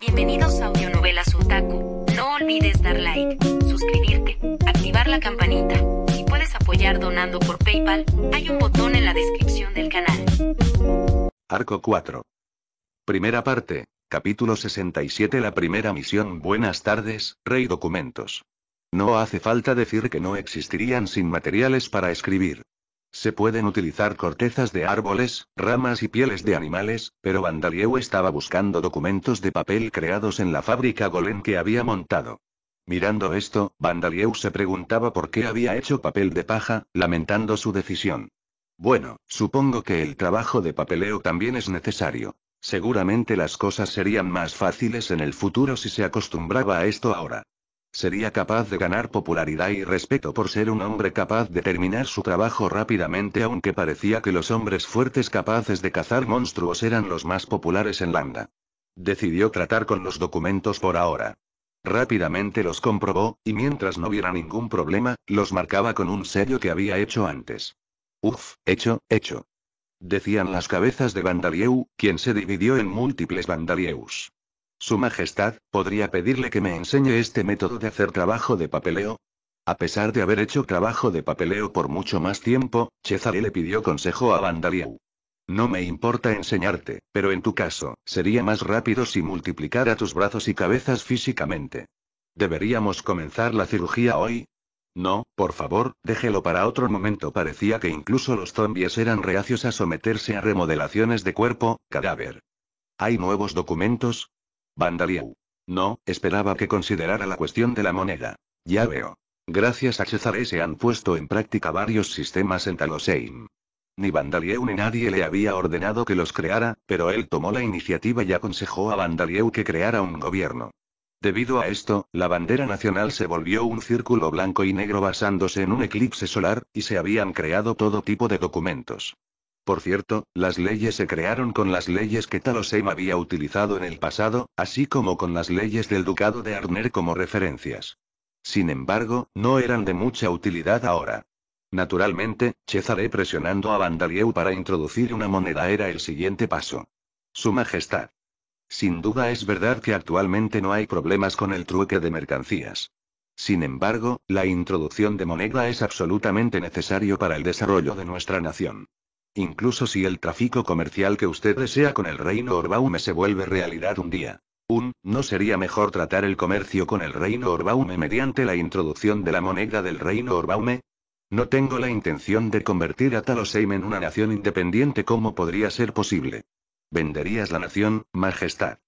Bienvenidos a Audio Novela Otaku. No olvides dar like, suscribirte, activar la campanita. y puedes apoyar donando por PayPal, hay un botón en la descripción del canal. Arco 4. Primera parte. Capítulo 67 La primera misión Buenas tardes, Rey Documentos. No hace falta decir que no existirían sin materiales para escribir. Se pueden utilizar cortezas de árboles, ramas y pieles de animales, pero Vandalieu estaba buscando documentos de papel creados en la fábrica Golem que había montado. Mirando esto, Vandalieu se preguntaba por qué había hecho papel de paja, lamentando su decisión. Bueno, supongo que el trabajo de papeleo también es necesario. Seguramente las cosas serían más fáciles en el futuro si se acostumbraba a esto ahora. Sería capaz de ganar popularidad y respeto por ser un hombre capaz de terminar su trabajo rápidamente aunque parecía que los hombres fuertes capaces de cazar monstruos eran los más populares en Landa. Decidió tratar con los documentos por ahora. Rápidamente los comprobó, y mientras no hubiera ningún problema, los marcaba con un sello que había hecho antes. Uf, hecho, hecho. Decían las cabezas de Vandalieu, quien se dividió en múltiples Vandalieus. Su Majestad, ¿podría pedirle que me enseñe este método de hacer trabajo de papeleo? A pesar de haber hecho trabajo de papeleo por mucho más tiempo, Chezare le pidió consejo a Vandaliau. No me importa enseñarte, pero en tu caso, sería más rápido si multiplicara tus brazos y cabezas físicamente. ¿Deberíamos comenzar la cirugía hoy? No, por favor, déjelo para otro momento. Parecía que incluso los zombies eran reacios a someterse a remodelaciones de cuerpo, cadáver. ¿Hay nuevos documentos? Vandalieu. No, esperaba que considerara la cuestión de la moneda. Ya veo. Gracias a Chezare se han puesto en práctica varios sistemas en Taloseim. Ni Vandalieu ni nadie le había ordenado que los creara, pero él tomó la iniciativa y aconsejó a Vandalieu que creara un gobierno. Debido a esto, la bandera nacional se volvió un círculo blanco y negro basándose en un eclipse solar, y se habían creado todo tipo de documentos. Por cierto, las leyes se crearon con las leyes que Talosheim había utilizado en el pasado, así como con las leyes del Ducado de Arner como referencias. Sin embargo, no eran de mucha utilidad ahora. Naturalmente, Chezaré presionando a Vandalieu para introducir una moneda era el siguiente paso. Su Majestad. Sin duda es verdad que actualmente no hay problemas con el trueque de mercancías. Sin embargo, la introducción de moneda es absolutamente necesario para el desarrollo de nuestra nación. Incluso si el tráfico comercial que usted desea con el reino Orbaume se vuelve realidad un día. Un, ¿no sería mejor tratar el comercio con el reino Orbaume mediante la introducción de la moneda del reino Orbaume? No tengo la intención de convertir a Taloseim en una nación independiente como podría ser posible. Venderías la nación, Majestad.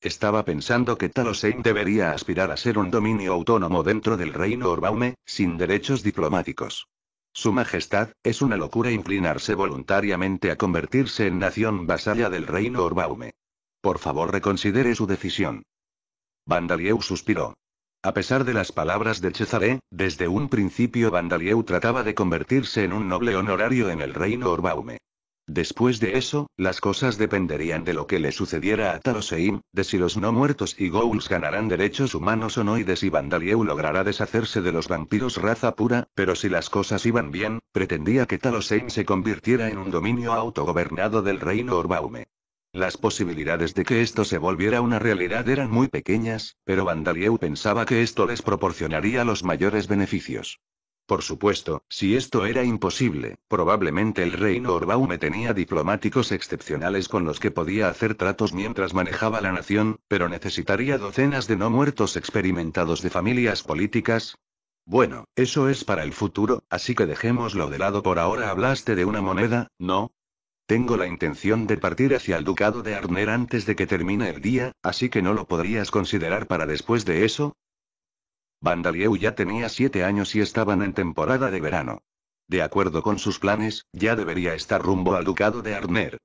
Estaba pensando que Taloseim debería aspirar a ser un dominio autónomo dentro del reino Orbaume, sin derechos diplomáticos. Su Majestad, es una locura inclinarse voluntariamente a convertirse en nación vasalla del reino Orbaume. Por favor reconsidere su decisión. Vandalieu suspiró. A pesar de las palabras de Cesare, desde un principio Vandalieu trataba de convertirse en un noble honorario en el reino Orbaume. Después de eso, las cosas dependerían de lo que le sucediera a Talosheim, de si los no muertos y Ghouls ganarán derechos humanos o no y de si Vandalieu logrará deshacerse de los vampiros raza pura, pero si las cosas iban bien, pretendía que Talosheim se convirtiera en un dominio autogobernado del reino Orbaume. Las posibilidades de que esto se volviera una realidad eran muy pequeñas, pero Vandalieu pensaba que esto les proporcionaría los mayores beneficios. Por supuesto, si esto era imposible, probablemente el reino Orbaume tenía diplomáticos excepcionales con los que podía hacer tratos mientras manejaba la nación, pero necesitaría docenas de no muertos experimentados de familias políticas. Bueno, eso es para el futuro, así que dejémoslo de lado por ahora. Hablaste de una moneda, ¿no? Tengo la intención de partir hacia el ducado de Arner antes de que termine el día, así que no lo podrías considerar para después de eso, Vandalieu ya tenía siete años y estaban en temporada de verano. De acuerdo con sus planes, ya debería estar rumbo al ducado de Arner.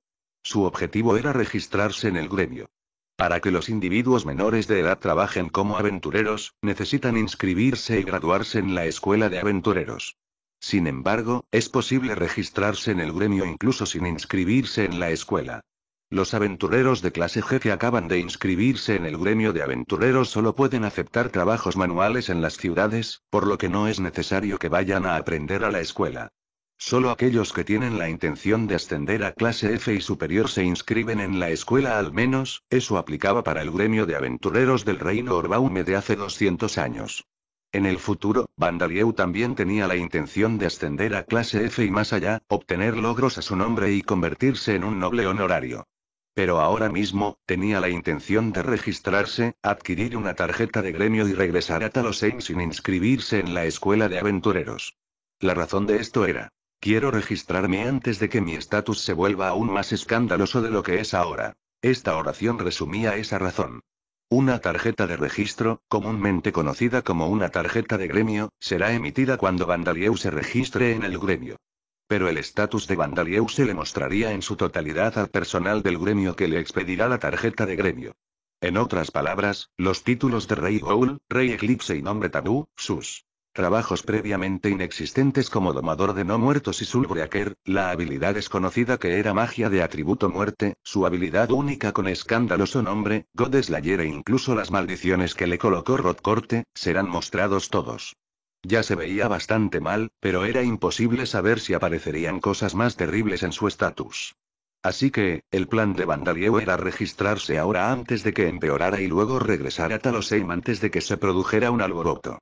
Su objetivo era registrarse en el gremio. Para que los individuos menores de edad trabajen como aventureros, necesitan inscribirse y graduarse en la escuela de aventureros. Sin embargo, es posible registrarse en el gremio incluso sin inscribirse en la escuela. Los aventureros de clase G que acaban de inscribirse en el gremio de aventureros solo pueden aceptar trabajos manuales en las ciudades, por lo que no es necesario que vayan a aprender a la escuela. Solo aquellos que tienen la intención de ascender a clase F y superior se inscriben en la escuela al menos, eso aplicaba para el gremio de aventureros del reino Orbaume de hace 200 años. En el futuro, Vandalieu también tenía la intención de ascender a clase F y más allá, obtener logros a su nombre y convertirse en un noble honorario pero ahora mismo, tenía la intención de registrarse, adquirir una tarjeta de gremio y regresar a Talosheim sin inscribirse en la escuela de aventureros. La razón de esto era, quiero registrarme antes de que mi estatus se vuelva aún más escandaloso de lo que es ahora. Esta oración resumía esa razón. Una tarjeta de registro, comúnmente conocida como una tarjeta de gremio, será emitida cuando Vandalieu se registre en el gremio. Pero el estatus de Vandalieu se le mostraría en su totalidad al personal del gremio que le expedirá la tarjeta de gremio. En otras palabras, los títulos de Rey Ghoul, Rey Eclipse y Nombre Tabú, sus trabajos previamente inexistentes como Domador de No Muertos y Sulbreaker, la habilidad desconocida que era magia de atributo muerte, su habilidad única con escandaloso nombre, Godeslayer e incluso las maldiciones que le colocó Corte, serán mostrados todos. Ya se veía bastante mal, pero era imposible saber si aparecerían cosas más terribles en su estatus. Así que, el plan de Vandalieu era registrarse ahora antes de que empeorara y luego regresar a Talosheim antes de que se produjera un alboroto.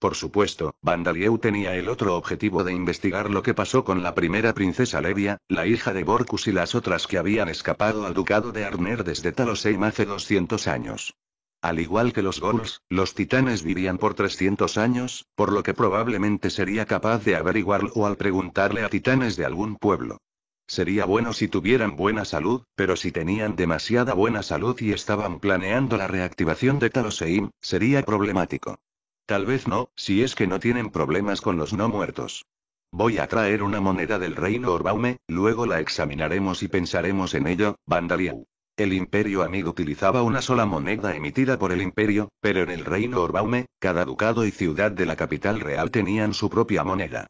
Por supuesto, Vandalieu tenía el otro objetivo de investigar lo que pasó con la primera princesa Levia, la hija de Borcus y las otras que habían escapado al ducado de Arner desde Talosheim hace 200 años. Al igual que los Ghouls, los titanes vivían por 300 años, por lo que probablemente sería capaz de averiguarlo o al preguntarle a titanes de algún pueblo. Sería bueno si tuvieran buena salud, pero si tenían demasiada buena salud y estaban planeando la reactivación de Taloseim, sería problemático. Tal vez no, si es que no tienen problemas con los no muertos. Voy a traer una moneda del reino Orbaume, luego la examinaremos y pensaremos en ello, Vandaliau. El imperio Amid utilizaba una sola moneda emitida por el imperio, pero en el reino Orbaume, cada ducado y ciudad de la capital real tenían su propia moneda.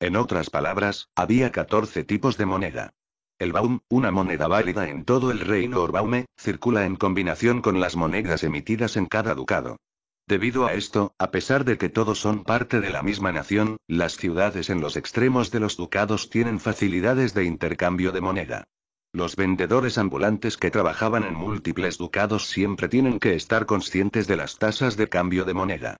En otras palabras, había 14 tipos de moneda. El Baum, una moneda válida en todo el reino Orbaume, circula en combinación con las monedas emitidas en cada ducado. Debido a esto, a pesar de que todos son parte de la misma nación, las ciudades en los extremos de los ducados tienen facilidades de intercambio de moneda. Los vendedores ambulantes que trabajaban en múltiples ducados siempre tienen que estar conscientes de las tasas de cambio de moneda.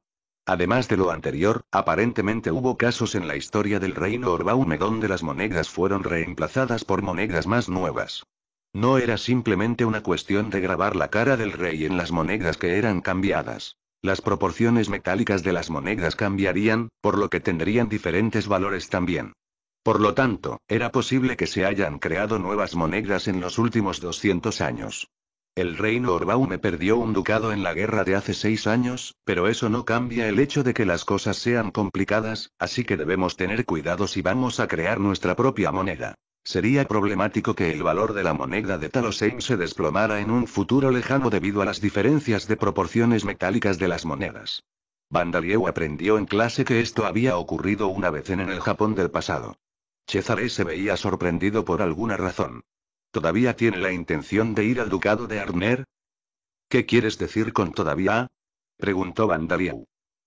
Además de lo anterior, aparentemente hubo casos en la historia del reino Orbaume donde las monedas fueron reemplazadas por monedas más nuevas. No era simplemente una cuestión de grabar la cara del rey en las monedas que eran cambiadas. Las proporciones metálicas de las monedas cambiarían, por lo que tendrían diferentes valores también. Por lo tanto, era posible que se hayan creado nuevas monedas en los últimos 200 años. El reino Orbaume perdió un ducado en la guerra de hace seis años, pero eso no cambia el hecho de que las cosas sean complicadas, así que debemos tener cuidado si vamos a crear nuestra propia moneda. Sería problemático que el valor de la moneda de Talosheim se desplomara en un futuro lejano debido a las diferencias de proporciones metálicas de las monedas. Vandalieu aprendió en clase que esto había ocurrido una vez en el Japón del pasado. Cesare se veía sorprendido por alguna razón. ¿Todavía tiene la intención de ir al ducado de Arner? ¿Qué quieres decir con todavía? preguntó Vandalieu.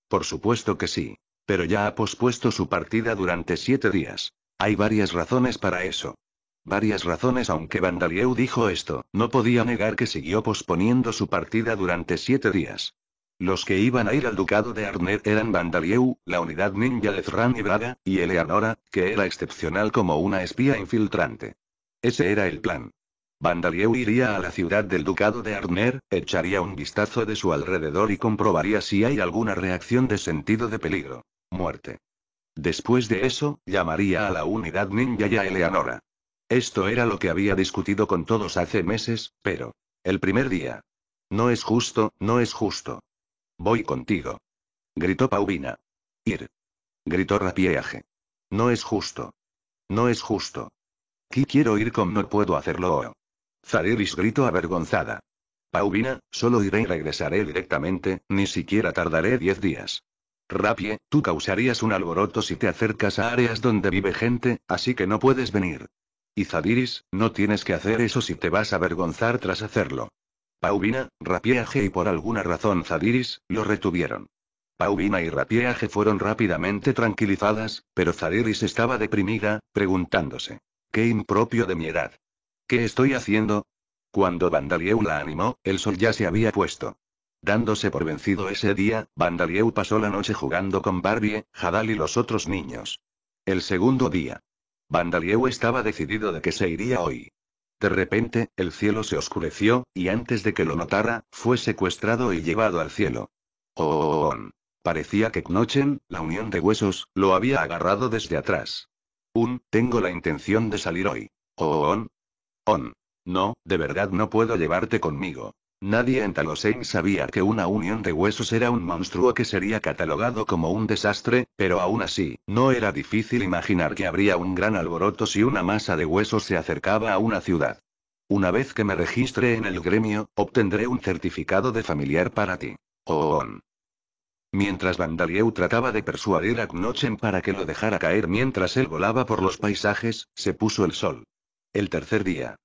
Por supuesto que sí, pero ya ha pospuesto su partida durante siete días. Hay varias razones para eso. Varias razones, aunque Vandalieu dijo esto, no podía negar que siguió posponiendo su partida durante siete días. Los que iban a ir al ducado de Arner eran Vandalieu, la unidad ninja de Fran y Braga, y Eleanora, que era excepcional como una espía infiltrante. Ese era el plan. Vandalieu iría a la ciudad del ducado de Arner, echaría un vistazo de su alrededor y comprobaría si hay alguna reacción de sentido de peligro. Muerte. Después de eso, llamaría a la unidad ninja y a Eleanora. Esto era lo que había discutido con todos hace meses, pero... El primer día. No es justo, no es justo. Voy contigo. Gritó Pauvina. Ir. Gritó Rapieaje. No es justo. No es justo. ¿Qué quiero ir con no puedo hacerlo. Zadiris gritó avergonzada. Pauvina, solo iré y regresaré directamente, ni siquiera tardaré diez días. Rapie, tú causarías un alboroto si te acercas a áreas donde vive gente, así que no puedes venir. Y Zadiris, no tienes que hacer eso si te vas a avergonzar tras hacerlo. Pauvina, Rapiaje y por alguna razón Zadiris, lo retuvieron. Paubina y Rapiaje fueron rápidamente tranquilizadas, pero Zadiris estaba deprimida, preguntándose. Qué impropio de mi edad. ¿Qué estoy haciendo? Cuando Vandalieu la animó, el sol ya se había puesto. Dándose por vencido ese día, Vandalieu pasó la noche jugando con Barbie, Jadal y los otros niños. El segundo día. Vandalieu estaba decidido de que se iría hoy. De repente, el cielo se oscureció, y antes de que lo notara, fue secuestrado y llevado al cielo. Oh, Parecía que Knochen, la unión de huesos, lo había agarrado desde atrás. Un, tengo la intención de salir hoy. Oh, on. On. No, de verdad no puedo llevarte conmigo. Nadie en Talosein sabía que una unión de huesos era un monstruo que sería catalogado como un desastre, pero aún así, no era difícil imaginar que habría un gran alboroto si una masa de huesos se acercaba a una ciudad. Una vez que me registre en el gremio, obtendré un certificado de familiar para ti. Oh, oh, oh. Mientras Vandalieu trataba de persuadir a Knochen para que lo dejara caer mientras él volaba por los paisajes, se puso el sol. El tercer día,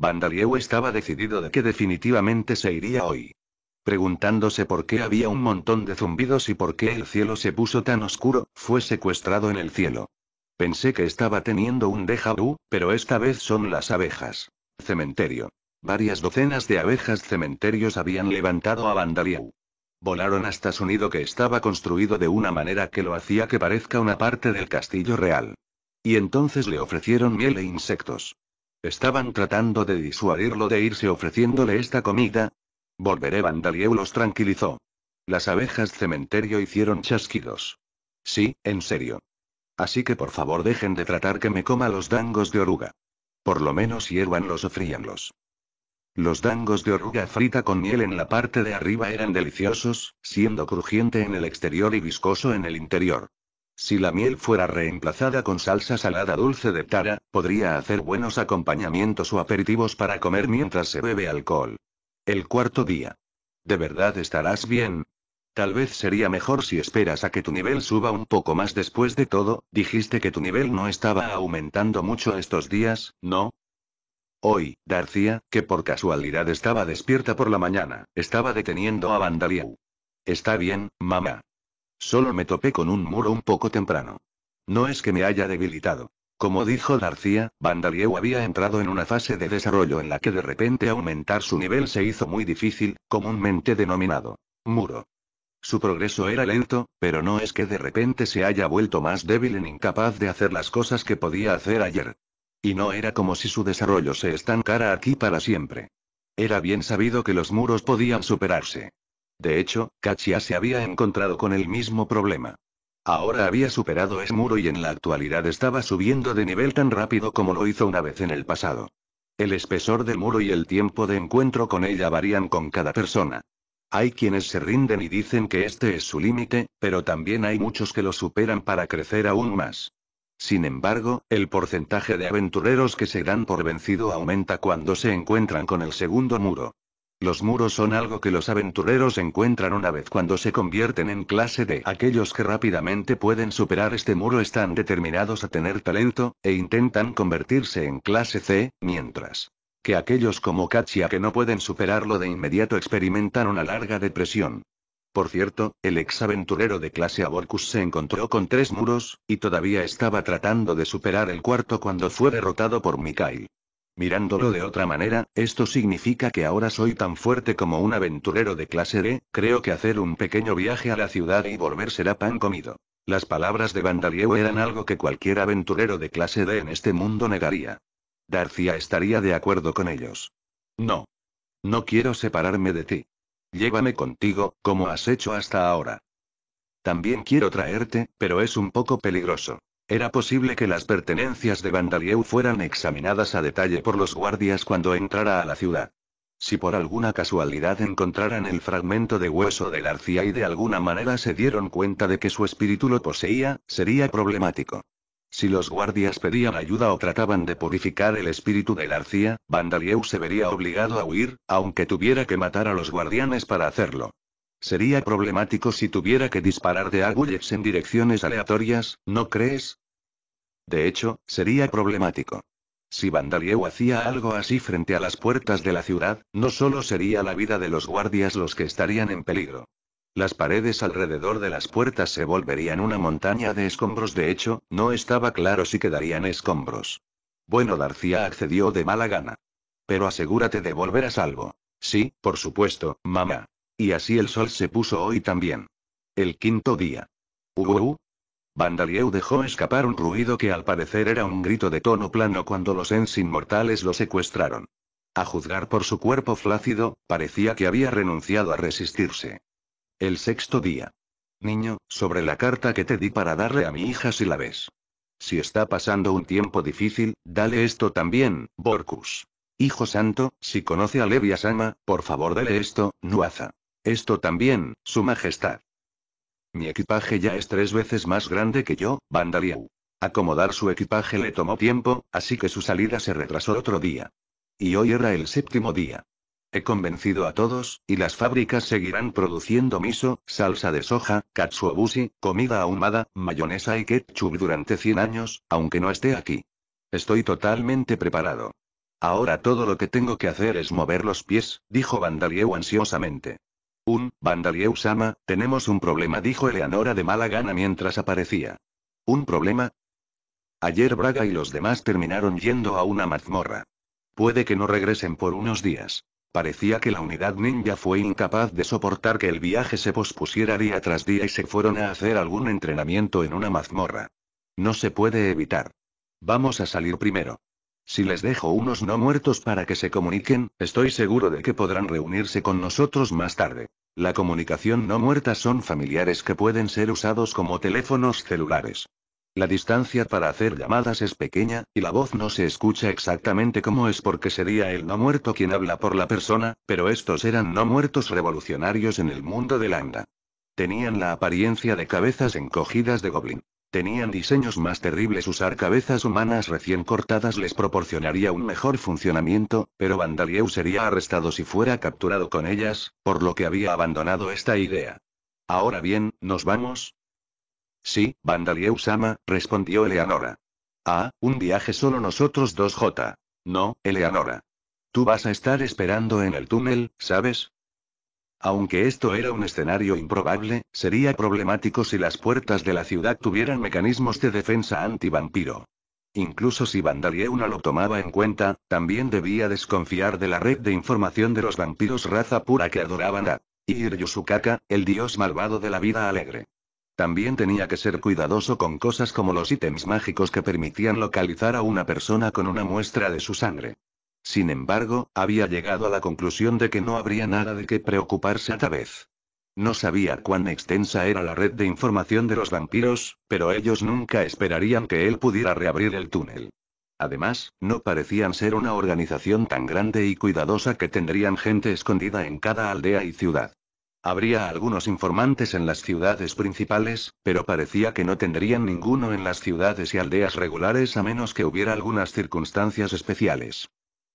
Vandalieu estaba decidido de que definitivamente se iría hoy. Preguntándose por qué había un montón de zumbidos y por qué el cielo se puso tan oscuro, fue secuestrado en el cielo. Pensé que estaba teniendo un déjà vu, pero esta vez son las abejas. Cementerio. Varias docenas de abejas cementerios habían levantado a Vandalieu. Volaron hasta su nido que estaba construido de una manera que lo hacía que parezca una parte del castillo real. Y entonces le ofrecieron miel e insectos. Estaban tratando de disuadirlo de irse ofreciéndole esta comida. Volveré Vandalieu los tranquilizó. Las abejas cementerio hicieron chasquidos. Sí, en serio. Así que por favor dejen de tratar que me coma los dangos de oruga. Por lo menos hiervanlos o fríanlos. Los dangos de oruga frita con miel en la parte de arriba eran deliciosos, siendo crujiente en el exterior y viscoso en el interior. Si la miel fuera reemplazada con salsa salada dulce de tara, podría hacer buenos acompañamientos o aperitivos para comer mientras se bebe alcohol. El cuarto día. ¿De verdad estarás bien? Tal vez sería mejor si esperas a que tu nivel suba un poco más después de todo, dijiste que tu nivel no estaba aumentando mucho estos días, ¿no? Hoy, Darcía, que por casualidad estaba despierta por la mañana, estaba deteniendo a Vandaliau. Está bien, mamá. Solo me topé con un muro un poco temprano. No es que me haya debilitado. Como dijo García, Vandalieu había entrado en una fase de desarrollo en la que de repente aumentar su nivel se hizo muy difícil, comúnmente denominado muro. Su progreso era lento, pero no es que de repente se haya vuelto más débil en incapaz de hacer las cosas que podía hacer ayer. Y no era como si su desarrollo se estancara aquí para siempre. Era bien sabido que los muros podían superarse. De hecho, Kachia se había encontrado con el mismo problema. Ahora había superado ese muro y en la actualidad estaba subiendo de nivel tan rápido como lo hizo una vez en el pasado. El espesor del muro y el tiempo de encuentro con ella varían con cada persona. Hay quienes se rinden y dicen que este es su límite, pero también hay muchos que lo superan para crecer aún más. Sin embargo, el porcentaje de aventureros que se dan por vencido aumenta cuando se encuentran con el segundo muro. Los muros son algo que los aventureros encuentran una vez cuando se convierten en clase D. aquellos que rápidamente pueden superar este muro están determinados a tener talento, e intentan convertirse en clase C, mientras que aquellos como Katia que no pueden superarlo de inmediato experimentan una larga depresión. Por cierto, el exaventurero de clase Aborcus se encontró con tres muros, y todavía estaba tratando de superar el cuarto cuando fue derrotado por Mikhail. Mirándolo de otra manera, esto significa que ahora soy tan fuerte como un aventurero de clase D, creo que hacer un pequeño viaje a la ciudad y volver será pan comido. Las palabras de Vandalieu eran algo que cualquier aventurero de clase D en este mundo negaría. Darcia estaría de acuerdo con ellos. No. No quiero separarme de ti. Llévame contigo, como has hecho hasta ahora. También quiero traerte, pero es un poco peligroso. Era posible que las pertenencias de Vandalieu fueran examinadas a detalle por los guardias cuando entrara a la ciudad. Si por alguna casualidad encontraran el fragmento de hueso del arcía y de alguna manera se dieron cuenta de que su espíritu lo poseía, sería problemático. Si los guardias pedían ayuda o trataban de purificar el espíritu de arcía, Vandalieu se vería obligado a huir, aunque tuviera que matar a los guardianes para hacerlo. Sería problemático si tuviera que disparar de agullets en direcciones aleatorias, ¿no crees? De hecho, sería problemático. Si Vandalieu hacía algo así frente a las puertas de la ciudad, no solo sería la vida de los guardias los que estarían en peligro. Las paredes alrededor de las puertas se volverían una montaña de escombros. De hecho, no estaba claro si quedarían escombros. Bueno, Darcía accedió de mala gana. Pero asegúrate de volver a salvo. Sí, por supuesto, mamá. Y así el sol se puso hoy también. El quinto día. Uh, Vandalieu dejó escapar un ruido que al parecer era un grito de tono plano cuando los Ens inmortales lo secuestraron. A juzgar por su cuerpo flácido, parecía que había renunciado a resistirse. El sexto día. Niño, sobre la carta que te di para darle a mi hija si la ves. Si está pasando un tiempo difícil, dale esto también, Borkus. Hijo santo, si conoce a Levia por favor dele esto, Nuaza. Esto también, su majestad. Mi equipaje ya es tres veces más grande que yo, Vandaliau. Acomodar su equipaje le tomó tiempo, así que su salida se retrasó otro día. Y hoy era el séptimo día. He convencido a todos, y las fábricas seguirán produciendo miso, salsa de soja, katsuobushi, comida ahumada, mayonesa y ketchup durante 100 años, aunque no esté aquí. Estoy totalmente preparado. Ahora todo lo que tengo que hacer es mover los pies, dijo Vandalieu ansiosamente. Un, Vandalieusama, tenemos un problema, dijo Eleanora de mala gana mientras aparecía. ¿Un problema? Ayer Braga y los demás terminaron yendo a una mazmorra. Puede que no regresen por unos días. Parecía que la unidad ninja fue incapaz de soportar que el viaje se pospusiera día tras día y se fueron a hacer algún entrenamiento en una mazmorra. No se puede evitar. Vamos a salir primero. Si les dejo unos no muertos para que se comuniquen, estoy seguro de que podrán reunirse con nosotros más tarde. La comunicación no muerta son familiares que pueden ser usados como teléfonos celulares. La distancia para hacer llamadas es pequeña, y la voz no se escucha exactamente como es porque sería el no muerto quien habla por la persona, pero estos eran no muertos revolucionarios en el mundo de Landa. Tenían la apariencia de cabezas encogidas de goblin. Tenían diseños más terribles usar cabezas humanas recién cortadas les proporcionaría un mejor funcionamiento, pero Vandalieu sería arrestado si fuera capturado con ellas, por lo que había abandonado esta idea. Ahora bien, ¿nos vamos? Sí, Vandalieu-sama, respondió Eleanora. Ah, un viaje solo nosotros dos J. No, Eleanora. Tú vas a estar esperando en el túnel, ¿sabes? Aunque esto era un escenario improbable, sería problemático si las puertas de la ciudad tuvieran mecanismos de defensa anti-vampiro. Incluso si Vandalieu no lo tomaba en cuenta, también debía desconfiar de la red de información de los vampiros raza pura que adoraban a Ir Yosukaka, el dios malvado de la vida alegre. También tenía que ser cuidadoso con cosas como los ítems mágicos que permitían localizar a una persona con una muestra de su sangre. Sin embargo, había llegado a la conclusión de que no habría nada de qué preocuparse a tal vez. No sabía cuán extensa era la red de información de los vampiros, pero ellos nunca esperarían que él pudiera reabrir el túnel. Además, no parecían ser una organización tan grande y cuidadosa que tendrían gente escondida en cada aldea y ciudad. Habría algunos informantes en las ciudades principales, pero parecía que no tendrían ninguno en las ciudades y aldeas regulares a menos que hubiera algunas circunstancias especiales.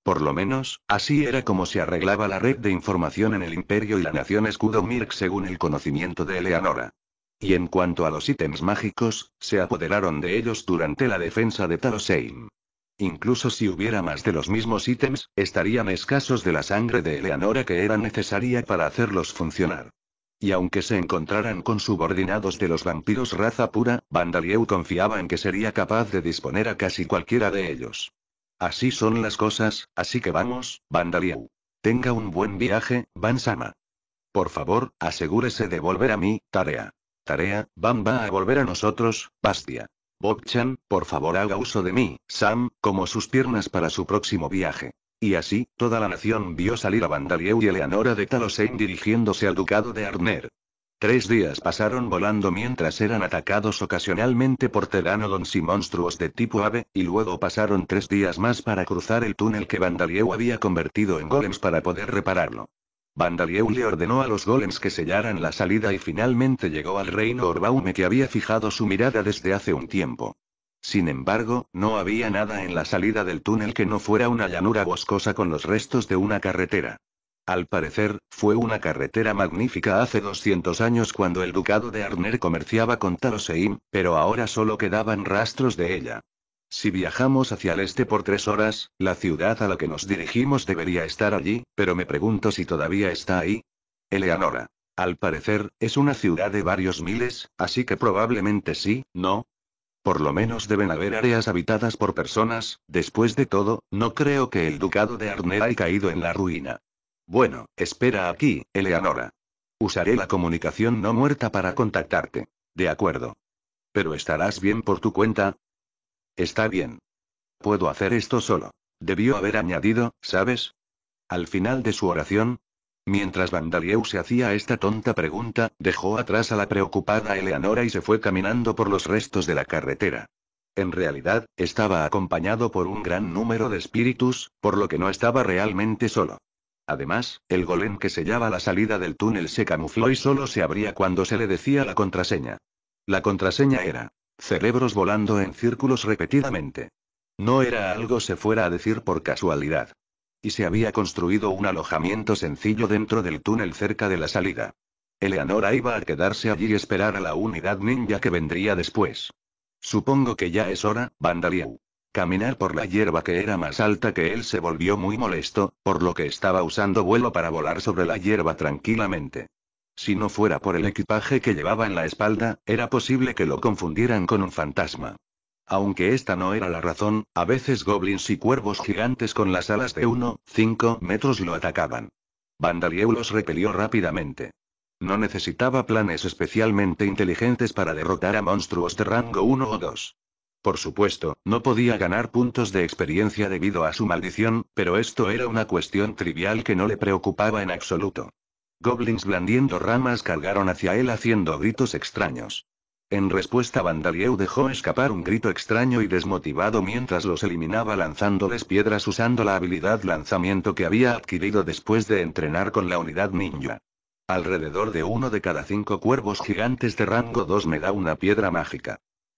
Por lo menos, así era como se arreglaba la red de información en el Imperio y la Nación Escudo Mirk según el conocimiento de Eleanora. Y en cuanto a los ítems mágicos, se apoderaron de ellos durante la defensa de Taloseim. Incluso si hubiera más de los mismos ítems, estarían escasos de la sangre de Eleanora que era necesaria para hacerlos funcionar. Y aunque se encontraran con subordinados de los vampiros raza pura, Vandalieu confiaba en que sería capaz de disponer a casi cualquiera de ellos. Así son las cosas, así que vamos, Vandaliau. Tenga un buen viaje, Bansama. Por favor, asegúrese de volver a mí, tarea. Tarea, Van va a volver a nosotros, Bastia. Bobchan, por favor haga uso de mí, Sam, como sus piernas para su próximo viaje. Y así, toda la nación vio salir a Vandalieu y Eleanora de Talosain dirigiéndose al ducado de Arner. Tres días pasaron volando mientras eran atacados ocasionalmente por teranodons y monstruos de tipo ave, y luego pasaron tres días más para cruzar el túnel que Vandalieu había convertido en golems para poder repararlo. Vandalieu le ordenó a los golems que sellaran la salida y finalmente llegó al reino Orbaume que había fijado su mirada desde hace un tiempo. Sin embargo, no había nada en la salida del túnel que no fuera una llanura boscosa con los restos de una carretera. Al parecer, fue una carretera magnífica hace 200 años cuando el ducado de Arner comerciaba con Taroseim, pero ahora solo quedaban rastros de ella. Si viajamos hacia el este por tres horas, la ciudad a la que nos dirigimos debería estar allí, pero me pregunto si todavía está ahí. Eleanora. Al parecer, es una ciudad de varios miles, así que probablemente sí, ¿no? Por lo menos deben haber áreas habitadas por personas, después de todo, no creo que el ducado de Arner haya caído en la ruina. Bueno, espera aquí, Eleanora. Usaré la comunicación no muerta para contactarte. De acuerdo. Pero estarás bien por tu cuenta. Está bien. Puedo hacer esto solo. Debió haber añadido, ¿sabes? Al final de su oración, Mientras Vandalieu se hacía esta tonta pregunta, dejó atrás a la preocupada Eleanora y se fue caminando por los restos de la carretera. En realidad, estaba acompañado por un gran número de espíritus, por lo que no estaba realmente solo. Además, el golem que sellaba la salida del túnel se camufló y solo se abría cuando se le decía la contraseña. La contraseña era, cerebros volando en círculos repetidamente. No era algo se fuera a decir por casualidad. Y se había construido un alojamiento sencillo dentro del túnel cerca de la salida. Eleanora iba a quedarse allí y esperar a la unidad ninja que vendría después. Supongo que ya es hora, Vandaliau. Caminar por la hierba que era más alta que él se volvió muy molesto, por lo que estaba usando vuelo para volar sobre la hierba tranquilamente. Si no fuera por el equipaje que llevaba en la espalda, era posible que lo confundieran con un fantasma. Aunque esta no era la razón, a veces goblins y cuervos gigantes con las alas de 1, 5 metros lo atacaban. Vandalieu los repelió rápidamente. No necesitaba planes especialmente inteligentes para derrotar a monstruos de rango 1 o 2. Por supuesto, no podía ganar puntos de experiencia debido a su maldición, pero esto era una cuestión trivial que no le preocupaba en absoluto. Goblins blandiendo ramas cargaron hacia él haciendo gritos extraños. En respuesta, Vandalieu dejó escapar un grito extraño y desmotivado mientras los eliminaba lanzándoles piedras usando la habilidad lanzamiento que había adquirido después de entrenar con la unidad ninja. Alrededor de uno de cada cinco cuervos gigantes de rango 2 me da una piedra mágica.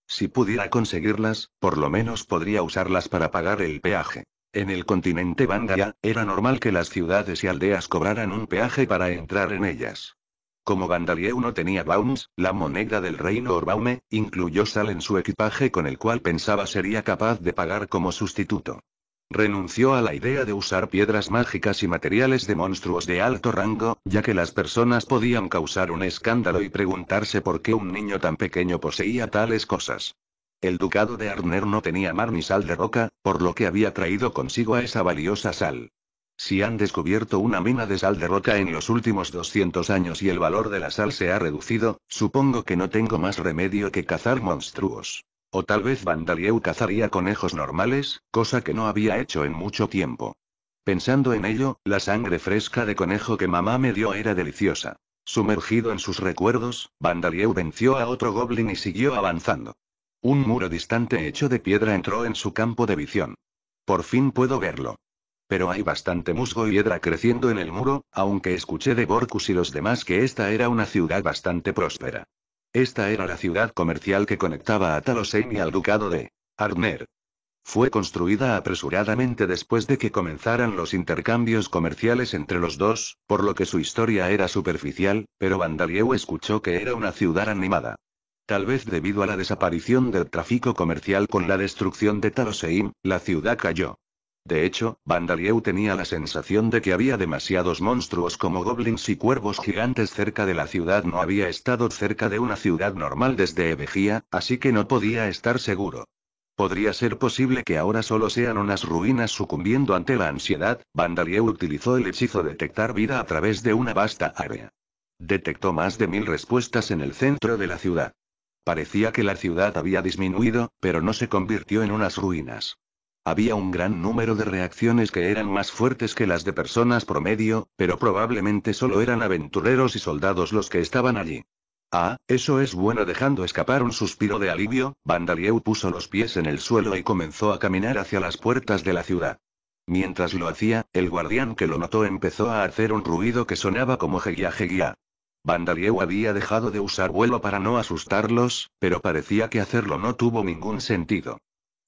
Si pudiera conseguirlas, por lo menos podría usarlas para pagar el peaje. En el continente Vandalia, era normal que las ciudades y aldeas cobraran un peaje para entrar en ellas. Como Vandalieu no tenía Baums, la moneda del reino Orbaume, incluyó sal en su equipaje con el cual pensaba sería capaz de pagar como sustituto. Renunció a la idea de usar piedras mágicas y materiales de monstruos de alto rango, ya que las personas podían causar un escándalo y preguntarse por qué un niño tan pequeño poseía tales cosas. El ducado de Arner no tenía mar ni sal de roca, por lo que había traído consigo a esa valiosa sal. Si han descubierto una mina de sal de roca en los últimos 200 años y el valor de la sal se ha reducido, supongo que no tengo más remedio que cazar monstruos. O tal vez Vandalieu cazaría conejos normales, cosa que no había hecho en mucho tiempo. Pensando en ello, la sangre fresca de conejo que mamá me dio era deliciosa. Sumergido en sus recuerdos, Vandalieu venció a otro goblin y siguió avanzando. Un muro distante hecho de piedra entró en su campo de visión. Por fin puedo verlo. Pero hay bastante musgo y hiedra creciendo en el muro, aunque escuché de Borcus y los demás que esta era una ciudad bastante próspera. Esta era la ciudad comercial que conectaba a Talosheim y al ducado de Arner. Fue construida apresuradamente después de que comenzaran los intercambios comerciales entre los dos, por lo que su historia era superficial, pero Vandalieu escuchó que era una ciudad animada. Tal vez debido a la desaparición del tráfico comercial con la destrucción de Talosheim, la ciudad cayó. De hecho, Vandalieu tenía la sensación de que había demasiados monstruos como goblins y cuervos gigantes cerca de la ciudad. No había estado cerca de una ciudad normal desde evejía así que no podía estar seguro. Podría ser posible que ahora solo sean unas ruinas sucumbiendo ante la ansiedad. Vandalieu utilizó el hechizo detectar vida a través de una vasta área. Detectó más de mil respuestas en el centro de la ciudad. Parecía que la ciudad había disminuido, pero no se convirtió en unas ruinas. Había un gran número de reacciones que eran más fuertes que las de personas promedio, pero probablemente solo eran aventureros y soldados los que estaban allí. Ah, eso es bueno dejando escapar un suspiro de alivio, Vandalieu puso los pies en el suelo y comenzó a caminar hacia las puertas de la ciudad. Mientras lo hacía, el guardián que lo notó empezó a hacer un ruido que sonaba como jeguía jeguía. Vandalieu había dejado de usar vuelo para no asustarlos, pero parecía que hacerlo no tuvo ningún sentido.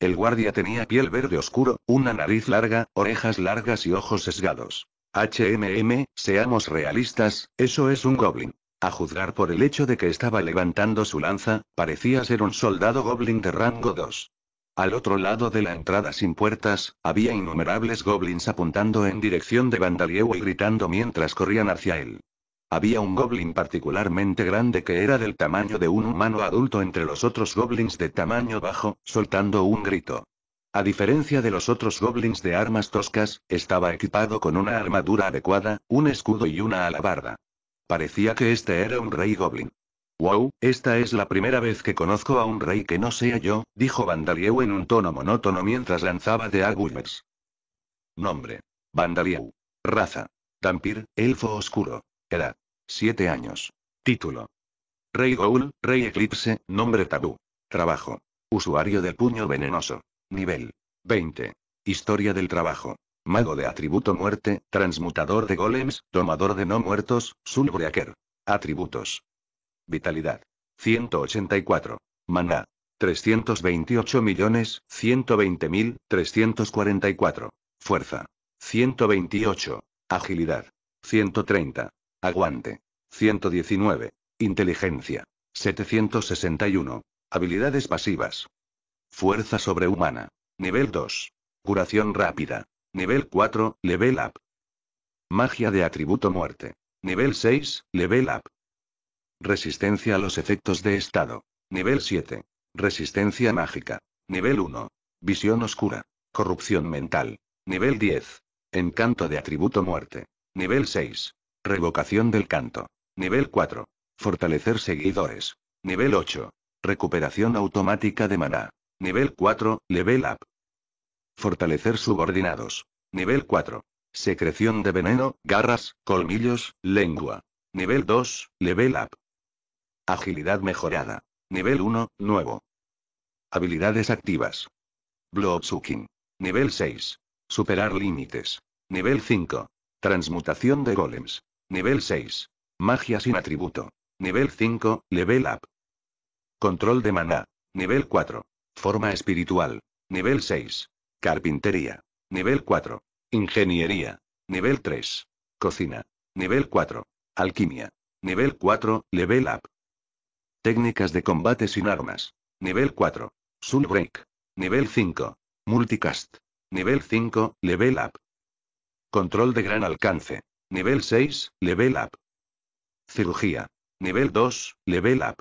El guardia tenía piel verde oscuro, una nariz larga, orejas largas y ojos sesgados. HMM, seamos realistas, eso es un goblin. A juzgar por el hecho de que estaba levantando su lanza, parecía ser un soldado goblin de rango 2. Al otro lado de la entrada sin puertas, había innumerables goblins apuntando en dirección de Vandalieu y gritando mientras corrían hacia él. Había un goblin particularmente grande que era del tamaño de un humano adulto entre los otros goblins de tamaño bajo, soltando un grito. A diferencia de los otros goblins de armas toscas, estaba equipado con una armadura adecuada, un escudo y una alabarda. Parecía que este era un rey goblin. Wow, esta es la primera vez que conozco a un rey que no sea yo, dijo Vandalieu en un tono monótono mientras lanzaba de Argumers. Nombre. Vandalieu. Raza. Tampir, elfo oscuro. Edad. 7 años. Título. Rey Ghoul, Rey Eclipse, nombre tabú. Trabajo. Usuario del puño venenoso. Nivel. 20. Historia del trabajo. Mago de atributo muerte, transmutador de golems, tomador de no muertos, sulbreaker. Atributos. Vitalidad. 184. Maná. 328 millones, 120 mil, 344. Fuerza. 128. Agilidad. 130. Aguante. 119. Inteligencia. 761. Habilidades pasivas. Fuerza sobrehumana. Nivel 2. Curación rápida. Nivel 4, level up. Magia de atributo muerte. Nivel 6, level up. Resistencia a los efectos de estado. Nivel 7. Resistencia mágica. Nivel 1. Visión oscura. Corrupción mental. Nivel 10. Encanto de atributo muerte. Nivel 6. Revocación del canto. Nivel 4. Fortalecer seguidores. Nivel 8. Recuperación automática de maná. Nivel 4. Level up. Fortalecer subordinados. Nivel 4. Secreción de veneno, garras, colmillos, lengua. Nivel 2. Level up. Agilidad mejorada. Nivel 1. Nuevo. Habilidades activas. Bloodsucking. Nivel 6. Superar límites. Nivel 5. Transmutación de golems. Nivel 6. Magia sin atributo. Nivel 5, Level Up. Control de maná. Nivel 4. Forma espiritual. Nivel 6. Carpintería. Nivel 4. Ingeniería. Nivel 3. Cocina. Nivel 4. Alquimia. Nivel 4, Level Up. Técnicas de combate sin armas. Nivel 4. Soul Nivel 5. Multicast. Nivel 5, Level Up. Control de gran alcance. Nivel 6, Level Up. Cirugía. Nivel 2, Level Up.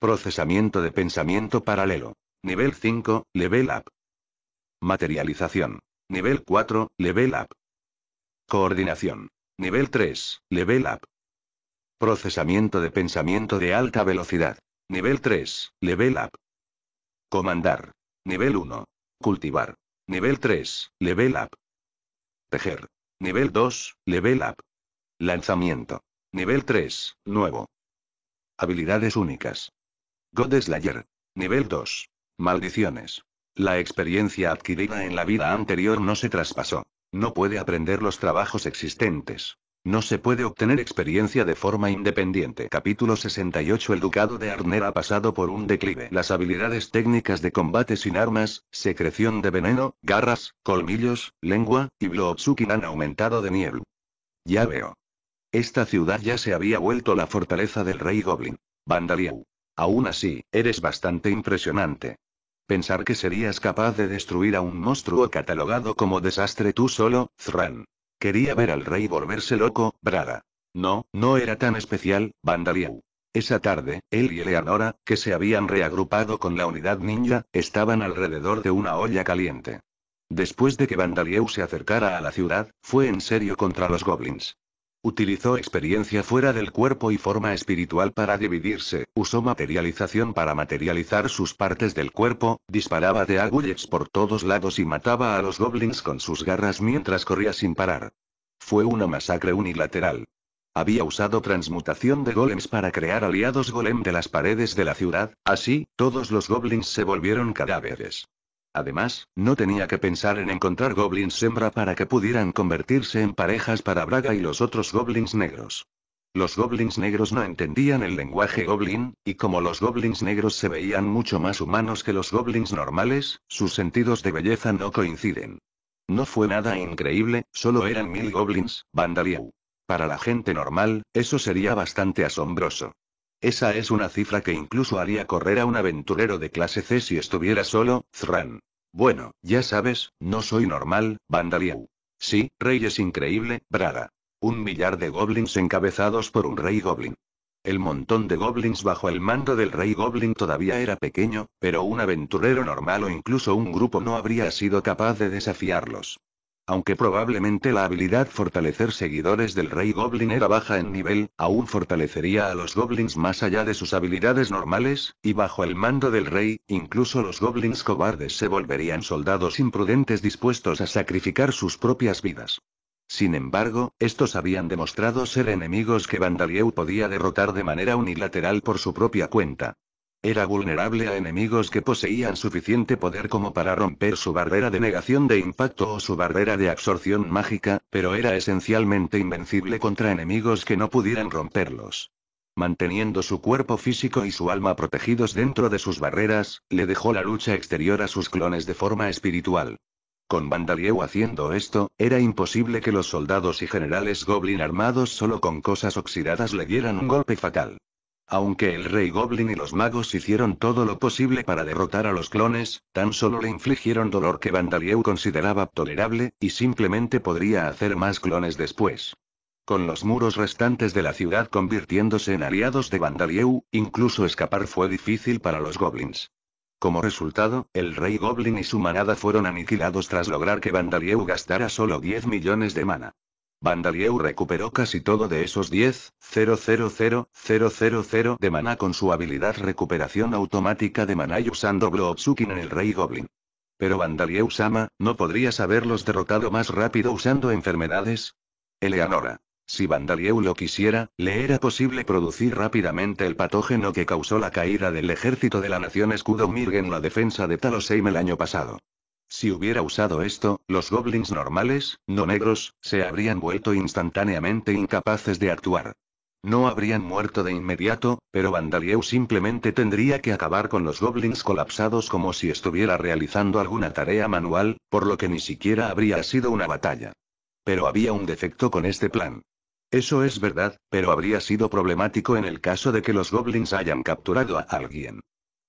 Procesamiento de pensamiento paralelo. Nivel 5, Level Up. Materialización. Nivel 4, Level Up. Coordinación. Nivel 3, Level Up. Procesamiento de pensamiento de alta velocidad. Nivel 3, Level Up. Comandar. Nivel 1. Cultivar. Nivel 3, Level Up. Tejer. Nivel 2, Level Up. Lanzamiento. Nivel 3, nuevo. Habilidades únicas. God Slayer. Nivel 2. Maldiciones. La experiencia adquirida en la vida anterior no se traspasó. No puede aprender los trabajos existentes. No se puede obtener experiencia de forma independiente. Capítulo 68 El ducado de Arner ha pasado por un declive. Las habilidades técnicas de combate sin armas, secreción de veneno, garras, colmillos, lengua, y Blootsuki han aumentado de niebla. Ya veo. Esta ciudad ya se había vuelto la fortaleza del rey Goblin. Vandaliau. Aún así, eres bastante impresionante. Pensar que serías capaz de destruir a un monstruo catalogado como desastre tú solo, Zran. Quería ver al rey volverse loco, brada. No, no era tan especial, Vandalieu. Esa tarde, él y Eleanora, que se habían reagrupado con la unidad ninja, estaban alrededor de una olla caliente. Después de que Vandalieu se acercara a la ciudad, fue en serio contra los goblins. Utilizó experiencia fuera del cuerpo y forma espiritual para dividirse, usó materialización para materializar sus partes del cuerpo, disparaba de agullets por todos lados y mataba a los goblins con sus garras mientras corría sin parar. Fue una masacre unilateral. Había usado transmutación de golems para crear aliados golem de las paredes de la ciudad, así, todos los goblins se volvieron cadáveres. Además, no tenía que pensar en encontrar goblins hembra para que pudieran convertirse en parejas para Braga y los otros goblins negros. Los goblins negros no entendían el lenguaje goblin, y como los goblins negros se veían mucho más humanos que los goblins normales, sus sentidos de belleza no coinciden. No fue nada increíble, solo eran mil goblins, Vandaliau. Para la gente normal, eso sería bastante asombroso. Esa es una cifra que incluso haría correr a un aventurero de clase C si estuviera solo, Zran. Bueno, ya sabes, no soy normal, Vandaliau. Sí, rey es increíble, Braga. Un millar de goblins encabezados por un rey goblin. El montón de goblins bajo el mando del rey goblin todavía era pequeño, pero un aventurero normal o incluso un grupo no habría sido capaz de desafiarlos. Aunque probablemente la habilidad fortalecer seguidores del rey goblin era baja en nivel, aún fortalecería a los goblins más allá de sus habilidades normales, y bajo el mando del rey, incluso los goblins cobardes se volverían soldados imprudentes dispuestos a sacrificar sus propias vidas. Sin embargo, estos habían demostrado ser enemigos que Vandalieu podía derrotar de manera unilateral por su propia cuenta. Era vulnerable a enemigos que poseían suficiente poder como para romper su barrera de negación de impacto o su barrera de absorción mágica, pero era esencialmente invencible contra enemigos que no pudieran romperlos. Manteniendo su cuerpo físico y su alma protegidos dentro de sus barreras, le dejó la lucha exterior a sus clones de forma espiritual. Con Vandalieu haciendo esto, era imposible que los soldados y generales goblin armados solo con cosas oxidadas le dieran un golpe fatal. Aunque el rey Goblin y los magos hicieron todo lo posible para derrotar a los clones, tan solo le infligieron dolor que Vandalieu consideraba tolerable, y simplemente podría hacer más clones después. Con los muros restantes de la ciudad convirtiéndose en aliados de Vandalieu, incluso escapar fue difícil para los goblins. Como resultado, el rey Goblin y su manada fueron aniquilados tras lograr que Vandalieu gastara solo 10 millones de mana. Vandalieu recuperó casi todo de esos 10, 000 de maná con su habilidad recuperación automática de Mana y usando Blobsukin en el Rey Goblin. Pero Vandalieu Sama, ¿no podrías haberlos derrotado más rápido usando enfermedades? Eleanora. Si Vandalieu lo quisiera, le era posible producir rápidamente el patógeno que causó la caída del ejército de la nación escudo en la defensa de Talosheim el año pasado. Si hubiera usado esto, los goblins normales, no negros, se habrían vuelto instantáneamente incapaces de actuar. No habrían muerto de inmediato, pero Vandalieu simplemente tendría que acabar con los goblins colapsados como si estuviera realizando alguna tarea manual, por lo que ni siquiera habría sido una batalla. Pero había un defecto con este plan. Eso es verdad, pero habría sido problemático en el caso de que los goblins hayan capturado a alguien.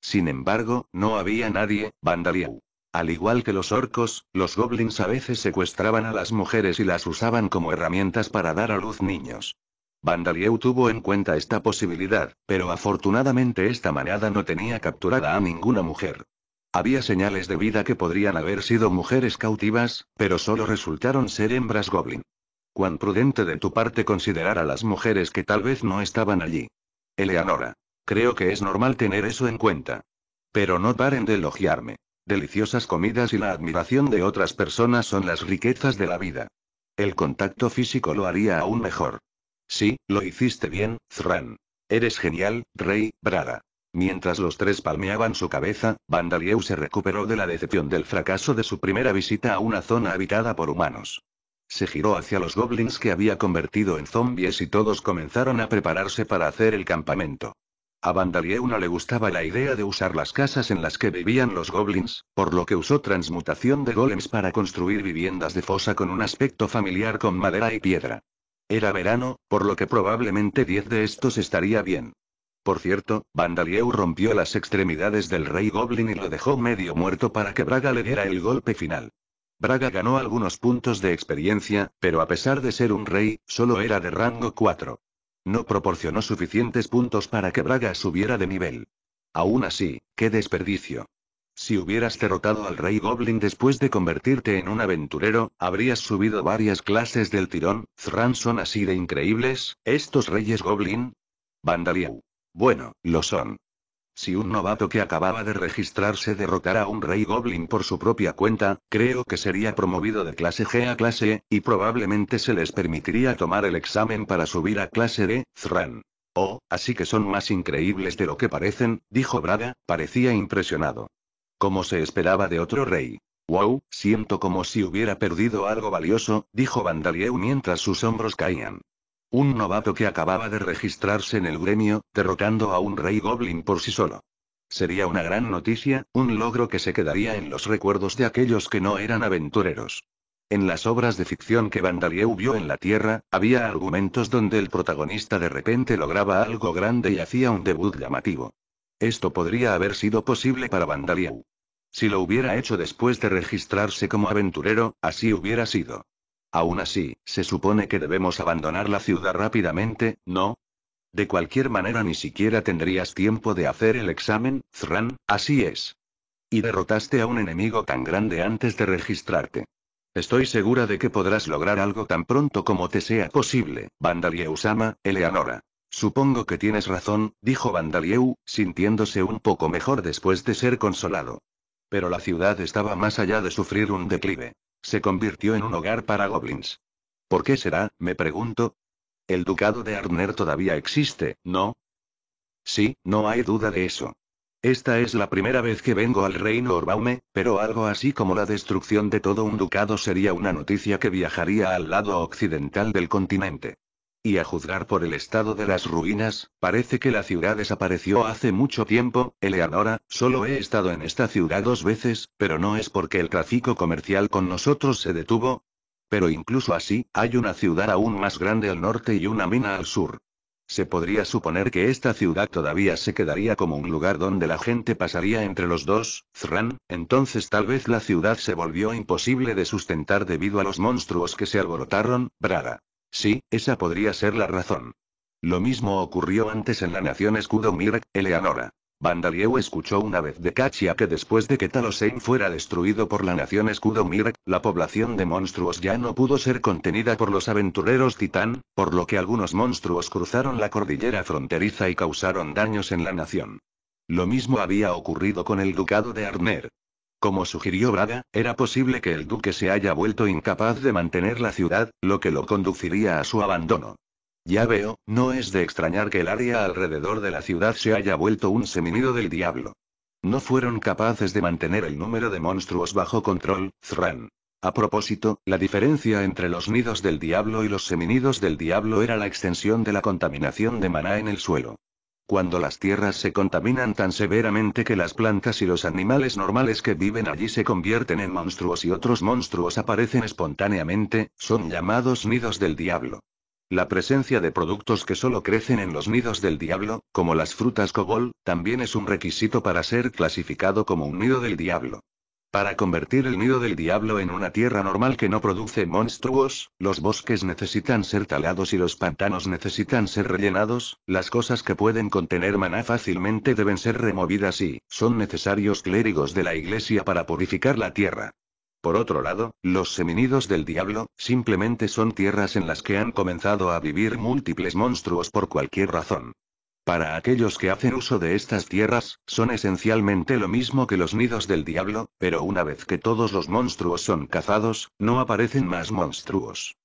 Sin embargo, no había nadie, Vandalieu. Al igual que los orcos, los goblins a veces secuestraban a las mujeres y las usaban como herramientas para dar a luz niños. Vandalieu tuvo en cuenta esta posibilidad, pero afortunadamente esta manada no tenía capturada a ninguna mujer. Había señales de vida que podrían haber sido mujeres cautivas, pero solo resultaron ser hembras goblin. Cuán prudente de tu parte considerar a las mujeres que tal vez no estaban allí. Eleanora. Creo que es normal tener eso en cuenta. Pero no paren de elogiarme. Deliciosas comidas y la admiración de otras personas son las riquezas de la vida. El contacto físico lo haría aún mejor. Sí, lo hiciste bien, Zran. Eres genial, Rey, Brada. Mientras los tres palmeaban su cabeza, Vandalieu se recuperó de la decepción del fracaso de su primera visita a una zona habitada por humanos. Se giró hacia los goblins que había convertido en zombies y todos comenzaron a prepararse para hacer el campamento. A Vandalieu le gustaba la idea de usar las casas en las que vivían los goblins, por lo que usó transmutación de golems para construir viviendas de fosa con un aspecto familiar con madera y piedra. Era verano, por lo que probablemente 10 de estos estaría bien. Por cierto, Vandalieu rompió las extremidades del rey goblin y lo dejó medio muerto para que Braga le diera el golpe final. Braga ganó algunos puntos de experiencia, pero a pesar de ser un rey, solo era de rango 4. No proporcionó suficientes puntos para que Braga subiera de nivel. Aún así, qué desperdicio. Si hubieras derrotado al rey Goblin después de convertirte en un aventurero, habrías subido varias clases del tirón, Zran son así de increíbles, estos reyes Goblin. Vandaliau. Bueno, lo son. Si un novato que acababa de registrarse derrotara a un rey goblin por su propia cuenta, creo que sería promovido de clase G a clase E, y probablemente se les permitiría tomar el examen para subir a clase D, Zran. Oh, así que son más increíbles de lo que parecen, dijo Braga, parecía impresionado. Como se esperaba de otro rey. Wow, siento como si hubiera perdido algo valioso, dijo Vandalieu mientras sus hombros caían. Un novato que acababa de registrarse en el gremio, derrotando a un rey goblin por sí solo. Sería una gran noticia, un logro que se quedaría en los recuerdos de aquellos que no eran aventureros. En las obras de ficción que Vandalieu vio en la Tierra, había argumentos donde el protagonista de repente lograba algo grande y hacía un debut llamativo. Esto podría haber sido posible para Vandalieu. Si lo hubiera hecho después de registrarse como aventurero, así hubiera sido. Aún así, se supone que debemos abandonar la ciudad rápidamente, ¿no? De cualquier manera ni siquiera tendrías tiempo de hacer el examen, Zran, así es. Y derrotaste a un enemigo tan grande antes de registrarte. Estoy segura de que podrás lograr algo tan pronto como te sea posible, Vandalieu Sama, Eleanora. Supongo que tienes razón, dijo Vandalieu, sintiéndose un poco mejor después de ser consolado. Pero la ciudad estaba más allá de sufrir un declive se convirtió en un hogar para goblins. ¿Por qué será, me pregunto? El ducado de Arner todavía existe, ¿no? Sí, no hay duda de eso. Esta es la primera vez que vengo al reino Orbaume, pero algo así como la destrucción de todo un ducado sería una noticia que viajaría al lado occidental del continente y a juzgar por el estado de las ruinas, parece que la ciudad desapareció hace mucho tiempo, Eleanora, solo he estado en esta ciudad dos veces, pero no es porque el tráfico comercial con nosotros se detuvo. Pero incluso así, hay una ciudad aún más grande al norte y una mina al sur. Se podría suponer que esta ciudad todavía se quedaría como un lugar donde la gente pasaría entre los dos, Zran, entonces tal vez la ciudad se volvió imposible de sustentar debido a los monstruos que se alborotaron, Braga. Sí, esa podría ser la razón. Lo mismo ocurrió antes en la nación escudo Mirek, Eleanora. Vandalieu escuchó una vez de Kachia que después de que Talosheim fuera destruido por la nación escudo Mirek, la población de monstruos ya no pudo ser contenida por los aventureros titán, por lo que algunos monstruos cruzaron la cordillera fronteriza y causaron daños en la nación. Lo mismo había ocurrido con el ducado de Arner. Como sugirió Braga, era posible que el duque se haya vuelto incapaz de mantener la ciudad, lo que lo conduciría a su abandono. Ya veo, no es de extrañar que el área alrededor de la ciudad se haya vuelto un seminido del diablo. No fueron capaces de mantener el número de monstruos bajo control, Zran. A propósito, la diferencia entre los nidos del diablo y los seminidos del diablo era la extensión de la contaminación de maná en el suelo. Cuando las tierras se contaminan tan severamente que las plantas y los animales normales que viven allí se convierten en monstruos y otros monstruos aparecen espontáneamente, son llamados nidos del diablo. La presencia de productos que solo crecen en los nidos del diablo, como las frutas cobol, también es un requisito para ser clasificado como un nido del diablo. Para convertir el nido del diablo en una tierra normal que no produce monstruos, los bosques necesitan ser talados y los pantanos necesitan ser rellenados, las cosas que pueden contener maná fácilmente deben ser removidas y, son necesarios clérigos de la iglesia para purificar la tierra. Por otro lado, los seminidos del diablo, simplemente son tierras en las que han comenzado a vivir múltiples monstruos por cualquier razón. Para aquellos que hacen uso de estas tierras, son esencialmente lo mismo que los nidos del diablo, pero una vez que todos los monstruos son cazados, no aparecen más monstruos.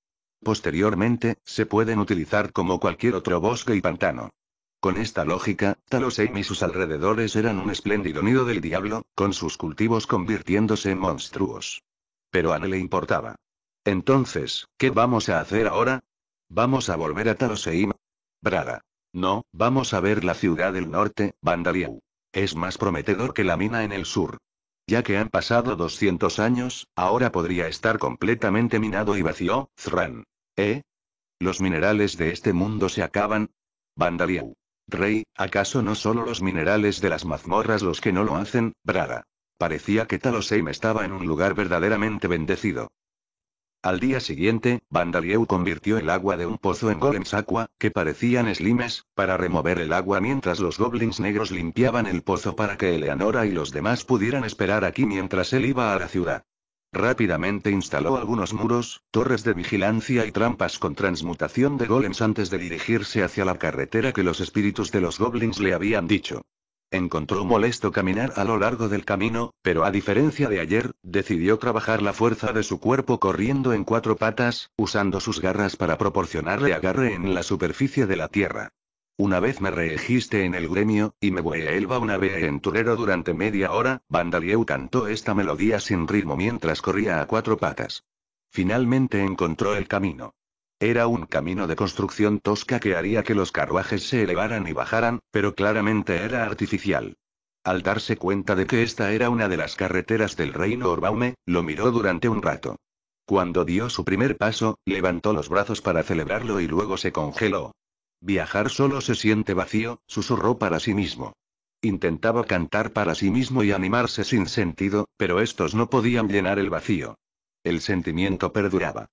Posteriormente, se pueden utilizar como cualquier otro bosque y pantano. Con esta lógica, Taloseim y sus alrededores eran un espléndido nido del diablo, con sus cultivos convirtiéndose en monstruos. Pero a no le importaba. Entonces, ¿qué vamos a hacer ahora? ¿Vamos a volver a Taloseim? Braga. No, vamos a ver la ciudad del norte, Vandaliau. Es más prometedor que la mina en el sur. Ya que han pasado 200 años, ahora podría estar completamente minado y vacío, Zran. ¿Eh? ¿Los minerales de este mundo se acaban? Bandaliau. Rey, ¿acaso no solo los minerales de las mazmorras los que no lo hacen, Braga? Parecía que Taloseim estaba en un lugar verdaderamente bendecido. Al día siguiente, Vandalieu convirtió el agua de un pozo en golems aqua, que parecían slimes, para remover el agua mientras los goblins negros limpiaban el pozo para que Eleanora y los demás pudieran esperar aquí mientras él iba a la ciudad. Rápidamente instaló algunos muros, torres de vigilancia y trampas con transmutación de golems antes de dirigirse hacia la carretera que los espíritus de los goblins le habían dicho. Encontró molesto caminar a lo largo del camino, pero a diferencia de ayer, decidió trabajar la fuerza de su cuerpo corriendo en cuatro patas, usando sus garras para proporcionarle agarre en la superficie de la tierra. Una vez me registe en el gremio, y me voy a Elba una vez turero durante media hora, Vandalieu cantó esta melodía sin ritmo mientras corría a cuatro patas. Finalmente encontró el camino. Era un camino de construcción tosca que haría que los carruajes se elevaran y bajaran, pero claramente era artificial. Al darse cuenta de que esta era una de las carreteras del reino Orbaume, lo miró durante un rato. Cuando dio su primer paso, levantó los brazos para celebrarlo y luego se congeló. Viajar solo se siente vacío, susurró para sí mismo. Intentaba cantar para sí mismo y animarse sin sentido, pero estos no podían llenar el vacío. El sentimiento perduraba.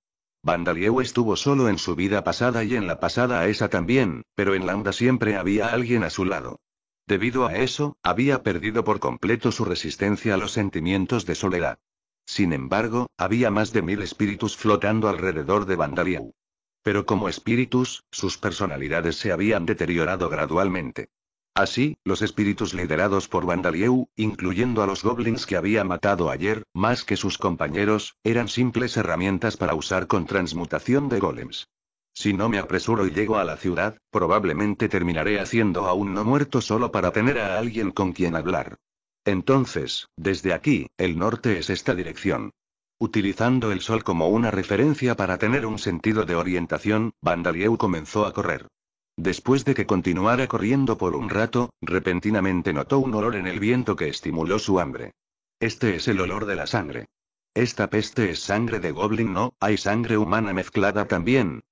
Vandalieu estuvo solo en su vida pasada y en la pasada a esa también, pero en Lambda siempre había alguien a su lado. Debido a eso, había perdido por completo su resistencia a los sentimientos de soledad. Sin embargo, había más de mil espíritus flotando alrededor de Vandalieu. Pero como espíritus, sus personalidades se habían deteriorado gradualmente. Así, los espíritus liderados por Vandalieu, incluyendo a los goblins que había matado ayer, más que sus compañeros, eran simples herramientas para usar con transmutación de golems. Si no me apresuro y llego a la ciudad, probablemente terminaré haciendo a un no muerto solo para tener a alguien con quien hablar. Entonces, desde aquí, el norte es esta dirección. Utilizando el sol como una referencia para tener un sentido de orientación, Vandalieu comenzó a correr. Después de que continuara corriendo por un rato, repentinamente notó un olor en el viento que estimuló su hambre. Este es el olor de la sangre. Esta peste es sangre de goblin, no, hay sangre humana mezclada también.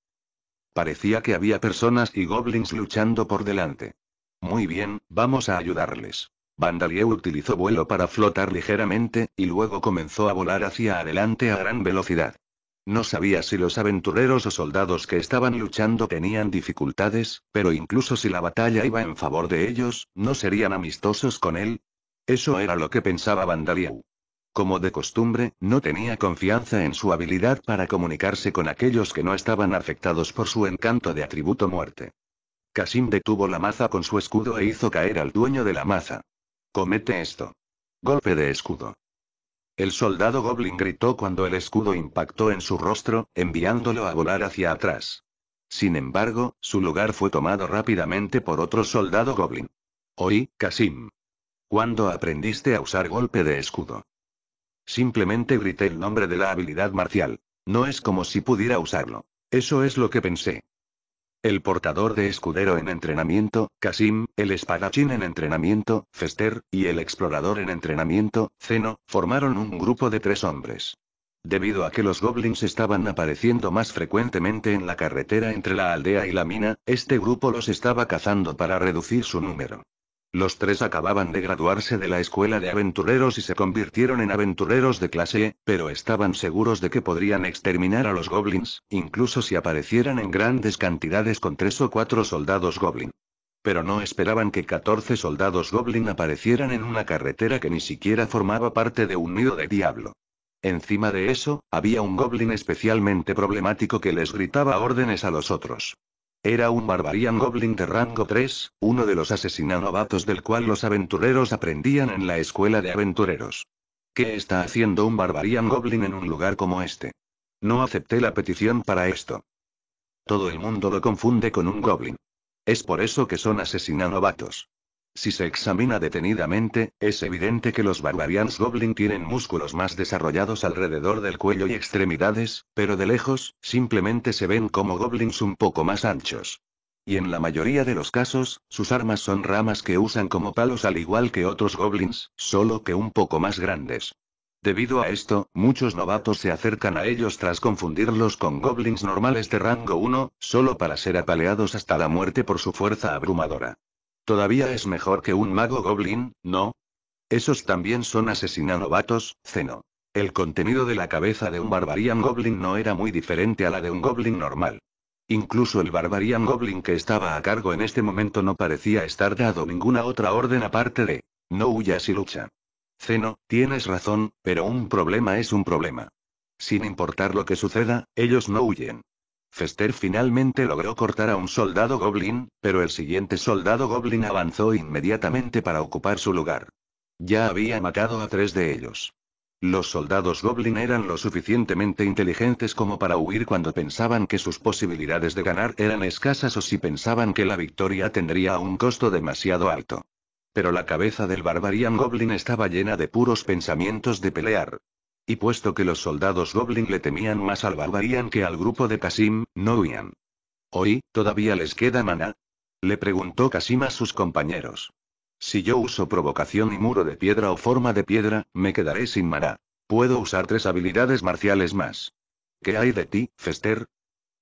Parecía que había personas y goblins luchando por delante. Muy bien, vamos a ayudarles. Vandalieu utilizó vuelo para flotar ligeramente, y luego comenzó a volar hacia adelante a gran velocidad. No sabía si los aventureros o soldados que estaban luchando tenían dificultades, pero incluso si la batalla iba en favor de ellos, ¿no serían amistosos con él? Eso era lo que pensaba Vandaliau. Como de costumbre, no tenía confianza en su habilidad para comunicarse con aquellos que no estaban afectados por su encanto de atributo muerte. Kasim detuvo la maza con su escudo e hizo caer al dueño de la maza. Comete esto. Golpe de escudo. El soldado Goblin gritó cuando el escudo impactó en su rostro, enviándolo a volar hacia atrás. Sin embargo, su lugar fue tomado rápidamente por otro soldado Goblin. Oí, Kasim. ¿Cuándo aprendiste a usar golpe de escudo? Simplemente grité el nombre de la habilidad marcial. No es como si pudiera usarlo. Eso es lo que pensé. El portador de escudero en entrenamiento, Kasim, el espadachín en entrenamiento, Fester, y el explorador en entrenamiento, Zeno, formaron un grupo de tres hombres. Debido a que los goblins estaban apareciendo más frecuentemente en la carretera entre la aldea y la mina, este grupo los estaba cazando para reducir su número. Los tres acababan de graduarse de la escuela de aventureros y se convirtieron en aventureros de clase pero estaban seguros de que podrían exterminar a los goblins, incluso si aparecieran en grandes cantidades con tres o cuatro soldados goblin. Pero no esperaban que catorce soldados goblin aparecieran en una carretera que ni siquiera formaba parte de un nido de diablo. Encima de eso, había un goblin especialmente problemático que les gritaba órdenes a los otros. Era un Barbarian Goblin de rango 3, uno de los asesinanovatos del cual los aventureros aprendían en la escuela de aventureros. ¿Qué está haciendo un Barbarian Goblin en un lugar como este? No acepté la petición para esto. Todo el mundo lo confunde con un Goblin. Es por eso que son asesinanovatos. Si se examina detenidamente, es evidente que los Barbarians Goblin tienen músculos más desarrollados alrededor del cuello y extremidades, pero de lejos, simplemente se ven como goblins un poco más anchos. Y en la mayoría de los casos, sus armas son ramas que usan como palos al igual que otros goblins, solo que un poco más grandes. Debido a esto, muchos novatos se acercan a ellos tras confundirlos con goblins normales de rango 1, solo para ser apaleados hasta la muerte por su fuerza abrumadora. Todavía es mejor que un mago goblin, ¿no? Esos también son asesinanovatos, Zeno. El contenido de la cabeza de un Barbarian Goblin no era muy diferente a la de un Goblin normal. Incluso el Barbarian Goblin que estaba a cargo en este momento no parecía estar dado ninguna otra orden aparte de, no huyas y lucha. Zeno, tienes razón, pero un problema es un problema. Sin importar lo que suceda, ellos no huyen. Fester finalmente logró cortar a un soldado goblin, pero el siguiente soldado goblin avanzó inmediatamente para ocupar su lugar. Ya había matado a tres de ellos. Los soldados goblin eran lo suficientemente inteligentes como para huir cuando pensaban que sus posibilidades de ganar eran escasas o si pensaban que la victoria tendría un costo demasiado alto. Pero la cabeza del barbarian goblin estaba llena de puros pensamientos de pelear. Y puesto que los soldados Goblin le temían más al Barbarian que al grupo de Kasim, no huían. ¿Hoy, todavía les queda maná? Le preguntó Kasim a sus compañeros. Si yo uso provocación y muro de piedra o forma de piedra, me quedaré sin maná. Puedo usar tres habilidades marciales más. ¿Qué hay de ti, Fester?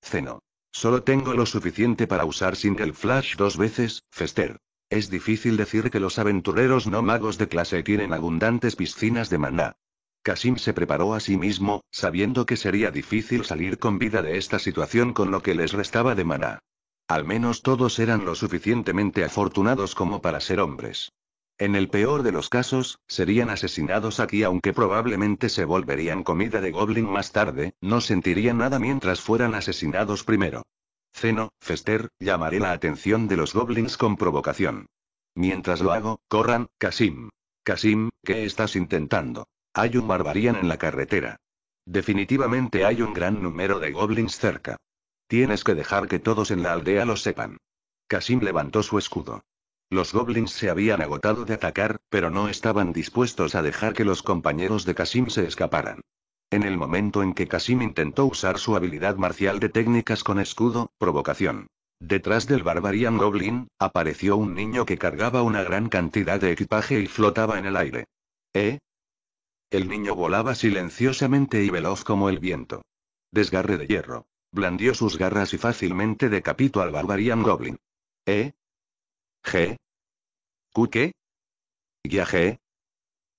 Ceno. Solo tengo lo suficiente para usar Single Flash dos veces, Fester. Es difícil decir que los aventureros no magos de clase tienen abundantes piscinas de maná. Kasim se preparó a sí mismo, sabiendo que sería difícil salir con vida de esta situación con lo que les restaba de maná. Al menos todos eran lo suficientemente afortunados como para ser hombres. En el peor de los casos, serían asesinados aquí aunque probablemente se volverían comida de Goblin más tarde, no sentirían nada mientras fueran asesinados primero. Zeno, Fester, llamaré la atención de los Goblins con provocación. Mientras lo hago, corran, Kasim. Kasim, ¿qué estás intentando? Hay un barbarian en la carretera. Definitivamente hay un gran número de goblins cerca. Tienes que dejar que todos en la aldea lo sepan. Kasim levantó su escudo. Los goblins se habían agotado de atacar, pero no estaban dispuestos a dejar que los compañeros de Kasim se escaparan. En el momento en que Kasim intentó usar su habilidad marcial de técnicas con escudo, provocación. Detrás del Barbarian Goblin, apareció un niño que cargaba una gran cantidad de equipaje y flotaba en el aire. ¿Eh? El niño volaba silenciosamente y veloz como el viento. Desgarre de hierro. Blandió sus garras y fácilmente decapitó al Barbarian Goblin. ¿Eh? ¿G? ¿Q G?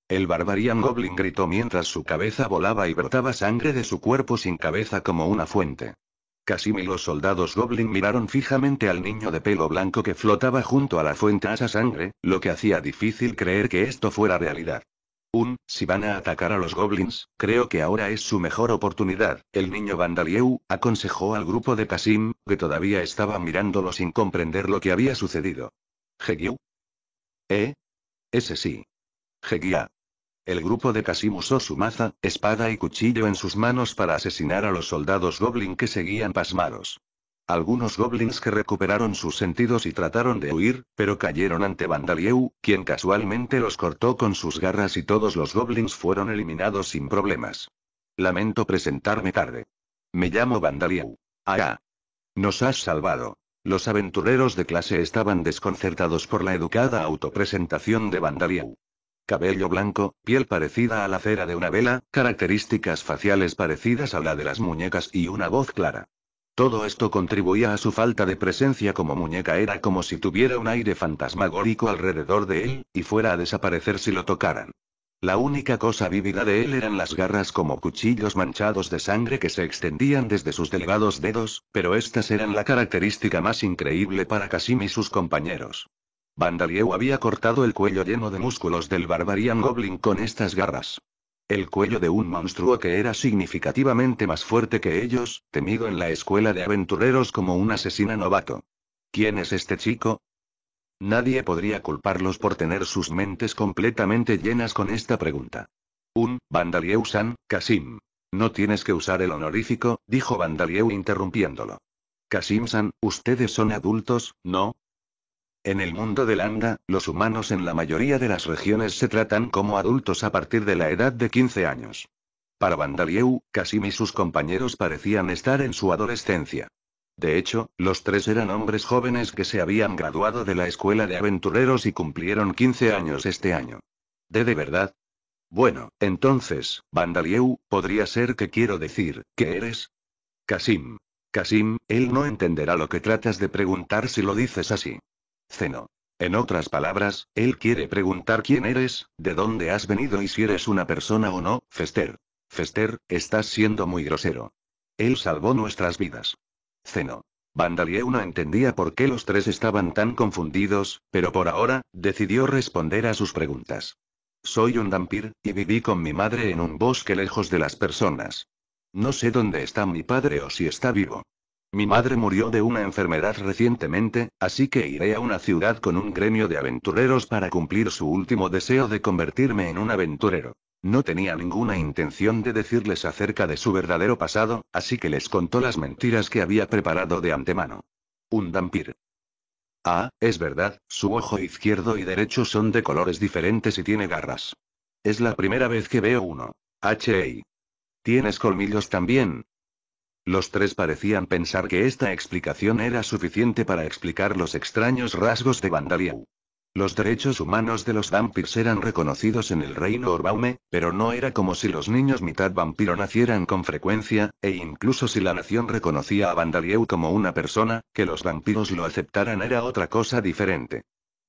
El Barbarian Goblin gritó mientras su cabeza volaba y brotaba sangre de su cuerpo sin cabeza como una fuente. Casimi y los soldados Goblin miraron fijamente al niño de pelo blanco que flotaba junto a la fuente a esa sangre, lo que hacía difícil creer que esto fuera realidad si van a atacar a los goblins, creo que ahora es su mejor oportunidad. El niño Vandalieu, aconsejó al grupo de Kasim, que todavía estaba mirándolo sin comprender lo que había sucedido. ¿Hegiu? ¿Eh? Ese sí. Hegia. El grupo de Kasim usó su maza, espada y cuchillo en sus manos para asesinar a los soldados goblin que seguían pasmados. Algunos goblins que recuperaron sus sentidos y trataron de huir, pero cayeron ante Vandalieu, quien casualmente los cortó con sus garras y todos los goblins fueron eliminados sin problemas. Lamento presentarme tarde. Me llamo Vandalieu. Ah. Nos has salvado. Los aventureros de clase estaban desconcertados por la educada autopresentación de Vandalieu. Cabello blanco, piel parecida a la cera de una vela, características faciales parecidas a la de las muñecas y una voz clara. Todo esto contribuía a su falta de presencia como muñeca. Era como si tuviera un aire fantasmagórico alrededor de él, y fuera a desaparecer si lo tocaran. La única cosa vívida de él eran las garras como cuchillos manchados de sangre que se extendían desde sus delgados dedos, pero estas eran la característica más increíble para Kasim y sus compañeros. Vandalieu había cortado el cuello lleno de músculos del Barbarian Goblin con estas garras. El cuello de un monstruo que era significativamente más fuerte que ellos, temido en la escuela de aventureros como un asesino novato. ¿Quién es este chico? Nadie podría culparlos por tener sus mentes completamente llenas con esta pregunta. Un, Vandalieu-san, Kasim. No tienes que usar el honorífico, dijo Vandalieu interrumpiéndolo. Kasim-san, ustedes son adultos, ¿no? En el mundo de Landa, los humanos en la mayoría de las regiones se tratan como adultos a partir de la edad de 15 años. Para Vandalieu, Kasim y sus compañeros parecían estar en su adolescencia. De hecho, los tres eran hombres jóvenes que se habían graduado de la escuela de aventureros y cumplieron 15 años este año. ¿De de verdad? Bueno, entonces, Vandalieu, podría ser que quiero decir, ¿qué eres? Kasim. Kasim, él no entenderá lo que tratas de preguntar si lo dices así. Zeno. En otras palabras, él quiere preguntar quién eres, de dónde has venido y si eres una persona o no, Fester. Fester, estás siendo muy grosero. Él salvó nuestras vidas. Zeno. Vandalieu no entendía por qué los tres estaban tan confundidos, pero por ahora, decidió responder a sus preguntas. Soy un vampir, y viví con mi madre en un bosque lejos de las personas. No sé dónde está mi padre o si está vivo. Mi madre murió de una enfermedad recientemente, así que iré a una ciudad con un gremio de aventureros para cumplir su último deseo de convertirme en un aventurero. No tenía ninguna intención de decirles acerca de su verdadero pasado, así que les contó las mentiras que había preparado de antemano. Un vampiro Ah, es verdad, su ojo izquierdo y derecho son de colores diferentes y tiene garras. Es la primera vez que veo uno. H.A. ¿Tienes colmillos también? Los tres parecían pensar que esta explicación era suficiente para explicar los extraños rasgos de Vandalieu. Los derechos humanos de los vampiros eran reconocidos en el reino Orbaume, pero no era como si los niños mitad vampiro nacieran con frecuencia, e incluso si la nación reconocía a Vandalieu como una persona, que los vampiros lo aceptaran era otra cosa diferente.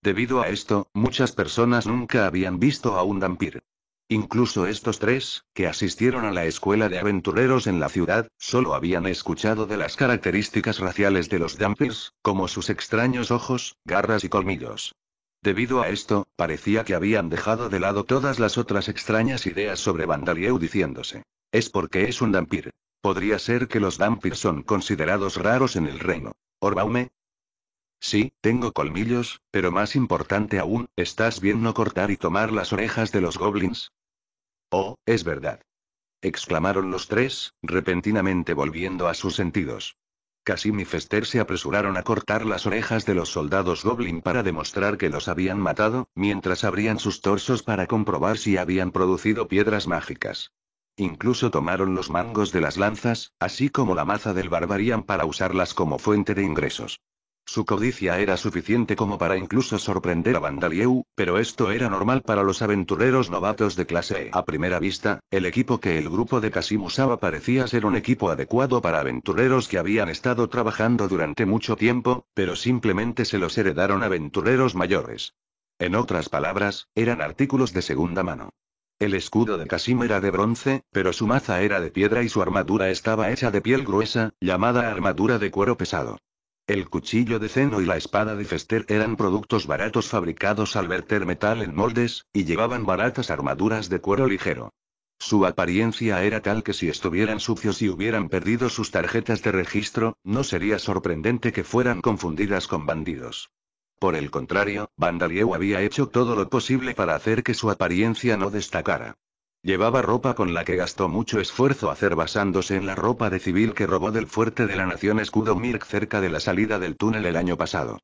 Debido a esto, muchas personas nunca habían visto a un vampiro. Incluso estos tres, que asistieron a la escuela de aventureros en la ciudad, solo habían escuchado de las características raciales de los Dampirs, como sus extraños ojos, garras y colmillos. Debido a esto, parecía que habían dejado de lado todas las otras extrañas ideas sobre Vandalieu diciéndose, es porque es un Dampir. Podría ser que los Dampirs son considerados raros en el reino. Orbaume, Sí, tengo colmillos, pero más importante aún, ¿estás bien no cortar y tomar las orejas de los goblins? Oh, es verdad. exclamaron los tres, repentinamente volviendo a sus sentidos. Casim y Fester se apresuraron a cortar las orejas de los soldados Goblin para demostrar que los habían matado, mientras abrían sus torsos para comprobar si habían producido piedras mágicas. Incluso tomaron los mangos de las lanzas, así como la maza del Barbarian para usarlas como fuente de ingresos. Su codicia era suficiente como para incluso sorprender a Vandalieu, pero esto era normal para los aventureros novatos de clase E. A primera vista, el equipo que el grupo de Kasim usaba parecía ser un equipo adecuado para aventureros que habían estado trabajando durante mucho tiempo, pero simplemente se los heredaron aventureros mayores. En otras palabras, eran artículos de segunda mano. El escudo de Kasim era de bronce, pero su maza era de piedra y su armadura estaba hecha de piel gruesa, llamada armadura de cuero pesado. El cuchillo de Ceno y la espada de Fester eran productos baratos fabricados al verter metal en moldes, y llevaban baratas armaduras de cuero ligero. Su apariencia era tal que si estuvieran sucios y hubieran perdido sus tarjetas de registro, no sería sorprendente que fueran confundidas con bandidos. Por el contrario, Vandalieu había hecho todo lo posible para hacer que su apariencia no destacara. Llevaba ropa con la que gastó mucho esfuerzo hacer basándose en la ropa de civil que robó del fuerte de la nación Escudo Mirk cerca de la salida del túnel el año pasado.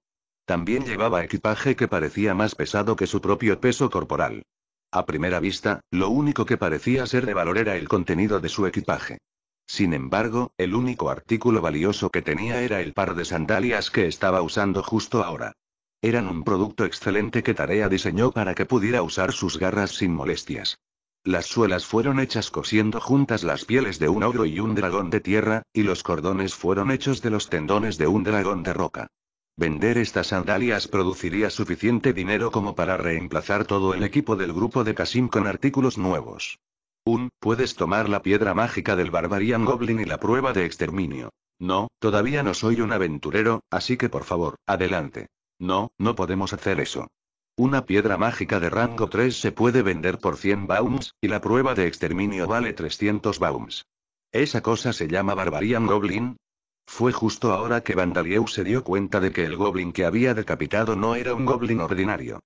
También llevaba equipaje que parecía más pesado que su propio peso corporal. A primera vista, lo único que parecía ser de valor era el contenido de su equipaje. Sin embargo, el único artículo valioso que tenía era el par de sandalias que estaba usando justo ahora. Eran un producto excelente que Tarea diseñó para que pudiera usar sus garras sin molestias. Las suelas fueron hechas cosiendo juntas las pieles de un ogro y un dragón de tierra, y los cordones fueron hechos de los tendones de un dragón de roca. Vender estas sandalias produciría suficiente dinero como para reemplazar todo el equipo del grupo de Kasim con artículos nuevos. Un, puedes tomar la piedra mágica del Barbarian Goblin y la prueba de exterminio. No, todavía no soy un aventurero, así que por favor, adelante. No, no podemos hacer eso. Una piedra mágica de rango 3 se puede vender por 100 baums, y la prueba de exterminio vale 300 baums. ¿Esa cosa se llama Barbarian Goblin? Fue justo ahora que Vandalieu se dio cuenta de que el goblin que había decapitado no era un goblin ordinario.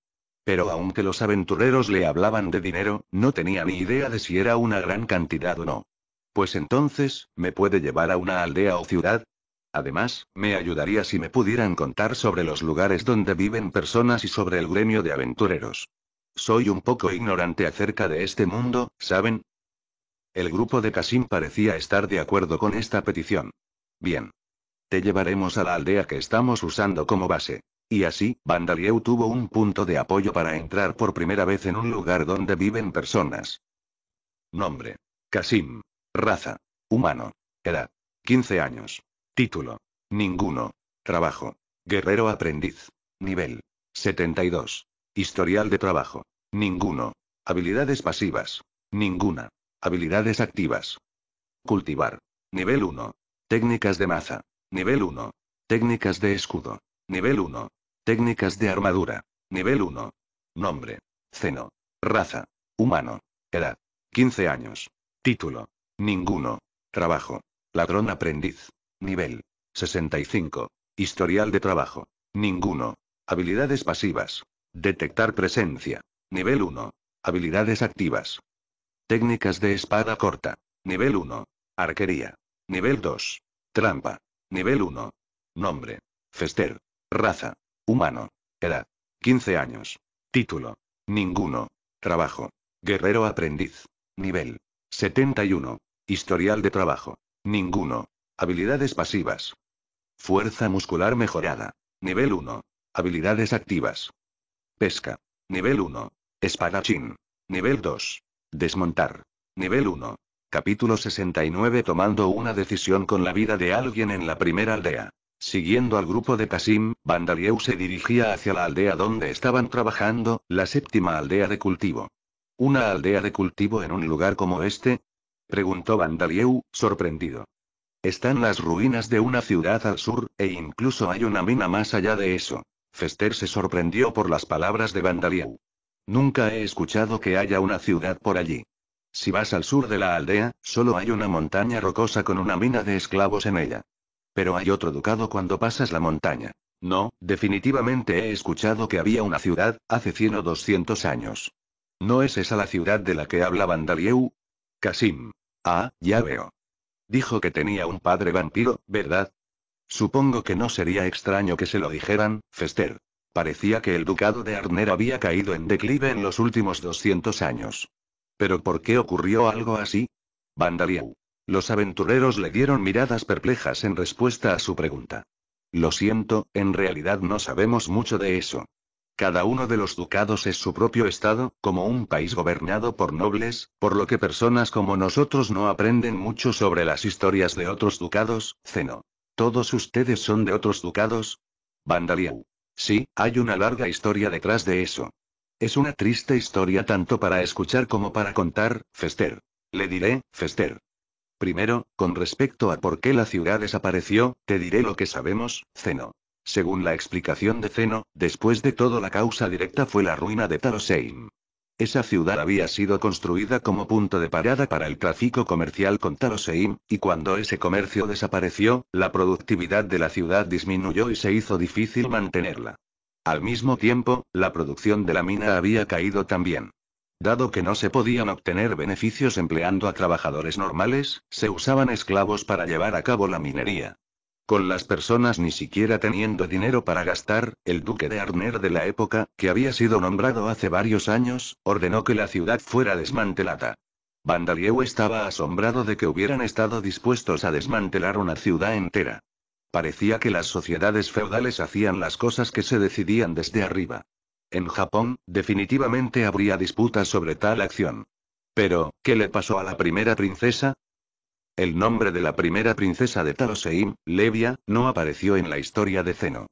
Pero aunque los aventureros le hablaban de dinero, no tenía ni idea de si era una gran cantidad o no. Pues entonces, ¿me puede llevar a una aldea o ciudad? Además, me ayudaría si me pudieran contar sobre los lugares donde viven personas y sobre el gremio de aventureros. Soy un poco ignorante acerca de este mundo, ¿saben? El grupo de Casim parecía estar de acuerdo con esta petición. Bien. Te llevaremos a la aldea que estamos usando como base. Y así, Vandalieu tuvo un punto de apoyo para entrar por primera vez en un lugar donde viven personas. Nombre. Casim. Raza. Humano. Edad. 15 años. Título. Ninguno. Trabajo. Guerrero aprendiz. Nivel. 72. Historial de trabajo. Ninguno. Habilidades pasivas. Ninguna. Habilidades activas. Cultivar. Nivel 1. Técnicas de maza. Nivel 1. Técnicas de escudo. Nivel 1. Técnicas de armadura. Nivel 1. Nombre. Ceno. Raza. Humano. Edad. 15 años. Título. Ninguno. Trabajo. Ladrón aprendiz. Nivel. 65. Historial de trabajo. Ninguno. Habilidades pasivas. Detectar presencia. Nivel 1. Habilidades activas. Técnicas de espada corta. Nivel 1. Arquería. Nivel 2. Trampa. Nivel 1. Nombre. Fester. Raza. Humano. Edad. 15 años. Título. Ninguno. Trabajo. Guerrero aprendiz. Nivel. 71. Historial de trabajo. Ninguno. Habilidades pasivas. Fuerza muscular mejorada. Nivel 1. Habilidades activas. Pesca. Nivel 1. Espadachín. Nivel 2. Desmontar. Nivel 1. Capítulo 69 Tomando una decisión con la vida de alguien en la primera aldea. Siguiendo al grupo de Kasim, Vandalieu se dirigía hacia la aldea donde estaban trabajando, la séptima aldea de cultivo. ¿Una aldea de cultivo en un lugar como este? Preguntó Vandalieu, sorprendido. Están las ruinas de una ciudad al sur, e incluso hay una mina más allá de eso. Fester se sorprendió por las palabras de Vandalieu. Nunca he escuchado que haya una ciudad por allí. Si vas al sur de la aldea, solo hay una montaña rocosa con una mina de esclavos en ella. Pero hay otro ducado cuando pasas la montaña. No, definitivamente he escuchado que había una ciudad, hace 100 o 200 años. ¿No es esa la ciudad de la que habla Vandalieu? Kasim. Ah, ya veo. Dijo que tenía un padre vampiro, ¿verdad? Supongo que no sería extraño que se lo dijeran, Fester. Parecía que el ducado de Arner había caído en declive en los últimos 200 años. ¿Pero por qué ocurrió algo así? Vandaliau. Los aventureros le dieron miradas perplejas en respuesta a su pregunta. Lo siento, en realidad no sabemos mucho de eso. Cada uno de los ducados es su propio estado, como un país gobernado por nobles, por lo que personas como nosotros no aprenden mucho sobre las historias de otros ducados, Zeno. ¿Todos ustedes son de otros ducados? Vandaliau. Sí, hay una larga historia detrás de eso. Es una triste historia tanto para escuchar como para contar, Fester. Le diré, Fester. Primero, con respecto a por qué la ciudad desapareció, te diré lo que sabemos, Zeno. Según la explicación de Zeno, después de todo la causa directa fue la ruina de Taroseim. Esa ciudad había sido construida como punto de parada para el tráfico comercial con Taroseim, y cuando ese comercio desapareció, la productividad de la ciudad disminuyó y se hizo difícil mantenerla. Al mismo tiempo, la producción de la mina había caído también. Dado que no se podían obtener beneficios empleando a trabajadores normales, se usaban esclavos para llevar a cabo la minería. Con las personas ni siquiera teniendo dinero para gastar, el duque de Arner de la época, que había sido nombrado hace varios años, ordenó que la ciudad fuera desmantelada. Vandalieu estaba asombrado de que hubieran estado dispuestos a desmantelar una ciudad entera. Parecía que las sociedades feudales hacían las cosas que se decidían desde arriba. En Japón, definitivamente habría disputas sobre tal acción. Pero, ¿qué le pasó a la primera princesa? El nombre de la primera princesa de Taloseim, Levia, no apareció en la historia de Zeno.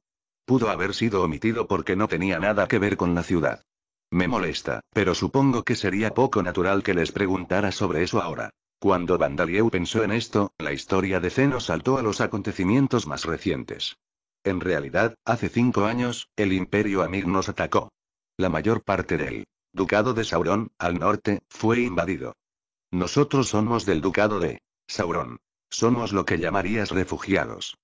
Pudo haber sido omitido porque no tenía nada que ver con la ciudad. Me molesta, pero supongo que sería poco natural que les preguntara sobre eso ahora. Cuando Vandalieu pensó en esto, la historia de Zeno saltó a los acontecimientos más recientes. En realidad, hace cinco años, el Imperio Amir nos atacó. La mayor parte del Ducado de Sauron, al norte, fue invadido. Nosotros somos del Ducado de Sauron. Somos lo que llamarías refugiados.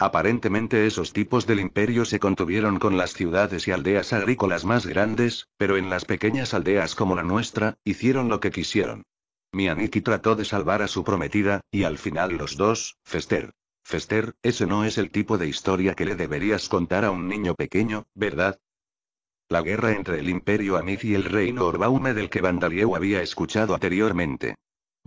Aparentemente esos tipos del imperio se contuvieron con las ciudades y aldeas agrícolas más grandes, pero en las pequeñas aldeas como la nuestra, hicieron lo que quisieron. Mianiki trató de salvar a su prometida, y al final los dos, Fester. Fester, ese no es el tipo de historia que le deberías contar a un niño pequeño, ¿verdad? La guerra entre el Imperio Amith y el Reino Orbaume del que Vandalieu había escuchado anteriormente.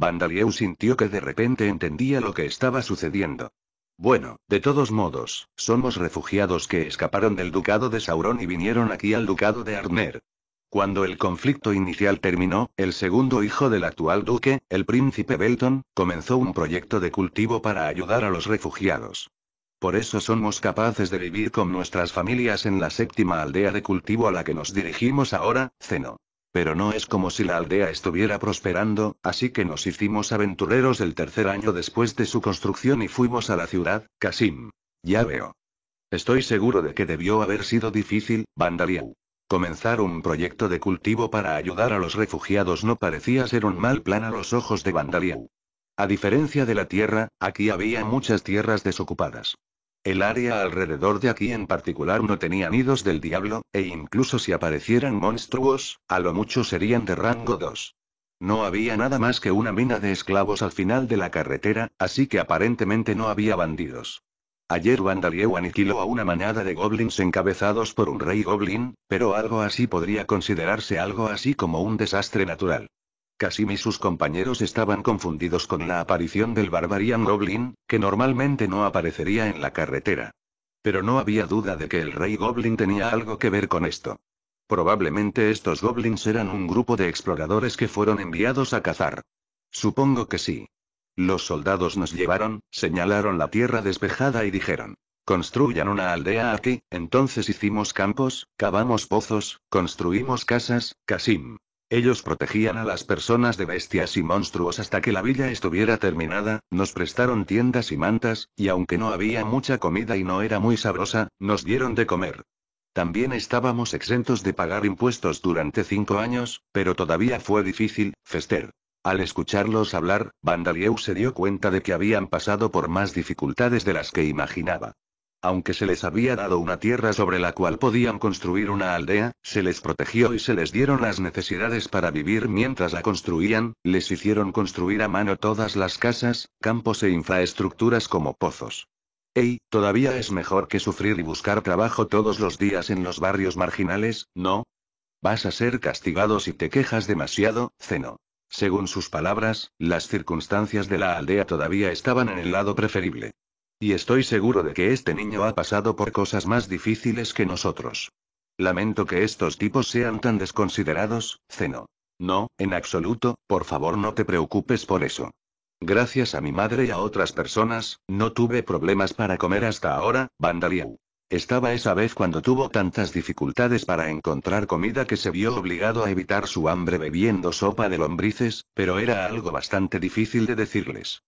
Vandalieu sintió que de repente entendía lo que estaba sucediendo. Bueno, de todos modos, somos refugiados que escaparon del ducado de Sauron y vinieron aquí al ducado de Arner. Cuando el conflicto inicial terminó, el segundo hijo del actual duque, el príncipe Belton, comenzó un proyecto de cultivo para ayudar a los refugiados. Por eso somos capaces de vivir con nuestras familias en la séptima aldea de cultivo a la que nos dirigimos ahora, Zeno. Pero no es como si la aldea estuviera prosperando, así que nos hicimos aventureros el tercer año después de su construcción y fuimos a la ciudad, Kasim. Ya veo. Estoy seguro de que debió haber sido difícil, Vandaliau. Comenzar un proyecto de cultivo para ayudar a los refugiados no parecía ser un mal plan a los ojos de Vandaliau. A diferencia de la tierra, aquí había muchas tierras desocupadas. El área alrededor de aquí en particular no tenía nidos del diablo, e incluso si aparecieran monstruos, a lo mucho serían de rango 2. No había nada más que una mina de esclavos al final de la carretera, así que aparentemente no había bandidos. Ayer Vandalieu aniquiló a una manada de goblins encabezados por un rey goblin, pero algo así podría considerarse algo así como un desastre natural. Casim y sus compañeros estaban confundidos con la aparición del Barbarian Goblin, que normalmente no aparecería en la carretera. Pero no había duda de que el Rey Goblin tenía algo que ver con esto. Probablemente estos goblins eran un grupo de exploradores que fueron enviados a cazar. Supongo que sí. Los soldados nos llevaron, señalaron la tierra despejada y dijeron, construyan una aldea aquí, entonces hicimos campos, cavamos pozos, construimos casas, Casim, ellos protegían a las personas de bestias y monstruos hasta que la villa estuviera terminada, nos prestaron tiendas y mantas, y aunque no había mucha comida y no era muy sabrosa, nos dieron de comer. También estábamos exentos de pagar impuestos durante cinco años, pero todavía fue difícil, Fester. Al escucharlos hablar, Vandalieu se dio cuenta de que habían pasado por más dificultades de las que imaginaba. Aunque se les había dado una tierra sobre la cual podían construir una aldea, se les protegió y se les dieron las necesidades para vivir mientras la construían, les hicieron construir a mano todas las casas, campos e infraestructuras como pozos. Ey, todavía es mejor que sufrir y buscar trabajo todos los días en los barrios marginales, ¿no? Vas a ser castigado si te quejas demasiado, Zeno. Según sus palabras, las circunstancias de la aldea todavía estaban en el lado preferible. Y estoy seguro de que este niño ha pasado por cosas más difíciles que nosotros. Lamento que estos tipos sean tan desconsiderados, Zeno. No, en absoluto, por favor no te preocupes por eso. Gracias a mi madre y a otras personas, no tuve problemas para comer hasta ahora, Vandaliau. Estaba esa vez cuando tuvo tantas dificultades para encontrar comida que se vio obligado a evitar su hambre bebiendo sopa de lombrices, pero era algo bastante difícil de decirles.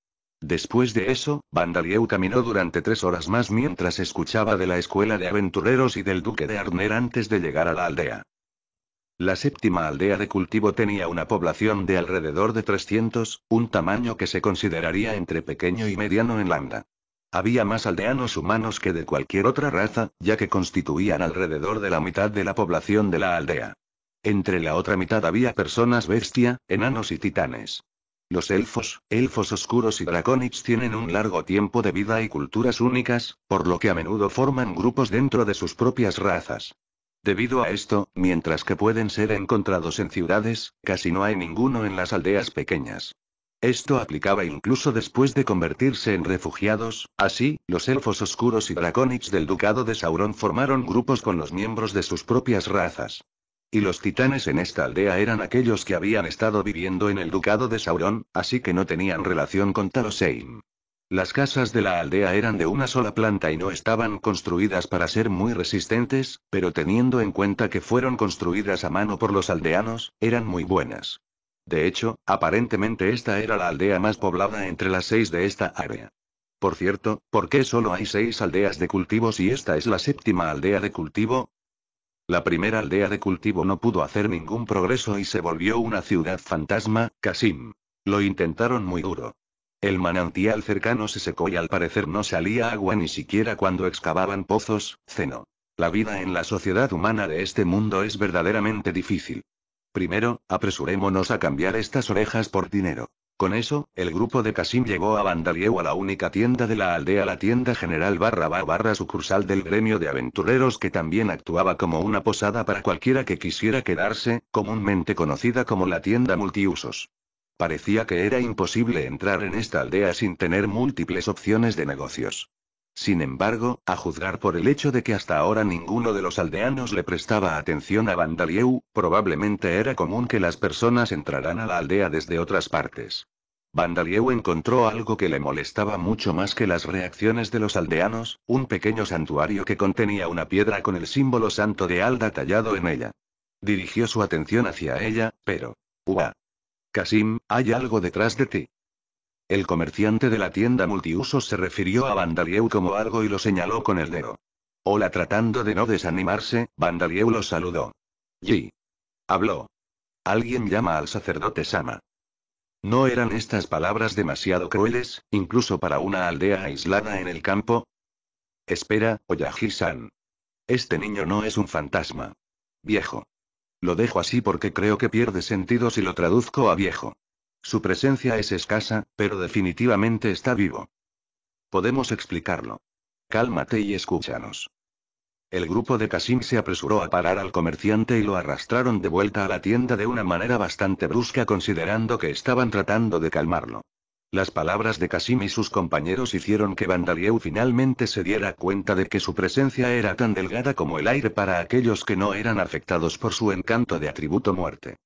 Después de eso, Vandalieu caminó durante tres horas más mientras escuchaba de la escuela de aventureros y del duque de Arner antes de llegar a la aldea. La séptima aldea de cultivo tenía una población de alrededor de 300, un tamaño que se consideraría entre pequeño y mediano en Landa. Había más aldeanos humanos que de cualquier otra raza, ya que constituían alrededor de la mitad de la población de la aldea. Entre la otra mitad había personas bestia, enanos y titanes. Los elfos, elfos oscuros y draconics tienen un largo tiempo de vida y culturas únicas, por lo que a menudo forman grupos dentro de sus propias razas. Debido a esto, mientras que pueden ser encontrados en ciudades, casi no hay ninguno en las aldeas pequeñas. Esto aplicaba incluso después de convertirse en refugiados, así, los elfos oscuros y draconics del ducado de Sauron formaron grupos con los miembros de sus propias razas. Y los titanes en esta aldea eran aquellos que habían estado viviendo en el ducado de Sauron, así que no tenían relación con Talosheim. Las casas de la aldea eran de una sola planta y no estaban construidas para ser muy resistentes, pero teniendo en cuenta que fueron construidas a mano por los aldeanos, eran muy buenas. De hecho, aparentemente esta era la aldea más poblada entre las seis de esta área. Por cierto, ¿por qué solo hay seis aldeas de cultivos y esta es la séptima aldea de cultivo? La primera aldea de cultivo no pudo hacer ningún progreso y se volvió una ciudad fantasma, Kasim. Lo intentaron muy duro. El manantial cercano se secó y al parecer no salía agua ni siquiera cuando excavaban pozos, Zeno. La vida en la sociedad humana de este mundo es verdaderamente difícil. Primero, apresurémonos a cambiar estas orejas por dinero. Con eso, el grupo de Kasim llegó a Bandalieu a la única tienda de la aldea, la tienda general barra, barra sucursal del gremio de aventureros que también actuaba como una posada para cualquiera que quisiera quedarse, comúnmente conocida como la tienda multiusos. Parecía que era imposible entrar en esta aldea sin tener múltiples opciones de negocios. Sin embargo, a juzgar por el hecho de que hasta ahora ninguno de los aldeanos le prestaba atención a Vandalieu, probablemente era común que las personas entraran a la aldea desde otras partes. Vandalieu encontró algo que le molestaba mucho más que las reacciones de los aldeanos, un pequeño santuario que contenía una piedra con el símbolo santo de Alda tallado en ella. Dirigió su atención hacia ella, pero... Uva. Casim, hay algo detrás de ti. El comerciante de la tienda multiusos se refirió a Vandalieu como algo y lo señaló con el dedo. Hola tratando de no desanimarse, Vandalieu lo saludó. Yi. Habló. Alguien llama al sacerdote Sama. ¿No eran estas palabras demasiado crueles, incluso para una aldea aislada en el campo? Espera, Oyaji-san. Este niño no es un fantasma. Viejo. Lo dejo así porque creo que pierde sentido si lo traduzco a viejo. Su presencia es escasa, pero definitivamente está vivo. Podemos explicarlo. Cálmate y escúchanos. El grupo de Kasim se apresuró a parar al comerciante y lo arrastraron de vuelta a la tienda de una manera bastante brusca considerando que estaban tratando de calmarlo. Las palabras de Kasim y sus compañeros hicieron que Vandalieu finalmente se diera cuenta de que su presencia era tan delgada como el aire para aquellos que no eran afectados por su encanto de atributo muerte.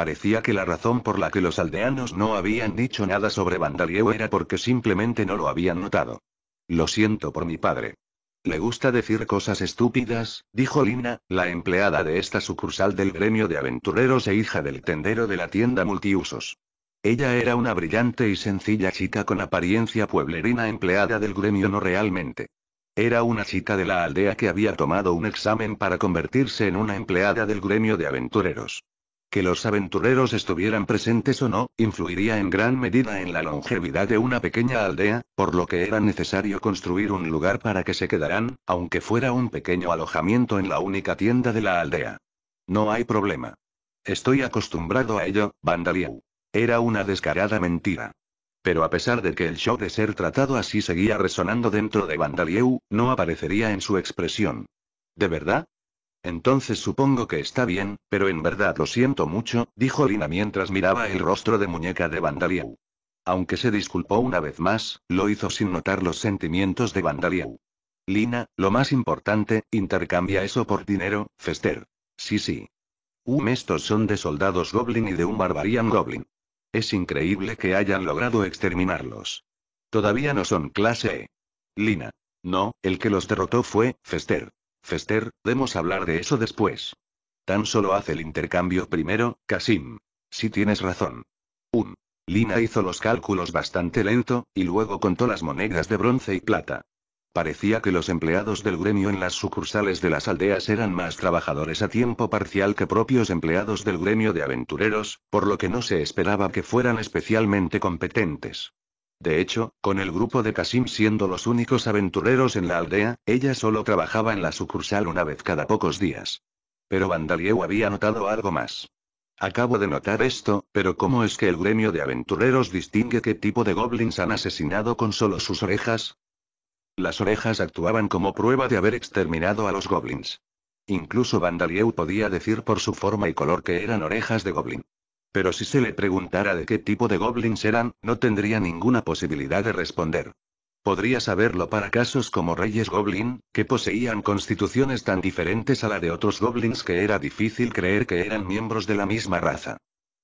Parecía que la razón por la que los aldeanos no habían dicho nada sobre Vandalieu era porque simplemente no lo habían notado. Lo siento por mi padre. Le gusta decir cosas estúpidas, dijo Lina, la empleada de esta sucursal del gremio de aventureros e hija del tendero de la tienda multiusos. Ella era una brillante y sencilla chica con apariencia pueblerina empleada del gremio no realmente. Era una chica de la aldea que había tomado un examen para convertirse en una empleada del gremio de aventureros. Que los aventureros estuvieran presentes o no, influiría en gran medida en la longevidad de una pequeña aldea, por lo que era necesario construir un lugar para que se quedaran, aunque fuera un pequeño alojamiento en la única tienda de la aldea. No hay problema. Estoy acostumbrado a ello, Vandalieu. Era una descarada mentira. Pero a pesar de que el show de ser tratado así seguía resonando dentro de Vandalieu, no aparecería en su expresión. ¿De verdad? Entonces supongo que está bien, pero en verdad lo siento mucho, dijo Lina mientras miraba el rostro de muñeca de Vandaliau. Aunque se disculpó una vez más, lo hizo sin notar los sentimientos de Vandaliau. Lina, lo más importante, intercambia eso por dinero, Fester. Sí, sí. Um, estos son de soldados Goblin y de un Barbarian Goblin. Es increíble que hayan logrado exterminarlos. Todavía no son clase E. Lina. No, el que los derrotó fue, Fester. Fester, debemos hablar de eso después. Tan solo hace el intercambio primero, Kasim. Si tienes razón. Un. Lina hizo los cálculos bastante lento, y luego contó las monedas de bronce y plata. Parecía que los empleados del gremio en las sucursales de las aldeas eran más trabajadores a tiempo parcial que propios empleados del gremio de aventureros, por lo que no se esperaba que fueran especialmente competentes. De hecho, con el grupo de Kasim siendo los únicos aventureros en la aldea, ella solo trabajaba en la sucursal una vez cada pocos días. Pero Vandalieu había notado algo más. Acabo de notar esto, pero ¿cómo es que el gremio de aventureros distingue qué tipo de goblins han asesinado con solo sus orejas? Las orejas actuaban como prueba de haber exterminado a los goblins. Incluso Vandalieu podía decir por su forma y color que eran orejas de goblin. Pero si se le preguntara de qué tipo de goblins eran, no tendría ninguna posibilidad de responder. Podría saberlo para casos como reyes goblin, que poseían constituciones tan diferentes a la de otros goblins que era difícil creer que eran miembros de la misma raza.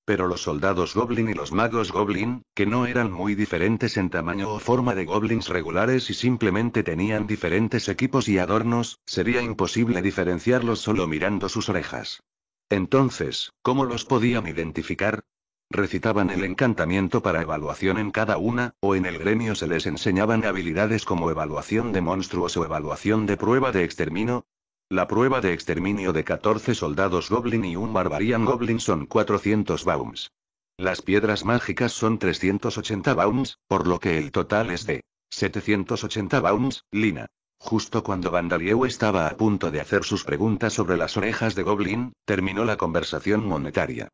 Pero los soldados goblin y los magos goblin, que no eran muy diferentes en tamaño o forma de goblins regulares y simplemente tenían diferentes equipos y adornos, sería imposible diferenciarlos solo mirando sus orejas. Entonces, ¿cómo los podían identificar? Recitaban el encantamiento para evaluación en cada una, o en el gremio se les enseñaban habilidades como evaluación de monstruos o evaluación de prueba de exterminio? La prueba de exterminio de 14 soldados goblin y un barbarian goblin son 400 baums. Las piedras mágicas son 380 baums, por lo que el total es de 780 baums, Lina. Justo cuando Vandalieu estaba a punto de hacer sus preguntas sobre las orejas de Goblin, terminó la conversación monetaria.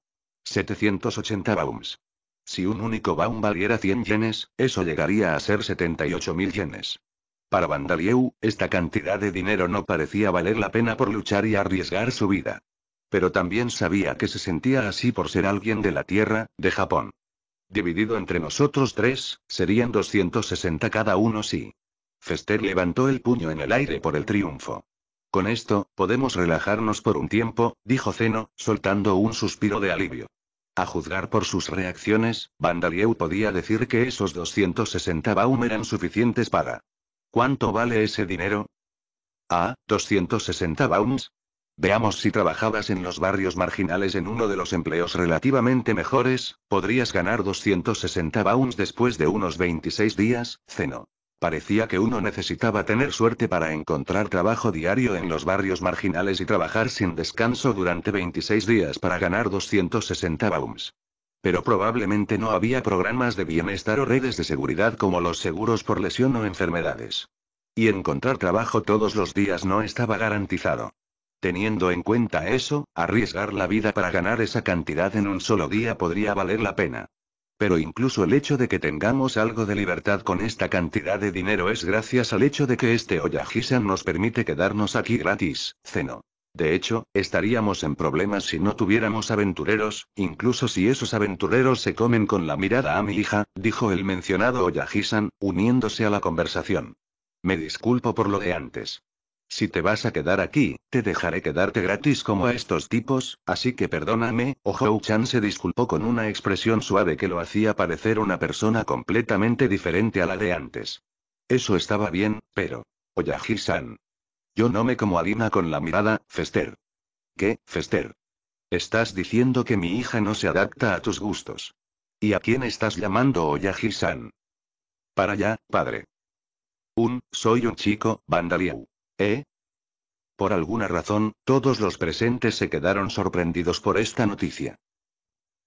780 baums. Si un único baum valiera 100 yenes, eso llegaría a ser 78.000 yenes. Para Vandalieu, esta cantidad de dinero no parecía valer la pena por luchar y arriesgar su vida. Pero también sabía que se sentía así por ser alguien de la tierra, de Japón. Dividido entre nosotros tres, serían 260 cada uno si. Fester levantó el puño en el aire por el triunfo. Con esto, podemos relajarnos por un tiempo, dijo Zeno, soltando un suspiro de alivio. A juzgar por sus reacciones, Vandalieu podía decir que esos 260 Baum eran suficientes para. ¿Cuánto vale ese dinero? Ah, 260 Baums. Veamos si trabajabas en los barrios marginales en uno de los empleos relativamente mejores, podrías ganar 260 Baums después de unos 26 días, Zeno. Parecía que uno necesitaba tener suerte para encontrar trabajo diario en los barrios marginales y trabajar sin descanso durante 26 días para ganar 260 baums. Pero probablemente no había programas de bienestar o redes de seguridad como los seguros por lesión o enfermedades. Y encontrar trabajo todos los días no estaba garantizado. Teniendo en cuenta eso, arriesgar la vida para ganar esa cantidad en un solo día podría valer la pena pero incluso el hecho de que tengamos algo de libertad con esta cantidad de dinero es gracias al hecho de que este Oyajisan nos permite quedarnos aquí gratis, Zeno. De hecho, estaríamos en problemas si no tuviéramos aventureros, incluso si esos aventureros se comen con la mirada a mi hija, dijo el mencionado Oyajisan, uniéndose a la conversación. Me disculpo por lo de antes. Si te vas a quedar aquí, te dejaré quedarte gratis como a estos tipos, así que perdóname, o Chan se disculpó con una expresión suave que lo hacía parecer una persona completamente diferente a la de antes. Eso estaba bien, pero... Oyaji-san. Yo no me como Alina con la mirada, Fester. ¿Qué, Fester? Estás diciendo que mi hija no se adapta a tus gustos. ¿Y a quién estás llamando Oyaji-san? Para allá, padre. Un, soy un chico, Bandaliau. ¿Eh? Por alguna razón, todos los presentes se quedaron sorprendidos por esta noticia.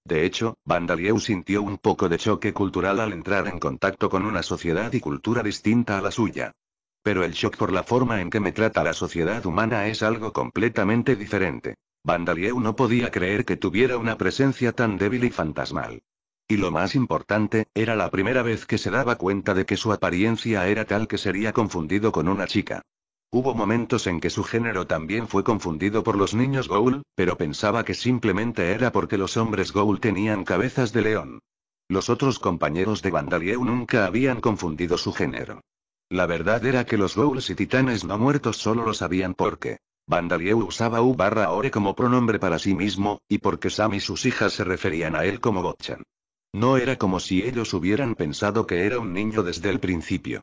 De hecho, Vandalieu sintió un poco de choque cultural al entrar en contacto con una sociedad y cultura distinta a la suya. Pero el shock por la forma en que me trata la sociedad humana es algo completamente diferente. Vandalieu no podía creer que tuviera una presencia tan débil y fantasmal. Y lo más importante, era la primera vez que se daba cuenta de que su apariencia era tal que sería confundido con una chica. Hubo momentos en que su género también fue confundido por los niños Ghoul, pero pensaba que simplemente era porque los hombres Ghoul tenían cabezas de león. Los otros compañeros de Vandalieu nunca habían confundido su género. La verdad era que los Ghouls y titanes no muertos solo lo sabían porque Vandalieu usaba U barra Ore como pronombre para sí mismo, y porque Sam y sus hijas se referían a él como Gotchan. No era como si ellos hubieran pensado que era un niño desde el principio.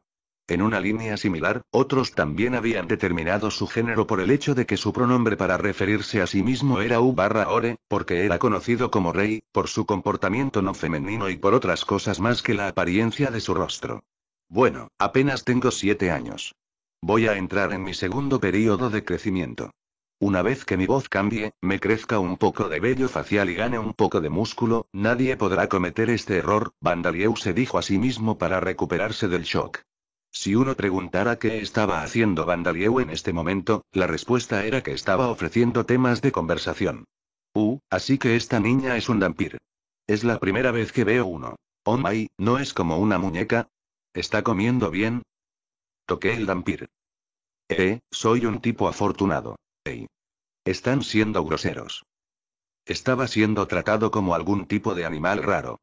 En una línea similar, otros también habían determinado su género por el hecho de que su pronombre para referirse a sí mismo era u barra ore, porque era conocido como rey, por su comportamiento no femenino y por otras cosas más que la apariencia de su rostro. Bueno, apenas tengo siete años. Voy a entrar en mi segundo período de crecimiento. Una vez que mi voz cambie, me crezca un poco de vello facial y gane un poco de músculo, nadie podrá cometer este error, Vandalieu se dijo a sí mismo para recuperarse del shock. Si uno preguntara qué estaba haciendo Vandalieu en este momento, la respuesta era que estaba ofreciendo temas de conversación. Uh, así que esta niña es un vampir. Es la primera vez que veo uno. Oh my, ¿no es como una muñeca? ¿Está comiendo bien? Toqué el vampir. Eh, soy un tipo afortunado. Ey! Están siendo groseros. Estaba siendo tratado como algún tipo de animal raro.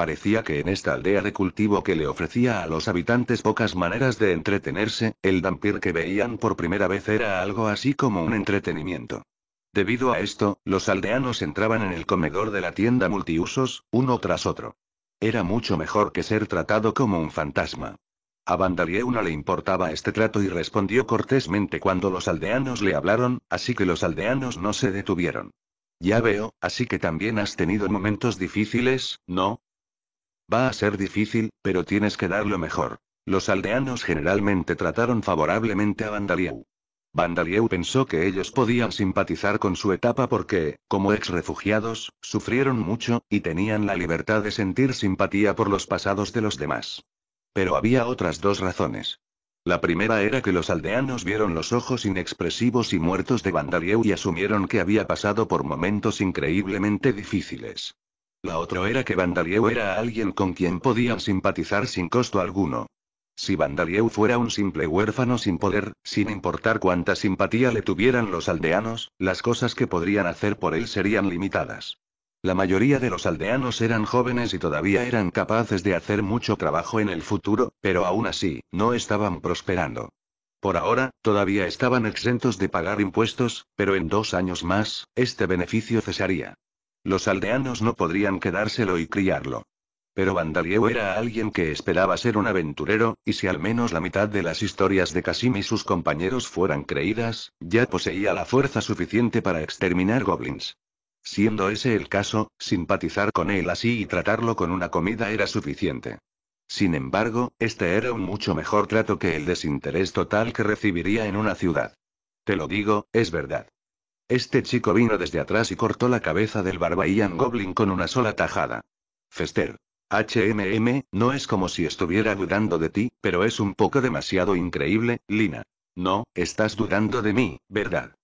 Parecía que en esta aldea de cultivo que le ofrecía a los habitantes pocas maneras de entretenerse, el dampir que veían por primera vez era algo así como un entretenimiento. Debido a esto, los aldeanos entraban en el comedor de la tienda multiusos, uno tras otro. Era mucho mejor que ser tratado como un fantasma. A no le importaba este trato y respondió cortésmente cuando los aldeanos le hablaron, así que los aldeanos no se detuvieron. Ya veo, así que también has tenido momentos difíciles, ¿no? Va a ser difícil, pero tienes que dar lo mejor. Los aldeanos generalmente trataron favorablemente a Vandalieu. Vandalieu pensó que ellos podían simpatizar con su etapa porque, como ex refugiados, sufrieron mucho, y tenían la libertad de sentir simpatía por los pasados de los demás. Pero había otras dos razones. La primera era que los aldeanos vieron los ojos inexpresivos y muertos de Vandalieu y asumieron que había pasado por momentos increíblemente difíciles. La otra era que Vandalieu era alguien con quien podían simpatizar sin costo alguno. Si Vandalieu fuera un simple huérfano sin poder, sin importar cuánta simpatía le tuvieran los aldeanos, las cosas que podrían hacer por él serían limitadas. La mayoría de los aldeanos eran jóvenes y todavía eran capaces de hacer mucho trabajo en el futuro, pero aún así, no estaban prosperando. Por ahora, todavía estaban exentos de pagar impuestos, pero en dos años más, este beneficio cesaría. Los aldeanos no podrían quedárselo y criarlo. Pero Vandalieu era alguien que esperaba ser un aventurero, y si al menos la mitad de las historias de Kasim y sus compañeros fueran creídas, ya poseía la fuerza suficiente para exterminar goblins. Siendo ese el caso, simpatizar con él así y tratarlo con una comida era suficiente. Sin embargo, este era un mucho mejor trato que el desinterés total que recibiría en una ciudad. Te lo digo, es verdad. Este chico vino desde atrás y cortó la cabeza del Barbaian Goblin con una sola tajada. Fester. HMM, no es como si estuviera dudando de ti, pero es un poco demasiado increíble, Lina. No, estás dudando de mí, ¿verdad?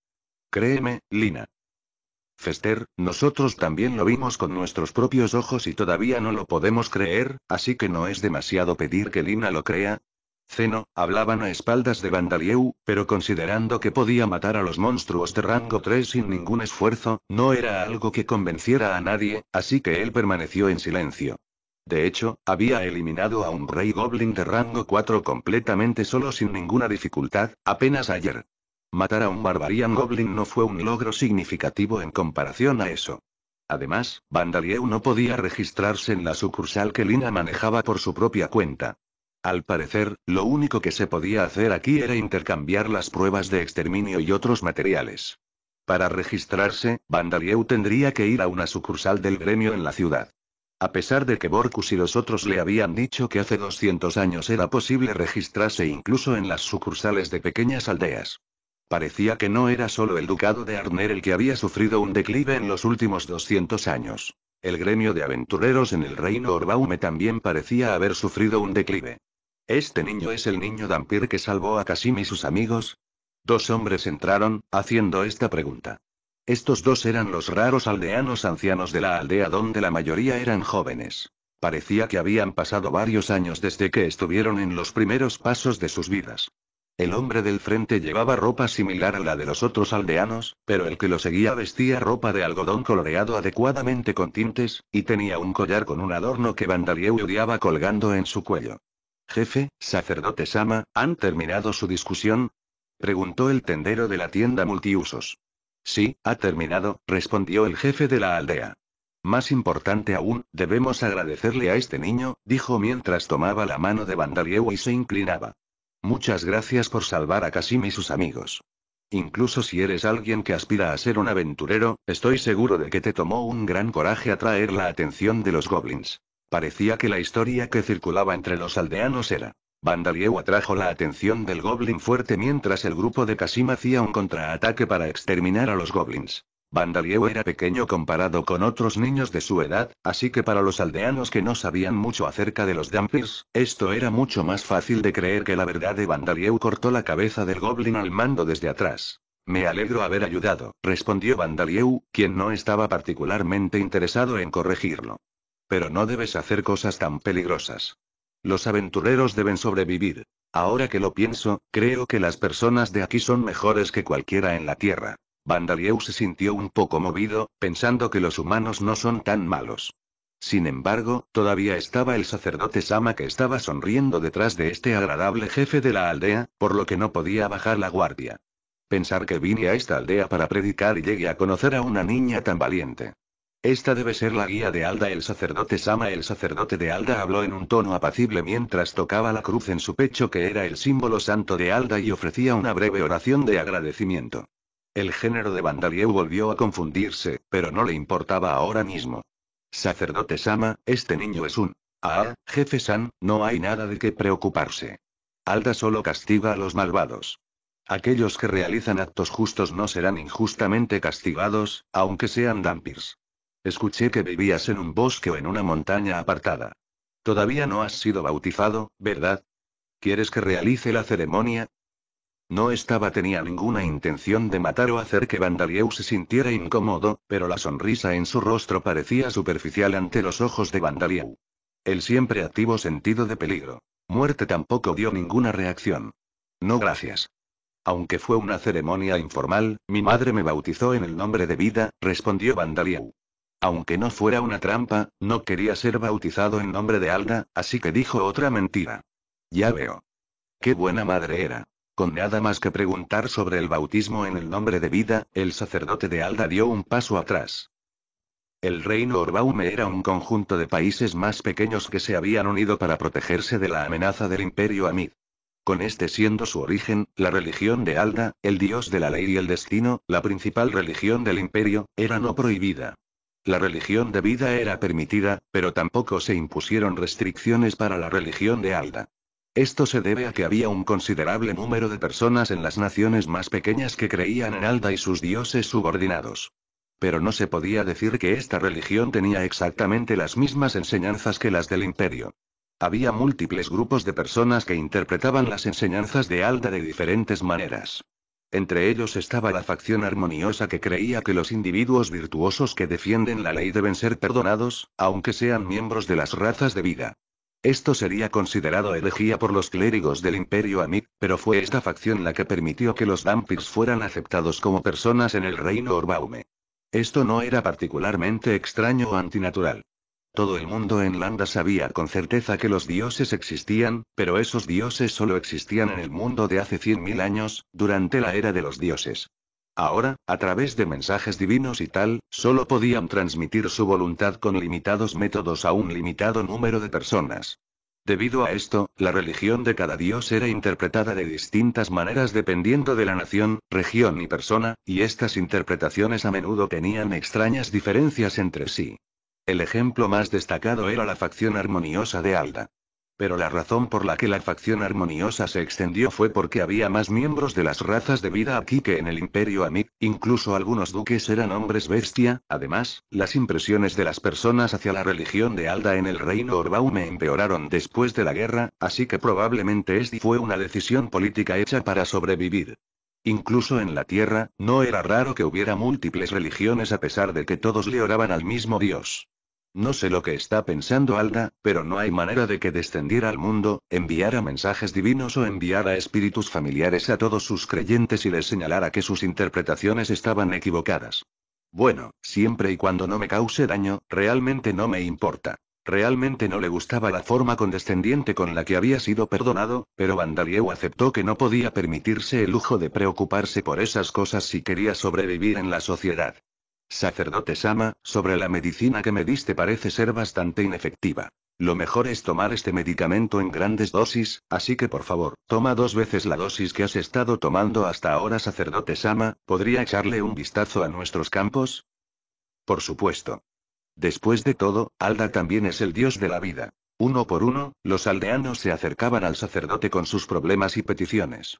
Créeme, Lina. Fester, nosotros también lo vimos con nuestros propios ojos y todavía no lo podemos creer, así que no es demasiado pedir que Lina lo crea, Zeno, hablaban a espaldas de Vandalieu, pero considerando que podía matar a los monstruos de rango 3 sin ningún esfuerzo, no era algo que convenciera a nadie, así que él permaneció en silencio. De hecho, había eliminado a un rey goblin de rango 4 completamente solo sin ninguna dificultad, apenas ayer. Matar a un barbarian goblin no fue un logro significativo en comparación a eso. Además, Vandalieu no podía registrarse en la sucursal que Lina manejaba por su propia cuenta. Al parecer, lo único que se podía hacer aquí era intercambiar las pruebas de exterminio y otros materiales. Para registrarse, Vandalieu tendría que ir a una sucursal del gremio en la ciudad. A pesar de que Borcus y los otros le habían dicho que hace 200 años era posible registrarse incluso en las sucursales de pequeñas aldeas. Parecía que no era solo el ducado de Arner el que había sufrido un declive en los últimos 200 años. El gremio de aventureros en el reino Orbaume también parecía haber sufrido un declive. Este niño es el niño Dampir que salvó a Kasim y sus amigos. Dos hombres entraron, haciendo esta pregunta. Estos dos eran los raros aldeanos ancianos de la aldea donde la mayoría eran jóvenes. Parecía que habían pasado varios años desde que estuvieron en los primeros pasos de sus vidas. El hombre del frente llevaba ropa similar a la de los otros aldeanos, pero el que lo seguía vestía ropa de algodón coloreado adecuadamente con tintes, y tenía un collar con un adorno que Vandalieu odiaba colgando en su cuello. Jefe, sacerdote Sama, ¿han terminado su discusión? Preguntó el tendero de la tienda multiusos. Sí, ha terminado, respondió el jefe de la aldea. Más importante aún, debemos agradecerle a este niño, dijo mientras tomaba la mano de Vandalievo y se inclinaba. Muchas gracias por salvar a Kasim y sus amigos. Incluso si eres alguien que aspira a ser un aventurero, estoy seguro de que te tomó un gran coraje atraer la atención de los goblins. Parecía que la historia que circulaba entre los aldeanos era. Vandalieu atrajo la atención del Goblin fuerte mientras el grupo de Kasim hacía un contraataque para exterminar a los Goblins. Vandalieu era pequeño comparado con otros niños de su edad, así que para los aldeanos que no sabían mucho acerca de los Dampirs, esto era mucho más fácil de creer que la verdad de Vandalieu cortó la cabeza del Goblin al mando desde atrás. Me alegro haber ayudado, respondió Vandalieu, quien no estaba particularmente interesado en corregirlo. Pero no debes hacer cosas tan peligrosas. Los aventureros deben sobrevivir. Ahora que lo pienso, creo que las personas de aquí son mejores que cualquiera en la Tierra. Vandalieu se sintió un poco movido, pensando que los humanos no son tan malos. Sin embargo, todavía estaba el sacerdote Sama que estaba sonriendo detrás de este agradable jefe de la aldea, por lo que no podía bajar la guardia. Pensar que vine a esta aldea para predicar y llegué a conocer a una niña tan valiente. Esta debe ser la guía de Alda. El sacerdote Sama, el sacerdote de Alda, habló en un tono apacible mientras tocaba la cruz en su pecho que era el símbolo santo de Alda y ofrecía una breve oración de agradecimiento. El género de Vandalieu volvió a confundirse, pero no le importaba ahora mismo. Sacerdote Sama, este niño es un... Ah, jefe San, no hay nada de qué preocuparse. Alda solo castiga a los malvados. Aquellos que realizan actos justos no serán injustamente castigados, aunque sean dampirs. Escuché que vivías en un bosque o en una montaña apartada. Todavía no has sido bautizado, ¿verdad? ¿Quieres que realice la ceremonia? No estaba tenía ninguna intención de matar o hacer que Vandalieu se sintiera incómodo, pero la sonrisa en su rostro parecía superficial ante los ojos de Vandalieu. El siempre activo sentido de peligro. Muerte tampoco dio ninguna reacción. No gracias. Aunque fue una ceremonia informal, mi madre me bautizó en el nombre de vida, respondió Vandalieu. Aunque no fuera una trampa, no quería ser bautizado en nombre de Alda, así que dijo otra mentira. Ya veo. Qué buena madre era. Con nada más que preguntar sobre el bautismo en el nombre de vida, el sacerdote de Alda dio un paso atrás. El reino Orbaume era un conjunto de países más pequeños que se habían unido para protegerse de la amenaza del imperio Amid. Con este siendo su origen, la religión de Alda, el dios de la ley y el destino, la principal religión del imperio, era no prohibida. La religión de vida era permitida, pero tampoco se impusieron restricciones para la religión de Alda. Esto se debe a que había un considerable número de personas en las naciones más pequeñas que creían en Alda y sus dioses subordinados. Pero no se podía decir que esta religión tenía exactamente las mismas enseñanzas que las del imperio. Había múltiples grupos de personas que interpretaban las enseñanzas de Alda de diferentes maneras. Entre ellos estaba la facción armoniosa que creía que los individuos virtuosos que defienden la ley deben ser perdonados, aunque sean miembros de las razas de vida. Esto sería considerado herejía por los clérigos del Imperio Amid, pero fue esta facción la que permitió que los Dampirs fueran aceptados como personas en el reino Orbaume. Esto no era particularmente extraño o antinatural. Todo el mundo en Landa sabía con certeza que los dioses existían, pero esos dioses solo existían en el mundo de hace 100.000 años, durante la era de los dioses. Ahora, a través de mensajes divinos y tal, solo podían transmitir su voluntad con limitados métodos a un limitado número de personas. Debido a esto, la religión de cada dios era interpretada de distintas maneras dependiendo de la nación, región y persona, y estas interpretaciones a menudo tenían extrañas diferencias entre sí. El ejemplo más destacado era la facción armoniosa de Alda. Pero la razón por la que la facción armoniosa se extendió fue porque había más miembros de las razas de vida aquí que en el imperio Amid, incluso algunos duques eran hombres bestia, además, las impresiones de las personas hacia la religión de Alda en el reino Orbaume empeoraron después de la guerra, así que probablemente esta fue una decisión política hecha para sobrevivir. Incluso en la Tierra, no era raro que hubiera múltiples religiones a pesar de que todos le oraban al mismo Dios. No sé lo que está pensando Alda, pero no hay manera de que descendiera al mundo, enviara mensajes divinos o enviara espíritus familiares a todos sus creyentes y les señalara que sus interpretaciones estaban equivocadas. Bueno, siempre y cuando no me cause daño, realmente no me importa. Realmente no le gustaba la forma condescendiente con la que había sido perdonado, pero Vandalieu aceptó que no podía permitirse el lujo de preocuparse por esas cosas si quería sobrevivir en la sociedad. Sacerdote Sama, sobre la medicina que me diste parece ser bastante inefectiva. Lo mejor es tomar este medicamento en grandes dosis, así que por favor, toma dos veces la dosis que has estado tomando hasta ahora, sacerdote Sama, ¿podría echarle un vistazo a nuestros campos? Por supuesto. Después de todo, Alda también es el dios de la vida. Uno por uno, los aldeanos se acercaban al sacerdote con sus problemas y peticiones.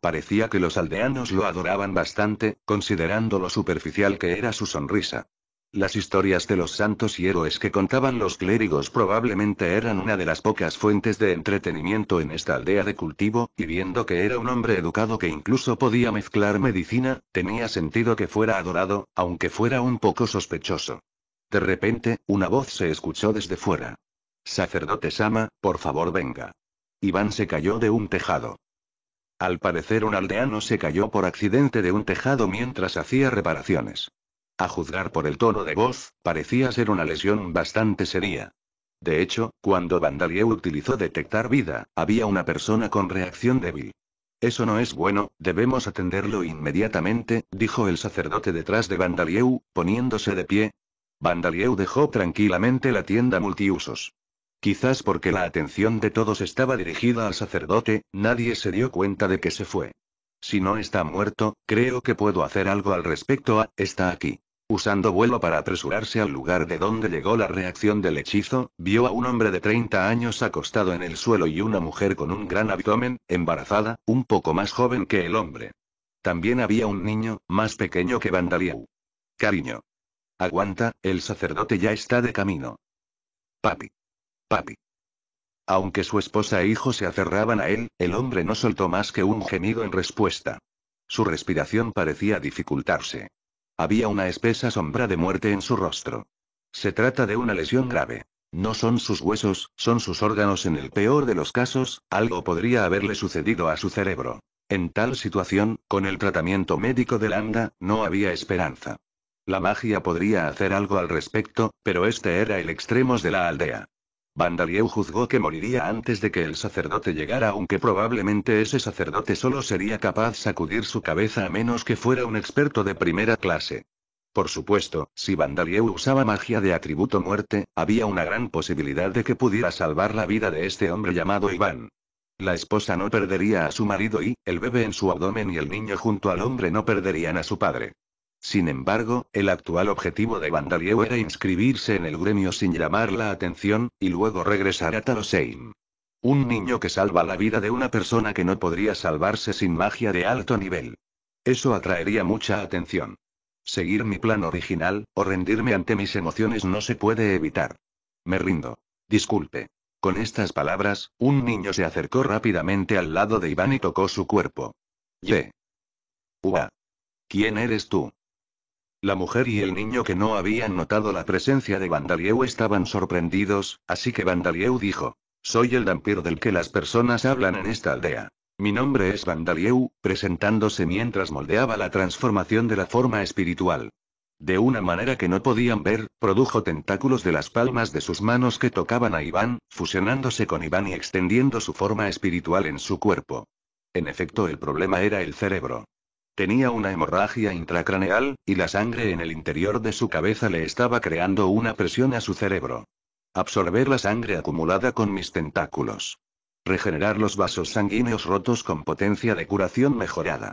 Parecía que los aldeanos lo adoraban bastante, considerando lo superficial que era su sonrisa. Las historias de los santos y héroes que contaban los clérigos probablemente eran una de las pocas fuentes de entretenimiento en esta aldea de cultivo, y viendo que era un hombre educado que incluso podía mezclar medicina, tenía sentido que fuera adorado, aunque fuera un poco sospechoso. De repente, una voz se escuchó desde fuera. Sacerdote Sama, por favor venga. Iván se cayó de un tejado. Al parecer un aldeano se cayó por accidente de un tejado mientras hacía reparaciones. A juzgar por el tono de voz, parecía ser una lesión bastante seria. De hecho, cuando Vandalieu utilizó detectar vida, había una persona con reacción débil. Eso no es bueno, debemos atenderlo inmediatamente, dijo el sacerdote detrás de Vandalieu, poniéndose de pie. Vandalieu dejó tranquilamente la tienda multiusos. Quizás porque la atención de todos estaba dirigida al sacerdote, nadie se dio cuenta de que se fue. Si no está muerto, creo que puedo hacer algo al respecto a, está aquí. Usando vuelo para apresurarse al lugar de donde llegó la reacción del hechizo, vio a un hombre de 30 años acostado en el suelo y una mujer con un gran abdomen, embarazada, un poco más joven que el hombre. También había un niño, más pequeño que Vandaliau. Cariño. Aguanta, el sacerdote ya está de camino. Papi. Papi. Aunque su esposa e hijo se aferraban a él, el hombre no soltó más que un gemido en respuesta. Su respiración parecía dificultarse. Había una espesa sombra de muerte en su rostro. Se trata de una lesión grave. No son sus huesos, son sus órganos en el peor de los casos, algo podría haberle sucedido a su cerebro. En tal situación, con el tratamiento médico de Landa, no había esperanza. La magia podría hacer algo al respecto, pero este era el extremo de la aldea. Vandalieu juzgó que moriría antes de que el sacerdote llegara, aunque probablemente ese sacerdote solo sería capaz sacudir su cabeza a menos que fuera un experto de primera clase. Por supuesto, si Vandalieu usaba magia de atributo muerte, había una gran posibilidad de que pudiera salvar la vida de este hombre llamado Iván. La esposa no perdería a su marido y, el bebé en su abdomen y el niño junto al hombre no perderían a su padre. Sin embargo, el actual objetivo de Vandalieu era inscribirse en el gremio sin llamar la atención, y luego regresar a Talosheim. Un niño que salva la vida de una persona que no podría salvarse sin magia de alto nivel. Eso atraería mucha atención. Seguir mi plan original, o rendirme ante mis emociones no se puede evitar. Me rindo. Disculpe. Con estas palabras, un niño se acercó rápidamente al lado de Iván y tocó su cuerpo. Ye. ¿Quién eres tú? La mujer y el niño que no habían notado la presencia de Vandalieu estaban sorprendidos, así que Vandalieu dijo. Soy el vampiro del que las personas hablan en esta aldea. Mi nombre es Vandalieu, presentándose mientras moldeaba la transformación de la forma espiritual. De una manera que no podían ver, produjo tentáculos de las palmas de sus manos que tocaban a Iván, fusionándose con Iván y extendiendo su forma espiritual en su cuerpo. En efecto, el problema era el cerebro. Tenía una hemorragia intracraneal, y la sangre en el interior de su cabeza le estaba creando una presión a su cerebro. Absorber la sangre acumulada con mis tentáculos. Regenerar los vasos sanguíneos rotos con potencia de curación mejorada.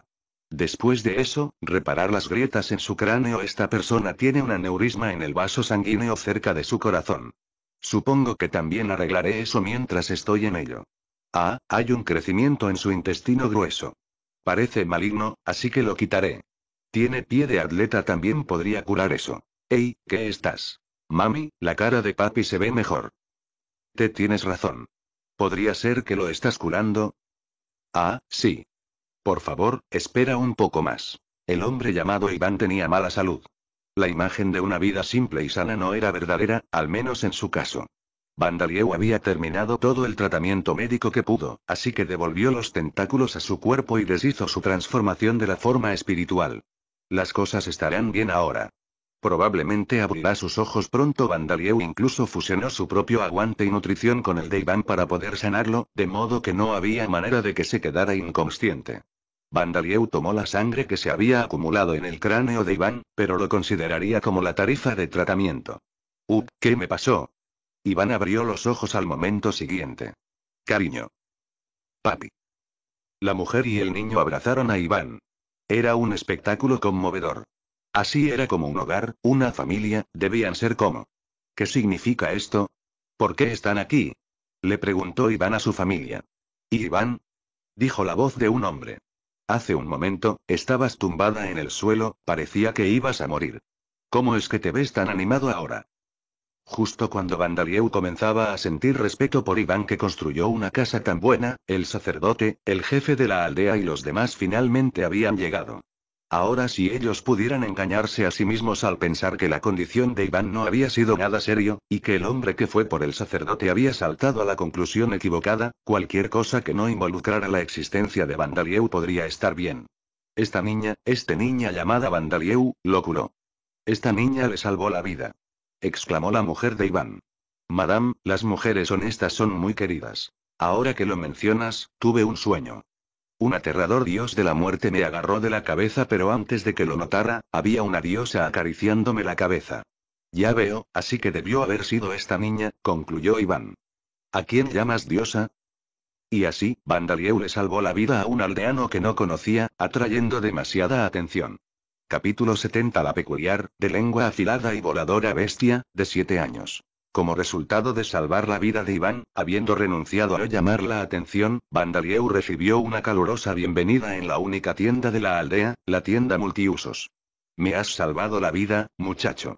Después de eso, reparar las grietas en su cráneo. Esta persona tiene un aneurisma en el vaso sanguíneo cerca de su corazón. Supongo que también arreglaré eso mientras estoy en ello. Ah, hay un crecimiento en su intestino grueso. Parece maligno, así que lo quitaré. Tiene pie de atleta también podría curar eso. Ey, ¿qué estás? Mami, la cara de papi se ve mejor. Te tienes razón. ¿Podría ser que lo estás curando? Ah, sí. Por favor, espera un poco más. El hombre llamado Iván tenía mala salud. La imagen de una vida simple y sana no era verdadera, al menos en su caso. Vandalieu había terminado todo el tratamiento médico que pudo, así que devolvió los tentáculos a su cuerpo y deshizo su transformación de la forma espiritual. Las cosas estarán bien ahora. Probablemente abrirá sus ojos pronto. Vandalieu incluso fusionó su propio aguante y nutrición con el de Iván para poder sanarlo, de modo que no había manera de que se quedara inconsciente. Vandalieu tomó la sangre que se había acumulado en el cráneo de Iván, pero lo consideraría como la tarifa de tratamiento. Uh, ¿qué me pasó? Iván abrió los ojos al momento siguiente. Cariño. Papi. La mujer y el niño abrazaron a Iván. Era un espectáculo conmovedor. Así era como un hogar, una familia, debían ser como. ¿Qué significa esto? ¿Por qué están aquí? Le preguntó Iván a su familia. Iván? Dijo la voz de un hombre. Hace un momento, estabas tumbada en el suelo, parecía que ibas a morir. ¿Cómo es que te ves tan animado ahora? Justo cuando Vandalieu comenzaba a sentir respeto por Iván que construyó una casa tan buena, el sacerdote, el jefe de la aldea y los demás finalmente habían llegado. Ahora si ellos pudieran engañarse a sí mismos al pensar que la condición de Iván no había sido nada serio, y que el hombre que fue por el sacerdote había saltado a la conclusión equivocada, cualquier cosa que no involucrara la existencia de Vandalieu podría estar bien. Esta niña, este niña llamada Vandalieu, lo curó. Esta niña le salvó la vida exclamó la mujer de Iván. Madame, las mujeres honestas son muy queridas. Ahora que lo mencionas, tuve un sueño. Un aterrador dios de la muerte me agarró de la cabeza, pero antes de que lo notara, había una diosa acariciándome la cabeza. Ya veo, así que debió haber sido esta niña, concluyó Iván. ¿A quién llamas diosa? Y así, Vandalieu le salvó la vida a un aldeano que no conocía, atrayendo demasiada atención. Capítulo 70 La peculiar, de lengua afilada y voladora bestia, de 7 años. Como resultado de salvar la vida de Iván, habiendo renunciado a llamar la atención, Vandalieu recibió una calurosa bienvenida en la única tienda de la aldea, la tienda multiusos. Me has salvado la vida, muchacho.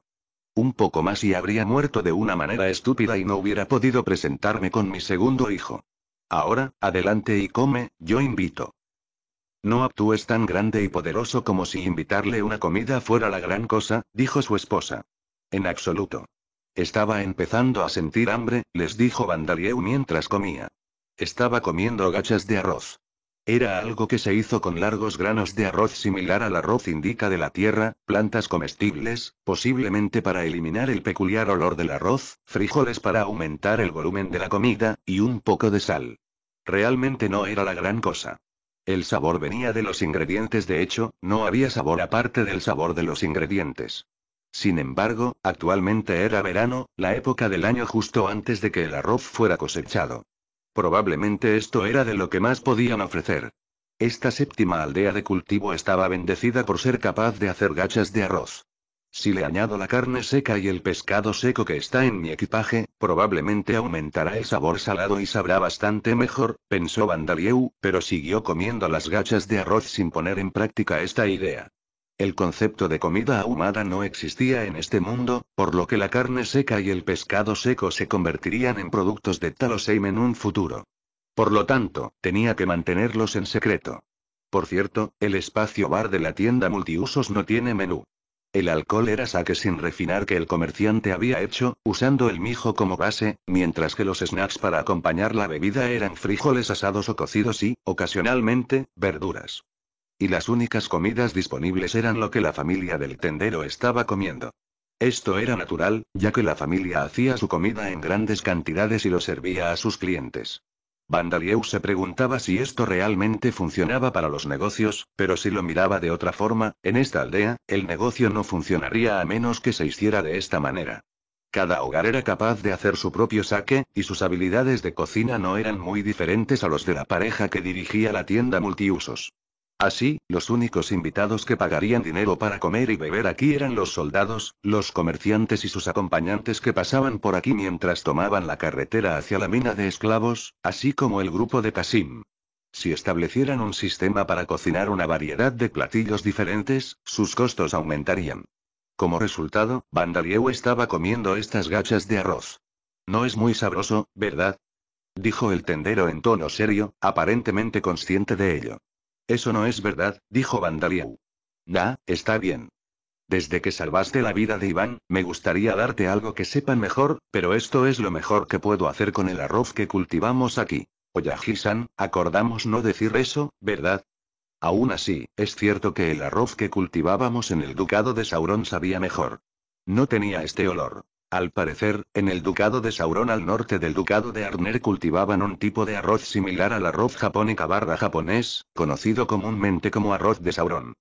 Un poco más y habría muerto de una manera estúpida y no hubiera podido presentarme con mi segundo hijo. Ahora, adelante y come, yo invito. No actúes tan grande y poderoso como si invitarle una comida fuera la gran cosa, dijo su esposa. En absoluto. Estaba empezando a sentir hambre, les dijo Vandalieu mientras comía. Estaba comiendo gachas de arroz. Era algo que se hizo con largos granos de arroz similar al arroz indica de la tierra, plantas comestibles, posiblemente para eliminar el peculiar olor del arroz, frijoles para aumentar el volumen de la comida, y un poco de sal. Realmente no era la gran cosa. El sabor venía de los ingredientes, de hecho, no había sabor aparte del sabor de los ingredientes. Sin embargo, actualmente era verano, la época del año justo antes de que el arroz fuera cosechado. Probablemente esto era de lo que más podían ofrecer. Esta séptima aldea de cultivo estaba bendecida por ser capaz de hacer gachas de arroz. Si le añado la carne seca y el pescado seco que está en mi equipaje, probablemente aumentará el sabor salado y sabrá bastante mejor, pensó Vandalieu, pero siguió comiendo las gachas de arroz sin poner en práctica esta idea. El concepto de comida ahumada no existía en este mundo, por lo que la carne seca y el pescado seco se convertirían en productos de Taloseim en un futuro. Por lo tanto, tenía que mantenerlos en secreto. Por cierto, el espacio bar de la tienda multiusos no tiene menú. El alcohol era saque sin refinar que el comerciante había hecho, usando el mijo como base, mientras que los snacks para acompañar la bebida eran frijoles asados o cocidos y, ocasionalmente, verduras. Y las únicas comidas disponibles eran lo que la familia del tendero estaba comiendo. Esto era natural, ya que la familia hacía su comida en grandes cantidades y lo servía a sus clientes. Vandalieu se preguntaba si esto realmente funcionaba para los negocios, pero si lo miraba de otra forma, en esta aldea, el negocio no funcionaría a menos que se hiciera de esta manera. Cada hogar era capaz de hacer su propio saque, y sus habilidades de cocina no eran muy diferentes a los de la pareja que dirigía la tienda multiusos. Así, los únicos invitados que pagarían dinero para comer y beber aquí eran los soldados, los comerciantes y sus acompañantes que pasaban por aquí mientras tomaban la carretera hacia la mina de esclavos, así como el grupo de Kasim. Si establecieran un sistema para cocinar una variedad de platillos diferentes, sus costos aumentarían. Como resultado, Bandalieu estaba comiendo estas gachas de arroz. No es muy sabroso, ¿verdad? Dijo el tendero en tono serio, aparentemente consciente de ello. Eso no es verdad, dijo Vandaliau. Da, está bien. Desde que salvaste la vida de Iván, me gustaría darte algo que sepan mejor, pero esto es lo mejor que puedo hacer con el arroz que cultivamos aquí. Oyajisan, acordamos no decir eso, ¿verdad? Aún así, es cierto que el arroz que cultivábamos en el ducado de Sauron sabía mejor. No tenía este olor. Al parecer, en el ducado de Sauron al norte del ducado de Arner cultivaban un tipo de arroz similar al arroz japónica barra japonés, conocido comúnmente como arroz de Saurón.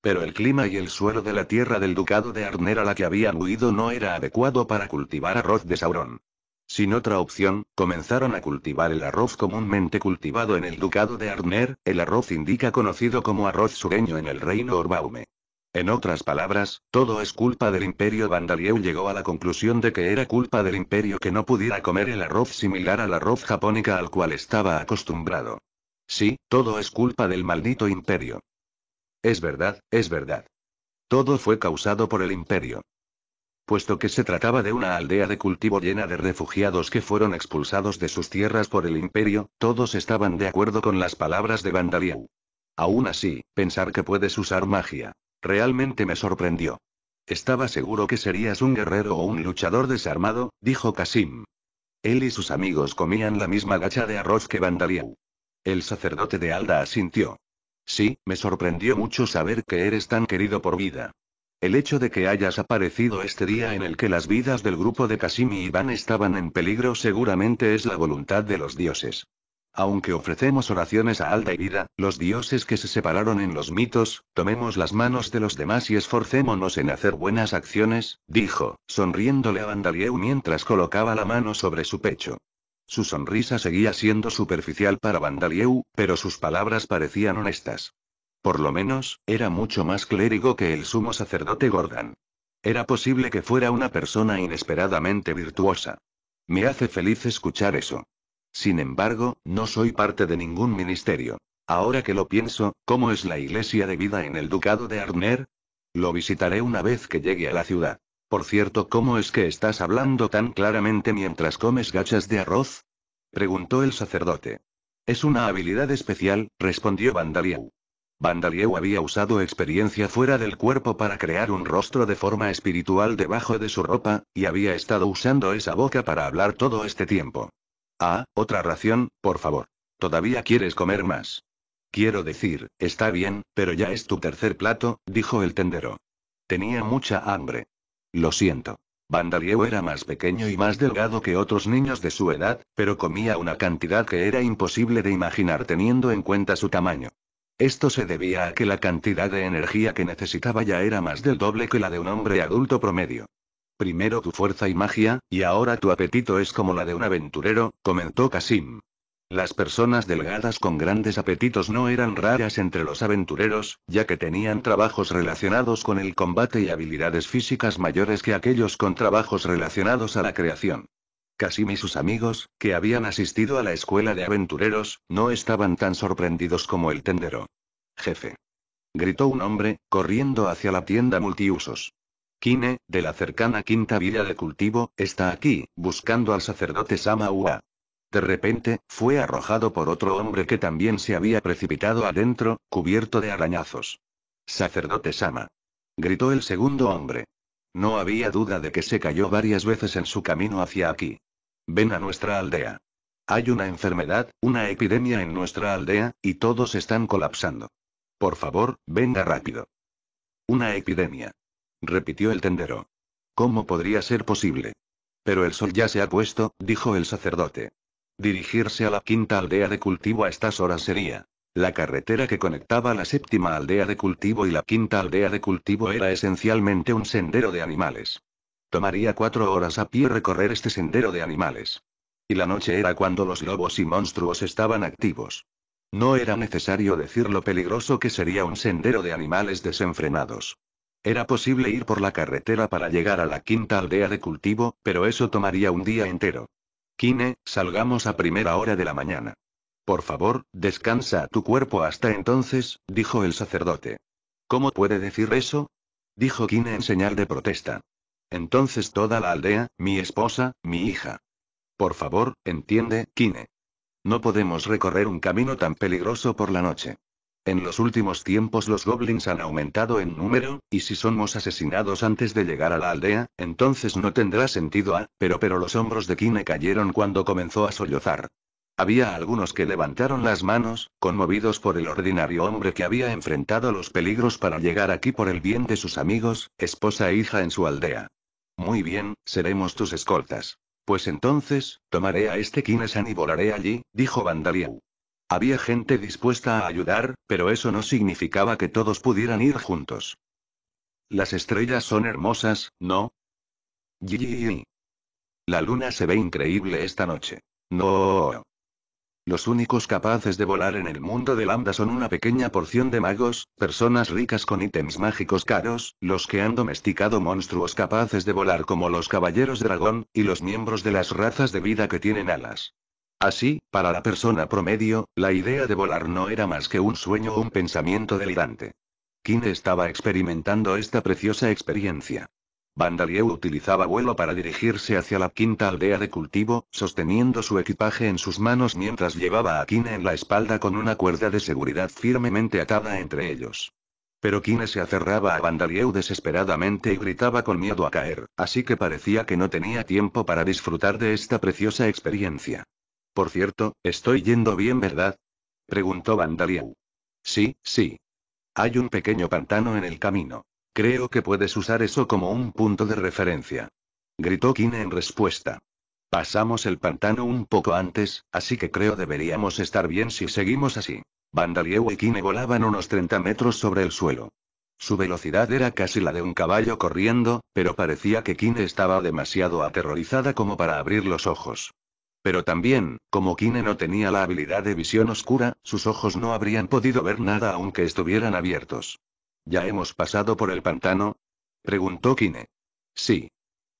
Pero el clima y el suelo de la tierra del ducado de Arner a la que habían huido no era adecuado para cultivar arroz de Saurón. Sin otra opción, comenzaron a cultivar el arroz comúnmente cultivado en el ducado de Arner, el arroz indica conocido como arroz sureño en el reino Orbaume. En otras palabras, todo es culpa del imperio. Vandalieu llegó a la conclusión de que era culpa del imperio que no pudiera comer el arroz similar al arroz japónica al cual estaba acostumbrado. Sí, todo es culpa del maldito imperio. Es verdad, es verdad. Todo fue causado por el imperio. Puesto que se trataba de una aldea de cultivo llena de refugiados que fueron expulsados de sus tierras por el imperio, todos estaban de acuerdo con las palabras de Vandalieu. Aún así, pensar que puedes usar magia, Realmente me sorprendió. Estaba seguro que serías un guerrero o un luchador desarmado, dijo Kasim. Él y sus amigos comían la misma gacha de arroz que Vandaliau. El sacerdote de Alda asintió. Sí, me sorprendió mucho saber que eres tan querido por vida. El hecho de que hayas aparecido este día en el que las vidas del grupo de Kasim y Iván estaban en peligro seguramente es la voluntad de los dioses. Aunque ofrecemos oraciones a alta Vida, los dioses que se separaron en los mitos, tomemos las manos de los demás y esforcémonos en hacer buenas acciones, dijo, sonriéndole a Vandalieu mientras colocaba la mano sobre su pecho. Su sonrisa seguía siendo superficial para Vandalieu, pero sus palabras parecían honestas. Por lo menos, era mucho más clérigo que el sumo sacerdote Gordon. Era posible que fuera una persona inesperadamente virtuosa. Me hace feliz escuchar eso. Sin embargo, no soy parte de ningún ministerio. Ahora que lo pienso, ¿cómo es la iglesia de vida en el ducado de Arner? Lo visitaré una vez que llegue a la ciudad. Por cierto, ¿cómo es que estás hablando tan claramente mientras comes gachas de arroz? preguntó el sacerdote. Es una habilidad especial, respondió Vandalieu. Vandalieu había usado experiencia fuera del cuerpo para crear un rostro de forma espiritual debajo de su ropa, y había estado usando esa boca para hablar todo este tiempo. Ah, otra ración, por favor. Todavía quieres comer más. Quiero decir, está bien, pero ya es tu tercer plato, dijo el tendero. Tenía mucha hambre. Lo siento. Bandalieu era más pequeño y más delgado que otros niños de su edad, pero comía una cantidad que era imposible de imaginar teniendo en cuenta su tamaño. Esto se debía a que la cantidad de energía que necesitaba ya era más del doble que la de un hombre adulto promedio. Primero tu fuerza y magia, y ahora tu apetito es como la de un aventurero, comentó Kasim. Las personas delgadas con grandes apetitos no eran raras entre los aventureros, ya que tenían trabajos relacionados con el combate y habilidades físicas mayores que aquellos con trabajos relacionados a la creación. Kasim y sus amigos, que habían asistido a la escuela de aventureros, no estaban tan sorprendidos como el tendero. Jefe. Gritó un hombre, corriendo hacia la tienda multiusos. Kine, de la cercana quinta villa de cultivo, está aquí, buscando al sacerdote Samaua. De repente, fue arrojado por otro hombre que también se había precipitado adentro, cubierto de arañazos. Sacerdote Sama. Gritó el segundo hombre. No había duda de que se cayó varias veces en su camino hacia aquí. Ven a nuestra aldea. Hay una enfermedad, una epidemia en nuestra aldea, y todos están colapsando. Por favor, venga rápido. Una epidemia repitió el tendero. ¿Cómo podría ser posible? Pero el sol ya se ha puesto, dijo el sacerdote. Dirigirse a la quinta aldea de cultivo a estas horas sería. La carretera que conectaba la séptima aldea de cultivo y la quinta aldea de cultivo era esencialmente un sendero de animales. Tomaría cuatro horas a pie recorrer este sendero de animales. Y la noche era cuando los lobos y monstruos estaban activos. No era necesario decir lo peligroso que sería un sendero de animales desenfrenados. Era posible ir por la carretera para llegar a la quinta aldea de cultivo, pero eso tomaría un día entero. Kine, salgamos a primera hora de la mañana. Por favor, descansa tu cuerpo hasta entonces, dijo el sacerdote. ¿Cómo puede decir eso? dijo Kine en señal de protesta. Entonces toda la aldea, mi esposa, mi hija. Por favor, entiende, Kine. No podemos recorrer un camino tan peligroso por la noche. En los últimos tiempos los goblins han aumentado en número, y si somos asesinados antes de llegar a la aldea, entonces no tendrá sentido a... pero pero los hombros de Kine cayeron cuando comenzó a sollozar. Había algunos que levantaron las manos, conmovidos por el ordinario hombre que había enfrentado los peligros para llegar aquí por el bien de sus amigos, esposa e hija en su aldea. Muy bien, seremos tus escoltas. Pues entonces, tomaré a este Kinesan y volaré allí, dijo Vandaliau. Había gente dispuesta a ayudar, pero eso no significaba que todos pudieran ir juntos. Las estrellas son hermosas, ¿no? Gigi. La luna se ve increíble esta noche. No. Los únicos capaces de volar en el mundo de Lambda son una pequeña porción de magos, personas ricas con ítems mágicos caros, los que han domesticado monstruos capaces de volar como los caballeros dragón, y los miembros de las razas de vida que tienen alas. Así, para la persona promedio, la idea de volar no era más que un sueño o un pensamiento delirante. Kine estaba experimentando esta preciosa experiencia. Vandalieu utilizaba vuelo para dirigirse hacia la quinta aldea de cultivo, sosteniendo su equipaje en sus manos mientras llevaba a Kine en la espalda con una cuerda de seguridad firmemente atada entre ellos. Pero Kine se aferraba a Vandalieu desesperadamente y gritaba con miedo a caer, así que parecía que no tenía tiempo para disfrutar de esta preciosa experiencia. Por cierto, estoy yendo bien, ¿verdad? preguntó Vandalieu. Sí, sí. Hay un pequeño pantano en el camino. Creo que puedes usar eso como un punto de referencia. Gritó Kine en respuesta. Pasamos el pantano un poco antes, así que creo deberíamos estar bien si seguimos así. Vandalieu y Kine volaban unos 30 metros sobre el suelo. Su velocidad era casi la de un caballo corriendo, pero parecía que Kine estaba demasiado aterrorizada como para abrir los ojos. Pero también, como Kine no tenía la habilidad de visión oscura, sus ojos no habrían podido ver nada aunque estuvieran abiertos. ¿Ya hemos pasado por el pantano? preguntó Kine. Sí.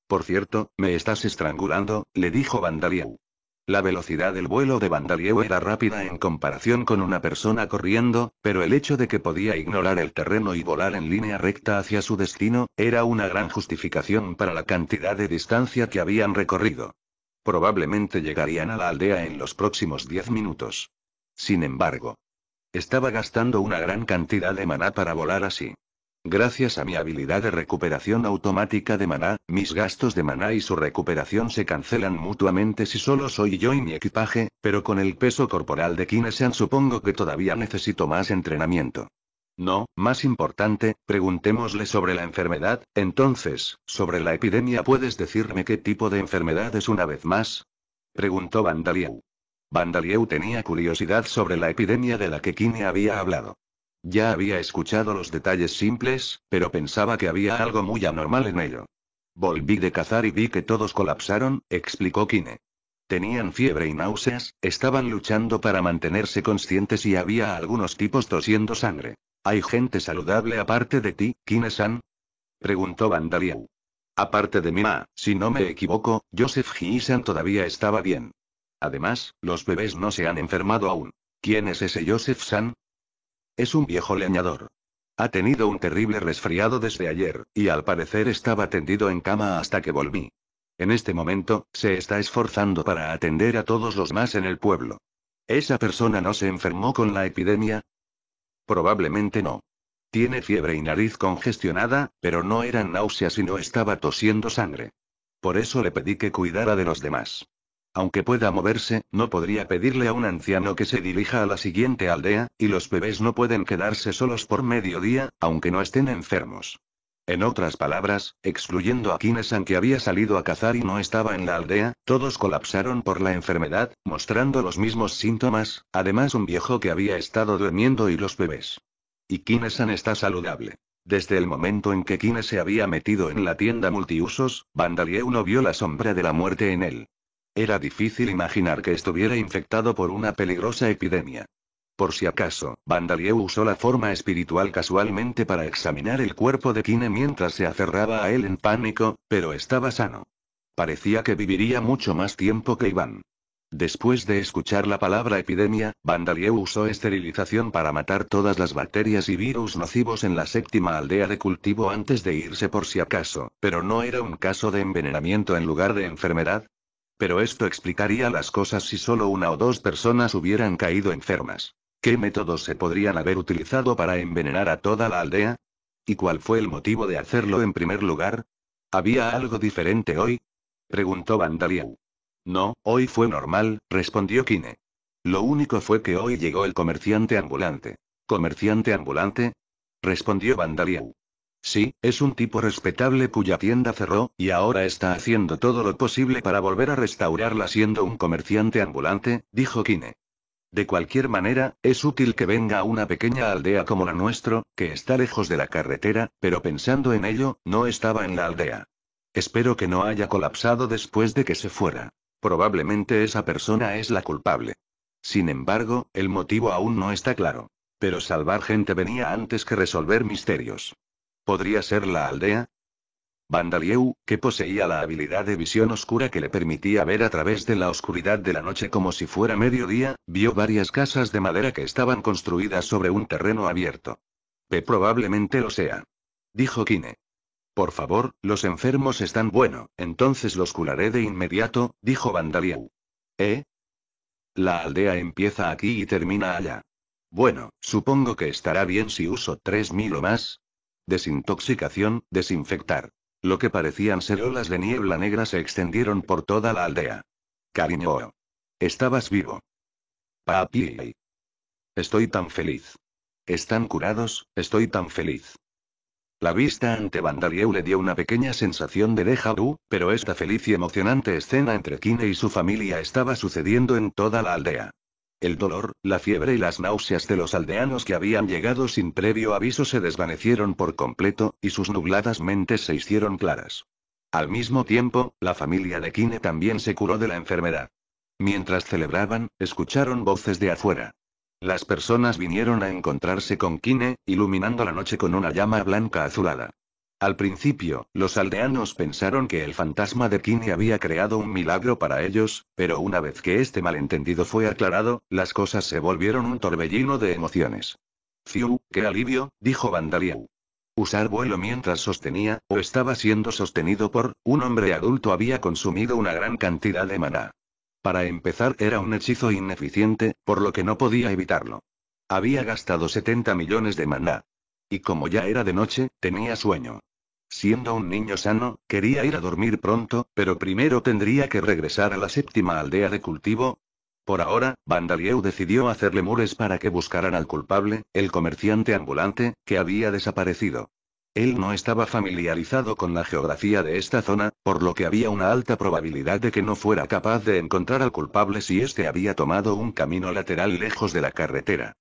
Por cierto, me estás estrangulando, le dijo Vandalieu. La velocidad del vuelo de Vandalieu era rápida en comparación con una persona corriendo, pero el hecho de que podía ignorar el terreno y volar en línea recta hacia su destino, era una gran justificación para la cantidad de distancia que habían recorrido. Probablemente llegarían a la aldea en los próximos diez minutos. Sin embargo, estaba gastando una gran cantidad de maná para volar así. Gracias a mi habilidad de recuperación automática de maná, mis gastos de maná y su recuperación se cancelan mutuamente si solo soy yo y mi equipaje, pero con el peso corporal de Kinesan supongo que todavía necesito más entrenamiento. No, más importante, preguntémosle sobre la enfermedad, entonces, sobre la epidemia puedes decirme qué tipo de enfermedad es una vez más? Preguntó Vandalieu. Vandalieu tenía curiosidad sobre la epidemia de la que Kine había hablado. Ya había escuchado los detalles simples, pero pensaba que había algo muy anormal en ello. Volví de cazar y vi que todos colapsaron, explicó Kine. Tenían fiebre y náuseas, estaban luchando para mantenerse conscientes y había algunos tipos tosiendo sangre. ¿Hay gente saludable aparte de ti, Kine-san? preguntó Vandaliau. Aparte de mi ma, si no me equivoco, Joseph He-san todavía estaba bien. Además, los bebés no se han enfermado aún. ¿Quién es ese Joseph San? Es un viejo leñador. Ha tenido un terrible resfriado desde ayer, y al parecer estaba tendido en cama hasta que volví. En este momento, se está esforzando para atender a todos los más en el pueblo. ¿Esa persona no se enfermó con la epidemia? Probablemente no. Tiene fiebre y nariz congestionada, pero no eran náuseas y no estaba tosiendo sangre. Por eso le pedí que cuidara de los demás. Aunque pueda moverse, no podría pedirle a un anciano que se dirija a la siguiente aldea, y los bebés no pueden quedarse solos por mediodía, aunque no estén enfermos. En otras palabras, excluyendo a Kinesan que había salido a cazar y no estaba en la aldea, todos colapsaron por la enfermedad, mostrando los mismos síntomas, además un viejo que había estado durmiendo y los bebés. Y Kinesan está saludable. Desde el momento en que Kines se había metido en la tienda multiusos, Vandalieu no vio la sombra de la muerte en él. Era difícil imaginar que estuviera infectado por una peligrosa epidemia. Por si acaso, Vandalieu usó la forma espiritual casualmente para examinar el cuerpo de Kine mientras se aferraba a él en pánico, pero estaba sano. Parecía que viviría mucho más tiempo que Iván. Después de escuchar la palabra epidemia, Vandalieu usó esterilización para matar todas las bacterias y virus nocivos en la séptima aldea de cultivo antes de irse por si acaso, pero no era un caso de envenenamiento en lugar de enfermedad. Pero esto explicaría las cosas si solo una o dos personas hubieran caído enfermas. ¿Qué métodos se podrían haber utilizado para envenenar a toda la aldea? ¿Y cuál fue el motivo de hacerlo en primer lugar? ¿Había algo diferente hoy? preguntó Vandaliau. No, hoy fue normal, respondió Kine. Lo único fue que hoy llegó el comerciante ambulante. ¿Comerciante ambulante? respondió Vandaliau. Sí, es un tipo respetable cuya tienda cerró, y ahora está haciendo todo lo posible para volver a restaurarla siendo un comerciante ambulante, dijo Kine. De cualquier manera, es útil que venga a una pequeña aldea como la nuestro, que está lejos de la carretera, pero pensando en ello, no estaba en la aldea. Espero que no haya colapsado después de que se fuera. Probablemente esa persona es la culpable. Sin embargo, el motivo aún no está claro. Pero salvar gente venía antes que resolver misterios. ¿Podría ser la aldea? Vandalieu, que poseía la habilidad de visión oscura que le permitía ver a través de la oscuridad de la noche como si fuera mediodía, vio varias casas de madera que estaban construidas sobre un terreno abierto. p probablemente lo sea. Dijo Kine. Por favor, los enfermos están bueno, entonces los curaré de inmediato, dijo Vandalieu. ¿Eh? La aldea empieza aquí y termina allá. Bueno, supongo que estará bien si uso 3.000 o más. Desintoxicación, desinfectar. Lo que parecían ser olas de niebla negra se extendieron por toda la aldea. Cariño. Estabas vivo. Papi. Estoy tan feliz. Están curados, estoy tan feliz. La vista ante Vandalieu le dio una pequeña sensación de déjà vu, pero esta feliz y emocionante escena entre Kine y su familia estaba sucediendo en toda la aldea. El dolor, la fiebre y las náuseas de los aldeanos que habían llegado sin previo aviso se desvanecieron por completo, y sus nubladas mentes se hicieron claras. Al mismo tiempo, la familia de Kine también se curó de la enfermedad. Mientras celebraban, escucharon voces de afuera. Las personas vinieron a encontrarse con Kine, iluminando la noche con una llama blanca azulada. Al principio, los aldeanos pensaron que el fantasma de Kine había creado un milagro para ellos, pero una vez que este malentendido fue aclarado, las cosas se volvieron un torbellino de emociones. Fiu, qué alivio, dijo Vandaliau. Usar vuelo mientras sostenía, o estaba siendo sostenido por, un hombre adulto había consumido una gran cantidad de maná. Para empezar era un hechizo ineficiente, por lo que no podía evitarlo. Había gastado 70 millones de maná. Y como ya era de noche, tenía sueño. Siendo un niño sano, quería ir a dormir pronto, pero primero tendría que regresar a la séptima aldea de cultivo. Por ahora, Vandalieu decidió hacerle mures para que buscaran al culpable, el comerciante ambulante, que había desaparecido. Él no estaba familiarizado con la geografía de esta zona, por lo que había una alta probabilidad de que no fuera capaz de encontrar al culpable si éste había tomado un camino lateral lejos de la carretera.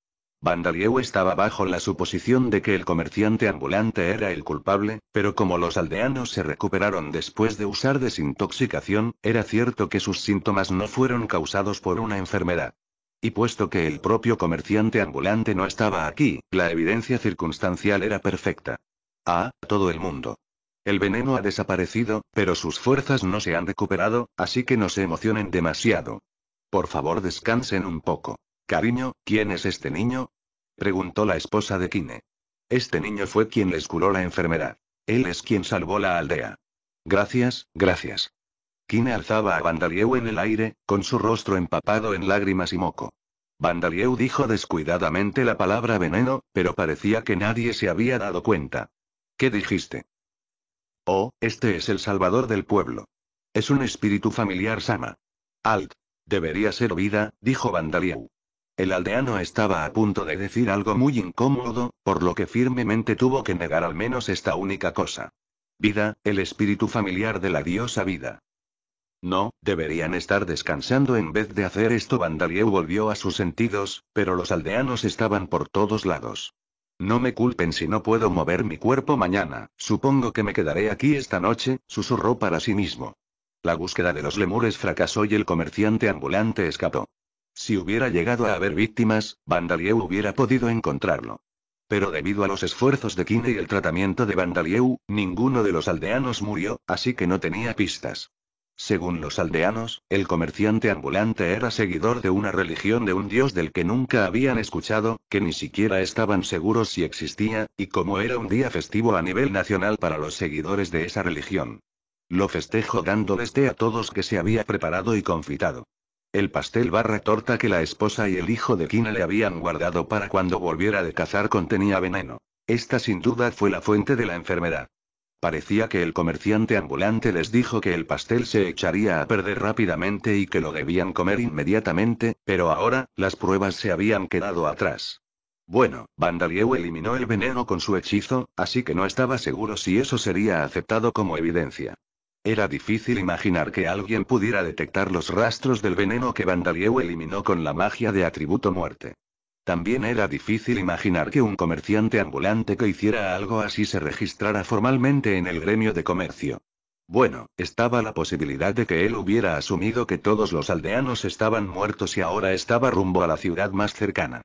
Vandalieu estaba bajo la suposición de que el comerciante ambulante era el culpable, pero como los aldeanos se recuperaron después de usar desintoxicación, era cierto que sus síntomas no fueron causados por una enfermedad. Y puesto que el propio comerciante ambulante no estaba aquí, la evidencia circunstancial era perfecta. A ah, todo el mundo. El veneno ha desaparecido, pero sus fuerzas no se han recuperado, así que no se emocionen demasiado. Por favor descansen un poco. Cariño, ¿quién es este niño? Preguntó la esposa de Kine. Este niño fue quien les curó la enfermedad. Él es quien salvó la aldea. Gracias, gracias. Kine alzaba a Vandalieu en el aire, con su rostro empapado en lágrimas y moco. Vandalieu dijo descuidadamente la palabra veneno, pero parecía que nadie se había dado cuenta. ¿Qué dijiste? Oh, este es el salvador del pueblo. Es un espíritu familiar sama. Alt. Debería ser vida, dijo Vandalieu. El aldeano estaba a punto de decir algo muy incómodo, por lo que firmemente tuvo que negar al menos esta única cosa. Vida, el espíritu familiar de la diosa vida. No, deberían estar descansando en vez de hacer esto. Vandalieu volvió a sus sentidos, pero los aldeanos estaban por todos lados. No me culpen si no puedo mover mi cuerpo mañana, supongo que me quedaré aquí esta noche, susurró para sí mismo. La búsqueda de los lemures fracasó y el comerciante ambulante escapó. Si hubiera llegado a haber víctimas, Vandalieu hubiera podido encontrarlo. Pero debido a los esfuerzos de Kine y el tratamiento de Vandalieu, ninguno de los aldeanos murió, así que no tenía pistas. Según los aldeanos, el comerciante ambulante era seguidor de una religión de un dios del que nunca habían escuchado, que ni siquiera estaban seguros si existía, y como era un día festivo a nivel nacional para los seguidores de esa religión. Lo festejo dándoles té a todos que se había preparado y confitado el pastel barra torta que la esposa y el hijo de Kina le habían guardado para cuando volviera de cazar contenía veneno. Esta sin duda fue la fuente de la enfermedad. Parecía que el comerciante ambulante les dijo que el pastel se echaría a perder rápidamente y que lo debían comer inmediatamente, pero ahora, las pruebas se habían quedado atrás. Bueno, Vandalieu eliminó el veneno con su hechizo, así que no estaba seguro si eso sería aceptado como evidencia. Era difícil imaginar que alguien pudiera detectar los rastros del veneno que Vandalieu eliminó con la magia de atributo muerte. También era difícil imaginar que un comerciante ambulante que hiciera algo así se registrara formalmente en el gremio de comercio. Bueno, estaba la posibilidad de que él hubiera asumido que todos los aldeanos estaban muertos y ahora estaba rumbo a la ciudad más cercana.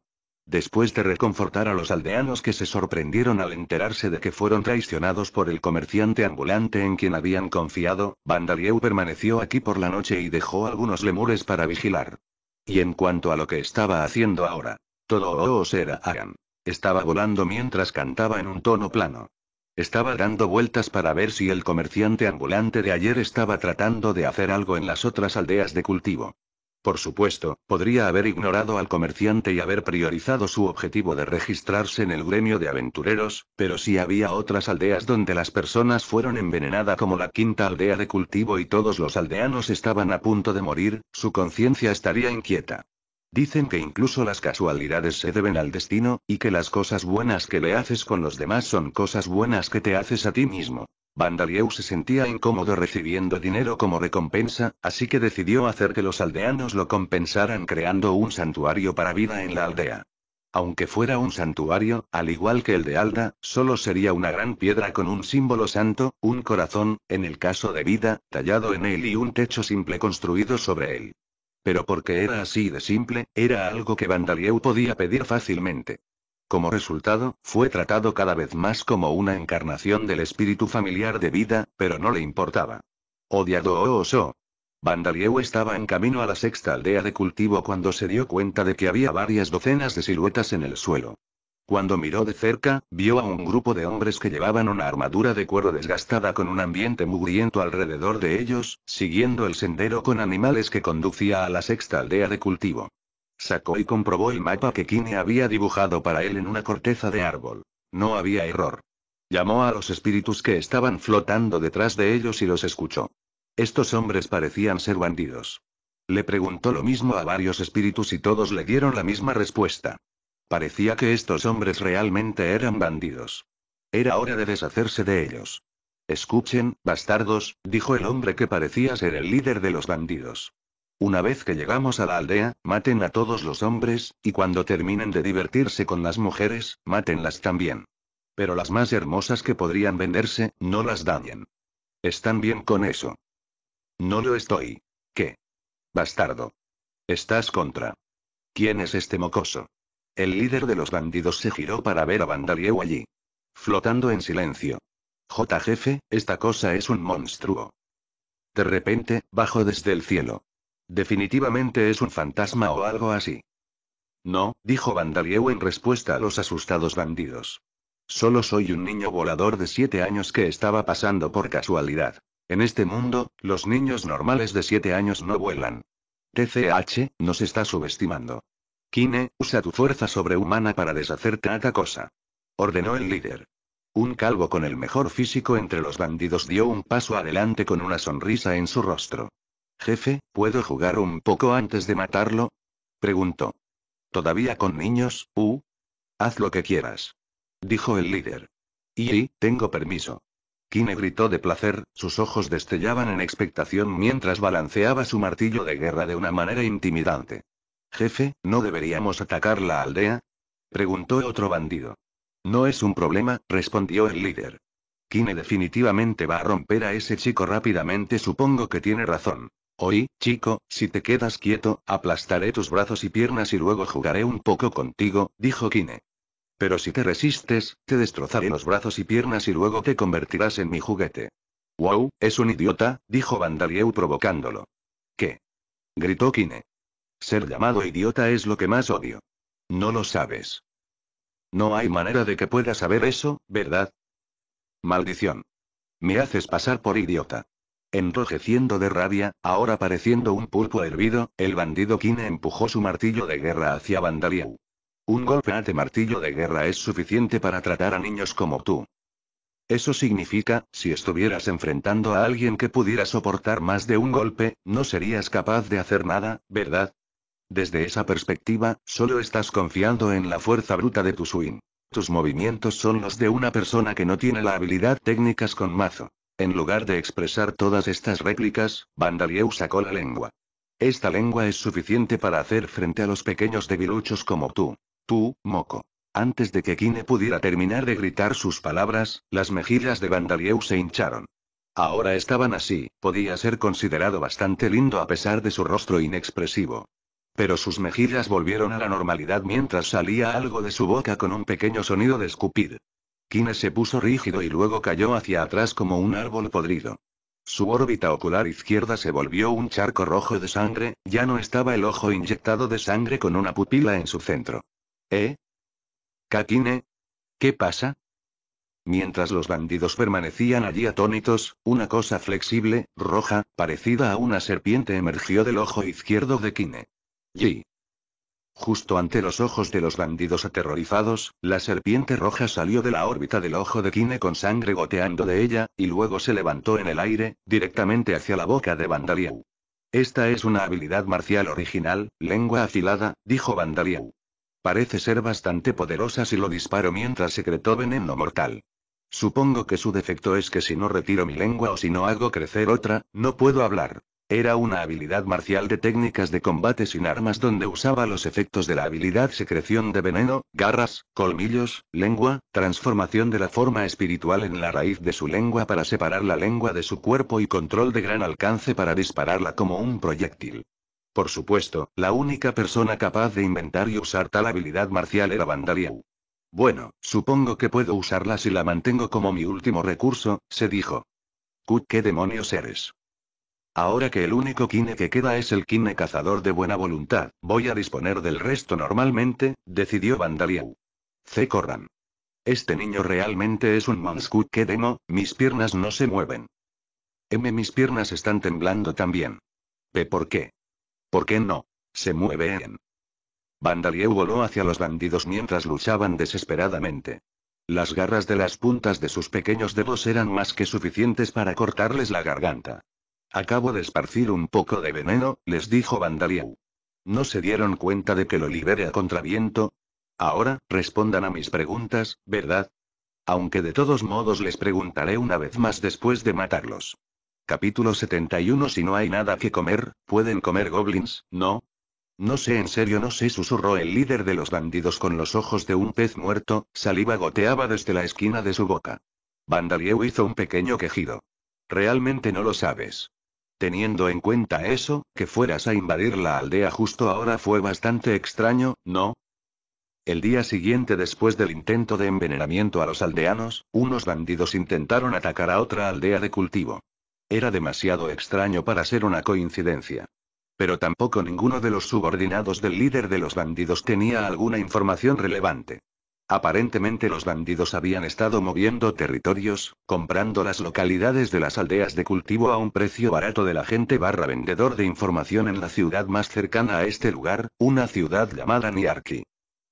Después de reconfortar a los aldeanos que se sorprendieron al enterarse de que fueron traicionados por el comerciante ambulante en quien habían confiado, Vandalieu permaneció aquí por la noche y dejó algunos lemures para vigilar. Y en cuanto a lo que estaba haciendo ahora, todo os era Agan. Estaba volando mientras cantaba en un tono plano. Estaba dando vueltas para ver si el comerciante ambulante de ayer estaba tratando de hacer algo en las otras aldeas de cultivo. Por supuesto, podría haber ignorado al comerciante y haber priorizado su objetivo de registrarse en el gremio de aventureros, pero si había otras aldeas donde las personas fueron envenenadas como la quinta aldea de cultivo y todos los aldeanos estaban a punto de morir, su conciencia estaría inquieta. Dicen que incluso las casualidades se deben al destino, y que las cosas buenas que le haces con los demás son cosas buenas que te haces a ti mismo. Vandalieu se sentía incómodo recibiendo dinero como recompensa, así que decidió hacer que los aldeanos lo compensaran creando un santuario para vida en la aldea. Aunque fuera un santuario, al igual que el de Alda, solo sería una gran piedra con un símbolo santo, un corazón, en el caso de vida, tallado en él y un techo simple construido sobre él. Pero porque era así de simple, era algo que Vandalieu podía pedir fácilmente. Como resultado, fue tratado cada vez más como una encarnación del espíritu familiar de vida, pero no le importaba. Odiado o oso. Vandalieu estaba en camino a la sexta aldea de cultivo cuando se dio cuenta de que había varias docenas de siluetas en el suelo. Cuando miró de cerca, vio a un grupo de hombres que llevaban una armadura de cuero desgastada con un ambiente mugriento alrededor de ellos, siguiendo el sendero con animales que conducía a la sexta aldea de cultivo. Sacó y comprobó el mapa que Kine había dibujado para él en una corteza de árbol. No había error. Llamó a los espíritus que estaban flotando detrás de ellos y los escuchó. Estos hombres parecían ser bandidos. Le preguntó lo mismo a varios espíritus y todos le dieron la misma respuesta. Parecía que estos hombres realmente eran bandidos. Era hora de deshacerse de ellos. Escuchen, bastardos, dijo el hombre que parecía ser el líder de los bandidos. Una vez que llegamos a la aldea, maten a todos los hombres, y cuando terminen de divertirse con las mujeres, mátenlas también. Pero las más hermosas que podrían venderse, no las dañen. ¿Están bien con eso? No lo estoy. ¿Qué? Bastardo. Estás contra. ¿Quién es este mocoso? El líder de los bandidos se giró para ver a Vandalieu allí. Flotando en silencio. J jefe, esta cosa es un monstruo. De repente, bajó desde el cielo. Definitivamente es un fantasma o algo así. No, dijo Vandalieu en respuesta a los asustados bandidos. Solo soy un niño volador de siete años que estaba pasando por casualidad. En este mundo, los niños normales de siete años no vuelan. TCH, nos está subestimando. Kine, usa tu fuerza sobrehumana para deshacerte a cosa. Ordenó el líder. Un calvo con el mejor físico entre los bandidos dio un paso adelante con una sonrisa en su rostro. Jefe, ¿puedo jugar un poco antes de matarlo? preguntó. Todavía con niños, uh. Haz lo que quieras. Dijo el líder. Y, tengo permiso. Kine gritó de placer, sus ojos destellaban en expectación mientras balanceaba su martillo de guerra de una manera intimidante. Jefe, ¿no deberíamos atacar la aldea? preguntó otro bandido. No es un problema, respondió el líder. Kine definitivamente va a romper a ese chico rápidamente, supongo que tiene razón. Oí, chico, si te quedas quieto, aplastaré tus brazos y piernas y luego jugaré un poco contigo, dijo Kine. Pero si te resistes, te destrozaré los brazos y piernas y luego te convertirás en mi juguete. Wow, es un idiota, dijo Vandalieu provocándolo. ¿Qué? gritó Kine. Ser llamado idiota es lo que más odio. No lo sabes. No hay manera de que pueda saber eso, ¿verdad? Maldición. Me haces pasar por idiota. Enrojeciendo de rabia, ahora pareciendo un pulpo hervido, el bandido Kine empujó su martillo de guerra hacia Vandaliau. Un golpe de martillo de guerra es suficiente para tratar a niños como tú. Eso significa, si estuvieras enfrentando a alguien que pudiera soportar más de un golpe, no serías capaz de hacer nada, ¿verdad? Desde esa perspectiva, solo estás confiando en la fuerza bruta de tu swing. Tus movimientos son los de una persona que no tiene la habilidad técnicas con mazo. En lugar de expresar todas estas réplicas, Vandalieu sacó la lengua. Esta lengua es suficiente para hacer frente a los pequeños debiluchos como tú. Tú, moco. Antes de que Kine pudiera terminar de gritar sus palabras, las mejillas de Vandalieu se hincharon. Ahora estaban así, podía ser considerado bastante lindo a pesar de su rostro inexpresivo. Pero sus mejillas volvieron a la normalidad mientras salía algo de su boca con un pequeño sonido de escupir. Kine se puso rígido y luego cayó hacia atrás como un árbol podrido. Su órbita ocular izquierda se volvió un charco rojo de sangre, ya no estaba el ojo inyectado de sangre con una pupila en su centro. ¿Eh? ¿Kakine? ¿Qué pasa? Mientras los bandidos permanecían allí atónitos, una cosa flexible, roja, parecida a una serpiente emergió del ojo izquierdo de Kine. Yi. Justo ante los ojos de los bandidos aterrorizados, la serpiente roja salió de la órbita del ojo de Kine con sangre goteando de ella, y luego se levantó en el aire, directamente hacia la boca de Vandaliau. Esta es una habilidad marcial original, lengua afilada, dijo Vandaliau. Parece ser bastante poderosa si lo disparo mientras secretó veneno mortal. Supongo que su defecto es que si no retiro mi lengua o si no hago crecer otra, no puedo hablar. Era una habilidad marcial de técnicas de combate sin armas donde usaba los efectos de la habilidad secreción de veneno, garras, colmillos, lengua, transformación de la forma espiritual en la raíz de su lengua para separar la lengua de su cuerpo y control de gran alcance para dispararla como un proyectil. Por supuesto, la única persona capaz de inventar y usar tal habilidad marcial era Vandaliau. Bueno, supongo que puedo usarla si la mantengo como mi último recurso, se dijo. ¿Qué demonios eres? Ahora que el único kine que queda es el kine cazador de buena voluntad, voy a disponer del resto normalmente, decidió Vandalieu. C. Corran. Este niño realmente es un manscut que demo, mis piernas no se mueven. M. Mis piernas están temblando también. P. ¿Por qué? ¿Por qué no? Se mueven. Vandalieu voló hacia los bandidos mientras luchaban desesperadamente. Las garras de las puntas de sus pequeños dedos eran más que suficientes para cortarles la garganta. Acabo de esparcir un poco de veneno, les dijo Vandaliau. ¿No se dieron cuenta de que lo libere a contraviento? Ahora, respondan a mis preguntas, ¿verdad? Aunque de todos modos les preguntaré una vez más después de matarlos. Capítulo 71 Si no hay nada que comer, pueden comer goblins, ¿no? No sé, en serio, no sé, susurró el líder de los bandidos con los ojos de un pez muerto, saliva goteaba desde la esquina de su boca. Vandalieu hizo un pequeño quejido. Realmente no lo sabes. Teniendo en cuenta eso, que fueras a invadir la aldea justo ahora fue bastante extraño, ¿no? El día siguiente después del intento de envenenamiento a los aldeanos, unos bandidos intentaron atacar a otra aldea de cultivo. Era demasiado extraño para ser una coincidencia. Pero tampoco ninguno de los subordinados del líder de los bandidos tenía alguna información relevante. Aparentemente los bandidos habían estado moviendo territorios, comprando las localidades de las aldeas de cultivo a un precio barato de la gente barra vendedor de información en la ciudad más cercana a este lugar, una ciudad llamada Niarki.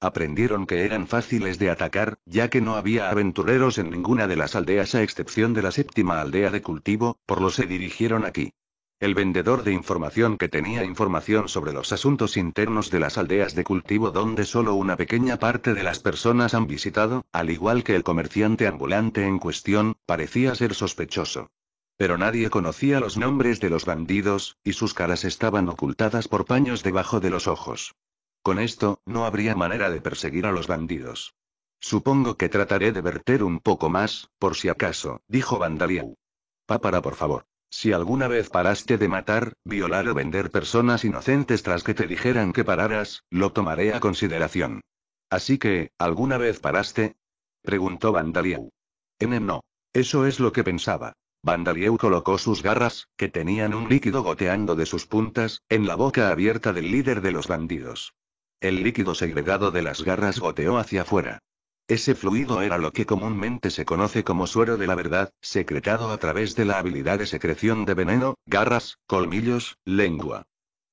Aprendieron que eran fáciles de atacar, ya que no había aventureros en ninguna de las aldeas a excepción de la séptima aldea de cultivo, por lo se dirigieron aquí. El vendedor de información que tenía información sobre los asuntos internos de las aldeas de cultivo donde solo una pequeña parte de las personas han visitado, al igual que el comerciante ambulante en cuestión, parecía ser sospechoso. Pero nadie conocía los nombres de los bandidos, y sus caras estaban ocultadas por paños debajo de los ojos. Con esto, no habría manera de perseguir a los bandidos. Supongo que trataré de verter un poco más, por si acaso, dijo Vandaliau. Pápara, por favor. Si alguna vez paraste de matar, violar o vender personas inocentes tras que te dijeran que pararas, lo tomaré a consideración. Así que, ¿alguna vez paraste? preguntó Vandalieu. Enem no. Eso es lo que pensaba. Vandalieu colocó sus garras, que tenían un líquido goteando de sus puntas, en la boca abierta del líder de los bandidos. El líquido segregado de las garras goteó hacia afuera. Ese fluido era lo que comúnmente se conoce como suero de la verdad, secretado a través de la habilidad de secreción de veneno, garras, colmillos, lengua.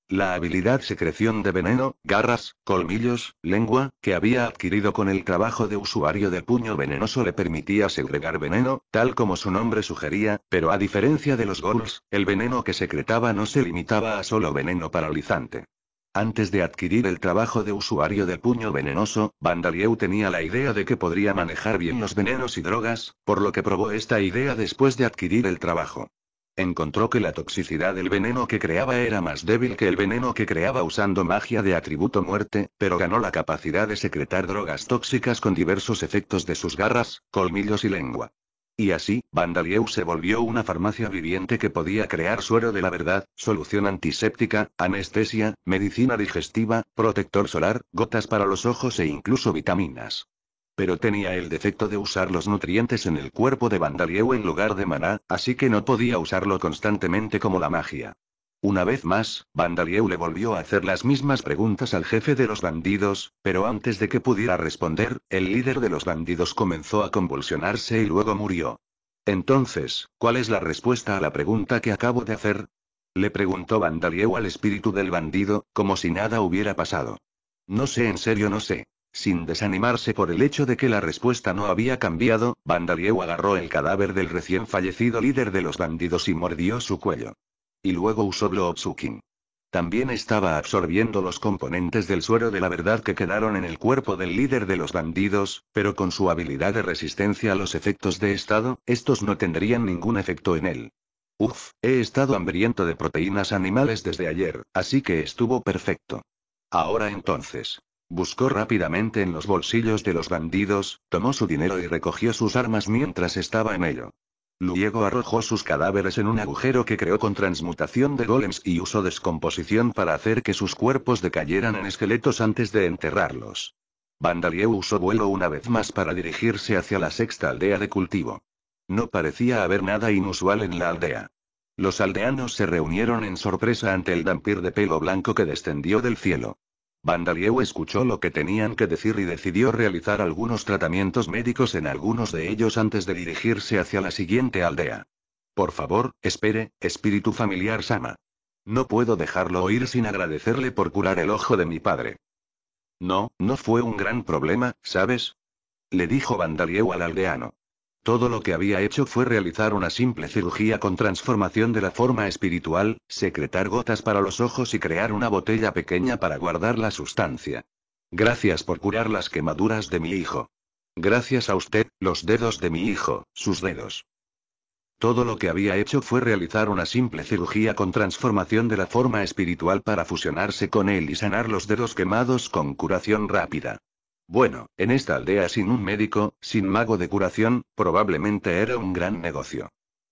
La habilidad secreción de veneno, garras, colmillos, lengua, que había adquirido con el trabajo de usuario de puño venenoso le permitía segregar veneno, tal como su nombre sugería, pero a diferencia de los ghouls, el veneno que secretaba no se limitaba a solo veneno paralizante. Antes de adquirir el trabajo de usuario de puño venenoso, Vandalieu tenía la idea de que podría manejar bien los venenos y drogas, por lo que probó esta idea después de adquirir el trabajo. Encontró que la toxicidad del veneno que creaba era más débil que el veneno que creaba usando magia de atributo muerte, pero ganó la capacidad de secretar drogas tóxicas con diversos efectos de sus garras, colmillos y lengua. Y así, Vandalieu se volvió una farmacia viviente que podía crear suero de la verdad, solución antiséptica, anestesia, medicina digestiva, protector solar, gotas para los ojos e incluso vitaminas. Pero tenía el defecto de usar los nutrientes en el cuerpo de Vandalieu en lugar de maná, así que no podía usarlo constantemente como la magia. Una vez más, Vandalieu le volvió a hacer las mismas preguntas al jefe de los bandidos, pero antes de que pudiera responder, el líder de los bandidos comenzó a convulsionarse y luego murió. Entonces, ¿cuál es la respuesta a la pregunta que acabo de hacer? Le preguntó Vandalieu al espíritu del bandido, como si nada hubiera pasado. No sé, en serio no sé. Sin desanimarse por el hecho de que la respuesta no había cambiado, Vandalieu agarró el cadáver del recién fallecido líder de los bandidos y mordió su cuello. Y luego usó blobsukin. También estaba absorbiendo los componentes del suero de la verdad que quedaron en el cuerpo del líder de los bandidos, pero con su habilidad de resistencia a los efectos de estado, estos no tendrían ningún efecto en él. Uf, he estado hambriento de proteínas animales desde ayer, así que estuvo perfecto. Ahora entonces. Buscó rápidamente en los bolsillos de los bandidos, tomó su dinero y recogió sus armas mientras estaba en ello. Luego arrojó sus cadáveres en un agujero que creó con transmutación de golems y usó descomposición para hacer que sus cuerpos decayeran en esqueletos antes de enterrarlos. Vandalieu usó vuelo una vez más para dirigirse hacia la sexta aldea de cultivo. No parecía haber nada inusual en la aldea. Los aldeanos se reunieron en sorpresa ante el dampir de pelo blanco que descendió del cielo. Vandalieu escuchó lo que tenían que decir y decidió realizar algunos tratamientos médicos en algunos de ellos antes de dirigirse hacia la siguiente aldea. Por favor, espere, espíritu familiar Sama. No puedo dejarlo oír sin agradecerle por curar el ojo de mi padre. No, no fue un gran problema, ¿sabes? Le dijo Vandalieu al aldeano. Todo lo que había hecho fue realizar una simple cirugía con transformación de la forma espiritual, secretar gotas para los ojos y crear una botella pequeña para guardar la sustancia. Gracias por curar las quemaduras de mi hijo. Gracias a usted, los dedos de mi hijo, sus dedos. Todo lo que había hecho fue realizar una simple cirugía con transformación de la forma espiritual para fusionarse con él y sanar los dedos quemados con curación rápida. Bueno, en esta aldea sin un médico, sin mago de curación, probablemente era un gran negocio.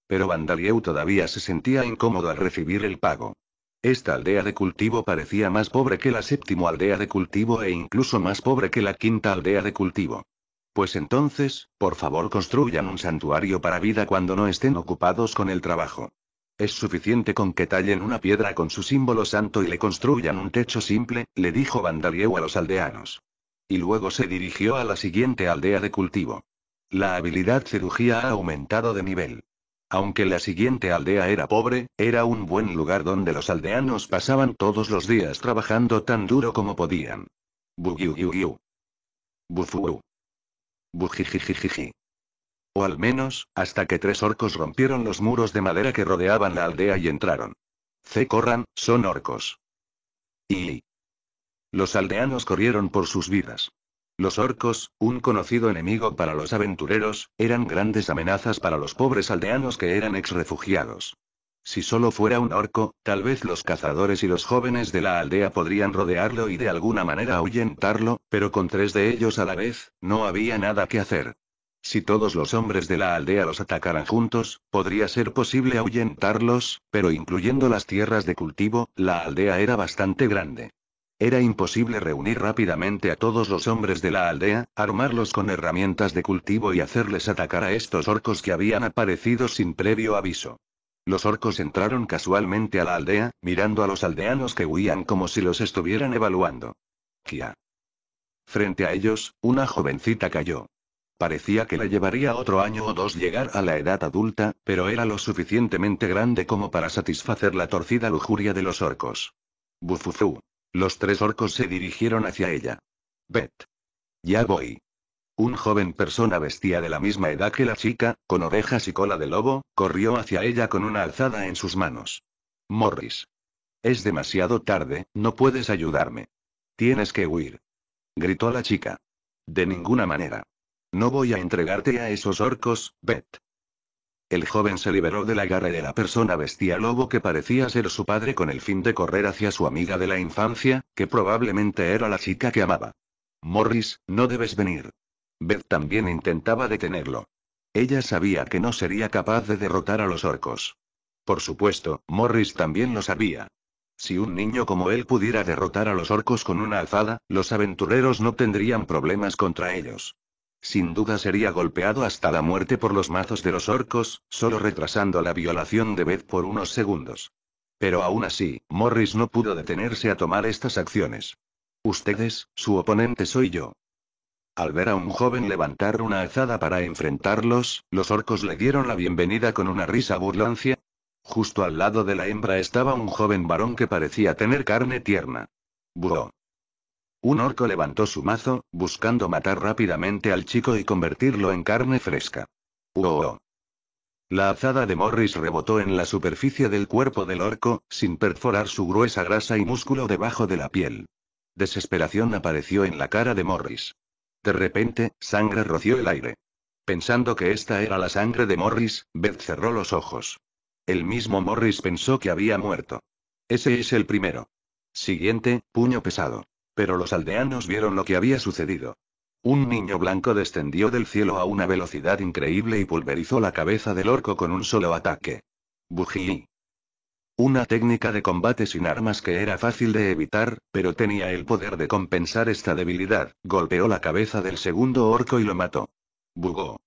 Pero Vandalieu todavía se sentía incómodo al recibir el pago. Esta aldea de cultivo parecía más pobre que la séptima aldea de cultivo e incluso más pobre que la quinta aldea de cultivo. Pues entonces, por favor construyan un santuario para vida cuando no estén ocupados con el trabajo. Es suficiente con que tallen una piedra con su símbolo santo y le construyan un techo simple, le dijo Vandalieu a los aldeanos y luego se dirigió a la siguiente aldea de cultivo. La habilidad cirugía ha aumentado de nivel. Aunque la siguiente aldea era pobre, era un buen lugar donde los aldeanos pasaban todos los días trabajando tan duro como podían. Bugiugiugiu. Bufu. Bujijijijiji. O al menos, hasta que tres orcos rompieron los muros de madera que rodeaban la aldea y entraron. C. Corran, son orcos. Y. Los aldeanos corrieron por sus vidas. Los orcos, un conocido enemigo para los aventureros, eran grandes amenazas para los pobres aldeanos que eran ex-refugiados. Si solo fuera un orco, tal vez los cazadores y los jóvenes de la aldea podrían rodearlo y de alguna manera ahuyentarlo, pero con tres de ellos a la vez, no había nada que hacer. Si todos los hombres de la aldea los atacaran juntos, podría ser posible ahuyentarlos, pero incluyendo las tierras de cultivo, la aldea era bastante grande. Era imposible reunir rápidamente a todos los hombres de la aldea, armarlos con herramientas de cultivo y hacerles atacar a estos orcos que habían aparecido sin previo aviso. Los orcos entraron casualmente a la aldea, mirando a los aldeanos que huían como si los estuvieran evaluando. Kia. Frente a ellos, una jovencita cayó. Parecía que le llevaría otro año o dos llegar a la edad adulta, pero era lo suficientemente grande como para satisfacer la torcida lujuria de los orcos. Bufufu. Los tres orcos se dirigieron hacia ella. Bet. Ya voy. Un joven persona vestía de la misma edad que la chica, con orejas y cola de lobo, corrió hacia ella con una alzada en sus manos. Morris. Es demasiado tarde, no puedes ayudarme. Tienes que huir. Gritó la chica. De ninguna manera. No voy a entregarte a esos orcos, Bet. El joven se liberó de la agarre de la persona vestía lobo que parecía ser su padre con el fin de correr hacia su amiga de la infancia, que probablemente era la chica que amaba. Morris, no debes venir. Beth también intentaba detenerlo. Ella sabía que no sería capaz de derrotar a los orcos. Por supuesto, Morris también lo sabía. Si un niño como él pudiera derrotar a los orcos con una alzada, los aventureros no tendrían problemas contra ellos. Sin duda sería golpeado hasta la muerte por los mazos de los orcos, solo retrasando la violación de Beth por unos segundos. Pero aún así, Morris no pudo detenerse a tomar estas acciones. Ustedes, su oponente soy yo. Al ver a un joven levantar una azada para enfrentarlos, los orcos le dieron la bienvenida con una risa burlancia. Justo al lado de la hembra estaba un joven varón que parecía tener carne tierna. Burro. Un orco levantó su mazo, buscando matar rápidamente al chico y convertirlo en carne fresca. ¡Oh! La azada de Morris rebotó en la superficie del cuerpo del orco, sin perforar su gruesa grasa y músculo debajo de la piel. Desesperación apareció en la cara de Morris. De repente, sangre roció el aire. Pensando que esta era la sangre de Morris, Beth cerró los ojos. El mismo Morris pensó que había muerto. Ese es el primero. Siguiente, puño pesado. Pero los aldeanos vieron lo que había sucedido. Un niño blanco descendió del cielo a una velocidad increíble y pulverizó la cabeza del orco con un solo ataque. Bují. Una técnica de combate sin armas que era fácil de evitar, pero tenía el poder de compensar esta debilidad, golpeó la cabeza del segundo orco y lo mató. Bugó.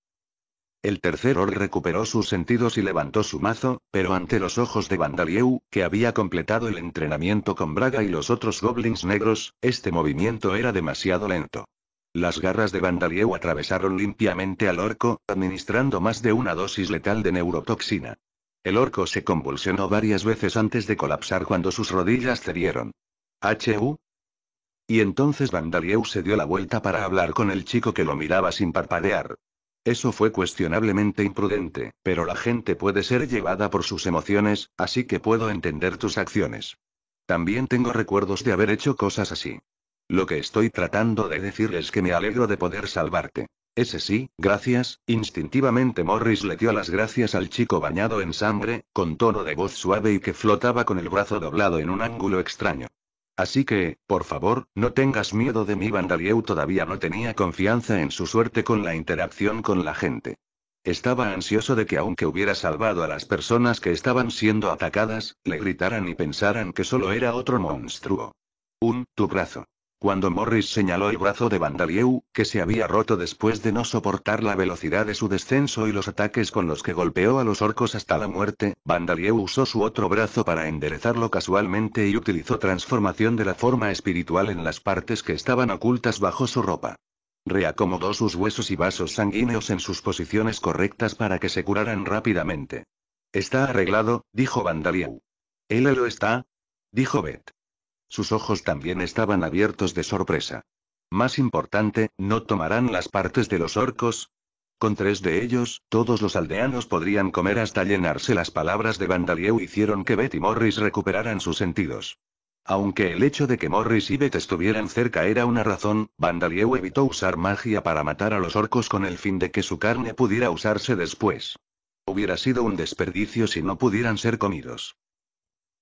El tercer Orc recuperó sus sentidos y levantó su mazo, pero ante los ojos de Vandalieu, que había completado el entrenamiento con Braga y los otros goblins negros, este movimiento era demasiado lento. Las garras de Vandalieu atravesaron limpiamente al orco, administrando más de una dosis letal de neurotoxina. El orco se convulsionó varias veces antes de colapsar cuando sus rodillas cedieron. ¿H.U.? Y entonces Vandalieu se dio la vuelta para hablar con el chico que lo miraba sin parpadear. Eso fue cuestionablemente imprudente, pero la gente puede ser llevada por sus emociones, así que puedo entender tus acciones. También tengo recuerdos de haber hecho cosas así. Lo que estoy tratando de decir es que me alegro de poder salvarte. Ese sí, gracias, instintivamente Morris le dio las gracias al chico bañado en sangre, con tono de voz suave y que flotaba con el brazo doblado en un ángulo extraño. Así que, por favor, no tengas miedo de mí. Vandalieu todavía no tenía confianza en su suerte con la interacción con la gente. Estaba ansioso de que aunque hubiera salvado a las personas que estaban siendo atacadas, le gritaran y pensaran que solo era otro monstruo. Un, tu brazo. Cuando Morris señaló el brazo de Vandalieu, que se había roto después de no soportar la velocidad de su descenso y los ataques con los que golpeó a los orcos hasta la muerte, Vandalieu usó su otro brazo para enderezarlo casualmente y utilizó transformación de la forma espiritual en las partes que estaban ocultas bajo su ropa. Reacomodó sus huesos y vasos sanguíneos en sus posiciones correctas para que se curaran rápidamente. Está arreglado, dijo Vandalieu. Él lo está, dijo Beth. Sus ojos también estaban abiertos de sorpresa. Más importante, ¿no tomarán las partes de los orcos? Con tres de ellos, todos los aldeanos podrían comer hasta llenarse las palabras de Vandalieu hicieron que Betty y Morris recuperaran sus sentidos. Aunque el hecho de que Morris y Betty estuvieran cerca era una razón, Vandalieu evitó usar magia para matar a los orcos con el fin de que su carne pudiera usarse después. Hubiera sido un desperdicio si no pudieran ser comidos.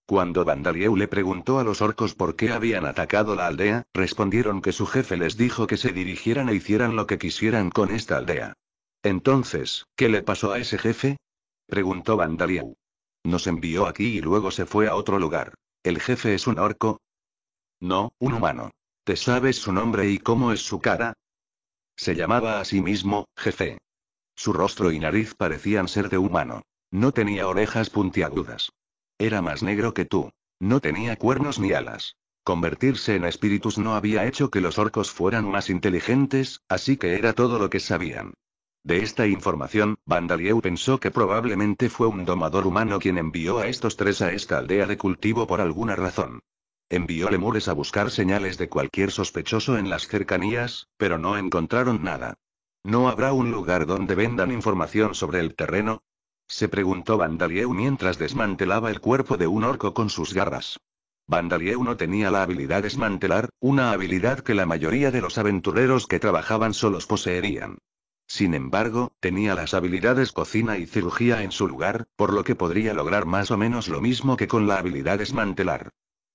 Cuando Vandalieu le preguntó a los orcos por qué habían atacado la aldea, respondieron que su jefe les dijo que se dirigieran e hicieran lo que quisieran con esta aldea. Entonces, ¿qué le pasó a ese jefe? preguntó Vandalieu. Nos envió aquí y luego se fue a otro lugar. ¿El jefe es un orco? No, un humano. ¿Te sabes su nombre y cómo es su cara? Se llamaba a sí mismo, jefe. Su rostro y nariz parecían ser de humano. No tenía orejas puntiagudas. Era más negro que tú. No tenía cuernos ni alas. Convertirse en espíritus no había hecho que los orcos fueran más inteligentes, así que era todo lo que sabían. De esta información, Vandalieu pensó que probablemente fue un domador humano quien envió a estos tres a esta aldea de cultivo por alguna razón. Envió lemures a buscar señales de cualquier sospechoso en las cercanías, pero no encontraron nada. ¿No habrá un lugar donde vendan información sobre el terreno? Se preguntó Vandalieu mientras desmantelaba el cuerpo de un orco con sus garras. Vandalieu no tenía la habilidad desmantelar, una habilidad que la mayoría de los aventureros que trabajaban solos poseerían. Sin embargo, tenía las habilidades cocina y cirugía en su lugar, por lo que podría lograr más o menos lo mismo que con la habilidad desmantelar.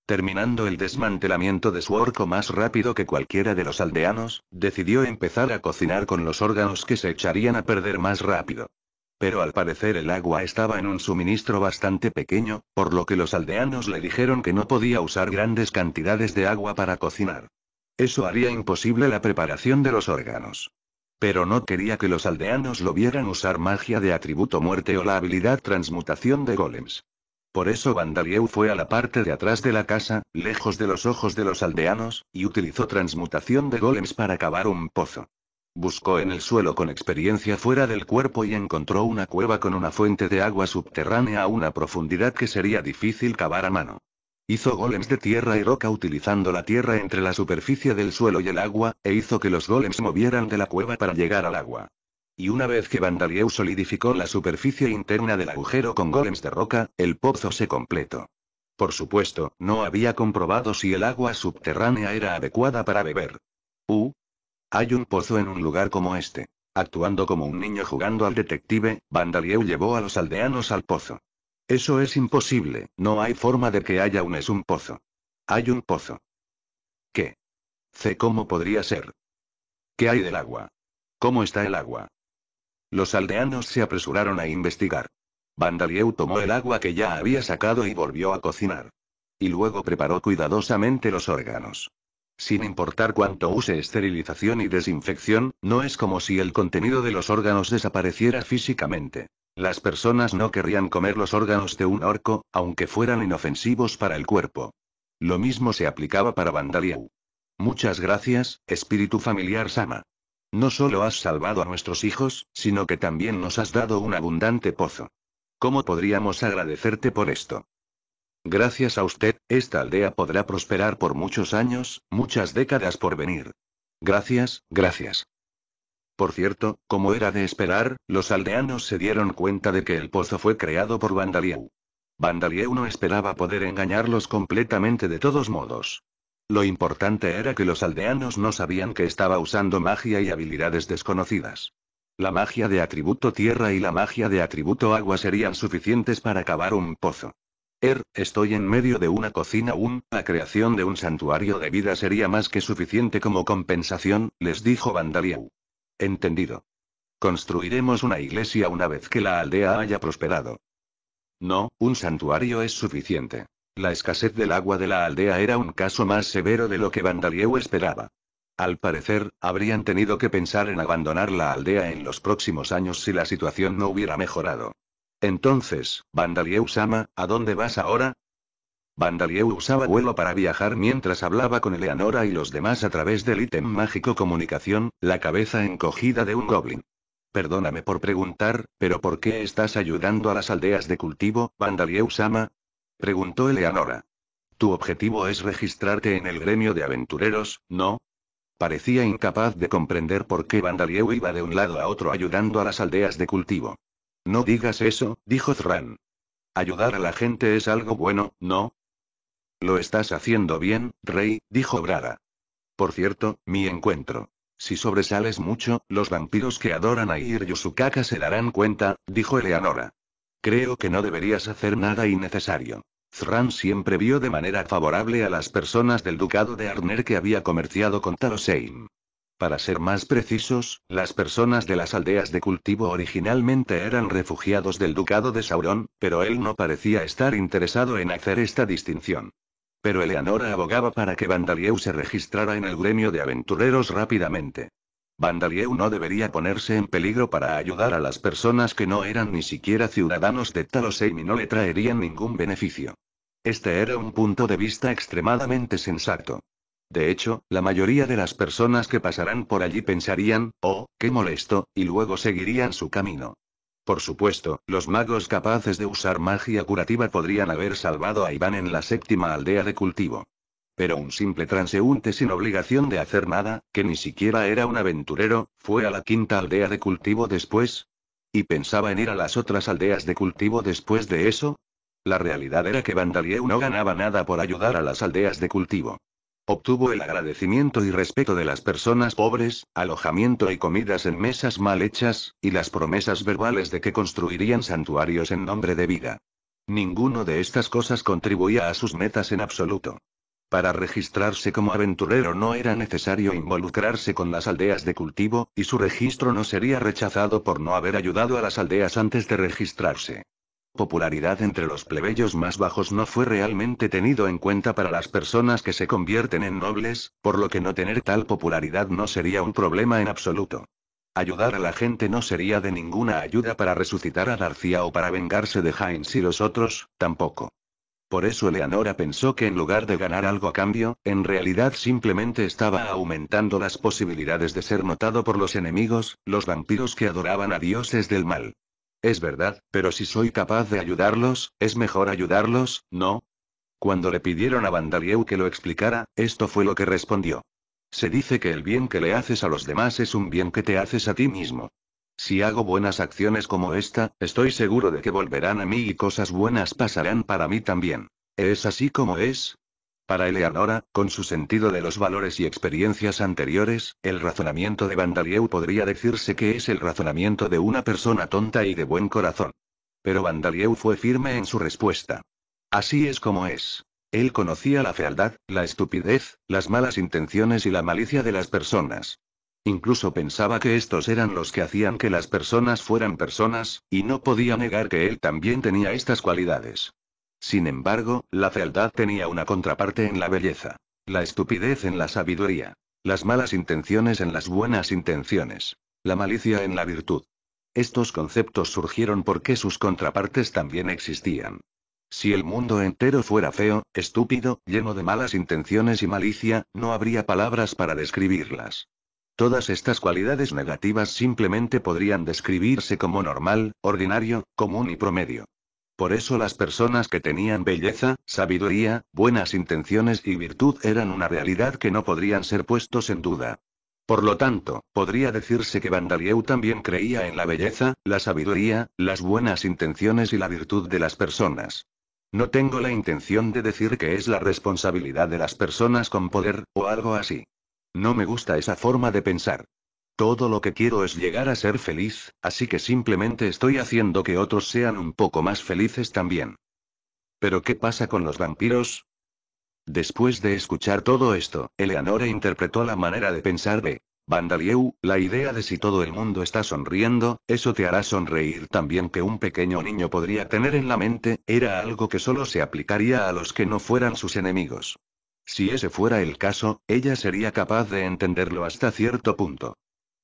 Terminando el desmantelamiento de su orco más rápido que cualquiera de los aldeanos, decidió empezar a cocinar con los órganos que se echarían a perder más rápido pero al parecer el agua estaba en un suministro bastante pequeño, por lo que los aldeanos le dijeron que no podía usar grandes cantidades de agua para cocinar. Eso haría imposible la preparación de los órganos. Pero no quería que los aldeanos lo vieran usar magia de atributo muerte o la habilidad transmutación de golems. Por eso Vandalieu fue a la parte de atrás de la casa, lejos de los ojos de los aldeanos, y utilizó transmutación de golems para cavar un pozo. Buscó en el suelo con experiencia fuera del cuerpo y encontró una cueva con una fuente de agua subterránea a una profundidad que sería difícil cavar a mano. Hizo golems de tierra y roca utilizando la tierra entre la superficie del suelo y el agua, e hizo que los golems movieran de la cueva para llegar al agua. Y una vez que Vandalieu solidificó la superficie interna del agujero con golems de roca, el pozo se completó. Por supuesto, no había comprobado si el agua subterránea era adecuada para beber. U, hay un pozo en un lugar como este. Actuando como un niño jugando al detective, Vandalieu llevó a los aldeanos al pozo. Eso es imposible, no hay forma de que haya un es un pozo. Hay un pozo. ¿Qué? C. ¿Cómo podría ser? ¿Qué hay del agua? ¿Cómo está el agua? Los aldeanos se apresuraron a investigar. Vandalieu tomó el agua que ya había sacado y volvió a cocinar. Y luego preparó cuidadosamente los órganos. Sin importar cuánto use esterilización y desinfección, no es como si el contenido de los órganos desapareciera físicamente. Las personas no querrían comer los órganos de un orco, aunque fueran inofensivos para el cuerpo. Lo mismo se aplicaba para Vandaliau. Muchas gracias, espíritu familiar Sama. No solo has salvado a nuestros hijos, sino que también nos has dado un abundante pozo. ¿Cómo podríamos agradecerte por esto? Gracias a usted, esta aldea podrá prosperar por muchos años, muchas décadas por venir. Gracias, gracias. Por cierto, como era de esperar, los aldeanos se dieron cuenta de que el pozo fue creado por Vandalieu. Vandalieu no esperaba poder engañarlos completamente de todos modos. Lo importante era que los aldeanos no sabían que estaba usando magia y habilidades desconocidas. La magia de atributo tierra y la magia de atributo agua serían suficientes para cavar un pozo. Er, estoy en medio de una cocina un, la creación de un santuario de vida sería más que suficiente como compensación, les dijo Vandalieu. Entendido. Construiremos una iglesia una vez que la aldea haya prosperado. No, un santuario es suficiente. La escasez del agua de la aldea era un caso más severo de lo que Vandalieu esperaba. Al parecer, habrían tenido que pensar en abandonar la aldea en los próximos años si la situación no hubiera mejorado. Entonces, Vandalieu-sama, ¿a dónde vas ahora? Vandalieu usaba vuelo para viajar mientras hablaba con Eleanora y los demás a través del ítem mágico comunicación, la cabeza encogida de un goblin. Perdóname por preguntar, pero ¿por qué estás ayudando a las aldeas de cultivo, Vandalieu-sama? Preguntó Eleanora. Tu objetivo es registrarte en el gremio de aventureros, ¿no? Parecía incapaz de comprender por qué Vandalieu iba de un lado a otro ayudando a las aldeas de cultivo. No digas eso, dijo Zran. Ayudar a la gente es algo bueno, ¿no? Lo estás haciendo bien, rey, dijo Braga. Por cierto, mi encuentro. Si sobresales mucho, los vampiros que adoran a Ir se darán cuenta, dijo Eleanora. Creo que no deberías hacer nada innecesario. Zran siempre vio de manera favorable a las personas del ducado de Arner que había comerciado con Tarosein. Para ser más precisos, las personas de las aldeas de cultivo originalmente eran refugiados del ducado de Sauron, pero él no parecía estar interesado en hacer esta distinción. Pero Eleanora abogaba para que Vandalieu se registrara en el gremio de aventureros rápidamente. Vandalieu no debería ponerse en peligro para ayudar a las personas que no eran ni siquiera ciudadanos de Talosheim y no le traerían ningún beneficio. Este era un punto de vista extremadamente sensato. De hecho, la mayoría de las personas que pasarán por allí pensarían, oh, qué molesto, y luego seguirían su camino. Por supuesto, los magos capaces de usar magia curativa podrían haber salvado a Iván en la séptima aldea de cultivo. Pero un simple transeúnte sin obligación de hacer nada, que ni siquiera era un aventurero, fue a la quinta aldea de cultivo después. ¿Y pensaba en ir a las otras aldeas de cultivo después de eso? La realidad era que Vandalieu no ganaba nada por ayudar a las aldeas de cultivo. Obtuvo el agradecimiento y respeto de las personas pobres, alojamiento y comidas en mesas mal hechas, y las promesas verbales de que construirían santuarios en nombre de vida. Ninguno de estas cosas contribuía a sus metas en absoluto. Para registrarse como aventurero no era necesario involucrarse con las aldeas de cultivo, y su registro no sería rechazado por no haber ayudado a las aldeas antes de registrarse popularidad entre los plebeyos más bajos no fue realmente tenido en cuenta para las personas que se convierten en nobles, por lo que no tener tal popularidad no sería un problema en absoluto. Ayudar a la gente no sería de ninguna ayuda para resucitar a García o para vengarse de Heinz y los otros, tampoco. Por eso Eleanora pensó que en lugar de ganar algo a cambio, en realidad simplemente estaba aumentando las posibilidades de ser notado por los enemigos, los vampiros que adoraban a dioses del mal. Es verdad, pero si soy capaz de ayudarlos, es mejor ayudarlos, ¿no? Cuando le pidieron a Vandalieu que lo explicara, esto fue lo que respondió. Se dice que el bien que le haces a los demás es un bien que te haces a ti mismo. Si hago buenas acciones como esta, estoy seguro de que volverán a mí y cosas buenas pasarán para mí también. ¿Es así como es? Para Eleanora, con su sentido de los valores y experiencias anteriores, el razonamiento de Vandalieu podría decirse que es el razonamiento de una persona tonta y de buen corazón. Pero Vandalieu fue firme en su respuesta. Así es como es. Él conocía la fealdad, la estupidez, las malas intenciones y la malicia de las personas. Incluso pensaba que estos eran los que hacían que las personas fueran personas, y no podía negar que él también tenía estas cualidades. Sin embargo, la fealdad tenía una contraparte en la belleza. La estupidez en la sabiduría. Las malas intenciones en las buenas intenciones. La malicia en la virtud. Estos conceptos surgieron porque sus contrapartes también existían. Si el mundo entero fuera feo, estúpido, lleno de malas intenciones y malicia, no habría palabras para describirlas. Todas estas cualidades negativas simplemente podrían describirse como normal, ordinario, común y promedio. Por eso las personas que tenían belleza, sabiduría, buenas intenciones y virtud eran una realidad que no podrían ser puestos en duda. Por lo tanto, podría decirse que Vandalieu también creía en la belleza, la sabiduría, las buenas intenciones y la virtud de las personas. No tengo la intención de decir que es la responsabilidad de las personas con poder, o algo así. No me gusta esa forma de pensar. Todo lo que quiero es llegar a ser feliz, así que simplemente estoy haciendo que otros sean un poco más felices también. ¿Pero qué pasa con los vampiros? Después de escuchar todo esto, Eleanor interpretó la manera de pensar de Vandalieu, la idea de si todo el mundo está sonriendo, eso te hará sonreír también que un pequeño niño podría tener en la mente, era algo que solo se aplicaría a los que no fueran sus enemigos. Si ese fuera el caso, ella sería capaz de entenderlo hasta cierto punto.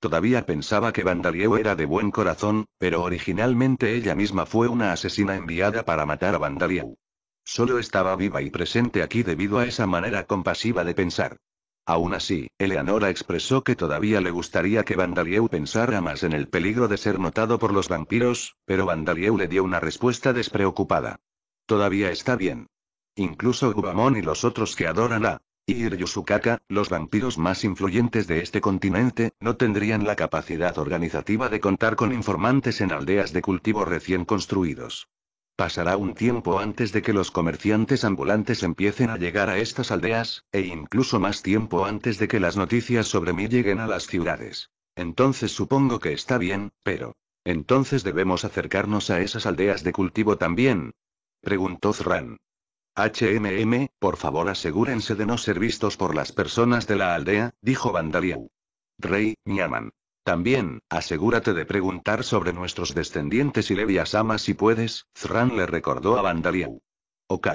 Todavía pensaba que Vandalieu era de buen corazón, pero originalmente ella misma fue una asesina enviada para matar a Vandalieu. Solo estaba viva y presente aquí debido a esa manera compasiva de pensar. Aún así, Eleanora expresó que todavía le gustaría que Vandalieu pensara más en el peligro de ser notado por los vampiros, pero Vandalieu le dio una respuesta despreocupada. Todavía está bien. Incluso Gubamón y los otros que adoran a y Yusukaka, los vampiros más influyentes de este continente, no tendrían la capacidad organizativa de contar con informantes en aldeas de cultivo recién construidos. Pasará un tiempo antes de que los comerciantes ambulantes empiecen a llegar a estas aldeas, e incluso más tiempo antes de que las noticias sobre mí lleguen a las ciudades. Entonces supongo que está bien, pero... Entonces debemos acercarnos a esas aldeas de cultivo también. Preguntó Zran. HMM, por favor asegúrense de no ser vistos por las personas de la aldea, dijo Vandaliau. Rey, Niaman. También, asegúrate de preguntar sobre nuestros descendientes y Leviasama si puedes, Zran le recordó a Vandaliau. Ok.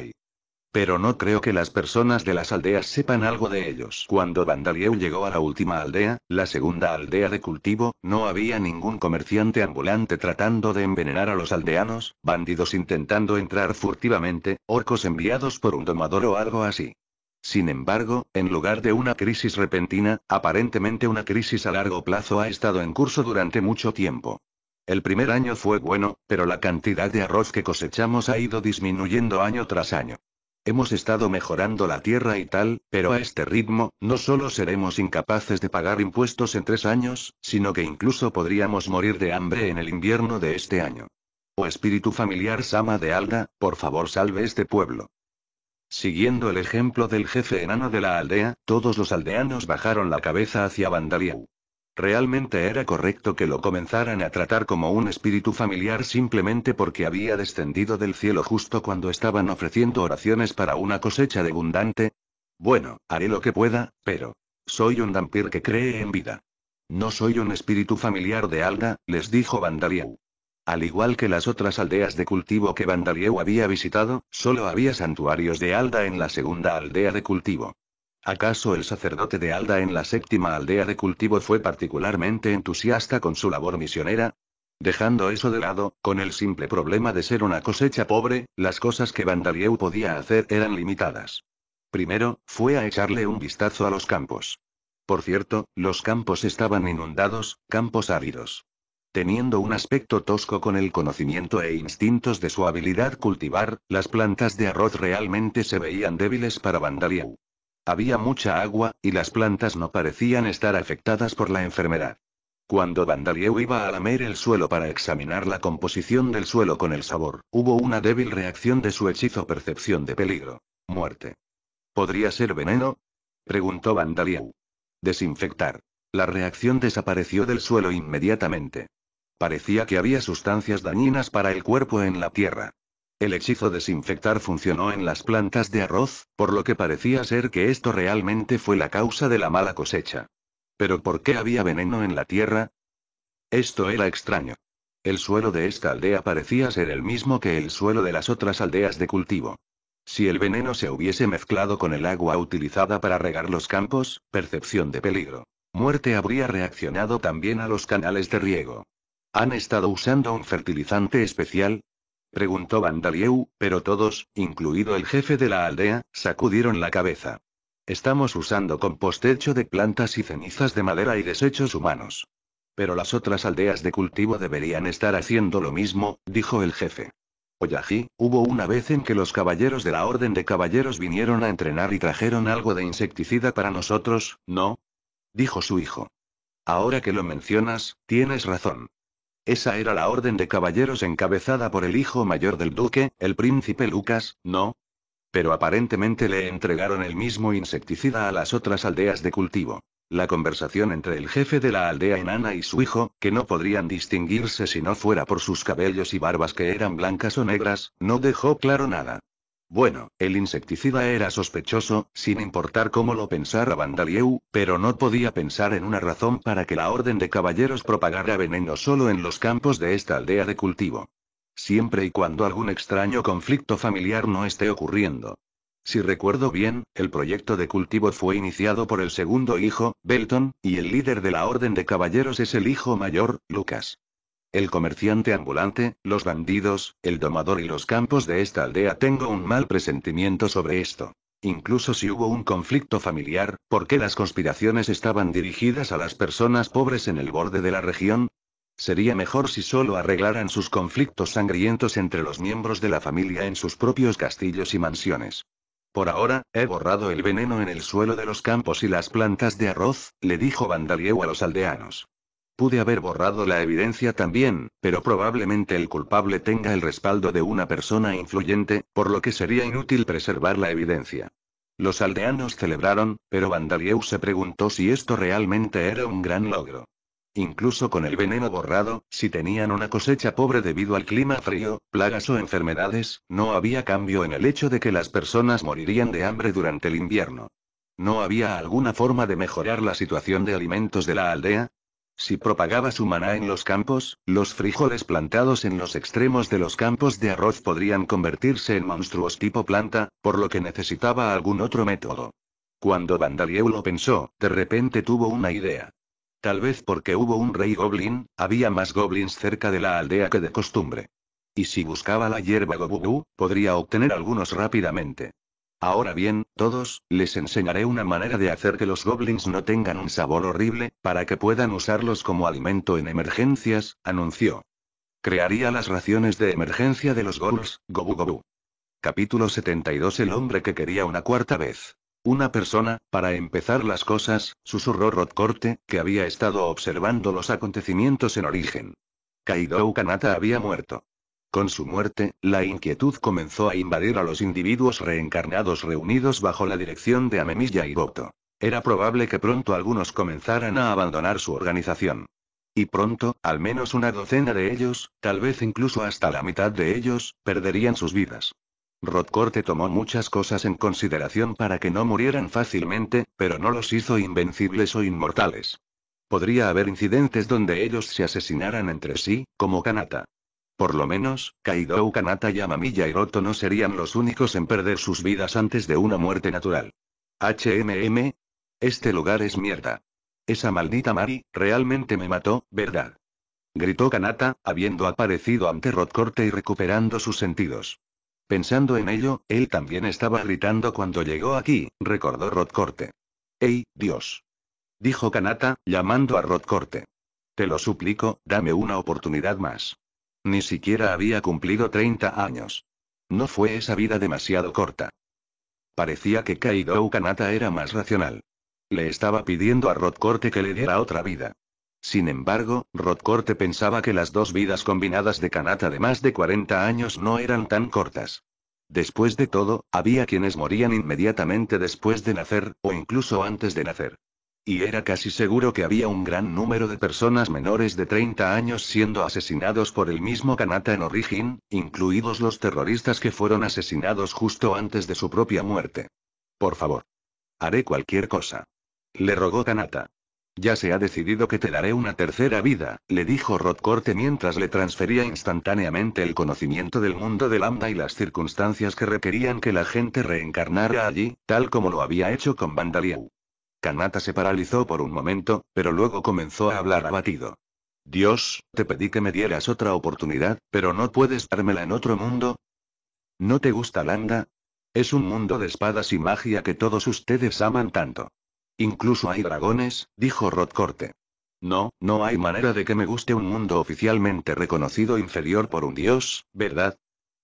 Pero no creo que las personas de las aldeas sepan algo de ellos. Cuando Vandalieu llegó a la última aldea, la segunda aldea de cultivo, no había ningún comerciante ambulante tratando de envenenar a los aldeanos, bandidos intentando entrar furtivamente, orcos enviados por un domador o algo así. Sin embargo, en lugar de una crisis repentina, aparentemente una crisis a largo plazo ha estado en curso durante mucho tiempo. El primer año fue bueno, pero la cantidad de arroz que cosechamos ha ido disminuyendo año tras año. Hemos estado mejorando la tierra y tal, pero a este ritmo, no solo seremos incapaces de pagar impuestos en tres años, sino que incluso podríamos morir de hambre en el invierno de este año. Oh espíritu familiar Sama de Alda, por favor salve este pueblo. Siguiendo el ejemplo del jefe enano de la aldea, todos los aldeanos bajaron la cabeza hacia Vandaliau. Realmente era correcto que lo comenzaran a tratar como un espíritu familiar simplemente porque había descendido del cielo justo cuando estaban ofreciendo oraciones para una cosecha de abundante. Bueno, haré lo que pueda, pero... Soy un vampir que cree en vida. No soy un espíritu familiar de Alda, les dijo Vandalieu. Al igual que las otras aldeas de cultivo que Vandalieu había visitado, solo había santuarios de Alda en la segunda aldea de cultivo. ¿Acaso el sacerdote de Alda en la séptima aldea de cultivo fue particularmente entusiasta con su labor misionera? Dejando eso de lado, con el simple problema de ser una cosecha pobre, las cosas que Vandalieu podía hacer eran limitadas. Primero, fue a echarle un vistazo a los campos. Por cierto, los campos estaban inundados, campos áridos. Teniendo un aspecto tosco con el conocimiento e instintos de su habilidad cultivar, las plantas de arroz realmente se veían débiles para Vandalieu. Había mucha agua, y las plantas no parecían estar afectadas por la enfermedad. Cuando Vandalieu iba a lamer el suelo para examinar la composición del suelo con el sabor, hubo una débil reacción de su hechizo percepción de peligro. Muerte. ¿Podría ser veneno? preguntó Vandalieu. Desinfectar. La reacción desapareció del suelo inmediatamente. Parecía que había sustancias dañinas para el cuerpo en la tierra. El hechizo desinfectar funcionó en las plantas de arroz, por lo que parecía ser que esto realmente fue la causa de la mala cosecha. Pero ¿por qué había veneno en la tierra? Esto era extraño. El suelo de esta aldea parecía ser el mismo que el suelo de las otras aldeas de cultivo. Si el veneno se hubiese mezclado con el agua utilizada para regar los campos, percepción de peligro. Muerte habría reaccionado también a los canales de riego. ¿Han estado usando un fertilizante especial? Preguntó Vandalieu, pero todos, incluido el jefe de la aldea, sacudieron la cabeza. Estamos usando compost hecho de plantas y cenizas de madera y desechos humanos. Pero las otras aldeas de cultivo deberían estar haciendo lo mismo, dijo el jefe. Oyaji, hubo una vez en que los caballeros de la Orden de Caballeros vinieron a entrenar y trajeron algo de insecticida para nosotros, ¿no? Dijo su hijo. Ahora que lo mencionas, tienes razón. Esa era la orden de caballeros encabezada por el hijo mayor del duque, el príncipe Lucas, ¿no? Pero aparentemente le entregaron el mismo insecticida a las otras aldeas de cultivo. La conversación entre el jefe de la aldea enana y su hijo, que no podrían distinguirse si no fuera por sus cabellos y barbas que eran blancas o negras, no dejó claro nada. Bueno, el insecticida era sospechoso, sin importar cómo lo pensara Vandalieu, pero no podía pensar en una razón para que la Orden de Caballeros propagara veneno solo en los campos de esta aldea de cultivo. Siempre y cuando algún extraño conflicto familiar no esté ocurriendo. Si recuerdo bien, el proyecto de cultivo fue iniciado por el segundo hijo, Belton, y el líder de la Orden de Caballeros es el hijo mayor, Lucas. El comerciante ambulante, los bandidos, el domador y los campos de esta aldea tengo un mal presentimiento sobre esto. Incluso si hubo un conflicto familiar, ¿por qué las conspiraciones estaban dirigidas a las personas pobres en el borde de la región? Sería mejor si solo arreglaran sus conflictos sangrientos entre los miembros de la familia en sus propios castillos y mansiones. Por ahora, he borrado el veneno en el suelo de los campos y las plantas de arroz, le dijo Vandalieu a los aldeanos. Pude haber borrado la evidencia también, pero probablemente el culpable tenga el respaldo de una persona influyente, por lo que sería inútil preservar la evidencia. Los aldeanos celebraron, pero Vandalieu se preguntó si esto realmente era un gran logro. Incluso con el veneno borrado, si tenían una cosecha pobre debido al clima frío, plagas o enfermedades, no había cambio en el hecho de que las personas morirían de hambre durante el invierno. ¿No había alguna forma de mejorar la situación de alimentos de la aldea? Si propagaba su maná en los campos, los frijoles plantados en los extremos de los campos de arroz podrían convertirse en monstruos tipo planta, por lo que necesitaba algún otro método. Cuando Vandalieu lo pensó, de repente tuvo una idea. Tal vez porque hubo un rey goblin, había más goblins cerca de la aldea que de costumbre. Y si buscaba la hierba gobubú, podría obtener algunos rápidamente. Ahora bien, todos, les enseñaré una manera de hacer que los goblins no tengan un sabor horrible, para que puedan usarlos como alimento en emergencias, anunció. Crearía las raciones de emergencia de los goblins, gobu gobu. Capítulo 72 El hombre que quería una cuarta vez. Una persona, para empezar las cosas, susurró Corte, que había estado observando los acontecimientos en origen. Kaidou Kanata había muerto. Con su muerte, la inquietud comenzó a invadir a los individuos reencarnados reunidos bajo la dirección de Amemilla y Boto. Era probable que pronto algunos comenzaran a abandonar su organización. Y pronto, al menos una docena de ellos, tal vez incluso hasta la mitad de ellos, perderían sus vidas. Rodcorte tomó muchas cosas en consideración para que no murieran fácilmente, pero no los hizo invencibles o inmortales. Podría haber incidentes donde ellos se asesinaran entre sí, como Kanata. Por lo menos, Kaido, Kanata Yamamiya y Roto no serían los únicos en perder sus vidas antes de una muerte natural. HMM. Este lugar es mierda. Esa maldita Mari, realmente me mató, ¿verdad? Gritó Kanata, habiendo aparecido ante corte y recuperando sus sentidos. Pensando en ello, él también estaba gritando cuando llegó aquí, recordó corte ¡Ey, Dios! Dijo Kanata, llamando a corte Te lo suplico, dame una oportunidad más. Ni siquiera había cumplido 30 años. No fue esa vida demasiado corta. Parecía que Kaidou Kanata era más racional. Le estaba pidiendo a Rodcorte que le diera otra vida. Sin embargo, Rodcorte pensaba que las dos vidas combinadas de Kanata de más de 40 años no eran tan cortas. Después de todo, había quienes morían inmediatamente después de nacer, o incluso antes de nacer. Y era casi seguro que había un gran número de personas menores de 30 años siendo asesinados por el mismo Kanata en origen, incluidos los terroristas que fueron asesinados justo antes de su propia muerte. Por favor. Haré cualquier cosa. Le rogó Kanata. Ya se ha decidido que te daré una tercera vida, le dijo Rodcorte mientras le transfería instantáneamente el conocimiento del mundo de Lambda y las circunstancias que requerían que la gente reencarnara allí, tal como lo había hecho con Vandaliau. Kanata se paralizó por un momento, pero luego comenzó a hablar abatido. Dios, te pedí que me dieras otra oportunidad, pero no puedes dármela en otro mundo. ¿No te gusta Landa? Es un mundo de espadas y magia que todos ustedes aman tanto. Incluso hay dragones, dijo corte No, no hay manera de que me guste un mundo oficialmente reconocido inferior por un dios, ¿verdad?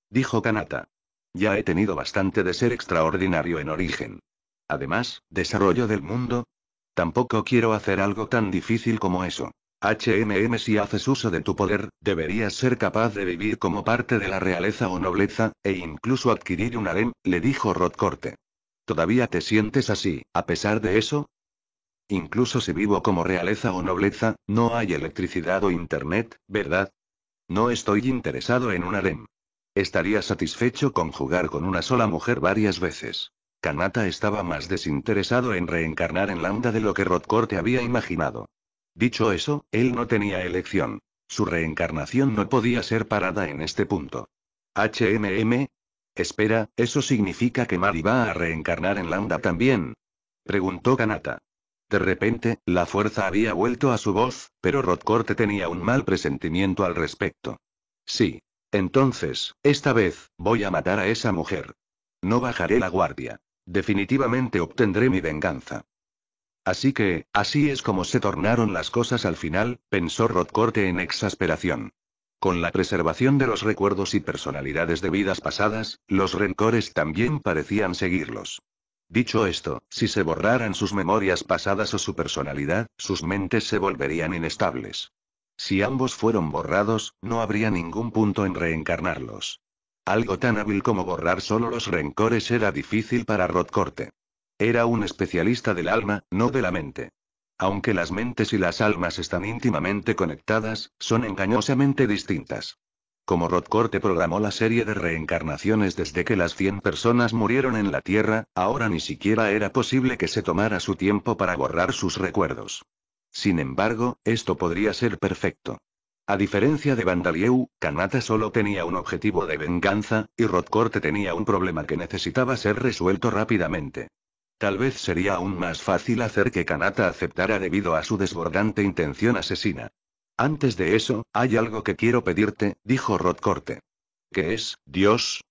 Dijo Kanata. Ya he tenido bastante de ser extraordinario en origen. Además, desarrollo del mundo. Tampoco quiero hacer algo tan difícil como eso. HMM si haces uso de tu poder, deberías ser capaz de vivir como parte de la realeza o nobleza, e incluso adquirir un harem, le dijo Corte. ¿Todavía te sientes así, a pesar de eso? Incluso si vivo como realeza o nobleza, no hay electricidad o internet, ¿verdad? No estoy interesado en un harem. Estaría satisfecho con jugar con una sola mujer varias veces. Kanata estaba más desinteresado en reencarnar en Lambda de lo que Rodcorte había imaginado. Dicho eso, él no tenía elección. Su reencarnación no podía ser parada en este punto. HMM. Espera, ¿eso significa que Mari va a reencarnar en Lambda también? Preguntó Kanata. De repente, la fuerza había vuelto a su voz, pero Rodcorte tenía un mal presentimiento al respecto. Sí. Entonces, esta vez, voy a matar a esa mujer. No bajaré la guardia. Definitivamente obtendré mi venganza. Así que, así es como se tornaron las cosas al final, pensó Rodcorte en exasperación. Con la preservación de los recuerdos y personalidades de vidas pasadas, los rencores también parecían seguirlos. Dicho esto, si se borraran sus memorias pasadas o su personalidad, sus mentes se volverían inestables. Si ambos fueron borrados, no habría ningún punto en reencarnarlos. Algo tan hábil como borrar solo los rencores era difícil para corte Era un especialista del alma, no de la mente. Aunque las mentes y las almas están íntimamente conectadas, son engañosamente distintas. Como corte programó la serie de reencarnaciones desde que las 100 personas murieron en la Tierra, ahora ni siquiera era posible que se tomara su tiempo para borrar sus recuerdos. Sin embargo, esto podría ser perfecto. A diferencia de Vandalieu, Kanata solo tenía un objetivo de venganza, y Rodcorte tenía un problema que necesitaba ser resuelto rápidamente. Tal vez sería aún más fácil hacer que Kanata aceptara debido a su desbordante intención asesina. Antes de eso, hay algo que quiero pedirte, dijo Rodcorte. ¿Qué es, Dios?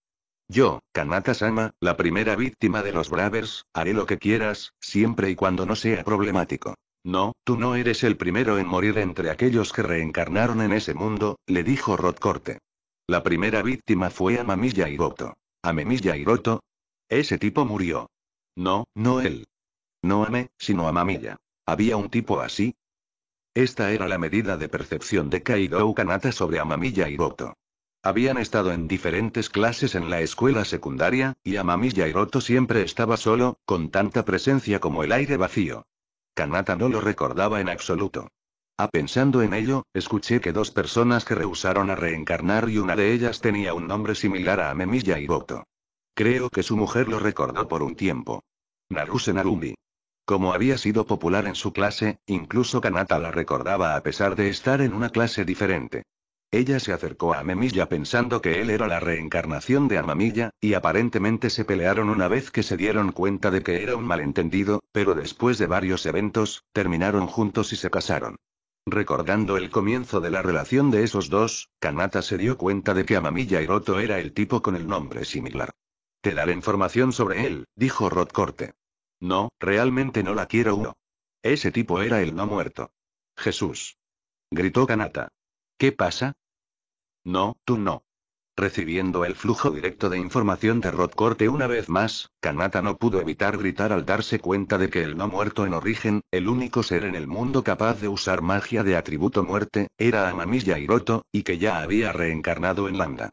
Yo, Kanata-sama, la primera víctima de los Bravers, haré lo que quieras, siempre y cuando no sea problemático. No, tú no eres el primero en morir entre aquellos que reencarnaron en ese mundo, le dijo Rodcorte. La primera víctima fue a Mamilla Roto. Amamilla y Roto, Ese tipo murió. No, no él. No Ame, sino a ¿Había un tipo así? Esta era la medida de percepción de Kaido Kanata sobre y Hiroto. Habían estado en diferentes clases en la escuela secundaria, y y Roto siempre estaba solo, con tanta presencia como el aire vacío. Kanata no lo recordaba en absoluto. A ah, pensando en ello, escuché que dos personas que rehusaron a reencarnar y una de ellas tenía un nombre similar a y Boto. Creo que su mujer lo recordó por un tiempo. Naruse Narumi. Como había sido popular en su clase, incluso Kanata la recordaba a pesar de estar en una clase diferente. Ella se acercó a Amemilla pensando que él era la reencarnación de Amamilla, y aparentemente se pelearon una vez que se dieron cuenta de que era un malentendido, pero después de varios eventos, terminaron juntos y se casaron. Recordando el comienzo de la relación de esos dos, Kanata se dio cuenta de que Amamilla Roto era el tipo con el nombre similar. Te daré información sobre él, dijo Rod Corte. No, realmente no la quiero uno. Ese tipo era el no muerto. Jesús. Gritó Kanata. ¿Qué pasa? No, tú no. Recibiendo el flujo directo de información de Rod Corte una vez más, Kanata no pudo evitar gritar al darse cuenta de que el no muerto en origen, el único ser en el mundo capaz de usar magia de atributo muerte, era Amamiya Hiroto, y que ya había reencarnado en Lambda.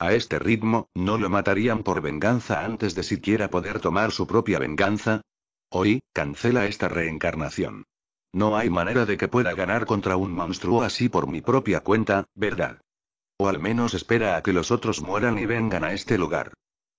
A este ritmo, ¿no lo matarían por venganza antes de siquiera poder tomar su propia venganza? Hoy, cancela esta reencarnación. No hay manera de que pueda ganar contra un monstruo así por mi propia cuenta, ¿verdad? O al menos espera a que los otros mueran y vengan a este lugar.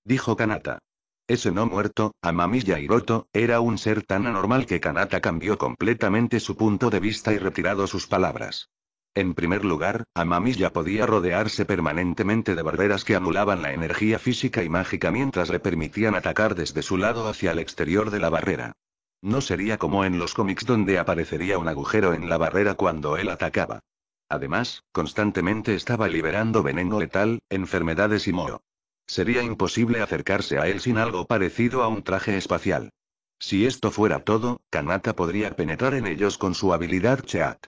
Dijo Kanata. Ese no muerto, Amamiya Hiroto, era un ser tan anormal que Kanata cambió completamente su punto de vista y retirado sus palabras. En primer lugar, Amamiya podía rodearse permanentemente de barreras que anulaban la energía física y mágica mientras le permitían atacar desde su lado hacia el exterior de la barrera. No sería como en los cómics donde aparecería un agujero en la barrera cuando él atacaba. Además, constantemente estaba liberando veneno letal, enfermedades y moho. Sería imposible acercarse a él sin algo parecido a un traje espacial. Si esto fuera todo, Kanata podría penetrar en ellos con su habilidad Cheat.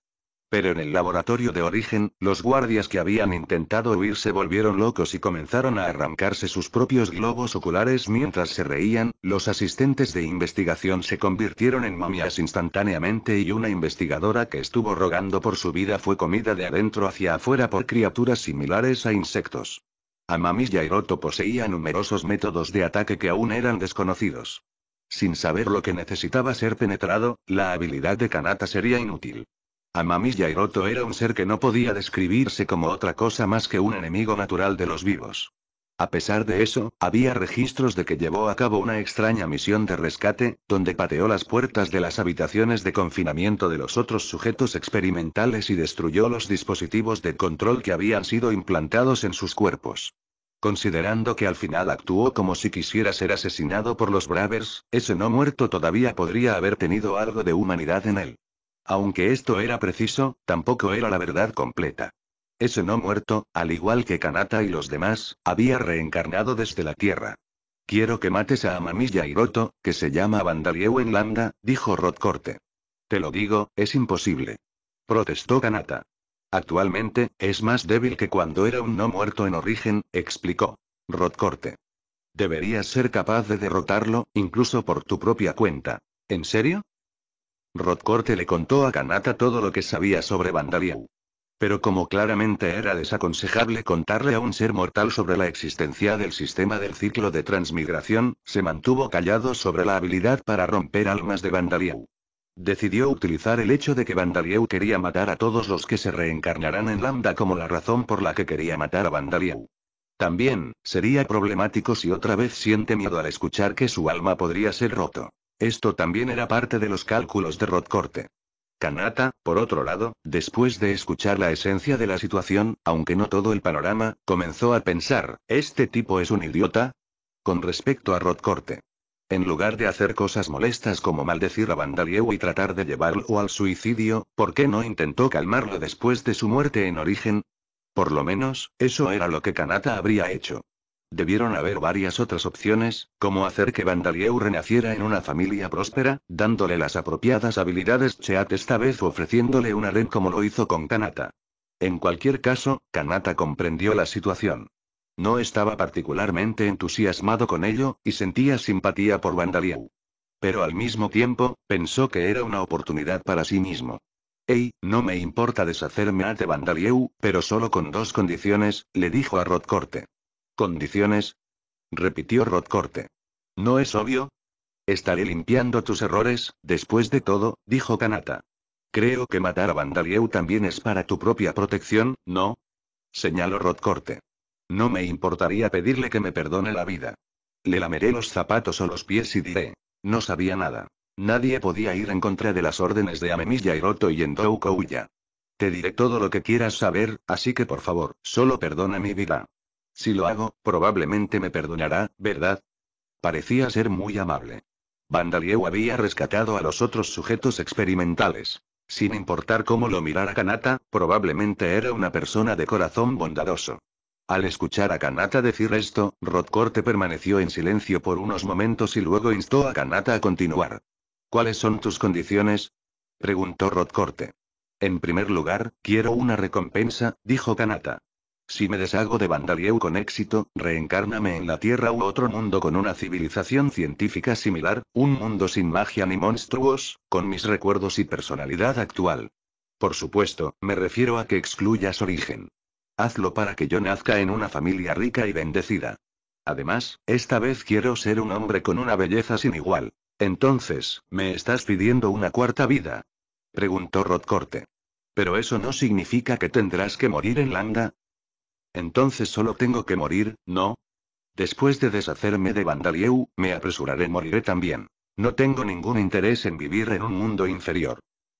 Pero en el laboratorio de origen, los guardias que habían intentado huir se volvieron locos y comenzaron a arrancarse sus propios globos oculares mientras se reían, los asistentes de investigación se convirtieron en momias instantáneamente y una investigadora que estuvo rogando por su vida fue comida de adentro hacia afuera por criaturas similares a insectos. A y poseía numerosos métodos de ataque que aún eran desconocidos. Sin saber lo que necesitaba ser penetrado, la habilidad de Kanata sería inútil. Amami Yairoto era un ser que no podía describirse como otra cosa más que un enemigo natural de los vivos. A pesar de eso, había registros de que llevó a cabo una extraña misión de rescate, donde pateó las puertas de las habitaciones de confinamiento de los otros sujetos experimentales y destruyó los dispositivos de control que habían sido implantados en sus cuerpos. Considerando que al final actuó como si quisiera ser asesinado por los Bravers, ese no muerto todavía podría haber tenido algo de humanidad en él. Aunque esto era preciso, tampoco era la verdad completa. Ese no muerto, al igual que Kanata y los demás, había reencarnado desde la Tierra. Quiero que mates a Amamiya Hiroto, que se llama en Landa, dijo Rodcorte. Te lo digo, es imposible. Protestó Kanata. Actualmente, es más débil que cuando era un no muerto en origen, explicó. Rodcorte. Deberías ser capaz de derrotarlo, incluso por tu propia cuenta. ¿En serio? Rodcorte le contó a Kanata todo lo que sabía sobre Vandaliau. Pero como claramente era desaconsejable contarle a un ser mortal sobre la existencia del sistema del ciclo de transmigración, se mantuvo callado sobre la habilidad para romper almas de Vandaliau. Decidió utilizar el hecho de que Vandaliau quería matar a todos los que se reencarnarán en Lambda como la razón por la que quería matar a Vandaliau. También, sería problemático si otra vez siente miedo al escuchar que su alma podría ser roto. Esto también era parte de los cálculos de Corte. Kanata, por otro lado, después de escuchar la esencia de la situación, aunque no todo el panorama, comenzó a pensar, ¿este tipo es un idiota? Con respecto a Rodcorte. En lugar de hacer cosas molestas como maldecir a Vandalievo y tratar de llevarlo al suicidio, ¿por qué no intentó calmarlo después de su muerte en origen? Por lo menos, eso era lo que Kanata habría hecho. Debieron haber varias otras opciones, como hacer que Vandalieu renaciera en una familia próspera, dándole las apropiadas habilidades Cheat esta vez ofreciéndole un red como lo hizo con Kanata. En cualquier caso, Kanata comprendió la situación. No estaba particularmente entusiasmado con ello, y sentía simpatía por Vandalieu. Pero al mismo tiempo, pensó que era una oportunidad para sí mismo. Ey, no me importa deshacerme de Vandalieu, pero solo con dos condiciones, le dijo a Rodcorte. ¿Condiciones? repitió Rodcorte. ¿No es obvio? Estaré limpiando tus errores, después de todo, dijo Kanata. Creo que matar a Vandalieu también es para tu propia protección, ¿no? señaló Rodcorte. No me importaría pedirle que me perdone la vida. Le lameré los zapatos o los pies y diré. No sabía nada. Nadie podía ir en contra de las órdenes de Amemilla y Roto y Endoukouya. Te diré todo lo que quieras saber, así que por favor, solo perdona mi vida. Si lo hago, probablemente me perdonará, ¿verdad? Parecía ser muy amable. Vandalieu había rescatado a los otros sujetos experimentales. Sin importar cómo lo mirara Kanata, probablemente era una persona de corazón bondadoso. Al escuchar a Kanata decir esto, Rodcorte permaneció en silencio por unos momentos y luego instó a Kanata a continuar. ¿Cuáles son tus condiciones? preguntó Rodcorte. En primer lugar, quiero una recompensa, dijo Kanata. Si me deshago de Vandalieu con éxito, reencárname en la Tierra u otro mundo con una civilización científica similar, un mundo sin magia ni monstruos, con mis recuerdos y personalidad actual. Por supuesto, me refiero a que excluyas origen. Hazlo para que yo nazca en una familia rica y bendecida. Además, esta vez quiero ser un hombre con una belleza sin igual. Entonces, ¿me estás pidiendo una cuarta vida? Preguntó Rodcorte. Pero eso no significa que tendrás que morir en Landa, entonces solo tengo que morir, ¿no? Después de deshacerme de Vandalieu, me apresuraré, y moriré también. No tengo ningún interés en vivir en un mundo inferior.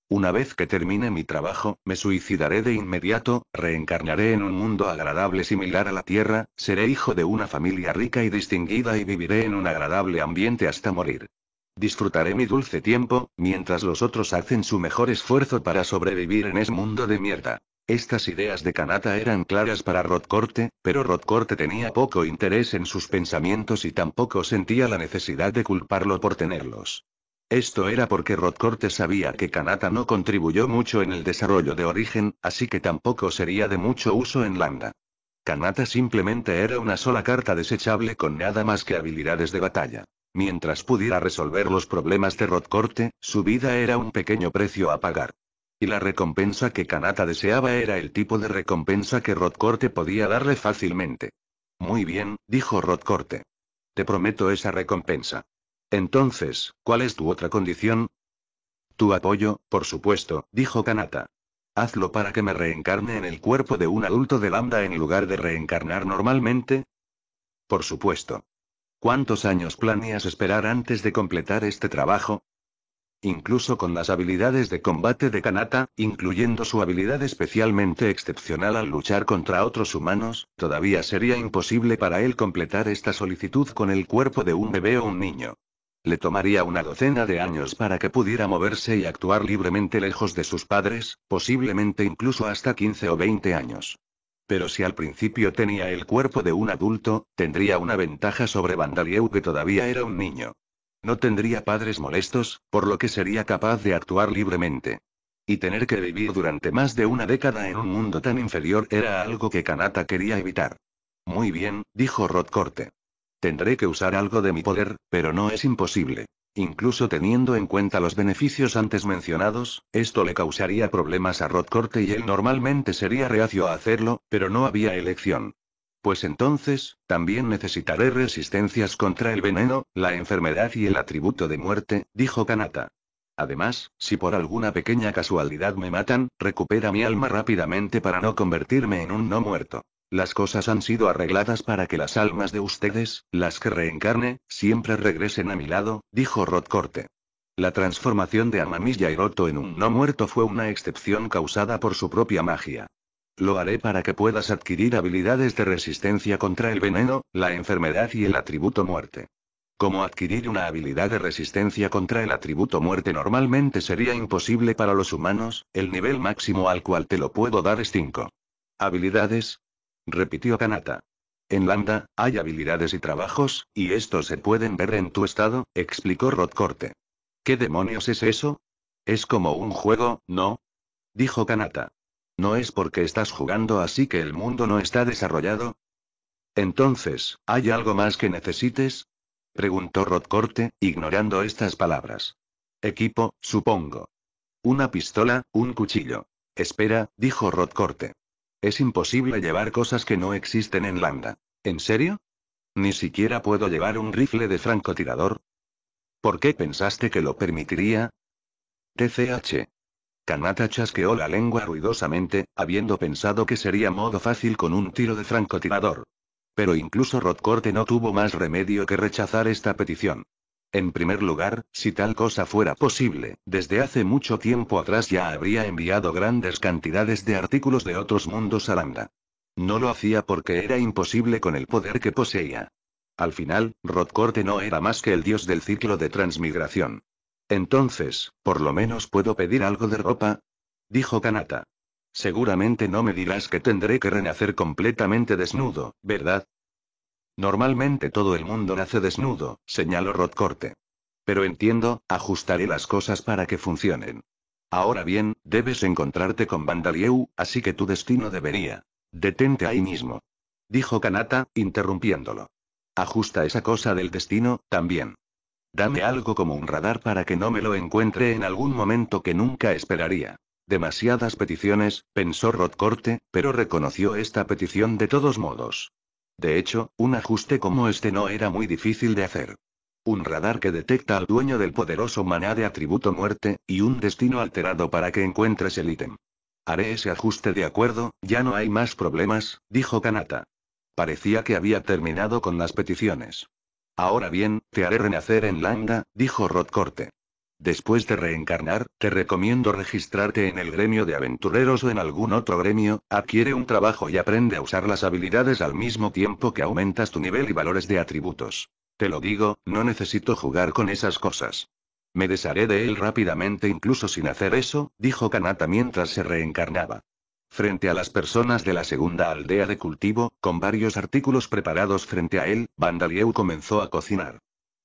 Una vez que termine mi trabajo, me suicidaré de inmediato, reencarnaré en un mundo agradable similar a la Tierra, seré hijo de una familia rica y distinguida y viviré en un agradable ambiente hasta morir. Disfrutaré mi dulce tiempo, mientras los otros hacen su mejor esfuerzo para sobrevivir en ese mundo de mierda. Estas ideas de Kanata eran claras para Rodcorte, pero Rodcorte tenía poco interés en sus pensamientos y tampoco sentía la necesidad de culparlo por tenerlos. Esto era porque Rodcorte sabía que Kanata no contribuyó mucho en el desarrollo de origen, así que tampoco sería de mucho uso en Landa. Kanata simplemente era una sola carta desechable con nada más que habilidades de batalla. Mientras pudiera resolver los problemas de Rodcorte, su vida era un pequeño precio a pagar. Y la recompensa que Kanata deseaba era el tipo de recompensa que Rodcorte podía darle fácilmente. Muy bien, dijo Rodcorte. Te prometo esa recompensa. Entonces, ¿cuál es tu otra condición? Tu apoyo, por supuesto, dijo Kanata. Hazlo para que me reencarne en el cuerpo de un adulto de lambda en lugar de reencarnar normalmente. Por supuesto. ¿Cuántos años planeas esperar antes de completar este trabajo? incluso con las habilidades de combate de Kanata, incluyendo su habilidad especialmente excepcional al luchar contra otros humanos, todavía sería imposible para él completar esta solicitud con el cuerpo de un bebé o un niño. Le tomaría una docena de años para que pudiera moverse y actuar libremente lejos de sus padres, posiblemente incluso hasta 15 o 20 años. Pero si al principio tenía el cuerpo de un adulto, tendría una ventaja sobre Vandalieu que todavía era un niño. No tendría padres molestos, por lo que sería capaz de actuar libremente. Y tener que vivir durante más de una década en un mundo tan inferior era algo que Kanata quería evitar. Muy bien, dijo corte Tendré que usar algo de mi poder, pero no es imposible. Incluso teniendo en cuenta los beneficios antes mencionados, esto le causaría problemas a corte y él normalmente sería reacio a hacerlo, pero no había elección. Pues entonces, también necesitaré resistencias contra el veneno, la enfermedad y el atributo de muerte, dijo Kanata. Además, si por alguna pequeña casualidad me matan, recupera mi alma rápidamente para no convertirme en un no muerto. Las cosas han sido arregladas para que las almas de ustedes, las que reencarne, siempre regresen a mi lado, dijo Rodcorte. La transformación de Amamiya y en un no muerto fue una excepción causada por su propia magia. Lo haré para que puedas adquirir habilidades de resistencia contra el veneno, la enfermedad y el atributo muerte. Como adquirir una habilidad de resistencia contra el atributo muerte normalmente sería imposible para los humanos, el nivel máximo al cual te lo puedo dar es 5. ¿Habilidades? repitió Kanata. En Lambda, hay habilidades y trabajos, y estos se pueden ver en tu estado, explicó Rodcorte. ¿Qué demonios es eso? Es como un juego, ¿no? dijo Kanata. ¿No es porque estás jugando así que el mundo no está desarrollado? Entonces, ¿hay algo más que necesites? preguntó Rodcorte, ignorando estas palabras. Equipo, supongo. Una pistola, un cuchillo. Espera, dijo Rodcorte. Es imposible llevar cosas que no existen en Landa. ¿En serio? Ni siquiera puedo llevar un rifle de francotirador. ¿Por qué pensaste que lo permitiría? TCH. Kanata chasqueó la lengua ruidosamente, habiendo pensado que sería modo fácil con un tiro de francotirador. Pero incluso Rodcorte no tuvo más remedio que rechazar esta petición. En primer lugar, si tal cosa fuera posible, desde hace mucho tiempo atrás ya habría enviado grandes cantidades de artículos de otros mundos a Lambda. No lo hacía porque era imposible con el poder que poseía. Al final, Rodcorte no era más que el dios del ciclo de transmigración. Entonces, por lo menos puedo pedir algo de ropa, dijo Kanata. Seguramente no me dirás que tendré que renacer completamente desnudo, ¿verdad? Normalmente todo el mundo nace desnudo, señaló Rodcorte. Pero entiendo, ajustaré las cosas para que funcionen. Ahora bien, debes encontrarte con Vandalieu, así que tu destino debería. Detente ahí mismo. Dijo Kanata, interrumpiéndolo. Ajusta esa cosa del destino, también. Dame algo como un radar para que no me lo encuentre en algún momento que nunca esperaría. Demasiadas peticiones, pensó Rodcorte, pero reconoció esta petición de todos modos. De hecho, un ajuste como este no era muy difícil de hacer. Un radar que detecta al dueño del poderoso maná de atributo muerte, y un destino alterado para que encuentres el ítem. Haré ese ajuste de acuerdo, ya no hay más problemas, dijo Kanata. Parecía que había terminado con las peticiones. Ahora bien, te haré renacer en Landa, dijo Corte. Después de reencarnar, te recomiendo registrarte en el gremio de aventureros o en algún otro gremio, adquiere un trabajo y aprende a usar las habilidades al mismo tiempo que aumentas tu nivel y valores de atributos. Te lo digo, no necesito jugar con esas cosas. Me desharé de él rápidamente incluso sin hacer eso, dijo Kanata mientras se reencarnaba. Frente a las personas de la segunda aldea de cultivo, con varios artículos preparados frente a él, Vandalieu comenzó a cocinar.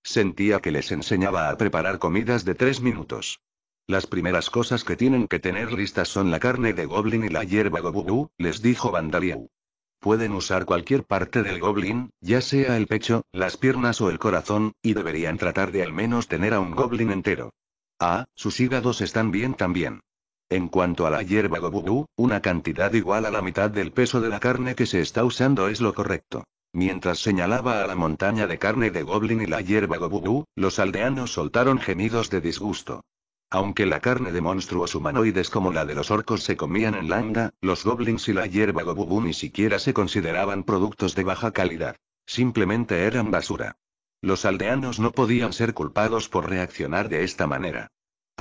Sentía que les enseñaba a preparar comidas de tres minutos. Las primeras cosas que tienen que tener listas son la carne de goblin y la hierba gobubu, les dijo Vandalieu. Pueden usar cualquier parte del goblin, ya sea el pecho, las piernas o el corazón, y deberían tratar de al menos tener a un goblin entero. Ah, sus hígados están bien también. En cuanto a la hierba gobu, una cantidad igual a la mitad del peso de la carne que se está usando es lo correcto. Mientras señalaba a la montaña de carne de goblin y la hierba gobu, los aldeanos soltaron gemidos de disgusto. Aunque la carne de monstruos humanoides como la de los orcos se comían en Landa, los goblins y la hierba bubú ni siquiera se consideraban productos de baja calidad. Simplemente eran basura. Los aldeanos no podían ser culpados por reaccionar de esta manera.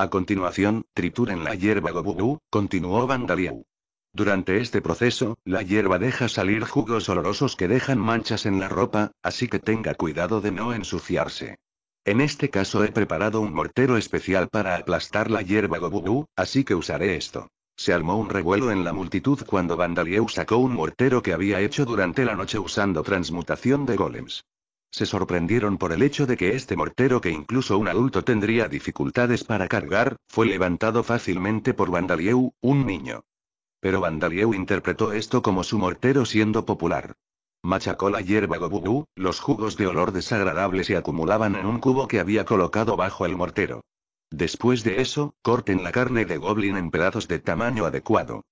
A continuación, trituren la hierba gobu, continuó Vandalieu. Durante este proceso, la hierba deja salir jugos olorosos que dejan manchas en la ropa, así que tenga cuidado de no ensuciarse. En este caso he preparado un mortero especial para aplastar la hierba gobu, así que usaré esto. Se armó un revuelo en la multitud cuando Vandalieu sacó un mortero que había hecho durante la noche usando transmutación de golems. Se sorprendieron por el hecho de que este mortero que incluso un adulto tendría dificultades para cargar, fue levantado fácilmente por Vandalieu, un niño. Pero Vandalieu interpretó esto como su mortero siendo popular. Machacó la hierba gobugú, los jugos de olor desagradable se acumulaban en un cubo que había colocado bajo el mortero. Después de eso, corten la carne de goblin en pedazos de tamaño adecuado.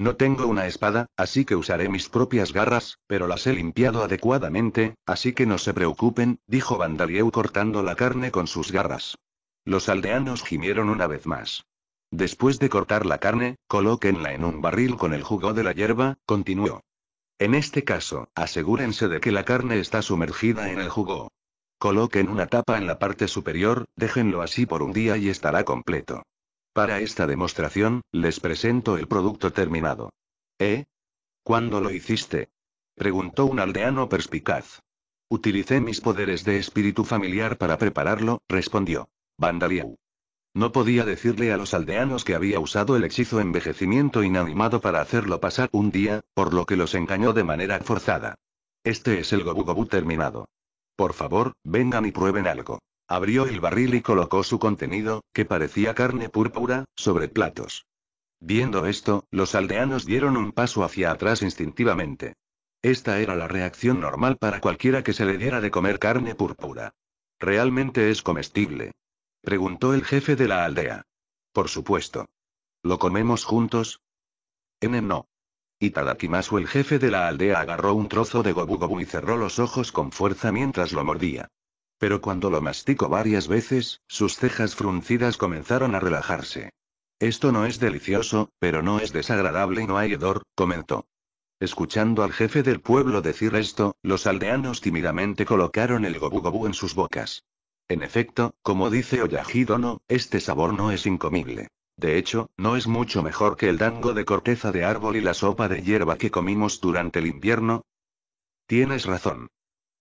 No tengo una espada, así que usaré mis propias garras, pero las he limpiado adecuadamente, así que no se preocupen, dijo Vandalieu cortando la carne con sus garras. Los aldeanos gimieron una vez más. Después de cortar la carne, colóquenla en un barril con el jugo de la hierba, continuó. En este caso, asegúrense de que la carne está sumergida en el jugo. Coloquen una tapa en la parte superior, déjenlo así por un día y estará completo. Para esta demostración, les presento el producto terminado. ¿Eh? ¿Cuándo lo hiciste? Preguntó un aldeano perspicaz. Utilicé mis poderes de espíritu familiar para prepararlo, respondió. Vandaliau. No podía decirle a los aldeanos que había usado el hechizo envejecimiento inanimado para hacerlo pasar un día, por lo que los engañó de manera forzada. Este es el Gobu Gobu terminado. Por favor, vengan y prueben algo. Abrió el barril y colocó su contenido, que parecía carne púrpura, sobre platos. Viendo esto, los aldeanos dieron un paso hacia atrás instintivamente. Esta era la reacción normal para cualquiera que se le diera de comer carne púrpura. ¿Realmente es comestible? preguntó el jefe de la aldea. Por supuesto. ¿Lo comemos juntos? N no. Y Tadakimasu el jefe de la aldea agarró un trozo de gobu gobu y cerró los ojos con fuerza mientras lo mordía. Pero cuando lo masticó varias veces, sus cejas fruncidas comenzaron a relajarse. Esto no es delicioso, pero no es desagradable y no hay hedor, comentó. Escuchando al jefe del pueblo decir esto, los aldeanos tímidamente colocaron el gobu gobu en sus bocas. En efecto, como dice Oyajidono, este sabor no es incomible. De hecho, no es mucho mejor que el dango de corteza de árbol y la sopa de hierba que comimos durante el invierno. Tienes razón.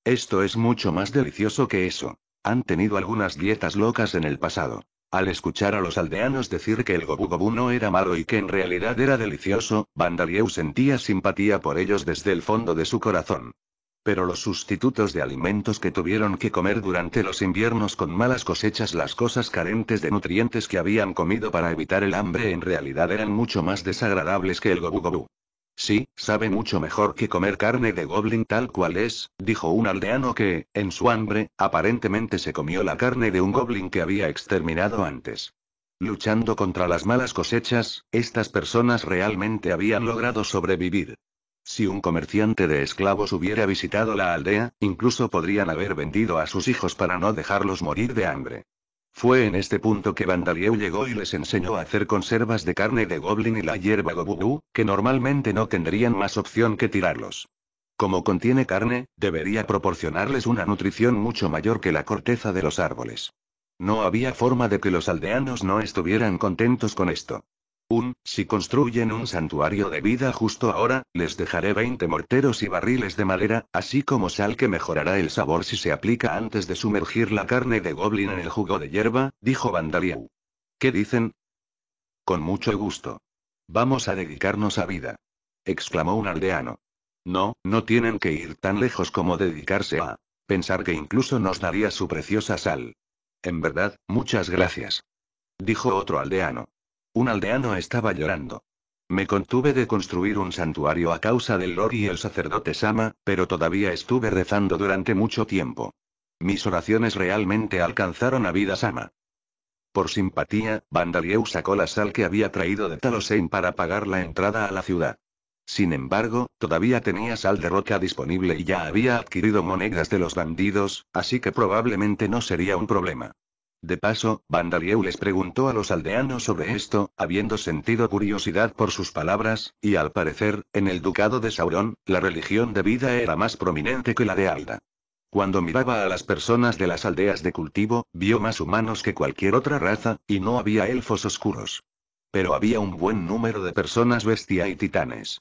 Esto es mucho más delicioso que eso. Han tenido algunas dietas locas en el pasado. Al escuchar a los aldeanos decir que el gobu gobu no era malo y que en realidad era delicioso, Vandalieu sentía simpatía por ellos desde el fondo de su corazón. Pero los sustitutos de alimentos que tuvieron que comer durante los inviernos con malas cosechas, las cosas carentes de nutrientes que habían comido para evitar el hambre en realidad eran mucho más desagradables que el gobu gobu. Sí, sabe mucho mejor que comer carne de goblin tal cual es, dijo un aldeano que, en su hambre, aparentemente se comió la carne de un goblin que había exterminado antes. Luchando contra las malas cosechas, estas personas realmente habían logrado sobrevivir. Si un comerciante de esclavos hubiera visitado la aldea, incluso podrían haber vendido a sus hijos para no dejarlos morir de hambre. Fue en este punto que Vandalieu llegó y les enseñó a hacer conservas de carne de goblin y la hierba gobubú, que normalmente no tendrían más opción que tirarlos. Como contiene carne, debería proporcionarles una nutrición mucho mayor que la corteza de los árboles. No había forma de que los aldeanos no estuvieran contentos con esto. Un, si construyen un santuario de vida justo ahora, les dejaré 20 morteros y barriles de madera, así como sal que mejorará el sabor si se aplica antes de sumergir la carne de goblin en el jugo de hierba, dijo Vandaliau. ¿Qué dicen? Con mucho gusto. Vamos a dedicarnos a vida. exclamó un aldeano. No, no tienen que ir tan lejos como dedicarse a pensar que incluso nos daría su preciosa sal. En verdad, muchas gracias. Dijo otro aldeano. Un aldeano estaba llorando. Me contuve de construir un santuario a causa del Lord y el sacerdote Sama, pero todavía estuve rezando durante mucho tiempo. Mis oraciones realmente alcanzaron a vida Sama. Por simpatía, Vandalieu sacó la sal que había traído de Talosheim para pagar la entrada a la ciudad. Sin embargo, todavía tenía sal de roca disponible y ya había adquirido monedas de los bandidos, así que probablemente no sería un problema. De paso, Vandalieu les preguntó a los aldeanos sobre esto, habiendo sentido curiosidad por sus palabras, y al parecer, en el ducado de Sauron, la religión de vida era más prominente que la de Alda. Cuando miraba a las personas de las aldeas de cultivo, vio más humanos que cualquier otra raza, y no había elfos oscuros. Pero había un buen número de personas bestia y titanes.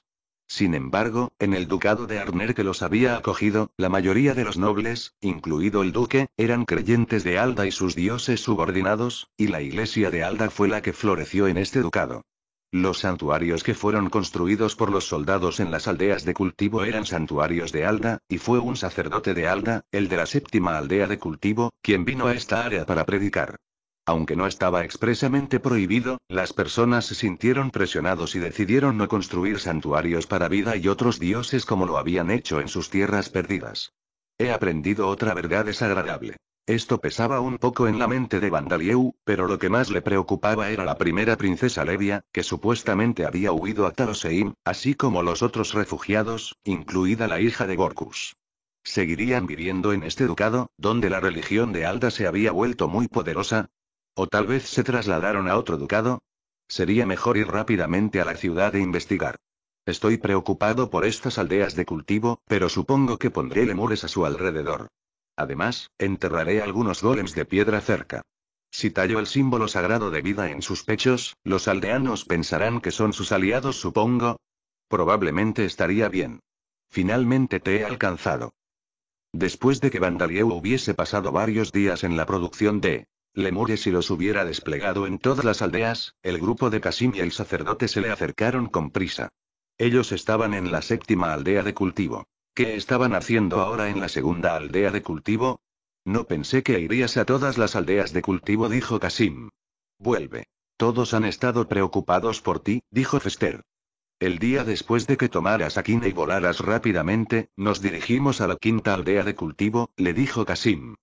Sin embargo, en el ducado de Arner que los había acogido, la mayoría de los nobles, incluido el duque, eran creyentes de Alda y sus dioses subordinados, y la iglesia de Alda fue la que floreció en este ducado. Los santuarios que fueron construidos por los soldados en las aldeas de cultivo eran santuarios de Alda, y fue un sacerdote de Alda, el de la séptima aldea de cultivo, quien vino a esta área para predicar. Aunque no estaba expresamente prohibido, las personas se sintieron presionados y decidieron no construir santuarios para vida y otros dioses como lo habían hecho en sus tierras perdidas. He aprendido otra verdad desagradable. Esto pesaba un poco en la mente de Vandalieu, pero lo que más le preocupaba era la primera princesa Levia, que supuestamente había huido a Taroseim, así como los otros refugiados, incluida la hija de Gorkus. Seguirían viviendo en este ducado, donde la religión de Alda se había vuelto muy poderosa, o tal vez se trasladaron a otro ducado. Sería mejor ir rápidamente a la ciudad e investigar. Estoy preocupado por estas aldeas de cultivo, pero supongo que pondré lemures a su alrededor. Además, enterraré algunos golems de piedra cerca. Si tallo el símbolo sagrado de vida en sus pechos, los aldeanos pensarán que son sus aliados, supongo. Probablemente estaría bien. Finalmente te he alcanzado. Después de que Vandalieu hubiese pasado varios días en la producción de Lemures si los hubiera desplegado en todas las aldeas, el grupo de Casim y el sacerdote se le acercaron con prisa. Ellos estaban en la séptima aldea de cultivo. ¿Qué estaban haciendo ahora en la segunda aldea de cultivo? No pensé que irías a todas las aldeas de cultivo, dijo Casim. Vuelve. Todos han estado preocupados por ti, dijo Fester. El día después de que tomaras a y volaras rápidamente, nos dirigimos a la quinta aldea de cultivo, le dijo Casim.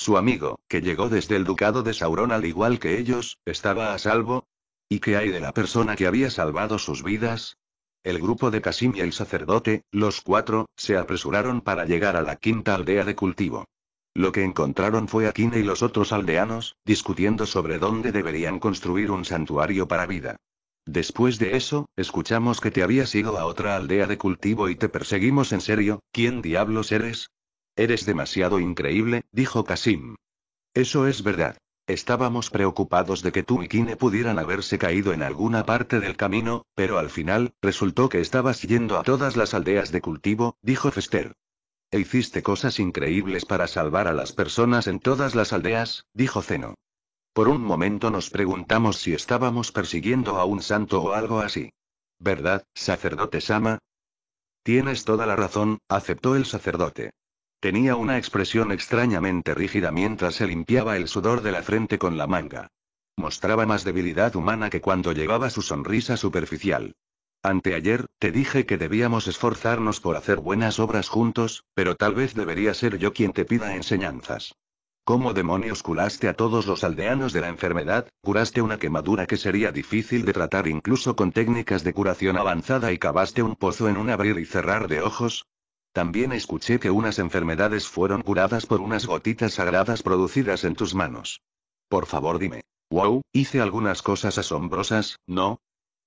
Su amigo, que llegó desde el ducado de Sauron al igual que ellos, estaba a salvo. ¿Y qué hay de la persona que había salvado sus vidas? El grupo de Casim y el sacerdote, los cuatro, se apresuraron para llegar a la quinta aldea de cultivo. Lo que encontraron fue a Kine y los otros aldeanos, discutiendo sobre dónde deberían construir un santuario para vida. Después de eso, escuchamos que te habías ido a otra aldea de cultivo y te perseguimos en serio, ¿quién diablos eres? Eres demasiado increíble, dijo Kasim. Eso es verdad. Estábamos preocupados de que tú y Kine pudieran haberse caído en alguna parte del camino, pero al final, resultó que estabas yendo a todas las aldeas de cultivo, dijo Fester. E hiciste cosas increíbles para salvar a las personas en todas las aldeas, dijo Zeno. Por un momento nos preguntamos si estábamos persiguiendo a un santo o algo así. ¿Verdad, sacerdote Sama? Tienes toda la razón, aceptó el sacerdote. Tenía una expresión extrañamente rígida mientras se limpiaba el sudor de la frente con la manga. Mostraba más debilidad humana que cuando llevaba su sonrisa superficial. Anteayer, te dije que debíamos esforzarnos por hacer buenas obras juntos, pero tal vez debería ser yo quien te pida enseñanzas. ¿Cómo demonios curaste a todos los aldeanos de la enfermedad? Curaste una quemadura que sería difícil de tratar incluso con técnicas de curación avanzada y cavaste un pozo en un abrir y cerrar de ojos, también escuché que unas enfermedades fueron curadas por unas gotitas sagradas producidas en tus manos. Por favor dime. Wow, hice algunas cosas asombrosas, ¿no?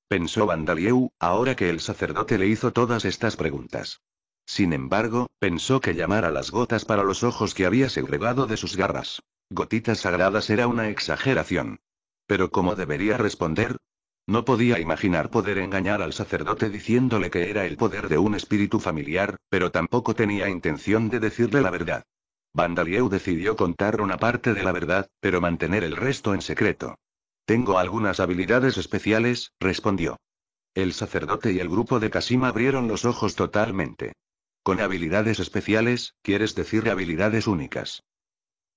Pensó Vandalieu, ahora que el sacerdote le hizo todas estas preguntas. Sin embargo, pensó que llamar a las gotas para los ojos que había segregado de sus garras. Gotitas sagradas era una exageración. Pero ¿cómo debería responder? No podía imaginar poder engañar al sacerdote diciéndole que era el poder de un espíritu familiar, pero tampoco tenía intención de decirle la verdad. Vandalieu decidió contar una parte de la verdad, pero mantener el resto en secreto. Tengo algunas habilidades especiales, respondió. El sacerdote y el grupo de Kasima abrieron los ojos totalmente. Con habilidades especiales, quieres decir habilidades únicas.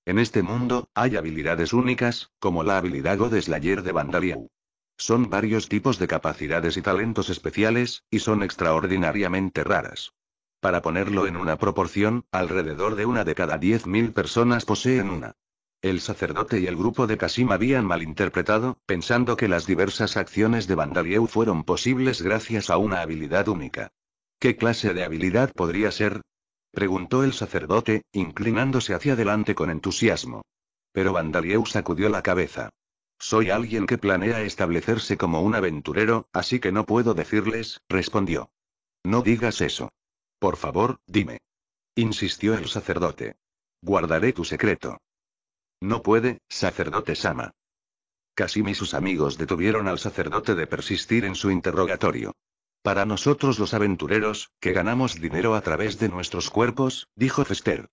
En este mundo, hay habilidades únicas, como la habilidad Godeslayer de Vandalieu. Son varios tipos de capacidades y talentos especiales, y son extraordinariamente raras. Para ponerlo en una proporción, alrededor de una de cada 10.000 personas poseen una. El sacerdote y el grupo de Kasim habían malinterpretado, pensando que las diversas acciones de Vandalieu fueron posibles gracias a una habilidad única. ¿Qué clase de habilidad podría ser? preguntó el sacerdote, inclinándose hacia adelante con entusiasmo. Pero Vandalieu sacudió la cabeza. Soy alguien que planea establecerse como un aventurero, así que no puedo decirles, respondió. No digas eso. Por favor, dime. Insistió el sacerdote. Guardaré tu secreto. No puede, sacerdote Sama. Kasimi y sus amigos detuvieron al sacerdote de persistir en su interrogatorio. Para nosotros los aventureros, que ganamos dinero a través de nuestros cuerpos, dijo Fester.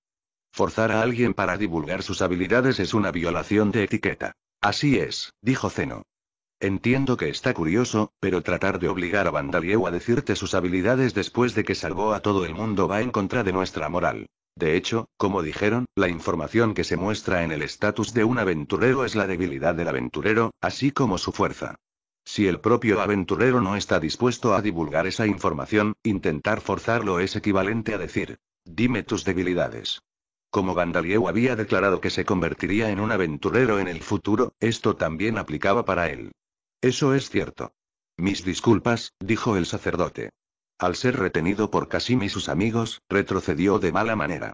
Forzar a alguien para divulgar sus habilidades es una violación de etiqueta. Así es, dijo Zeno. Entiendo que está curioso, pero tratar de obligar a Vandalieu a decirte sus habilidades después de que salvó a todo el mundo va en contra de nuestra moral. De hecho, como dijeron, la información que se muestra en el estatus de un aventurero es la debilidad del aventurero, así como su fuerza. Si el propio aventurero no está dispuesto a divulgar esa información, intentar forzarlo es equivalente a decir, dime tus debilidades. Como Vandalieu había declarado que se convertiría en un aventurero en el futuro, esto también aplicaba para él. Eso es cierto. Mis disculpas, dijo el sacerdote. Al ser retenido por Casim y sus amigos, retrocedió de mala manera.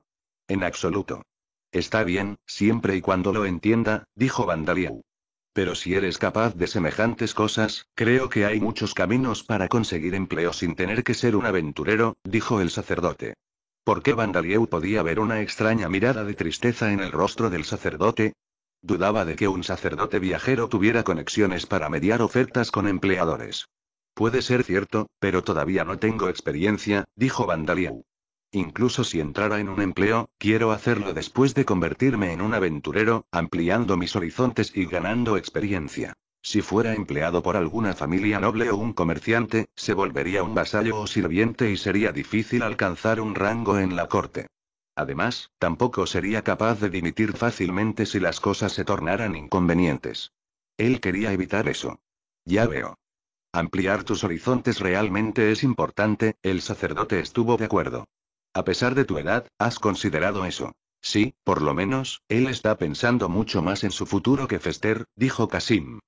En absoluto. Está bien, siempre y cuando lo entienda, dijo Vandalieu. Pero si eres capaz de semejantes cosas, creo que hay muchos caminos para conseguir empleo sin tener que ser un aventurero, dijo el sacerdote. ¿Por qué Vandalieu podía ver una extraña mirada de tristeza en el rostro del sacerdote? Dudaba de que un sacerdote viajero tuviera conexiones para mediar ofertas con empleadores. Puede ser cierto, pero todavía no tengo experiencia, dijo Vandalieu. Incluso si entrara en un empleo, quiero hacerlo después de convertirme en un aventurero, ampliando mis horizontes y ganando experiencia. Si fuera empleado por alguna familia noble o un comerciante, se volvería un vasallo o sirviente y sería difícil alcanzar un rango en la corte. Además, tampoco sería capaz de dimitir fácilmente si las cosas se tornaran inconvenientes. Él quería evitar eso. Ya veo. Ampliar tus horizontes realmente es importante, el sacerdote estuvo de acuerdo. A pesar de tu edad, has considerado eso. Sí, por lo menos, él está pensando mucho más en su futuro que Fester, dijo Kasim.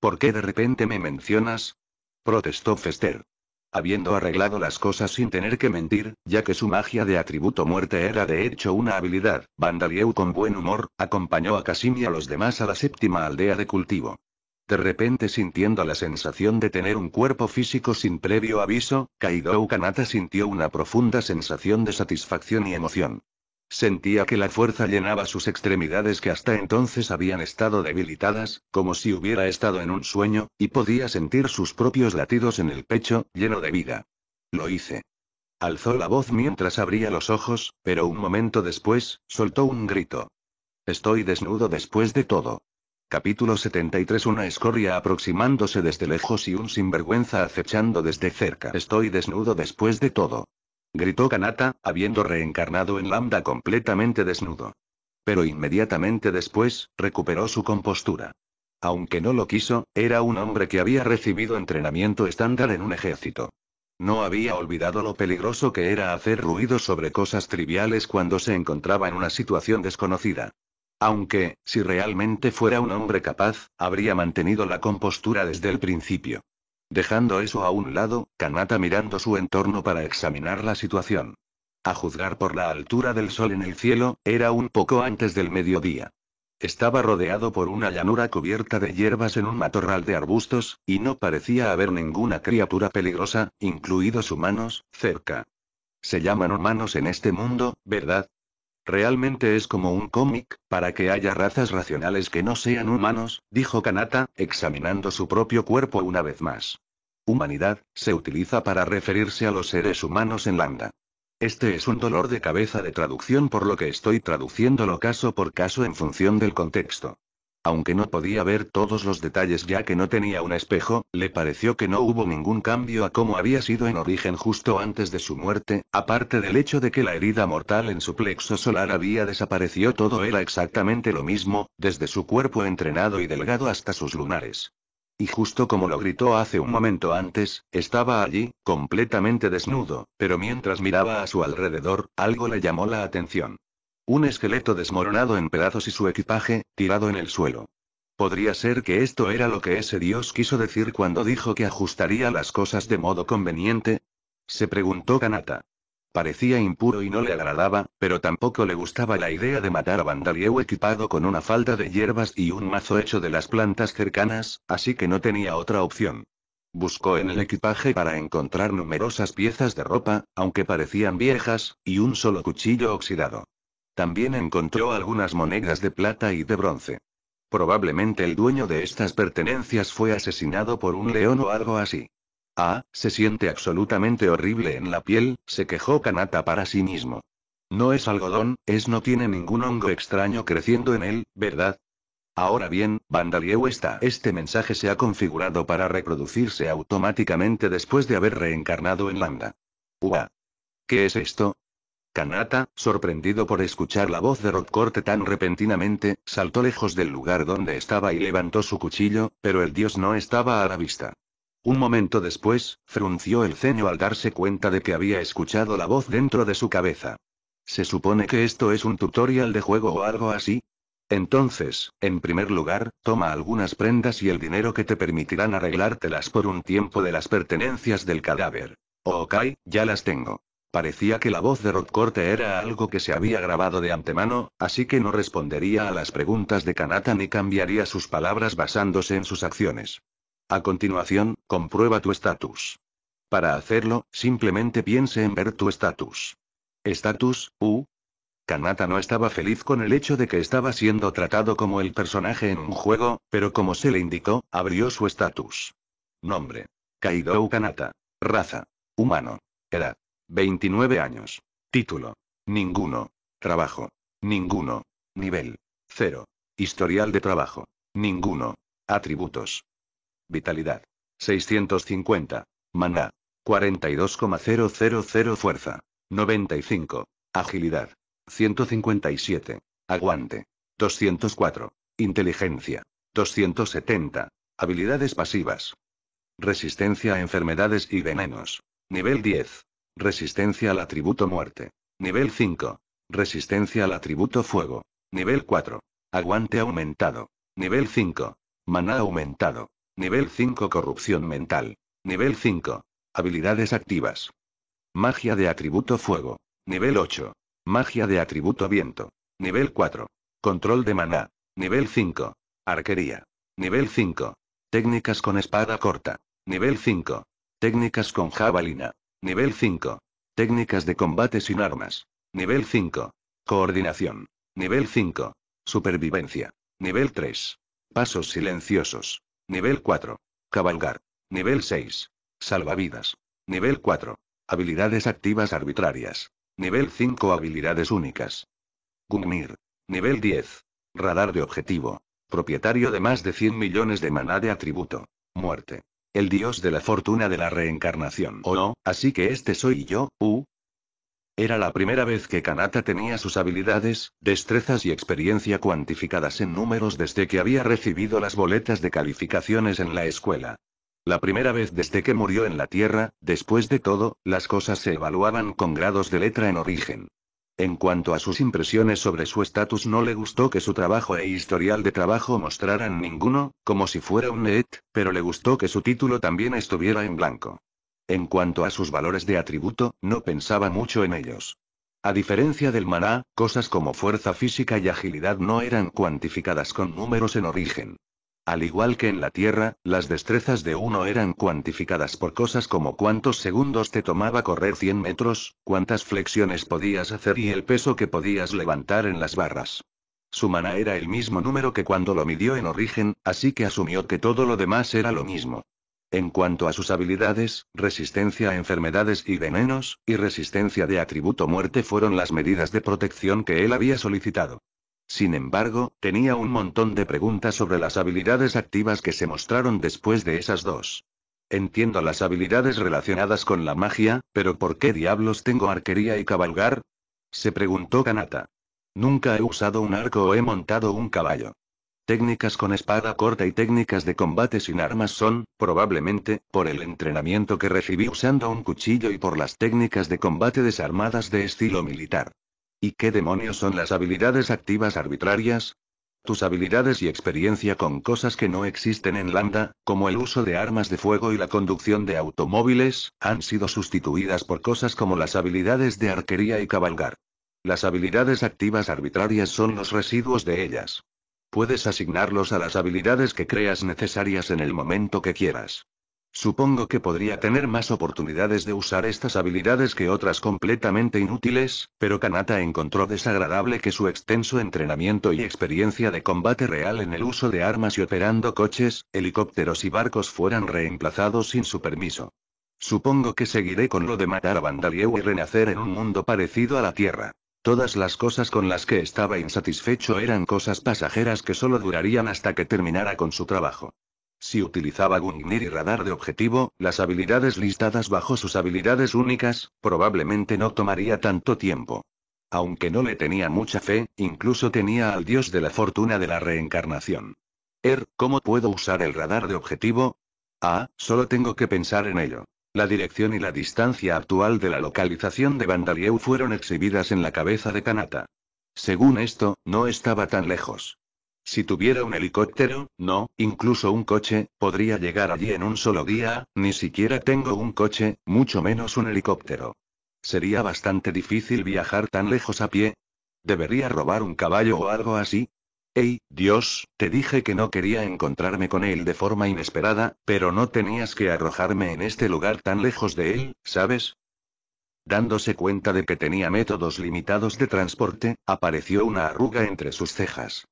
¿Por qué de repente me mencionas? protestó Fester. Habiendo arreglado las cosas sin tener que mentir, ya que su magia de atributo muerte era de hecho una habilidad, Vandalieu con buen humor, acompañó a Casim y a los demás a la séptima aldea de cultivo. De repente sintiendo la sensación de tener un cuerpo físico sin previo aviso, Kaidou Kanata sintió una profunda sensación de satisfacción y emoción. Sentía que la fuerza llenaba sus extremidades que hasta entonces habían estado debilitadas, como si hubiera estado en un sueño, y podía sentir sus propios latidos en el pecho, lleno de vida. Lo hice. Alzó la voz mientras abría los ojos, pero un momento después, soltó un grito. Estoy desnudo después de todo. Capítulo 73 Una escoria aproximándose desde lejos y un sinvergüenza acechando desde cerca. Estoy desnudo después de todo gritó Kanata, habiendo reencarnado en Lambda completamente desnudo. Pero inmediatamente después, recuperó su compostura. Aunque no lo quiso, era un hombre que había recibido entrenamiento estándar en un ejército. No había olvidado lo peligroso que era hacer ruido sobre cosas triviales cuando se encontraba en una situación desconocida. Aunque, si realmente fuera un hombre capaz, habría mantenido la compostura desde el principio. Dejando eso a un lado, Kanata mirando su entorno para examinar la situación. A juzgar por la altura del sol en el cielo, era un poco antes del mediodía. Estaba rodeado por una llanura cubierta de hierbas en un matorral de arbustos, y no parecía haber ninguna criatura peligrosa, incluidos humanos, cerca. Se llaman humanos en este mundo, ¿verdad? Realmente es como un cómic, para que haya razas racionales que no sean humanos, dijo Kanata, examinando su propio cuerpo una vez más. Humanidad, se utiliza para referirse a los seres humanos en Landa. Este es un dolor de cabeza de traducción por lo que estoy traduciéndolo caso por caso en función del contexto. Aunque no podía ver todos los detalles ya que no tenía un espejo, le pareció que no hubo ningún cambio a cómo había sido en origen justo antes de su muerte, aparte del hecho de que la herida mortal en su plexo solar había desaparecido todo era exactamente lo mismo, desde su cuerpo entrenado y delgado hasta sus lunares. Y justo como lo gritó hace un momento antes, estaba allí, completamente desnudo, pero mientras miraba a su alrededor, algo le llamó la atención. Un esqueleto desmoronado en pedazos y su equipaje, tirado en el suelo. Podría ser que esto era lo que ese dios quiso decir cuando dijo que ajustaría las cosas de modo conveniente. Se preguntó Kanata. Parecía impuro y no le agradaba, pero tampoco le gustaba la idea de matar a Vandalieu equipado con una falda de hierbas y un mazo hecho de las plantas cercanas, así que no tenía otra opción. Buscó en el equipaje para encontrar numerosas piezas de ropa, aunque parecían viejas, y un solo cuchillo oxidado. También encontró algunas monedas de plata y de bronce. Probablemente el dueño de estas pertenencias fue asesinado por un león o algo así. Ah, se siente absolutamente horrible en la piel, se quejó Kanata para sí mismo. No es algodón, es no tiene ningún hongo extraño creciendo en él, ¿verdad? Ahora bien, Vandalieu está. Este mensaje se ha configurado para reproducirse automáticamente después de haber reencarnado en Lambda. Ua. ¿Qué es esto? Kanata, sorprendido por escuchar la voz de corte tan repentinamente, saltó lejos del lugar donde estaba y levantó su cuchillo, pero el dios no estaba a la vista. Un momento después, frunció el ceño al darse cuenta de que había escuchado la voz dentro de su cabeza. ¿Se supone que esto es un tutorial de juego o algo así? Entonces, en primer lugar, toma algunas prendas y el dinero que te permitirán arreglártelas por un tiempo de las pertenencias del cadáver. ok, ya las tengo. Parecía que la voz de Rodcorte era algo que se había grabado de antemano, así que no respondería a las preguntas de Kanata ni cambiaría sus palabras basándose en sus acciones. A continuación, comprueba tu estatus. Para hacerlo, simplemente piense en ver tu estatus. Estatus, U. Kanata no estaba feliz con el hecho de que estaba siendo tratado como el personaje en un juego, pero como se le indicó, abrió su estatus. Nombre. Kaidou Kanata. Raza. Humano. Edad. 29 años. Título. Ninguno. Trabajo. Ninguno. Nivel. 0. Historial de trabajo. Ninguno. Atributos. Vitalidad. 650. Maná. 42,000 fuerza. 95. Agilidad. 157. Aguante. 204. Inteligencia. 270. Habilidades pasivas. Resistencia a enfermedades y venenos. Nivel 10. Resistencia al atributo muerte. Nivel 5. Resistencia al atributo fuego. Nivel 4. Aguante aumentado. Nivel 5. Maná aumentado. Nivel 5 Corrupción mental. Nivel 5. Habilidades activas. Magia de atributo fuego. Nivel 8. Magia de atributo viento. Nivel 4. Control de maná. Nivel 5. Arquería. Nivel 5. Técnicas con espada corta. Nivel 5. Técnicas con jabalina. Nivel 5. Técnicas de combate sin armas. Nivel 5. Coordinación. Nivel 5. Supervivencia. Nivel 3. Pasos silenciosos. Nivel 4. Cabalgar. Nivel 6. Salvavidas. Nivel 4. Habilidades activas arbitrarias. Nivel 5. Habilidades únicas. Gungnir. Nivel 10. Radar de objetivo. Propietario de más de 100 millones de maná de atributo. Muerte. El dios de la fortuna de la reencarnación. ¿O no? Así que este soy yo, U. Era la primera vez que Kanata tenía sus habilidades, destrezas y experiencia cuantificadas en números desde que había recibido las boletas de calificaciones en la escuela. La primera vez desde que murió en la Tierra, después de todo, las cosas se evaluaban con grados de letra en origen. En cuanto a sus impresiones sobre su estatus no le gustó que su trabajo e historial de trabajo mostraran ninguno, como si fuera un NET, pero le gustó que su título también estuviera en blanco. En cuanto a sus valores de atributo, no pensaba mucho en ellos. A diferencia del maná, cosas como fuerza física y agilidad no eran cuantificadas con números en origen. Al igual que en la Tierra, las destrezas de uno eran cuantificadas por cosas como cuántos segundos te tomaba correr 100 metros, cuántas flexiones podías hacer y el peso que podías levantar en las barras. Su mana era el mismo número que cuando lo midió en origen, así que asumió que todo lo demás era lo mismo. En cuanto a sus habilidades, resistencia a enfermedades y venenos, y resistencia de atributo muerte fueron las medidas de protección que él había solicitado. Sin embargo, tenía un montón de preguntas sobre las habilidades activas que se mostraron después de esas dos. Entiendo las habilidades relacionadas con la magia, pero ¿por qué diablos tengo arquería y cabalgar? Se preguntó Kanata. Nunca he usado un arco o he montado un caballo. Técnicas con espada corta y técnicas de combate sin armas son, probablemente, por el entrenamiento que recibí usando un cuchillo y por las técnicas de combate desarmadas de estilo militar. ¿Y qué demonios son las habilidades activas arbitrarias? Tus habilidades y experiencia con cosas que no existen en Landa, como el uso de armas de fuego y la conducción de automóviles, han sido sustituidas por cosas como las habilidades de arquería y cabalgar. Las habilidades activas arbitrarias son los residuos de ellas. Puedes asignarlos a las habilidades que creas necesarias en el momento que quieras. Supongo que podría tener más oportunidades de usar estas habilidades que otras completamente inútiles, pero Kanata encontró desagradable que su extenso entrenamiento y experiencia de combate real en el uso de armas y operando coches, helicópteros y barcos fueran reemplazados sin su permiso. Supongo que seguiré con lo de matar a Vandalieu y renacer en un mundo parecido a la Tierra. Todas las cosas con las que estaba insatisfecho eran cosas pasajeras que solo durarían hasta que terminara con su trabajo. Si utilizaba Gungnir y radar de objetivo, las habilidades listadas bajo sus habilidades únicas, probablemente no tomaría tanto tiempo. Aunque no le tenía mucha fe, incluso tenía al dios de la fortuna de la reencarnación. Er, ¿cómo puedo usar el radar de objetivo? Ah, solo tengo que pensar en ello. La dirección y la distancia actual de la localización de Vandalieu fueron exhibidas en la cabeza de Kanata. Según esto, no estaba tan lejos. Si tuviera un helicóptero, no, incluso un coche, podría llegar allí en un solo día, ni siquiera tengo un coche, mucho menos un helicóptero. Sería bastante difícil viajar tan lejos a pie. Debería robar un caballo o algo así. Ey, Dios, te dije que no quería encontrarme con él de forma inesperada, pero no tenías que arrojarme en este lugar tan lejos de él, ¿sabes? Dándose cuenta de que tenía métodos limitados de transporte, apareció una arruga entre sus cejas.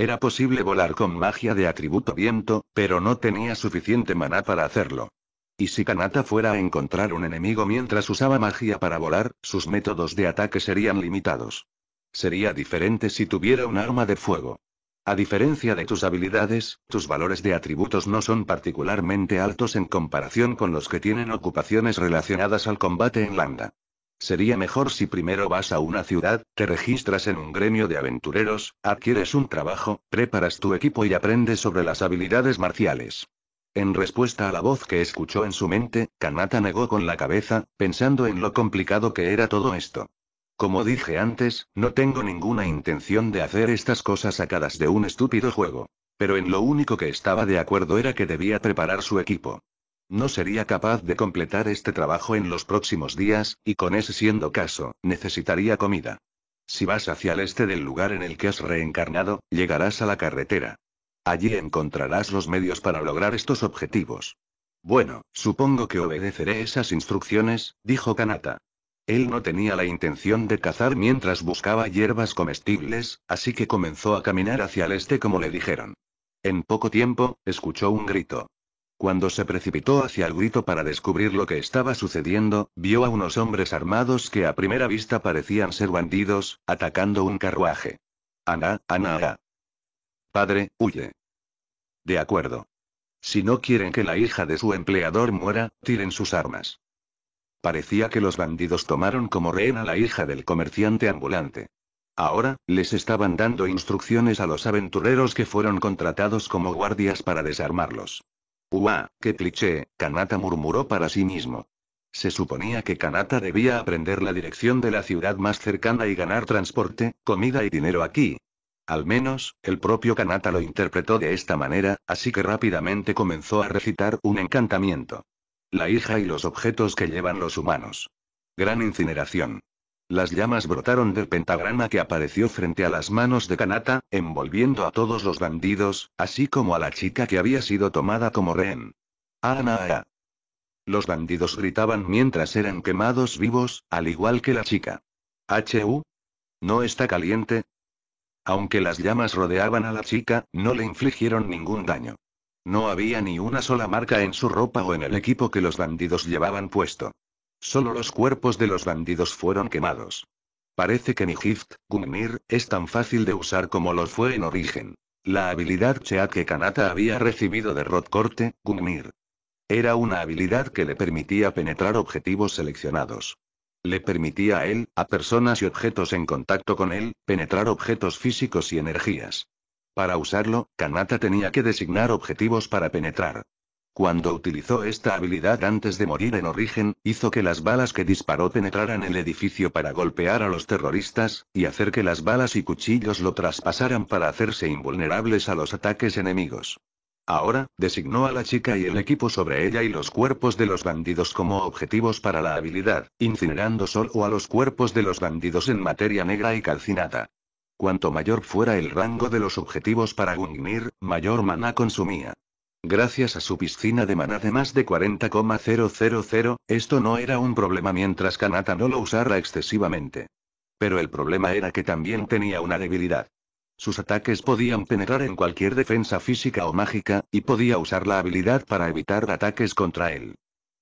Era posible volar con magia de atributo viento, pero no tenía suficiente maná para hacerlo. Y si Kanata fuera a encontrar un enemigo mientras usaba magia para volar, sus métodos de ataque serían limitados. Sería diferente si tuviera un arma de fuego. A diferencia de tus habilidades, tus valores de atributos no son particularmente altos en comparación con los que tienen ocupaciones relacionadas al combate en Landa. Sería mejor si primero vas a una ciudad, te registras en un gremio de aventureros, adquieres un trabajo, preparas tu equipo y aprendes sobre las habilidades marciales. En respuesta a la voz que escuchó en su mente, Kanata negó con la cabeza, pensando en lo complicado que era todo esto. Como dije antes, no tengo ninguna intención de hacer estas cosas sacadas de un estúpido juego. Pero en lo único que estaba de acuerdo era que debía preparar su equipo. No sería capaz de completar este trabajo en los próximos días, y con ese siendo caso, necesitaría comida. Si vas hacia el este del lugar en el que has reencarnado, llegarás a la carretera. Allí encontrarás los medios para lograr estos objetivos. Bueno, supongo que obedeceré esas instrucciones, dijo Kanata. Él no tenía la intención de cazar mientras buscaba hierbas comestibles, así que comenzó a caminar hacia el este como le dijeron. En poco tiempo, escuchó un grito. Cuando se precipitó hacia el grito para descubrir lo que estaba sucediendo, vio a unos hombres armados que a primera vista parecían ser bandidos, atacando un carruaje. Ana, Ana, Ana. Padre, huye. De acuerdo. Si no quieren que la hija de su empleador muera, tiren sus armas. Parecía que los bandidos tomaron como rehén a la hija del comerciante ambulante. Ahora, les estaban dando instrucciones a los aventureros que fueron contratados como guardias para desarmarlos. Uah, qué cliché, Kanata murmuró para sí mismo. Se suponía que Kanata debía aprender la dirección de la ciudad más cercana y ganar transporte, comida y dinero aquí. Al menos, el propio Kanata lo interpretó de esta manera, así que rápidamente comenzó a recitar un encantamiento. La hija y los objetos que llevan los humanos. Gran incineración. Las llamas brotaron del pentagrama que apareció frente a las manos de Kanata, envolviendo a todos los bandidos, así como a la chica que había sido tomada como rehén. ¡Ah! Los bandidos gritaban mientras eran quemados vivos, al igual que la chica. ¿Hu? ¿No está caliente? Aunque las llamas rodeaban a la chica, no le infligieron ningún daño. No había ni una sola marca en su ropa o en el equipo que los bandidos llevaban puesto. Solo los cuerpos de los bandidos fueron quemados. Parece que mi gift, es tan fácil de usar como lo fue en origen. La habilidad Cheat que Kanata había recibido de Rod Corte, Era una habilidad que le permitía penetrar objetivos seleccionados. Le permitía a él, a personas y objetos en contacto con él, penetrar objetos físicos y energías. Para usarlo, Kanata tenía que designar objetivos para penetrar. Cuando utilizó esta habilidad antes de morir en origen, hizo que las balas que disparó penetraran el edificio para golpear a los terroristas, y hacer que las balas y cuchillos lo traspasaran para hacerse invulnerables a los ataques enemigos. Ahora, designó a la chica y el equipo sobre ella y los cuerpos de los bandidos como objetivos para la habilidad, incinerando solo a los cuerpos de los bandidos en materia negra y calcinada. Cuanto mayor fuera el rango de los objetivos para Gungnir, mayor maná consumía. Gracias a su piscina de maná de más de 40,000, esto no era un problema mientras Kanata no lo usara excesivamente. Pero el problema era que también tenía una debilidad. Sus ataques podían penetrar en cualquier defensa física o mágica, y podía usar la habilidad para evitar ataques contra él.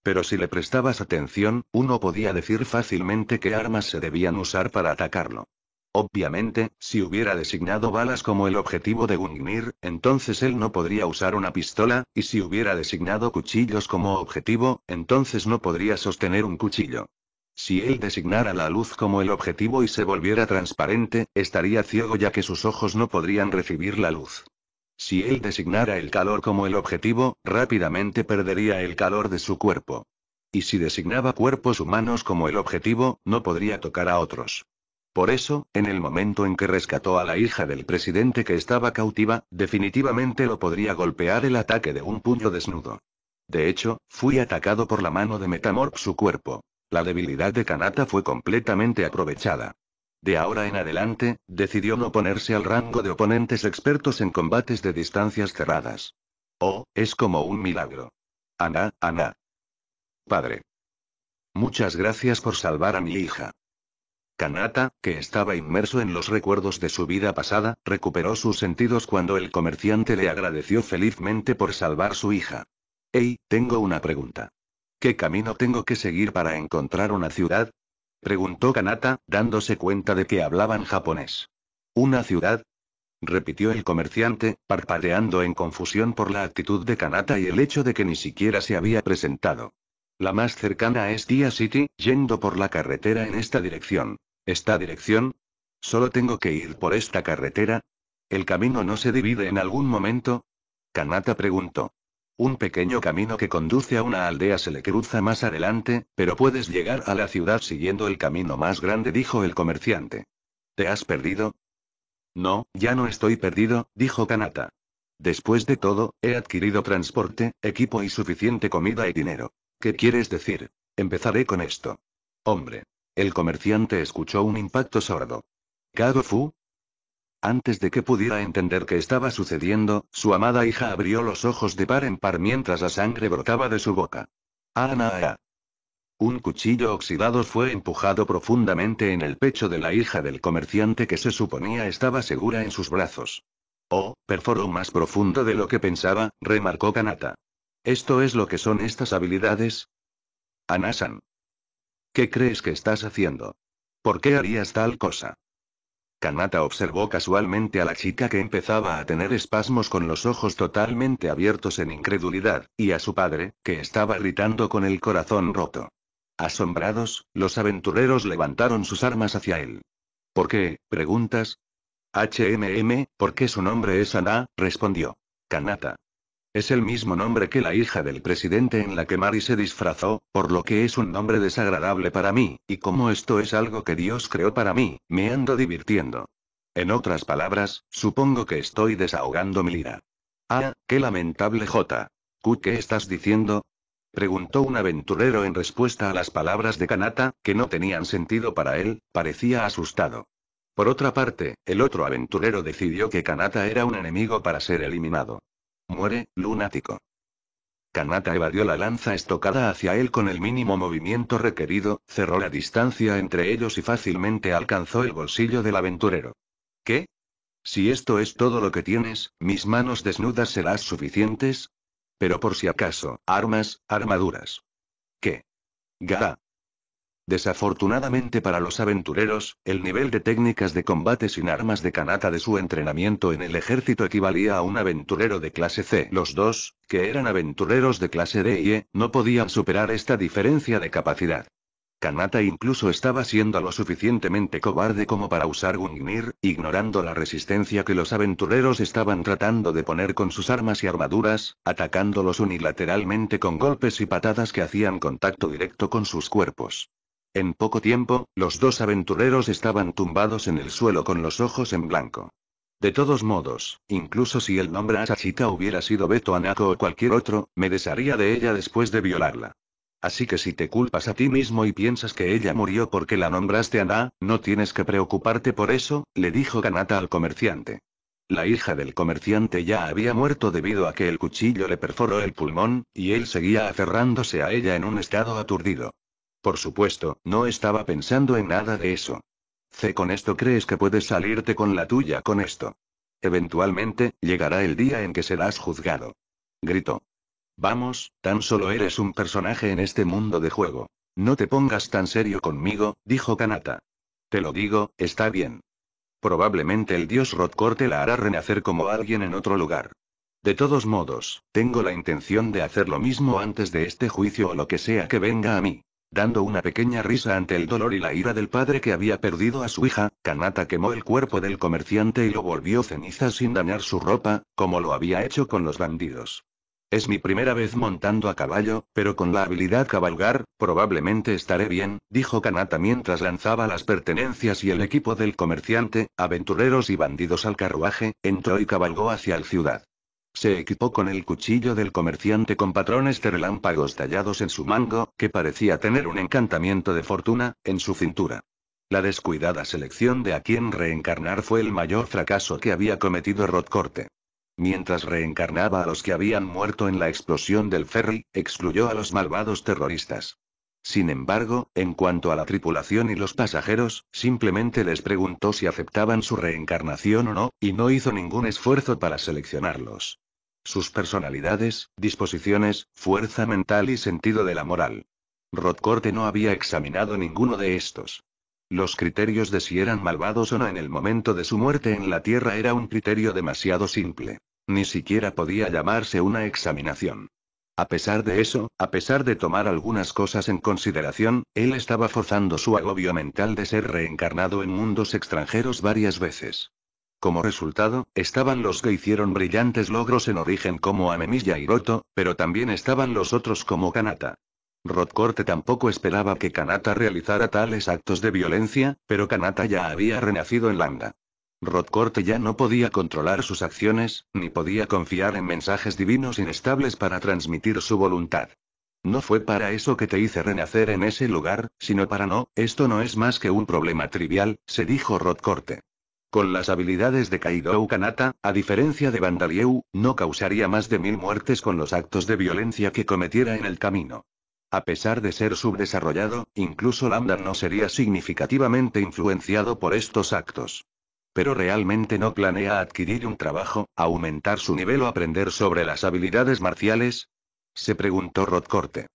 Pero si le prestabas atención, uno podía decir fácilmente qué armas se debían usar para atacarlo. Obviamente, si hubiera designado balas como el objetivo de Gungnir, entonces él no podría usar una pistola, y si hubiera designado cuchillos como objetivo, entonces no podría sostener un cuchillo. Si él designara la luz como el objetivo y se volviera transparente, estaría ciego ya que sus ojos no podrían recibir la luz. Si él designara el calor como el objetivo, rápidamente perdería el calor de su cuerpo. Y si designaba cuerpos humanos como el objetivo, no podría tocar a otros. Por eso, en el momento en que rescató a la hija del presidente que estaba cautiva, definitivamente lo podría golpear el ataque de un puño desnudo. De hecho, fui atacado por la mano de Metamorph su cuerpo. La debilidad de Kanata fue completamente aprovechada. De ahora en adelante, decidió no ponerse al rango de oponentes expertos en combates de distancias cerradas. Oh, es como un milagro. Ana, Ana. Padre. Muchas gracias por salvar a mi hija. Kanata, que estaba inmerso en los recuerdos de su vida pasada, recuperó sus sentidos cuando el comerciante le agradeció felizmente por salvar su hija. ¡Ey! tengo una pregunta. ¿Qué camino tengo que seguir para encontrar una ciudad? preguntó Kanata, dándose cuenta de que hablaban japonés. ¿Una ciudad? repitió el comerciante, parpadeando en confusión por la actitud de Kanata y el hecho de que ni siquiera se había presentado. La más cercana es Tia City, yendo por la carretera en esta dirección. ¿Esta dirección? ¿Solo tengo que ir por esta carretera? ¿El camino no se divide en algún momento? Kanata preguntó. Un pequeño camino que conduce a una aldea se le cruza más adelante, pero puedes llegar a la ciudad siguiendo el camino más grande, dijo el comerciante. ¿Te has perdido? No, ya no estoy perdido, dijo Kanata. Después de todo, he adquirido transporte, equipo y suficiente comida y dinero. ¿Qué quieres decir? Empezaré con esto. Hombre, el comerciante escuchó un impacto sordo. ¿Kagofu? Fu? Antes de que pudiera entender qué estaba sucediendo, su amada hija abrió los ojos de par en par mientras la sangre brotaba de su boca. ¡Ana! Un cuchillo oxidado fue empujado profundamente en el pecho de la hija del comerciante que se suponía estaba segura en sus brazos. Oh, perforó más profundo de lo que pensaba, remarcó Kanata. ¿Esto es lo que son estas habilidades? Anasan. ¿Qué crees que estás haciendo? ¿Por qué harías tal cosa? Kanata observó casualmente a la chica que empezaba a tener espasmos con los ojos totalmente abiertos en incredulidad, y a su padre, que estaba gritando con el corazón roto. Asombrados, los aventureros levantaron sus armas hacia él. ¿Por qué? preguntas. HMM, porque su nombre es Ana, respondió. Kanata. Es el mismo nombre que la hija del presidente en la que Mari se disfrazó, por lo que es un nombre desagradable para mí, y como esto es algo que Dios creó para mí, me ando divirtiendo. En otras palabras, supongo que estoy desahogando mi ira. Ah, qué lamentable J. qué estás diciendo? preguntó un aventurero en respuesta a las palabras de Kanata, que no tenían sentido para él, parecía asustado. Por otra parte, el otro aventurero decidió que Kanata era un enemigo para ser eliminado. Muere, lunático. Kanata evadió la lanza estocada hacia él con el mínimo movimiento requerido, cerró la distancia entre ellos y fácilmente alcanzó el bolsillo del aventurero. ¿Qué? Si esto es todo lo que tienes, mis manos desnudas serán suficientes. Pero por si acaso, armas, armaduras. ¿Qué? Gara. Desafortunadamente para los aventureros, el nivel de técnicas de combate sin armas de Kanata de su entrenamiento en el ejército equivalía a un aventurero de clase C. Los dos, que eran aventureros de clase D y E, no podían superar esta diferencia de capacidad. Kanata incluso estaba siendo lo suficientemente cobarde como para usar Gungnir, ignorando la resistencia que los aventureros estaban tratando de poner con sus armas y armaduras, atacándolos unilateralmente con golpes y patadas que hacían contacto directo con sus cuerpos. En poco tiempo, los dos aventureros estaban tumbados en el suelo con los ojos en blanco. De todos modos, incluso si el nombre Sachita hubiera sido Beto Anako o cualquier otro, me desharía de ella después de violarla. Así que si te culpas a ti mismo y piensas que ella murió porque la nombraste Ana, no tienes que preocuparte por eso, le dijo Kanata al comerciante. La hija del comerciante ya había muerto debido a que el cuchillo le perforó el pulmón, y él seguía aferrándose a ella en un estado aturdido. Por supuesto, no estaba pensando en nada de eso. C, con esto crees que puedes salirte con la tuya con esto. Eventualmente, llegará el día en que serás juzgado. Gritó. Vamos, tan solo eres un personaje en este mundo de juego. No te pongas tan serio conmigo, dijo Kanata. Te lo digo, está bien. Probablemente el dios Rodcorte te la hará renacer como alguien en otro lugar. De todos modos, tengo la intención de hacer lo mismo antes de este juicio o lo que sea que venga a mí. Dando una pequeña risa ante el dolor y la ira del padre que había perdido a su hija, Kanata quemó el cuerpo del comerciante y lo volvió ceniza sin dañar su ropa, como lo había hecho con los bandidos. Es mi primera vez montando a caballo, pero con la habilidad cabalgar, probablemente estaré bien, dijo Kanata mientras lanzaba las pertenencias y el equipo del comerciante, aventureros y bandidos al carruaje, entró y cabalgó hacia la ciudad. Se equipó con el cuchillo del comerciante con patrones de relámpagos tallados en su mango, que parecía tener un encantamiento de fortuna, en su cintura. La descuidada selección de a quién reencarnar fue el mayor fracaso que había cometido corte. Mientras reencarnaba a los que habían muerto en la explosión del ferry, excluyó a los malvados terroristas. Sin embargo, en cuanto a la tripulación y los pasajeros, simplemente les preguntó si aceptaban su reencarnación o no, y no hizo ningún esfuerzo para seleccionarlos sus personalidades, disposiciones, fuerza mental y sentido de la moral. Rodcorte no había examinado ninguno de estos. Los criterios de si eran malvados o no en el momento de su muerte en la Tierra era un criterio demasiado simple. Ni siquiera podía llamarse una examinación. A pesar de eso, a pesar de tomar algunas cosas en consideración, él estaba forzando su agobio mental de ser reencarnado en mundos extranjeros varias veces. Como resultado, estaban los que hicieron brillantes logros en origen como Amenilla y Roto, pero también estaban los otros como Kanata. Rodcorte tampoco esperaba que Kanata realizara tales actos de violencia, pero Kanata ya había renacido en Lambda. Rodcorte ya no podía controlar sus acciones, ni podía confiar en mensajes divinos inestables para transmitir su voluntad. No fue para eso que te hice renacer en ese lugar, sino para no, esto no es más que un problema trivial, se dijo Rodcorte. Con las habilidades de Kaido Kanata, a diferencia de Vandalieu, no causaría más de mil muertes con los actos de violencia que cometiera en el camino. A pesar de ser subdesarrollado, incluso Lambda no sería significativamente influenciado por estos actos. Pero realmente no planea adquirir un trabajo, aumentar su nivel o aprender sobre las habilidades marciales, se preguntó Rodcorte.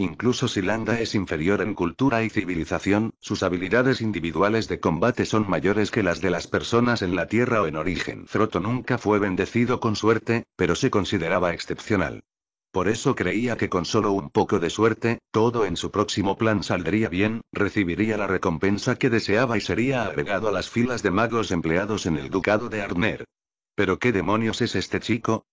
Incluso si Landa es inferior en cultura y civilización, sus habilidades individuales de combate son mayores que las de las personas en la Tierra o en origen. Froto nunca fue bendecido con suerte, pero se consideraba excepcional. Por eso creía que con solo un poco de suerte, todo en su próximo plan saldría bien, recibiría la recompensa que deseaba y sería agregado a las filas de magos empleados en el Ducado de Arner. Pero ¿qué demonios es este chico?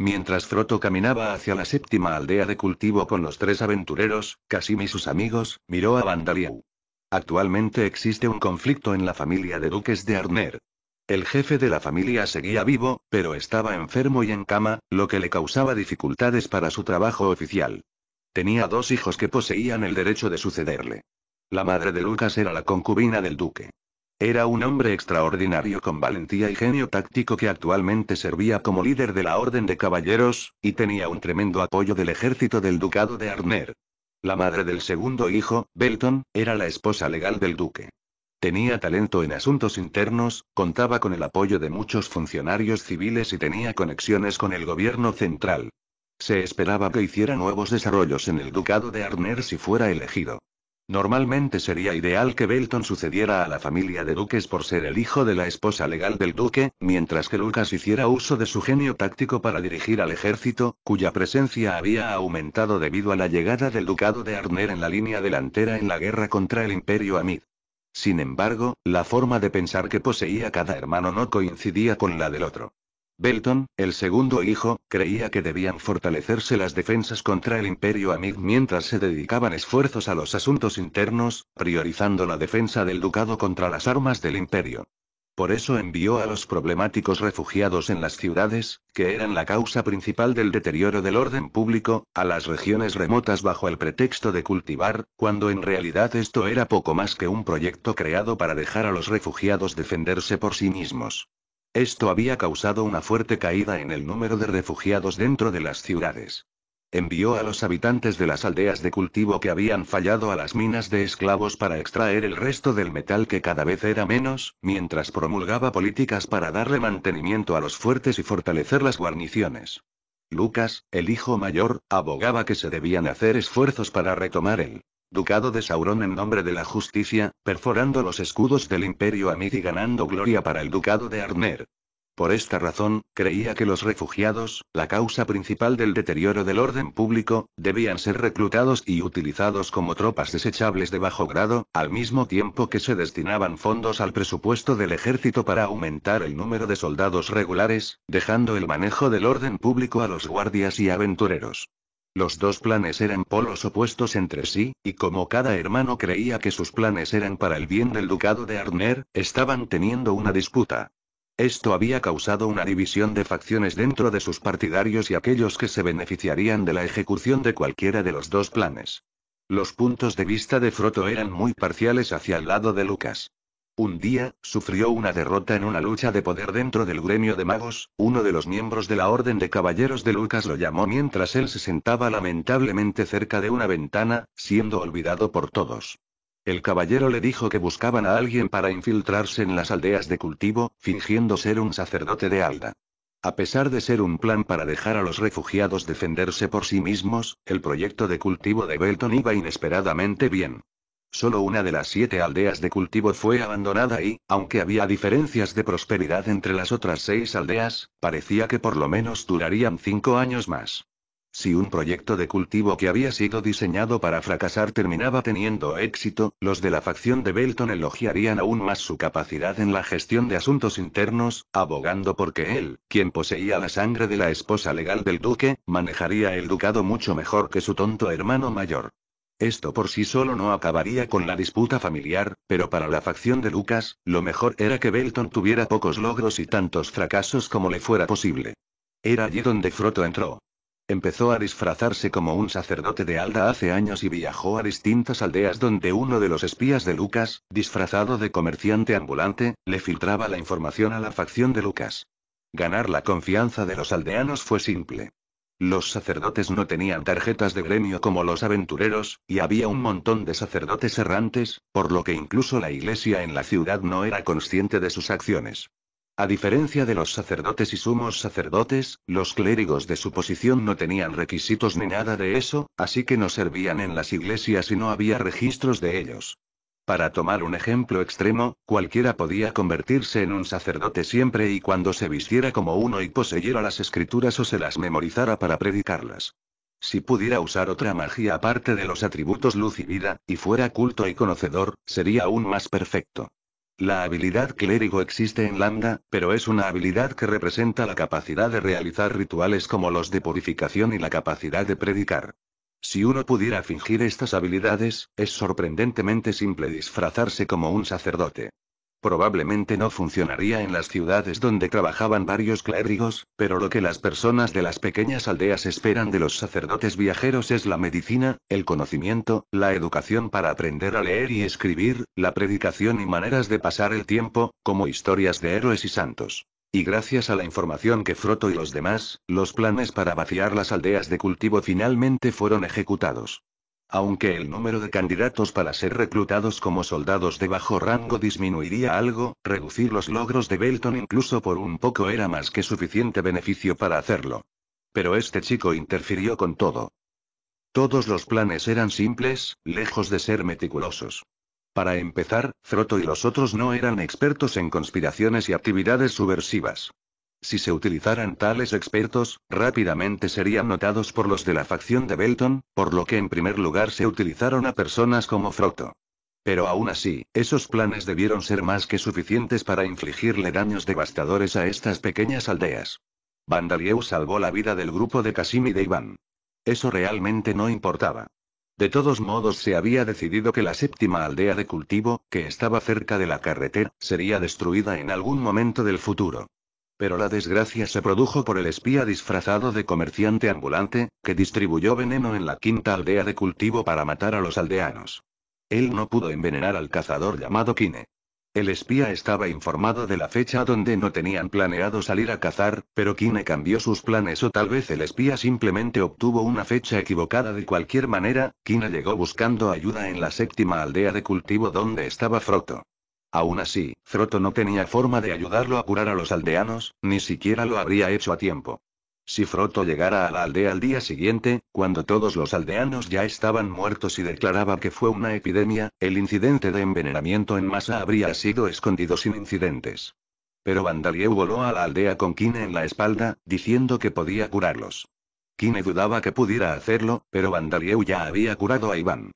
Mientras Froto caminaba hacia la séptima aldea de cultivo con los tres aventureros, Casim y sus amigos, miró a Vandaliau. Actualmente existe un conflicto en la familia de duques de Arner. El jefe de la familia seguía vivo, pero estaba enfermo y en cama, lo que le causaba dificultades para su trabajo oficial. Tenía dos hijos que poseían el derecho de sucederle. La madre de Lucas era la concubina del duque. Era un hombre extraordinario con valentía y genio táctico que actualmente servía como líder de la Orden de Caballeros, y tenía un tremendo apoyo del ejército del Ducado de Arner. La madre del segundo hijo, Belton, era la esposa legal del duque. Tenía talento en asuntos internos, contaba con el apoyo de muchos funcionarios civiles y tenía conexiones con el gobierno central. Se esperaba que hiciera nuevos desarrollos en el Ducado de Arner si fuera elegido. Normalmente sería ideal que Belton sucediera a la familia de duques por ser el hijo de la esposa legal del duque, mientras que Lucas hiciera uso de su genio táctico para dirigir al ejército, cuya presencia había aumentado debido a la llegada del ducado de Arner en la línea delantera en la guerra contra el imperio Amid. Sin embargo, la forma de pensar que poseía cada hermano no coincidía con la del otro. Belton, el segundo hijo, creía que debían fortalecerse las defensas contra el imperio Amid mientras se dedicaban esfuerzos a los asuntos internos, priorizando la defensa del ducado contra las armas del imperio. Por eso envió a los problemáticos refugiados en las ciudades, que eran la causa principal del deterioro del orden público, a las regiones remotas bajo el pretexto de cultivar, cuando en realidad esto era poco más que un proyecto creado para dejar a los refugiados defenderse por sí mismos. Esto había causado una fuerte caída en el número de refugiados dentro de las ciudades. Envió a los habitantes de las aldeas de cultivo que habían fallado a las minas de esclavos para extraer el resto del metal que cada vez era menos, mientras promulgaba políticas para darle mantenimiento a los fuertes y fortalecer las guarniciones. Lucas, el hijo mayor, abogaba que se debían hacer esfuerzos para retomar el ducado de Sauron en nombre de la justicia, perforando los escudos del imperio Amid y ganando gloria para el ducado de Arner. Por esta razón, creía que los refugiados, la causa principal del deterioro del orden público, debían ser reclutados y utilizados como tropas desechables de bajo grado, al mismo tiempo que se destinaban fondos al presupuesto del ejército para aumentar el número de soldados regulares, dejando el manejo del orden público a los guardias y aventureros. Los dos planes eran polos opuestos entre sí, y como cada hermano creía que sus planes eran para el bien del ducado de Arner, estaban teniendo una disputa. Esto había causado una división de facciones dentro de sus partidarios y aquellos que se beneficiarían de la ejecución de cualquiera de los dos planes. Los puntos de vista de Froto eran muy parciales hacia el lado de Lucas. Un día, sufrió una derrota en una lucha de poder dentro del gremio de magos, uno de los miembros de la Orden de Caballeros de Lucas lo llamó mientras él se sentaba lamentablemente cerca de una ventana, siendo olvidado por todos. El caballero le dijo que buscaban a alguien para infiltrarse en las aldeas de cultivo, fingiendo ser un sacerdote de Alda. A pesar de ser un plan para dejar a los refugiados defenderse por sí mismos, el proyecto de cultivo de Belton iba inesperadamente bien. Solo una de las siete aldeas de cultivo fue abandonada y, aunque había diferencias de prosperidad entre las otras seis aldeas, parecía que por lo menos durarían cinco años más. Si un proyecto de cultivo que había sido diseñado para fracasar terminaba teniendo éxito, los de la facción de Belton elogiarían aún más su capacidad en la gestión de asuntos internos, abogando porque él, quien poseía la sangre de la esposa legal del duque, manejaría el ducado mucho mejor que su tonto hermano mayor. Esto por sí solo no acabaría con la disputa familiar, pero para la facción de Lucas, lo mejor era que Belton tuviera pocos logros y tantos fracasos como le fuera posible. Era allí donde Froto entró. Empezó a disfrazarse como un sacerdote de Alda hace años y viajó a distintas aldeas donde uno de los espías de Lucas, disfrazado de comerciante ambulante, le filtraba la información a la facción de Lucas. Ganar la confianza de los aldeanos fue simple. Los sacerdotes no tenían tarjetas de gremio como los aventureros, y había un montón de sacerdotes errantes, por lo que incluso la iglesia en la ciudad no era consciente de sus acciones. A diferencia de los sacerdotes y sumos sacerdotes, los clérigos de su posición no tenían requisitos ni nada de eso, así que no servían en las iglesias y no había registros de ellos. Para tomar un ejemplo extremo, cualquiera podía convertirse en un sacerdote siempre y cuando se vistiera como uno y poseyera las escrituras o se las memorizara para predicarlas. Si pudiera usar otra magia aparte de los atributos luz y vida, y fuera culto y conocedor, sería aún más perfecto. La habilidad clérigo existe en Lambda, pero es una habilidad que representa la capacidad de realizar rituales como los de purificación y la capacidad de predicar. Si uno pudiera fingir estas habilidades, es sorprendentemente simple disfrazarse como un sacerdote. Probablemente no funcionaría en las ciudades donde trabajaban varios clérigos, pero lo que las personas de las pequeñas aldeas esperan de los sacerdotes viajeros es la medicina, el conocimiento, la educación para aprender a leer y escribir, la predicación y maneras de pasar el tiempo, como historias de héroes y santos. Y gracias a la información que Froto y los demás, los planes para vaciar las aldeas de cultivo finalmente fueron ejecutados. Aunque el número de candidatos para ser reclutados como soldados de bajo rango disminuiría algo, reducir los logros de Belton incluso por un poco era más que suficiente beneficio para hacerlo. Pero este chico interfirió con todo. Todos los planes eran simples, lejos de ser meticulosos. Para empezar, Froto y los otros no eran expertos en conspiraciones y actividades subversivas. Si se utilizaran tales expertos, rápidamente serían notados por los de la facción de Belton, por lo que en primer lugar se utilizaron a personas como Froto. Pero aún así, esos planes debieron ser más que suficientes para infligirle daños devastadores a estas pequeñas aldeas. Vandalieu salvó la vida del grupo de Casimi y de Eso realmente no importaba. De todos modos se había decidido que la séptima aldea de cultivo, que estaba cerca de la carretera, sería destruida en algún momento del futuro. Pero la desgracia se produjo por el espía disfrazado de comerciante ambulante, que distribuyó veneno en la quinta aldea de cultivo para matar a los aldeanos. Él no pudo envenenar al cazador llamado Kine. El espía estaba informado de la fecha donde no tenían planeado salir a cazar, pero Kine cambió sus planes o tal vez el espía simplemente obtuvo una fecha equivocada de cualquier manera, Kine llegó buscando ayuda en la séptima aldea de cultivo donde estaba Froto. Aún así, Froto no tenía forma de ayudarlo a curar a los aldeanos, ni siquiera lo habría hecho a tiempo. Si Froto llegara a la aldea al día siguiente, cuando todos los aldeanos ya estaban muertos y declaraba que fue una epidemia, el incidente de envenenamiento en masa habría sido escondido sin incidentes. Pero Vandalieu voló a la aldea con Kine en la espalda, diciendo que podía curarlos. Kine dudaba que pudiera hacerlo, pero Vandalieu ya había curado a Iván.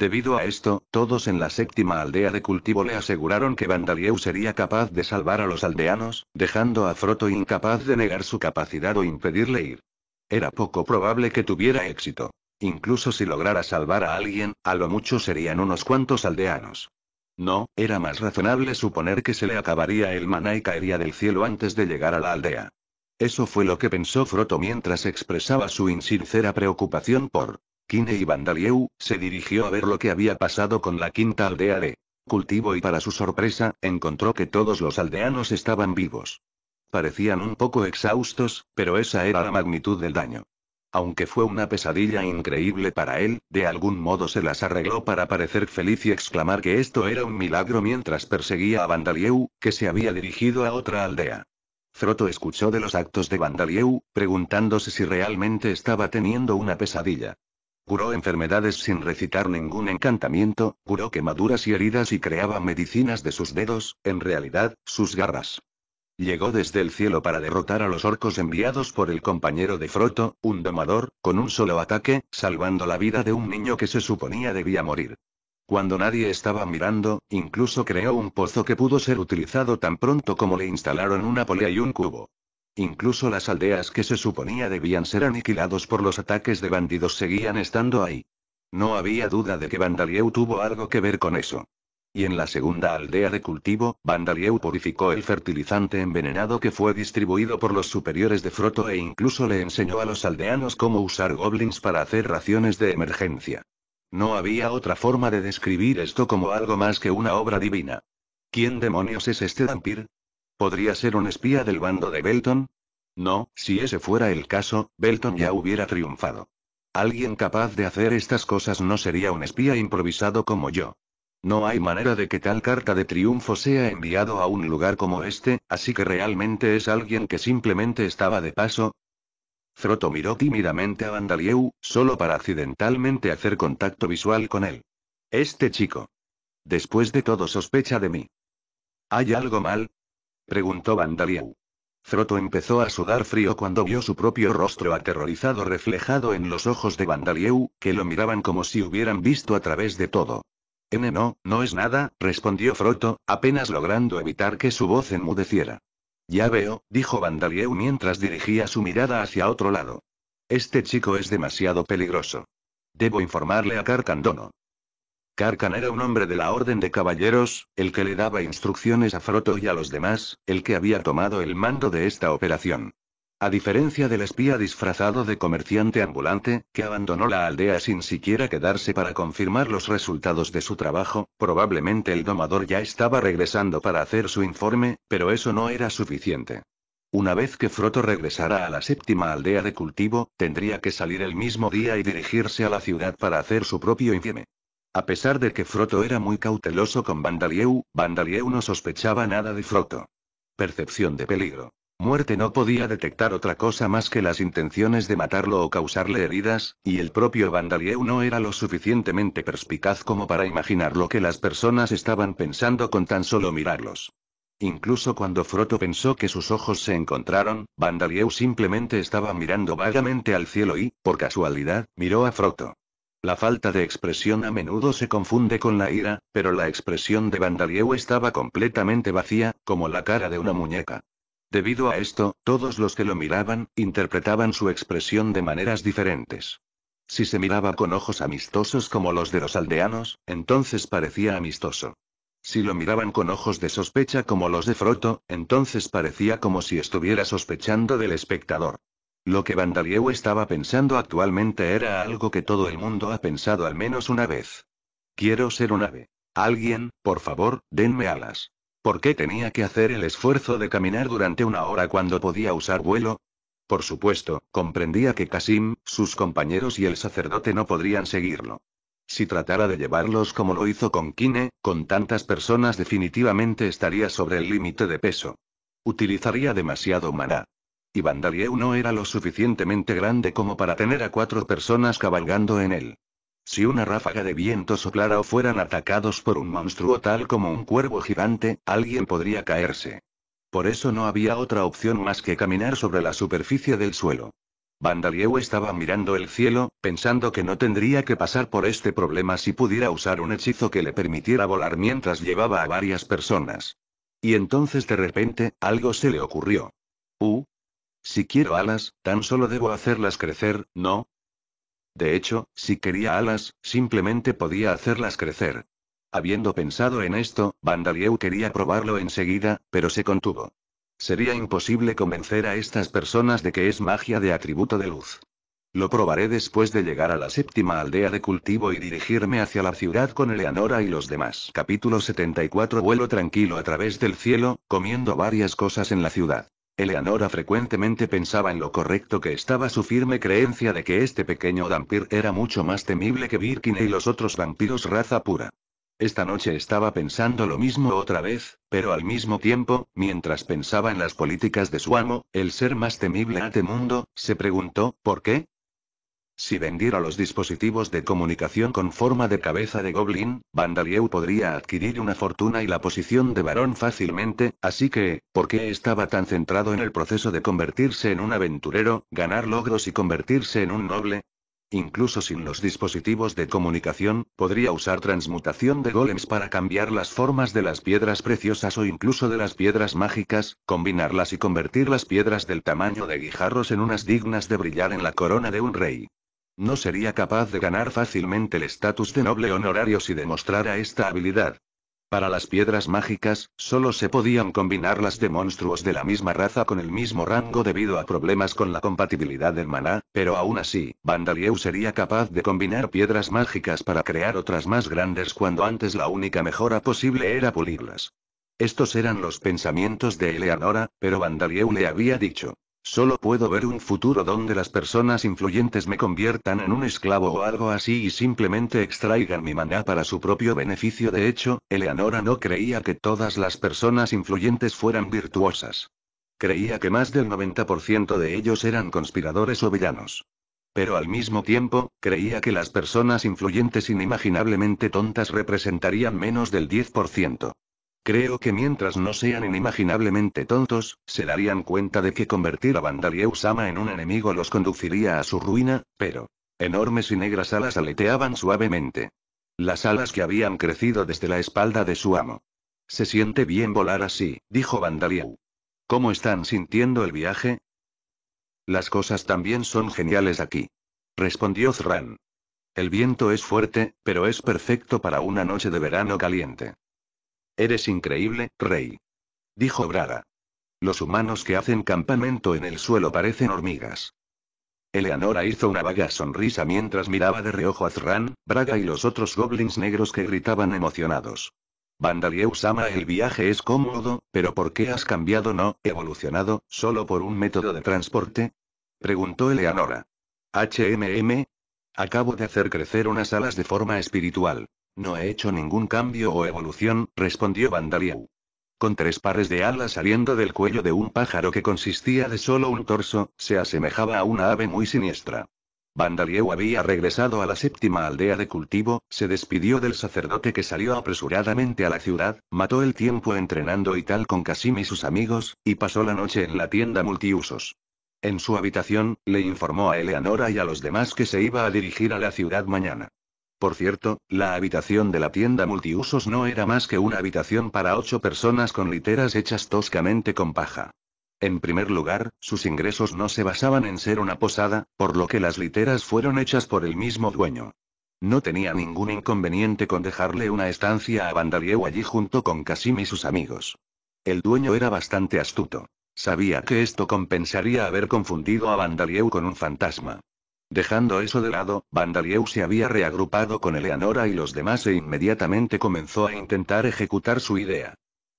Debido a esto, todos en la séptima aldea de cultivo le aseguraron que Vandalieu sería capaz de salvar a los aldeanos, dejando a Froto incapaz de negar su capacidad o impedirle ir. Era poco probable que tuviera éxito. Incluso si lograra salvar a alguien, a lo mucho serían unos cuantos aldeanos. No, era más razonable suponer que se le acabaría el maná y caería del cielo antes de llegar a la aldea. Eso fue lo que pensó Froto mientras expresaba su insincera preocupación por Kine y Vandalieu, se dirigió a ver lo que había pasado con la quinta aldea de cultivo y para su sorpresa, encontró que todos los aldeanos estaban vivos. Parecían un poco exhaustos, pero esa era la magnitud del daño. Aunque fue una pesadilla increíble para él, de algún modo se las arregló para parecer feliz y exclamar que esto era un milagro mientras perseguía a Vandalieu, que se había dirigido a otra aldea. Froto escuchó de los actos de Vandalieu, preguntándose si realmente estaba teniendo una pesadilla. Curó enfermedades sin recitar ningún encantamiento, curó quemaduras y heridas y creaba medicinas de sus dedos, en realidad, sus garras. Llegó desde el cielo para derrotar a los orcos enviados por el compañero de Froto, un domador, con un solo ataque, salvando la vida de un niño que se suponía debía morir. Cuando nadie estaba mirando, incluso creó un pozo que pudo ser utilizado tan pronto como le instalaron una polea y un cubo. Incluso las aldeas que se suponía debían ser aniquilados por los ataques de bandidos seguían estando ahí. No había duda de que Vandalieu tuvo algo que ver con eso. Y en la segunda aldea de cultivo, Vandalieu purificó el fertilizante envenenado que fue distribuido por los superiores de Froto e incluso le enseñó a los aldeanos cómo usar goblins para hacer raciones de emergencia. No había otra forma de describir esto como algo más que una obra divina. ¿Quién demonios es este vampir? ¿Podría ser un espía del bando de Belton? No, si ese fuera el caso, Belton ya hubiera triunfado. Alguien capaz de hacer estas cosas no sería un espía improvisado como yo. No hay manera de que tal carta de triunfo sea enviado a un lugar como este, así que realmente es alguien que simplemente estaba de paso. Froto miró tímidamente a Vandalieu, solo para accidentalmente hacer contacto visual con él. Este chico. Después de todo sospecha de mí. Hay algo mal, preguntó Vandalieu. Froto empezó a sudar frío cuando vio su propio rostro aterrorizado reflejado en los ojos de Vandalieu, que lo miraban como si hubieran visto a través de todo. N no, no es nada, respondió Froto, apenas logrando evitar que su voz enmudeciera. Ya veo, dijo Vandalieu mientras dirigía su mirada hacia otro lado. Este chico es demasiado peligroso. Debo informarle a Carcandono. Carcan era un hombre de la Orden de Caballeros, el que le daba instrucciones a Froto y a los demás, el que había tomado el mando de esta operación. A diferencia del espía disfrazado de comerciante ambulante, que abandonó la aldea sin siquiera quedarse para confirmar los resultados de su trabajo, probablemente el domador ya estaba regresando para hacer su informe, pero eso no era suficiente. Una vez que Froto regresara a la séptima aldea de cultivo, tendría que salir el mismo día y dirigirse a la ciudad para hacer su propio informe. A pesar de que Froto era muy cauteloso con Vandalieu, Vandalieu no sospechaba nada de Froto. Percepción de peligro. Muerte no podía detectar otra cosa más que las intenciones de matarlo o causarle heridas, y el propio Vandalieu no era lo suficientemente perspicaz como para imaginar lo que las personas estaban pensando con tan solo mirarlos. Incluso cuando Froto pensó que sus ojos se encontraron, Vandalieu simplemente estaba mirando vagamente al cielo y, por casualidad, miró a Froto. La falta de expresión a menudo se confunde con la ira, pero la expresión de Vandalieu estaba completamente vacía, como la cara de una muñeca. Debido a esto, todos los que lo miraban, interpretaban su expresión de maneras diferentes. Si se miraba con ojos amistosos como los de los aldeanos, entonces parecía amistoso. Si lo miraban con ojos de sospecha como los de Froto, entonces parecía como si estuviera sospechando del espectador. Lo que Vandalieu estaba pensando actualmente era algo que todo el mundo ha pensado al menos una vez. Quiero ser un ave. Alguien, por favor, denme alas. ¿Por qué tenía que hacer el esfuerzo de caminar durante una hora cuando podía usar vuelo? Por supuesto, comprendía que Kasim, sus compañeros y el sacerdote no podrían seguirlo. Si tratara de llevarlos como lo hizo con Kine, con tantas personas definitivamente estaría sobre el límite de peso. Utilizaría demasiado maná y Vandalieu no era lo suficientemente grande como para tener a cuatro personas cabalgando en él. Si una ráfaga de viento soplara o fueran atacados por un monstruo tal como un cuervo gigante, alguien podría caerse. Por eso no había otra opción más que caminar sobre la superficie del suelo. Vandalieu estaba mirando el cielo, pensando que no tendría que pasar por este problema si pudiera usar un hechizo que le permitiera volar mientras llevaba a varias personas. Y entonces de repente, algo se le ocurrió. Uh, si quiero alas, tan solo debo hacerlas crecer, ¿no? De hecho, si quería alas, simplemente podía hacerlas crecer. Habiendo pensado en esto, Vandalieu quería probarlo enseguida, pero se contuvo. Sería imposible convencer a estas personas de que es magia de atributo de luz. Lo probaré después de llegar a la séptima aldea de cultivo y dirigirme hacia la ciudad con Eleanora y los demás. Capítulo 74 Vuelo tranquilo a través del cielo, comiendo varias cosas en la ciudad. Eleanora frecuentemente pensaba en lo correcto que estaba su firme creencia de que este pequeño vampir era mucho más temible que Birkin y los otros vampiros raza pura. Esta noche estaba pensando lo mismo otra vez, pero al mismo tiempo, mientras pensaba en las políticas de su amo, el ser más temible de este mundo, se preguntó, ¿por qué? Si vendiera los dispositivos de comunicación con forma de cabeza de Goblin, Vandalieu podría adquirir una fortuna y la posición de varón fácilmente, así que, ¿por qué estaba tan centrado en el proceso de convertirse en un aventurero, ganar logros y convertirse en un noble? Incluso sin los dispositivos de comunicación, podría usar transmutación de golems para cambiar las formas de las piedras preciosas o incluso de las piedras mágicas, combinarlas y convertir las piedras del tamaño de guijarros en unas dignas de brillar en la corona de un rey. No sería capaz de ganar fácilmente el estatus de noble honorario si demostrara esta habilidad. Para las piedras mágicas, solo se podían combinar las de monstruos de la misma raza con el mismo rango debido a problemas con la compatibilidad del maná, pero aún así, Vandalieu sería capaz de combinar piedras mágicas para crear otras más grandes cuando antes la única mejora posible era pulirlas. Estos eran los pensamientos de Eleanora, pero Vandalieu le había dicho, Solo puedo ver un futuro donde las personas influyentes me conviertan en un esclavo o algo así y simplemente extraigan mi maná para su propio beneficio. De hecho, Eleanora no creía que todas las personas influyentes fueran virtuosas. Creía que más del 90% de ellos eran conspiradores o villanos. Pero al mismo tiempo, creía que las personas influyentes inimaginablemente tontas representarían menos del 10%. Creo que mientras no sean inimaginablemente tontos, se darían cuenta de que convertir a Vandalieu Sama en un enemigo los conduciría a su ruina, pero... Enormes y negras alas aleteaban suavemente. Las alas que habían crecido desde la espalda de su amo. Se siente bien volar así, dijo Vandalieu. ¿Cómo están sintiendo el viaje? Las cosas también son geniales aquí. Respondió Zran. El viento es fuerte, pero es perfecto para una noche de verano caliente. Eres increíble, Rey. Dijo Braga. Los humanos que hacen campamento en el suelo parecen hormigas. Eleanora hizo una vaga sonrisa mientras miraba de reojo a Zran, Braga y los otros goblins negros que gritaban emocionados. ama: el viaje es cómodo, pero ¿por qué has cambiado no, evolucionado, solo por un método de transporte? Preguntó Eleanora. HMM. Acabo de hacer crecer unas alas de forma espiritual. No he hecho ningún cambio o evolución, respondió Vandaliau. Con tres pares de alas saliendo del cuello de un pájaro que consistía de solo un torso, se asemejaba a una ave muy siniestra. Vandalieu había regresado a la séptima aldea de cultivo, se despidió del sacerdote que salió apresuradamente a la ciudad, mató el tiempo entrenando y tal con Kasim y sus amigos, y pasó la noche en la tienda multiusos. En su habitación, le informó a Eleanora y a los demás que se iba a dirigir a la ciudad mañana. Por cierto, la habitación de la tienda multiusos no era más que una habitación para ocho personas con literas hechas toscamente con paja. En primer lugar, sus ingresos no se basaban en ser una posada, por lo que las literas fueron hechas por el mismo dueño. No tenía ningún inconveniente con dejarle una estancia a Vandalieu allí junto con Casim y sus amigos. El dueño era bastante astuto. Sabía que esto compensaría haber confundido a Bandalieu con un fantasma. Dejando eso de lado, Vandalieu se había reagrupado con Eleanora y los demás e inmediatamente comenzó a intentar ejecutar su idea.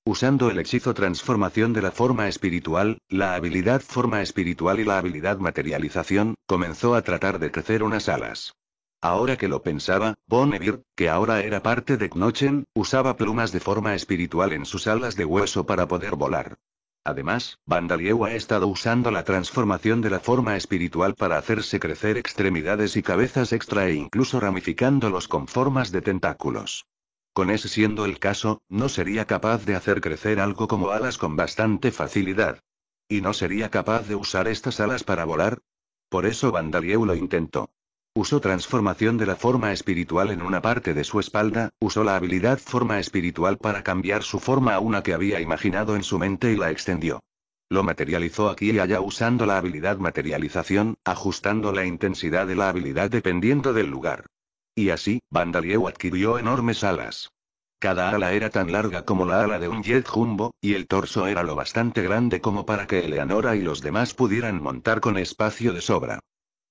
Usando el hechizo transformación de la forma espiritual, la habilidad forma espiritual y la habilidad materialización, comenzó a tratar de crecer unas alas. Ahora que lo pensaba, Bonnevir, que ahora era parte de Knochen, usaba plumas de forma espiritual en sus alas de hueso para poder volar. Además, Vandalieu ha estado usando la transformación de la forma espiritual para hacerse crecer extremidades y cabezas extra e incluso ramificándolos con formas de tentáculos. Con ese siendo el caso, no sería capaz de hacer crecer algo como alas con bastante facilidad. ¿Y no sería capaz de usar estas alas para volar? Por eso Vandalieu lo intentó. Usó transformación de la forma espiritual en una parte de su espalda, usó la habilidad forma espiritual para cambiar su forma a una que había imaginado en su mente y la extendió. Lo materializó aquí y allá usando la habilidad materialización, ajustando la intensidad de la habilidad dependiendo del lugar. Y así, Vandalieu adquirió enormes alas. Cada ala era tan larga como la ala de un jet jumbo, y el torso era lo bastante grande como para que Eleanora y los demás pudieran montar con espacio de sobra.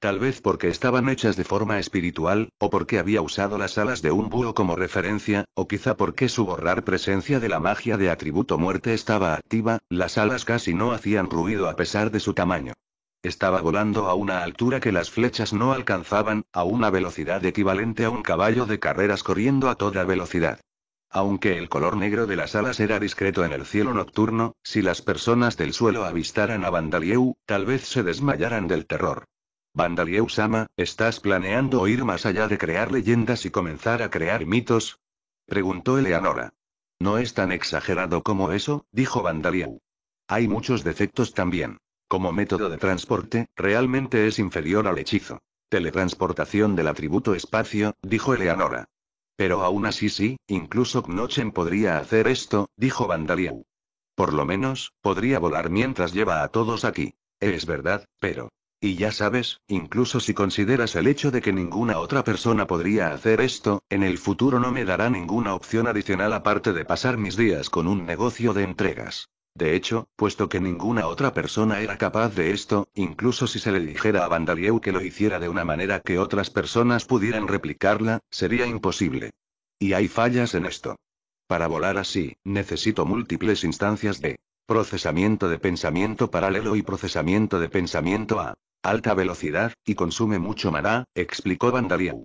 Tal vez porque estaban hechas de forma espiritual, o porque había usado las alas de un búho como referencia, o quizá porque su borrar presencia de la magia de atributo muerte estaba activa, las alas casi no hacían ruido a pesar de su tamaño. Estaba volando a una altura que las flechas no alcanzaban, a una velocidad equivalente a un caballo de carreras corriendo a toda velocidad. Aunque el color negro de las alas era discreto en el cielo nocturno, si las personas del suelo avistaran a Vandalieu, tal vez se desmayaran del terror. Vandalieu-sama, ¿estás planeando ir más allá de crear leyendas y comenzar a crear mitos? Preguntó Eleanora. No es tan exagerado como eso, dijo Vandalieu. Hay muchos defectos también. Como método de transporte, realmente es inferior al hechizo. Teletransportación del atributo espacio, dijo Eleanora. Pero aún así sí, incluso Knochen podría hacer esto, dijo Vandalieu. Por lo menos, podría volar mientras lleva a todos aquí. Es verdad, pero, y ya sabes, incluso si consideras el hecho de que ninguna otra persona podría hacer esto, en el futuro no me dará ninguna opción adicional aparte de pasar mis días con un negocio de entregas. De hecho, puesto que ninguna otra persona era capaz de esto, incluso si se le dijera a Vandalieu que lo hiciera de una manera que otras personas pudieran replicarla, sería imposible. Y hay fallas en esto. Para volar así, necesito múltiples instancias de procesamiento de pensamiento paralelo y procesamiento de pensamiento a alta velocidad, y consume mucho maná, explicó Vandaliau.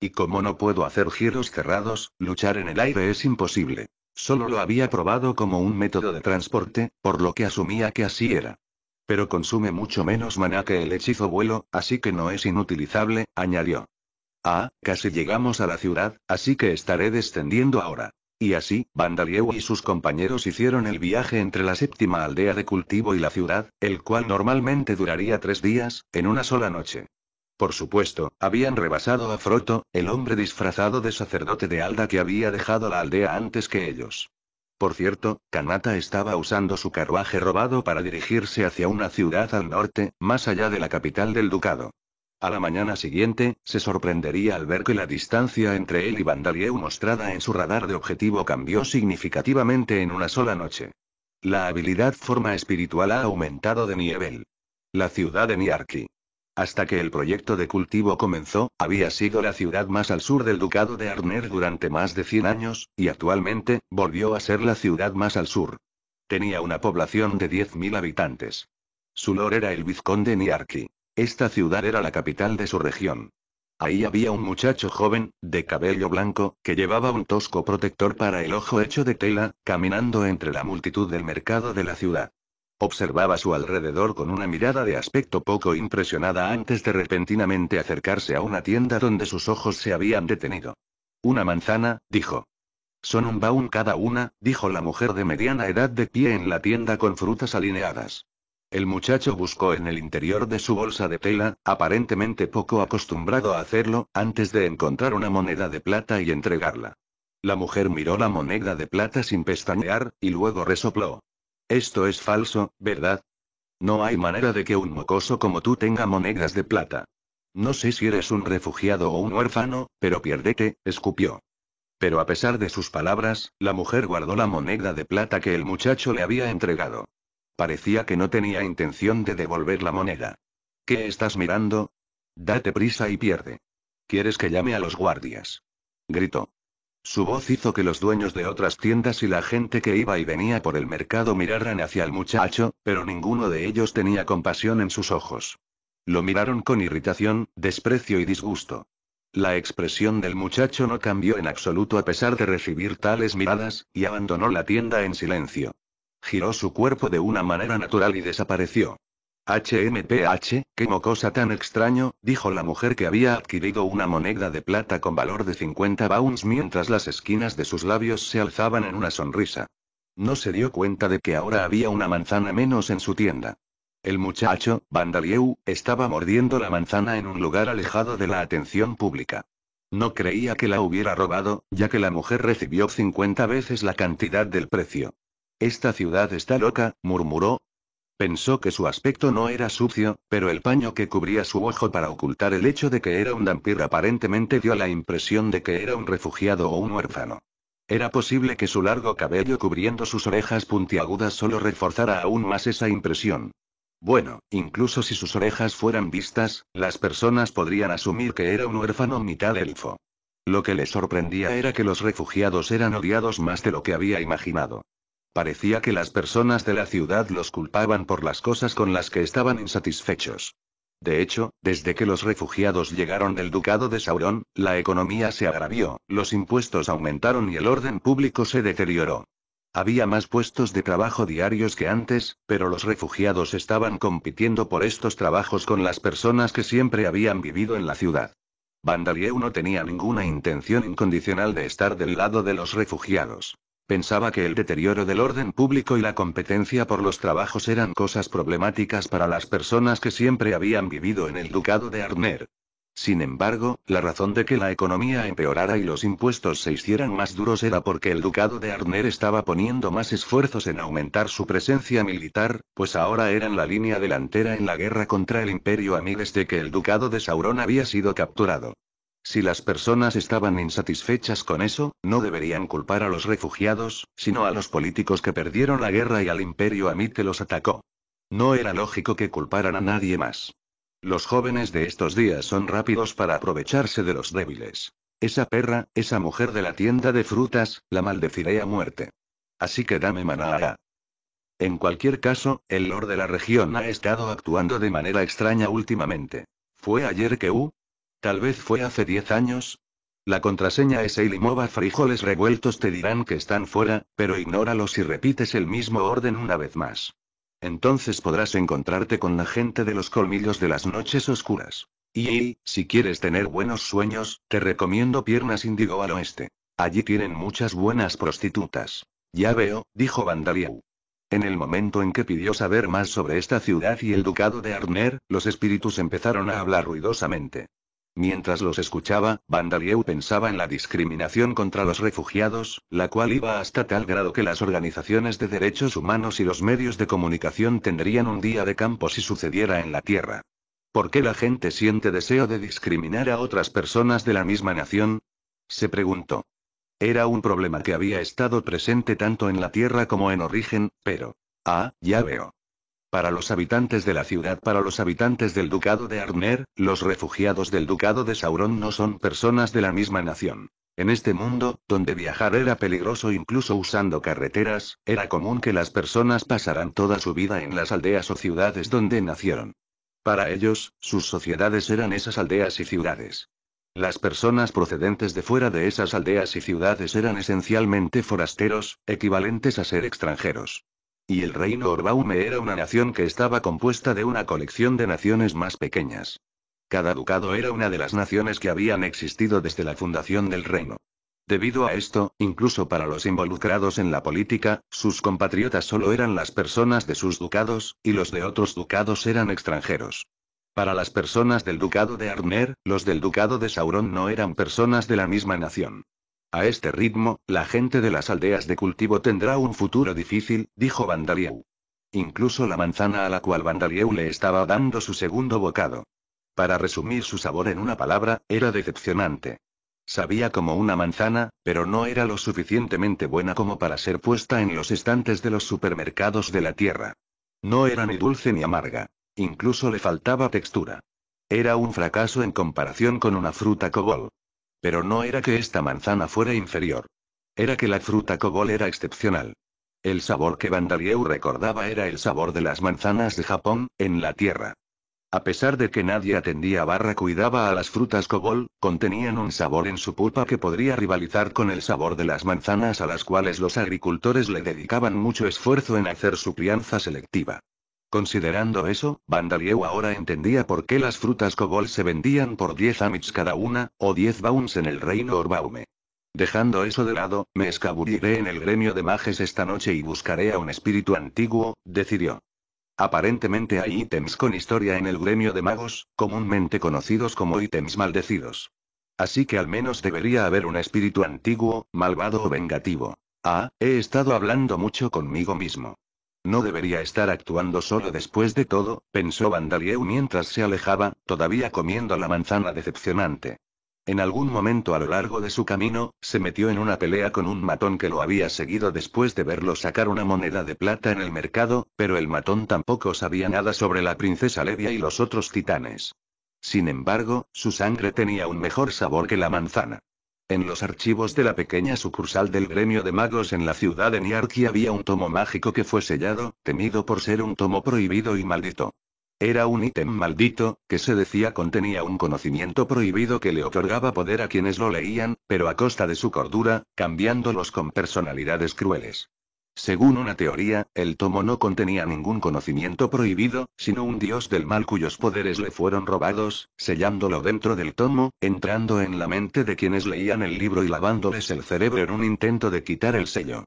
Y como no puedo hacer giros cerrados, luchar en el aire es imposible. Solo lo había probado como un método de transporte, por lo que asumía que así era. Pero consume mucho menos maná que el hechizo vuelo, así que no es inutilizable, añadió. Ah, casi llegamos a la ciudad, así que estaré descendiendo ahora. Y así, Vandalieu y sus compañeros hicieron el viaje entre la séptima aldea de cultivo y la ciudad, el cual normalmente duraría tres días, en una sola noche. Por supuesto, habían rebasado a Froto, el hombre disfrazado de sacerdote de Alda que había dejado la aldea antes que ellos. Por cierto, Kanata estaba usando su carruaje robado para dirigirse hacia una ciudad al norte, más allá de la capital del ducado. A la mañana siguiente, se sorprendería al ver que la distancia entre él y Vandalieu mostrada en su radar de objetivo cambió significativamente en una sola noche. La habilidad forma espiritual ha aumentado de nivel. La ciudad de Niarki. Hasta que el proyecto de cultivo comenzó, había sido la ciudad más al sur del Ducado de Arner durante más de 100 años, y actualmente, volvió a ser la ciudad más al sur. Tenía una población de 10.000 habitantes. Su lord era el vizconde Niarki. Esta ciudad era la capital de su región. Ahí había un muchacho joven, de cabello blanco, que llevaba un tosco protector para el ojo hecho de tela, caminando entre la multitud del mercado de la ciudad. Observaba su alrededor con una mirada de aspecto poco impresionada antes de repentinamente acercarse a una tienda donde sus ojos se habían detenido. Una manzana, dijo. Son un baúl cada una, dijo la mujer de mediana edad de pie en la tienda con frutas alineadas. El muchacho buscó en el interior de su bolsa de tela, aparentemente poco acostumbrado a hacerlo, antes de encontrar una moneda de plata y entregarla. La mujer miró la moneda de plata sin pestañear, y luego resopló. Esto es falso, ¿verdad? No hay manera de que un mocoso como tú tenga monedas de plata. No sé si eres un refugiado o un huérfano, pero piérdete, escupió. Pero a pesar de sus palabras, la mujer guardó la moneda de plata que el muchacho le había entregado. Parecía que no tenía intención de devolver la moneda. ¿Qué estás mirando? Date prisa y pierde. ¿Quieres que llame a los guardias? Gritó. Su voz hizo que los dueños de otras tiendas y la gente que iba y venía por el mercado miraran hacia el muchacho, pero ninguno de ellos tenía compasión en sus ojos. Lo miraron con irritación, desprecio y disgusto. La expresión del muchacho no cambió en absoluto a pesar de recibir tales miradas, y abandonó la tienda en silencio giró su cuerpo de una manera natural y desapareció. HMPH, qué mocosa tan extraño, dijo la mujer que había adquirido una moneda de plata con valor de 50 bounds mientras las esquinas de sus labios se alzaban en una sonrisa. No se dio cuenta de que ahora había una manzana menos en su tienda. El muchacho, Vandalieu, estaba mordiendo la manzana en un lugar alejado de la atención pública. No creía que la hubiera robado, ya que la mujer recibió 50 veces la cantidad del precio. Esta ciudad está loca, murmuró. Pensó que su aspecto no era sucio, pero el paño que cubría su ojo para ocultar el hecho de que era un vampiro aparentemente dio la impresión de que era un refugiado o un huérfano. Era posible que su largo cabello cubriendo sus orejas puntiagudas solo reforzara aún más esa impresión. Bueno, incluso si sus orejas fueran vistas, las personas podrían asumir que era un huérfano mitad elfo. Lo que le sorprendía era que los refugiados eran odiados más de lo que había imaginado. Parecía que las personas de la ciudad los culpaban por las cosas con las que estaban insatisfechos. De hecho, desde que los refugiados llegaron del ducado de Sauron, la economía se agravió, los impuestos aumentaron y el orden público se deterioró. Había más puestos de trabajo diarios que antes, pero los refugiados estaban compitiendo por estos trabajos con las personas que siempre habían vivido en la ciudad. Vandalieu no tenía ninguna intención incondicional de estar del lado de los refugiados. Pensaba que el deterioro del orden público y la competencia por los trabajos eran cosas problemáticas para las personas que siempre habían vivido en el ducado de Arner. Sin embargo, la razón de que la economía empeorara y los impuestos se hicieran más duros era porque el ducado de Arner estaba poniendo más esfuerzos en aumentar su presencia militar, pues ahora eran la línea delantera en la guerra contra el imperio a miles de que el ducado de Sauron había sido capturado. Si las personas estaban insatisfechas con eso, no deberían culpar a los refugiados, sino a los políticos que perdieron la guerra y al imperio a mí que los atacó. No era lógico que culparan a nadie más. Los jóvenes de estos días son rápidos para aprovecharse de los débiles. Esa perra, esa mujer de la tienda de frutas, la maldeciré a muerte. Así que dame maná. En cualquier caso, el lord de la región ha estado actuando de manera extraña últimamente. Fue ayer que U, Tal vez fue hace 10 años. La contraseña es Eilimova frijoles revueltos te dirán que están fuera, pero ignóralos y repites el mismo orden una vez más. Entonces podrás encontrarte con la gente de los colmillos de las noches oscuras. Y, si quieres tener buenos sueños, te recomiendo Piernas Índigo al oeste. Allí tienen muchas buenas prostitutas. Ya veo, dijo Vandaliau. En el momento en que pidió saber más sobre esta ciudad y el ducado de Arner, los espíritus empezaron a hablar ruidosamente. Mientras los escuchaba, Vandalieu pensaba en la discriminación contra los refugiados, la cual iba hasta tal grado que las organizaciones de derechos humanos y los medios de comunicación tendrían un día de campo si sucediera en la Tierra. ¿Por qué la gente siente deseo de discriminar a otras personas de la misma nación? Se preguntó. Era un problema que había estado presente tanto en la Tierra como en origen, pero... Ah, ya veo. Para los habitantes de la ciudad, para los habitantes del ducado de Arner, los refugiados del ducado de Sauron no son personas de la misma nación. En este mundo, donde viajar era peligroso incluso usando carreteras, era común que las personas pasaran toda su vida en las aldeas o ciudades donde nacieron. Para ellos, sus sociedades eran esas aldeas y ciudades. Las personas procedentes de fuera de esas aldeas y ciudades eran esencialmente forasteros, equivalentes a ser extranjeros. Y el reino Orbaume era una nación que estaba compuesta de una colección de naciones más pequeñas. Cada ducado era una de las naciones que habían existido desde la fundación del reino. Debido a esto, incluso para los involucrados en la política, sus compatriotas solo eran las personas de sus ducados, y los de otros ducados eran extranjeros. Para las personas del ducado de Arner, los del ducado de Sauron no eran personas de la misma nación. A este ritmo, la gente de las aldeas de cultivo tendrá un futuro difícil, dijo Vandalieu. Incluso la manzana a la cual Vandalieu le estaba dando su segundo bocado. Para resumir su sabor en una palabra, era decepcionante. Sabía como una manzana, pero no era lo suficientemente buena como para ser puesta en los estantes de los supermercados de la tierra. No era ni dulce ni amarga. Incluso le faltaba textura. Era un fracaso en comparación con una fruta cobol. Pero no era que esta manzana fuera inferior. Era que la fruta cobol era excepcional. El sabor que Vandalieu recordaba era el sabor de las manzanas de Japón, en la tierra. A pesar de que nadie atendía barra cuidaba a las frutas cobol, contenían un sabor en su pulpa que podría rivalizar con el sabor de las manzanas a las cuales los agricultores le dedicaban mucho esfuerzo en hacer su crianza selectiva. Considerando eso, Vandalieu ahora entendía por qué las frutas cobol se vendían por 10 amits cada una, o 10 bauns en el reino Orbaume. Dejando eso de lado, me escabulliré en el gremio de mages esta noche y buscaré a un espíritu antiguo, decidió. Aparentemente hay ítems con historia en el gremio de magos, comúnmente conocidos como ítems maldecidos. Así que al menos debería haber un espíritu antiguo, malvado o vengativo. Ah, he estado hablando mucho conmigo mismo. No debería estar actuando solo después de todo, pensó Vandalieu mientras se alejaba, todavía comiendo la manzana decepcionante. En algún momento a lo largo de su camino, se metió en una pelea con un matón que lo había seguido después de verlo sacar una moneda de plata en el mercado, pero el matón tampoco sabía nada sobre la princesa Levia y los otros titanes. Sin embargo, su sangre tenía un mejor sabor que la manzana. En los archivos de la pequeña sucursal del gremio de magos en la ciudad de Niarki había un tomo mágico que fue sellado, temido por ser un tomo prohibido y maldito. Era un ítem maldito, que se decía contenía un conocimiento prohibido que le otorgaba poder a quienes lo leían, pero a costa de su cordura, cambiándolos con personalidades crueles. Según una teoría, el tomo no contenía ningún conocimiento prohibido, sino un dios del mal cuyos poderes le fueron robados, sellándolo dentro del tomo, entrando en la mente de quienes leían el libro y lavándoles el cerebro en un intento de quitar el sello.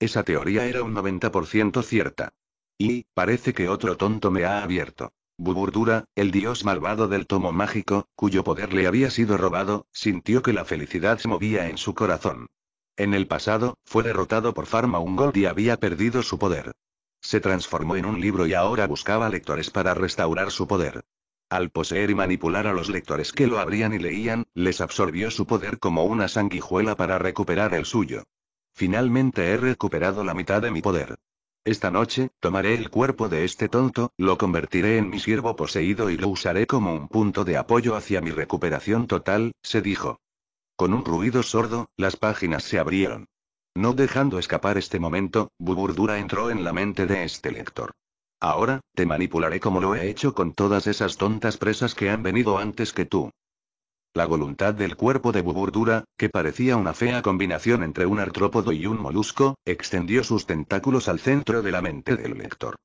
Esa teoría era un 90% cierta. Y, parece que otro tonto me ha abierto. Buburdura, el dios malvado del tomo mágico, cuyo poder le había sido robado, sintió que la felicidad se movía en su corazón. En el pasado, fue derrotado por Pharma Ungold y había perdido su poder. Se transformó en un libro y ahora buscaba lectores para restaurar su poder. Al poseer y manipular a los lectores que lo abrían y leían, les absorbió su poder como una sanguijuela para recuperar el suyo. Finalmente he recuperado la mitad de mi poder. Esta noche, tomaré el cuerpo de este tonto, lo convertiré en mi siervo poseído y lo usaré como un punto de apoyo hacia mi recuperación total, se dijo. Con un ruido sordo, las páginas se abrieron. No dejando escapar este momento, Buburdura entró en la mente de este lector. Ahora, te manipularé como lo he hecho con todas esas tontas presas que han venido antes que tú. La voluntad del cuerpo de Buburdura, que parecía una fea combinación entre un artrópodo y un molusco, extendió sus tentáculos al centro de la mente del lector.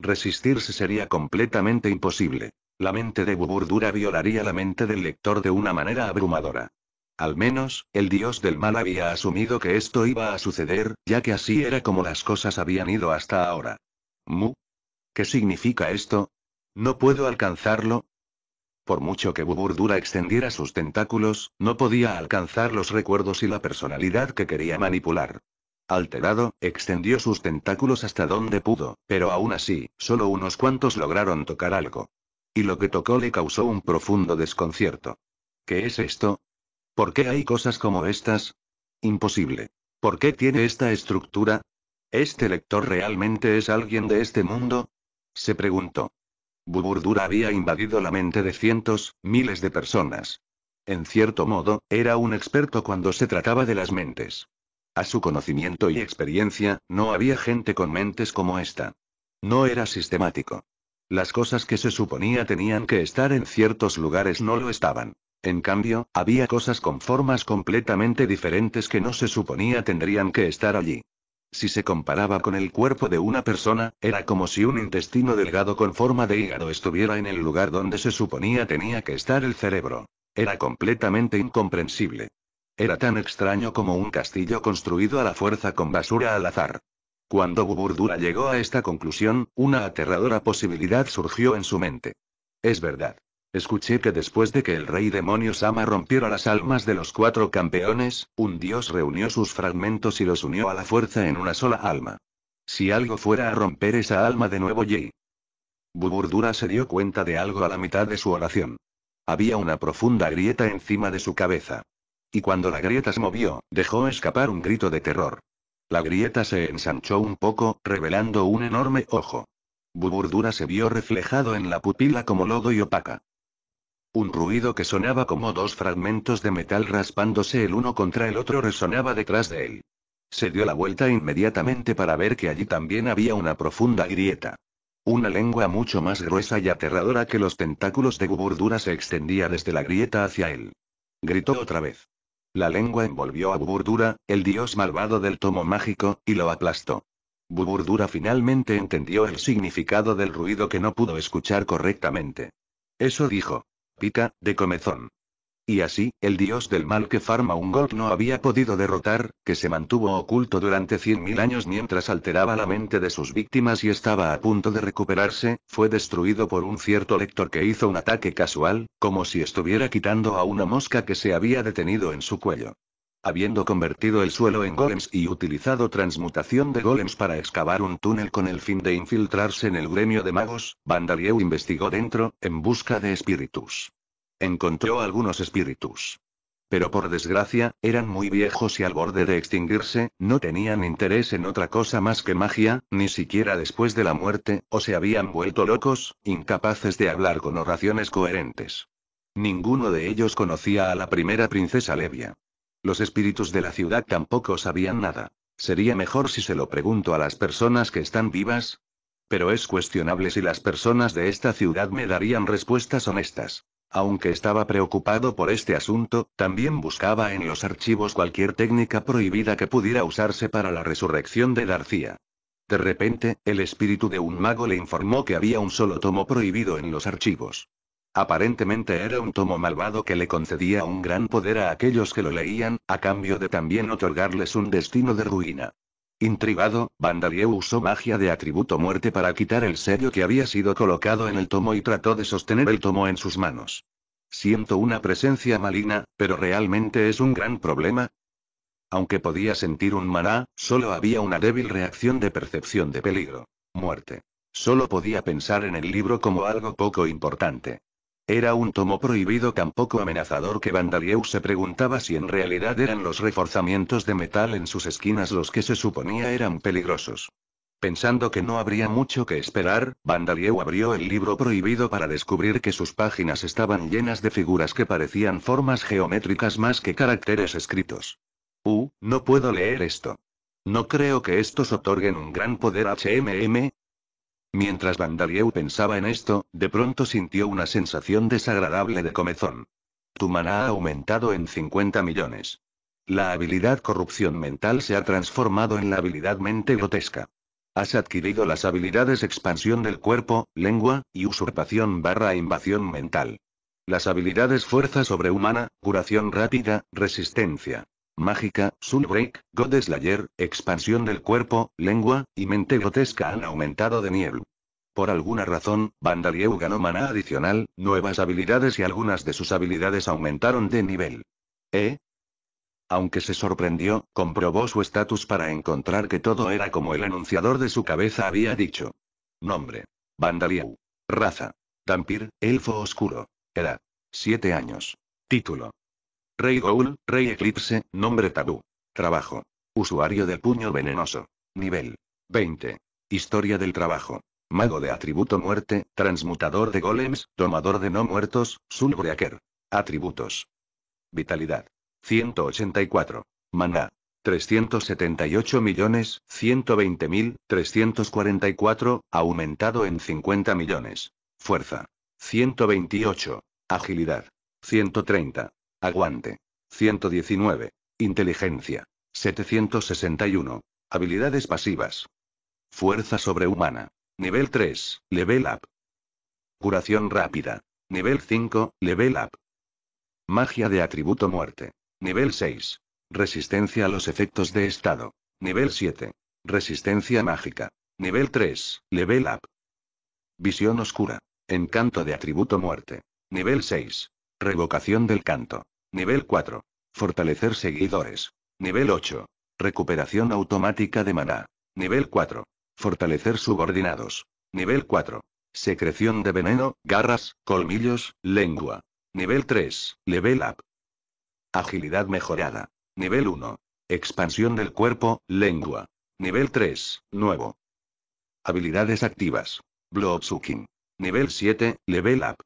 Resistirse sería completamente imposible. La mente de Buburdura violaría la mente del lector de una manera abrumadora. Al menos, el dios del mal había asumido que esto iba a suceder, ya que así era como las cosas habían ido hasta ahora. ¿Mu? ¿Qué significa esto? ¿No puedo alcanzarlo? Por mucho que Buburdura extendiera sus tentáculos, no podía alcanzar los recuerdos y la personalidad que quería manipular. Alterado, extendió sus tentáculos hasta donde pudo, pero aún así, solo unos cuantos lograron tocar algo. Y lo que tocó le causó un profundo desconcierto. ¿Qué es esto? ¿Por qué hay cosas como estas? Imposible. ¿Por qué tiene esta estructura? ¿Este lector realmente es alguien de este mundo? Se preguntó. Buburdura había invadido la mente de cientos, miles de personas. En cierto modo, era un experto cuando se trataba de las mentes. A su conocimiento y experiencia, no había gente con mentes como esta. No era sistemático. Las cosas que se suponía tenían que estar en ciertos lugares no lo estaban. En cambio, había cosas con formas completamente diferentes que no se suponía tendrían que estar allí. Si se comparaba con el cuerpo de una persona, era como si un intestino delgado con forma de hígado estuviera en el lugar donde se suponía tenía que estar el cerebro. Era completamente incomprensible. Era tan extraño como un castillo construido a la fuerza con basura al azar. Cuando Buburdura llegó a esta conclusión, una aterradora posibilidad surgió en su mente. Es verdad. Escuché que después de que el rey demonio Sama rompiera las almas de los cuatro campeones, un dios reunió sus fragmentos y los unió a la fuerza en una sola alma. Si algo fuera a romper esa alma de nuevo, y. Buburdura se dio cuenta de algo a la mitad de su oración. Había una profunda grieta encima de su cabeza. Y cuando la grieta se movió, dejó escapar un grito de terror. La grieta se ensanchó un poco, revelando un enorme ojo. Buburdura se vio reflejado en la pupila como lodo y opaca. Un ruido que sonaba como dos fragmentos de metal raspándose el uno contra el otro resonaba detrás de él. Se dio la vuelta inmediatamente para ver que allí también había una profunda grieta. Una lengua mucho más gruesa y aterradora que los tentáculos de Buburdura se extendía desde la grieta hacia él. Gritó otra vez. La lengua envolvió a Buburdura, el dios malvado del tomo mágico, y lo aplastó. Buburdura finalmente entendió el significado del ruido que no pudo escuchar correctamente. Eso dijo pica, de comezón. Y así, el dios del mal que farma golpe no había podido derrotar, que se mantuvo oculto durante mil años mientras alteraba la mente de sus víctimas y estaba a punto de recuperarse, fue destruido por un cierto lector que hizo un ataque casual, como si estuviera quitando a una mosca que se había detenido en su cuello habiendo convertido el suelo en golems y utilizado transmutación de golems para excavar un túnel con el fin de infiltrarse en el gremio de magos, Vandalieu investigó dentro, en busca de espíritus. Encontró algunos espíritus. Pero por desgracia, eran muy viejos y al borde de extinguirse, no tenían interés en otra cosa más que magia, ni siquiera después de la muerte, o se habían vuelto locos, incapaces de hablar con oraciones coherentes. Ninguno de ellos conocía a la primera princesa Levia. Los espíritus de la ciudad tampoco sabían nada. Sería mejor si se lo pregunto a las personas que están vivas. Pero es cuestionable si las personas de esta ciudad me darían respuestas honestas. Aunque estaba preocupado por este asunto, también buscaba en los archivos cualquier técnica prohibida que pudiera usarse para la resurrección de García. De repente, el espíritu de un mago le informó que había un solo tomo prohibido en los archivos. Aparentemente era un tomo malvado que le concedía un gran poder a aquellos que lo leían, a cambio de también otorgarles un destino de ruina. Intrigado, Vandalieu usó magia de atributo muerte para quitar el sello que había sido colocado en el tomo y trató de sostener el tomo en sus manos. Siento una presencia maligna, pero realmente es un gran problema. Aunque podía sentir un maná, solo había una débil reacción de percepción de peligro. Muerte. Solo podía pensar en el libro como algo poco importante. Era un tomo prohibido tampoco amenazador que Vandalieu se preguntaba si en realidad eran los reforzamientos de metal en sus esquinas los que se suponía eran peligrosos. Pensando que no habría mucho que esperar, Vandalieu abrió el libro prohibido para descubrir que sus páginas estaban llenas de figuras que parecían formas geométricas más que caracteres escritos. Uh, no puedo leer esto. No creo que estos otorguen un gran poder HMM, Mientras Vandalieu pensaba en esto, de pronto sintió una sensación desagradable de comezón. Tu maná ha aumentado en 50 millones. La habilidad corrupción mental se ha transformado en la habilidad mente grotesca. Has adquirido las habilidades expansión del cuerpo, lengua, y usurpación barra invasión mental. Las habilidades fuerza sobrehumana, curación rápida, resistencia. Mágica, Soul Break, God Slayer, expansión del cuerpo, lengua y mente grotesca han aumentado de nivel. Por alguna razón, Vandalieu ganó maná adicional, nuevas habilidades y algunas de sus habilidades aumentaron de nivel. ¿Eh? Aunque se sorprendió, comprobó su estatus para encontrar que todo era como el anunciador de su cabeza había dicho. Nombre. Vandalieu. Raza. Tampir, elfo oscuro. Edad. Siete años. Título. Rey Ghoul, Rey Eclipse, nombre tabú. Trabajo. Usuario de puño venenoso. Nivel. 20. Historia del trabajo. Mago de atributo muerte, transmutador de golems, tomador de no muertos, sulbreaker. Atributos. Vitalidad. 184. Mana, 378 millones, 120 mil, 344, aumentado en 50 millones. Fuerza. 128. Agilidad. 130. Aguante. 119. Inteligencia. 761. Habilidades pasivas. Fuerza sobrehumana. Nivel 3. Level up. Curación rápida. Nivel 5. Level up. Magia de atributo muerte. Nivel 6. Resistencia a los efectos de estado. Nivel 7. Resistencia mágica. Nivel 3. Level up. Visión oscura. Encanto de atributo muerte. Nivel 6. Revocación del canto. Nivel 4. Fortalecer seguidores. Nivel 8. Recuperación automática de maná. Nivel 4. Fortalecer subordinados. Nivel 4. Secreción de veneno, garras, colmillos, lengua. Nivel 3. Level up. Agilidad mejorada. Nivel 1. Expansión del cuerpo, lengua. Nivel 3. Nuevo. Habilidades activas. Bloodsucking. Nivel 7. Level up.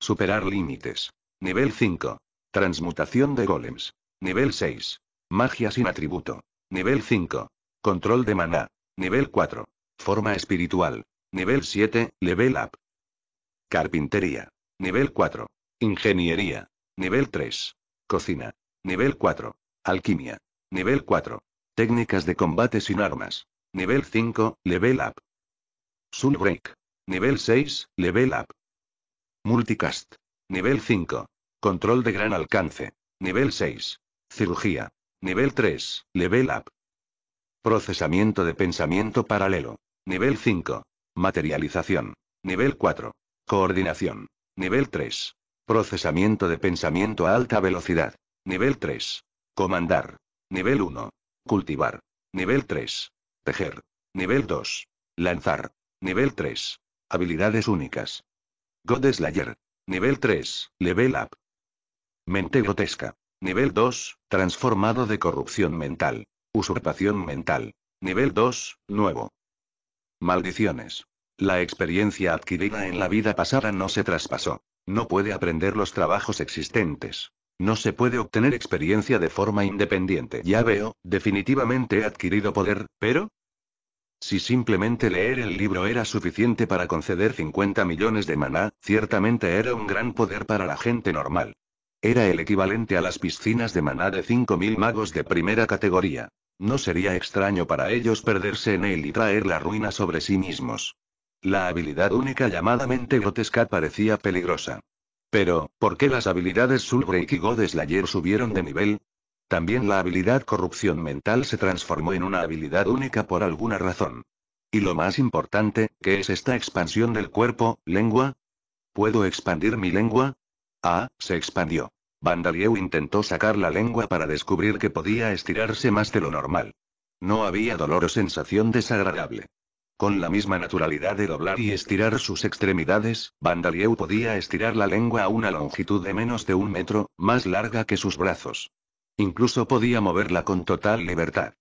Superar límites. Nivel 5. Transmutación de golems. Nivel 6. Magia sin atributo. Nivel 5. Control de maná. Nivel 4. Forma espiritual. Nivel 7. Level up. Carpintería. Nivel 4. Ingeniería. Nivel 3. Cocina. Nivel 4. Alquimia. Nivel 4. Técnicas de combate sin armas. Nivel 5. Level up. Soul Nivel 6. Level up. Multicast. Nivel 5. Control de gran alcance. Nivel 6. Cirugía. Nivel 3. Level up. Procesamiento de pensamiento paralelo. Nivel 5. Materialización. Nivel 4. Coordinación. Nivel 3. Procesamiento de pensamiento a alta velocidad. Nivel 3. Comandar. Nivel 1. Cultivar. Nivel 3. Tejer. Nivel 2. Lanzar. Nivel 3. Habilidades únicas. God Slayer. Nivel 3. Level up. Mente grotesca. Nivel 2, transformado de corrupción mental. Usurpación mental. Nivel 2, nuevo. Maldiciones. La experiencia adquirida en la vida pasada no se traspasó. No puede aprender los trabajos existentes. No se puede obtener experiencia de forma independiente. Ya veo, definitivamente he adquirido poder, pero... Si simplemente leer el libro era suficiente para conceder 50 millones de maná, ciertamente era un gran poder para la gente normal. Era el equivalente a las piscinas de maná de 5.000 magos de primera categoría. No sería extraño para ellos perderse en él y traer la ruina sobre sí mismos. La habilidad única llamadamente grotesca parecía peligrosa. Pero, ¿por qué las habilidades Sulbreak y Godeslayer subieron de nivel? También la habilidad corrupción mental se transformó en una habilidad única por alguna razón. Y lo más importante, ¿qué es esta expansión del cuerpo, lengua? ¿Puedo expandir mi lengua? Ah, se expandió. Vandalieu intentó sacar la lengua para descubrir que podía estirarse más de lo normal. No había dolor o sensación desagradable. Con la misma naturalidad de doblar y estirar sus extremidades, Vandalieu podía estirar la lengua a una longitud de menos de un metro, más larga que sus brazos. Incluso podía moverla con total libertad.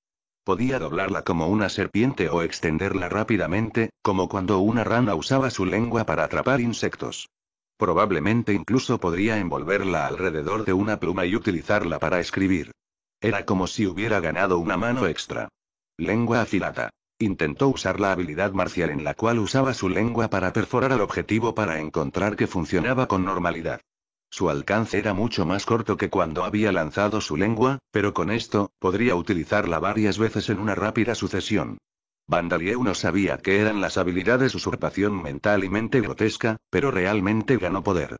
Podía doblarla como una serpiente o extenderla rápidamente, como cuando una rana usaba su lengua para atrapar insectos. Probablemente incluso podría envolverla alrededor de una pluma y utilizarla para escribir. Era como si hubiera ganado una mano extra. Lengua afilada. Intentó usar la habilidad marcial en la cual usaba su lengua para perforar al objetivo para encontrar que funcionaba con normalidad. Su alcance era mucho más corto que cuando había lanzado su lengua, pero con esto, podría utilizarla varias veces en una rápida sucesión. Vandalieu no sabía qué eran las habilidades usurpación mental y mente grotesca, pero realmente ganó poder.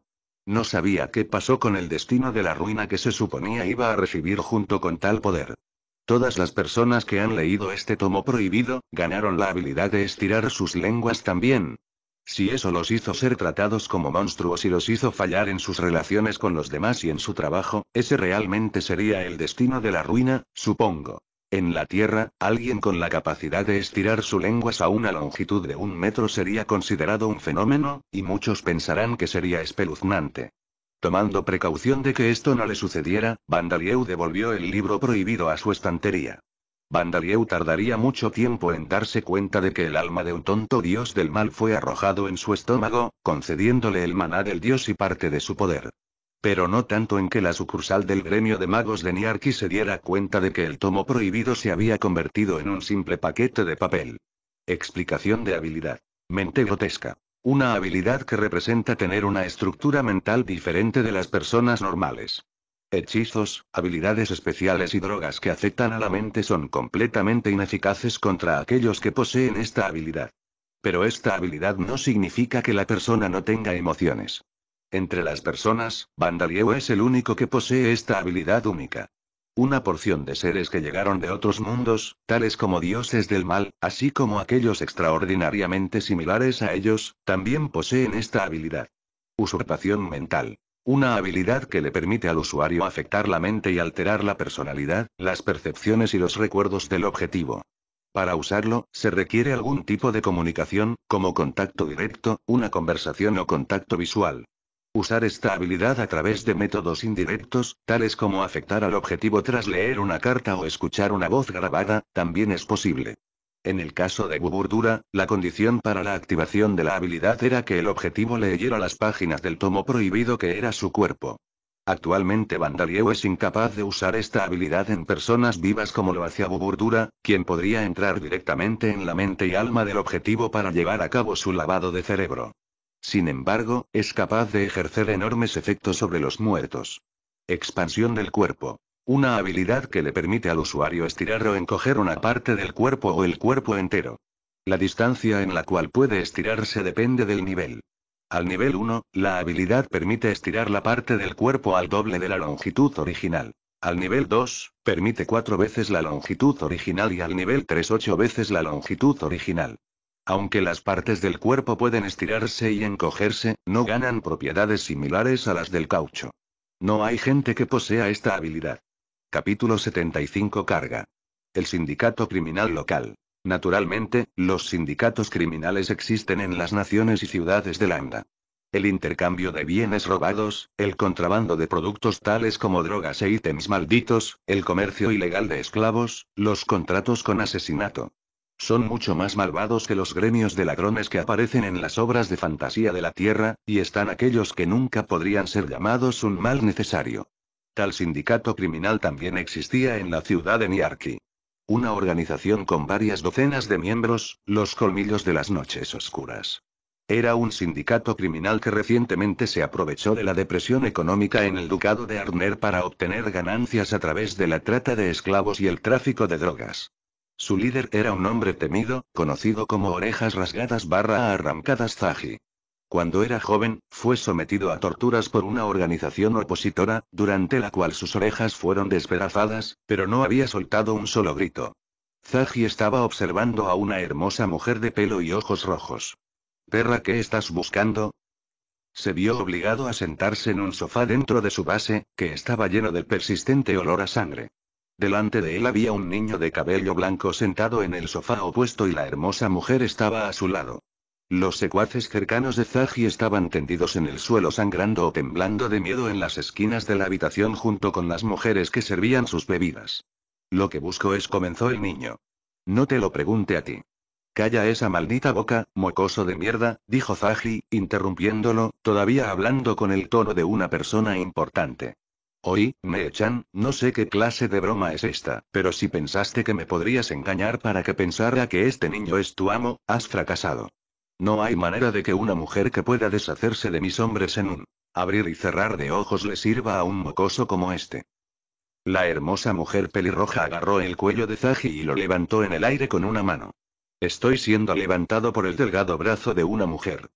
No sabía qué pasó con el destino de la ruina que se suponía iba a recibir junto con tal poder. Todas las personas que han leído este tomo prohibido, ganaron la habilidad de estirar sus lenguas también. Si eso los hizo ser tratados como monstruos y los hizo fallar en sus relaciones con los demás y en su trabajo, ese realmente sería el destino de la ruina, supongo. En la Tierra, alguien con la capacidad de estirar su lengua a una longitud de un metro sería considerado un fenómeno, y muchos pensarán que sería espeluznante. Tomando precaución de que esto no le sucediera, Vandalieu devolvió el libro prohibido a su estantería. Vandalieu tardaría mucho tiempo en darse cuenta de que el alma de un tonto dios del mal fue arrojado en su estómago, concediéndole el maná del dios y parte de su poder. Pero no tanto en que la sucursal del gremio de magos de Niarki se diera cuenta de que el tomo prohibido se había convertido en un simple paquete de papel. Explicación de habilidad. Mente grotesca. Una habilidad que representa tener una estructura mental diferente de las personas normales. Hechizos, habilidades especiales y drogas que afectan a la mente son completamente ineficaces contra aquellos que poseen esta habilidad. Pero esta habilidad no significa que la persona no tenga emociones. Entre las personas, Vandalieu es el único que posee esta habilidad única. Una porción de seres que llegaron de otros mundos, tales como dioses del mal, así como aquellos extraordinariamente similares a ellos, también poseen esta habilidad. Usurpación mental. Una habilidad que le permite al usuario afectar la mente y alterar la personalidad, las percepciones y los recuerdos del objetivo. Para usarlo, se requiere algún tipo de comunicación, como contacto directo, una conversación o contacto visual. Usar esta habilidad a través de métodos indirectos, tales como afectar al objetivo tras leer una carta o escuchar una voz grabada, también es posible. En el caso de Buburdura, la condición para la activación de la habilidad era que el objetivo leyera las páginas del tomo prohibido que era su cuerpo. Actualmente Vandalieu es incapaz de usar esta habilidad en personas vivas como lo hacía Buburdura, quien podría entrar directamente en la mente y alma del objetivo para llevar a cabo su lavado de cerebro. Sin embargo, es capaz de ejercer enormes efectos sobre los muertos. Expansión del cuerpo. Una habilidad que le permite al usuario estirar o encoger una parte del cuerpo o el cuerpo entero. La distancia en la cual puede estirarse depende del nivel. Al nivel 1, la habilidad permite estirar la parte del cuerpo al doble de la longitud original. Al nivel 2, permite 4 veces la longitud original y al nivel 3 8 veces la longitud original. Aunque las partes del cuerpo pueden estirarse y encogerse, no ganan propiedades similares a las del caucho. No hay gente que posea esta habilidad. Capítulo 75 Carga. El sindicato criminal local. Naturalmente, los sindicatos criminales existen en las naciones y ciudades de ANDA. El intercambio de bienes robados, el contrabando de productos tales como drogas e ítems malditos, el comercio ilegal de esclavos, los contratos con asesinato, son mucho más malvados que los gremios de ladrones que aparecen en las obras de fantasía de la Tierra, y están aquellos que nunca podrían ser llamados un mal necesario. Tal sindicato criminal también existía en la ciudad de Niarki. Una organización con varias docenas de miembros, los colmillos de las noches oscuras. Era un sindicato criminal que recientemente se aprovechó de la depresión económica en el ducado de Arner para obtener ganancias a través de la trata de esclavos y el tráfico de drogas. Su líder era un hombre temido, conocido como orejas rasgadas barra arrancadas Zaji. Cuando era joven, fue sometido a torturas por una organización opositora, durante la cual sus orejas fueron despedazadas, pero no había soltado un solo grito. Zaji estaba observando a una hermosa mujer de pelo y ojos rojos. Perra, ¿qué estás buscando? Se vio obligado a sentarse en un sofá dentro de su base, que estaba lleno del persistente olor a sangre. Delante de él había un niño de cabello blanco sentado en el sofá opuesto y la hermosa mujer estaba a su lado. Los secuaces cercanos de Zaji estaban tendidos en el suelo sangrando o temblando de miedo en las esquinas de la habitación junto con las mujeres que servían sus bebidas. Lo que busco es comenzó el niño. No te lo pregunte a ti. Calla esa maldita boca, mocoso de mierda, dijo Zaji, interrumpiéndolo, todavía hablando con el tono de una persona importante. Oí, Mechan, no sé qué clase de broma es esta, pero si pensaste que me podrías engañar para que pensara que este niño es tu amo, has fracasado. No hay manera de que una mujer que pueda deshacerse de mis hombres en un abrir y cerrar de ojos le sirva a un mocoso como este. La hermosa mujer pelirroja agarró el cuello de Zaji y lo levantó en el aire con una mano. Estoy siendo levantado por el delgado brazo de una mujer.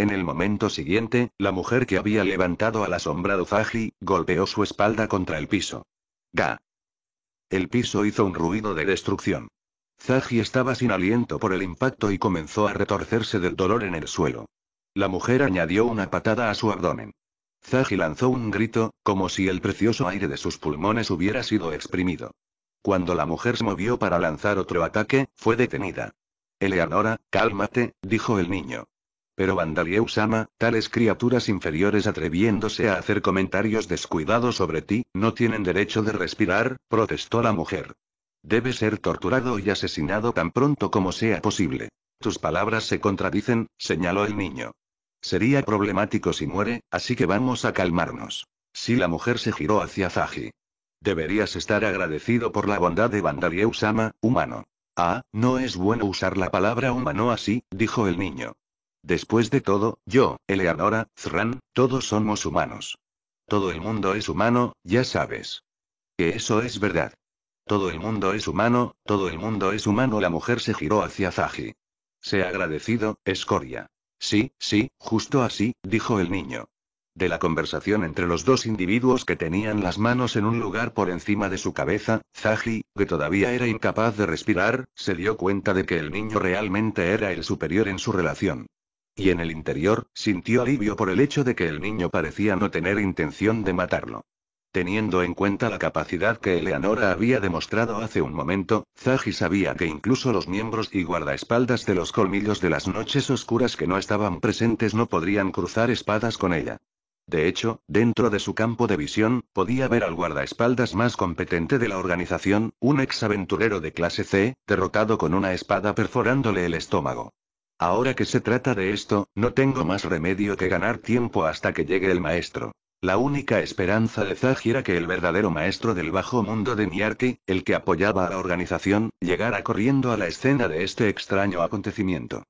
En el momento siguiente, la mujer que había levantado al asombrado Zaji, golpeó su espalda contra el piso. ¡Ga! El piso hizo un ruido de destrucción. Zaji estaba sin aliento por el impacto y comenzó a retorcerse del dolor en el suelo. La mujer añadió una patada a su abdomen. Zaji lanzó un grito, como si el precioso aire de sus pulmones hubiera sido exprimido. Cuando la mujer se movió para lanzar otro ataque, fue detenida. Eleanora, cálmate, dijo el niño. Pero Vandalieu-sama, tales criaturas inferiores atreviéndose a hacer comentarios descuidados sobre ti, no tienen derecho de respirar, protestó la mujer. Debe ser torturado y asesinado tan pronto como sea posible. Tus palabras se contradicen, señaló el niño. Sería problemático si muere, así que vamos a calmarnos. Si la mujer se giró hacia Zaji. Deberías estar agradecido por la bondad de Vandalieu-sama, humano. Ah, no es bueno usar la palabra humano así, dijo el niño. Después de todo, yo, Eleanora, Zran, todos somos humanos. Todo el mundo es humano, ya sabes. Que eso es verdad. Todo el mundo es humano, todo el mundo es humano. La mujer se giró hacia Zaji. Se ha agradecido, escoria. Sí, sí, justo así, dijo el niño. De la conversación entre los dos individuos que tenían las manos en un lugar por encima de su cabeza, Zaji, que todavía era incapaz de respirar, se dio cuenta de que el niño realmente era el superior en su relación y en el interior, sintió alivio por el hecho de que el niño parecía no tener intención de matarlo. Teniendo en cuenta la capacidad que Eleanora había demostrado hace un momento, Zagi sabía que incluso los miembros y guardaespaldas de los colmillos de las noches oscuras que no estaban presentes no podrían cruzar espadas con ella. De hecho, dentro de su campo de visión, podía ver al guardaespaldas más competente de la organización, un exaventurero de clase C, derrotado con una espada perforándole el estómago. Ahora que se trata de esto, no tengo más remedio que ganar tiempo hasta que llegue el maestro. La única esperanza de Zaji era que el verdadero maestro del bajo mundo de Niarki, el que apoyaba a la organización, llegara corriendo a la escena de este extraño acontecimiento.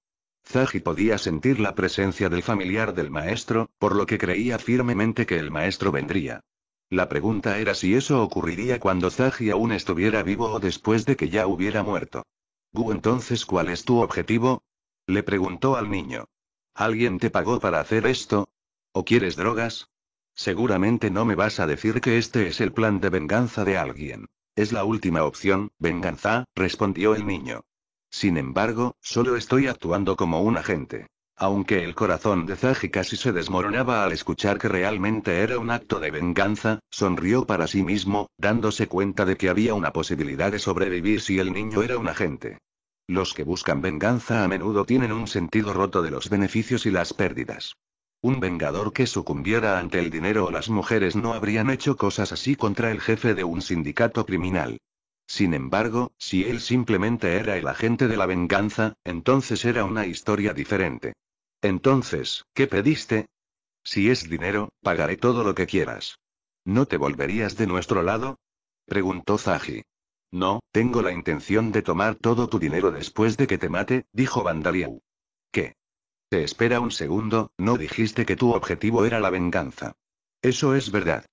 Zagi podía sentir la presencia del familiar del maestro, por lo que creía firmemente que el maestro vendría. La pregunta era si eso ocurriría cuando Zagi aún estuviera vivo o después de que ya hubiera muerto. Gu, entonces, ¿cuál es tu objetivo? Le preguntó al niño. ¿Alguien te pagó para hacer esto? ¿O quieres drogas? Seguramente no me vas a decir que este es el plan de venganza de alguien. Es la última opción, venganza, respondió el niño. Sin embargo, solo estoy actuando como un agente. Aunque el corazón de Zaji casi se desmoronaba al escuchar que realmente era un acto de venganza, sonrió para sí mismo, dándose cuenta de que había una posibilidad de sobrevivir si el niño era un agente. Los que buscan venganza a menudo tienen un sentido roto de los beneficios y las pérdidas. Un vengador que sucumbiera ante el dinero o las mujeres no habrían hecho cosas así contra el jefe de un sindicato criminal. Sin embargo, si él simplemente era el agente de la venganza, entonces era una historia diferente. Entonces, ¿qué pediste? Si es dinero, pagaré todo lo que quieras. ¿No te volverías de nuestro lado? preguntó Zaji. No, tengo la intención de tomar todo tu dinero después de que te mate, dijo Vandalieu. ¿Qué? Te espera un segundo, no dijiste que tu objetivo era la venganza. Eso es verdad.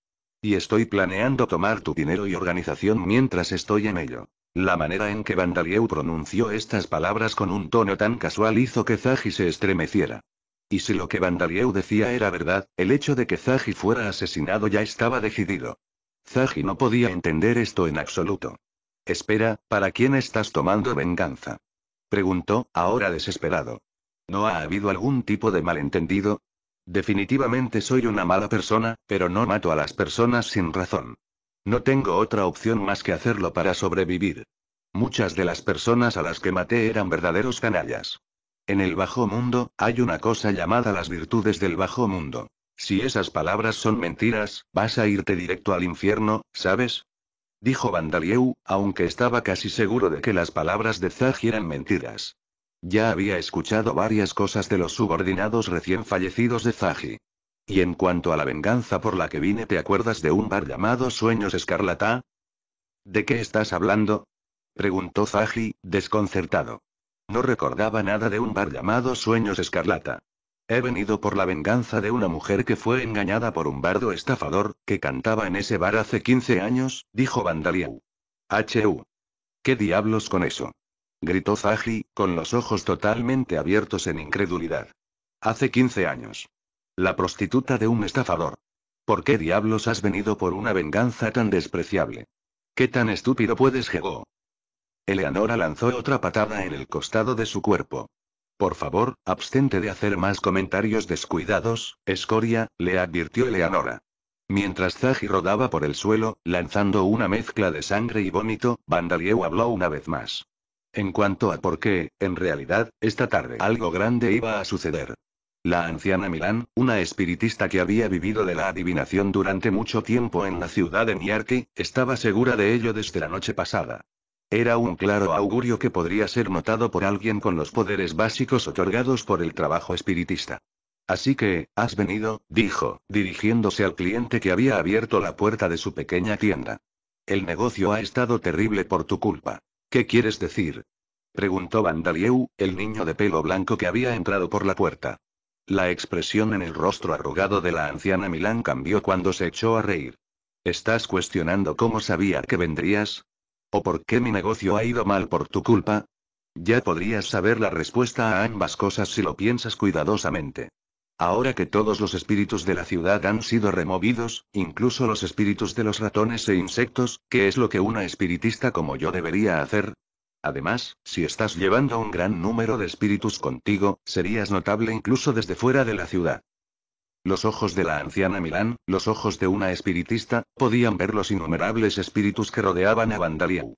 Y estoy planeando tomar tu dinero y organización mientras estoy en ello. La manera en que Vandalieu pronunció estas palabras con un tono tan casual hizo que Zaji se estremeciera. Y si lo que Vandalieu decía era verdad, el hecho de que Zaji fuera asesinado ya estaba decidido. Zaji no podía entender esto en absoluto. Espera, ¿para quién estás tomando venganza? Preguntó, ahora desesperado. ¿No ha habido algún tipo de malentendido? Definitivamente soy una mala persona, pero no mato a las personas sin razón. No tengo otra opción más que hacerlo para sobrevivir. Muchas de las personas a las que maté eran verdaderos canallas. En el bajo mundo, hay una cosa llamada las virtudes del bajo mundo. Si esas palabras son mentiras, vas a irte directo al infierno, ¿sabes? dijo Vandalieu, aunque estaba casi seguro de que las palabras de Zaji eran mentiras. Ya había escuchado varias cosas de los subordinados recién fallecidos de Zagi. Y en cuanto a la venganza por la que vine, ¿te acuerdas de un bar llamado Sueños Escarlata? ¿De qué estás hablando? preguntó Zagi, desconcertado. No recordaba nada de un bar llamado Sueños Escarlata. He venido por la venganza de una mujer que fue engañada por un bardo estafador, que cantaba en ese bar hace 15 años, dijo Vandaliau. H.U. ¿Qué diablos con eso? gritó Zaji, con los ojos totalmente abiertos en incredulidad. Hace 15 años. La prostituta de un estafador. ¿Por qué diablos has venido por una venganza tan despreciable? ¿Qué tan estúpido puedes, Jego? Eleanora lanzó otra patada en el costado de su cuerpo. Por favor, abstente de hacer más comentarios descuidados, escoria, le advirtió Eleanora. Mientras Zaji rodaba por el suelo, lanzando una mezcla de sangre y vómito, Vandalieu habló una vez más. En cuanto a por qué, en realidad, esta tarde algo grande iba a suceder. La anciana Milán, una espiritista que había vivido de la adivinación durante mucho tiempo en la ciudad de Niarki, estaba segura de ello desde la noche pasada. Era un claro augurio que podría ser notado por alguien con los poderes básicos otorgados por el trabajo espiritista. Así que, has venido, dijo, dirigiéndose al cliente que había abierto la puerta de su pequeña tienda. El negocio ha estado terrible por tu culpa. ¿Qué quieres decir? preguntó Vandalieu, el niño de pelo blanco que había entrado por la puerta. La expresión en el rostro arrugado de la anciana Milán cambió cuando se echó a reír. ¿Estás cuestionando cómo sabía que vendrías? ¿O por qué mi negocio ha ido mal por tu culpa? Ya podrías saber la respuesta a ambas cosas si lo piensas cuidadosamente. Ahora que todos los espíritus de la ciudad han sido removidos, incluso los espíritus de los ratones e insectos, ¿qué es lo que una espiritista como yo debería hacer? Además, si estás llevando un gran número de espíritus contigo, serías notable incluso desde fuera de la ciudad. Los ojos de la anciana Milán, los ojos de una espiritista, podían ver los innumerables espíritus que rodeaban a Vandaliau.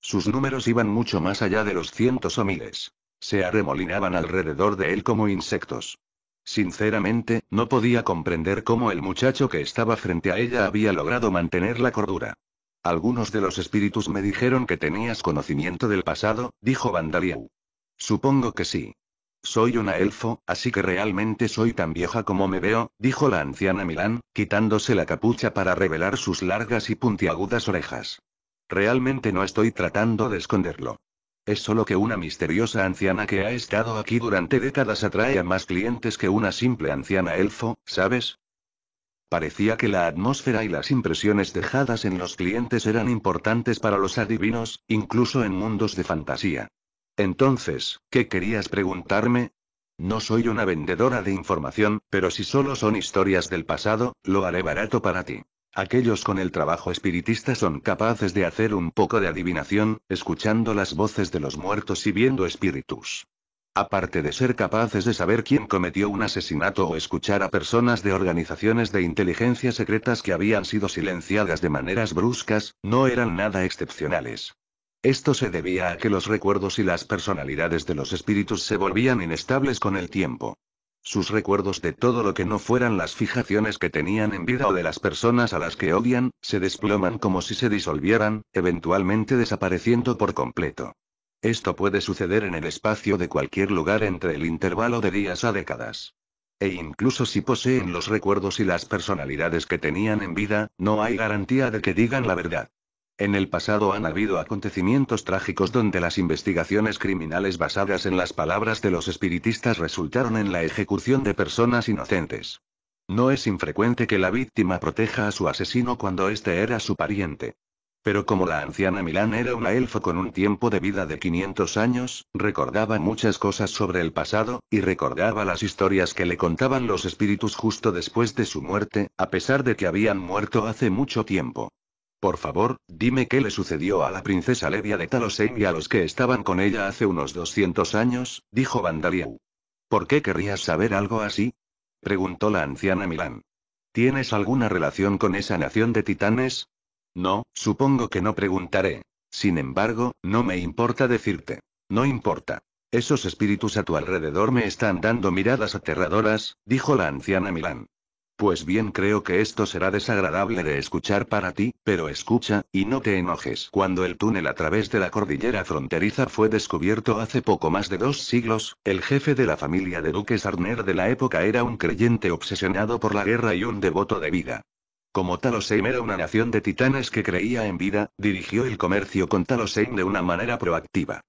Sus números iban mucho más allá de los cientos o miles. Se arremolinaban alrededor de él como insectos. Sinceramente, no podía comprender cómo el muchacho que estaba frente a ella había logrado mantener la cordura. Algunos de los espíritus me dijeron que tenías conocimiento del pasado, dijo Vandaliau. Supongo que sí. Soy una elfo, así que realmente soy tan vieja como me veo, dijo la anciana Milán, quitándose la capucha para revelar sus largas y puntiagudas orejas. Realmente no estoy tratando de esconderlo. Es solo que una misteriosa anciana que ha estado aquí durante décadas atrae a más clientes que una simple anciana elfo, ¿sabes? Parecía que la atmósfera y las impresiones dejadas en los clientes eran importantes para los adivinos, incluso en mundos de fantasía. Entonces, ¿qué querías preguntarme? No soy una vendedora de información, pero si solo son historias del pasado, lo haré barato para ti. Aquellos con el trabajo espiritista son capaces de hacer un poco de adivinación, escuchando las voces de los muertos y viendo espíritus. Aparte de ser capaces de saber quién cometió un asesinato o escuchar a personas de organizaciones de inteligencia secretas que habían sido silenciadas de maneras bruscas, no eran nada excepcionales. Esto se debía a que los recuerdos y las personalidades de los espíritus se volvían inestables con el tiempo. Sus recuerdos de todo lo que no fueran las fijaciones que tenían en vida o de las personas a las que odian, se desploman como si se disolvieran, eventualmente desapareciendo por completo. Esto puede suceder en el espacio de cualquier lugar entre el intervalo de días a décadas. E incluso si poseen los recuerdos y las personalidades que tenían en vida, no hay garantía de que digan la verdad. En el pasado han habido acontecimientos trágicos donde las investigaciones criminales basadas en las palabras de los espiritistas resultaron en la ejecución de personas inocentes. No es infrecuente que la víctima proteja a su asesino cuando éste era su pariente. Pero como la anciana Milán era una elfo con un tiempo de vida de 500 años, recordaba muchas cosas sobre el pasado, y recordaba las historias que le contaban los espíritus justo después de su muerte, a pesar de que habían muerto hace mucho tiempo. Por favor, dime qué le sucedió a la princesa Levia de Talosheim y a los que estaban con ella hace unos 200 años, dijo Vandaliau. ¿Por qué querrías saber algo así? preguntó la anciana Milán. ¿Tienes alguna relación con esa nación de titanes? No, supongo que no preguntaré. Sin embargo, no me importa decirte. No importa. Esos espíritus a tu alrededor me están dando miradas aterradoras, dijo la anciana Milán. Pues bien creo que esto será desagradable de escuchar para ti, pero escucha, y no te enojes. Cuando el túnel a través de la cordillera fronteriza fue descubierto hace poco más de dos siglos, el jefe de la familia de duques Arner de la época era un creyente obsesionado por la guerra y un devoto de vida. Como Talosheim era una nación de titanes que creía en vida, dirigió el comercio con Talosheim de una manera proactiva.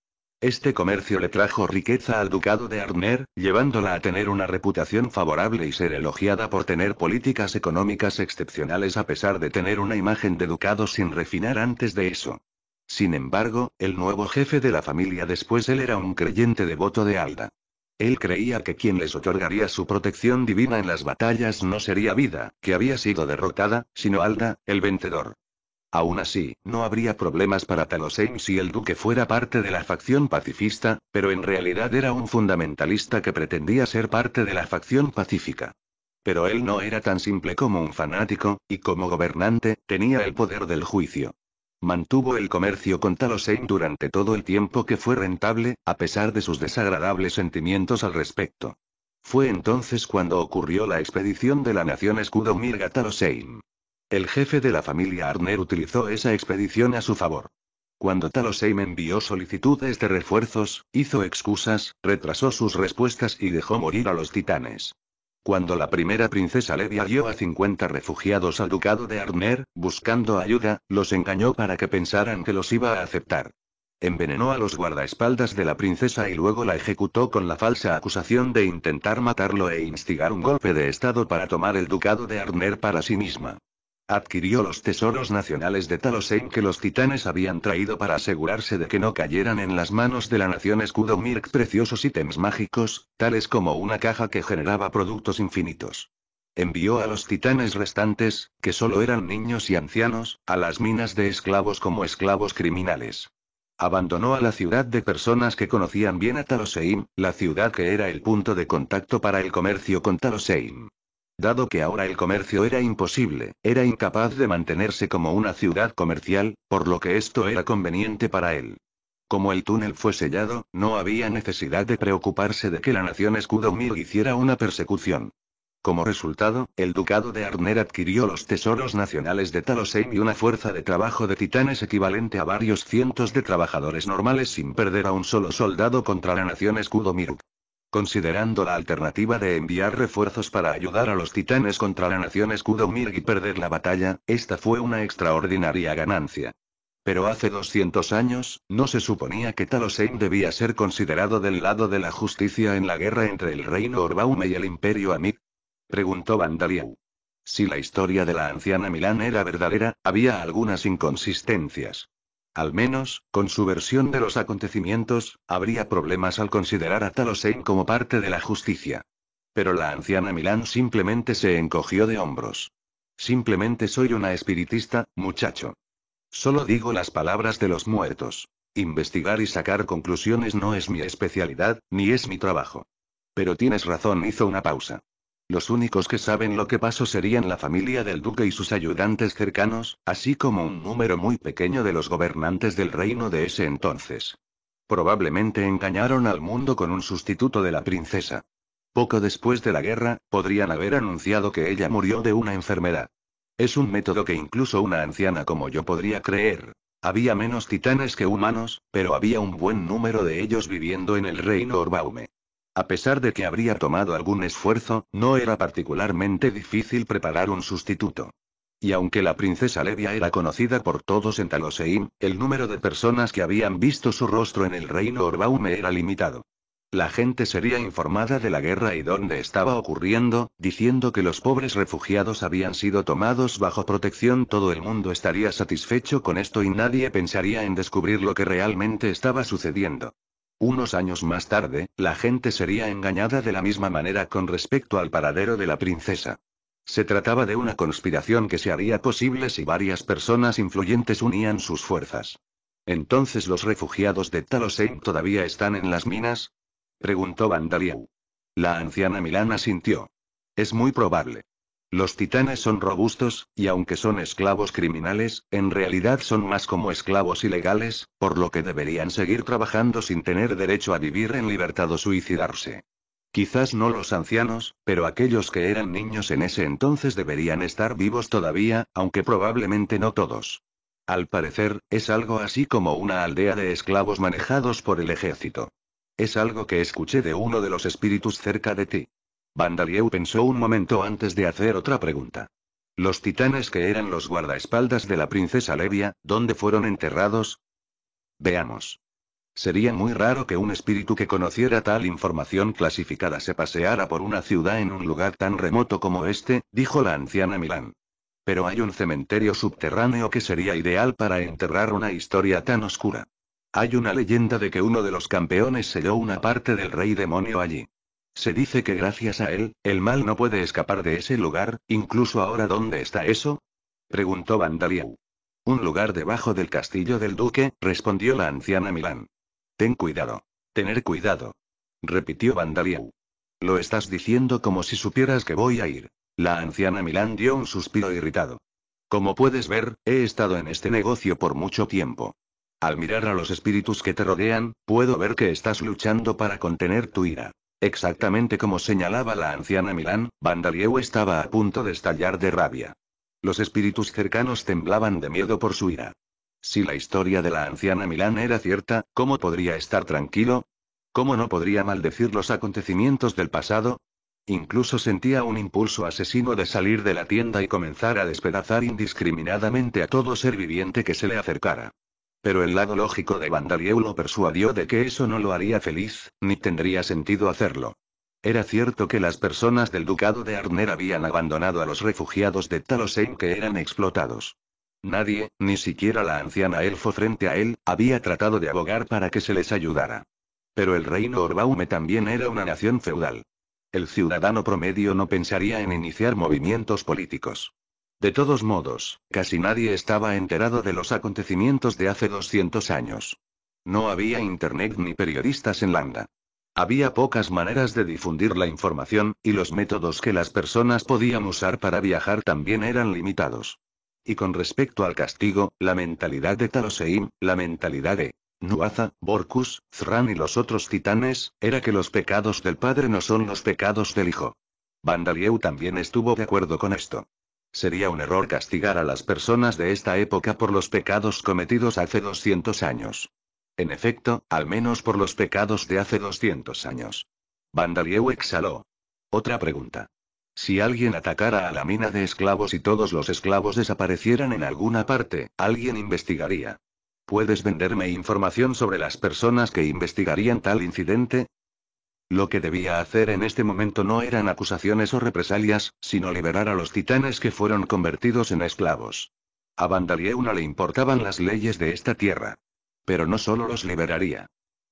Este comercio le trajo riqueza al ducado de Arner, llevándola a tener una reputación favorable y ser elogiada por tener políticas económicas excepcionales a pesar de tener una imagen de ducado sin refinar antes de eso. Sin embargo, el nuevo jefe de la familia después él era un creyente devoto de Alda. Él creía que quien les otorgaría su protección divina en las batallas no sería vida, que había sido derrotada, sino Alda, el vencedor. Aún así, no habría problemas para Talosheim si el duque fuera parte de la facción pacifista, pero en realidad era un fundamentalista que pretendía ser parte de la facción pacífica. Pero él no era tan simple como un fanático, y como gobernante, tenía el poder del juicio. Mantuvo el comercio con Talosheim durante todo el tiempo que fue rentable, a pesar de sus desagradables sentimientos al respecto. Fue entonces cuando ocurrió la expedición de la Nación Escudo Mirga Talosheim. El jefe de la familia Arner utilizó esa expedición a su favor. Cuando Talosheim envió solicitudes de refuerzos, hizo excusas, retrasó sus respuestas y dejó morir a los titanes. Cuando la primera princesa Levia dio a 50 refugiados al ducado de Arner, buscando ayuda, los engañó para que pensaran que los iba a aceptar. Envenenó a los guardaespaldas de la princesa y luego la ejecutó con la falsa acusación de intentar matarlo e instigar un golpe de estado para tomar el ducado de Arner para sí misma adquirió los tesoros nacionales de Talosein que los titanes habían traído para asegurarse de que no cayeran en las manos de la nación escudo Mirk preciosos ítems mágicos, tales como una caja que generaba productos infinitos. Envió a los titanes restantes, que solo eran niños y ancianos, a las minas de esclavos como esclavos criminales. Abandonó a la ciudad de personas que conocían bien a Talosheim, la ciudad que era el punto de contacto para el comercio con Talosheim. Dado que ahora el comercio era imposible, era incapaz de mantenerse como una ciudad comercial, por lo que esto era conveniente para él. Como el túnel fue sellado, no había necesidad de preocuparse de que la nación escudo hiciera una persecución. Como resultado, el ducado de Arner adquirió los tesoros nacionales de Talosheim y una fuerza de trabajo de titanes equivalente a varios cientos de trabajadores normales sin perder a un solo soldado contra la nación escudo Considerando la alternativa de enviar refuerzos para ayudar a los titanes contra la nación escudo Mirg y perder la batalla, esta fue una extraordinaria ganancia. Pero hace 200 años, no se suponía que Talosheim debía ser considerado del lado de la justicia en la guerra entre el reino Orbaume y el imperio Amid? Preguntó Vandaliau. Si la historia de la anciana Milán era verdadera, había algunas inconsistencias. Al menos, con su versión de los acontecimientos, habría problemas al considerar a Talosein como parte de la justicia. Pero la anciana Milán simplemente se encogió de hombros. Simplemente soy una espiritista, muchacho. Solo digo las palabras de los muertos. Investigar y sacar conclusiones no es mi especialidad, ni es mi trabajo. Pero tienes razón, hizo una pausa. Los únicos que saben lo que pasó serían la familia del duque y sus ayudantes cercanos, así como un número muy pequeño de los gobernantes del reino de ese entonces. Probablemente engañaron al mundo con un sustituto de la princesa. Poco después de la guerra, podrían haber anunciado que ella murió de una enfermedad. Es un método que incluso una anciana como yo podría creer. Había menos titanes que humanos, pero había un buen número de ellos viviendo en el reino Orbaume. A pesar de que habría tomado algún esfuerzo, no era particularmente difícil preparar un sustituto. Y aunque la princesa Levia era conocida por todos en Taloseim, el número de personas que habían visto su rostro en el reino Orbaume era limitado. La gente sería informada de la guerra y dónde estaba ocurriendo, diciendo que los pobres refugiados habían sido tomados bajo protección. Todo el mundo estaría satisfecho con esto y nadie pensaría en descubrir lo que realmente estaba sucediendo. Unos años más tarde, la gente sería engañada de la misma manera con respecto al paradero de la princesa. Se trataba de una conspiración que se haría posible si varias personas influyentes unían sus fuerzas. ¿Entonces los refugiados de Talosheim todavía están en las minas? preguntó Vandaliau. La anciana Milana sintió. Es muy probable. Los titanes son robustos, y aunque son esclavos criminales, en realidad son más como esclavos ilegales, por lo que deberían seguir trabajando sin tener derecho a vivir en libertad o suicidarse. Quizás no los ancianos, pero aquellos que eran niños en ese entonces deberían estar vivos todavía, aunque probablemente no todos. Al parecer, es algo así como una aldea de esclavos manejados por el ejército. Es algo que escuché de uno de los espíritus cerca de ti. Vandalieu pensó un momento antes de hacer otra pregunta. Los titanes que eran los guardaespaldas de la princesa Levia, ¿dónde fueron enterrados? Veamos. Sería muy raro que un espíritu que conociera tal información clasificada se paseara por una ciudad en un lugar tan remoto como este, dijo la anciana Milán. Pero hay un cementerio subterráneo que sería ideal para enterrar una historia tan oscura. Hay una leyenda de que uno de los campeones selló una parte del rey demonio allí. Se dice que gracias a él, el mal no puede escapar de ese lugar, incluso ahora ¿dónde está eso? preguntó Vandaliau. Un lugar debajo del castillo del duque, respondió la anciana Milán. Ten cuidado. Tener cuidado. repitió Vandaliau. Lo estás diciendo como si supieras que voy a ir. La anciana Milán dio un suspiro irritado. Como puedes ver, he estado en este negocio por mucho tiempo. Al mirar a los espíritus que te rodean, puedo ver que estás luchando para contener tu ira. Exactamente como señalaba la anciana Milán, Vandalieu estaba a punto de estallar de rabia. Los espíritus cercanos temblaban de miedo por su ira. Si la historia de la anciana Milán era cierta, ¿cómo podría estar tranquilo? ¿Cómo no podría maldecir los acontecimientos del pasado? Incluso sentía un impulso asesino de salir de la tienda y comenzar a despedazar indiscriminadamente a todo ser viviente que se le acercara. Pero el lado lógico de Vandalieu lo persuadió de que eso no lo haría feliz, ni tendría sentido hacerlo. Era cierto que las personas del ducado de Arner habían abandonado a los refugiados de Talosheim que eran explotados. Nadie, ni siquiera la anciana elfo frente a él, había tratado de abogar para que se les ayudara. Pero el reino Orbaume también era una nación feudal. El ciudadano promedio no pensaría en iniciar movimientos políticos. De todos modos, casi nadie estaba enterado de los acontecimientos de hace 200 años. No había internet ni periodistas en Landa. Había pocas maneras de difundir la información, y los métodos que las personas podían usar para viajar también eran limitados. Y con respecto al castigo, la mentalidad de Taloseim, la mentalidad de Nuaza, Borcus, Zran y los otros titanes, era que los pecados del padre no son los pecados del hijo. Vandalieu también estuvo de acuerdo con esto. Sería un error castigar a las personas de esta época por los pecados cometidos hace 200 años. En efecto, al menos por los pecados de hace 200 años. Vandalieu exhaló. Otra pregunta. Si alguien atacara a la mina de esclavos y todos los esclavos desaparecieran en alguna parte, alguien investigaría. ¿Puedes venderme información sobre las personas que investigarían tal incidente? Lo que debía hacer en este momento no eran acusaciones o represalias, sino liberar a los titanes que fueron convertidos en esclavos. A Vandalie no le importaban las leyes de esta tierra. Pero no solo los liberaría.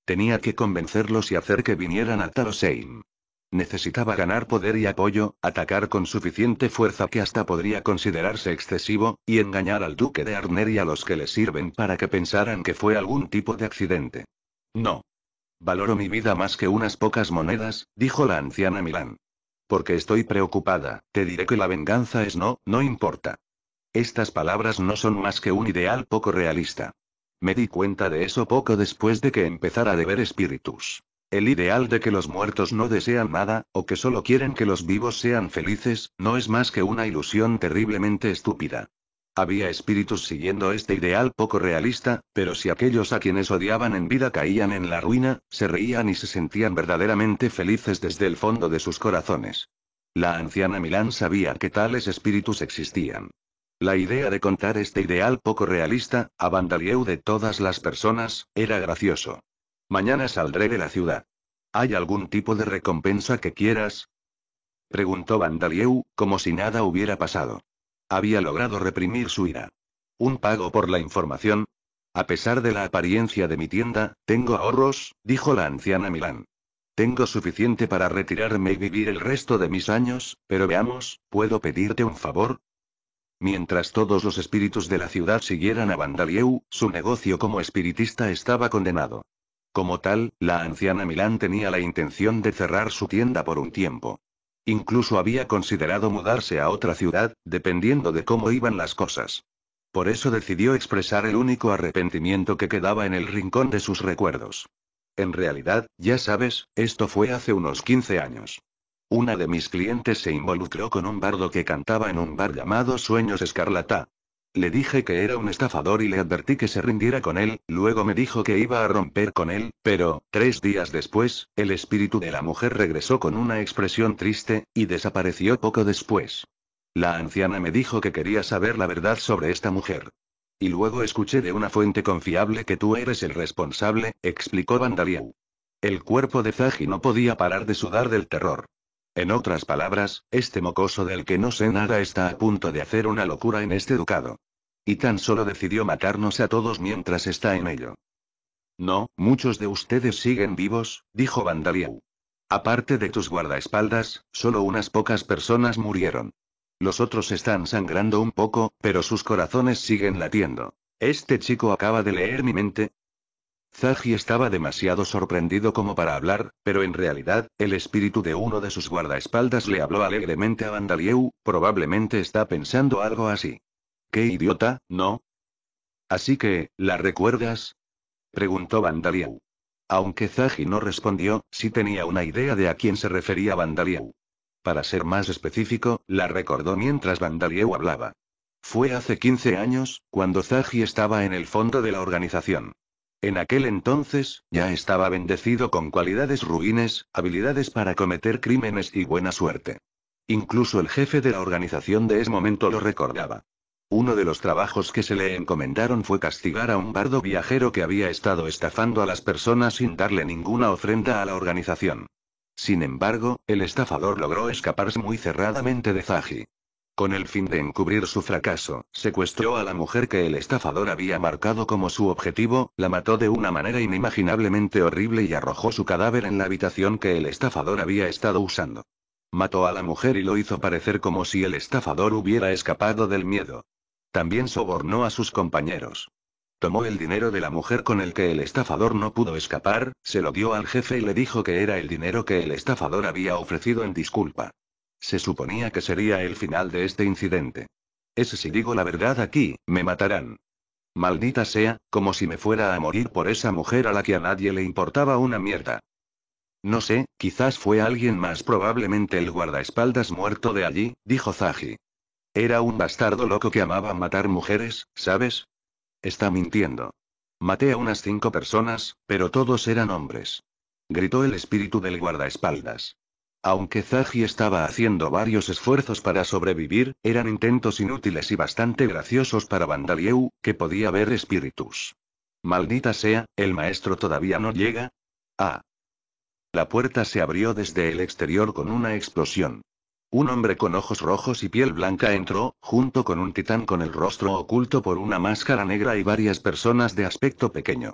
Tenía que convencerlos y hacer que vinieran a Talosheim. Necesitaba ganar poder y apoyo, atacar con suficiente fuerza que hasta podría considerarse excesivo, y engañar al duque de Arner y a los que le sirven para que pensaran que fue algún tipo de accidente. No. Valoro mi vida más que unas pocas monedas, dijo la anciana Milán. Porque estoy preocupada, te diré que la venganza es no, no importa. Estas palabras no son más que un ideal poco realista. Me di cuenta de eso poco después de que empezara a deber espíritus. El ideal de que los muertos no desean nada, o que solo quieren que los vivos sean felices, no es más que una ilusión terriblemente estúpida. Había espíritus siguiendo este ideal poco realista, pero si aquellos a quienes odiaban en vida caían en la ruina, se reían y se sentían verdaderamente felices desde el fondo de sus corazones. La anciana Milán sabía que tales espíritus existían. La idea de contar este ideal poco realista, a Vandalieu de todas las personas, era gracioso. Mañana saldré de la ciudad. ¿Hay algún tipo de recompensa que quieras? Preguntó Vandalieu, como si nada hubiera pasado. Había logrado reprimir su ira. Un pago por la información. A pesar de la apariencia de mi tienda, tengo ahorros, dijo la anciana Milán. Tengo suficiente para retirarme y vivir el resto de mis años, pero veamos, ¿puedo pedirte un favor? Mientras todos los espíritus de la ciudad siguieran a Vandalieu, su negocio como espiritista estaba condenado. Como tal, la anciana Milán tenía la intención de cerrar su tienda por un tiempo. Incluso había considerado mudarse a otra ciudad, dependiendo de cómo iban las cosas. Por eso decidió expresar el único arrepentimiento que quedaba en el rincón de sus recuerdos. En realidad, ya sabes, esto fue hace unos 15 años. Una de mis clientes se involucró con un bardo que cantaba en un bar llamado Sueños Escarlata, le dije que era un estafador y le advertí que se rindiera con él, luego me dijo que iba a romper con él, pero, tres días después, el espíritu de la mujer regresó con una expresión triste, y desapareció poco después. La anciana me dijo que quería saber la verdad sobre esta mujer. Y luego escuché de una fuente confiable que tú eres el responsable, explicó Vandaliau. El cuerpo de Zagi no podía parar de sudar del terror. En otras palabras, este mocoso del que no sé nada está a punto de hacer una locura en este ducado. Y tan solo decidió matarnos a todos mientras está en ello. No, muchos de ustedes siguen vivos, dijo Vandaliau. Aparte de tus guardaespaldas, solo unas pocas personas murieron. Los otros están sangrando un poco, pero sus corazones siguen latiendo. Este chico acaba de leer mi mente, Zaji estaba demasiado sorprendido como para hablar, pero en realidad, el espíritu de uno de sus guardaespaldas le habló alegremente a Vandalieu, probablemente está pensando algo así. ¡Qué idiota, no! Así que, ¿la recuerdas? preguntó Vandalieu. Aunque Zaji no respondió, sí tenía una idea de a quién se refería Vandalieu. Para ser más específico, la recordó mientras Vandalieu hablaba. Fue hace 15 años, cuando Zaji estaba en el fondo de la organización. En aquel entonces, ya estaba bendecido con cualidades ruines, habilidades para cometer crímenes y buena suerte. Incluso el jefe de la organización de ese momento lo recordaba. Uno de los trabajos que se le encomendaron fue castigar a un bardo viajero que había estado estafando a las personas sin darle ninguna ofrenda a la organización. Sin embargo, el estafador logró escaparse muy cerradamente de Zaji. Con el fin de encubrir su fracaso, secuestró a la mujer que el estafador había marcado como su objetivo, la mató de una manera inimaginablemente horrible y arrojó su cadáver en la habitación que el estafador había estado usando. Mató a la mujer y lo hizo parecer como si el estafador hubiera escapado del miedo. También sobornó a sus compañeros. Tomó el dinero de la mujer con el que el estafador no pudo escapar, se lo dio al jefe y le dijo que era el dinero que el estafador había ofrecido en disculpa. Se suponía que sería el final de este incidente. Ese si digo la verdad aquí, me matarán. Maldita sea, como si me fuera a morir por esa mujer a la que a nadie le importaba una mierda. No sé, quizás fue alguien más, probablemente el guardaespaldas muerto de allí, dijo Zaji. Era un bastardo loco que amaba matar mujeres, ¿sabes? Está mintiendo. Maté a unas cinco personas, pero todos eran hombres. Gritó el espíritu del guardaespaldas. Aunque Zagi estaba haciendo varios esfuerzos para sobrevivir, eran intentos inútiles y bastante graciosos para Vandalieu, que podía ver espíritus. Maldita sea, el maestro todavía no llega. Ah. La puerta se abrió desde el exterior con una explosión. Un hombre con ojos rojos y piel blanca entró, junto con un titán con el rostro oculto por una máscara negra y varias personas de aspecto pequeño.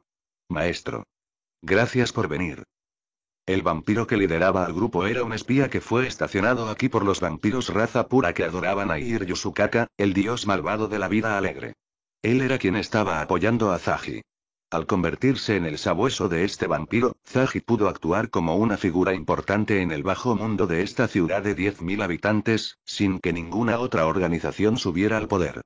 Maestro. Gracias por venir. El vampiro que lideraba al grupo era un espía que fue estacionado aquí por los vampiros raza pura que adoraban a Ir Yusukaka, el dios malvado de la vida alegre. Él era quien estaba apoyando a Zaji. Al convertirse en el sabueso de este vampiro, Zaji pudo actuar como una figura importante en el bajo mundo de esta ciudad de 10.000 habitantes, sin que ninguna otra organización subiera al poder.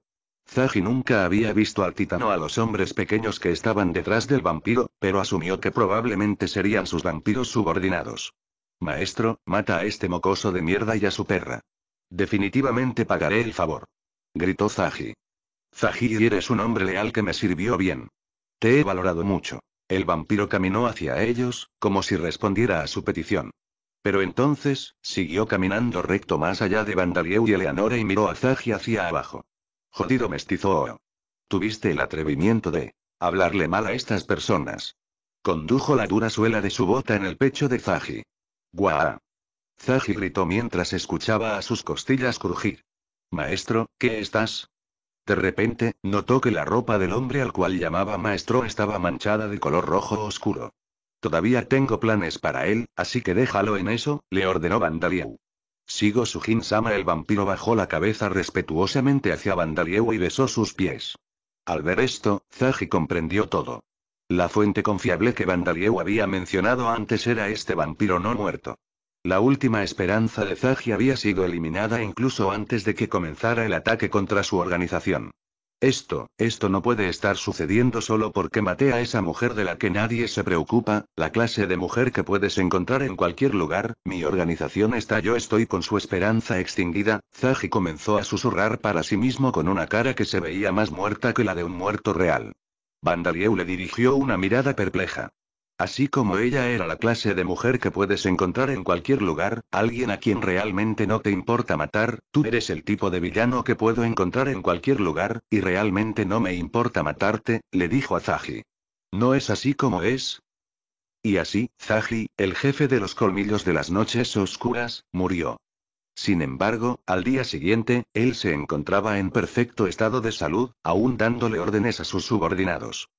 Zaji nunca había visto al titano a los hombres pequeños que estaban detrás del vampiro, pero asumió que probablemente serían sus vampiros subordinados. Maestro, mata a este mocoso de mierda y a su perra. Definitivamente pagaré el favor. Gritó Zaji. Zaji eres un hombre leal que me sirvió bien. Te he valorado mucho. El vampiro caminó hacia ellos, como si respondiera a su petición. Pero entonces, siguió caminando recto más allá de Vandalieu y Eleanora y e miró a Zaji hacia abajo. Jodido mestizo. Oh. Tuviste el atrevimiento de hablarle mal a estas personas. Condujo la dura suela de su bota en el pecho de Zaji. Gua. Zaji gritó mientras escuchaba a sus costillas crujir. Maestro, ¿qué estás? De repente, notó que la ropa del hombre al cual llamaba maestro estaba manchada de color rojo oscuro. Todavía tengo planes para él, así que déjalo en eso, le ordenó Vandaliau. Sigo su sama el vampiro bajó la cabeza respetuosamente hacia Vandalieu y besó sus pies. Al ver esto, Zaji comprendió todo. La fuente confiable que Vandalieu había mencionado antes era este vampiro no muerto. La última esperanza de Zaji había sido eliminada incluso antes de que comenzara el ataque contra su organización. Esto, esto no puede estar sucediendo solo porque maté a esa mujer de la que nadie se preocupa, la clase de mujer que puedes encontrar en cualquier lugar, mi organización está yo estoy con su esperanza extinguida, Zaji comenzó a susurrar para sí mismo con una cara que se veía más muerta que la de un muerto real. Vandalieu le dirigió una mirada perpleja. Así como ella era la clase de mujer que puedes encontrar en cualquier lugar, alguien a quien realmente no te importa matar, tú eres el tipo de villano que puedo encontrar en cualquier lugar, y realmente no me importa matarte, le dijo a Zaji. ¿No es así como es? Y así, Zaji, el jefe de los colmillos de las noches oscuras, murió. Sin embargo, al día siguiente, él se encontraba en perfecto estado de salud, aún dándole órdenes a sus subordinados.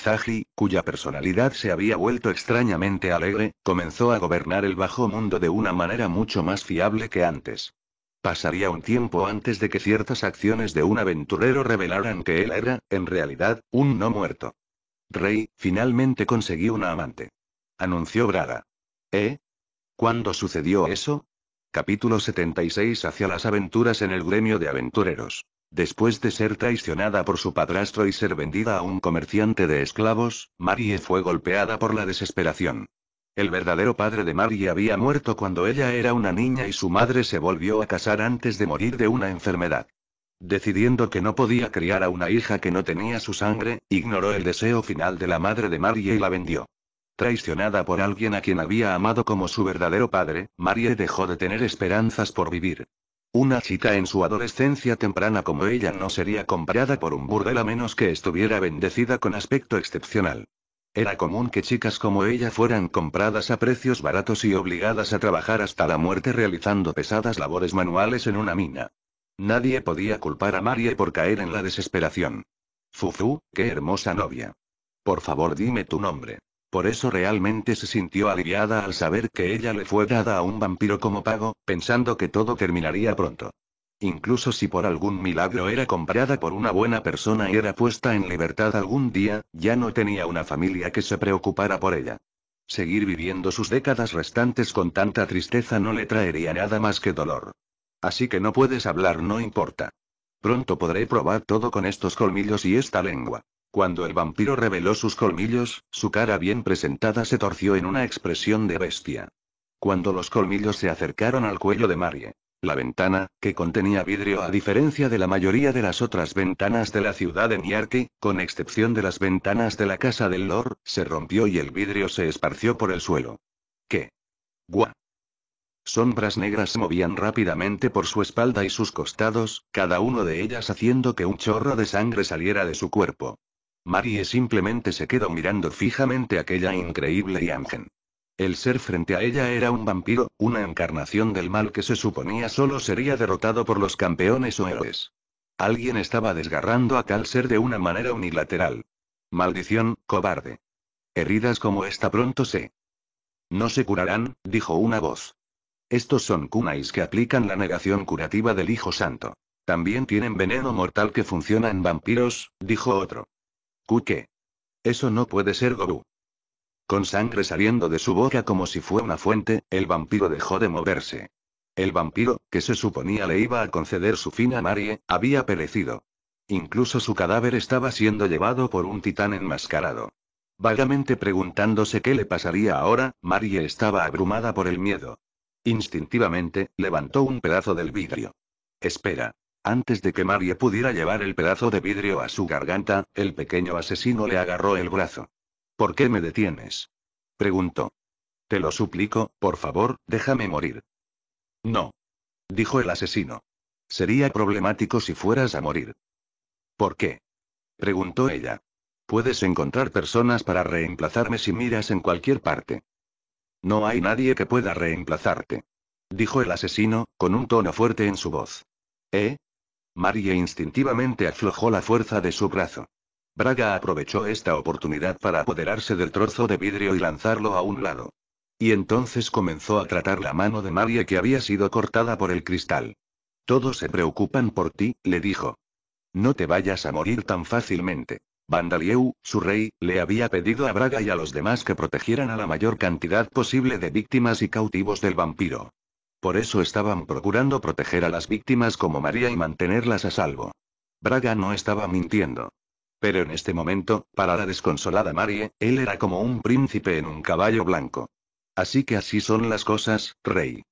Zaji, cuya personalidad se había vuelto extrañamente alegre, comenzó a gobernar el bajo mundo de una manera mucho más fiable que antes. Pasaría un tiempo antes de que ciertas acciones de un aventurero revelaran que él era, en realidad, un no muerto. Rey, finalmente conseguí una amante. Anunció Braga. ¿Eh? ¿Cuándo sucedió eso? Capítulo 76 Hacia las aventuras en el gremio de aventureros. Después de ser traicionada por su padrastro y ser vendida a un comerciante de esclavos, Marie fue golpeada por la desesperación. El verdadero padre de Marie había muerto cuando ella era una niña y su madre se volvió a casar antes de morir de una enfermedad. Decidiendo que no podía criar a una hija que no tenía su sangre, ignoró el deseo final de la madre de Marie y la vendió. Traicionada por alguien a quien había amado como su verdadero padre, Marie dejó de tener esperanzas por vivir. Una chica en su adolescencia temprana como ella no sería comprada por un burdel a menos que estuviera bendecida con aspecto excepcional. Era común que chicas como ella fueran compradas a precios baratos y obligadas a trabajar hasta la muerte realizando pesadas labores manuales en una mina. Nadie podía culpar a Marie por caer en la desesperación. Fufu, qué hermosa novia. Por favor dime tu nombre. Por eso realmente se sintió aliviada al saber que ella le fue dada a un vampiro como pago, pensando que todo terminaría pronto. Incluso si por algún milagro era comprada por una buena persona y era puesta en libertad algún día, ya no tenía una familia que se preocupara por ella. Seguir viviendo sus décadas restantes con tanta tristeza no le traería nada más que dolor. Así que no puedes hablar, no importa. Pronto podré probar todo con estos colmillos y esta lengua. Cuando el vampiro reveló sus colmillos, su cara bien presentada se torció en una expresión de bestia. Cuando los colmillos se acercaron al cuello de Marie, la ventana, que contenía vidrio a diferencia de la mayoría de las otras ventanas de la ciudad de Niarki, con excepción de las ventanas de la casa del Lord, se rompió y el vidrio se esparció por el suelo. ¿Qué? ¡Guá! Sombras negras se movían rápidamente por su espalda y sus costados, cada uno de ellas haciendo que un chorro de sangre saliera de su cuerpo. Marie simplemente se quedó mirando fijamente aquella increíble imagen. El ser frente a ella era un vampiro, una encarnación del mal que se suponía solo sería derrotado por los campeones o héroes. Alguien estaba desgarrando a tal ser de una manera unilateral. Maldición, cobarde. Heridas como esta pronto se. No se curarán, dijo una voz. Estos son kunais que aplican la negación curativa del Hijo Santo. También tienen veneno mortal que funciona en vampiros, dijo otro. ¿Qué? Eso no puede ser Gobu. Con sangre saliendo de su boca como si fuera una fuente, el vampiro dejó de moverse. El vampiro, que se suponía le iba a conceder su fin a Marie, había perecido. Incluso su cadáver estaba siendo llevado por un titán enmascarado. Vagamente preguntándose qué le pasaría ahora, Marie estaba abrumada por el miedo. Instintivamente, levantó un pedazo del vidrio. Espera. Antes de que Marie pudiera llevar el pedazo de vidrio a su garganta, el pequeño asesino le agarró el brazo. ¿Por qué me detienes? preguntó. Te lo suplico, por favor, déjame morir. No. dijo el asesino. Sería problemático si fueras a morir. ¿Por qué? preguntó ella. Puedes encontrar personas para reemplazarme si miras en cualquier parte. No hay nadie que pueda reemplazarte. Dijo el asesino, con un tono fuerte en su voz. ¿Eh? Marie instintivamente aflojó la fuerza de su brazo. Braga aprovechó esta oportunidad para apoderarse del trozo de vidrio y lanzarlo a un lado. Y entonces comenzó a tratar la mano de Marie que había sido cortada por el cristal. Todos se preocupan por ti, le dijo. No te vayas a morir tan fácilmente. Vandalieu, su rey, le había pedido a Braga y a los demás que protegieran a la mayor cantidad posible de víctimas y cautivos del vampiro. Por eso estaban procurando proteger a las víctimas como María y mantenerlas a salvo. Braga no estaba mintiendo. Pero en este momento, para la desconsolada Marie, él era como un príncipe en un caballo blanco. Así que así son las cosas, rey.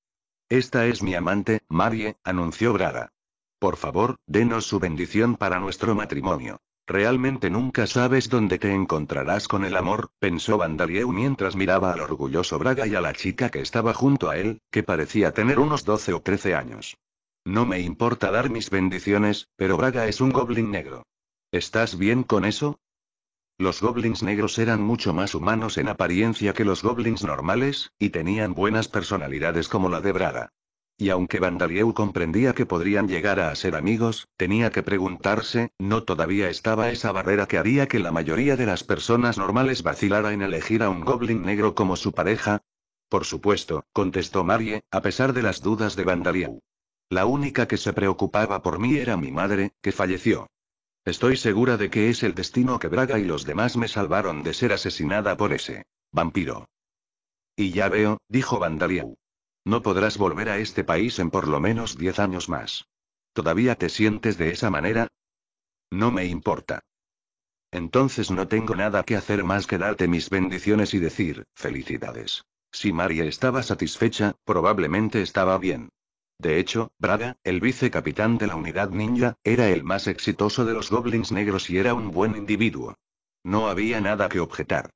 Esta es mi amante, Marie, anunció Braga. Por favor, denos su bendición para nuestro matrimonio. Realmente nunca sabes dónde te encontrarás con el amor, pensó Vandalieu mientras miraba al orgulloso Braga y a la chica que estaba junto a él, que parecía tener unos 12 o 13 años. No me importa dar mis bendiciones, pero Braga es un goblin negro. ¿Estás bien con eso? Los goblins negros eran mucho más humanos en apariencia que los goblins normales, y tenían buenas personalidades como la de Braga. Y aunque Vandalieu comprendía que podrían llegar a ser amigos, tenía que preguntarse, ¿no todavía estaba esa barrera que haría que la mayoría de las personas normales vacilara en elegir a un goblin negro como su pareja? Por supuesto, contestó Marie, a pesar de las dudas de Vandalieu. La única que se preocupaba por mí era mi madre, que falleció. Estoy segura de que es el destino que Braga y los demás me salvaron de ser asesinada por ese vampiro. Y ya veo, dijo Vandalieu, no podrás volver a este país en por lo menos 10 años más. ¿Todavía te sientes de esa manera? No me importa. Entonces no tengo nada que hacer más que darte mis bendiciones y decir, felicidades. Si María estaba satisfecha, probablemente estaba bien. De hecho, Braga, el vicecapitán de la unidad ninja, era el más exitoso de los goblins negros y era un buen individuo. No había nada que objetar.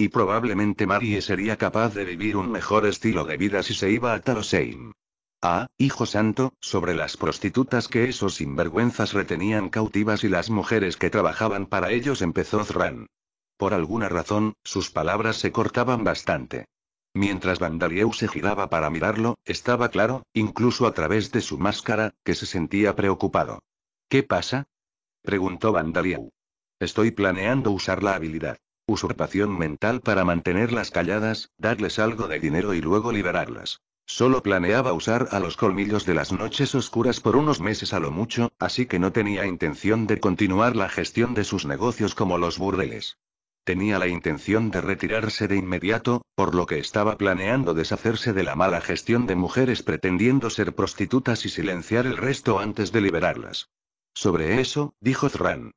Y probablemente Marie sería capaz de vivir un mejor estilo de vida si se iba a Taroseim. Ah, hijo santo, sobre las prostitutas que esos sinvergüenzas retenían cautivas y las mujeres que trabajaban para ellos empezó Zran. Por alguna razón, sus palabras se cortaban bastante. Mientras Vandalieu se giraba para mirarlo, estaba claro, incluso a través de su máscara, que se sentía preocupado. ¿Qué pasa? preguntó Vandalieu. Estoy planeando usar la habilidad. Usurpación mental para mantenerlas calladas, darles algo de dinero y luego liberarlas. Solo planeaba usar a los colmillos de las noches oscuras por unos meses a lo mucho, así que no tenía intención de continuar la gestión de sus negocios como los burdeles. Tenía la intención de retirarse de inmediato, por lo que estaba planeando deshacerse de la mala gestión de mujeres pretendiendo ser prostitutas y silenciar el resto antes de liberarlas. Sobre eso, dijo Zran.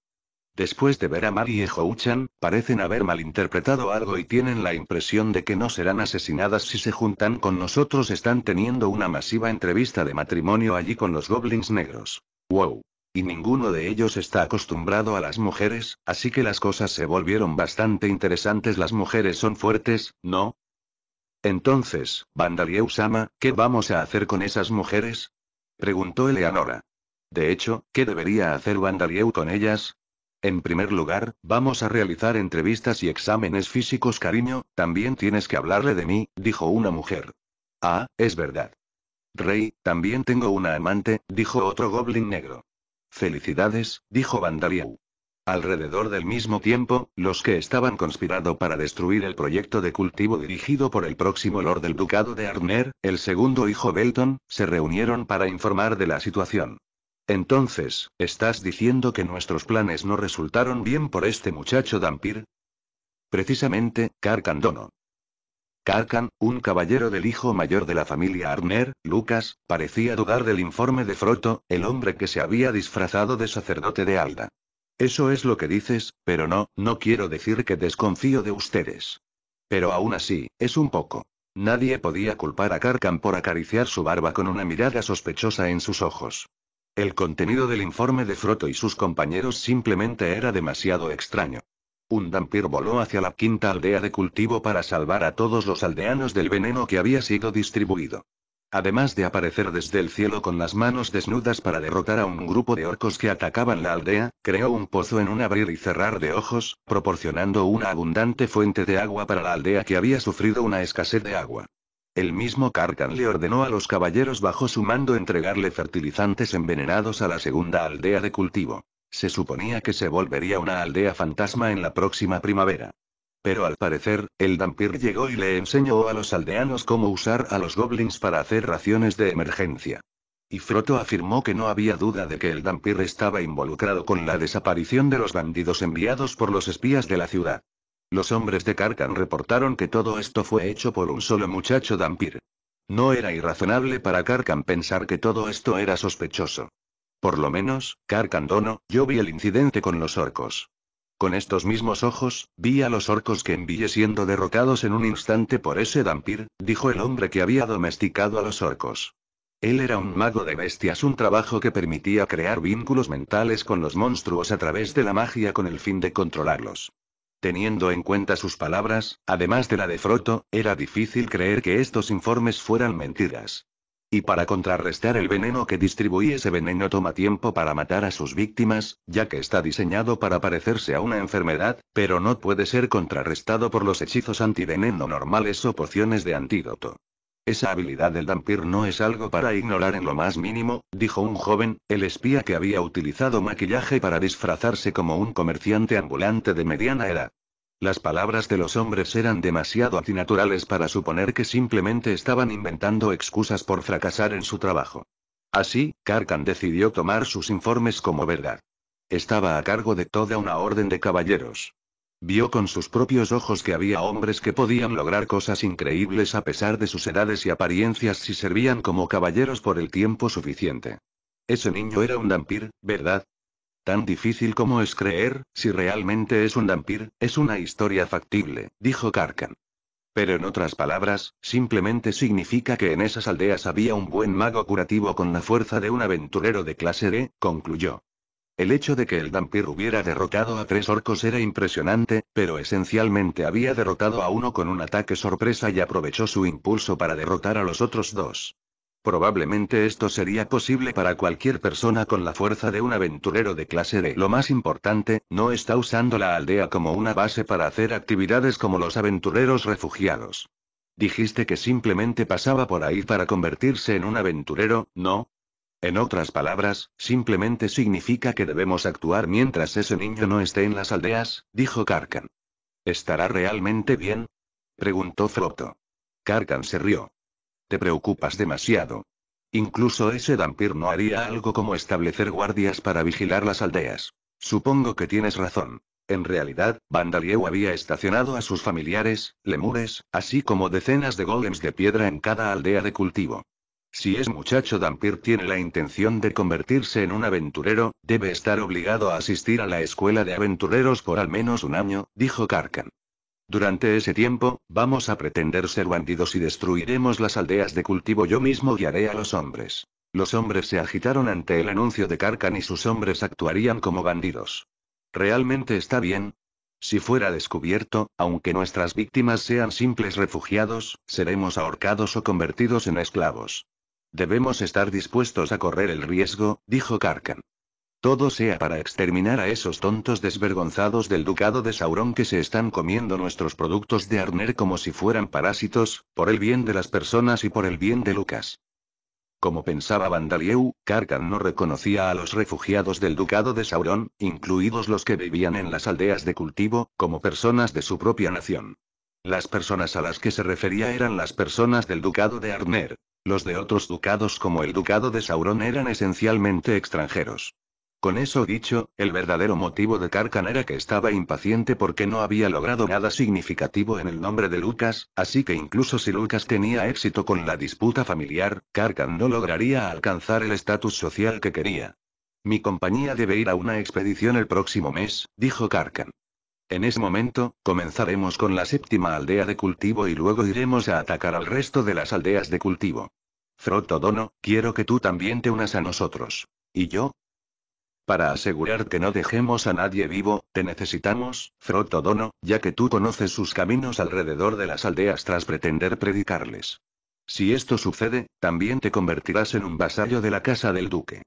Después de ver a Mari y Houchan, parecen haber malinterpretado algo y tienen la impresión de que no serán asesinadas si se juntan con nosotros. Están teniendo una masiva entrevista de matrimonio allí con los goblins negros. ¡Wow! Y ninguno de ellos está acostumbrado a las mujeres, así que las cosas se volvieron bastante interesantes. Las mujeres son fuertes, ¿no? Entonces, Bandalieu-sama, ¿qué vamos a hacer con esas mujeres? preguntó Eleanora. De hecho, ¿qué debería hacer Vandalieu con ellas? En primer lugar, vamos a realizar entrevistas y exámenes físicos, cariño, también tienes que hablarle de mí, dijo una mujer. Ah, es verdad. Rey, también tengo una amante, dijo otro goblin negro. Felicidades, dijo Vandaliau. Alrededor del mismo tiempo, los que estaban conspirando para destruir el proyecto de cultivo dirigido por el próximo Lord del Ducado de Arner, el segundo hijo Belton, se reunieron para informar de la situación. Entonces, ¿estás diciendo que nuestros planes no resultaron bien por este muchacho Dampir? Precisamente, Carcandono. Carcan, un caballero del hijo mayor de la familia Arner, Lucas, parecía dudar del informe de Froto, el hombre que se había disfrazado de sacerdote de Alda. Eso es lo que dices, pero no, no quiero decir que desconfío de ustedes. Pero aún así, es un poco. Nadie podía culpar a Carcan por acariciar su barba con una mirada sospechosa en sus ojos. El contenido del informe de Froto y sus compañeros simplemente era demasiado extraño. Un dampir voló hacia la quinta aldea de cultivo para salvar a todos los aldeanos del veneno que había sido distribuido. Además de aparecer desde el cielo con las manos desnudas para derrotar a un grupo de orcos que atacaban la aldea, creó un pozo en un abrir y cerrar de ojos, proporcionando una abundante fuente de agua para la aldea que había sufrido una escasez de agua. El mismo Carcan le ordenó a los caballeros bajo su mando entregarle fertilizantes envenenados a la segunda aldea de cultivo. Se suponía que se volvería una aldea fantasma en la próxima primavera. Pero al parecer, el Dampir llegó y le enseñó a los aldeanos cómo usar a los goblins para hacer raciones de emergencia. Y Froto afirmó que no había duda de que el Dampir estaba involucrado con la desaparición de los bandidos enviados por los espías de la ciudad. Los hombres de Karkan reportaron que todo esto fue hecho por un solo muchacho Dampir. No era irrazonable para Karkan pensar que todo esto era sospechoso. Por lo menos, Karkan Dono, yo vi el incidente con los orcos. Con estos mismos ojos, vi a los orcos que envié siendo derrotados en un instante por ese Dampir, dijo el hombre que había domesticado a los orcos. Él era un mago de bestias, un trabajo que permitía crear vínculos mentales con los monstruos a través de la magia con el fin de controlarlos. Teniendo en cuenta sus palabras, además de la de Froto, era difícil creer que estos informes fueran mentiras. Y para contrarrestar el veneno que distribuye ese veneno toma tiempo para matar a sus víctimas, ya que está diseñado para parecerse a una enfermedad, pero no puede ser contrarrestado por los hechizos antiveneno normales o pociones de antídoto. Esa habilidad del Dampir no es algo para ignorar en lo más mínimo, dijo un joven, el espía que había utilizado maquillaje para disfrazarse como un comerciante ambulante de mediana edad. Las palabras de los hombres eran demasiado antinaturales para suponer que simplemente estaban inventando excusas por fracasar en su trabajo. Así, Karkan decidió tomar sus informes como verdad. Estaba a cargo de toda una orden de caballeros. Vio con sus propios ojos que había hombres que podían lograr cosas increíbles a pesar de sus edades y apariencias si servían como caballeros por el tiempo suficiente. Ese niño era un dampir, ¿verdad? Tan difícil como es creer, si realmente es un dampir, es una historia factible, dijo Karkan. Pero en otras palabras, simplemente significa que en esas aldeas había un buen mago curativo con la fuerza de un aventurero de clase D, concluyó. El hecho de que el Dampir hubiera derrotado a tres orcos era impresionante, pero esencialmente había derrotado a uno con un ataque sorpresa y aprovechó su impulso para derrotar a los otros dos. Probablemente esto sería posible para cualquier persona con la fuerza de un aventurero de clase D. Lo más importante, no está usando la aldea como una base para hacer actividades como los aventureros refugiados. Dijiste que simplemente pasaba por ahí para convertirse en un aventurero, ¿no? En otras palabras, simplemente significa que debemos actuar mientras ese niño no esté en las aldeas, dijo Karkan. ¿Estará realmente bien? preguntó Froto. Karkan se rió. Te preocupas demasiado. Incluso ese Dampir no haría algo como establecer guardias para vigilar las aldeas. Supongo que tienes razón. En realidad, Vandalieu había estacionado a sus familiares, lemures, así como decenas de golems de piedra en cada aldea de cultivo. Si es muchacho Dampir tiene la intención de convertirse en un aventurero, debe estar obligado a asistir a la escuela de aventureros por al menos un año, dijo Karkan. Durante ese tiempo, vamos a pretender ser bandidos y destruiremos las aldeas de cultivo. Yo mismo guiaré a los hombres. Los hombres se agitaron ante el anuncio de Karkan y sus hombres actuarían como bandidos. ¿Realmente está bien? Si fuera descubierto, aunque nuestras víctimas sean simples refugiados, seremos ahorcados o convertidos en esclavos. Debemos estar dispuestos a correr el riesgo, dijo Carcan. Todo sea para exterminar a esos tontos desvergonzados del ducado de Sauron que se están comiendo nuestros productos de Arner como si fueran parásitos, por el bien de las personas y por el bien de Lucas. Como pensaba Vandalieu, Carcan no reconocía a los refugiados del ducado de Sauron, incluidos los que vivían en las aldeas de cultivo, como personas de su propia nación. Las personas a las que se refería eran las personas del ducado de Arner, los de otros ducados como el ducado de Sauron eran esencialmente extranjeros. Con eso dicho, el verdadero motivo de Carcan era que estaba impaciente porque no había logrado nada significativo en el nombre de Lucas, así que incluso si Lucas tenía éxito con la disputa familiar, Carcan no lograría alcanzar el estatus social que quería. Mi compañía debe ir a una expedición el próximo mes, dijo Carcan. En ese momento, comenzaremos con la séptima aldea de cultivo y luego iremos a atacar al resto de las aldeas de cultivo. Frotodono, quiero que tú también te unas a nosotros. ¿Y yo? Para asegurar que no dejemos a nadie vivo, te necesitamos, Frotodono, ya que tú conoces sus caminos alrededor de las aldeas tras pretender predicarles. Si esto sucede, también te convertirás en un vasallo de la casa del duque.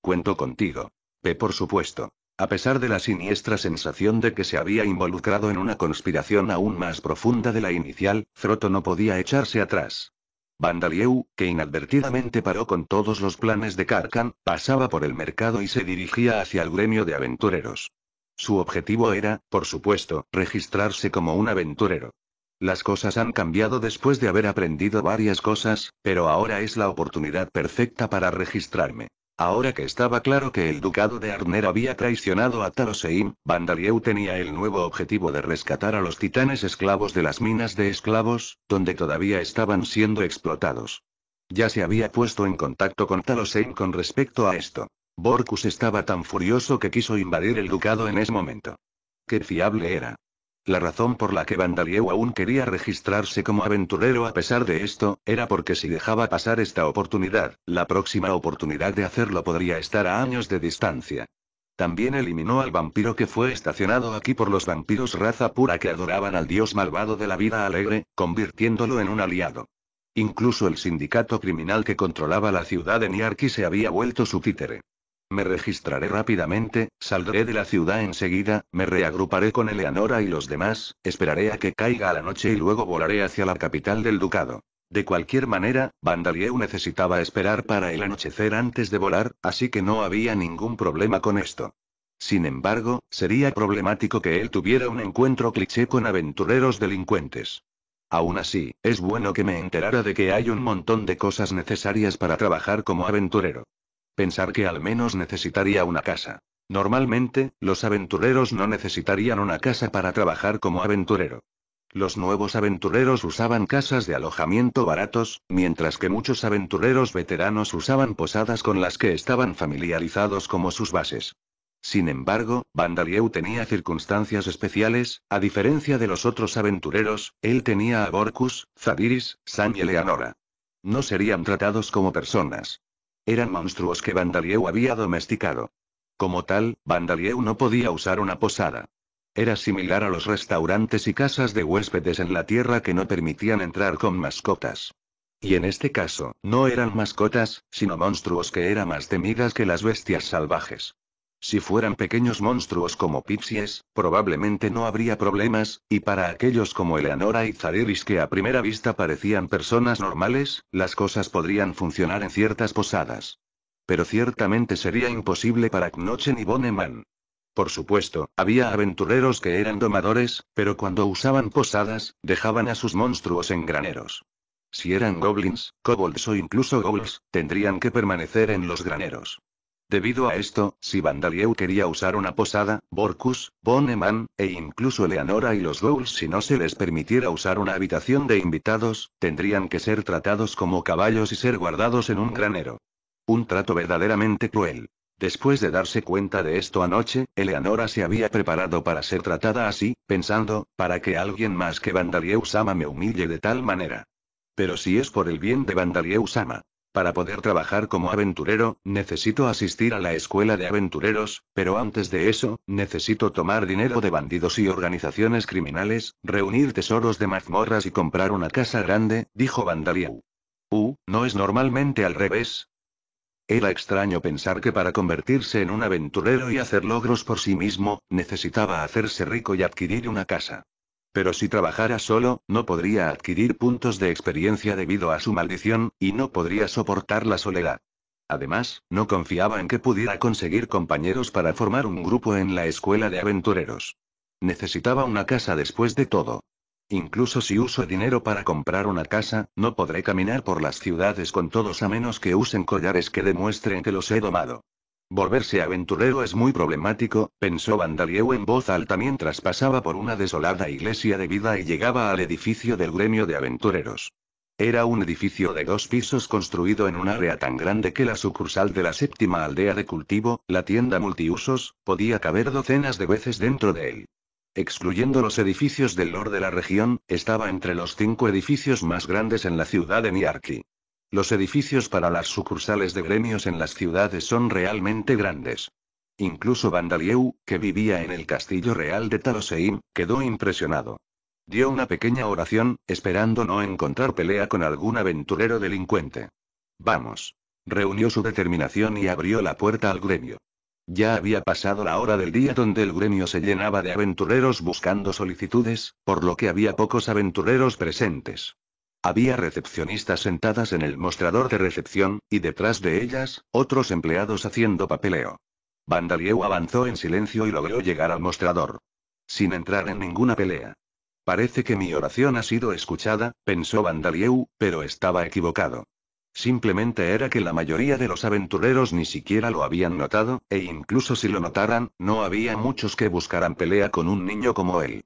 Cuento contigo. P. Por supuesto. A pesar de la siniestra sensación de que se había involucrado en una conspiración aún más profunda de la inicial, Froto no podía echarse atrás. Vandalieu, que inadvertidamente paró con todos los planes de Carcan, pasaba por el mercado y se dirigía hacia el gremio de aventureros. Su objetivo era, por supuesto, registrarse como un aventurero. Las cosas han cambiado después de haber aprendido varias cosas, pero ahora es la oportunidad perfecta para registrarme. Ahora que estaba claro que el ducado de Arner había traicionado a Taroseim, Vandalieu tenía el nuevo objetivo de rescatar a los titanes esclavos de las minas de esclavos, donde todavía estaban siendo explotados. Ya se había puesto en contacto con Tarosein con respecto a esto. Borcus estaba tan furioso que quiso invadir el ducado en ese momento. Qué fiable era. La razón por la que Vandalieu aún quería registrarse como aventurero a pesar de esto, era porque si dejaba pasar esta oportunidad, la próxima oportunidad de hacerlo podría estar a años de distancia. También eliminó al vampiro que fue estacionado aquí por los vampiros raza pura que adoraban al dios malvado de la vida alegre, convirtiéndolo en un aliado. Incluso el sindicato criminal que controlaba la ciudad de Niarki se había vuelto su títere. Me registraré rápidamente, saldré de la ciudad enseguida, me reagruparé con Eleanora y los demás, esperaré a que caiga la noche y luego volaré hacia la capital del ducado. De cualquier manera, Vandalieu necesitaba esperar para el anochecer antes de volar, así que no había ningún problema con esto. Sin embargo, sería problemático que él tuviera un encuentro cliché con aventureros delincuentes. Aún así, es bueno que me enterara de que hay un montón de cosas necesarias para trabajar como aventurero. Pensar que al menos necesitaría una casa. Normalmente, los aventureros no necesitarían una casa para trabajar como aventurero. Los nuevos aventureros usaban casas de alojamiento baratos, mientras que muchos aventureros veteranos usaban posadas con las que estaban familiarizados como sus bases. Sin embargo, Vandalieu tenía circunstancias especiales, a diferencia de los otros aventureros, él tenía a Borcus, Zadiris, San y Eleanora. No serían tratados como personas. Eran monstruos que Vandalieu había domesticado. Como tal, Vandalieu no podía usar una posada. Era similar a los restaurantes y casas de huéspedes en la tierra que no permitían entrar con mascotas. Y en este caso, no eran mascotas, sino monstruos que eran más temidas que las bestias salvajes. Si fueran pequeños monstruos como Pixies, probablemente no habría problemas, y para aquellos como Eleanora y Zariris que a primera vista parecían personas normales, las cosas podrían funcionar en ciertas posadas. Pero ciertamente sería imposible para Knochen y Boneman. Por supuesto, había aventureros que eran domadores, pero cuando usaban posadas, dejaban a sus monstruos en graneros. Si eran goblins, kobolds o incluso ghouls, tendrían que permanecer en los graneros. Debido a esto, si Vandalieu quería usar una posada, Borcus, Boneman, e incluso Eleanora y los Ghouls si no se les permitiera usar una habitación de invitados, tendrían que ser tratados como caballos y ser guardados en un granero. Un trato verdaderamente cruel. Después de darse cuenta de esto anoche, Eleanora se había preparado para ser tratada así, pensando, para que alguien más que Vandalieu Sama me humille de tal manera. Pero si es por el bien de Vandalieu Sama, para poder trabajar como aventurero, necesito asistir a la escuela de aventureros, pero antes de eso, necesito tomar dinero de bandidos y organizaciones criminales, reunir tesoros de mazmorras y comprar una casa grande, dijo Vandaliau. Uh, ¿no es normalmente al revés? Era extraño pensar que para convertirse en un aventurero y hacer logros por sí mismo, necesitaba hacerse rico y adquirir una casa. Pero si trabajara solo, no podría adquirir puntos de experiencia debido a su maldición, y no podría soportar la soledad. Además, no confiaba en que pudiera conseguir compañeros para formar un grupo en la escuela de aventureros. Necesitaba una casa después de todo. Incluso si uso dinero para comprar una casa, no podré caminar por las ciudades con todos a menos que usen collares que demuestren que los he domado. Volverse aventurero es muy problemático, pensó Vandalieu en voz alta mientras pasaba por una desolada iglesia de vida y llegaba al edificio del gremio de aventureros. Era un edificio de dos pisos construido en un área tan grande que la sucursal de la séptima aldea de cultivo, la tienda multiusos, podía caber docenas de veces dentro de él. Excluyendo los edificios del Lord de la región, estaba entre los cinco edificios más grandes en la ciudad de Miarki. Los edificios para las sucursales de gremios en las ciudades son realmente grandes. Incluso Vandalieu, que vivía en el castillo real de Taloseim, quedó impresionado. Dio una pequeña oración, esperando no encontrar pelea con algún aventurero delincuente. Vamos. Reunió su determinación y abrió la puerta al gremio. Ya había pasado la hora del día donde el gremio se llenaba de aventureros buscando solicitudes, por lo que había pocos aventureros presentes. Había recepcionistas sentadas en el mostrador de recepción, y detrás de ellas, otros empleados haciendo papeleo. Vandalieu avanzó en silencio y logró llegar al mostrador. Sin entrar en ninguna pelea. Parece que mi oración ha sido escuchada, pensó Vandalieu, pero estaba equivocado. Simplemente era que la mayoría de los aventureros ni siquiera lo habían notado, e incluso si lo notaran, no había muchos que buscaran pelea con un niño como él.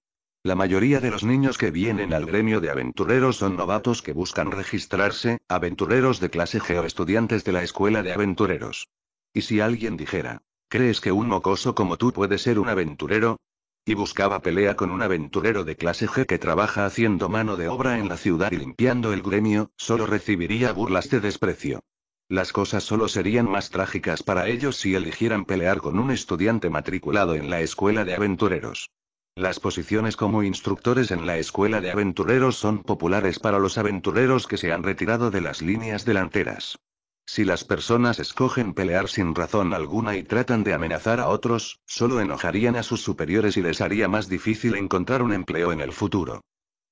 La mayoría de los niños que vienen al gremio de aventureros son novatos que buscan registrarse, aventureros de clase G o estudiantes de la escuela de aventureros. Y si alguien dijera, ¿crees que un mocoso como tú puede ser un aventurero? Y buscaba pelea con un aventurero de clase G que trabaja haciendo mano de obra en la ciudad y limpiando el gremio, solo recibiría burlas de desprecio. Las cosas solo serían más trágicas para ellos si eligieran pelear con un estudiante matriculado en la escuela de aventureros. Las posiciones como instructores en la escuela de aventureros son populares para los aventureros que se han retirado de las líneas delanteras. Si las personas escogen pelear sin razón alguna y tratan de amenazar a otros, solo enojarían a sus superiores y les haría más difícil encontrar un empleo en el futuro.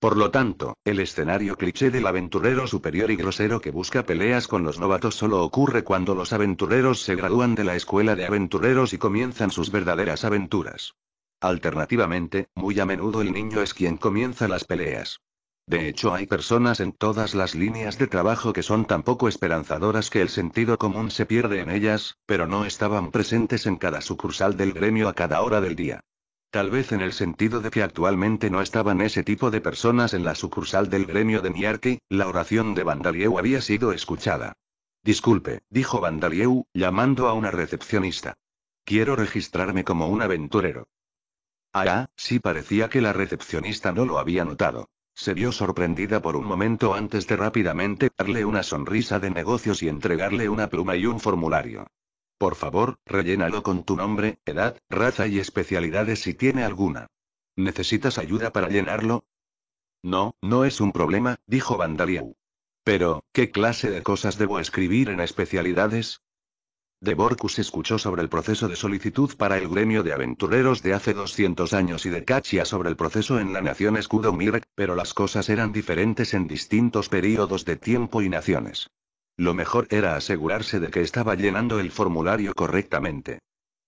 Por lo tanto, el escenario cliché del aventurero superior y grosero que busca peleas con los novatos solo ocurre cuando los aventureros se gradúan de la escuela de aventureros y comienzan sus verdaderas aventuras. Alternativamente, muy a menudo el niño es quien comienza las peleas. De hecho, hay personas en todas las líneas de trabajo que son tan poco esperanzadoras que el sentido común se pierde en ellas, pero no estaban presentes en cada sucursal del gremio a cada hora del día. Tal vez en el sentido de que actualmente no estaban ese tipo de personas en la sucursal del gremio de Miarki, la oración de Vandalieu había sido escuchada. Disculpe, dijo Vandalieu, llamando a una recepcionista. Quiero registrarme como un aventurero. Ah, sí parecía que la recepcionista no lo había notado. Se vio sorprendida por un momento antes de rápidamente darle una sonrisa de negocios y entregarle una pluma y un formulario. Por favor, rellénalo con tu nombre, edad, raza y especialidades si tiene alguna. ¿Necesitas ayuda para llenarlo? No, no es un problema, dijo Vandaliau. Pero, ¿qué clase de cosas debo escribir en especialidades? De Borcus escuchó sobre el proceso de solicitud para el gremio de aventureros de hace 200 años y de Cachia sobre el proceso en la nación escudo mirek pero las cosas eran diferentes en distintos períodos de tiempo y naciones. Lo mejor era asegurarse de que estaba llenando el formulario correctamente.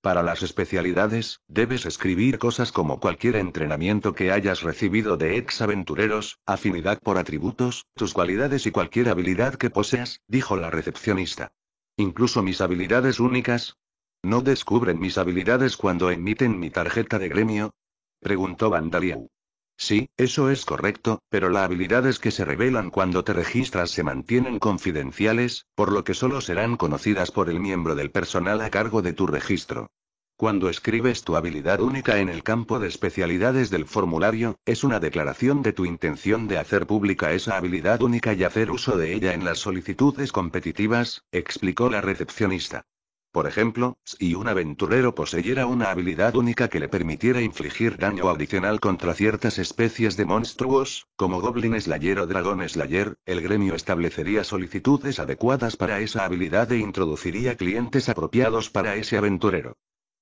Para las especialidades, debes escribir cosas como cualquier entrenamiento que hayas recibido de ex aventureros, afinidad por atributos, tus cualidades y cualquier habilidad que poseas, dijo la recepcionista. Incluso mis habilidades únicas. ¿No descubren mis habilidades cuando emiten mi tarjeta de gremio? Preguntó Vandaliau. Sí, eso es correcto, pero las habilidades que se revelan cuando te registras se mantienen confidenciales, por lo que solo serán conocidas por el miembro del personal a cargo de tu registro. Cuando escribes tu habilidad única en el campo de especialidades del formulario, es una declaración de tu intención de hacer pública esa habilidad única y hacer uso de ella en las solicitudes competitivas, explicó la recepcionista. Por ejemplo, si un aventurero poseyera una habilidad única que le permitiera infligir daño adicional contra ciertas especies de monstruos, como Goblin Slayer o Dragon Slayer, el gremio establecería solicitudes adecuadas para esa habilidad e introduciría clientes apropiados para ese aventurero.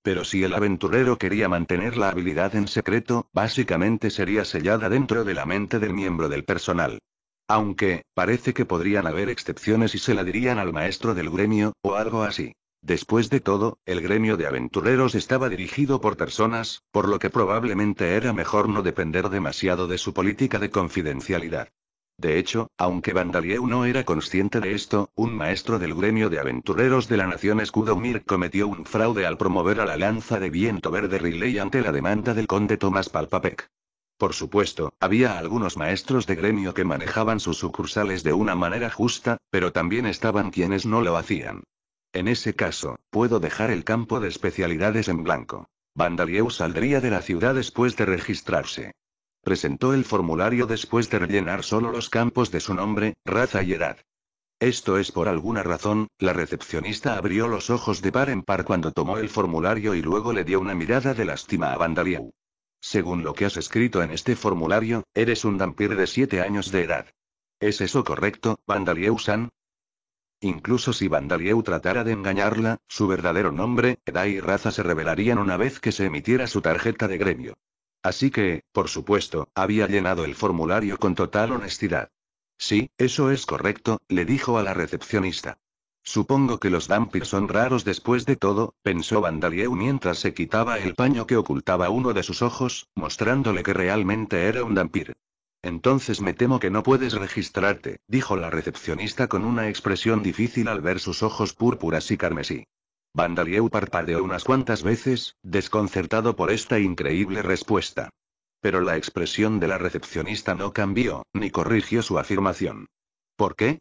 Pero si el aventurero quería mantener la habilidad en secreto, básicamente sería sellada dentro de la mente del miembro del personal. Aunque, parece que podrían haber excepciones y se la dirían al maestro del gremio, o algo así. Después de todo, el gremio de aventureros estaba dirigido por personas, por lo que probablemente era mejor no depender demasiado de su política de confidencialidad. De hecho, aunque Vandalieu no era consciente de esto, un maestro del gremio de aventureros de la nación Escudomir cometió un fraude al promover a la lanza de viento verde Riley ante la demanda del conde Tomás Palpapec. Por supuesto, había algunos maestros de gremio que manejaban sus sucursales de una manera justa, pero también estaban quienes no lo hacían. En ese caso, puedo dejar el campo de especialidades en blanco. Vandalieu saldría de la ciudad después de registrarse. Presentó el formulario después de rellenar solo los campos de su nombre, raza y edad. Esto es por alguna razón, la recepcionista abrió los ojos de par en par cuando tomó el formulario y luego le dio una mirada de lástima a Vandalieu. Según lo que has escrito en este formulario, eres un vampiro de 7 años de edad. ¿Es eso correcto, Vandalieu-san? Incluso si Vandalieu tratara de engañarla, su verdadero nombre, edad y raza se revelarían una vez que se emitiera su tarjeta de gremio. Así que, por supuesto, había llenado el formulario con total honestidad. Sí, eso es correcto, le dijo a la recepcionista. Supongo que los vampiros son raros después de todo, pensó Vandalieu mientras se quitaba el paño que ocultaba uno de sus ojos, mostrándole que realmente era un Dampir. Entonces me temo que no puedes registrarte, dijo la recepcionista con una expresión difícil al ver sus ojos púrpuras y carmesí. Vandalieu parpadeó unas cuantas veces, desconcertado por esta increíble respuesta. Pero la expresión de la recepcionista no cambió, ni corrigió su afirmación. ¿Por qué?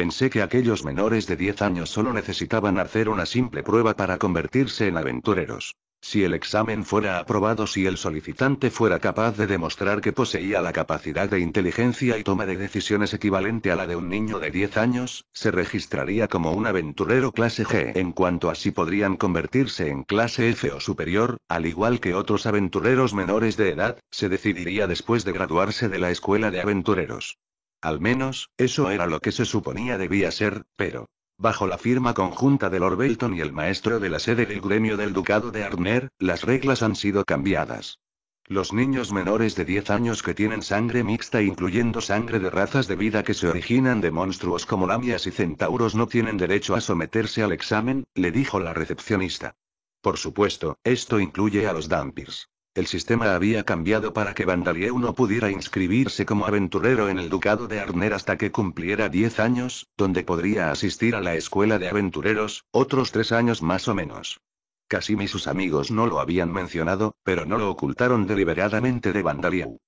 Pensé que aquellos menores de 10 años solo necesitaban hacer una simple prueba para convertirse en aventureros. Si el examen fuera aprobado, si el solicitante fuera capaz de demostrar que poseía la capacidad de inteligencia y toma de decisiones equivalente a la de un niño de 10 años, se registraría como un aventurero clase G. En cuanto a si podrían convertirse en clase F o superior, al igual que otros aventureros menores de edad, se decidiría después de graduarse de la escuela de aventureros. Al menos, eso era lo que se suponía debía ser, pero, Bajo la firma conjunta de Lord Belton y el maestro de la sede del gremio del Ducado de Ardner, las reglas han sido cambiadas. Los niños menores de 10 años que tienen sangre mixta incluyendo sangre de razas de vida que se originan de monstruos como lamias y centauros no tienen derecho a someterse al examen, le dijo la recepcionista. Por supuesto, esto incluye a los Dampirs. El sistema había cambiado para que Vandalieu no pudiera inscribirse como aventurero en el Ducado de Arner hasta que cumpliera 10 años, donde podría asistir a la escuela de aventureros, otros tres años más o menos. Casim y sus amigos no lo habían mencionado, pero no lo ocultaron deliberadamente de Vandalieu.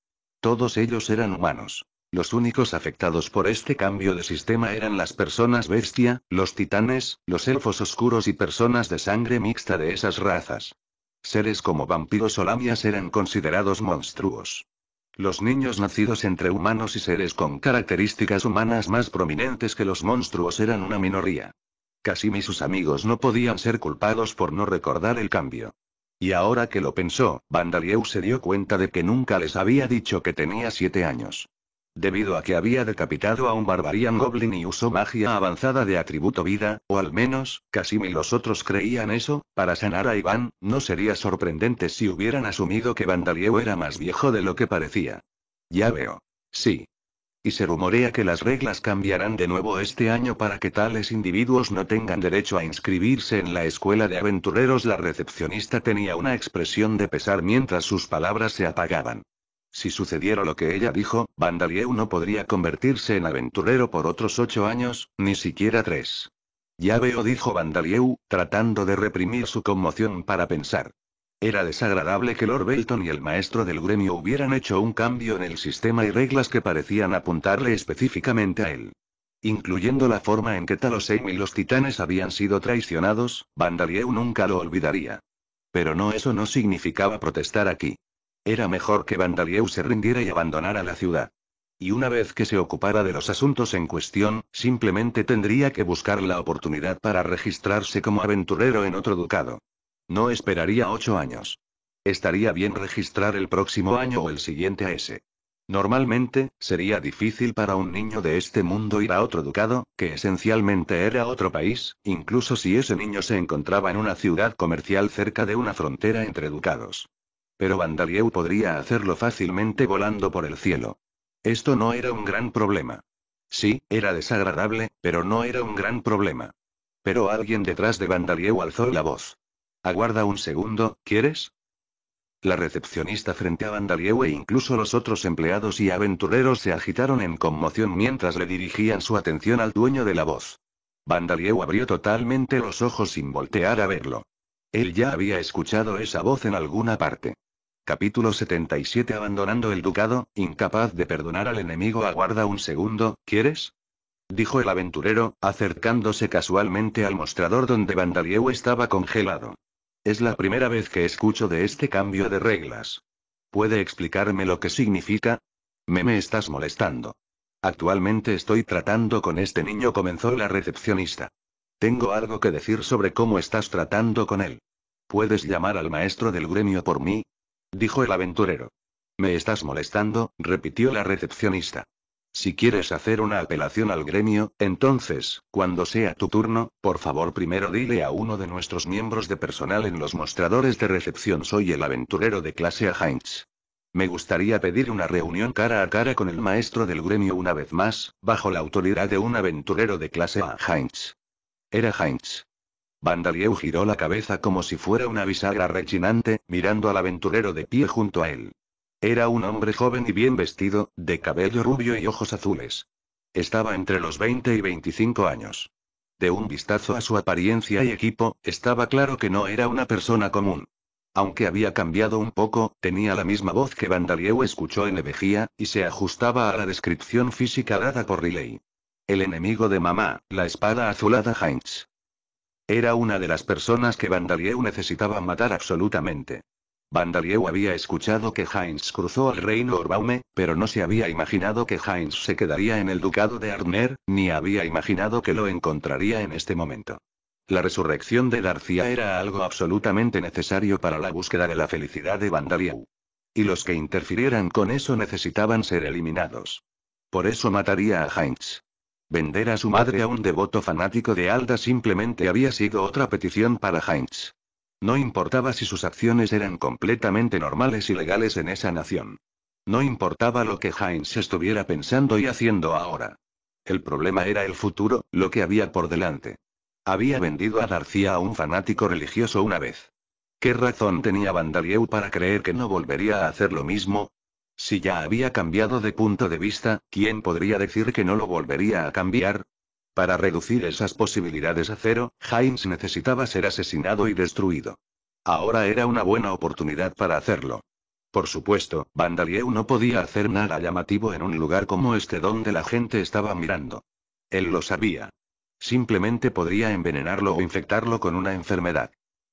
Todos ellos eran humanos. Los únicos afectados por este cambio de sistema eran las personas bestia, los titanes, los elfos oscuros y personas de sangre mixta de esas razas. Seres como vampiros o lamias eran considerados monstruos. Los niños nacidos entre humanos y seres con características humanas más prominentes que los monstruos eran una minoría. Casim y sus amigos no podían ser culpados por no recordar el cambio. Y ahora que lo pensó, Vandalieu se dio cuenta de que nunca les había dicho que tenía siete años. Debido a que había decapitado a un Barbarian Goblin y usó magia avanzada de atributo vida, o al menos, casi y los otros creían eso, para sanar a Iván, no sería sorprendente si hubieran asumido que Vandalieu era más viejo de lo que parecía. Ya veo. Sí. Y se rumorea que las reglas cambiarán de nuevo este año para que tales individuos no tengan derecho a inscribirse en la escuela de aventureros. La recepcionista tenía una expresión de pesar mientras sus palabras se apagaban. Si sucediera lo que ella dijo, Vandalieu no podría convertirse en aventurero por otros ocho años, ni siquiera tres. Ya veo, dijo Vandalieu, tratando de reprimir su conmoción para pensar. Era desagradable que Lord Belton y el maestro del gremio hubieran hecho un cambio en el sistema y reglas que parecían apuntarle específicamente a él. Incluyendo la forma en que Talosheim y los titanes habían sido traicionados, Vandalieu nunca lo olvidaría. Pero no eso no significaba protestar aquí. Era mejor que Vandalieu se rindiera y abandonara la ciudad. Y una vez que se ocupara de los asuntos en cuestión, simplemente tendría que buscar la oportunidad para registrarse como aventurero en otro ducado. No esperaría ocho años. Estaría bien registrar el próximo año o el siguiente a ese. Normalmente, sería difícil para un niño de este mundo ir a otro ducado, que esencialmente era otro país, incluso si ese niño se encontraba en una ciudad comercial cerca de una frontera entre ducados pero Vandalieu podría hacerlo fácilmente volando por el cielo. Esto no era un gran problema. Sí, era desagradable, pero no era un gran problema. Pero alguien detrás de Vandalieu alzó la voz. Aguarda un segundo, ¿quieres? La recepcionista frente a Vandalieu e incluso los otros empleados y aventureros se agitaron en conmoción mientras le dirigían su atención al dueño de la voz. Vandalieu abrió totalmente los ojos sin voltear a verlo. Él ya había escuchado esa voz en alguna parte. Capítulo 77 Abandonando el ducado, incapaz de perdonar al enemigo aguarda un segundo, ¿quieres? Dijo el aventurero, acercándose casualmente al mostrador donde Vandalieu estaba congelado. Es la primera vez que escucho de este cambio de reglas. ¿Puede explicarme lo que significa? Me me estás molestando. Actualmente estoy tratando con este niño, comenzó la recepcionista. Tengo algo que decir sobre cómo estás tratando con él. ¿Puedes llamar al maestro del gremio por mí? dijo el aventurero. Me estás molestando, repitió la recepcionista. Si quieres hacer una apelación al gremio, entonces, cuando sea tu turno, por favor primero dile a uno de nuestros miembros de personal en los mostradores de recepción soy el aventurero de clase A. Heinz. Me gustaría pedir una reunión cara a cara con el maestro del gremio una vez más, bajo la autoridad de un aventurero de clase A. Heinz. Era Heinz. Vandalieu giró la cabeza como si fuera una bisagra rechinante, mirando al aventurero de pie junto a él. Era un hombre joven y bien vestido, de cabello rubio y ojos azules. Estaba entre los 20 y 25 años. De un vistazo a su apariencia y equipo, estaba claro que no era una persona común. Aunque había cambiado un poco, tenía la misma voz que Vandalieu escuchó en Evejía, y se ajustaba a la descripción física dada por Riley. El enemigo de mamá, la espada azulada Heinz. Era una de las personas que Vandalieu necesitaba matar absolutamente. Vandalieu había escuchado que Heinz cruzó el reino Orbaume, pero no se había imaginado que Heinz se quedaría en el ducado de Arner, ni había imaginado que lo encontraría en este momento. La resurrección de García era algo absolutamente necesario para la búsqueda de la felicidad de Vandalieu. Y los que interfirieran con eso necesitaban ser eliminados. Por eso mataría a Heinz. Vender a su madre a un devoto fanático de Alda simplemente había sido otra petición para Heinz. No importaba si sus acciones eran completamente normales y legales en esa nación. No importaba lo que Heinz estuviera pensando y haciendo ahora. El problema era el futuro, lo que había por delante. Había vendido a García a un fanático religioso una vez. ¿Qué razón tenía Vandalieu para creer que no volvería a hacer lo mismo? Si ya había cambiado de punto de vista, ¿quién podría decir que no lo volvería a cambiar? Para reducir esas posibilidades a cero, Heinz necesitaba ser asesinado y destruido. Ahora era una buena oportunidad para hacerlo. Por supuesto, Vandalieu no podía hacer nada llamativo en un lugar como este donde la gente estaba mirando. Él lo sabía. Simplemente podría envenenarlo o infectarlo con una enfermedad.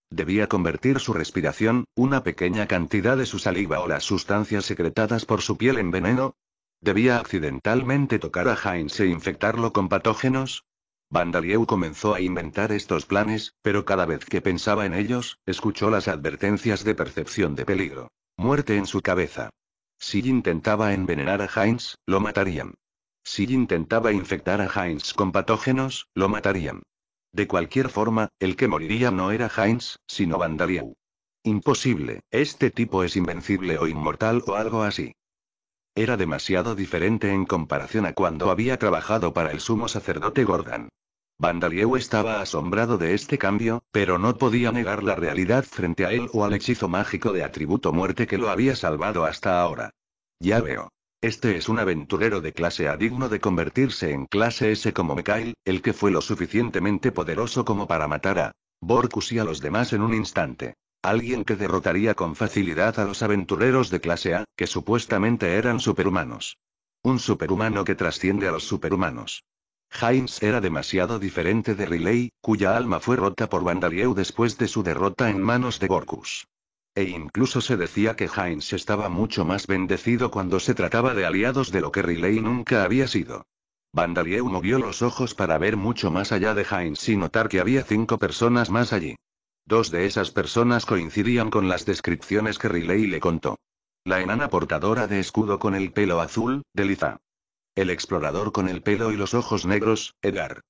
Debía convertir su respiración, una pequeña cantidad de su saliva o las sustancias secretadas por su piel en veneno. Debía accidentalmente tocar a Heinz e infectarlo con patógenos. Vandalieu comenzó a inventar estos planes, pero cada vez que pensaba en ellos, escuchó las advertencias de percepción de peligro. Muerte en su cabeza. Si intentaba envenenar a Heinz, lo matarían. Si intentaba infectar a Heinz con patógenos, lo matarían. De cualquier forma, el que moriría no era Heinz, sino Vandalieu. Imposible, este tipo es invencible o inmortal o algo así. Era demasiado diferente en comparación a cuando había trabajado para el sumo sacerdote Gordon. Vandalieu estaba asombrado de este cambio, pero no podía negar la realidad frente a él o al hechizo mágico de atributo muerte que lo había salvado hasta ahora. Ya veo. Este es un aventurero de clase A digno de convertirse en clase S como Mikhail, el que fue lo suficientemente poderoso como para matar a Borkus y a los demás en un instante. Alguien que derrotaría con facilidad a los aventureros de clase A, que supuestamente eran superhumanos. Un superhumano que trasciende a los superhumanos. Heinz era demasiado diferente de Riley, cuya alma fue rota por Vandalieu después de su derrota en manos de Borkus e incluso se decía que Heinz estaba mucho más bendecido cuando se trataba de aliados de lo que Riley nunca había sido. Vandalieu movió los ojos para ver mucho más allá de Heinz y notar que había cinco personas más allí. Dos de esas personas coincidían con las descripciones que Riley le contó. La enana portadora de escudo con el pelo azul, Deliza. El explorador con el pelo y los ojos negros, Edgar.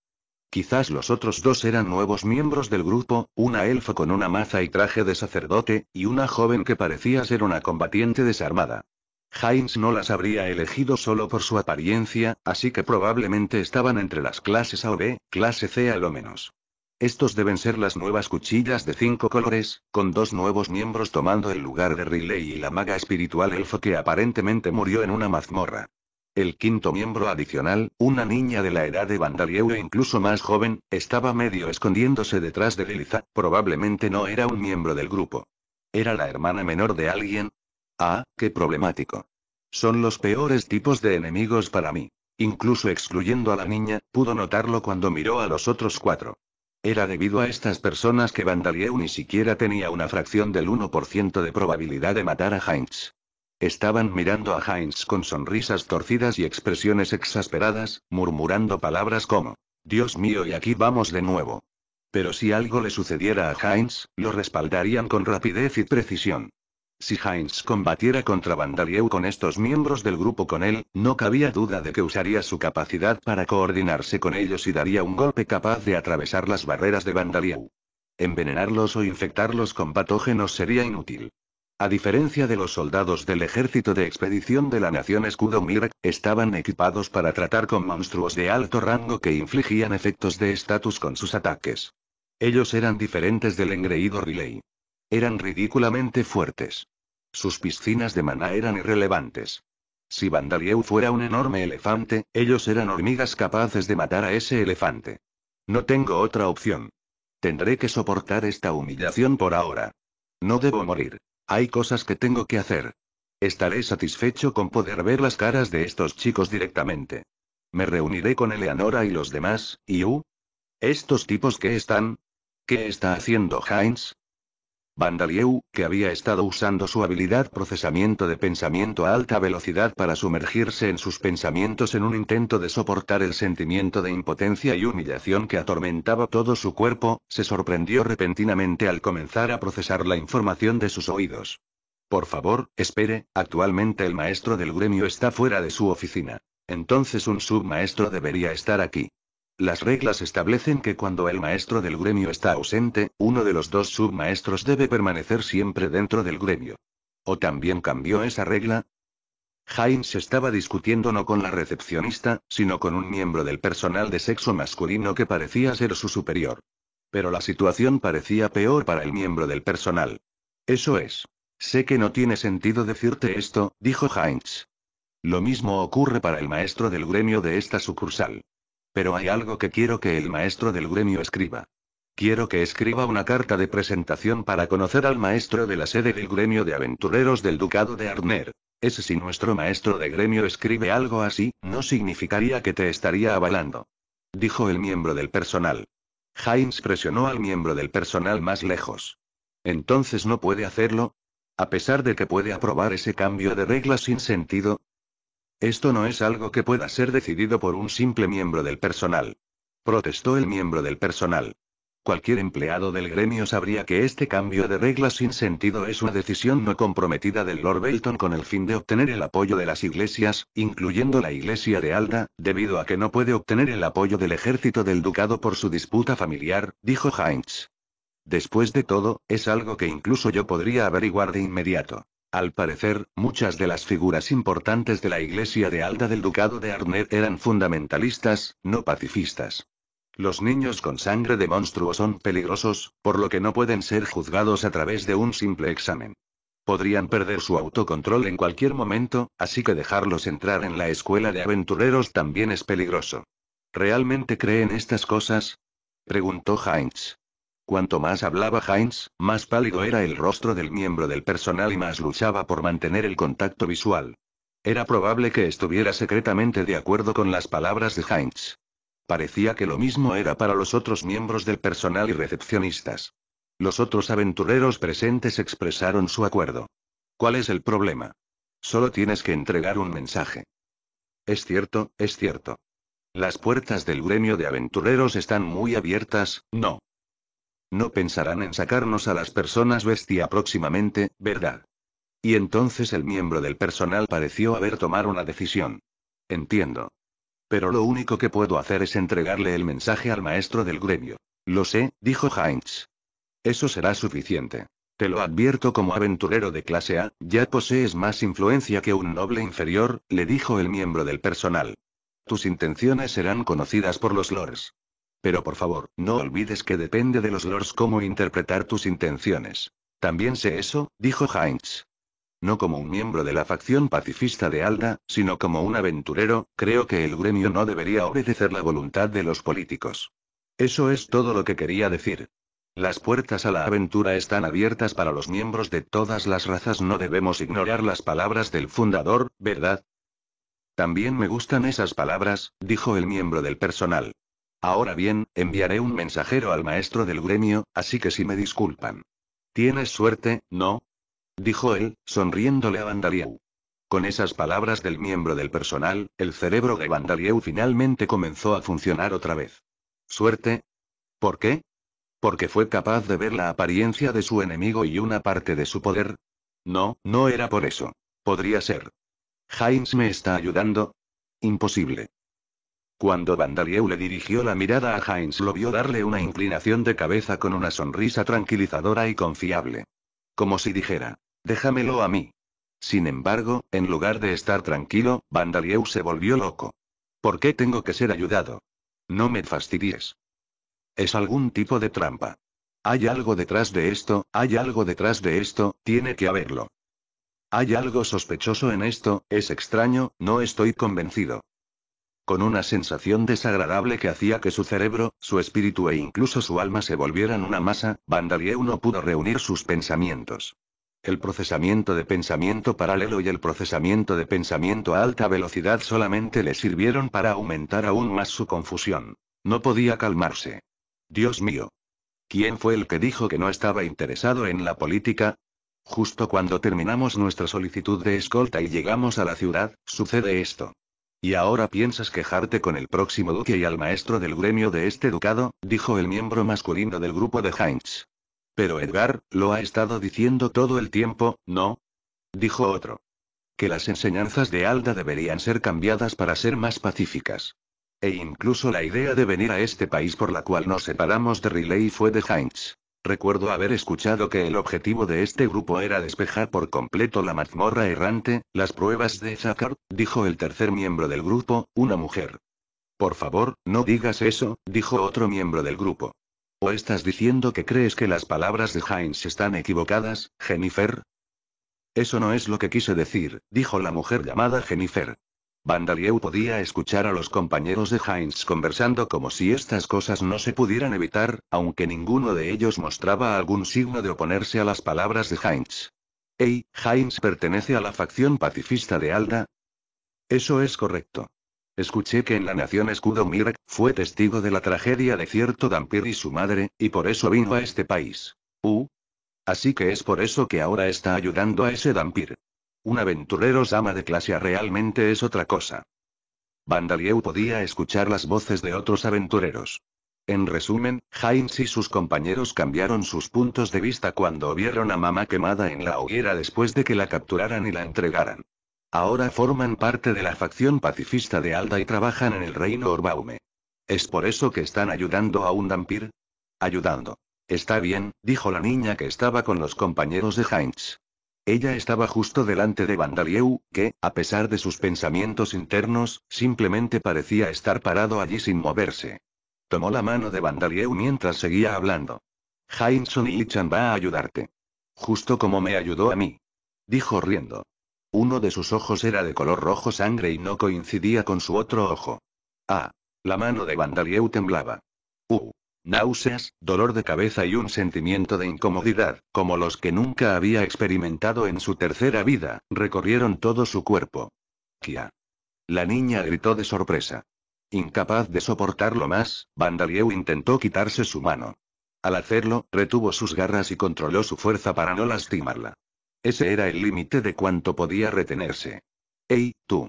Quizás los otros dos eran nuevos miembros del grupo, una elfo con una maza y traje de sacerdote, y una joven que parecía ser una combatiente desarmada. Heinz no las habría elegido solo por su apariencia, así que probablemente estaban entre las clases A o B, clase C a lo menos. Estos deben ser las nuevas cuchillas de cinco colores, con dos nuevos miembros tomando el lugar de Riley y la maga espiritual elfo que aparentemente murió en una mazmorra. El quinto miembro adicional, una niña de la edad de Vandalieu e incluso más joven, estaba medio escondiéndose detrás de Leliza, probablemente no era un miembro del grupo. ¿Era la hermana menor de alguien? Ah, qué problemático. Son los peores tipos de enemigos para mí. Incluso excluyendo a la niña, pudo notarlo cuando miró a los otros cuatro. Era debido a estas personas que Vandalieu ni siquiera tenía una fracción del 1% de probabilidad de matar a Heinz. Estaban mirando a Heinz con sonrisas torcidas y expresiones exasperadas, murmurando palabras como, Dios mío y aquí vamos de nuevo. Pero si algo le sucediera a Heinz, lo respaldarían con rapidez y precisión. Si Heinz combatiera contra Vandalieu con estos miembros del grupo con él, no cabía duda de que usaría su capacidad para coordinarse con ellos y daría un golpe capaz de atravesar las barreras de Vandalieu. Envenenarlos o infectarlos con patógenos sería inútil. A diferencia de los soldados del ejército de expedición de la nación Escudo Mir, estaban equipados para tratar con monstruos de alto rango que infligían efectos de estatus con sus ataques. Ellos eran diferentes del engreído Riley. Eran ridículamente fuertes. Sus piscinas de maná eran irrelevantes. Si Vandalieu fuera un enorme elefante, ellos eran hormigas capaces de matar a ese elefante. No tengo otra opción. Tendré que soportar esta humillación por ahora. No debo morir. Hay cosas que tengo que hacer. Estaré satisfecho con poder ver las caras de estos chicos directamente. Me reuniré con Eleanora y los demás, y uh. Estos tipos qué están. ¿Qué está haciendo Heinz? Vandalieu, que había estado usando su habilidad procesamiento de pensamiento a alta velocidad para sumergirse en sus pensamientos en un intento de soportar el sentimiento de impotencia y humillación que atormentaba todo su cuerpo, se sorprendió repentinamente al comenzar a procesar la información de sus oídos. Por favor, espere, actualmente el maestro del gremio está fuera de su oficina. Entonces un submaestro debería estar aquí. Las reglas establecen que cuando el maestro del gremio está ausente, uno de los dos submaestros debe permanecer siempre dentro del gremio. ¿O también cambió esa regla? Heinz estaba discutiendo no con la recepcionista, sino con un miembro del personal de sexo masculino que parecía ser su superior. Pero la situación parecía peor para el miembro del personal. Eso es. Sé que no tiene sentido decirte esto, dijo Heinz. Lo mismo ocurre para el maestro del gremio de esta sucursal. Pero hay algo que quiero que el maestro del gremio escriba. Quiero que escriba una carta de presentación para conocer al maestro de la sede del gremio de aventureros del Ducado de Arner. Ese si nuestro maestro de gremio escribe algo así, no significaría que te estaría avalando. Dijo el miembro del personal. Heinz presionó al miembro del personal más lejos. Entonces no puede hacerlo. A pesar de que puede aprobar ese cambio de reglas sin sentido, esto no es algo que pueda ser decidido por un simple miembro del personal. Protestó el miembro del personal. Cualquier empleado del gremio sabría que este cambio de reglas sin sentido es una decisión no comprometida del Lord Belton con el fin de obtener el apoyo de las iglesias, incluyendo la iglesia de Alda, debido a que no puede obtener el apoyo del ejército del ducado por su disputa familiar, dijo Heinz. Después de todo, es algo que incluso yo podría averiguar de inmediato. Al parecer, muchas de las figuras importantes de la Iglesia de Alta del Ducado de Arner eran fundamentalistas, no pacifistas. Los niños con sangre de monstruo son peligrosos, por lo que no pueden ser juzgados a través de un simple examen. Podrían perder su autocontrol en cualquier momento, así que dejarlos entrar en la escuela de aventureros también es peligroso. ¿Realmente creen estas cosas? preguntó Heinz. Cuanto más hablaba Heinz, más pálido era el rostro del miembro del personal y más luchaba por mantener el contacto visual. Era probable que estuviera secretamente de acuerdo con las palabras de Heinz. Parecía que lo mismo era para los otros miembros del personal y recepcionistas. Los otros aventureros presentes expresaron su acuerdo. ¿Cuál es el problema? Solo tienes que entregar un mensaje. Es cierto, es cierto. Las puertas del gremio de aventureros están muy abiertas, no. No pensarán en sacarnos a las personas bestia próximamente, ¿verdad? Y entonces el miembro del personal pareció haber tomado una decisión. Entiendo. Pero lo único que puedo hacer es entregarle el mensaje al maestro del gremio. Lo sé, dijo Heinz. Eso será suficiente. Te lo advierto como aventurero de clase A, ya posees más influencia que un noble inferior, le dijo el miembro del personal. Tus intenciones serán conocidas por los lores. Pero por favor, no olvides que depende de los lords cómo interpretar tus intenciones. También sé eso, dijo Heinz. No como un miembro de la facción pacifista de Alda, sino como un aventurero, creo que el gremio no debería obedecer la voluntad de los políticos. Eso es todo lo que quería decir. Las puertas a la aventura están abiertas para los miembros de todas las razas. No debemos ignorar las palabras del fundador, ¿verdad? También me gustan esas palabras, dijo el miembro del personal. Ahora bien, enviaré un mensajero al maestro del gremio, así que si me disculpan. Tienes suerte, ¿no? Dijo él, sonriéndole a Vandalieu. Con esas palabras del miembro del personal, el cerebro de Vandalieu finalmente comenzó a funcionar otra vez. ¿Suerte? ¿Por qué? ¿Porque fue capaz de ver la apariencia de su enemigo y una parte de su poder? No, no era por eso. Podría ser. Heinz me está ayudando. Imposible. Cuando Vandalieu le dirigió la mirada a Heinz lo vio darle una inclinación de cabeza con una sonrisa tranquilizadora y confiable. Como si dijera, déjamelo a mí. Sin embargo, en lugar de estar tranquilo, Vandalieu se volvió loco. ¿Por qué tengo que ser ayudado? No me fastidies. Es algún tipo de trampa. Hay algo detrás de esto, hay algo detrás de esto, tiene que haberlo. Hay algo sospechoso en esto, es extraño, no estoy convencido con una sensación desagradable que hacía que su cerebro, su espíritu e incluso su alma se volvieran una masa, Vandalieu no pudo reunir sus pensamientos. El procesamiento de pensamiento paralelo y el procesamiento de pensamiento a alta velocidad solamente le sirvieron para aumentar aún más su confusión. No podía calmarse. Dios mío. ¿Quién fue el que dijo que no estaba interesado en la política? Justo cuando terminamos nuestra solicitud de escolta y llegamos a la ciudad, sucede esto. Y ahora piensas quejarte con el próximo duque y al maestro del gremio de este ducado, dijo el miembro masculino del grupo de Heinz. Pero Edgar, lo ha estado diciendo todo el tiempo, ¿no? Dijo otro. Que las enseñanzas de Alda deberían ser cambiadas para ser más pacíficas. E incluso la idea de venir a este país por la cual nos separamos de Riley fue de Heinz. Recuerdo haber escuchado que el objetivo de este grupo era despejar por completo la mazmorra errante, las pruebas de Zakar, dijo el tercer miembro del grupo, una mujer. Por favor, no digas eso, dijo otro miembro del grupo. ¿O estás diciendo que crees que las palabras de Heinz están equivocadas, Jennifer? Eso no es lo que quise decir, dijo la mujer llamada Jennifer. Vandalieu podía escuchar a los compañeros de Heinz conversando como si estas cosas no se pudieran evitar, aunque ninguno de ellos mostraba algún signo de oponerse a las palabras de Heinz. Hey, Heinz pertenece a la facción pacifista de Alda. Eso es correcto. Escuché que en la nación escudo Mirak, fue testigo de la tragedia de cierto Dampir y su madre, y por eso vino a este país. Uh. Así que es por eso que ahora está ayudando a ese Dampir. Un aventurero sama de clase realmente es otra cosa. Vandalieu podía escuchar las voces de otros aventureros. En resumen, Heinz y sus compañeros cambiaron sus puntos de vista cuando vieron a mamá quemada en la hoguera después de que la capturaran y la entregaran. Ahora forman parte de la facción pacifista de Alda y trabajan en el reino Orbaume. ¿Es por eso que están ayudando a un vampir? Ayudando. Está bien, dijo la niña que estaba con los compañeros de Heinz. Ella estaba justo delante de Vandalieu, que, a pesar de sus pensamientos internos, simplemente parecía estar parado allí sin moverse. Tomó la mano de Vandalieu mientras seguía hablando. Jainson y Ichan va a ayudarte. Justo como me ayudó a mí. Dijo riendo. Uno de sus ojos era de color rojo sangre y no coincidía con su otro ojo. Ah. La mano de Vandalieu temblaba. Uh náuseas, dolor de cabeza y un sentimiento de incomodidad, como los que nunca había experimentado en su tercera vida, recorrieron todo su cuerpo. Kia. La niña gritó de sorpresa. Incapaz de soportarlo más, Vandalieu intentó quitarse su mano. Al hacerlo, retuvo sus garras y controló su fuerza para no lastimarla. Ese era el límite de cuanto podía retenerse. ¡Ey, tú!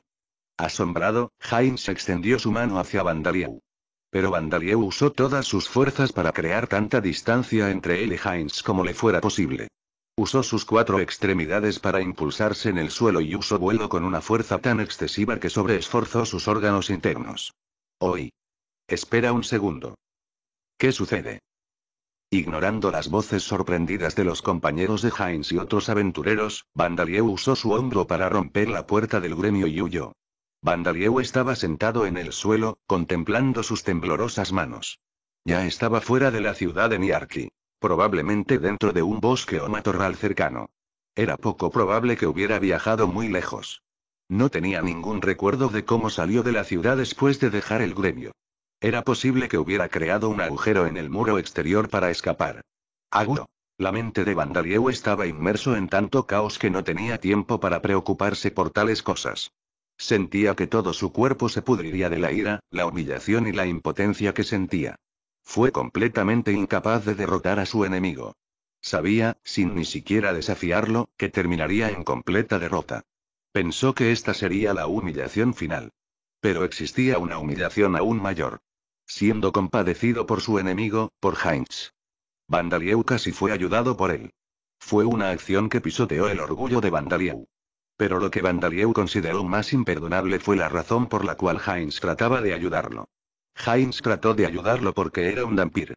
Asombrado, Heinz extendió su mano hacia Vandalieu. Pero Vandalieu usó todas sus fuerzas para crear tanta distancia entre él y Heinz como le fuera posible. Usó sus cuatro extremidades para impulsarse en el suelo y usó vuelo con una fuerza tan excesiva que sobreesforzó sus órganos internos. Hoy. Espera un segundo. ¿Qué sucede? Ignorando las voces sorprendidas de los compañeros de Heinz y otros aventureros, Vandalieu usó su hombro para romper la puerta del gremio y huyó. Vandalieu estaba sentado en el suelo, contemplando sus temblorosas manos. Ya estaba fuera de la ciudad de Niarki. Probablemente dentro de un bosque o matorral cercano. Era poco probable que hubiera viajado muy lejos. No tenía ningún recuerdo de cómo salió de la ciudad después de dejar el gremio. Era posible que hubiera creado un agujero en el muro exterior para escapar. Agudo. La mente de Vandalieu estaba inmerso en tanto caos que no tenía tiempo para preocuparse por tales cosas. Sentía que todo su cuerpo se pudriría de la ira, la humillación y la impotencia que sentía. Fue completamente incapaz de derrotar a su enemigo. Sabía, sin ni siquiera desafiarlo, que terminaría en completa derrota. Pensó que esta sería la humillación final. Pero existía una humillación aún mayor. Siendo compadecido por su enemigo, por Heinz. Vandalieu casi fue ayudado por él. Fue una acción que pisoteó el orgullo de Vandalieu. Pero lo que Vandalieu consideró más imperdonable fue la razón por la cual Heinz trataba de ayudarlo. Heinz trató de ayudarlo porque era un vampiro.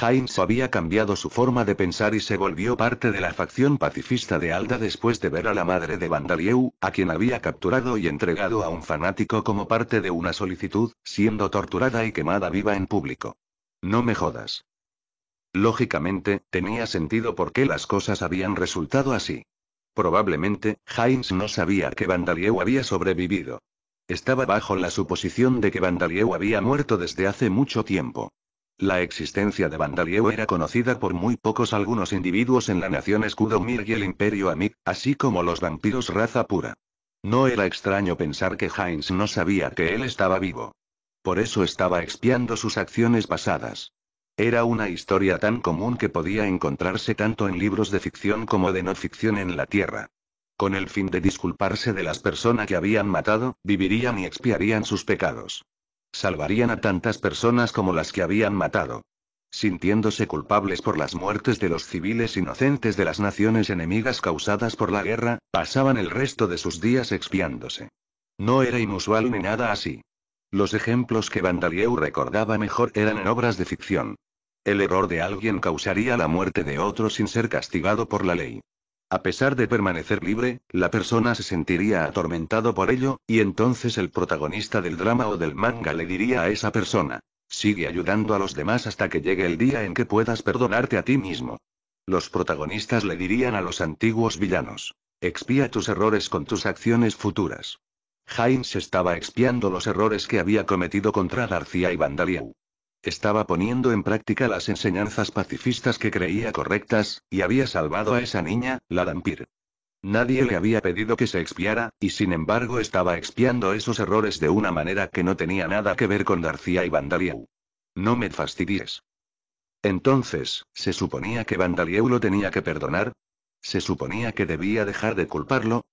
Heinz había cambiado su forma de pensar y se volvió parte de la facción pacifista de Alda después de ver a la madre de Vandalieu, a quien había capturado y entregado a un fanático como parte de una solicitud, siendo torturada y quemada viva en público. No me jodas. Lógicamente, tenía sentido por qué las cosas habían resultado así. Probablemente, Heinz no sabía que Vandalieu había sobrevivido. Estaba bajo la suposición de que Vandalieu había muerto desde hace mucho tiempo. La existencia de Vandalieu era conocida por muy pocos algunos individuos en la nación Scudomir y el Imperio Amig, así como los vampiros raza pura. No era extraño pensar que Heinz no sabía que él estaba vivo. Por eso estaba expiando sus acciones pasadas. Era una historia tan común que podía encontrarse tanto en libros de ficción como de no ficción en la Tierra. Con el fin de disculparse de las personas que habían matado, vivirían y expiarían sus pecados. Salvarían a tantas personas como las que habían matado. Sintiéndose culpables por las muertes de los civiles inocentes de las naciones enemigas causadas por la guerra, pasaban el resto de sus días expiándose. No era inusual ni nada así. Los ejemplos que Vandalieu recordaba mejor eran en obras de ficción. El error de alguien causaría la muerte de otro sin ser castigado por la ley. A pesar de permanecer libre, la persona se sentiría atormentado por ello, y entonces el protagonista del drama o del manga le diría a esa persona, sigue ayudando a los demás hasta que llegue el día en que puedas perdonarte a ti mismo. Los protagonistas le dirían a los antiguos villanos, expía tus errores con tus acciones futuras. Heinz estaba expiando los errores que había cometido contra García y Vandaliau. Estaba poniendo en práctica las enseñanzas pacifistas que creía correctas, y había salvado a esa niña, la Dampir. Nadie le había pedido que se expiara, y sin embargo estaba expiando esos errores de una manera que no tenía nada que ver con García y Vandaliau. No me fastidies. Entonces, ¿se suponía que Vandalieu lo tenía que perdonar? ¿Se suponía que debía dejar de culparlo?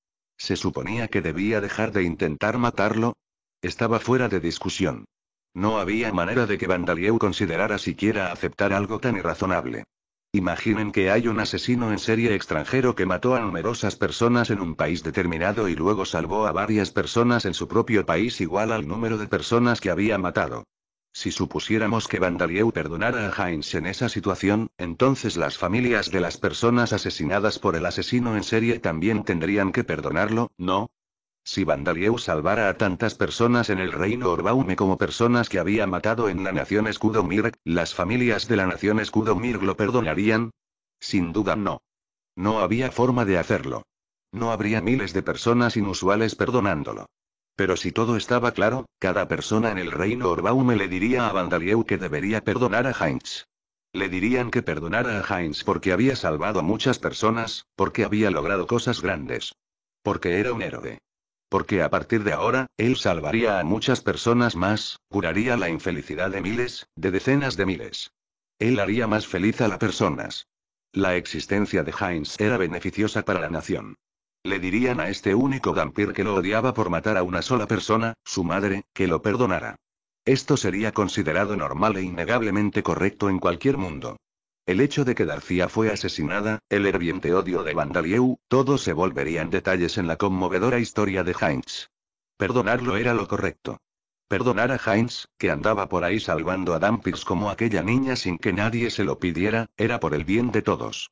Se suponía que debía dejar de intentar matarlo. Estaba fuera de discusión. No había manera de que Vandalieu considerara siquiera aceptar algo tan irrazonable. Imaginen que hay un asesino en serie extranjero que mató a numerosas personas en un país determinado y luego salvó a varias personas en su propio país igual al número de personas que había matado. Si supusiéramos que Vandalieu perdonara a Heinz en esa situación, entonces las familias de las personas asesinadas por el asesino en serie también tendrían que perdonarlo, ¿no? Si Vandalieu salvara a tantas personas en el reino Orbaume como personas que había matado en la nación Scudomir, ¿las familias de la nación Scudomir lo perdonarían? Sin duda no. No había forma de hacerlo. No habría miles de personas inusuales perdonándolo. Pero si todo estaba claro, cada persona en el reino Orbaume le diría a Vandalieu que debería perdonar a Heinz. Le dirían que perdonara a Heinz porque había salvado a muchas personas, porque había logrado cosas grandes. Porque era un héroe. Porque a partir de ahora, él salvaría a muchas personas más, curaría la infelicidad de miles, de decenas de miles. Él haría más feliz a las personas. La existencia de Heinz era beneficiosa para la nación. Le dirían a este único vampir que lo odiaba por matar a una sola persona, su madre, que lo perdonara. Esto sería considerado normal e innegablemente correcto en cualquier mundo. El hecho de que García fue asesinada, el herviente odio de Vandalieu, todo se volverían detalles en la conmovedora historia de Heinz. Perdonarlo era lo correcto. Perdonar a Heinz, que andaba por ahí salvando a Dampirs como aquella niña sin que nadie se lo pidiera, era por el bien de todos.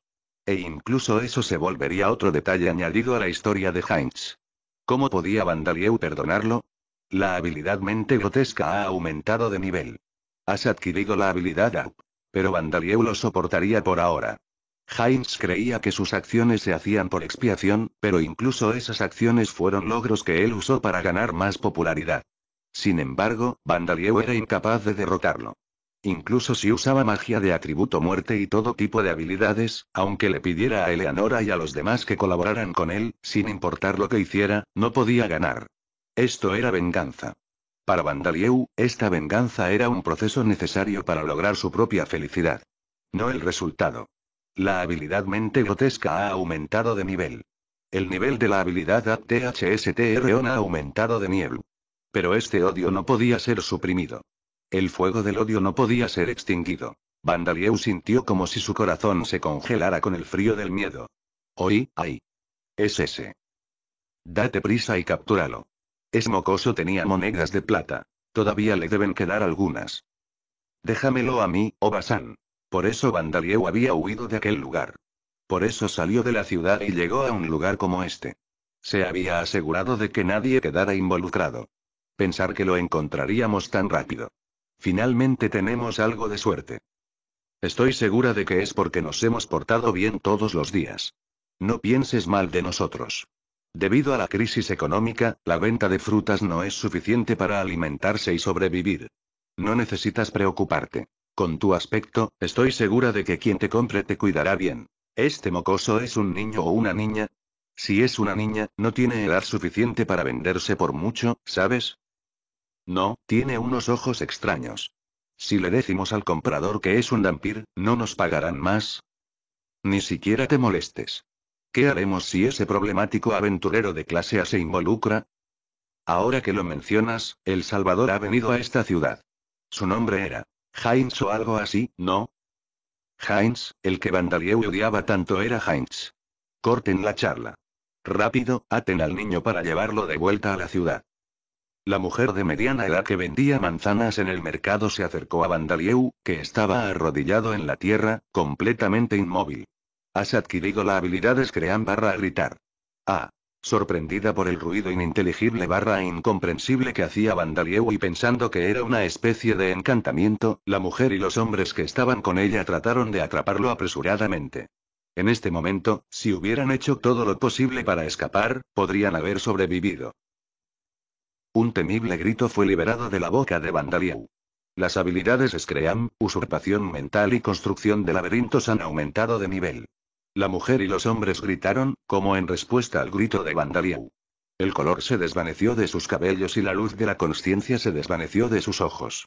E incluso eso se volvería otro detalle añadido a la historia de Heinz. ¿Cómo podía Vandalieu perdonarlo? La habilidad mente grotesca ha aumentado de nivel. Has adquirido la habilidad Pero Vandalieu lo soportaría por ahora. Heinz creía que sus acciones se hacían por expiación, pero incluso esas acciones fueron logros que él usó para ganar más popularidad. Sin embargo, Vandalieu era incapaz de derrotarlo. Incluso si usaba magia de atributo muerte y todo tipo de habilidades, aunque le pidiera a Eleanora y a los demás que colaboraran con él, sin importar lo que hiciera, no podía ganar. Esto era venganza. Para Vandalieu, esta venganza era un proceso necesario para lograr su propia felicidad. No el resultado. La habilidad mente grotesca ha aumentado de nivel. El nivel de la habilidad ATHSTRON ha aumentado de nivel. Pero este odio no podía ser suprimido. El fuego del odio no podía ser extinguido. Vandalieu sintió como si su corazón se congelara con el frío del miedo. Oí, ay. Es ese. Date prisa y captúralo. Es mocoso tenía monedas de plata. Todavía le deben quedar algunas. Déjamelo a mí, Obasan. Por eso Vandalieu había huido de aquel lugar. Por eso salió de la ciudad y llegó a un lugar como este. Se había asegurado de que nadie quedara involucrado. Pensar que lo encontraríamos tan rápido. Finalmente tenemos algo de suerte. Estoy segura de que es porque nos hemos portado bien todos los días. No pienses mal de nosotros. Debido a la crisis económica, la venta de frutas no es suficiente para alimentarse y sobrevivir. No necesitas preocuparte. Con tu aspecto, estoy segura de que quien te compre te cuidará bien. ¿Este mocoso es un niño o una niña? Si es una niña, no tiene edad suficiente para venderse por mucho, ¿sabes? No, tiene unos ojos extraños. Si le decimos al comprador que es un vampir, ¿no nos pagarán más? Ni siquiera te molestes. ¿Qué haremos si ese problemático aventurero de clase A se involucra? Ahora que lo mencionas, El Salvador ha venido a esta ciudad. Su nombre era Heinz o algo así, ¿no? Heinz, el que Vandalieu odiaba tanto era Heinz. Corten la charla. Rápido, aten al niño para llevarlo de vuelta a la ciudad. La mujer de mediana edad que vendía manzanas en el mercado se acercó a Vandalieu, que estaba arrodillado en la tierra, completamente inmóvil. Has adquirido la habilidad Scream barra gritar. Ah. Sorprendida por el ruido ininteligible barra incomprensible que hacía Vandalieu y pensando que era una especie de encantamiento, la mujer y los hombres que estaban con ella trataron de atraparlo apresuradamente. En este momento, si hubieran hecho todo lo posible para escapar, podrían haber sobrevivido. Un temible grito fue liberado de la boca de Vandaliau. Las habilidades Scream, usurpación mental y construcción de laberintos han aumentado de nivel. La mujer y los hombres gritaron, como en respuesta al grito de Vandaliau. El color se desvaneció de sus cabellos y la luz de la conciencia se desvaneció de sus ojos.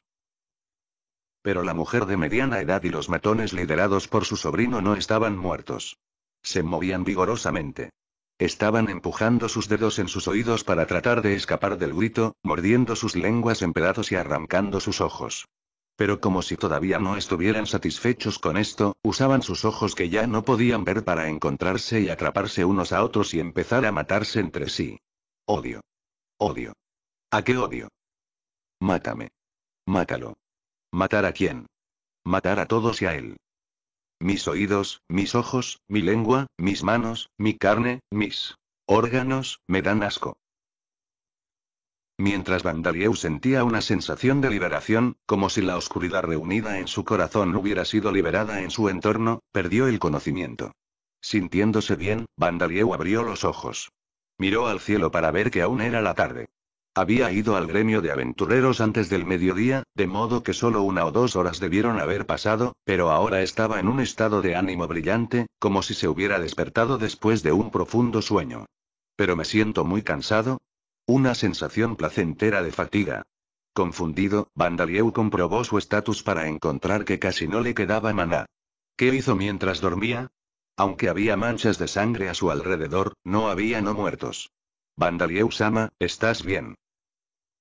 Pero la mujer de mediana edad y los matones liderados por su sobrino no estaban muertos. Se movían vigorosamente. Estaban empujando sus dedos en sus oídos para tratar de escapar del grito, mordiendo sus lenguas en pedazos y arrancando sus ojos. Pero como si todavía no estuvieran satisfechos con esto, usaban sus ojos que ya no podían ver para encontrarse y atraparse unos a otros y empezar a matarse entre sí. Odio. Odio. ¿A qué odio? Mátame. Mátalo. ¿Matar a quién? Matar a todos y a él mis oídos, mis ojos, mi lengua, mis manos, mi carne, mis órganos, me dan asco. Mientras Vandalieu sentía una sensación de liberación, como si la oscuridad reunida en su corazón hubiera sido liberada en su entorno, perdió el conocimiento. Sintiéndose bien, Vandalieu abrió los ojos. Miró al cielo para ver que aún era la tarde. Había ido al gremio de aventureros antes del mediodía, de modo que solo una o dos horas debieron haber pasado, pero ahora estaba en un estado de ánimo brillante, como si se hubiera despertado después de un profundo sueño. Pero me siento muy cansado. Una sensación placentera de fatiga. Confundido, Vandalieu comprobó su estatus para encontrar que casi no le quedaba maná. ¿Qué hizo mientras dormía? Aunque había manchas de sangre a su alrededor, no había no muertos. Vandalieu Sama, ¿estás bien?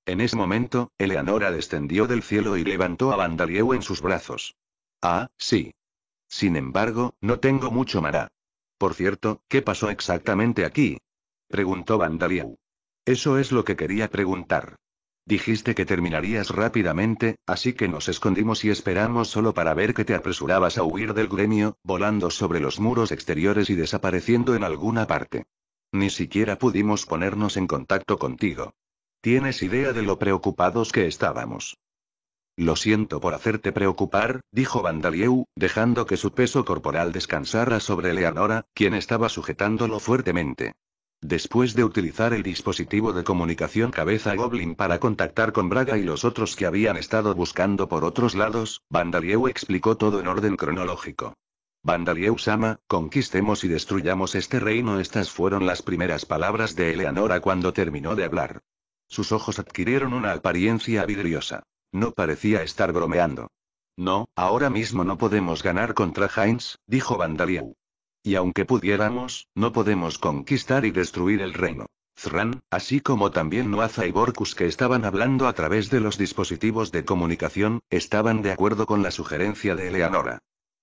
En ese momento, Eleanora descendió del cielo y levantó a Vandalieu en sus brazos. Ah, sí. Sin embargo, no tengo mucho mará. Por cierto, ¿qué pasó exactamente aquí? Preguntó Vandalieu. Eso es lo que quería preguntar. Dijiste que terminarías rápidamente, así que nos escondimos y esperamos solo para ver que te apresurabas a huir del gremio, volando sobre los muros exteriores y desapareciendo en alguna parte. Ni siquiera pudimos ponernos en contacto contigo. ¿Tienes idea de lo preocupados que estábamos? Lo siento por hacerte preocupar, dijo Vandalieu, dejando que su peso corporal descansara sobre Eleanora, quien estaba sujetándolo fuertemente. Después de utilizar el dispositivo de comunicación cabeza Goblin para contactar con Braga y los otros que habían estado buscando por otros lados, Vandalieu explicó todo en orden cronológico. Vandalieu Sama, conquistemos y destruyamos este reino. Estas fueron las primeras palabras de Eleanora cuando terminó de hablar. Sus ojos adquirieron una apariencia vidriosa. No parecía estar bromeando. No, ahora mismo no podemos ganar contra Heinz, dijo Vandaliau. Y aunque pudiéramos, no podemos conquistar y destruir el reino. Zran, así como también Noaza y Borkus que estaban hablando a través de los dispositivos de comunicación, estaban de acuerdo con la sugerencia de Eleanora.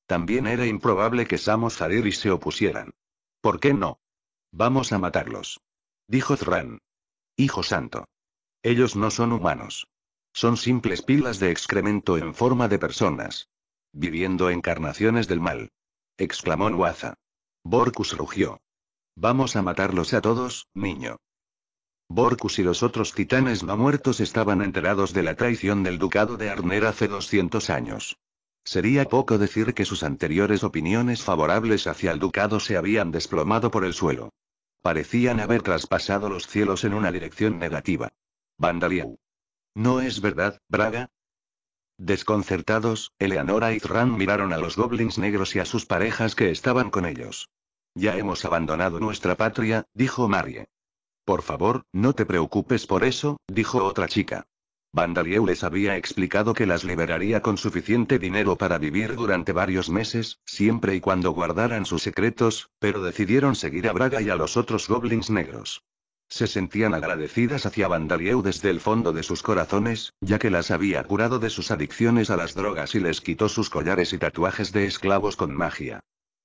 También era improbable que Samos y se opusieran. ¿Por qué no? Vamos a matarlos. Dijo Zran. Hijo santo. Ellos no son humanos. Son simples pilas de excremento en forma de personas. Viviendo encarnaciones del mal. Exclamó Nuaza. Borcus rugió. Vamos a matarlos a todos, niño. Borcus y los otros titanes no muertos estaban enterados de la traición del ducado de Arner hace 200 años. Sería poco decir que sus anteriores opiniones favorables hacia el ducado se habían desplomado por el suelo. Parecían haber traspasado los cielos en una dirección negativa. Vandalieu, ¿No es verdad, Braga? Desconcertados, Eleanor y Thran miraron a los goblins negros y a sus parejas que estaban con ellos. Ya hemos abandonado nuestra patria, dijo Marie. Por favor, no te preocupes por eso, dijo otra chica. Vandalieu les había explicado que las liberaría con suficiente dinero para vivir durante varios meses, siempre y cuando guardaran sus secretos, pero decidieron seguir a Braga y a los otros goblins negros. Se sentían agradecidas hacia Vandalieu desde el fondo de sus corazones, ya que las había curado de sus adicciones a las drogas y les quitó sus collares y tatuajes de esclavos con magia.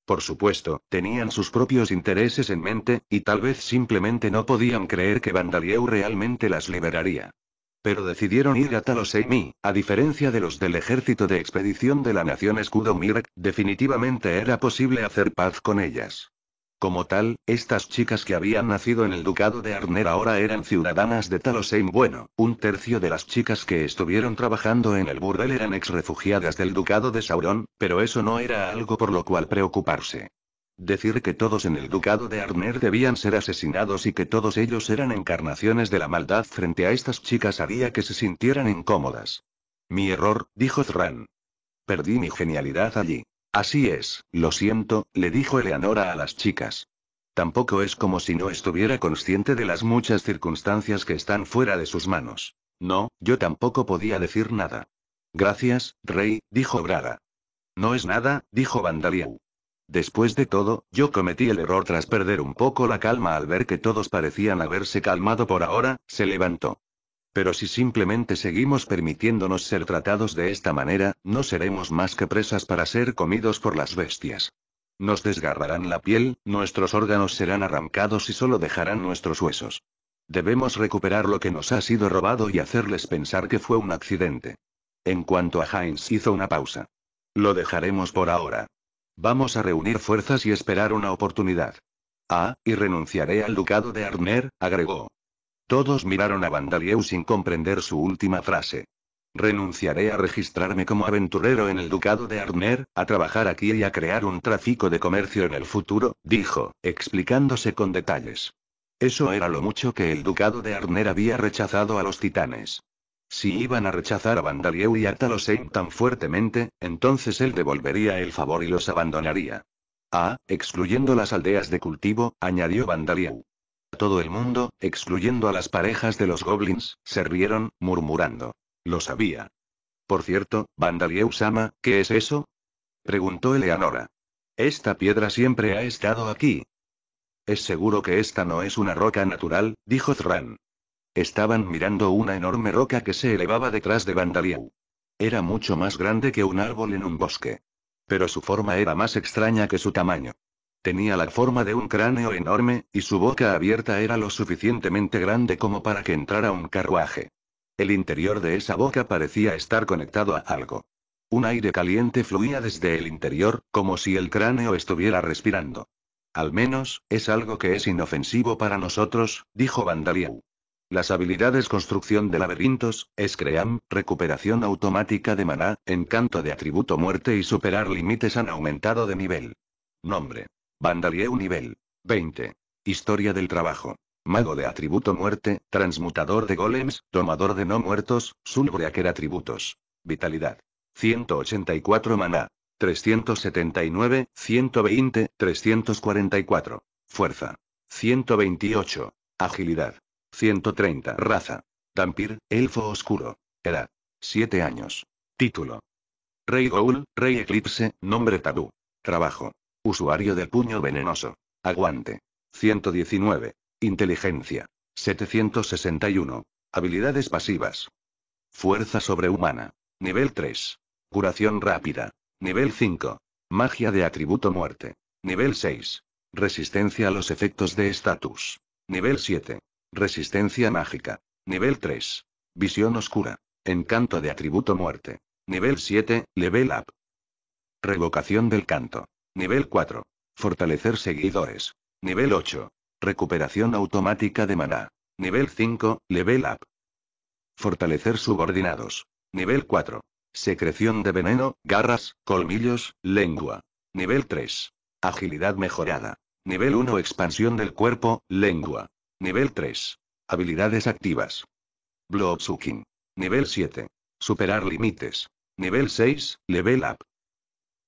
Por supuesto, tenían sus propios intereses en mente, y tal vez simplemente no podían creer que Vandalieu realmente las liberaría. Pero decidieron ir a Taloseimi, a diferencia de los del ejército de expedición de la nación Escudo definitivamente era posible hacer paz con ellas. Como tal, estas chicas que habían nacido en el Ducado de Arner ahora eran ciudadanas de Talosheim. Bueno, un tercio de las chicas que estuvieron trabajando en el burdel eran ex-refugiadas del Ducado de Sauron, pero eso no era algo por lo cual preocuparse. Decir que todos en el ducado de Arner debían ser asesinados y que todos ellos eran encarnaciones de la maldad frente a estas chicas haría que se sintieran incómodas. Mi error, dijo Zran. Perdí mi genialidad allí. Así es, lo siento, le dijo Eleanora a las chicas. Tampoco es como si no estuviera consciente de las muchas circunstancias que están fuera de sus manos. No, yo tampoco podía decir nada. Gracias, rey, dijo Brada. No es nada, dijo Vandaliau. Después de todo, yo cometí el error tras perder un poco la calma al ver que todos parecían haberse calmado por ahora, se levantó. Pero si simplemente seguimos permitiéndonos ser tratados de esta manera, no seremos más que presas para ser comidos por las bestias. Nos desgarrarán la piel, nuestros órganos serán arrancados y solo dejarán nuestros huesos. Debemos recuperar lo que nos ha sido robado y hacerles pensar que fue un accidente. En cuanto a Heinz hizo una pausa. Lo dejaremos por ahora. Vamos a reunir fuerzas y esperar una oportunidad. Ah, y renunciaré al ducado de Arner, agregó. Todos miraron a Vandalieu sin comprender su última frase. Renunciaré a registrarme como aventurero en el Ducado de Arner, a trabajar aquí y a crear un tráfico de comercio en el futuro, dijo, explicándose con detalles. Eso era lo mucho que el Ducado de Arner había rechazado a los titanes. Si iban a rechazar a Vandalieu y a Talosheim tan fuertemente, entonces él devolvería el favor y los abandonaría. Ah, excluyendo las aldeas de cultivo, añadió Vandalieu. Todo el mundo, excluyendo a las parejas de los goblins, se rieron, murmurando. Lo sabía. Por cierto, Vandalieu-sama, ¿qué es eso? Preguntó Eleanora. Esta piedra siempre ha estado aquí. Es seguro que esta no es una roca natural, dijo Zran. Estaban mirando una enorme roca que se elevaba detrás de Vandalieu. Era mucho más grande que un árbol en un bosque. Pero su forma era más extraña que su tamaño. Tenía la forma de un cráneo enorme, y su boca abierta era lo suficientemente grande como para que entrara un carruaje. El interior de esa boca parecía estar conectado a algo. Un aire caliente fluía desde el interior, como si el cráneo estuviera respirando. Al menos, es algo que es inofensivo para nosotros, dijo Vandaliau. Las habilidades construcción de laberintos, escream, recuperación automática de maná, encanto de atributo muerte y superar límites han aumentado de nivel. Nombre. Vandalieu nivel 20. Historia del trabajo. Mago de atributo muerte, transmutador de golems, tomador de no muertos, sulbreaker atributos. Vitalidad. 184 maná. 379, 120, 344. Fuerza. 128. Agilidad. 130. Raza. Tampir, elfo oscuro. Edad. 7 años. Título. Rey Goul, Rey Eclipse, nombre tabú. Trabajo. Usuario del puño venenoso. Aguante. 119. Inteligencia. 761. Habilidades pasivas. Fuerza sobrehumana. Nivel 3. Curación rápida. Nivel 5. Magia de atributo muerte. Nivel 6. Resistencia a los efectos de estatus. Nivel 7. Resistencia mágica. Nivel 3. Visión oscura. Encanto de atributo muerte. Nivel 7. Level up. Revocación del canto. Nivel 4. Fortalecer seguidores. Nivel 8. Recuperación automática de maná. Nivel 5. Level up. Fortalecer subordinados. Nivel 4. Secreción de veneno, garras, colmillos, lengua. Nivel 3. Agilidad mejorada. Nivel 1. Expansión del cuerpo, lengua. Nivel 3. Habilidades activas. Bloodsucking. Nivel 7. Superar límites. Nivel 6. Level up.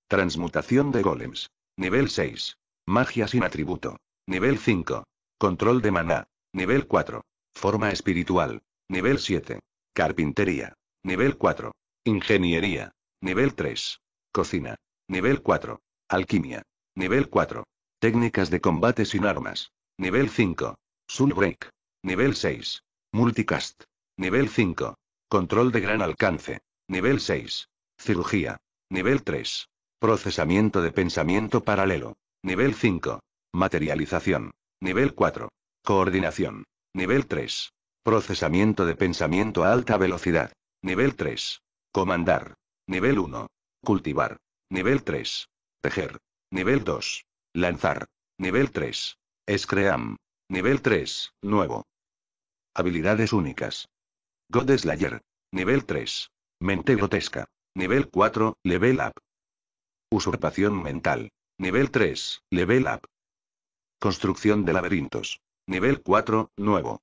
Transmutación de golems. Nivel 6. Magia sin atributo. Nivel 5. Control de maná. Nivel 4. Forma espiritual. Nivel 7. Carpintería. Nivel 4. Ingeniería. Nivel 3. Cocina. Nivel 4. Alquimia. Nivel 4. Técnicas de combate sin armas. Nivel 5. Sunbreak. Nivel 6. Multicast. Nivel 5. Control de gran alcance. Nivel 6. Cirugía. Nivel 3. Procesamiento de pensamiento paralelo. Nivel 5. Materialización. Nivel 4. Coordinación. Nivel 3. Procesamiento de pensamiento a alta velocidad. Nivel 3. Comandar. Nivel 1. Cultivar. Nivel 3. Tejer. Nivel 2. Lanzar. Nivel 3. Scream. Nivel 3. Nuevo. Habilidades únicas. God Slayer. Nivel 3. Mente grotesca. Nivel 4. Level up. Usurpación mental. Nivel 3, Level Up. Construcción de laberintos. Nivel 4, nuevo.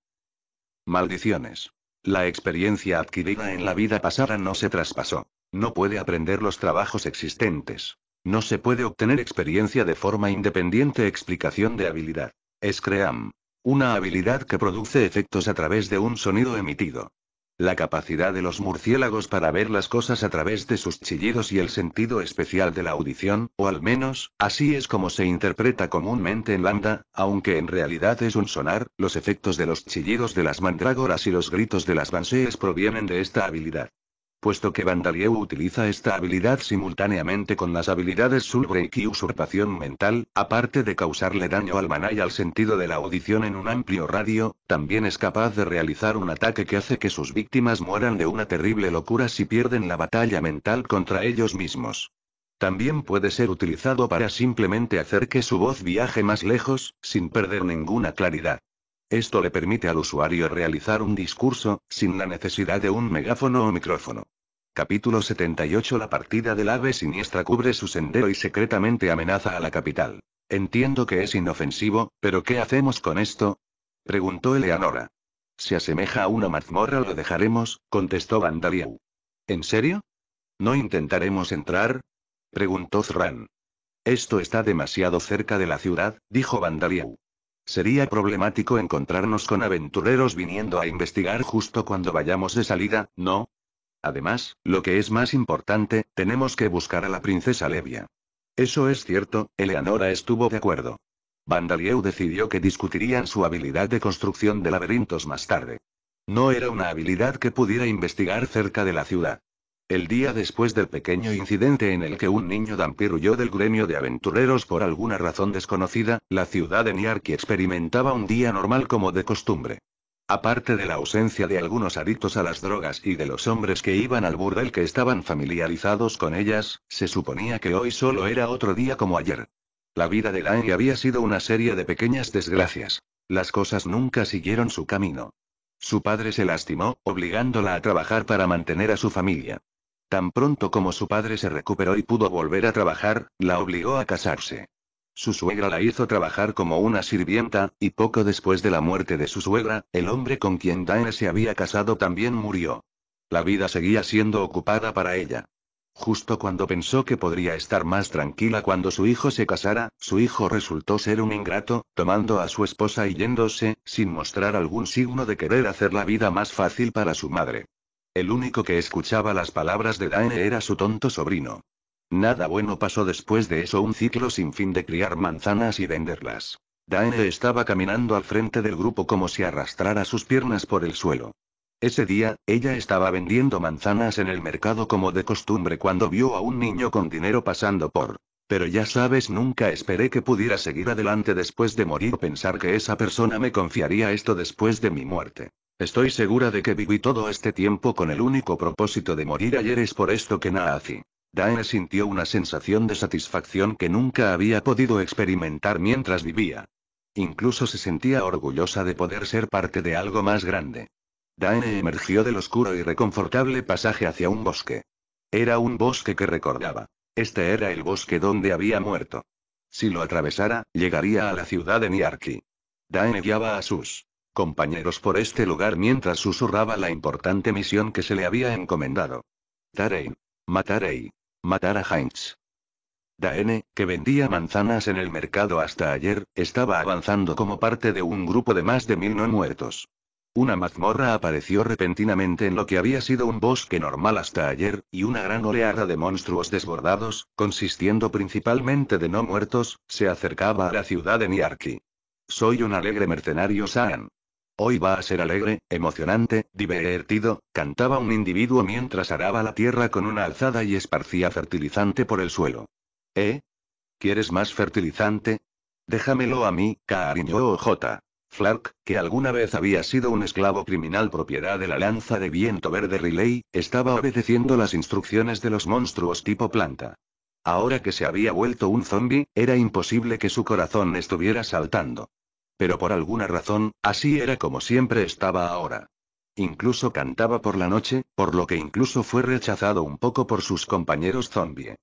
Maldiciones. La experiencia adquirida en la vida pasada no se traspasó. No puede aprender los trabajos existentes. No se puede obtener experiencia de forma independiente. Explicación de habilidad. Scream. Una habilidad que produce efectos a través de un sonido emitido. La capacidad de los murciélagos para ver las cosas a través de sus chillidos y el sentido especial de la audición, o al menos, así es como se interpreta comúnmente en Landa, aunque en realidad es un sonar, los efectos de los chillidos de las mandrágoras y los gritos de las banshees provienen de esta habilidad puesto que Vandalieu utiliza esta habilidad simultáneamente con las habilidades Break y Usurpación Mental, aparte de causarle daño al maná y al sentido de la audición en un amplio radio, también es capaz de realizar un ataque que hace que sus víctimas mueran de una terrible locura si pierden la batalla mental contra ellos mismos. También puede ser utilizado para simplemente hacer que su voz viaje más lejos, sin perder ninguna claridad. Esto le permite al usuario realizar un discurso, sin la necesidad de un megáfono o micrófono. Capítulo 78 La partida del ave siniestra cubre su sendero y secretamente amenaza a la capital. Entiendo que es inofensivo, pero ¿qué hacemos con esto? preguntó Eleanora. Se asemeja a una mazmorra, lo dejaremos, contestó Vandaliau. ¿En serio? ¿No intentaremos entrar? preguntó Zran. Esto está demasiado cerca de la ciudad, dijo Vandaliau. Sería problemático encontrarnos con aventureros viniendo a investigar justo cuando vayamos de salida, ¿no? Además, lo que es más importante, tenemos que buscar a la princesa Levia. Eso es cierto, Eleanora estuvo de acuerdo. Vandalieu decidió que discutirían su habilidad de construcción de laberintos más tarde. No era una habilidad que pudiera investigar cerca de la ciudad. El día después del pequeño incidente en el que un niño vampiro huyó del gremio de aventureros por alguna razón desconocida, la ciudad de Niarki experimentaba un día normal como de costumbre. Aparte de la ausencia de algunos adictos a las drogas y de los hombres que iban al burdel que estaban familiarizados con ellas, se suponía que hoy solo era otro día como ayer. La vida de Lange había sido una serie de pequeñas desgracias. Las cosas nunca siguieron su camino. Su padre se lastimó, obligándola a trabajar para mantener a su familia. Tan pronto como su padre se recuperó y pudo volver a trabajar, la obligó a casarse. Su suegra la hizo trabajar como una sirvienta, y poco después de la muerte de su suegra, el hombre con quien Daene se había casado también murió. La vida seguía siendo ocupada para ella. Justo cuando pensó que podría estar más tranquila cuando su hijo se casara, su hijo resultó ser un ingrato, tomando a su esposa y yéndose, sin mostrar algún signo de querer hacer la vida más fácil para su madre. El único que escuchaba las palabras de Daene era su tonto sobrino. Nada bueno pasó después de eso un ciclo sin fin de criar manzanas y venderlas. Dae estaba caminando al frente del grupo como si arrastrara sus piernas por el suelo. Ese día, ella estaba vendiendo manzanas en el mercado como de costumbre cuando vio a un niño con dinero pasando por. Pero ya sabes, nunca esperé que pudiera seguir adelante después de morir. Pensar que esa persona me confiaría esto después de mi muerte. Estoy segura de que viví todo este tiempo con el único propósito de morir ayer. Es por esto que nací. Dae sintió una sensación de satisfacción que nunca había podido experimentar mientras vivía. Incluso se sentía orgullosa de poder ser parte de algo más grande. Dae emergió del oscuro y reconfortable pasaje hacia un bosque. Era un bosque que recordaba. Este era el bosque donde había muerto. Si lo atravesara, llegaría a la ciudad de Niarki. Dae guiaba a sus compañeros por este lugar mientras susurraba la importante misión que se le había encomendado. Tarei. Matarei. Matar a Heinz. Daene, que vendía manzanas en el mercado hasta ayer, estaba avanzando como parte de un grupo de más de mil no muertos. Una mazmorra apareció repentinamente en lo que había sido un bosque normal hasta ayer, y una gran oleada de monstruos desbordados, consistiendo principalmente de no muertos, se acercaba a la ciudad de Niarki. Soy un alegre mercenario Saan. Hoy va a ser alegre, emocionante, divertido, cantaba un individuo mientras araba la tierra con una alzada y esparcía fertilizante por el suelo. ¿Eh? ¿Quieres más fertilizante? Déjamelo a mí, cariño oh, J. Flark, que alguna vez había sido un esclavo criminal propiedad de la lanza de viento verde Riley, estaba obedeciendo las instrucciones de los monstruos tipo planta. Ahora que se había vuelto un zombie, era imposible que su corazón estuviera saltando pero por alguna razón, así era como siempre estaba ahora. Incluso cantaba por la noche, por lo que incluso fue rechazado un poco por sus compañeros zombie.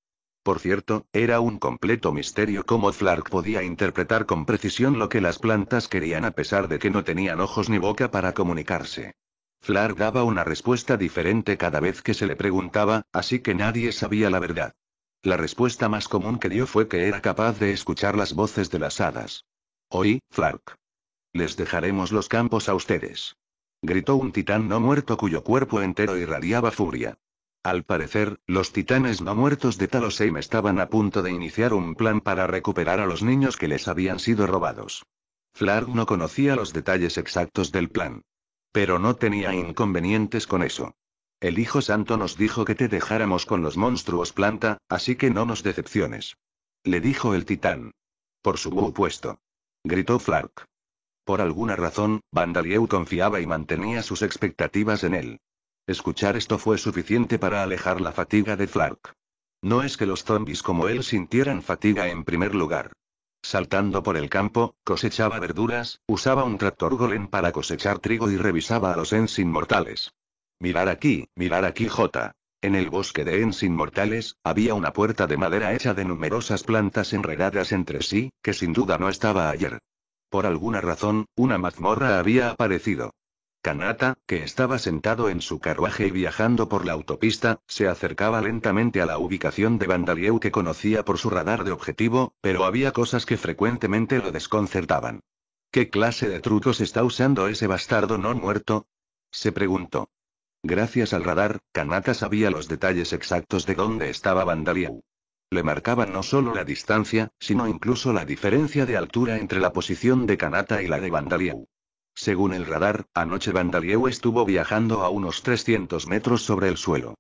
Por cierto, era un completo misterio cómo Flark podía interpretar con precisión lo que las plantas querían a pesar de que no tenían ojos ni boca para comunicarse. Flark daba una respuesta diferente cada vez que se le preguntaba, así que nadie sabía la verdad. La respuesta más común que dio fue que era capaz de escuchar las voces de las hadas. Hoy, Flark. Les dejaremos los campos a ustedes. Gritó un titán no muerto cuyo cuerpo entero irradiaba furia. Al parecer, los titanes no muertos de Talosheim estaban a punto de iniciar un plan para recuperar a los niños que les habían sido robados. Flark no conocía los detalles exactos del plan. Pero no tenía inconvenientes con eso. El Hijo Santo nos dijo que te dejáramos con los monstruos planta, así que no nos decepciones. Le dijo el titán. Por supuesto gritó Flark. Por alguna razón, Vandalieu confiaba y mantenía sus expectativas en él. Escuchar esto fue suficiente para alejar la fatiga de Flark. No es que los zombies como él sintieran fatiga en primer lugar. Saltando por el campo, cosechaba verduras, usaba un tractor golem para cosechar trigo y revisaba a los ens inmortales. Mirar aquí, mirar aquí J. En el bosque de Ens Inmortales, había una puerta de madera hecha de numerosas plantas enredadas entre sí, que sin duda no estaba ayer. Por alguna razón, una mazmorra había aparecido. Kanata, que estaba sentado en su carruaje y viajando por la autopista, se acercaba lentamente a la ubicación de Vandalieu que conocía por su radar de objetivo, pero había cosas que frecuentemente lo desconcertaban. ¿Qué clase de trucos está usando ese bastardo no muerto? se preguntó. Gracias al radar, Kanata sabía los detalles exactos de dónde estaba Vandalieu. Le marcaba no solo la distancia, sino incluso la diferencia de altura entre la posición de Kanata y la de Vandalieu. Según el radar, anoche Vandalieu estuvo viajando a unos 300 metros sobre el suelo.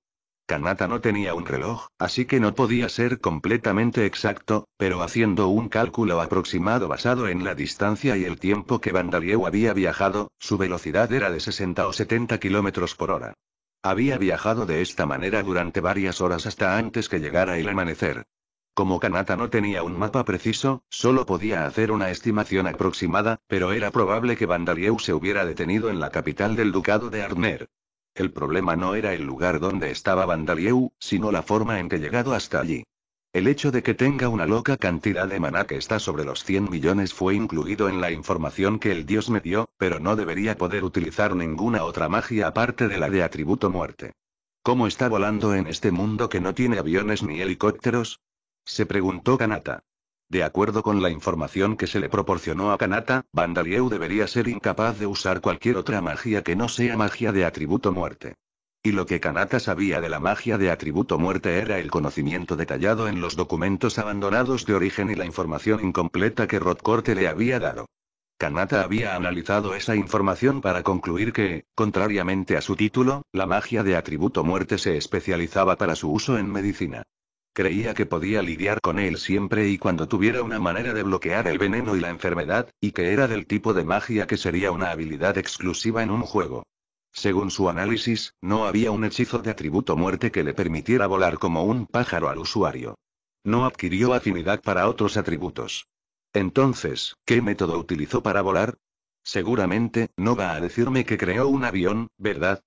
Kanata no tenía un reloj, así que no podía ser completamente exacto, pero haciendo un cálculo aproximado basado en la distancia y el tiempo que Vandalieu había viajado, su velocidad era de 60 o 70 kilómetros por hora. Había viajado de esta manera durante varias horas hasta antes que llegara el amanecer. Como Kanata no tenía un mapa preciso, solo podía hacer una estimación aproximada, pero era probable que Vandalieu se hubiera detenido en la capital del ducado de Arner. El problema no era el lugar donde estaba Vandalieu, sino la forma en que llegado hasta allí. El hecho de que tenga una loca cantidad de maná que está sobre los 100 millones fue incluido en la información que el dios me dio, pero no debería poder utilizar ninguna otra magia aparte de la de atributo muerte. ¿Cómo está volando en este mundo que no tiene aviones ni helicópteros? Se preguntó Kanata. De acuerdo con la información que se le proporcionó a Kanata, Vandalieu debería ser incapaz de usar cualquier otra magia que no sea magia de atributo muerte. Y lo que Kanata sabía de la magia de atributo muerte era el conocimiento detallado en los documentos abandonados de origen y la información incompleta que Rodcorte le había dado. Kanata había analizado esa información para concluir que, contrariamente a su título, la magia de atributo muerte se especializaba para su uso en medicina creía que podía lidiar con él siempre y cuando tuviera una manera de bloquear el veneno y la enfermedad, y que era del tipo de magia que sería una habilidad exclusiva en un juego. Según su análisis, no había un hechizo de atributo muerte que le permitiera volar como un pájaro al usuario. No adquirió afinidad para otros atributos. Entonces, ¿qué método utilizó para volar? Seguramente, no va a decirme que creó un avión, ¿verdad?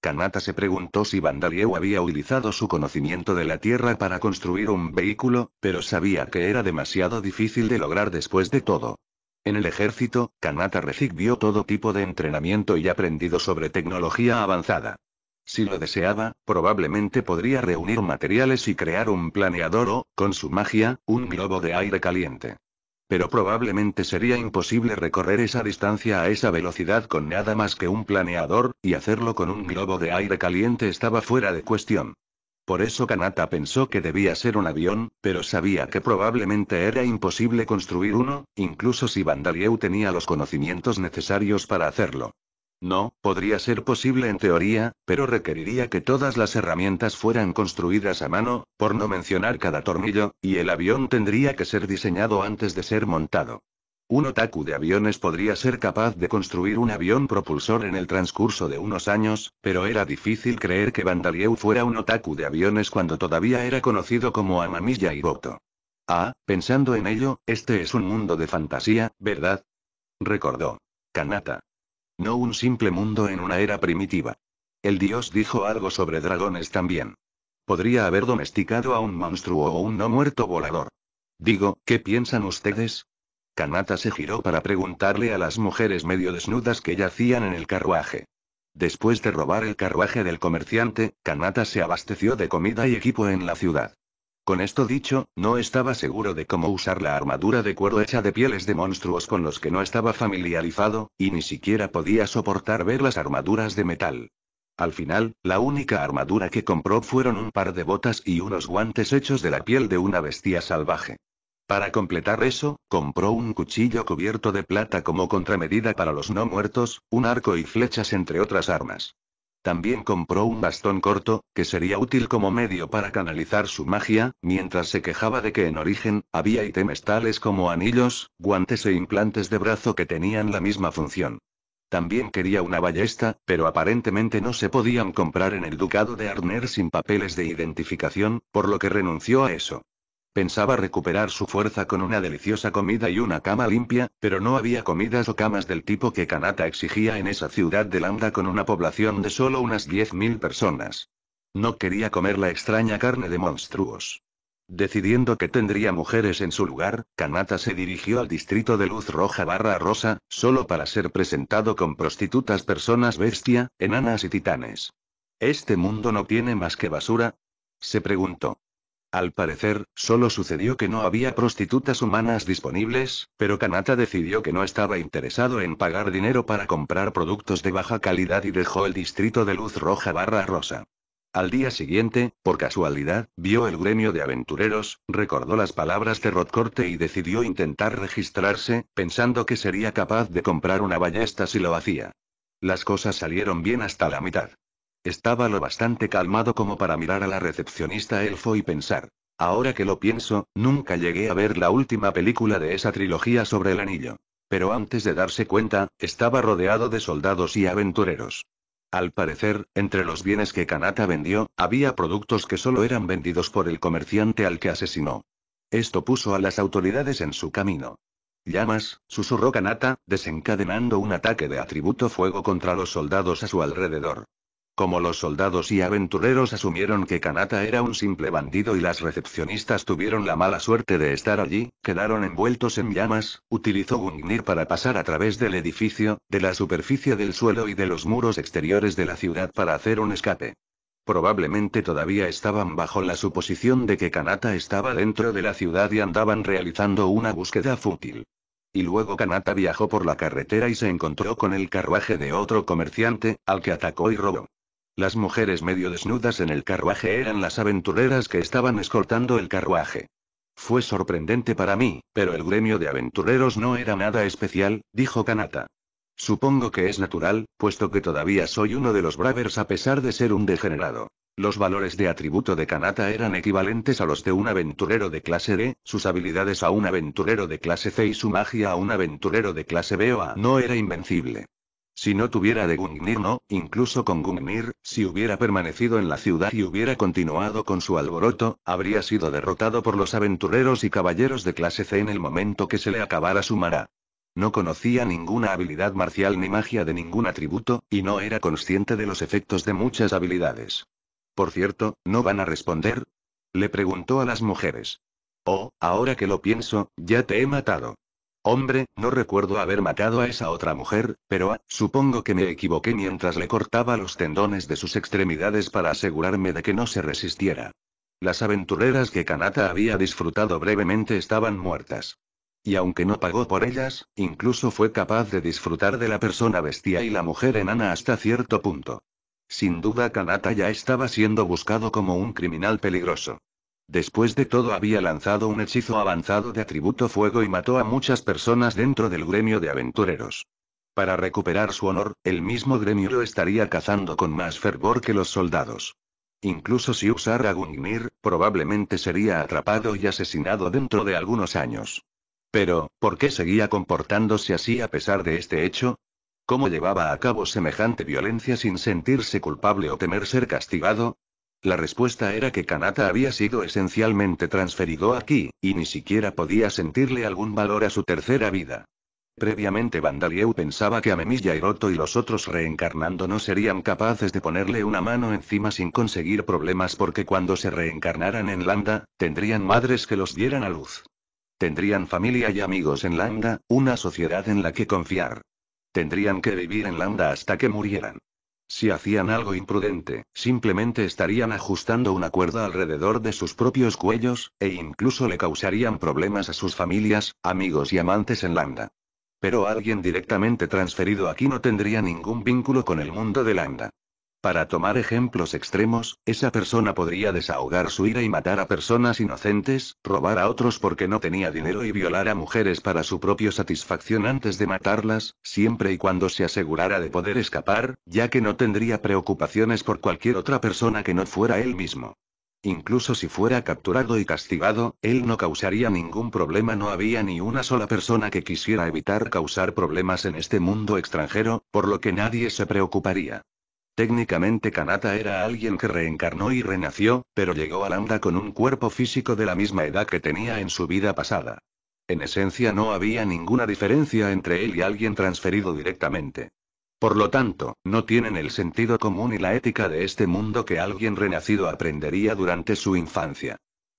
Kanata se preguntó si Vandalieu había utilizado su conocimiento de la Tierra para construir un vehículo, pero sabía que era demasiado difícil de lograr después de todo. En el ejército, Kanata recibió todo tipo de entrenamiento y aprendido sobre tecnología avanzada. Si lo deseaba, probablemente podría reunir materiales y crear un planeador o, con su magia, un globo de aire caliente. Pero probablemente sería imposible recorrer esa distancia a esa velocidad con nada más que un planeador, y hacerlo con un globo de aire caliente estaba fuera de cuestión. Por eso Kanata pensó que debía ser un avión, pero sabía que probablemente era imposible construir uno, incluso si Vandalieu tenía los conocimientos necesarios para hacerlo. No, podría ser posible en teoría, pero requeriría que todas las herramientas fueran construidas a mano, por no mencionar cada tornillo, y el avión tendría que ser diseñado antes de ser montado. Un otaku de aviones podría ser capaz de construir un avión propulsor en el transcurso de unos años, pero era difícil creer que Vandalieu fuera un otaku de aviones cuando todavía era conocido como y Boto. Ah, pensando en ello, este es un mundo de fantasía, ¿verdad? Recordó. Kanata. No un simple mundo en una era primitiva. El dios dijo algo sobre dragones también. Podría haber domesticado a un monstruo o un no muerto volador. Digo, ¿qué piensan ustedes? Kanata se giró para preguntarle a las mujeres medio desnudas que yacían en el carruaje. Después de robar el carruaje del comerciante, Kanata se abasteció de comida y equipo en la ciudad. Con esto dicho, no estaba seguro de cómo usar la armadura de cuero hecha de pieles de monstruos con los que no estaba familiarizado, y ni siquiera podía soportar ver las armaduras de metal. Al final, la única armadura que compró fueron un par de botas y unos guantes hechos de la piel de una bestia salvaje. Para completar eso, compró un cuchillo cubierto de plata como contramedida para los no muertos, un arco y flechas entre otras armas. También compró un bastón corto, que sería útil como medio para canalizar su magia, mientras se quejaba de que en origen, había ítems tales como anillos, guantes e implantes de brazo que tenían la misma función. También quería una ballesta, pero aparentemente no se podían comprar en el Ducado de Arner sin papeles de identificación, por lo que renunció a eso. Pensaba recuperar su fuerza con una deliciosa comida y una cama limpia, pero no había comidas o camas del tipo que Kanata exigía en esa ciudad de Landa con una población de solo unas 10.000 personas. No quería comer la extraña carne de monstruos. Decidiendo que tendría mujeres en su lugar, Kanata se dirigió al distrito de luz roja barra rosa, solo para ser presentado con prostitutas personas bestia, enanas y titanes. ¿Este mundo no tiene más que basura? Se preguntó. Al parecer, solo sucedió que no había prostitutas humanas disponibles, pero Kanata decidió que no estaba interesado en pagar dinero para comprar productos de baja calidad y dejó el distrito de luz roja barra rosa. Al día siguiente, por casualidad, vio el gremio de aventureros, recordó las palabras de Rodcorte y decidió intentar registrarse, pensando que sería capaz de comprar una ballesta si lo hacía. Las cosas salieron bien hasta la mitad. Estaba lo bastante calmado como para mirar a la recepcionista elfo y pensar. Ahora que lo pienso, nunca llegué a ver la última película de esa trilogía sobre el anillo. Pero antes de darse cuenta, estaba rodeado de soldados y aventureros. Al parecer, entre los bienes que Kanata vendió, había productos que solo eran vendidos por el comerciante al que asesinó. Esto puso a las autoridades en su camino. Llamas, susurró Kanata, desencadenando un ataque de atributo fuego contra los soldados a su alrededor. Como los soldados y aventureros asumieron que Kanata era un simple bandido y las recepcionistas tuvieron la mala suerte de estar allí, quedaron envueltos en llamas, utilizó Gungnir para pasar a través del edificio, de la superficie del suelo y de los muros exteriores de la ciudad para hacer un escape. Probablemente todavía estaban bajo la suposición de que Kanata estaba dentro de la ciudad y andaban realizando una búsqueda fútil y luego Kanata viajó por la carretera y se encontró con el carruaje de otro comerciante, al que atacó y robó. Las mujeres medio desnudas en el carruaje eran las aventureras que estaban escoltando el carruaje. Fue sorprendente para mí, pero el gremio de aventureros no era nada especial, dijo Kanata. Supongo que es natural, puesto que todavía soy uno de los Bravers a pesar de ser un degenerado. Los valores de atributo de Kanata eran equivalentes a los de un aventurero de clase D, sus habilidades a un aventurero de clase C y su magia a un aventurero de clase B o A no era invencible. Si no tuviera de Gungnir no, incluso con Gungnir, si hubiera permanecido en la ciudad y hubiera continuado con su alboroto, habría sido derrotado por los aventureros y caballeros de clase C en el momento que se le acabara su mara. No conocía ninguna habilidad marcial ni magia de ningún atributo, y no era consciente de los efectos de muchas habilidades. Por cierto, ¿no van a responder? Le preguntó a las mujeres. Oh, ahora que lo pienso, ya te he matado. Hombre, no recuerdo haber matado a esa otra mujer, pero ah, supongo que me equivoqué mientras le cortaba los tendones de sus extremidades para asegurarme de que no se resistiera. Las aventureras que Kanata había disfrutado brevemente estaban muertas. Y aunque no pagó por ellas, incluso fue capaz de disfrutar de la persona bestia y la mujer enana hasta cierto punto. Sin duda Kanata ya estaba siendo buscado como un criminal peligroso. Después de todo había lanzado un hechizo avanzado de atributo fuego y mató a muchas personas dentro del gremio de aventureros. Para recuperar su honor, el mismo gremio lo estaría cazando con más fervor que los soldados. Incluso si usara Gungnir, probablemente sería atrapado y asesinado dentro de algunos años. Pero, ¿por qué seguía comportándose así a pesar de este hecho? ¿Cómo llevaba a cabo semejante violencia sin sentirse culpable o temer ser castigado? La respuesta era que Kanata había sido esencialmente transferido aquí, y ni siquiera podía sentirle algún valor a su tercera vida. Previamente Vandalieu pensaba que Amemis Yairoto y los otros reencarnando no serían capaces de ponerle una mano encima sin conseguir problemas porque cuando se reencarnaran en Landa, tendrían madres que los dieran a luz. Tendrían familia y amigos en Landa, una sociedad en la que confiar. Tendrían que vivir en Landa hasta que murieran. Si hacían algo imprudente, simplemente estarían ajustando una cuerda alrededor de sus propios cuellos, e incluso le causarían problemas a sus familias, amigos y amantes en Lambda. Pero alguien directamente transferido aquí no tendría ningún vínculo con el mundo de Lambda. Para tomar ejemplos extremos, esa persona podría desahogar su ira y matar a personas inocentes, robar a otros porque no tenía dinero y violar a mujeres para su propia satisfacción antes de matarlas, siempre y cuando se asegurara de poder escapar, ya que no tendría preocupaciones por cualquier otra persona que no fuera él mismo. Incluso si fuera capturado y castigado, él no causaría ningún problema. No había ni una sola persona que quisiera evitar causar problemas en este mundo extranjero, por lo que nadie se preocuparía. Técnicamente Kanata era alguien que reencarnó y renació, pero llegó a Lambda con un cuerpo físico de la misma edad que tenía en su vida pasada. En esencia no había ninguna diferencia entre él y alguien transferido directamente. Por lo tanto, no tienen el sentido común y la ética de este mundo que alguien renacido aprendería durante su infancia.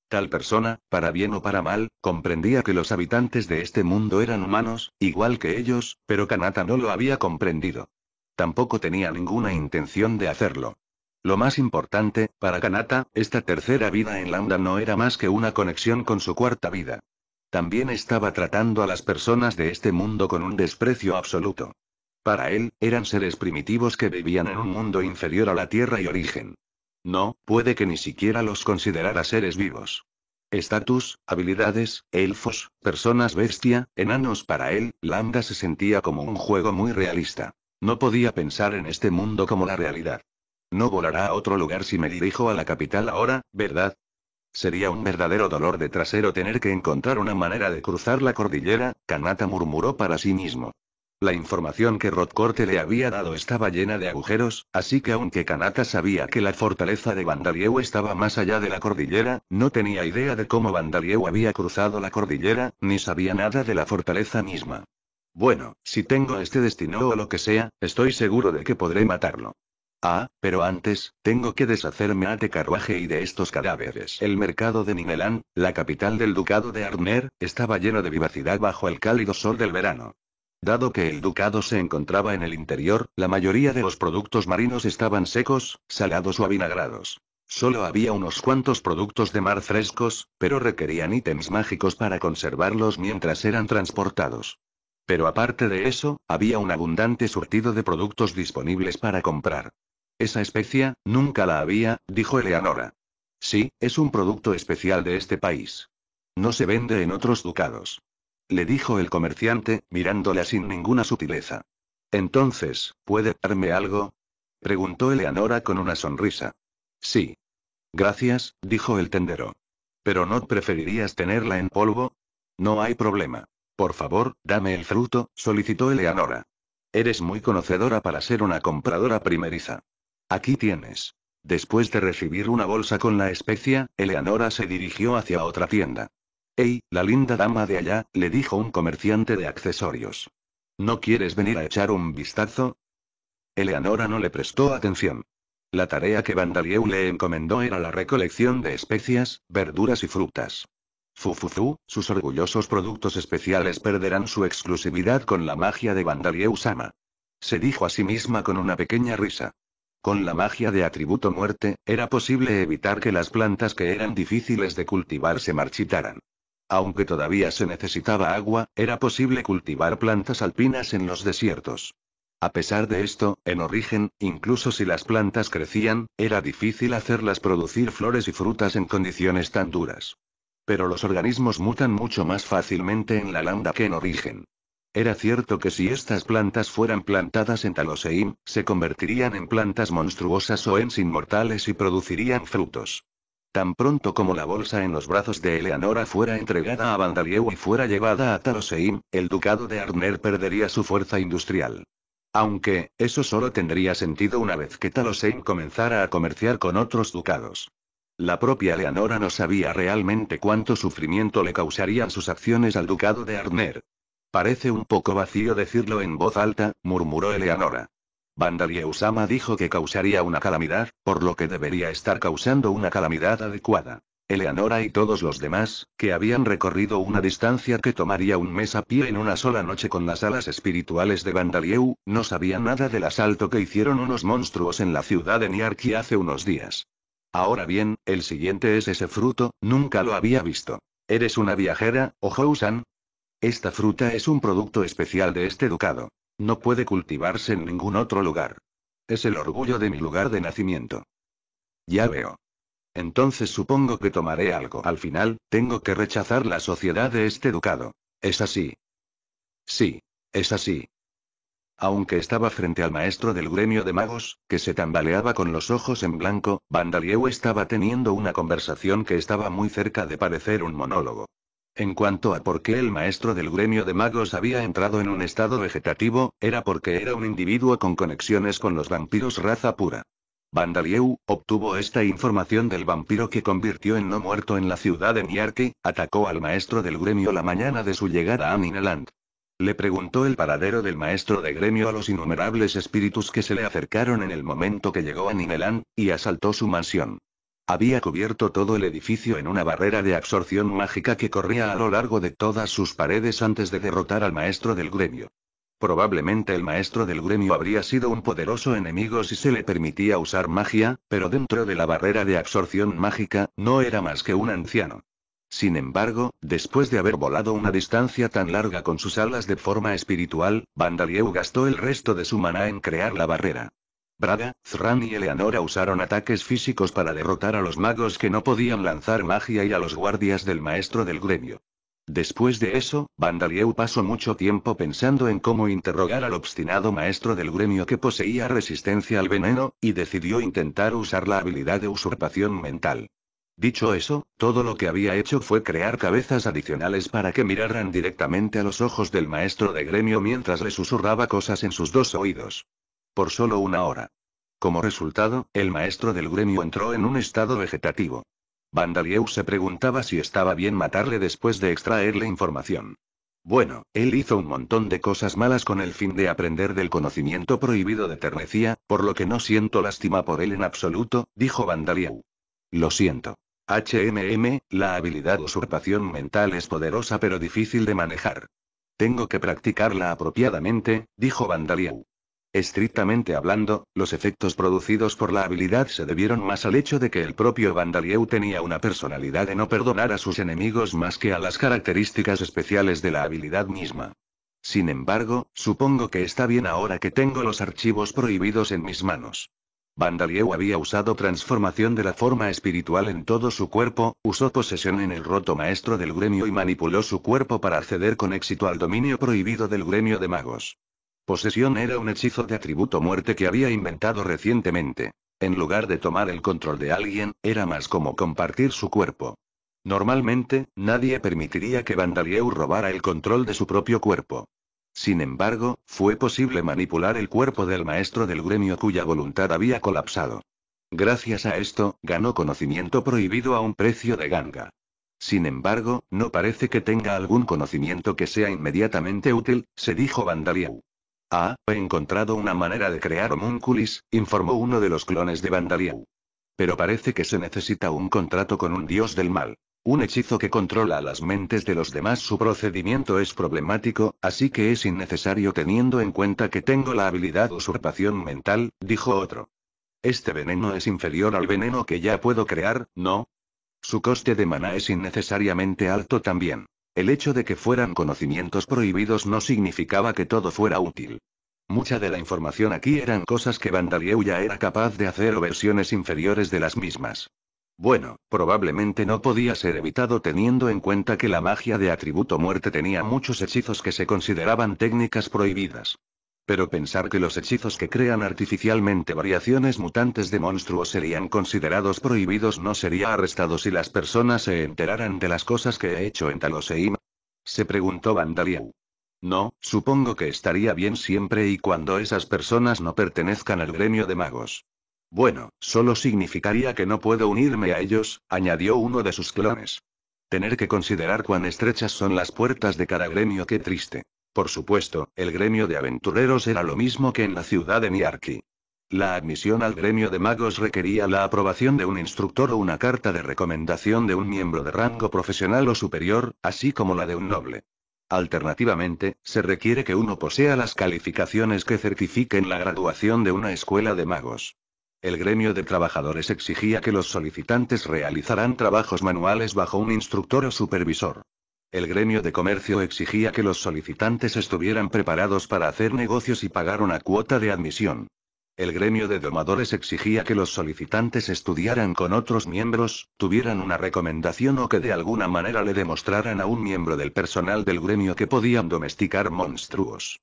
Tal persona, para bien o para mal, comprendía que los habitantes de este mundo eran humanos, igual que ellos, pero Kanata no lo había comprendido. Tampoco tenía ninguna intención de hacerlo. Lo más importante, para Kanata, esta tercera vida en Lambda no era más que una conexión con su cuarta vida. También estaba tratando a las personas de este mundo con un desprecio absoluto. Para él, eran seres primitivos que vivían en un mundo inferior a la Tierra y origen. No, puede que ni siquiera los considerara seres vivos. Estatus, habilidades, elfos, personas bestia, enanos para él, Lambda se sentía como un juego muy realista. No podía pensar en este mundo como la realidad. No volará a otro lugar si me dirijo a la capital ahora, ¿verdad? Sería un verdadero dolor de trasero tener que encontrar una manera de cruzar la cordillera, Kanata murmuró para sí mismo. La información que Rodcorte le había dado estaba llena de agujeros, así que aunque Kanata sabía que la fortaleza de Vandalieu estaba más allá de la cordillera, no tenía idea de cómo Vandalieu había cruzado la cordillera, ni sabía nada de la fortaleza misma. Bueno, si tengo este destino o lo que sea, estoy seguro de que podré matarlo. Ah, pero antes, tengo que deshacerme de carruaje y de estos cadáveres. El mercado de Nimelán, la capital del ducado de Arner, estaba lleno de vivacidad bajo el cálido sol del verano. Dado que el ducado se encontraba en el interior, la mayoría de los productos marinos estaban secos, salados o avinagrados. Solo había unos cuantos productos de mar frescos, pero requerían ítems mágicos para conservarlos mientras eran transportados. Pero aparte de eso, había un abundante surtido de productos disponibles para comprar. Esa especia, nunca la había, dijo Eleanora. Sí, es un producto especial de este país. No se vende en otros ducados. Le dijo el comerciante, mirándola sin ninguna sutileza. Entonces, ¿puede darme algo? Preguntó Eleanora con una sonrisa. Sí. Gracias, dijo el tendero. Pero no preferirías tenerla en polvo? No hay problema. Por favor, dame el fruto, solicitó Eleanora. Eres muy conocedora para ser una compradora primeriza. Aquí tienes. Después de recibir una bolsa con la especia, Eleanora se dirigió hacia otra tienda. Ey, la linda dama de allá, le dijo un comerciante de accesorios. ¿No quieres venir a echar un vistazo? Eleanora no le prestó atención. La tarea que Vandalieu le encomendó era la recolección de especias, verduras y frutas. Fufufu, sus orgullosos productos especiales perderán su exclusividad con la magia de Bandarie Usama. Se dijo a sí misma con una pequeña risa. Con la magia de atributo muerte, era posible evitar que las plantas que eran difíciles de cultivar se marchitaran. Aunque todavía se necesitaba agua, era posible cultivar plantas alpinas en los desiertos. A pesar de esto, en origen, incluso si las plantas crecían, era difícil hacerlas producir flores y frutas en condiciones tan duras. Pero los organismos mutan mucho más fácilmente en la landa que en origen. Era cierto que si estas plantas fueran plantadas en Taloseim, se convertirían en plantas monstruosas o en inmortales y producirían frutos. Tan pronto como la bolsa en los brazos de Eleanora fuera entregada a Vandalieu y fuera llevada a Taloseim, el ducado de Arner perdería su fuerza industrial. Aunque, eso solo tendría sentido una vez que Taloseim comenzara a comerciar con otros ducados. La propia Eleanora no sabía realmente cuánto sufrimiento le causarían sus acciones al ducado de Arner. Parece un poco vacío decirlo en voz alta, murmuró Vandalieu sama dijo que causaría una calamidad, por lo que debería estar causando una calamidad adecuada. Eleanora y todos los demás, que habían recorrido una distancia que tomaría un mes a pie en una sola noche con las alas espirituales de Vandalieu, no sabían nada del asalto que hicieron unos monstruos en la ciudad de Niarki hace unos días. Ahora bien, el siguiente es ese fruto, nunca lo había visto. ¿Eres una viajera, o Ho-San? Esta fruta es un producto especial de este ducado. No puede cultivarse en ningún otro lugar. Es el orgullo de mi lugar de nacimiento. Ya veo. Entonces supongo que tomaré algo. Al final, tengo que rechazar la sociedad de este ducado. ¿Es así? Sí. Es así. Aunque estaba frente al maestro del gremio de magos, que se tambaleaba con los ojos en blanco, Vandalieu estaba teniendo una conversación que estaba muy cerca de parecer un monólogo. En cuanto a por qué el maestro del gremio de magos había entrado en un estado vegetativo, era porque era un individuo con conexiones con los vampiros raza pura. Vandalieu obtuvo esta información del vampiro que convirtió en no muerto en la ciudad de Nyarki, atacó al maestro del gremio la mañana de su llegada a Mineland. Le preguntó el paradero del maestro de gremio a los innumerables espíritus que se le acercaron en el momento que llegó a Ninelan, y asaltó su mansión. Había cubierto todo el edificio en una barrera de absorción mágica que corría a lo largo de todas sus paredes antes de derrotar al maestro del gremio. Probablemente el maestro del gremio habría sido un poderoso enemigo si se le permitía usar magia, pero dentro de la barrera de absorción mágica, no era más que un anciano. Sin embargo, después de haber volado una distancia tan larga con sus alas de forma espiritual, Vandalieu gastó el resto de su maná en crear la barrera. Braga, Zran y Eleanora usaron ataques físicos para derrotar a los magos que no podían lanzar magia y a los guardias del maestro del gremio. Después de eso, Vandalieu pasó mucho tiempo pensando en cómo interrogar al obstinado maestro del gremio que poseía resistencia al veneno, y decidió intentar usar la habilidad de usurpación mental. Dicho eso, todo lo que había hecho fue crear cabezas adicionales para que miraran directamente a los ojos del maestro de gremio mientras le susurraba cosas en sus dos oídos. Por solo una hora. Como resultado, el maestro del gremio entró en un estado vegetativo. Vandalieu se preguntaba si estaba bien matarle después de extraerle información. Bueno, él hizo un montón de cosas malas con el fin de aprender del conocimiento prohibido de Ternecía, por lo que no siento lástima por él en absoluto, dijo Vandalieu. Lo siento. HMM, la habilidad usurpación mental es poderosa pero difícil de manejar. Tengo que practicarla apropiadamente, dijo Vandaliau. Estrictamente hablando, los efectos producidos por la habilidad se debieron más al hecho de que el propio Vandalieu tenía una personalidad de no perdonar a sus enemigos más que a las características especiales de la habilidad misma. Sin embargo, supongo que está bien ahora que tengo los archivos prohibidos en mis manos. Vandalieu había usado transformación de la forma espiritual en todo su cuerpo, usó posesión en el roto maestro del gremio y manipuló su cuerpo para acceder con éxito al dominio prohibido del gremio de magos. Posesión era un hechizo de atributo muerte que había inventado recientemente. En lugar de tomar el control de alguien, era más como compartir su cuerpo. Normalmente, nadie permitiría que Vandalieu robara el control de su propio cuerpo. Sin embargo, fue posible manipular el cuerpo del maestro del gremio cuya voluntad había colapsado. Gracias a esto, ganó conocimiento prohibido a un precio de ganga. Sin embargo, no parece que tenga algún conocimiento que sea inmediatamente útil, se dijo Vandaliau. Ah, he encontrado una manera de crear homúnculis, informó uno de los clones de Vandaliau. Pero parece que se necesita un contrato con un dios del mal. Un hechizo que controla las mentes de los demás su procedimiento es problemático, así que es innecesario teniendo en cuenta que tengo la habilidad usurpación mental, dijo otro. Este veneno es inferior al veneno que ya puedo crear, ¿no? Su coste de mana es innecesariamente alto también. El hecho de que fueran conocimientos prohibidos no significaba que todo fuera útil. Mucha de la información aquí eran cosas que Vandalieu ya era capaz de hacer o versiones inferiores de las mismas. Bueno, probablemente no podía ser evitado teniendo en cuenta que la magia de atributo muerte tenía muchos hechizos que se consideraban técnicas prohibidas. Pero pensar que los hechizos que crean artificialmente variaciones mutantes de monstruos serían considerados prohibidos no sería arrestado si las personas se enteraran de las cosas que he hecho en Taloseim. Se preguntó Vandaliau. No, supongo que estaría bien siempre y cuando esas personas no pertenezcan al gremio de magos. Bueno, solo significaría que no puedo unirme a ellos, añadió uno de sus clones. Tener que considerar cuán estrechas son las puertas de cada gremio, qué triste. Por supuesto, el gremio de aventureros era lo mismo que en la ciudad de Miarki. La admisión al gremio de magos requería la aprobación de un instructor o una carta de recomendación de un miembro de rango profesional o superior, así como la de un noble. Alternativamente, se requiere que uno posea las calificaciones que certifiquen la graduación de una escuela de magos. El gremio de trabajadores exigía que los solicitantes realizaran trabajos manuales bajo un instructor o supervisor. El gremio de comercio exigía que los solicitantes estuvieran preparados para hacer negocios y pagar una cuota de admisión. El gremio de domadores exigía que los solicitantes estudiaran con otros miembros, tuvieran una recomendación o que de alguna manera le demostraran a un miembro del personal del gremio que podían domesticar monstruos.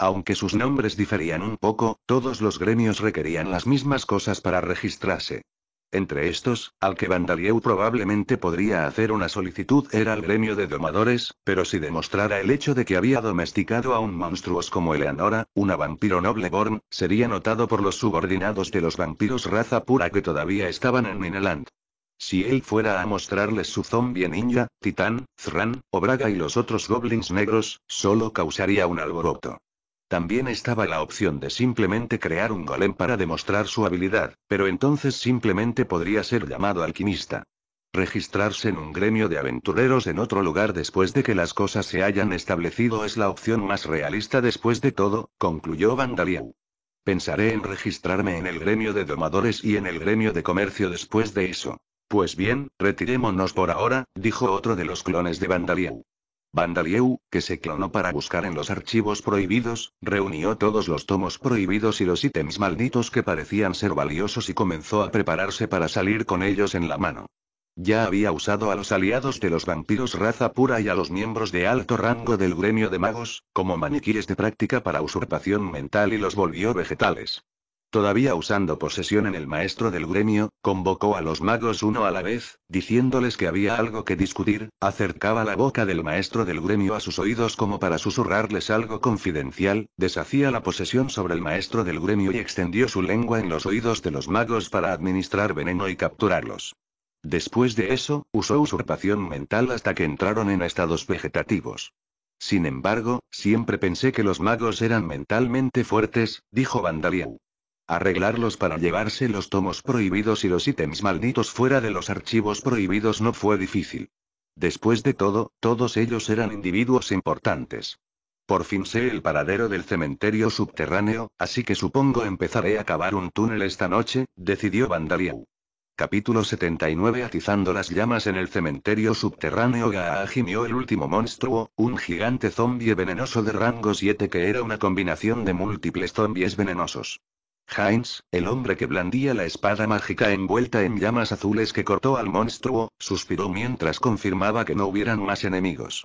Aunque sus nombres diferían un poco, todos los gremios requerían las mismas cosas para registrarse. Entre estos, al que Vandalieu probablemente podría hacer una solicitud era el gremio de domadores, pero si demostrara el hecho de que había domesticado a un monstruos como Eleanora, una vampiro nobleborn, sería notado por los subordinados de los vampiros raza pura que todavía estaban en Mineland. Si él fuera a mostrarles su zombie ninja, Titán, Zran, Obraga y los otros goblins negros, solo causaría un alboroto. También estaba la opción de simplemente crear un golem para demostrar su habilidad, pero entonces simplemente podría ser llamado alquimista. Registrarse en un gremio de aventureros en otro lugar después de que las cosas se hayan establecido es la opción más realista después de todo, concluyó Vandaliau. Pensaré en registrarme en el gremio de domadores y en el gremio de comercio después de eso. Pues bien, retirémonos por ahora, dijo otro de los clones de Vandaliau. Vandalieu, que se clonó para buscar en los archivos prohibidos, reunió todos los tomos prohibidos y los ítems malditos que parecían ser valiosos y comenzó a prepararse para salir con ellos en la mano. Ya había usado a los aliados de los vampiros raza pura y a los miembros de alto rango del gremio de magos, como maniquíes de práctica para usurpación mental y los volvió vegetales. Todavía usando posesión en el maestro del gremio, convocó a los magos uno a la vez, diciéndoles que había algo que discutir, acercaba la boca del maestro del gremio a sus oídos como para susurrarles algo confidencial, deshacía la posesión sobre el maestro del gremio y extendió su lengua en los oídos de los magos para administrar veneno y capturarlos. Después de eso, usó usurpación mental hasta que entraron en estados vegetativos. Sin embargo, siempre pensé que los magos eran mentalmente fuertes, dijo Vandaliau. Arreglarlos para llevarse los tomos prohibidos y los ítems malditos fuera de los archivos prohibidos no fue difícil. Después de todo, todos ellos eran individuos importantes. Por fin sé el paradero del cementerio subterráneo, así que supongo empezaré a cavar un túnel esta noche, decidió Vandaliau. Capítulo 79 Atizando las llamas en el cementerio subterráneo Gaa gimió el último monstruo, un gigante zombie venenoso de rango 7 que era una combinación de múltiples zombies venenosos. Heinz, el hombre que blandía la espada mágica envuelta en llamas azules que cortó al monstruo, suspiró mientras confirmaba que no hubieran más enemigos.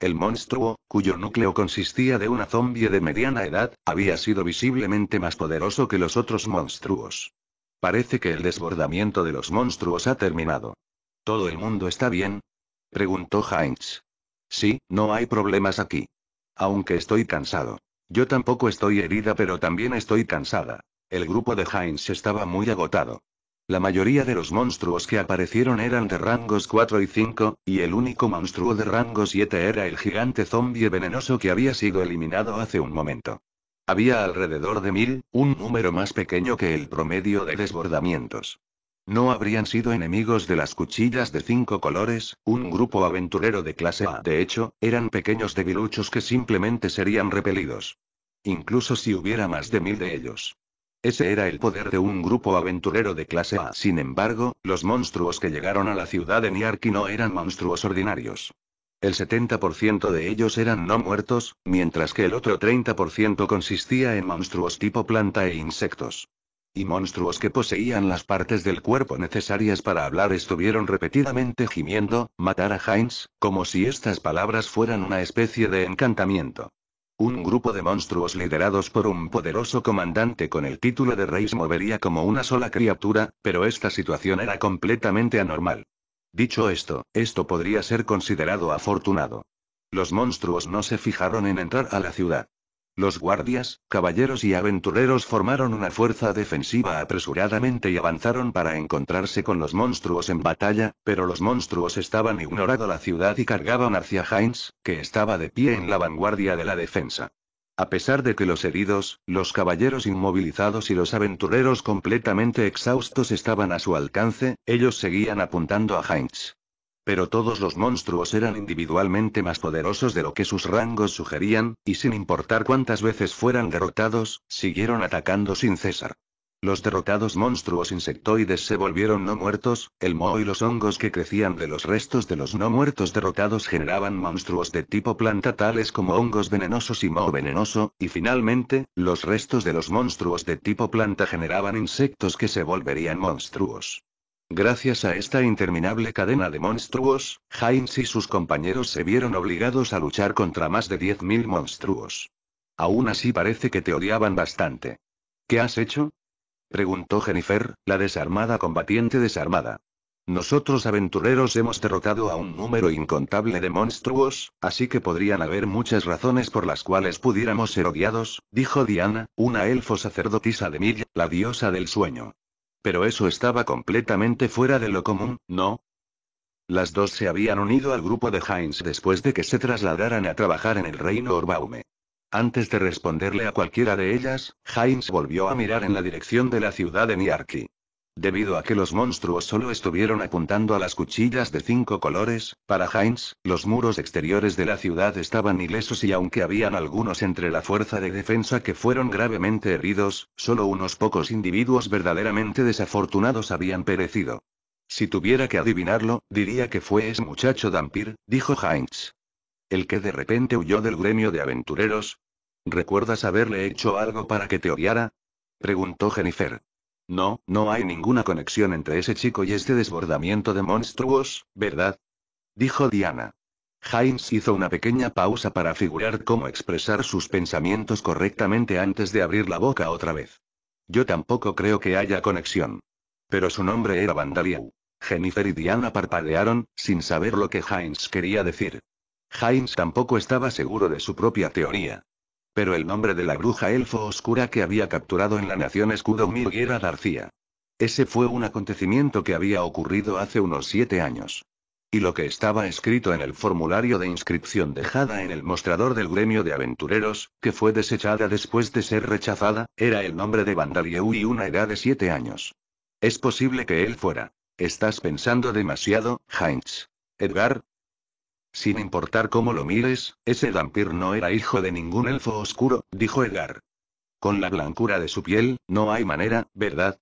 El monstruo, cuyo núcleo consistía de una zombie de mediana edad, había sido visiblemente más poderoso que los otros monstruos. Parece que el desbordamiento de los monstruos ha terminado. ¿Todo el mundo está bien? preguntó Heinz. Sí, no hay problemas aquí. Aunque estoy cansado. Yo tampoco estoy herida, pero también estoy cansada. El grupo de Heinz estaba muy agotado. La mayoría de los monstruos que aparecieron eran de rangos 4 y 5, y el único monstruo de rango 7 era el gigante zombie venenoso que había sido eliminado hace un momento. Había alrededor de mil, un número más pequeño que el promedio de desbordamientos. No habrían sido enemigos de las cuchillas de cinco colores, un grupo aventurero de clase A. De hecho, eran pequeños debiluchos que simplemente serían repelidos. Incluso si hubiera más de mil de ellos. Ese era el poder de un grupo aventurero de clase A. Sin embargo, los monstruos que llegaron a la ciudad de Niarki no eran monstruos ordinarios. El 70% de ellos eran no muertos, mientras que el otro 30% consistía en monstruos tipo planta e insectos. Y monstruos que poseían las partes del cuerpo necesarias para hablar estuvieron repetidamente gimiendo, matar a Heinz, como si estas palabras fueran una especie de encantamiento. Un grupo de monstruos liderados por un poderoso comandante con el título de rey se movería como una sola criatura, pero esta situación era completamente anormal. Dicho esto, esto podría ser considerado afortunado. Los monstruos no se fijaron en entrar a la ciudad. Los guardias, caballeros y aventureros formaron una fuerza defensiva apresuradamente y avanzaron para encontrarse con los monstruos en batalla, pero los monstruos estaban ignorando la ciudad y cargaban hacia Heinz, que estaba de pie en la vanguardia de la defensa. A pesar de que los heridos, los caballeros inmovilizados y los aventureros completamente exhaustos estaban a su alcance, ellos seguían apuntando a Heinz. Pero todos los monstruos eran individualmente más poderosos de lo que sus rangos sugerían, y sin importar cuántas veces fueran derrotados, siguieron atacando sin cesar. Los derrotados monstruos insectoides se volvieron no muertos, el moho y los hongos que crecían de los restos de los no muertos derrotados generaban monstruos de tipo planta tales como hongos venenosos y moho venenoso, y finalmente, los restos de los monstruos de tipo planta generaban insectos que se volverían monstruos. Gracias a esta interminable cadena de monstruos, Heinz y sus compañeros se vieron obligados a luchar contra más de 10.000 monstruos. Aún así parece que te odiaban bastante. ¿Qué has hecho? preguntó Jennifer, la desarmada combatiente desarmada. Nosotros aventureros hemos derrotado a un número incontable de monstruos, así que podrían haber muchas razones por las cuales pudiéramos ser odiados, dijo Diana, una elfo sacerdotisa de Mill, la diosa del sueño. Pero eso estaba completamente fuera de lo común, ¿no? Las dos se habían unido al grupo de Heinz después de que se trasladaran a trabajar en el reino Orbaume. Antes de responderle a cualquiera de ellas, Heinz volvió a mirar en la dirección de la ciudad de Niarki. Debido a que los monstruos solo estuvieron apuntando a las cuchillas de cinco colores, para Heinz, los muros exteriores de la ciudad estaban ilesos y aunque habían algunos entre la fuerza de defensa que fueron gravemente heridos, solo unos pocos individuos verdaderamente desafortunados habían perecido. Si tuviera que adivinarlo, diría que fue ese muchacho Dampir, dijo Heinz. El que de repente huyó del gremio de aventureros. ¿Recuerdas haberle hecho algo para que te odiara? preguntó Jennifer. No, no hay ninguna conexión entre ese chico y este desbordamiento de monstruos, ¿verdad? Dijo Diana. Heinz hizo una pequeña pausa para figurar cómo expresar sus pensamientos correctamente antes de abrir la boca otra vez. Yo tampoco creo que haya conexión. Pero su nombre era Vandaliau. Jennifer y Diana parpadearon, sin saber lo que Heinz quería decir. Heinz tampoco estaba seguro de su propia teoría. Pero el nombre de la bruja elfo oscura que había capturado en la nación escudo Miguel era García. Ese fue un acontecimiento que había ocurrido hace unos siete años. Y lo que estaba escrito en el formulario de inscripción dejada en el mostrador del gremio de aventureros, que fue desechada después de ser rechazada, era el nombre de Vandalieu y una edad de siete años. Es posible que él fuera. Estás pensando demasiado, Heinz. Edgar, sin importar cómo lo mires, ese Dampir no era hijo de ningún elfo oscuro, dijo Edgar. Con la blancura de su piel, no hay manera, ¿verdad?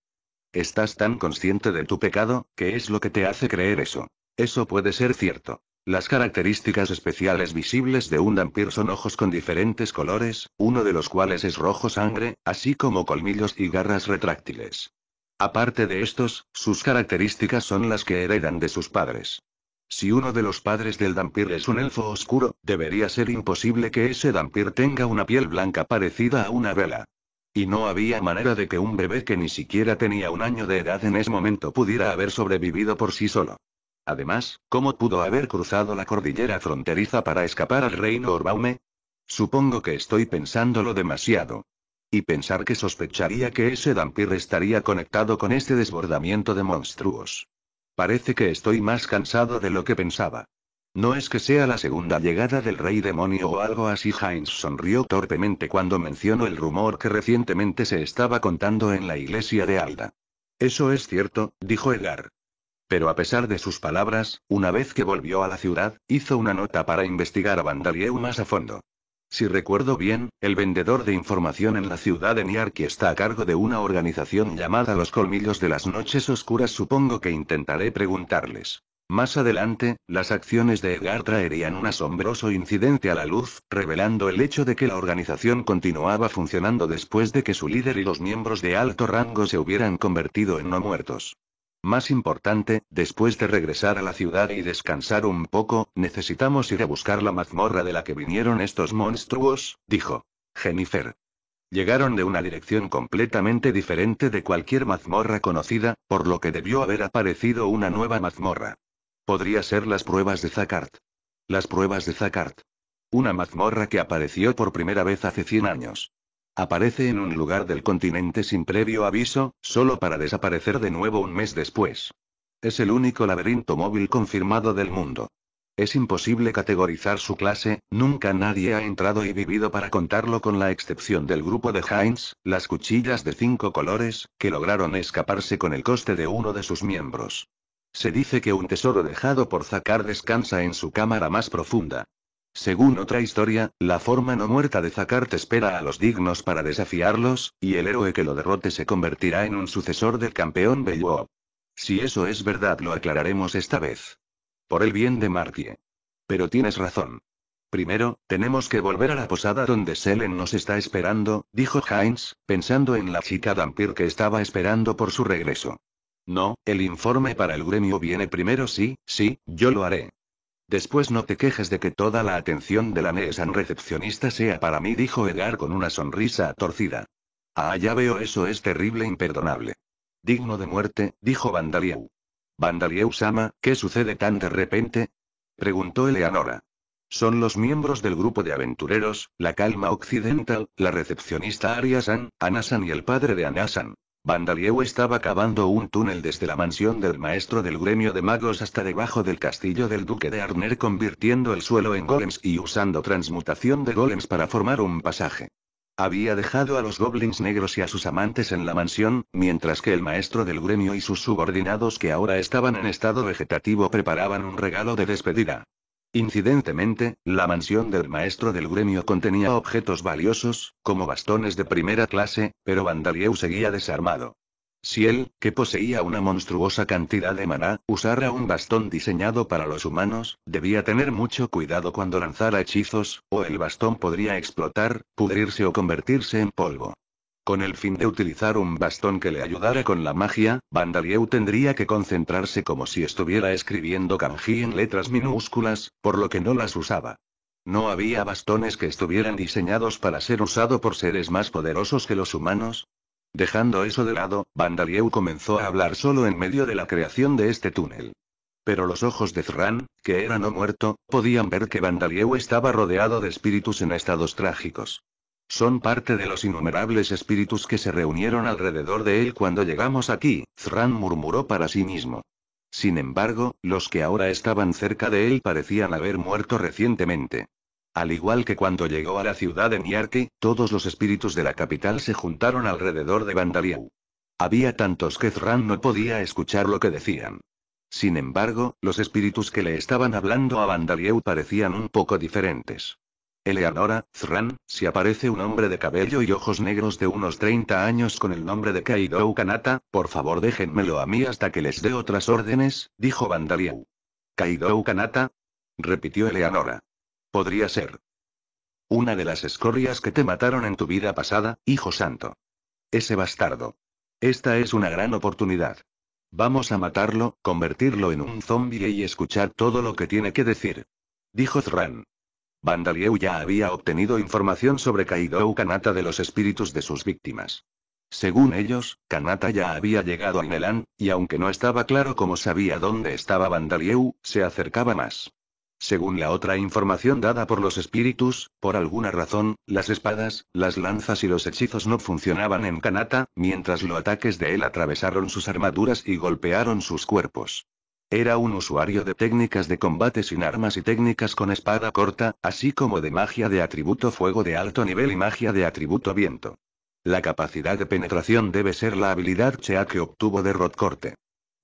Estás tan consciente de tu pecado, que es lo que te hace creer eso. Eso puede ser cierto. Las características especiales visibles de un Dampir son ojos con diferentes colores, uno de los cuales es rojo sangre, así como colmillos y garras retráctiles. Aparte de estos, sus características son las que heredan de sus padres. Si uno de los padres del Dampir es un elfo oscuro, debería ser imposible que ese Dampir tenga una piel blanca parecida a una vela. Y no había manera de que un bebé que ni siquiera tenía un año de edad en ese momento pudiera haber sobrevivido por sí solo. Además, ¿cómo pudo haber cruzado la cordillera fronteriza para escapar al reino Orbaume? Supongo que estoy pensándolo demasiado. Y pensar que sospecharía que ese Dampir estaría conectado con este desbordamiento de monstruos. Parece que estoy más cansado de lo que pensaba. No es que sea la segunda llegada del rey demonio o algo así. Heinz sonrió torpemente cuando mencionó el rumor que recientemente se estaba contando en la iglesia de Alda. Eso es cierto, dijo Edgar. Pero a pesar de sus palabras, una vez que volvió a la ciudad, hizo una nota para investigar a Vandalieu más a fondo. Si recuerdo bien, el vendedor de información en la ciudad de Niarki está a cargo de una organización llamada Los Colmillos de las Noches Oscuras. Supongo que intentaré preguntarles. Más adelante, las acciones de Edgar traerían un asombroso incidente a la luz, revelando el hecho de que la organización continuaba funcionando después de que su líder y los miembros de alto rango se hubieran convertido en no muertos. Más importante, después de regresar a la ciudad y descansar un poco, necesitamos ir a buscar la mazmorra de la que vinieron estos monstruos, dijo. Jennifer. Llegaron de una dirección completamente diferente de cualquier mazmorra conocida, por lo que debió haber aparecido una nueva mazmorra. Podría ser las pruebas de Zakart. Las pruebas de Zakart. Una mazmorra que apareció por primera vez hace 100 años. Aparece en un lugar del continente sin previo aviso, solo para desaparecer de nuevo un mes después. Es el único laberinto móvil confirmado del mundo. Es imposible categorizar su clase, nunca nadie ha entrado y vivido para contarlo con la excepción del grupo de Heinz, las cuchillas de cinco colores, que lograron escaparse con el coste de uno de sus miembros. Se dice que un tesoro dejado por Zakar descansa en su cámara más profunda. Según otra historia, la forma no muerta de Zakarte espera a los dignos para desafiarlos, y el héroe que lo derrote se convertirá en un sucesor del campeón Bello. Si eso es verdad lo aclararemos esta vez. Por el bien de Martie. Pero tienes razón. Primero, tenemos que volver a la posada donde Selen nos está esperando, dijo Heinz, pensando en la chica Dampir que estaba esperando por su regreso. No, el informe para el gremio viene primero sí, sí, yo lo haré. Después no te quejes de que toda la atención de la Neesan recepcionista sea para mí, dijo Edgar con una sonrisa torcida. Ah, ya veo, eso es terrible, imperdonable. Digno de muerte, dijo Vandalieu. Vandalieu-sama, ¿qué sucede tan de repente? preguntó Eleanora. Son los miembros del grupo de aventureros, la calma occidental, la recepcionista Ariasan, Anasan y el padre de Anasan. Vandalieu estaba cavando un túnel desde la mansión del maestro del gremio de magos hasta debajo del castillo del duque de Arner convirtiendo el suelo en golems y usando transmutación de golems para formar un pasaje. Había dejado a los goblins negros y a sus amantes en la mansión, mientras que el maestro del gremio y sus subordinados que ahora estaban en estado vegetativo preparaban un regalo de despedida. Incidentemente, la mansión del maestro del gremio contenía objetos valiosos, como bastones de primera clase, pero Vandalieu seguía desarmado. Si él, que poseía una monstruosa cantidad de maná, usara un bastón diseñado para los humanos, debía tener mucho cuidado cuando lanzara hechizos, o el bastón podría explotar, pudrirse o convertirse en polvo. Con el fin de utilizar un bastón que le ayudara con la magia, Vandalieu tendría que concentrarse como si estuviera escribiendo kanji en letras minúsculas, por lo que no las usaba. No había bastones que estuvieran diseñados para ser usado por seres más poderosos que los humanos. Dejando eso de lado, Vandalieu comenzó a hablar solo en medio de la creación de este túnel. Pero los ojos de Zran, que era no muerto, podían ver que Vandalieu estaba rodeado de espíritus en estados trágicos. Son parte de los innumerables espíritus que se reunieron alrededor de él cuando llegamos aquí, Zran murmuró para sí mismo. Sin embargo, los que ahora estaban cerca de él parecían haber muerto recientemente. Al igual que cuando llegó a la ciudad de Niarque, todos los espíritus de la capital se juntaron alrededor de Vandalieu. Había tantos que Zran no podía escuchar lo que decían. Sin embargo, los espíritus que le estaban hablando a Vandalieu parecían un poco diferentes. Eleanora, Zran, si aparece un hombre de cabello y ojos negros de unos 30 años con el nombre de Kaidou Kanata, por favor déjenmelo a mí hasta que les dé otras órdenes, dijo Vandaliau. ¿Kaidou Kanata? repitió Eleanora. Podría ser. Una de las escorias que te mataron en tu vida pasada, hijo santo. Ese bastardo. Esta es una gran oportunidad. Vamos a matarlo, convertirlo en un zombie y escuchar todo lo que tiene que decir. Dijo Zran. Vandalieu ya había obtenido información sobre Kaidou Kanata de los espíritus de sus víctimas. Según ellos, Kanata ya había llegado a Inelan, y aunque no estaba claro cómo sabía dónde estaba Vandalieu, se acercaba más. Según la otra información dada por los espíritus, por alguna razón, las espadas, las lanzas y los hechizos no funcionaban en Kanata, mientras los ataques de él atravesaron sus armaduras y golpearon sus cuerpos. Era un usuario de técnicas de combate sin armas y técnicas con espada corta, así como de magia de atributo fuego de alto nivel y magia de atributo viento. La capacidad de penetración debe ser la habilidad Chea que obtuvo de Corte.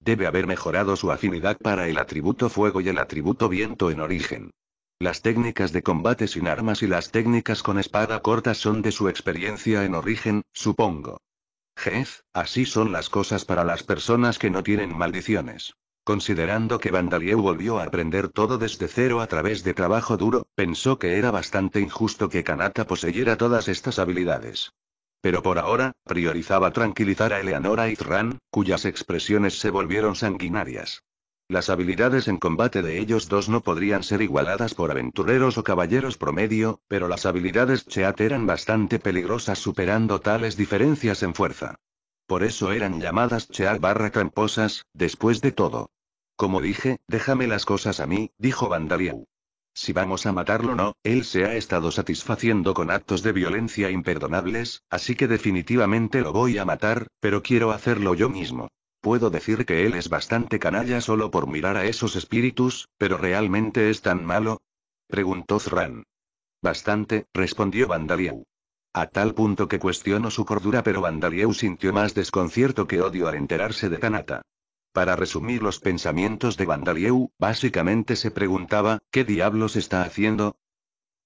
Debe haber mejorado su afinidad para el atributo fuego y el atributo viento en origen. Las técnicas de combate sin armas y las técnicas con espada corta son de su experiencia en origen, supongo. Jez, así son las cosas para las personas que no tienen maldiciones. Considerando que Vandalieu volvió a aprender todo desde cero a través de trabajo duro, pensó que era bastante injusto que Kanata poseyera todas estas habilidades. Pero por ahora, priorizaba tranquilizar a Eleanora Zran, cuyas expresiones se volvieron sanguinarias. Las habilidades en combate de ellos dos no podrían ser igualadas por aventureros o caballeros promedio, pero las habilidades Cheat eran bastante peligrosas superando tales diferencias en fuerza. Por eso eran llamadas Cheat barra tramposas, después de todo. Como dije, déjame las cosas a mí, dijo Vandaliau. Si vamos a matarlo no, él se ha estado satisfaciendo con actos de violencia imperdonables, así que definitivamente lo voy a matar, pero quiero hacerlo yo mismo. Puedo decir que él es bastante canalla solo por mirar a esos espíritus, pero ¿realmente es tan malo? preguntó Zran. Bastante, respondió Vandaliau. A tal punto que cuestionó su cordura, pero Vandaliau sintió más desconcierto que odio al enterarse de tanata para resumir los pensamientos de Vandalieu, básicamente se preguntaba, ¿qué diablos está haciendo?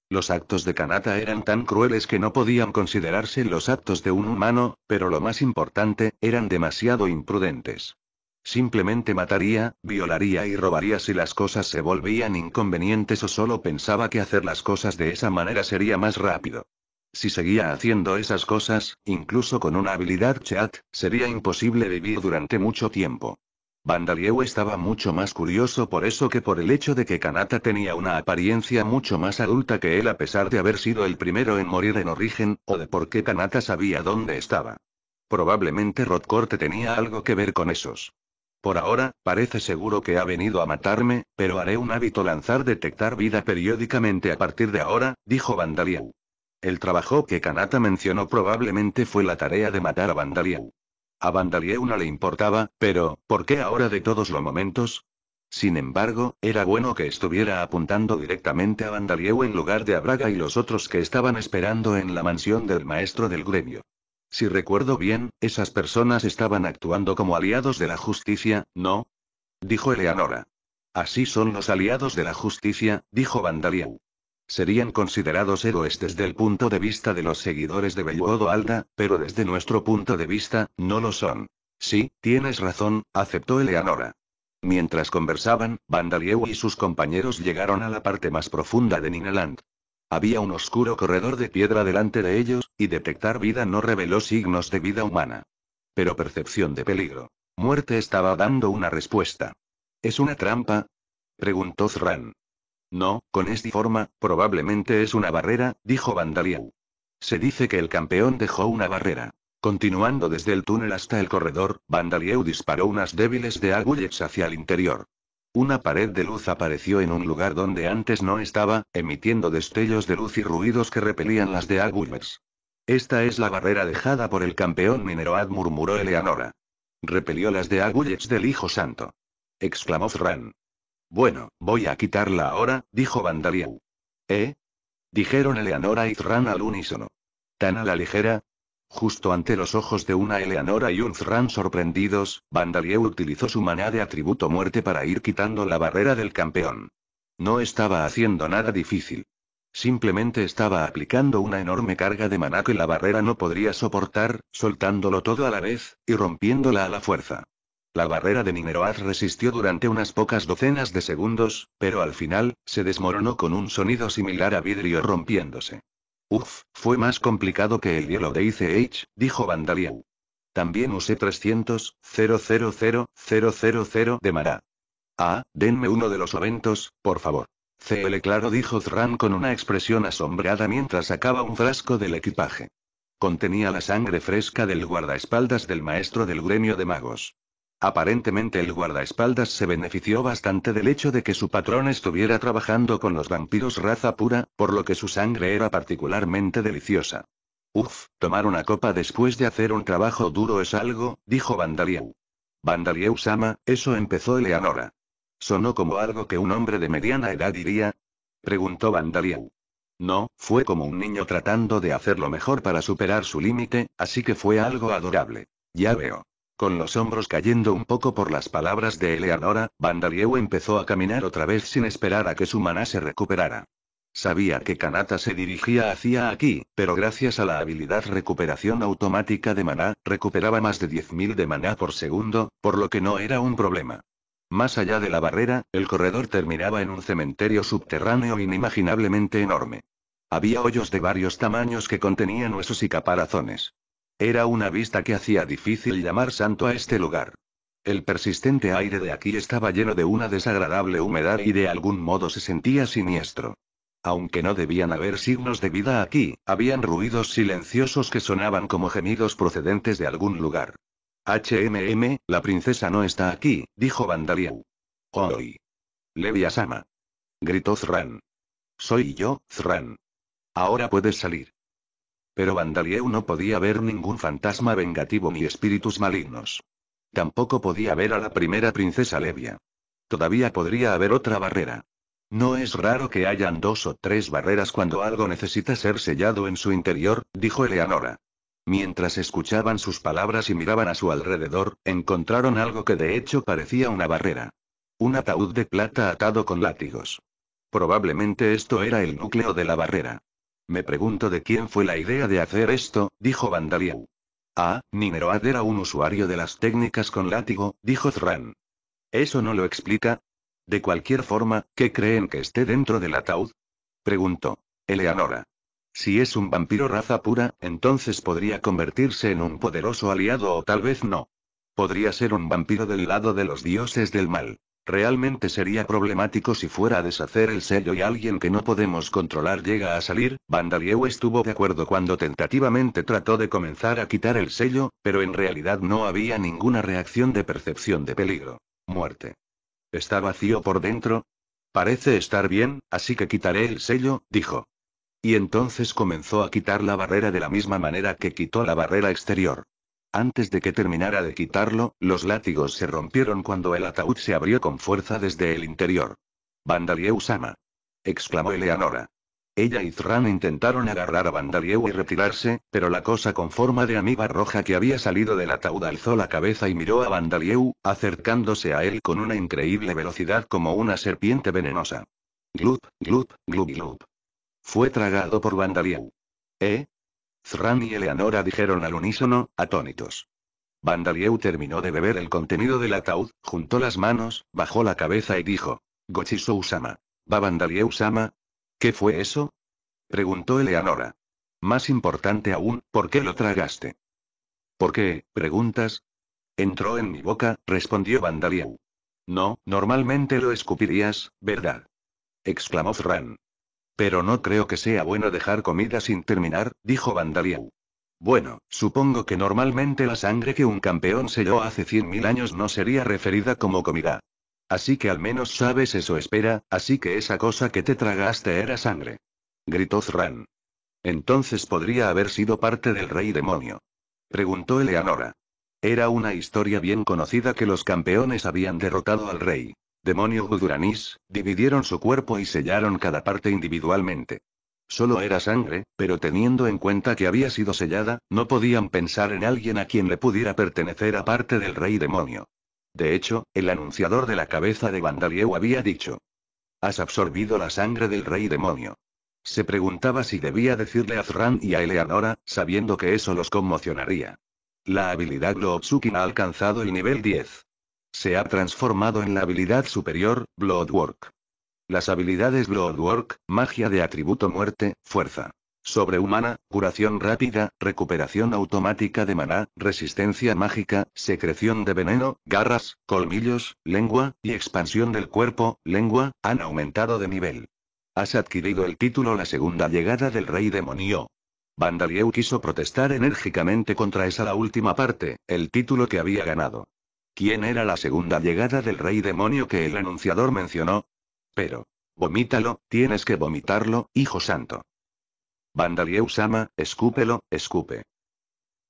Los actos de Kanata eran tan crueles que no podían considerarse los actos de un humano, pero lo más importante, eran demasiado imprudentes. Simplemente mataría, violaría y robaría si las cosas se volvían inconvenientes o solo pensaba que hacer las cosas de esa manera sería más rápido. Si seguía haciendo esas cosas, incluso con una habilidad chat, sería imposible vivir durante mucho tiempo. Vandalieu estaba mucho más curioso por eso que por el hecho de que Kanata tenía una apariencia mucho más adulta que él a pesar de haber sido el primero en morir en origen, o de por qué Kanata sabía dónde estaba. Probablemente Rodcorte tenía algo que ver con esos. Por ahora, parece seguro que ha venido a matarme, pero haré un hábito lanzar detectar vida periódicamente a partir de ahora, dijo Vandalieu. El trabajo que Kanata mencionó probablemente fue la tarea de matar a Vandalieu. A Vandalieu no le importaba, pero, ¿por qué ahora de todos los momentos? Sin embargo, era bueno que estuviera apuntando directamente a Vandalieu en lugar de a Braga y los otros que estaban esperando en la mansión del maestro del gremio. Si recuerdo bien, esas personas estaban actuando como aliados de la justicia, ¿no? Dijo Eleanora. Así son los aliados de la justicia, dijo Vandalieu serían considerados héroes desde el punto de vista de los seguidores de Belluodo Alda, pero desde nuestro punto de vista, no lo son. Sí, tienes razón, aceptó Eleanora. Mientras conversaban, Vandalieu y sus compañeros llegaron a la parte más profunda de Ninaland. Había un oscuro corredor de piedra delante de ellos, y detectar vida no reveló signos de vida humana. Pero percepción de peligro. Muerte estaba dando una respuesta. ¿Es una trampa? Preguntó Zran. No, con esta forma, probablemente es una barrera, dijo Vandalieu. Se dice que el campeón dejó una barrera. Continuando desde el túnel hasta el corredor, Vandalieu disparó unas débiles de agullets hacia el interior. Una pared de luz apareció en un lugar donde antes no estaba, emitiendo destellos de luz y ruidos que repelían las de agullets. Esta es la barrera dejada por el campeón Mineroad, murmuró Eleanora. Repelió las de agullets del Hijo Santo. Exclamó Fran. Bueno, voy a quitarla ahora, dijo Vandaliau. ¿Eh? Dijeron Eleanora y Zran al unísono. Tan a la ligera. Justo ante los ojos de una Eleanora y un Zran sorprendidos, Vandalieu utilizó su maná de atributo muerte para ir quitando la barrera del campeón. No estaba haciendo nada difícil. Simplemente estaba aplicando una enorme carga de maná que la barrera no podría soportar, soltándolo todo a la vez, y rompiéndola a la fuerza. La barrera de Nimeroaz resistió durante unas pocas docenas de segundos, pero al final, se desmoronó con un sonido similar a vidrio rompiéndose. Uf, fue más complicado que el hielo de ICH, dijo Vandaliau. También usé 300, 000, 000 de Mará. Ah, denme uno de los oventos, por favor. CL claro dijo Zran con una expresión asombrada mientras sacaba un frasco del equipaje. Contenía la sangre fresca del guardaespaldas del maestro del gremio de magos. Aparentemente el guardaespaldas se benefició bastante del hecho de que su patrón estuviera trabajando con los vampiros raza pura, por lo que su sangre era particularmente deliciosa. Uf, tomar una copa después de hacer un trabajo duro es algo, dijo Vandalieu. Vandalieu-sama, eso empezó Eleanora. ¿Sonó como algo que un hombre de mediana edad diría? Preguntó Vandalieu. No, fue como un niño tratando de hacer lo mejor para superar su límite, así que fue algo adorable. Ya veo. Con los hombros cayendo un poco por las palabras de Eleanora, Vandalieu empezó a caminar otra vez sin esperar a que su maná se recuperara. Sabía que Kanata se dirigía hacia aquí, pero gracias a la habilidad recuperación automática de maná, recuperaba más de 10.000 de maná por segundo, por lo que no era un problema. Más allá de la barrera, el corredor terminaba en un cementerio subterráneo inimaginablemente enorme. Había hoyos de varios tamaños que contenían huesos y caparazones. Era una vista que hacía difícil llamar santo a este lugar. El persistente aire de aquí estaba lleno de una desagradable humedad y de algún modo se sentía siniestro. Aunque no debían haber signos de vida aquí, habían ruidos silenciosos que sonaban como gemidos procedentes de algún lugar. HMM, la princesa no está aquí, dijo Vandaliau. ¡Hoy! Levia Sama. Gritó Zran. Soy yo, Zran. Ahora puedes salir. Pero Vandalieu no podía ver ningún fantasma vengativo ni espíritus malignos. Tampoco podía ver a la primera princesa Levia. Todavía podría haber otra barrera. No es raro que hayan dos o tres barreras cuando algo necesita ser sellado en su interior, dijo Eleanora. Mientras escuchaban sus palabras y miraban a su alrededor, encontraron algo que de hecho parecía una barrera. Un ataúd de plata atado con látigos. Probablemente esto era el núcleo de la barrera. Me pregunto de quién fue la idea de hacer esto, dijo Vandaliau. Ah, Nimeroad era un usuario de las técnicas con látigo, dijo Zran. ¿Eso no lo explica? De cualquier forma, ¿qué creen que esté dentro del ataúd? Preguntó. Eleanora. Si es un vampiro raza pura, entonces podría convertirse en un poderoso aliado o tal vez no. Podría ser un vampiro del lado de los dioses del mal. Realmente sería problemático si fuera a deshacer el sello y alguien que no podemos controlar llega a salir. Vandalieu estuvo de acuerdo cuando tentativamente trató de comenzar a quitar el sello, pero en realidad no había ninguna reacción de percepción de peligro. Muerte. ¿Está vacío por dentro? Parece estar bien, así que quitaré el sello, dijo. Y entonces comenzó a quitar la barrera de la misma manera que quitó la barrera exterior. Antes de que terminara de quitarlo, los látigos se rompieron cuando el ataúd se abrió con fuerza desde el interior. Vandalieu-sama. exclamó Eleanora. Ella y Zran intentaron agarrar a Vandalieu y retirarse, pero la cosa con forma de amiba roja que había salido del ataúd alzó la cabeza y miró a Vandalieu, acercándose a él con una increíble velocidad como una serpiente venenosa. Glup, glup, glup, glup. Fue tragado por Vandalieu. ¿Eh? Zran y Eleanora dijeron al unísono, atónitos. Vandalieu terminó de beber el contenido del ataúd, juntó las manos, bajó la cabeza y dijo: gochisou sama ¿Va Vandalieu-sama? ¿Qué fue eso? preguntó Eleanora. Más importante aún, ¿por qué lo tragaste? ¿Por qué, preguntas? Entró en mi boca, respondió Vandalieu. No, normalmente lo escupirías, ¿verdad? exclamó Fran. Pero no creo que sea bueno dejar comida sin terminar, dijo Vandaliau. Bueno, supongo que normalmente la sangre que un campeón selló hace 100.000 años no sería referida como comida. Así que al menos sabes eso espera, así que esa cosa que te tragaste era sangre. Gritó Zran. Entonces podría haber sido parte del rey demonio. Preguntó Eleanora. Era una historia bien conocida que los campeones habían derrotado al rey demonio Guduranis, dividieron su cuerpo y sellaron cada parte individualmente. Solo era sangre, pero teniendo en cuenta que había sido sellada, no podían pensar en alguien a quien le pudiera pertenecer a parte del rey demonio. De hecho, el anunciador de la cabeza de Vandalieu había dicho. Has absorbido la sangre del rey demonio. Se preguntaba si debía decirle a Zran y a Eleanora, sabiendo que eso los conmocionaría. La habilidad no ha alcanzado el nivel 10. Se ha transformado en la habilidad superior, Bloodwork. Las habilidades Bloodwork, magia de atributo muerte, fuerza. Sobrehumana, curación rápida, recuperación automática de maná, resistencia mágica, secreción de veneno, garras, colmillos, lengua, y expansión del cuerpo, lengua, han aumentado de nivel. Has adquirido el título La segunda llegada del rey demonio. Vandalieu quiso protestar enérgicamente contra esa la última parte, el título que había ganado. ¿Quién era la segunda llegada del rey demonio que el anunciador mencionó? Pero. Vomítalo, tienes que vomitarlo, hijo santo. Vandalieu-sama, escúpelo, escupe.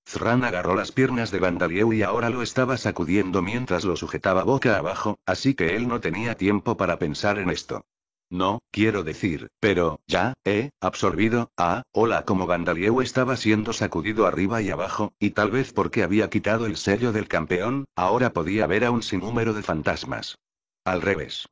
Zran agarró las piernas de Vandalieu y ahora lo estaba sacudiendo mientras lo sujetaba boca abajo, así que él no tenía tiempo para pensar en esto. No, quiero decir, pero, ya, he, absorbido, ah, hola como Vandalieu estaba siendo sacudido arriba y abajo, y tal vez porque había quitado el sello del campeón, ahora podía ver a un sinnúmero de fantasmas. Al revés.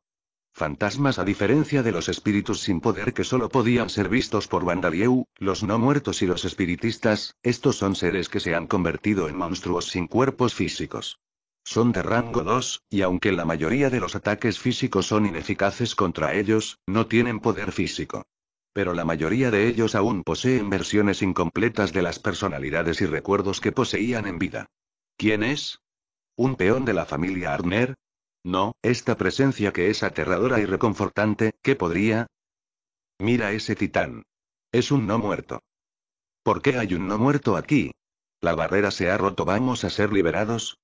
Fantasmas a diferencia de los espíritus sin poder que solo podían ser vistos por Vandalieu, los no muertos y los espiritistas, estos son seres que se han convertido en monstruos sin cuerpos físicos. Son de rango 2, y aunque la mayoría de los ataques físicos son ineficaces contra ellos, no tienen poder físico. Pero la mayoría de ellos aún poseen versiones incompletas de las personalidades y recuerdos que poseían en vida. ¿Quién es? ¿Un peón de la familia Arner? No, esta presencia que es aterradora y reconfortante, ¿qué podría? Mira ese titán. Es un no muerto. ¿Por qué hay un no muerto aquí? La barrera se ha roto, vamos a ser liberados.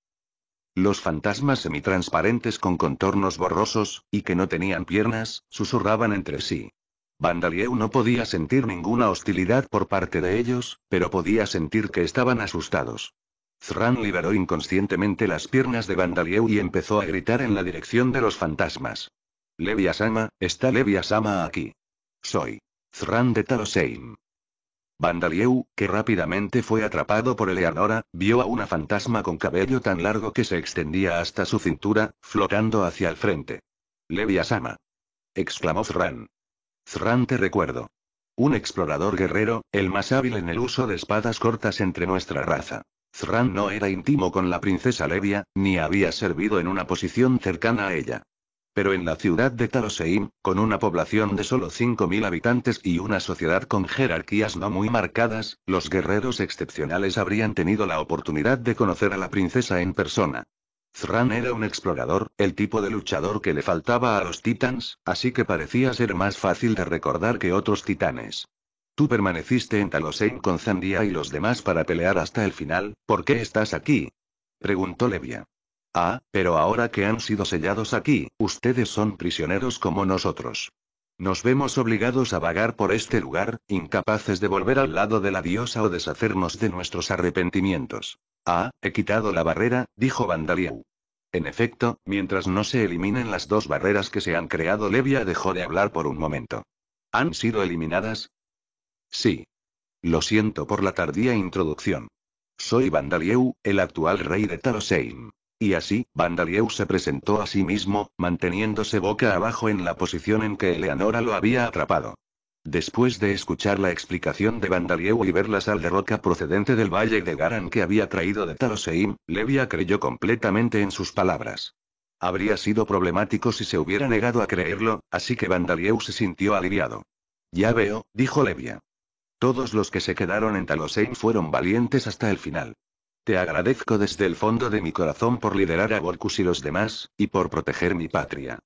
Los fantasmas semitransparentes con contornos borrosos, y que no tenían piernas, susurraban entre sí. Vandalieu no podía sentir ninguna hostilidad por parte de ellos, pero podía sentir que estaban asustados. Zran liberó inconscientemente las piernas de Vandalieu y empezó a gritar en la dirección de los fantasmas. Leviasama, está Leviasama aquí. Soy. Zran de Taloseim. Vandalieu, que rápidamente fue atrapado por Eleanora, vio a una fantasma con cabello tan largo que se extendía hasta su cintura, flotando hacia el frente. «Levia-sama!» exclamó Zran. Zran te recuerdo. Un explorador guerrero, el más hábil en el uso de espadas cortas entre nuestra raza. Zran no era íntimo con la princesa Levia, ni había servido en una posición cercana a ella pero en la ciudad de Talosheim, con una población de solo 5.000 habitantes y una sociedad con jerarquías no muy marcadas, los guerreros excepcionales habrían tenido la oportunidad de conocer a la princesa en persona. Zran era un explorador, el tipo de luchador que le faltaba a los titans, así que parecía ser más fácil de recordar que otros titanes. Tú permaneciste en Talosheim con Zandia y los demás para pelear hasta el final, ¿por qué estás aquí? Preguntó Levia. Ah, pero ahora que han sido sellados aquí, ustedes son prisioneros como nosotros. Nos vemos obligados a vagar por este lugar, incapaces de volver al lado de la diosa o deshacernos de nuestros arrepentimientos. Ah, he quitado la barrera, dijo Vandalieu. En efecto, mientras no se eliminen las dos barreras que se han creado, Levia dejó de hablar por un momento. ¿Han sido eliminadas? Sí. Lo siento por la tardía introducción. Soy Vandalieu, el actual rey de Tarosim. Y así, Vandalieu se presentó a sí mismo, manteniéndose boca abajo en la posición en que Eleanora lo había atrapado. Después de escuchar la explicación de Vandalieu y ver la sal de roca procedente del valle de Garan que había traído de Taloseim, Levia creyó completamente en sus palabras. Habría sido problemático si se hubiera negado a creerlo, así que Vandalieu se sintió aliviado. Ya veo, dijo Levia. Todos los que se quedaron en Taloseim fueron valientes hasta el final. Te agradezco desde el fondo de mi corazón por liderar a Gorkus y los demás, y por proteger mi patria.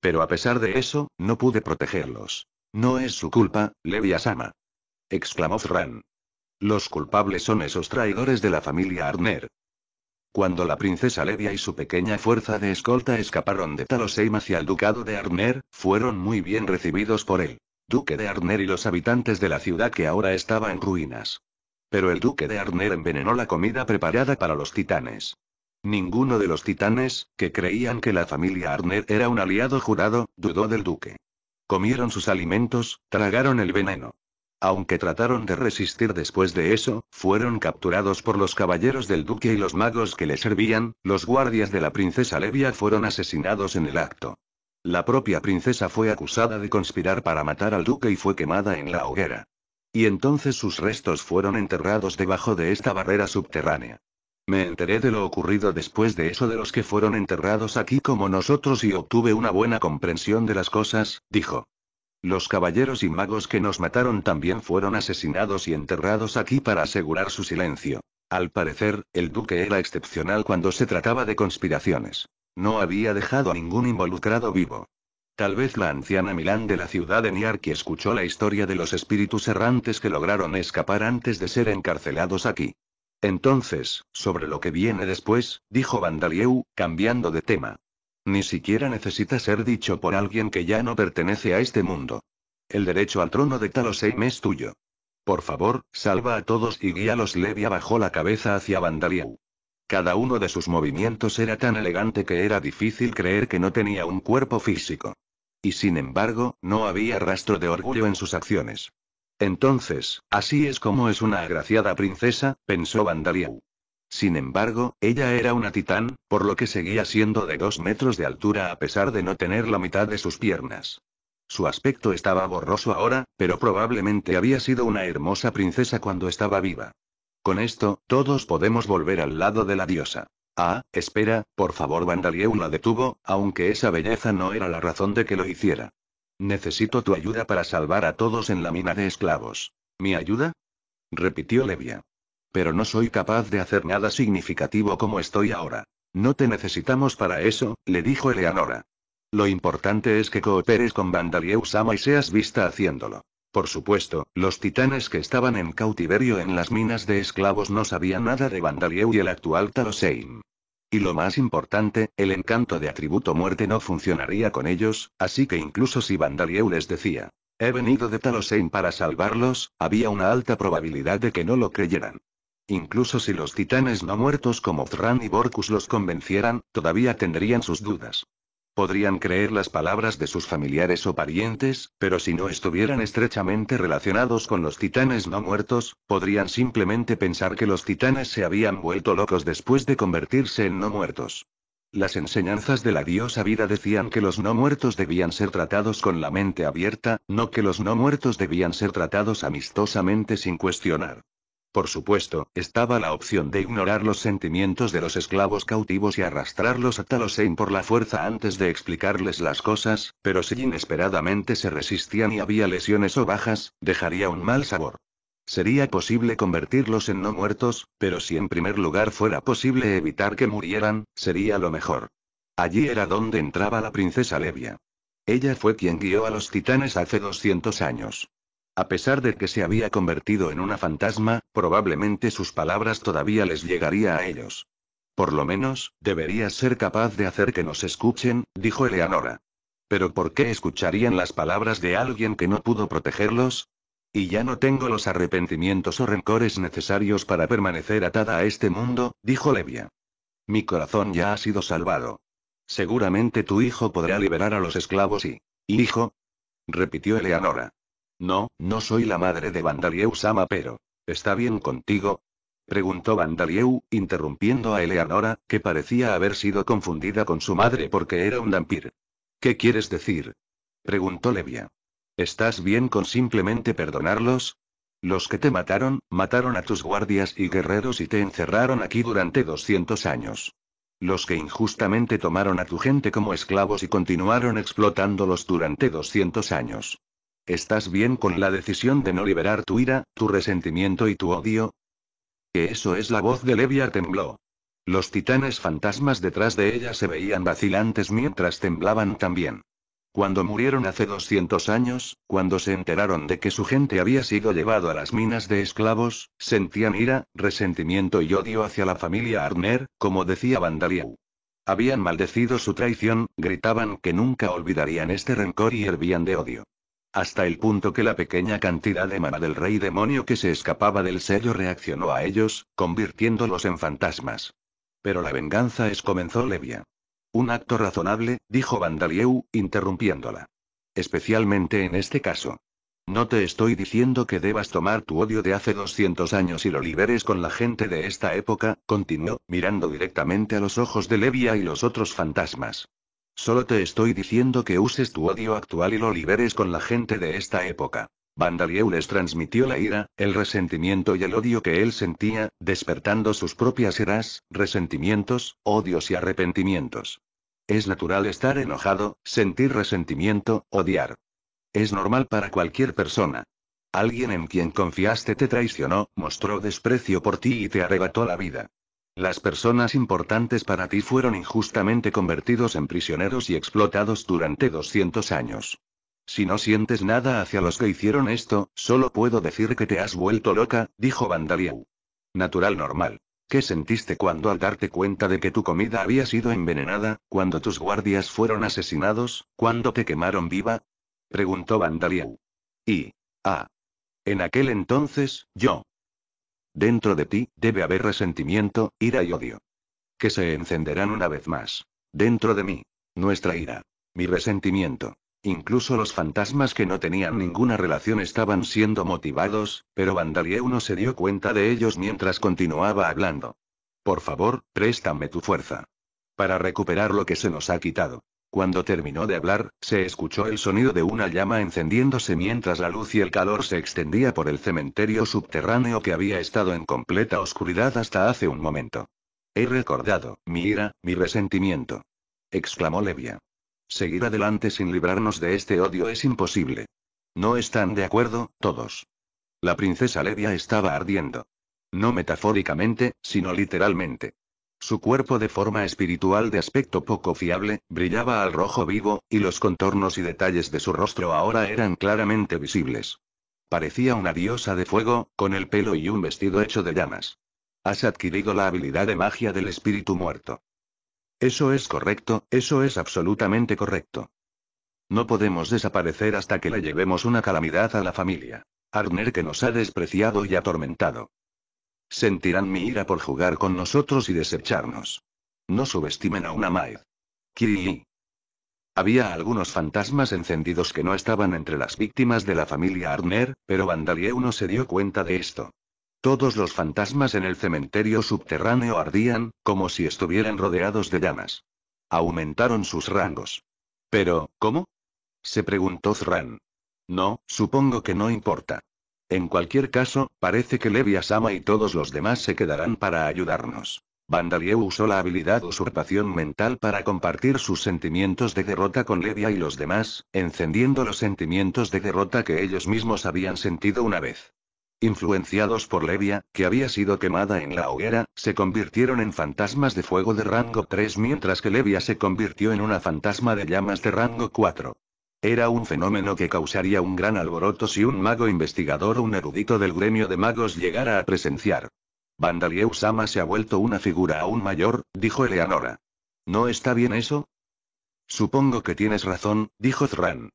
Pero a pesar de eso, no pude protegerlos. No es su culpa, Sama. Exclamó Fran. Los culpables son esos traidores de la familia Arner. Cuando la princesa Levia y su pequeña fuerza de escolta escaparon de Talosheim hacia el ducado de Arner, fueron muy bien recibidos por él duque de Arner y los habitantes de la ciudad que ahora estaba en ruinas. Pero el duque de Arner envenenó la comida preparada para los titanes. Ninguno de los titanes, que creían que la familia Arner era un aliado jurado, dudó del duque. Comieron sus alimentos, tragaron el veneno. Aunque trataron de resistir después de eso, fueron capturados por los caballeros del duque y los magos que le servían, los guardias de la princesa Levia fueron asesinados en el acto. La propia princesa fue acusada de conspirar para matar al duque y fue quemada en la hoguera. Y entonces sus restos fueron enterrados debajo de esta barrera subterránea. Me enteré de lo ocurrido después de eso de los que fueron enterrados aquí como nosotros y obtuve una buena comprensión de las cosas, dijo. Los caballeros y magos que nos mataron también fueron asesinados y enterrados aquí para asegurar su silencio. Al parecer, el duque era excepcional cuando se trataba de conspiraciones. No había dejado a ningún involucrado vivo. Tal vez la anciana Milán de la ciudad de Niarki escuchó la historia de los espíritus errantes que lograron escapar antes de ser encarcelados aquí. Entonces, sobre lo que viene después, dijo Vandalieu, cambiando de tema. Ni siquiera necesita ser dicho por alguien que ya no pertenece a este mundo. El derecho al trono de Talosheim es tuyo. Por favor, salva a todos y guíalos. Levia bajó la cabeza hacia Vandalieu. Cada uno de sus movimientos era tan elegante que era difícil creer que no tenía un cuerpo físico. Y sin embargo, no había rastro de orgullo en sus acciones. Entonces, así es como es una agraciada princesa, pensó Vandaliau. Sin embargo, ella era una titán, por lo que seguía siendo de dos metros de altura a pesar de no tener la mitad de sus piernas. Su aspecto estaba borroso ahora, pero probablemente había sido una hermosa princesa cuando estaba viva. Con esto, todos podemos volver al lado de la diosa. Ah, espera, por favor, Vandalieu la detuvo, aunque esa belleza no era la razón de que lo hiciera. Necesito tu ayuda para salvar a todos en la mina de esclavos. ¿Mi ayuda? repitió Levia. Pero no soy capaz de hacer nada significativo como estoy ahora. No te necesitamos para eso, le dijo Eleanora. Lo importante es que cooperes con Vandalieu Sama y seas vista haciéndolo. Por supuesto, los titanes que estaban en cautiverio en las minas de esclavos no sabían nada de Vandalieu y el actual Talosheim. Y lo más importante, el encanto de atributo muerte no funcionaría con ellos, así que incluso si Vandalieu les decía, he venido de Talosheim para salvarlos, había una alta probabilidad de que no lo creyeran. Incluso si los titanes no muertos como Thran y Borkus los convencieran, todavía tendrían sus dudas. Podrían creer las palabras de sus familiares o parientes, pero si no estuvieran estrechamente relacionados con los titanes no muertos, podrían simplemente pensar que los titanes se habían vuelto locos después de convertirse en no muertos. Las enseñanzas de la diosa vida decían que los no muertos debían ser tratados con la mente abierta, no que los no muertos debían ser tratados amistosamente sin cuestionar. Por supuesto, estaba la opción de ignorar los sentimientos de los esclavos cautivos y arrastrarlos a Talosein por la fuerza antes de explicarles las cosas, pero si inesperadamente se resistían y había lesiones o bajas, dejaría un mal sabor. Sería posible convertirlos en no muertos, pero si en primer lugar fuera posible evitar que murieran, sería lo mejor. Allí era donde entraba la princesa Levia. Ella fue quien guió a los titanes hace 200 años. A pesar de que se había convertido en una fantasma, probablemente sus palabras todavía les llegaría a ellos. Por lo menos, debería ser capaz de hacer que nos escuchen, dijo Eleanora. Pero ¿por qué escucharían las palabras de alguien que no pudo protegerlos? Y ya no tengo los arrepentimientos o rencores necesarios para permanecer atada a este mundo, dijo Levia. Mi corazón ya ha sido salvado. Seguramente tu hijo podrá liberar a los esclavos y... Hijo? repitió Eleanora. No, no soy la madre de Vandalieu-sama, pero. ¿Está bien contigo? preguntó Vandalieu, interrumpiendo a Eleanora, que parecía haber sido confundida con su madre porque era un vampiro. ¿Qué quieres decir? preguntó Levia. ¿Estás bien con simplemente perdonarlos? Los que te mataron, mataron a tus guardias y guerreros y te encerraron aquí durante 200 años. Los que injustamente tomaron a tu gente como esclavos y continuaron explotándolos durante 200 años. ¿Estás bien con la decisión de no liberar tu ira, tu resentimiento y tu odio? Que eso es la voz de Levia tembló. Los titanes fantasmas detrás de ella se veían vacilantes mientras temblaban también. Cuando murieron hace 200 años, cuando se enteraron de que su gente había sido llevado a las minas de esclavos, sentían ira, resentimiento y odio hacia la familia Arner, como decía Vandaliau. Habían maldecido su traición, gritaban que nunca olvidarían este rencor y hervían de odio hasta el punto que la pequeña cantidad de mama del rey demonio que se escapaba del sello reaccionó a ellos, convirtiéndolos en fantasmas. Pero la venganza es comenzó Levia. Un acto razonable, dijo Vandalieu, interrumpiéndola. Especialmente en este caso. No te estoy diciendo que debas tomar tu odio de hace 200 años y lo liberes con la gente de esta época, continuó, mirando directamente a los ojos de Levia y los otros fantasmas. Solo te estoy diciendo que uses tu odio actual y lo liberes con la gente de esta época. Vandalieu les transmitió la ira, el resentimiento y el odio que él sentía, despertando sus propias iras, resentimientos, odios y arrepentimientos. Es natural estar enojado, sentir resentimiento, odiar. Es normal para cualquier persona. Alguien en quien confiaste te traicionó, mostró desprecio por ti y te arrebató la vida. Las personas importantes para ti fueron injustamente convertidos en prisioneros y explotados durante 200 años. Si no sientes nada hacia los que hicieron esto, solo puedo decir que te has vuelto loca, dijo Vandaliau. Natural normal. ¿Qué sentiste cuando al darte cuenta de que tu comida había sido envenenada, cuando tus guardias fueron asesinados, cuando te quemaron viva? Preguntó Vandaliau. Y... Ah. En aquel entonces, yo, Dentro de ti, debe haber resentimiento, ira y odio. Que se encenderán una vez más. Dentro de mí. Nuestra ira. Mi resentimiento. Incluso los fantasmas que no tenían ninguna relación estaban siendo motivados, pero Vandalieu no se dio cuenta de ellos mientras continuaba hablando. Por favor, préstame tu fuerza. Para recuperar lo que se nos ha quitado. Cuando terminó de hablar, se escuchó el sonido de una llama encendiéndose mientras la luz y el calor se extendía por el cementerio subterráneo que había estado en completa oscuridad hasta hace un momento. He recordado, mi ira, mi resentimiento. exclamó Levia. Seguir adelante sin librarnos de este odio es imposible. No están de acuerdo, todos. La princesa Levia estaba ardiendo. No metafóricamente, sino literalmente. Su cuerpo de forma espiritual de aspecto poco fiable, brillaba al rojo vivo, y los contornos y detalles de su rostro ahora eran claramente visibles. Parecía una diosa de fuego, con el pelo y un vestido hecho de llamas. Has adquirido la habilidad de magia del espíritu muerto. Eso es correcto, eso es absolutamente correcto. No podemos desaparecer hasta que le llevemos una calamidad a la familia. Arner que nos ha despreciado y atormentado. Sentirán mi ira por jugar con nosotros y desecharnos. No subestimen a una maid. Kiri. Había algunos fantasmas encendidos que no estaban entre las víctimas de la familia Arner, pero Vandalieu no se dio cuenta de esto. Todos los fantasmas en el cementerio subterráneo ardían, como si estuvieran rodeados de llamas. Aumentaron sus rangos. Pero, ¿cómo? se preguntó Zran. No, supongo que no importa. En cualquier caso, parece que Sama y todos los demás se quedarán para ayudarnos. Vandalieu usó la habilidad usurpación mental para compartir sus sentimientos de derrota con Levia y los demás, encendiendo los sentimientos de derrota que ellos mismos habían sentido una vez. Influenciados por Levia, que había sido quemada en la hoguera, se convirtieron en fantasmas de fuego de rango 3 mientras que Levia se convirtió en una fantasma de llamas de rango 4. Era un fenómeno que causaría un gran alboroto si un mago investigador o un erudito del gremio de magos llegara a presenciar. Vandalieu Sama se ha vuelto una figura aún mayor, dijo Eleanora. ¿No está bien eso? Supongo que tienes razón, dijo Zran.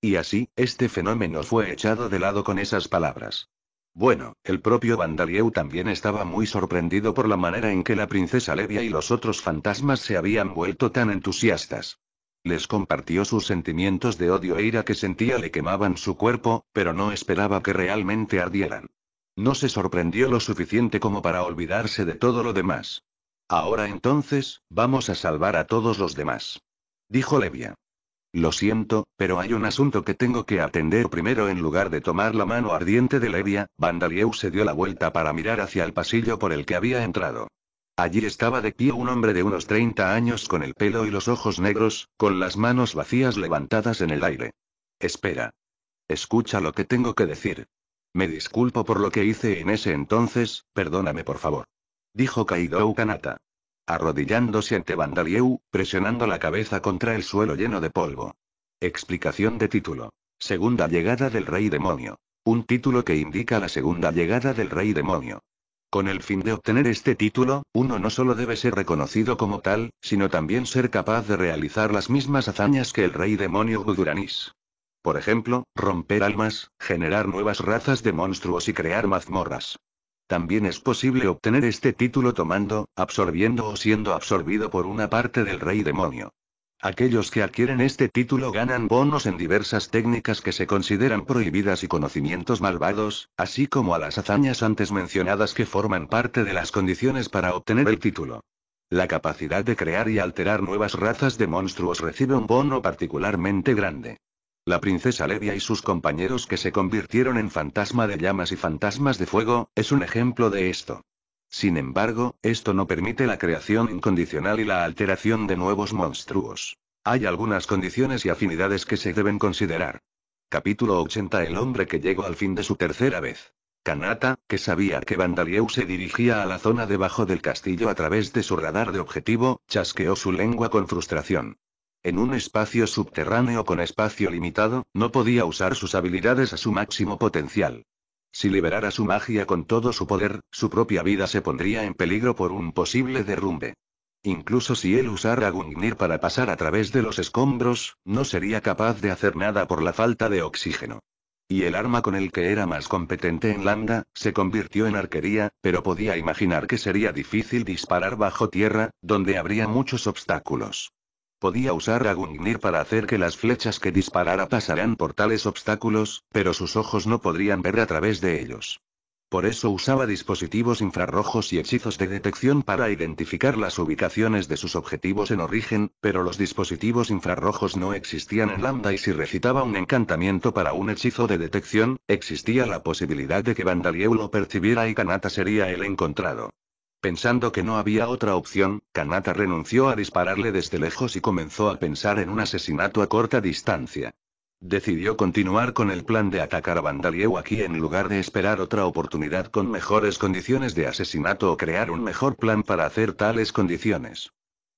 Y así, este fenómeno fue echado de lado con esas palabras. Bueno, el propio Vandalieu también estaba muy sorprendido por la manera en que la princesa Levia y los otros fantasmas se habían vuelto tan entusiastas. Les compartió sus sentimientos de odio e ira que sentía le quemaban su cuerpo, pero no esperaba que realmente ardieran. No se sorprendió lo suficiente como para olvidarse de todo lo demás. Ahora entonces, vamos a salvar a todos los demás. Dijo Levia. Lo siento, pero hay un asunto que tengo que atender primero en lugar de tomar la mano ardiente de Levia. Vandalieu se dio la vuelta para mirar hacia el pasillo por el que había entrado. Allí estaba de pie un hombre de unos 30 años con el pelo y los ojos negros, con las manos vacías levantadas en el aire. Espera. Escucha lo que tengo que decir. Me disculpo por lo que hice en ese entonces, perdóname por favor. Dijo Kaidou Kanata. Arrodillándose ante Vandalieu, presionando la cabeza contra el suelo lleno de polvo. Explicación de título. Segunda llegada del rey demonio. Un título que indica la segunda llegada del rey demonio. Con el fin de obtener este título, uno no solo debe ser reconocido como tal, sino también ser capaz de realizar las mismas hazañas que el rey demonio Guduranis. Por ejemplo, romper almas, generar nuevas razas de monstruos y crear mazmorras. También es posible obtener este título tomando, absorbiendo o siendo absorbido por una parte del rey demonio. Aquellos que adquieren este título ganan bonos en diversas técnicas que se consideran prohibidas y conocimientos malvados, así como a las hazañas antes mencionadas que forman parte de las condiciones para obtener el título. La capacidad de crear y alterar nuevas razas de monstruos recibe un bono particularmente grande. La princesa Levia y sus compañeros que se convirtieron en fantasma de llamas y fantasmas de fuego, es un ejemplo de esto. Sin embargo, esto no permite la creación incondicional y la alteración de nuevos monstruos. Hay algunas condiciones y afinidades que se deben considerar. Capítulo 80 El hombre que llegó al fin de su tercera vez. Kanata, que sabía que Vandalieu se dirigía a la zona debajo del castillo a través de su radar de objetivo, chasqueó su lengua con frustración. En un espacio subterráneo con espacio limitado, no podía usar sus habilidades a su máximo potencial. Si liberara su magia con todo su poder, su propia vida se pondría en peligro por un posible derrumbe. Incluso si él usara Gungnir para pasar a través de los escombros, no sería capaz de hacer nada por la falta de oxígeno. Y el arma con el que era más competente en Landa, se convirtió en arquería, pero podía imaginar que sería difícil disparar bajo tierra, donde habría muchos obstáculos. Podía usar a Gungnir para hacer que las flechas que disparara pasaran por tales obstáculos, pero sus ojos no podrían ver a través de ellos. Por eso usaba dispositivos infrarrojos y hechizos de detección para identificar las ubicaciones de sus objetivos en origen, pero los dispositivos infrarrojos no existían en Lambda y si recitaba un encantamiento para un hechizo de detección, existía la posibilidad de que Vandalieu lo percibiera y Kanata sería el encontrado. Pensando que no había otra opción, Kanata renunció a dispararle desde lejos y comenzó a pensar en un asesinato a corta distancia. Decidió continuar con el plan de atacar a Vandalieu aquí en lugar de esperar otra oportunidad con mejores condiciones de asesinato o crear un mejor plan para hacer tales condiciones.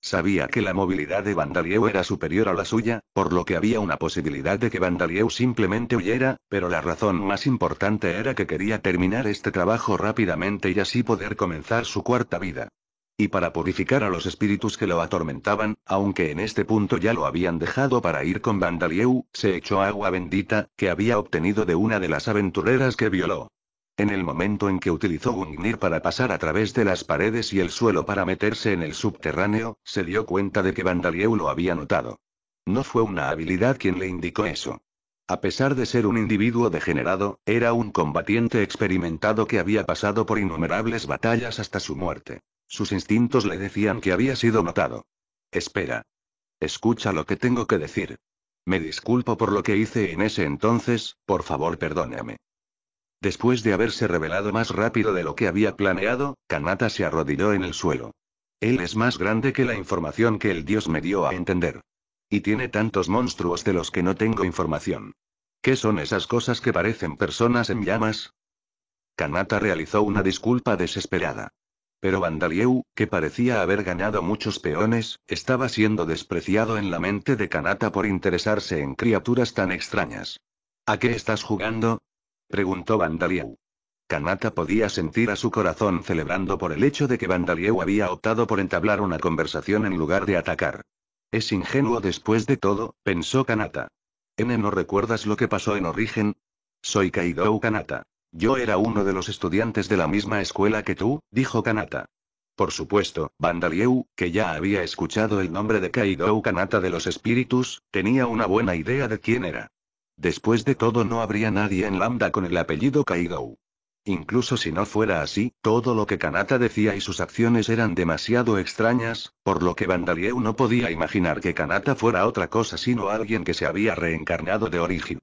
Sabía que la movilidad de Vandalieu era superior a la suya, por lo que había una posibilidad de que Vandalieu simplemente huyera, pero la razón más importante era que quería terminar este trabajo rápidamente y así poder comenzar su cuarta vida. Y para purificar a los espíritus que lo atormentaban, aunque en este punto ya lo habían dejado para ir con Vandalieu, se echó agua bendita, que había obtenido de una de las aventureras que violó. En el momento en que utilizó Gungnir para pasar a través de las paredes y el suelo para meterse en el subterráneo, se dio cuenta de que Vandalieu lo había notado. No fue una habilidad quien le indicó eso. A pesar de ser un individuo degenerado, era un combatiente experimentado que había pasado por innumerables batallas hasta su muerte. Sus instintos le decían que había sido notado. Espera. Escucha lo que tengo que decir. Me disculpo por lo que hice en ese entonces, por favor perdóname. Después de haberse revelado más rápido de lo que había planeado, Kanata se arrodilló en el suelo. Él es más grande que la información que el dios me dio a entender. Y tiene tantos monstruos de los que no tengo información. ¿Qué son esas cosas que parecen personas en llamas? Kanata realizó una disculpa desesperada. Pero Vandalieu, que parecía haber ganado muchos peones, estaba siendo despreciado en la mente de Kanata por interesarse en criaturas tan extrañas. ¿A qué estás jugando? preguntó Vandalieu. Kanata podía sentir a su corazón celebrando por el hecho de que Vandalieu había optado por entablar una conversación en lugar de atacar. Es ingenuo después de todo, pensó Kanata. N, ¿no recuerdas lo que pasó en origen? Soy Kaidou Kanata. Yo era uno de los estudiantes de la misma escuela que tú, dijo Kanata. Por supuesto, Vandalieu, que ya había escuchado el nombre de Kaidou Kanata de los espíritus, tenía una buena idea de quién era. Después de todo no habría nadie en Lambda con el apellido Kaigou. Incluso si no fuera así, todo lo que Kanata decía y sus acciones eran demasiado extrañas, por lo que Vandalieu no podía imaginar que Kanata fuera otra cosa sino alguien que se había reencarnado de origen.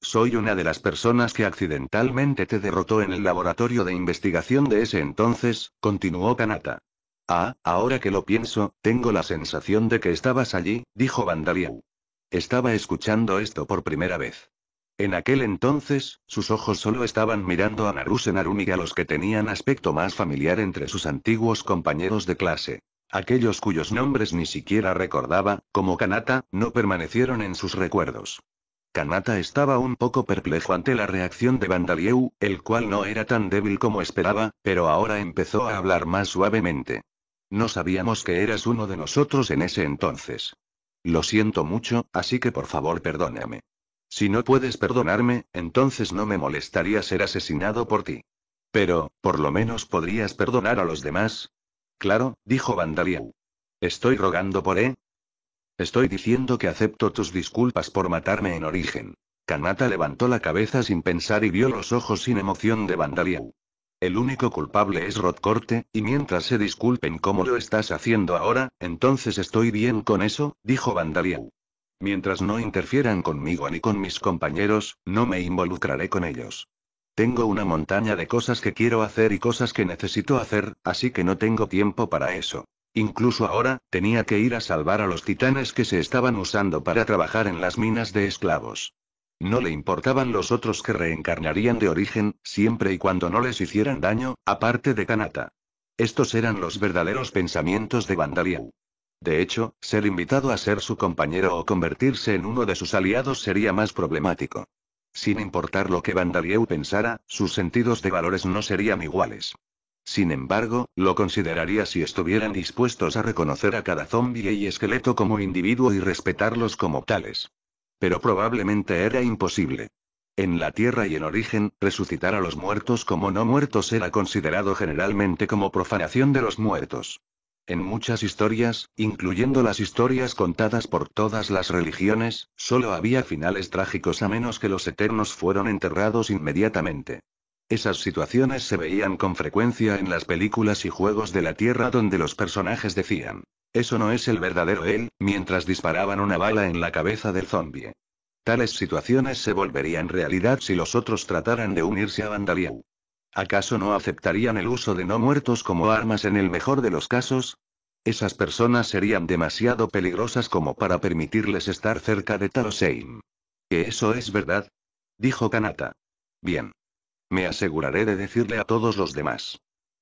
Soy una de las personas que accidentalmente te derrotó en el laboratorio de investigación de ese entonces, continuó Kanata. Ah, ahora que lo pienso, tengo la sensación de que estabas allí, dijo Vandalieu. Estaba escuchando esto por primera vez. En aquel entonces, sus ojos solo estaban mirando a Naruse Narumi y a los que tenían aspecto más familiar entre sus antiguos compañeros de clase. Aquellos cuyos nombres ni siquiera recordaba, como Kanata, no permanecieron en sus recuerdos. Kanata estaba un poco perplejo ante la reacción de Vandalieu, el cual no era tan débil como esperaba, pero ahora empezó a hablar más suavemente. No sabíamos que eras uno de nosotros en ese entonces. Lo siento mucho, así que por favor perdóname. Si no puedes perdonarme, entonces no me molestaría ser asesinado por ti. Pero, por lo menos podrías perdonar a los demás. Claro, dijo Vandaliau. Estoy rogando por él? Estoy diciendo que acepto tus disculpas por matarme en origen. Kanata levantó la cabeza sin pensar y vio los ojos sin emoción de Vandaliau. El único culpable es Rod Corte, y mientras se disculpen como lo estás haciendo ahora, entonces estoy bien con eso, dijo Vandaliau. Mientras no interfieran conmigo ni con mis compañeros, no me involucraré con ellos. Tengo una montaña de cosas que quiero hacer y cosas que necesito hacer, así que no tengo tiempo para eso. Incluso ahora, tenía que ir a salvar a los titanes que se estaban usando para trabajar en las minas de esclavos. No le importaban los otros que reencarnarían de origen, siempre y cuando no les hicieran daño, aparte de Kanata. Estos eran los verdaderos pensamientos de Vandalieu. De hecho, ser invitado a ser su compañero o convertirse en uno de sus aliados sería más problemático. Sin importar lo que Vandalieu pensara, sus sentidos de valores no serían iguales. Sin embargo, lo consideraría si estuvieran dispuestos a reconocer a cada zombie y esqueleto como individuo y respetarlos como tales. Pero probablemente era imposible. En la Tierra y en origen, resucitar a los muertos como no muertos era considerado generalmente como profanación de los muertos. En muchas historias, incluyendo las historias contadas por todas las religiones, solo había finales trágicos a menos que los eternos fueron enterrados inmediatamente. Esas situaciones se veían con frecuencia en las películas y juegos de la Tierra donde los personajes decían, eso no es el verdadero él, mientras disparaban una bala en la cabeza del zombie. Tales situaciones se volverían realidad si los otros trataran de unirse a Vandaliau. ¿Acaso no aceptarían el uso de no muertos como armas en el mejor de los casos? Esas personas serían demasiado peligrosas como para permitirles estar cerca de Talosheim. Que eso es verdad. Dijo Kanata. Bien. Me aseguraré de decirle a todos los demás.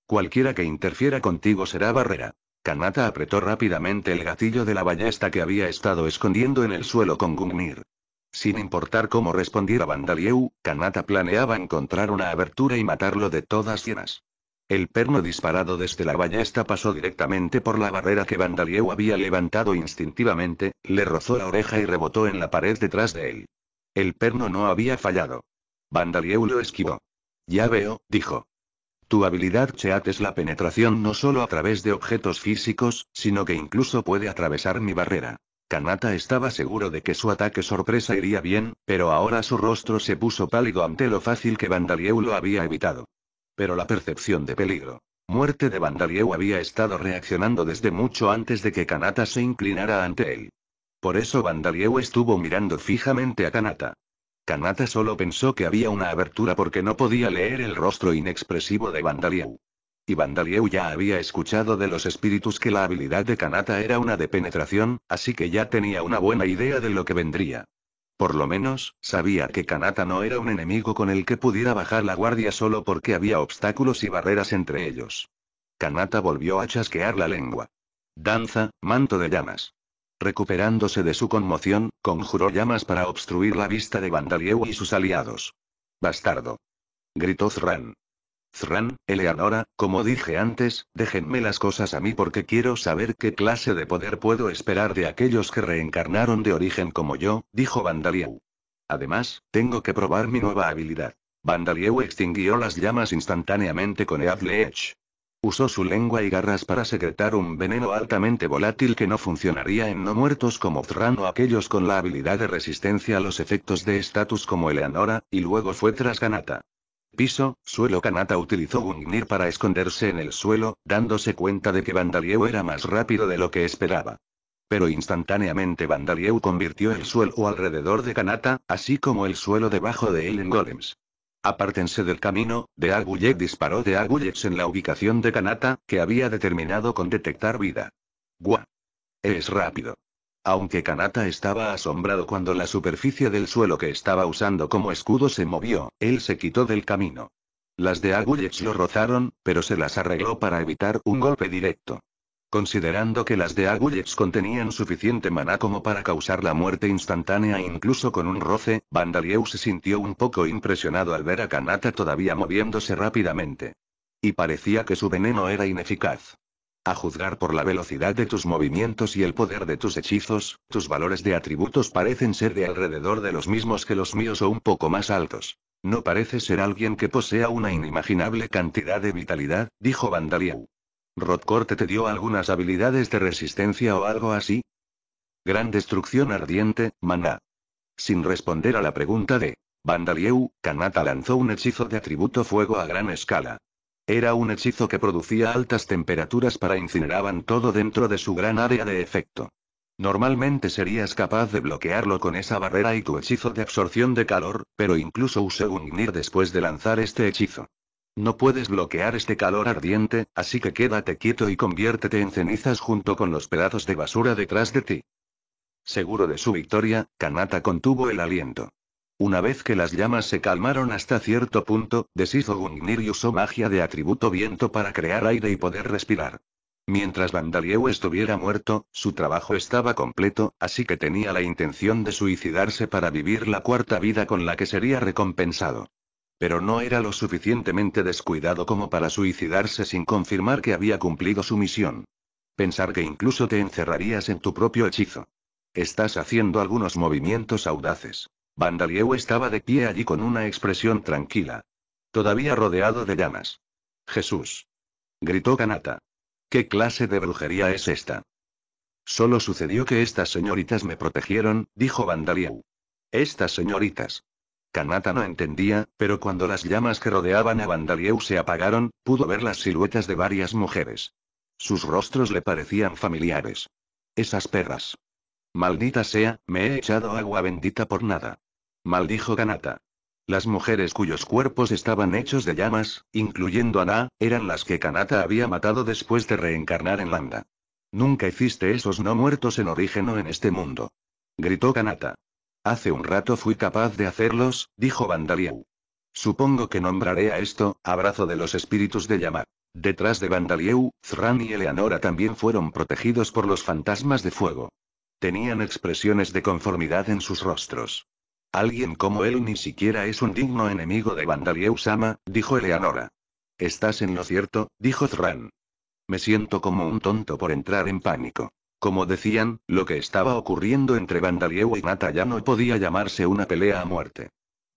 Cualquiera que interfiera contigo será barrera. Kanata apretó rápidamente el gatillo de la ballesta que había estado escondiendo en el suelo con Gungnir. Sin importar cómo respondiera Vandalieu, Kanata planeaba encontrar una abertura y matarlo de todas llenas. El perno disparado desde la ballesta pasó directamente por la barrera que Vandalieu había levantado instintivamente, le rozó la oreja y rebotó en la pared detrás de él. El perno no había fallado. Vandalieu lo esquivó. Ya veo, dijo. Tu habilidad Cheat es la penetración no solo a través de objetos físicos, sino que incluso puede atravesar mi barrera. Kanata estaba seguro de que su ataque sorpresa iría bien, pero ahora su rostro se puso pálido ante lo fácil que Vandalieu lo había evitado. Pero la percepción de peligro. Muerte de Vandalieu había estado reaccionando desde mucho antes de que Kanata se inclinara ante él. Por eso Vandalieu estuvo mirando fijamente a Kanata. Kanata solo pensó que había una abertura porque no podía leer el rostro inexpresivo de Vandalieu. Y Vandalieu ya había escuchado de los espíritus que la habilidad de Kanata era una de penetración, así que ya tenía una buena idea de lo que vendría. Por lo menos, sabía que Kanata no era un enemigo con el que pudiera bajar la guardia solo porque había obstáculos y barreras entre ellos. Kanata volvió a chasquear la lengua. Danza, manto de llamas. Recuperándose de su conmoción, conjuró llamas para obstruir la vista de Vandalieu y sus aliados. Bastardo. Gritó Zran. Zran, Eleanora, como dije antes, déjenme las cosas a mí porque quiero saber qué clase de poder puedo esperar de aquellos que reencarnaron de origen como yo, dijo Vandalieu. Además, tengo que probar mi nueva habilidad. Vandalieu extinguió las llamas instantáneamente con Edge. Usó su lengua y garras para secretar un veneno altamente volátil que no funcionaría en no muertos como Thran o aquellos con la habilidad de resistencia a los efectos de estatus como Eleanora, y luego fue tras Kanata. Piso, suelo Kanata utilizó Gungnir para esconderse en el suelo, dándose cuenta de que Vandalieu era más rápido de lo que esperaba. Pero instantáneamente Vandalieu convirtió el suelo alrededor de Kanata, así como el suelo debajo de él golems. Apártense del camino, de Argullet disparó de Agullec en la ubicación de Kanata, que había determinado con detectar vida. ¡Guau! Es rápido. Aunque Kanata estaba asombrado cuando la superficie del suelo que estaba usando como escudo se movió, él se quitó del camino. Las de Agullets lo rozaron, pero se las arregló para evitar un golpe directo considerando que las de Agullets contenían suficiente maná como para causar la muerte instantánea e incluso con un roce, Vandalieu se sintió un poco impresionado al ver a Kanata todavía moviéndose rápidamente. Y parecía que su veneno era ineficaz. A juzgar por la velocidad de tus movimientos y el poder de tus hechizos, tus valores de atributos parecen ser de alrededor de los mismos que los míos o un poco más altos. No parece ser alguien que posea una inimaginable cantidad de vitalidad, dijo Vandalieu. ¿Rodcorte te dio algunas habilidades de resistencia o algo así? Gran destrucción ardiente, maná. Sin responder a la pregunta de Vandalieu, Kanata lanzó un hechizo de atributo fuego a gran escala. Era un hechizo que producía altas temperaturas para incineraban todo dentro de su gran área de efecto. Normalmente serías capaz de bloquearlo con esa barrera y tu hechizo de absorción de calor, pero incluso usé un Gnir después de lanzar este hechizo. No puedes bloquear este calor ardiente, así que quédate quieto y conviértete en cenizas junto con los pedazos de basura detrás de ti. Seguro de su victoria, Kanata contuvo el aliento. Una vez que las llamas se calmaron hasta cierto punto, deshizo Gungnir y usó magia de atributo viento para crear aire y poder respirar. Mientras Vandalieu estuviera muerto, su trabajo estaba completo, así que tenía la intención de suicidarse para vivir la cuarta vida con la que sería recompensado. Pero no era lo suficientemente descuidado como para suicidarse sin confirmar que había cumplido su misión. Pensar que incluso te encerrarías en tu propio hechizo. Estás haciendo algunos movimientos audaces. Vandalieu estaba de pie allí con una expresión tranquila. Todavía rodeado de llamas. Jesús. Gritó Kanata. ¿Qué clase de brujería es esta? Solo sucedió que estas señoritas me protegieron, dijo Vandalieu. Estas señoritas. Kanata no entendía, pero cuando las llamas que rodeaban a Vandalieu se apagaron, pudo ver las siluetas de varias mujeres. Sus rostros le parecían familiares. Esas perras. Maldita sea, me he echado agua bendita por nada. Maldijo Kanata. Las mujeres cuyos cuerpos estaban hechos de llamas, incluyendo a eran las que Kanata había matado después de reencarnar en Landa. Nunca hiciste esos no muertos en origen o en este mundo. Gritó Kanata. Hace un rato fui capaz de hacerlos, dijo Vandalieu. Supongo que nombraré a esto, abrazo de los espíritus de llamar. Detrás de Vandalieu, Zran y Eleanora también fueron protegidos por los fantasmas de fuego. Tenían expresiones de conformidad en sus rostros. Alguien como él ni siquiera es un digno enemigo de Vandalieu Sama, dijo Eleanora. Estás en lo cierto, dijo Zran. Me siento como un tonto por entrar en pánico. Como decían, lo que estaba ocurriendo entre Vandalieu y Nata ya no podía llamarse una pelea a muerte.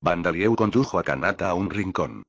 Vandalieu condujo a Kanata a un rincón.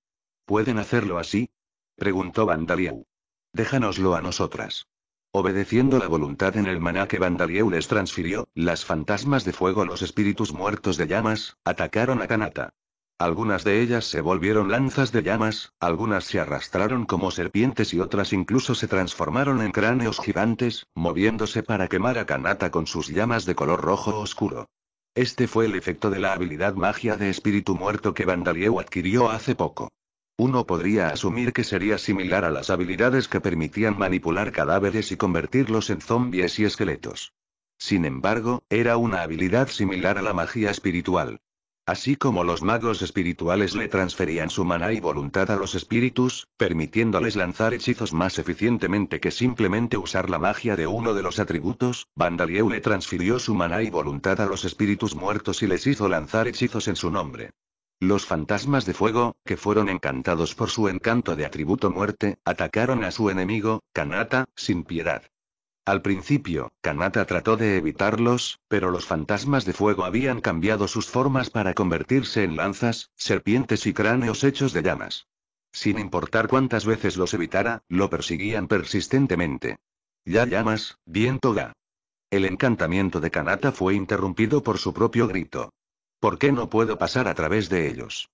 ¿Pueden hacerlo así? preguntó Vandalieu. Déjanoslo a nosotras. Obedeciendo la voluntad en el maná que Vandalieu les transfirió, las fantasmas de fuego, los espíritus muertos de llamas, atacaron a Kanata. Algunas de ellas se volvieron lanzas de llamas, algunas se arrastraron como serpientes y otras incluso se transformaron en cráneos gigantes, moviéndose para quemar a Kanata con sus llamas de color rojo oscuro. Este fue el efecto de la habilidad magia de espíritu muerto que Vandalieu adquirió hace poco. Uno podría asumir que sería similar a las habilidades que permitían manipular cadáveres y convertirlos en zombies y esqueletos. Sin embargo, era una habilidad similar a la magia espiritual. Así como los magos espirituales le transferían su maná y voluntad a los espíritus, permitiéndoles lanzar hechizos más eficientemente que simplemente usar la magia de uno de los atributos, Vandalieu le transfirió su maná y voluntad a los espíritus muertos y les hizo lanzar hechizos en su nombre. Los fantasmas de fuego, que fueron encantados por su encanto de atributo muerte, atacaron a su enemigo, Kanata, sin piedad. Al principio, Kanata trató de evitarlos, pero los fantasmas de fuego habían cambiado sus formas para convertirse en lanzas, serpientes y cráneos hechos de llamas. Sin importar cuántas veces los evitara, lo persiguían persistentemente. Ya llamas, viento ga. El encantamiento de Kanata fue interrumpido por su propio grito. ¿Por qué no puedo pasar a través de ellos?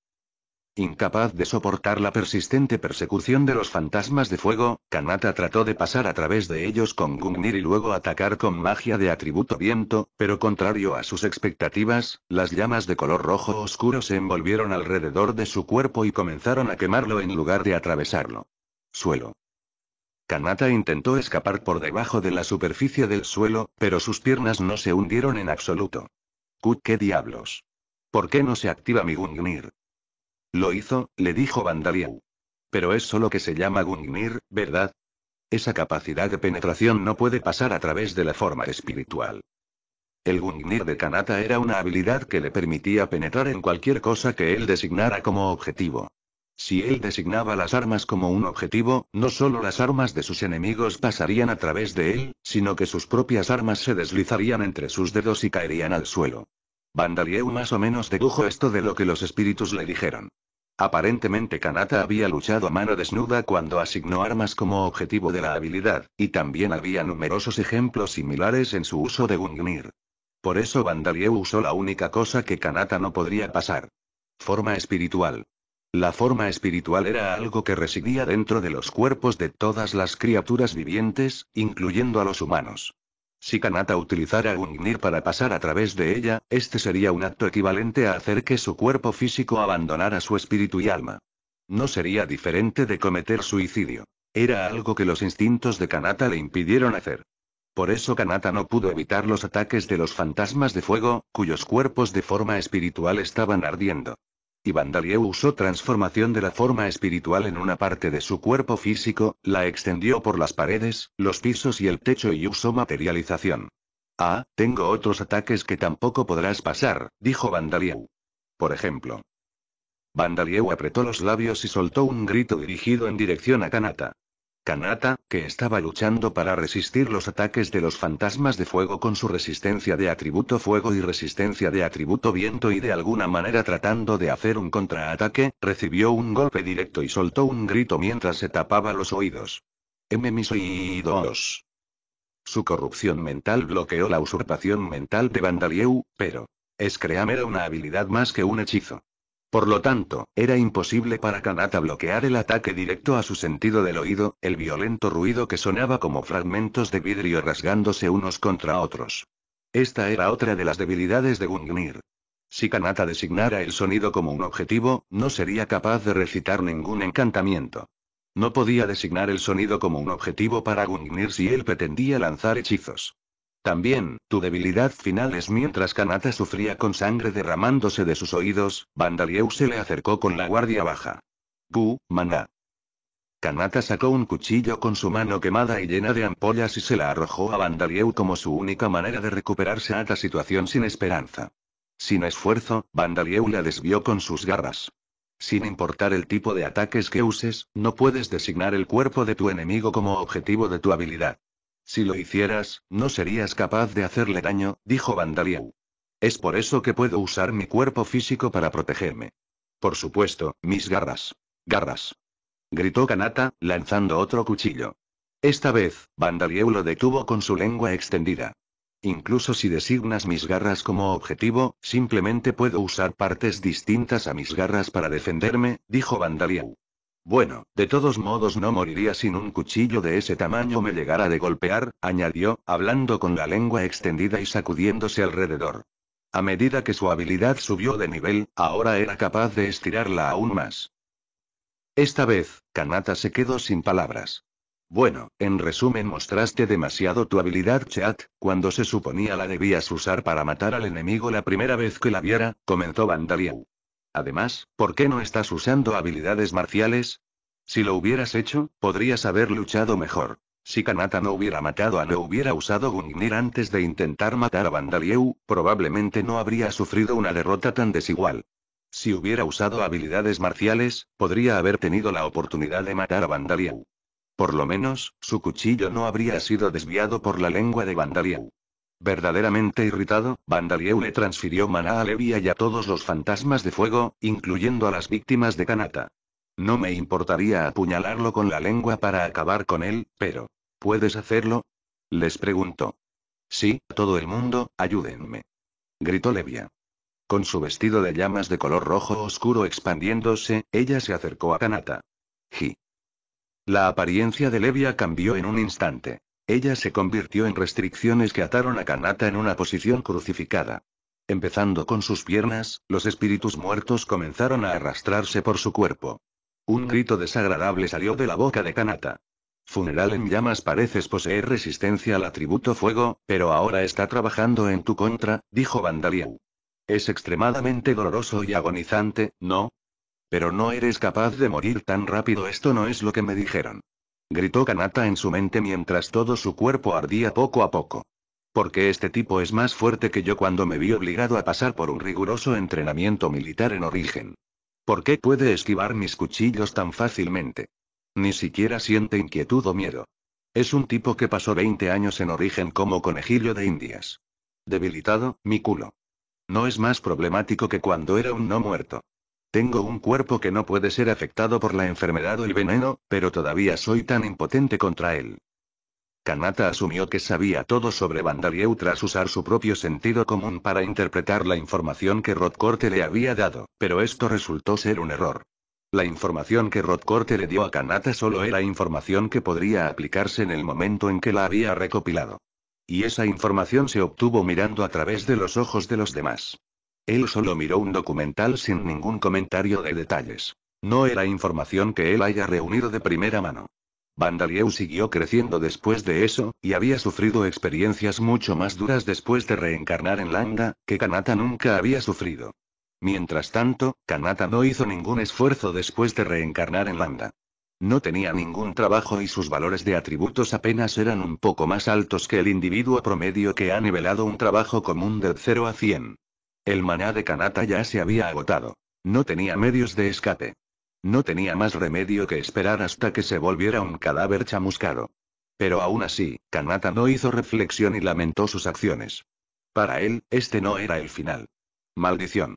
Incapaz de soportar la persistente persecución de los fantasmas de fuego, Kanata trató de pasar a través de ellos con Gungnir y luego atacar con magia de atributo viento, pero contrario a sus expectativas, las llamas de color rojo oscuro se envolvieron alrededor de su cuerpo y comenzaron a quemarlo en lugar de atravesarlo. Suelo. Kanata intentó escapar por debajo de la superficie del suelo, pero sus piernas no se hundieron en absoluto. ¿Qué diablos? ¿Por qué no se activa mi Gungnir? Lo hizo, le dijo Vandalieu. Pero es solo que se llama Gungnir, ¿verdad? Esa capacidad de penetración no puede pasar a través de la forma espiritual. El Gungnir de Kanata era una habilidad que le permitía penetrar en cualquier cosa que él designara como objetivo. Si él designaba las armas como un objetivo, no solo las armas de sus enemigos pasarían a través de él, sino que sus propias armas se deslizarían entre sus dedos y caerían al suelo. Vandalieu más o menos dedujo esto de lo que los espíritus le dijeron. Aparentemente Kanata había luchado a mano desnuda cuando asignó armas como objetivo de la habilidad, y también había numerosos ejemplos similares en su uso de Gungnir. Por eso Vandalieu usó la única cosa que Kanata no podría pasar. Forma espiritual. La forma espiritual era algo que residía dentro de los cuerpos de todas las criaturas vivientes, incluyendo a los humanos. Si Kanata utilizara un Gnir para pasar a través de ella, este sería un acto equivalente a hacer que su cuerpo físico abandonara su espíritu y alma. No sería diferente de cometer suicidio. Era algo que los instintos de Kanata le impidieron hacer. Por eso Kanata no pudo evitar los ataques de los fantasmas de fuego, cuyos cuerpos de forma espiritual estaban ardiendo y Vandalieu usó transformación de la forma espiritual en una parte de su cuerpo físico, la extendió por las paredes, los pisos y el techo y usó materialización. Ah, tengo otros ataques que tampoco podrás pasar, dijo Vandalieu. Por ejemplo. Vandalieu apretó los labios y soltó un grito dirigido en dirección a Kanata. Kanata, que estaba luchando para resistir los ataques de los fantasmas de fuego con su resistencia de atributo fuego y resistencia de atributo viento y de alguna manera tratando de hacer un contraataque, recibió un golpe directo y soltó un grito mientras se tapaba los oídos. M. 2 Su corrupción mental bloqueó la usurpación mental de Vandalieu, pero... Escream era una habilidad más que un hechizo. Por lo tanto, era imposible para Kanata bloquear el ataque directo a su sentido del oído, el violento ruido que sonaba como fragmentos de vidrio rasgándose unos contra otros. Esta era otra de las debilidades de Gungnir. Si Kanata designara el sonido como un objetivo, no sería capaz de recitar ningún encantamiento. No podía designar el sonido como un objetivo para Gungnir si él pretendía lanzar hechizos. También, tu debilidad final es mientras Kanata sufría con sangre derramándose de sus oídos, Vandalieu se le acercó con la guardia baja. Pu, maná. Kanata sacó un cuchillo con su mano quemada y llena de ampollas y se la arrojó a Vandalieu como su única manera de recuperarse a la situación sin esperanza. Sin esfuerzo, Vandalieu la desvió con sus garras. Sin importar el tipo de ataques que uses, no puedes designar el cuerpo de tu enemigo como objetivo de tu habilidad. Si lo hicieras, no serías capaz de hacerle daño, dijo Vandaliau. Es por eso que puedo usar mi cuerpo físico para protegerme. Por supuesto, mis garras. Garras. Gritó Kanata, lanzando otro cuchillo. Esta vez, Vandalieu lo detuvo con su lengua extendida. Incluso si designas mis garras como objetivo, simplemente puedo usar partes distintas a mis garras para defenderme, dijo Vandaliau. Bueno, de todos modos no moriría sin un cuchillo de ese tamaño me llegara de golpear, añadió, hablando con la lengua extendida y sacudiéndose alrededor. A medida que su habilidad subió de nivel, ahora era capaz de estirarla aún más. Esta vez, Kanata se quedó sin palabras. Bueno, en resumen mostraste demasiado tu habilidad chat, cuando se suponía la debías usar para matar al enemigo la primera vez que la viera, comentó Vandaliau. Además, ¿por qué no estás usando habilidades marciales? Si lo hubieras hecho, podrías haber luchado mejor. Si Kanata no hubiera matado a no hubiera usado Gungnir antes de intentar matar a Vandalieu, probablemente no habría sufrido una derrota tan desigual. Si hubiera usado habilidades marciales, podría haber tenido la oportunidad de matar a Vandalieu. Por lo menos, su cuchillo no habría sido desviado por la lengua de Vandalieu. Verdaderamente irritado, Vandalieu le transfirió maná a Levia y a todos los fantasmas de fuego, incluyendo a las víctimas de Kanata. No me importaría apuñalarlo con la lengua para acabar con él, pero... ¿Puedes hacerlo? Les preguntó. Sí, todo el mundo, ayúdenme. Gritó Levia. Con su vestido de llamas de color rojo oscuro expandiéndose, ella se acercó a Kanata. Ji. La apariencia de Levia cambió en un instante. Ella se convirtió en restricciones que ataron a Kanata en una posición crucificada. Empezando con sus piernas, los espíritus muertos comenzaron a arrastrarse por su cuerpo. Un grito desagradable salió de la boca de Kanata. Funeral en llamas pareces poseer resistencia al atributo fuego, pero ahora está trabajando en tu contra, dijo Vandalia. Es extremadamente doloroso y agonizante, ¿no? Pero no eres capaz de morir tan rápido, esto no es lo que me dijeron gritó Kanata en su mente mientras todo su cuerpo ardía poco a poco. Porque este tipo es más fuerte que yo cuando me vi obligado a pasar por un riguroso entrenamiento militar en origen. ¿Por qué puede esquivar mis cuchillos tan fácilmente? Ni siquiera siente inquietud o miedo. Es un tipo que pasó 20 años en origen como conejillo de indias. Debilitado, mi culo. No es más problemático que cuando era un no muerto. Tengo un cuerpo que no puede ser afectado por la enfermedad o el veneno, pero todavía soy tan impotente contra él. Kanata asumió que sabía todo sobre Vandalieu tras usar su propio sentido común para interpretar la información que Rodcorte le había dado, pero esto resultó ser un error. La información que Rodcorte le dio a Kanata solo era información que podría aplicarse en el momento en que la había recopilado. Y esa información se obtuvo mirando a través de los ojos de los demás. Él solo miró un documental sin ningún comentario de detalles. No era información que él haya reunido de primera mano. Vandalieu siguió creciendo después de eso, y había sufrido experiencias mucho más duras después de reencarnar en Landa, que Kanata nunca había sufrido. Mientras tanto, Kanata no hizo ningún esfuerzo después de reencarnar en Landa. No tenía ningún trabajo y sus valores de atributos apenas eran un poco más altos que el individuo promedio que ha nivelado un trabajo común de 0 a 100. El maná de Kanata ya se había agotado. No tenía medios de escape. No tenía más remedio que esperar hasta que se volviera un cadáver chamuscado. Pero aún así, Kanata no hizo reflexión y lamentó sus acciones. Para él, este no era el final. Maldición.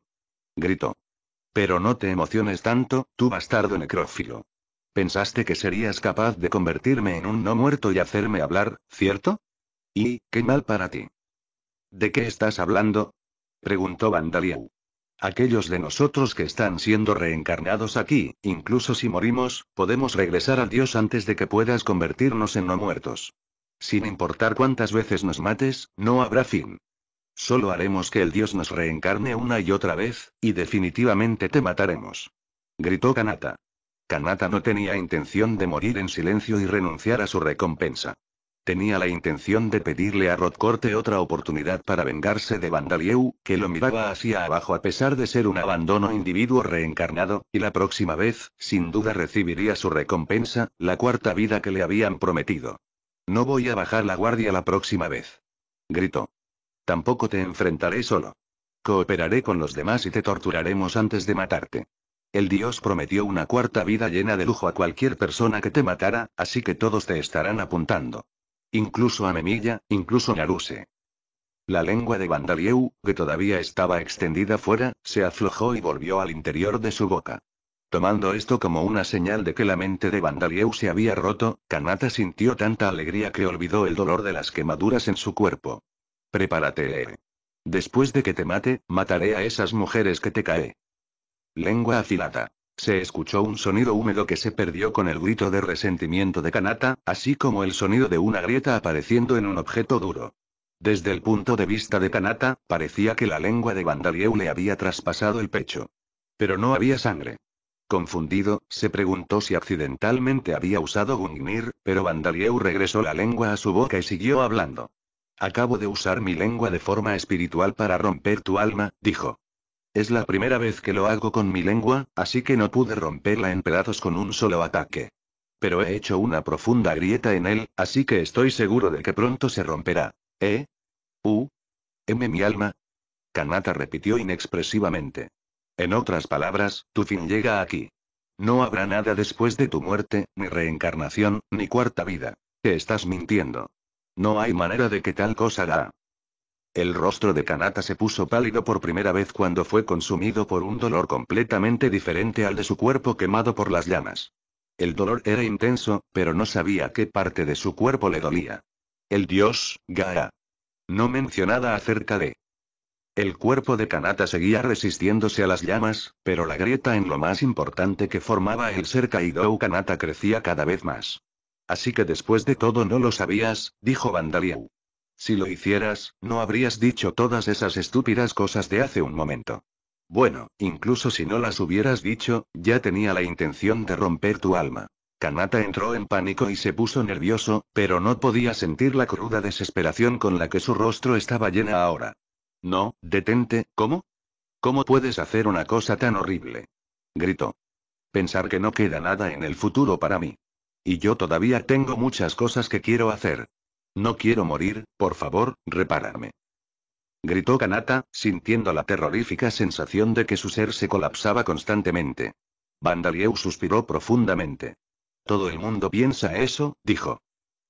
Gritó. Pero no te emociones tanto, tú bastardo necrófilo. Pensaste que serías capaz de convertirme en un no muerto y hacerme hablar, ¿cierto? Y, qué mal para ti. ¿De qué estás hablando? preguntó Vandalieu. Aquellos de nosotros que están siendo reencarnados aquí, incluso si morimos, podemos regresar a Dios antes de que puedas convertirnos en no muertos. Sin importar cuántas veces nos mates, no habrá fin. Solo haremos que el Dios nos reencarne una y otra vez, y definitivamente te mataremos. Gritó Kanata. Kanata no tenía intención de morir en silencio y renunciar a su recompensa. Tenía la intención de pedirle a Rodcorte otra oportunidad para vengarse de Vandalieu, que lo miraba hacia abajo a pesar de ser un abandono individuo reencarnado, y la próxima vez, sin duda recibiría su recompensa, la cuarta vida que le habían prometido. No voy a bajar la guardia la próxima vez. Gritó. Tampoco te enfrentaré solo. Cooperaré con los demás y te torturaremos antes de matarte. El dios prometió una cuarta vida llena de lujo a cualquier persona que te matara, así que todos te estarán apuntando. Incluso a Memilla, incluso Naruse. La lengua de Vandalieu, que todavía estaba extendida fuera, se aflojó y volvió al interior de su boca. Tomando esto como una señal de que la mente de Vandalieu se había roto, Kanata sintió tanta alegría que olvidó el dolor de las quemaduras en su cuerpo. Prepárate, Después de que te mate, mataré a esas mujeres que te cae. Lengua afilada. Se escuchó un sonido húmedo que se perdió con el grito de resentimiento de Kanata, así como el sonido de una grieta apareciendo en un objeto duro. Desde el punto de vista de Kanata, parecía que la lengua de Vandalieu le había traspasado el pecho. Pero no había sangre. Confundido, se preguntó si accidentalmente había usado Gungnir, pero Vandalieu regresó la lengua a su boca y siguió hablando. Acabo de usar mi lengua de forma espiritual para romper tu alma, dijo. Es la primera vez que lo hago con mi lengua, así que no pude romperla en pedazos con un solo ataque. Pero he hecho una profunda grieta en él, así que estoy seguro de que pronto se romperá. ¿Eh? ¿U? ¿M mi alma? Kanata repitió inexpresivamente. En otras palabras, tu fin llega aquí. No habrá nada después de tu muerte, ni reencarnación, ni cuarta vida. Te estás mintiendo. No hay manera de que tal cosa da. El rostro de Kanata se puso pálido por primera vez cuando fue consumido por un dolor completamente diferente al de su cuerpo quemado por las llamas. El dolor era intenso, pero no sabía qué parte de su cuerpo le dolía. El dios, Gaia. No mencionada acerca de. El cuerpo de Kanata seguía resistiéndose a las llamas, pero la grieta en lo más importante que formaba el ser caído Kanata crecía cada vez más. Así que después de todo no lo sabías, dijo Vandaliau. Si lo hicieras, no habrías dicho todas esas estúpidas cosas de hace un momento. Bueno, incluso si no las hubieras dicho, ya tenía la intención de romper tu alma. Kanata entró en pánico y se puso nervioso, pero no podía sentir la cruda desesperación con la que su rostro estaba llena ahora. No, detente, ¿cómo? ¿Cómo puedes hacer una cosa tan horrible? Gritó. Pensar que no queda nada en el futuro para mí. Y yo todavía tengo muchas cosas que quiero hacer. No quiero morir, por favor, repárame. Gritó Kanata, sintiendo la terrorífica sensación de que su ser se colapsaba constantemente. Vandalieu suspiró profundamente. Todo el mundo piensa eso, dijo.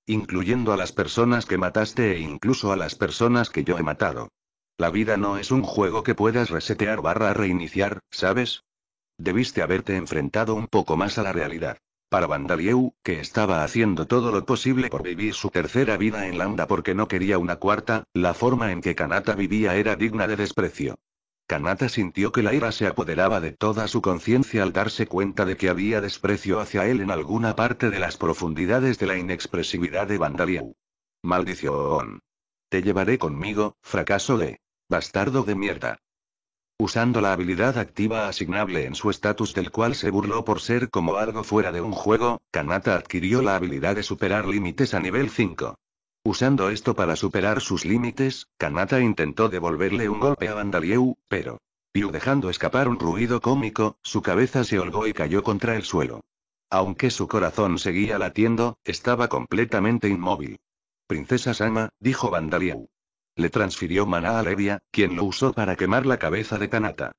Incluyendo a las personas que mataste e incluso a las personas que yo he matado. La vida no es un juego que puedas resetear barra reiniciar, ¿sabes? Debiste haberte enfrentado un poco más a la realidad. Para Vandalieu, que estaba haciendo todo lo posible por vivir su tercera vida en landa porque no quería una cuarta, la forma en que Kanata vivía era digna de desprecio. Kanata sintió que la ira se apoderaba de toda su conciencia al darse cuenta de que había desprecio hacia él en alguna parte de las profundidades de la inexpresividad de Vandalieu. Maldición. Te llevaré conmigo, fracaso de... Bastardo de mierda usando la habilidad activa asignable en su estatus del cual se burló por ser como algo fuera de un juego, Kanata adquirió la habilidad de superar límites a nivel 5. Usando esto para superar sus límites, Kanata intentó devolverle un golpe a Vandalieu, pero... Piu dejando escapar un ruido cómico, su cabeza se holgó y cayó contra el suelo. Aunque su corazón seguía latiendo, estaba completamente inmóvil. Princesa Sama, dijo Vandalieu. Le transfirió maná a Levia, quien lo usó para quemar la cabeza de Kanata.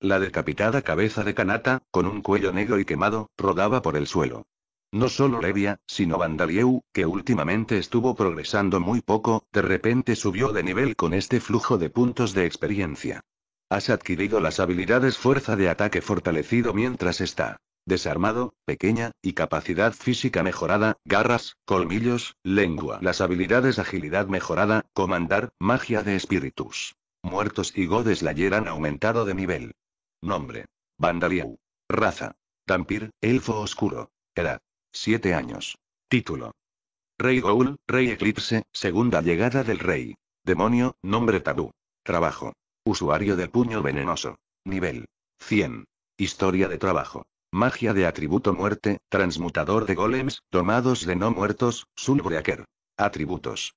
La decapitada cabeza de Kanata, con un cuello negro y quemado, rodaba por el suelo. No solo Levia, sino Vandalieu, que últimamente estuvo progresando muy poco, de repente subió de nivel con este flujo de puntos de experiencia. Has adquirido las habilidades fuerza de ataque fortalecido mientras está Desarmado, pequeña, y capacidad física mejorada, garras, colmillos, lengua. Las habilidades agilidad mejorada, comandar, magia de espíritus. Muertos y la han aumentado de nivel. Nombre. Vandaliau. Raza. Tampir, elfo oscuro. Edad. 7 años. Título. Rey Goul, Rey Eclipse, segunda llegada del rey. Demonio, nombre tabú. Trabajo. Usuario del puño venenoso. Nivel. 100. Historia de trabajo. Magia de atributo muerte, transmutador de golems, tomados de no muertos, Breaker. Atributos.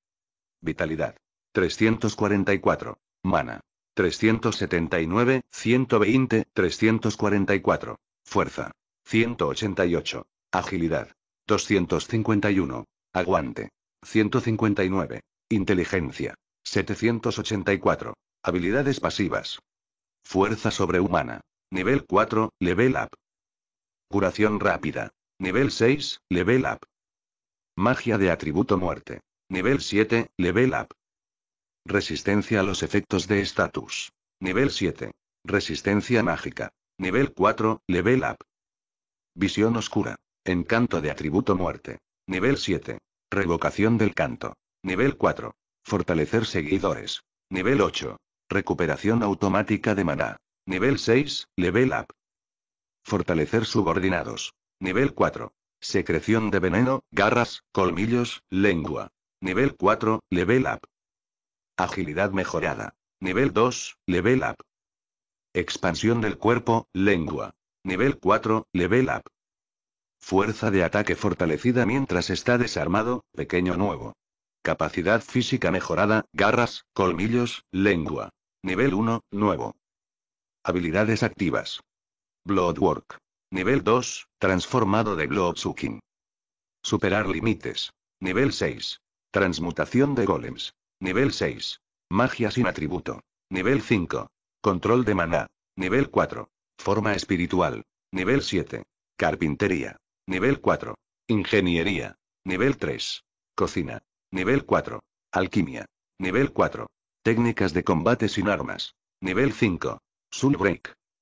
Vitalidad. 344. Mana. 379, 120, 344. Fuerza. 188. Agilidad. 251. Aguante. 159. Inteligencia. 784. Habilidades pasivas. Fuerza sobrehumana. Nivel 4, Level Up. Curación rápida. Nivel 6, level up. Magia de atributo muerte. Nivel 7, level up. Resistencia a los efectos de estatus. Nivel 7. Resistencia mágica. Nivel 4, level up. Visión oscura. Encanto de atributo muerte. Nivel 7. Revocación del canto. Nivel 4. Fortalecer seguidores. Nivel 8. Recuperación automática de maná. Nivel 6, level up. Fortalecer subordinados. Nivel 4. Secreción de veneno, garras, colmillos, lengua. Nivel 4, level up. Agilidad mejorada. Nivel 2, level up. Expansión del cuerpo, lengua. Nivel 4, level up. Fuerza de ataque fortalecida mientras está desarmado, pequeño nuevo. Capacidad física mejorada, garras, colmillos, lengua. Nivel 1, nuevo. Habilidades activas. Bloodwork. Nivel 2, transformado de Bloodsucking. Superar límites. Nivel 6. Transmutación de golems. Nivel 6. Magia sin atributo. Nivel 5. Control de maná. Nivel 4. Forma espiritual. Nivel 7. Carpintería. Nivel 4. Ingeniería. Nivel 3. Cocina. Nivel 4. Alquimia. Nivel 4. Técnicas de combate sin armas. Nivel 5. Soul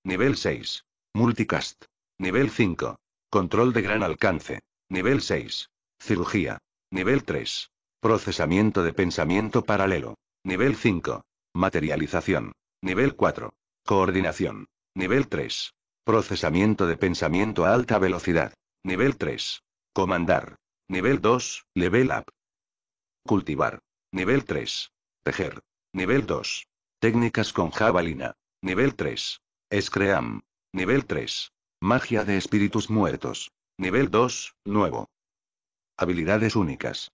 Nivel 6. Multicast. Nivel 5. Control de gran alcance. Nivel 6. Cirugía. Nivel 3. Procesamiento de pensamiento paralelo. Nivel 5. Materialización. Nivel 4. Coordinación. Nivel 3. Procesamiento de pensamiento a alta velocidad. Nivel 3. Comandar. Nivel 2. Level up. Cultivar. Nivel 3. Tejer. Nivel 2. Técnicas con jabalina. Nivel 3. Scream. Nivel 3. Magia de espíritus muertos. Nivel 2, nuevo. Habilidades únicas.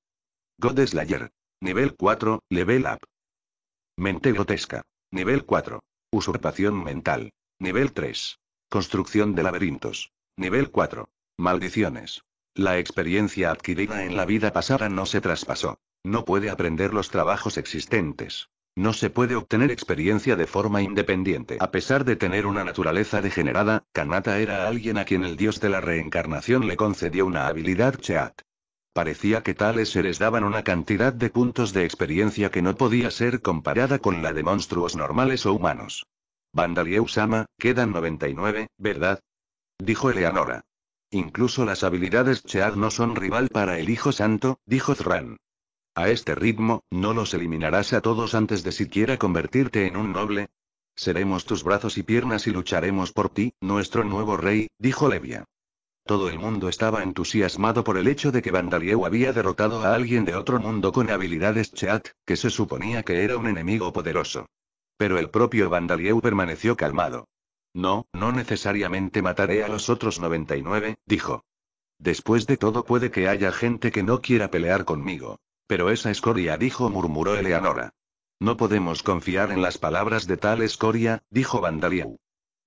God Slayer. Nivel 4, Level Up. Mente grotesca. Nivel 4. Usurpación mental. Nivel 3. Construcción de laberintos. Nivel 4. Maldiciones. La experiencia adquirida en la vida pasada no se traspasó. No puede aprender los trabajos existentes. No se puede obtener experiencia de forma independiente. A pesar de tener una naturaleza degenerada, Kanata era alguien a quien el dios de la reencarnación le concedió una habilidad Cheat. Parecía que tales seres daban una cantidad de puntos de experiencia que no podía ser comparada con la de monstruos normales o humanos. Vandalieu-sama, quedan 99, ¿verdad? Dijo Eleanora. Incluso las habilidades Cheat no son rival para el Hijo Santo, dijo Zran. A este ritmo, ¿no los eliminarás a todos antes de siquiera convertirte en un noble? Seremos tus brazos y piernas y lucharemos por ti, nuestro nuevo rey, dijo Levia. Todo el mundo estaba entusiasmado por el hecho de que Vandalieu había derrotado a alguien de otro mundo con habilidades Cheat, que se suponía que era un enemigo poderoso. Pero el propio Vandalieu permaneció calmado. No, no necesariamente mataré a los otros 99, dijo. Después de todo puede que haya gente que no quiera pelear conmigo. Pero esa escoria dijo, murmuró Eleanora. No podemos confiar en las palabras de tal escoria, dijo Vandalieu.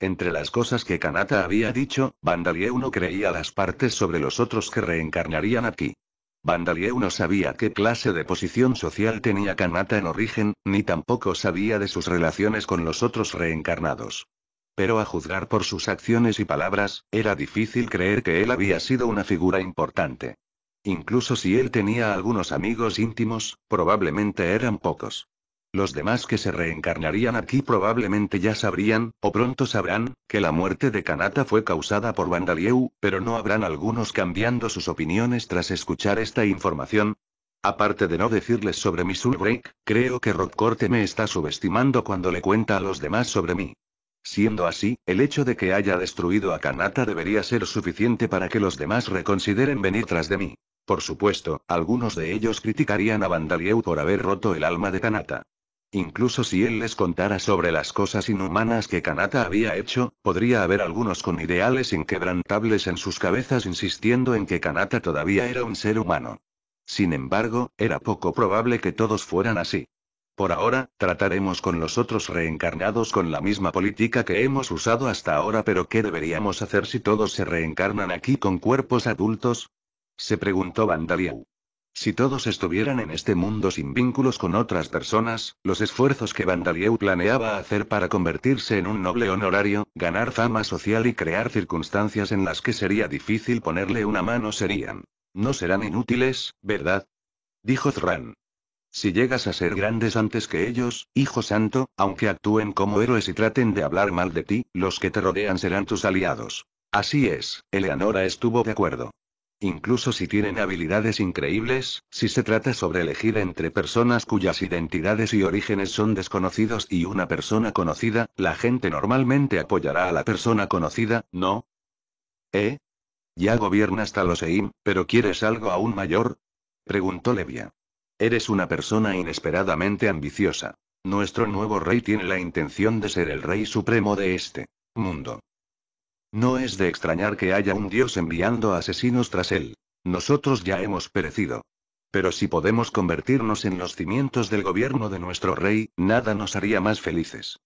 Entre las cosas que Kanata había dicho, Vandalieu no creía las partes sobre los otros que reencarnarían aquí. Vandalieu no sabía qué clase de posición social tenía Kanata en origen, ni tampoco sabía de sus relaciones con los otros reencarnados. Pero a juzgar por sus acciones y palabras, era difícil creer que él había sido una figura importante. Incluso si él tenía algunos amigos íntimos, probablemente eran pocos. Los demás que se reencarnarían aquí probablemente ya sabrían, o pronto sabrán, que la muerte de Kanata fue causada por Vandalieu, pero no habrán algunos cambiando sus opiniones tras escuchar esta información. Aparte de no decirles sobre mi soulbreak, creo que Corte me está subestimando cuando le cuenta a los demás sobre mí. Siendo así, el hecho de que haya destruido a Kanata debería ser suficiente para que los demás reconsideren venir tras de mí. Por supuesto, algunos de ellos criticarían a Vandalieu por haber roto el alma de Kanata. Incluso si él les contara sobre las cosas inhumanas que Kanata había hecho, podría haber algunos con ideales inquebrantables en sus cabezas insistiendo en que Kanata todavía era un ser humano. Sin embargo, era poco probable que todos fueran así. Por ahora, trataremos con los otros reencarnados con la misma política que hemos usado hasta ahora, pero ¿qué deberíamos hacer si todos se reencarnan aquí con cuerpos adultos? Se preguntó Vandalieu. Si todos estuvieran en este mundo sin vínculos con otras personas, los esfuerzos que Vandalieu planeaba hacer para convertirse en un noble honorario, ganar fama social y crear circunstancias en las que sería difícil ponerle una mano serían. No serán inútiles, ¿verdad? Dijo Zran. Si llegas a ser grandes antes que ellos, hijo santo, aunque actúen como héroes y traten de hablar mal de ti, los que te rodean serán tus aliados. Así es, Eleanora estuvo de acuerdo. Incluso si tienen habilidades increíbles, si se trata sobre elegir entre personas cuyas identidades y orígenes son desconocidos y una persona conocida, la gente normalmente apoyará a la persona conocida, ¿no? ¿Eh? Ya gobierna hasta los EIM, pero ¿quieres algo aún mayor? Preguntó Levia. Eres una persona inesperadamente ambiciosa. Nuestro nuevo rey tiene la intención de ser el rey supremo de este mundo. No es de extrañar que haya un dios enviando asesinos tras él. Nosotros ya hemos perecido. Pero si podemos convertirnos en los cimientos del gobierno de nuestro rey, nada nos haría más felices.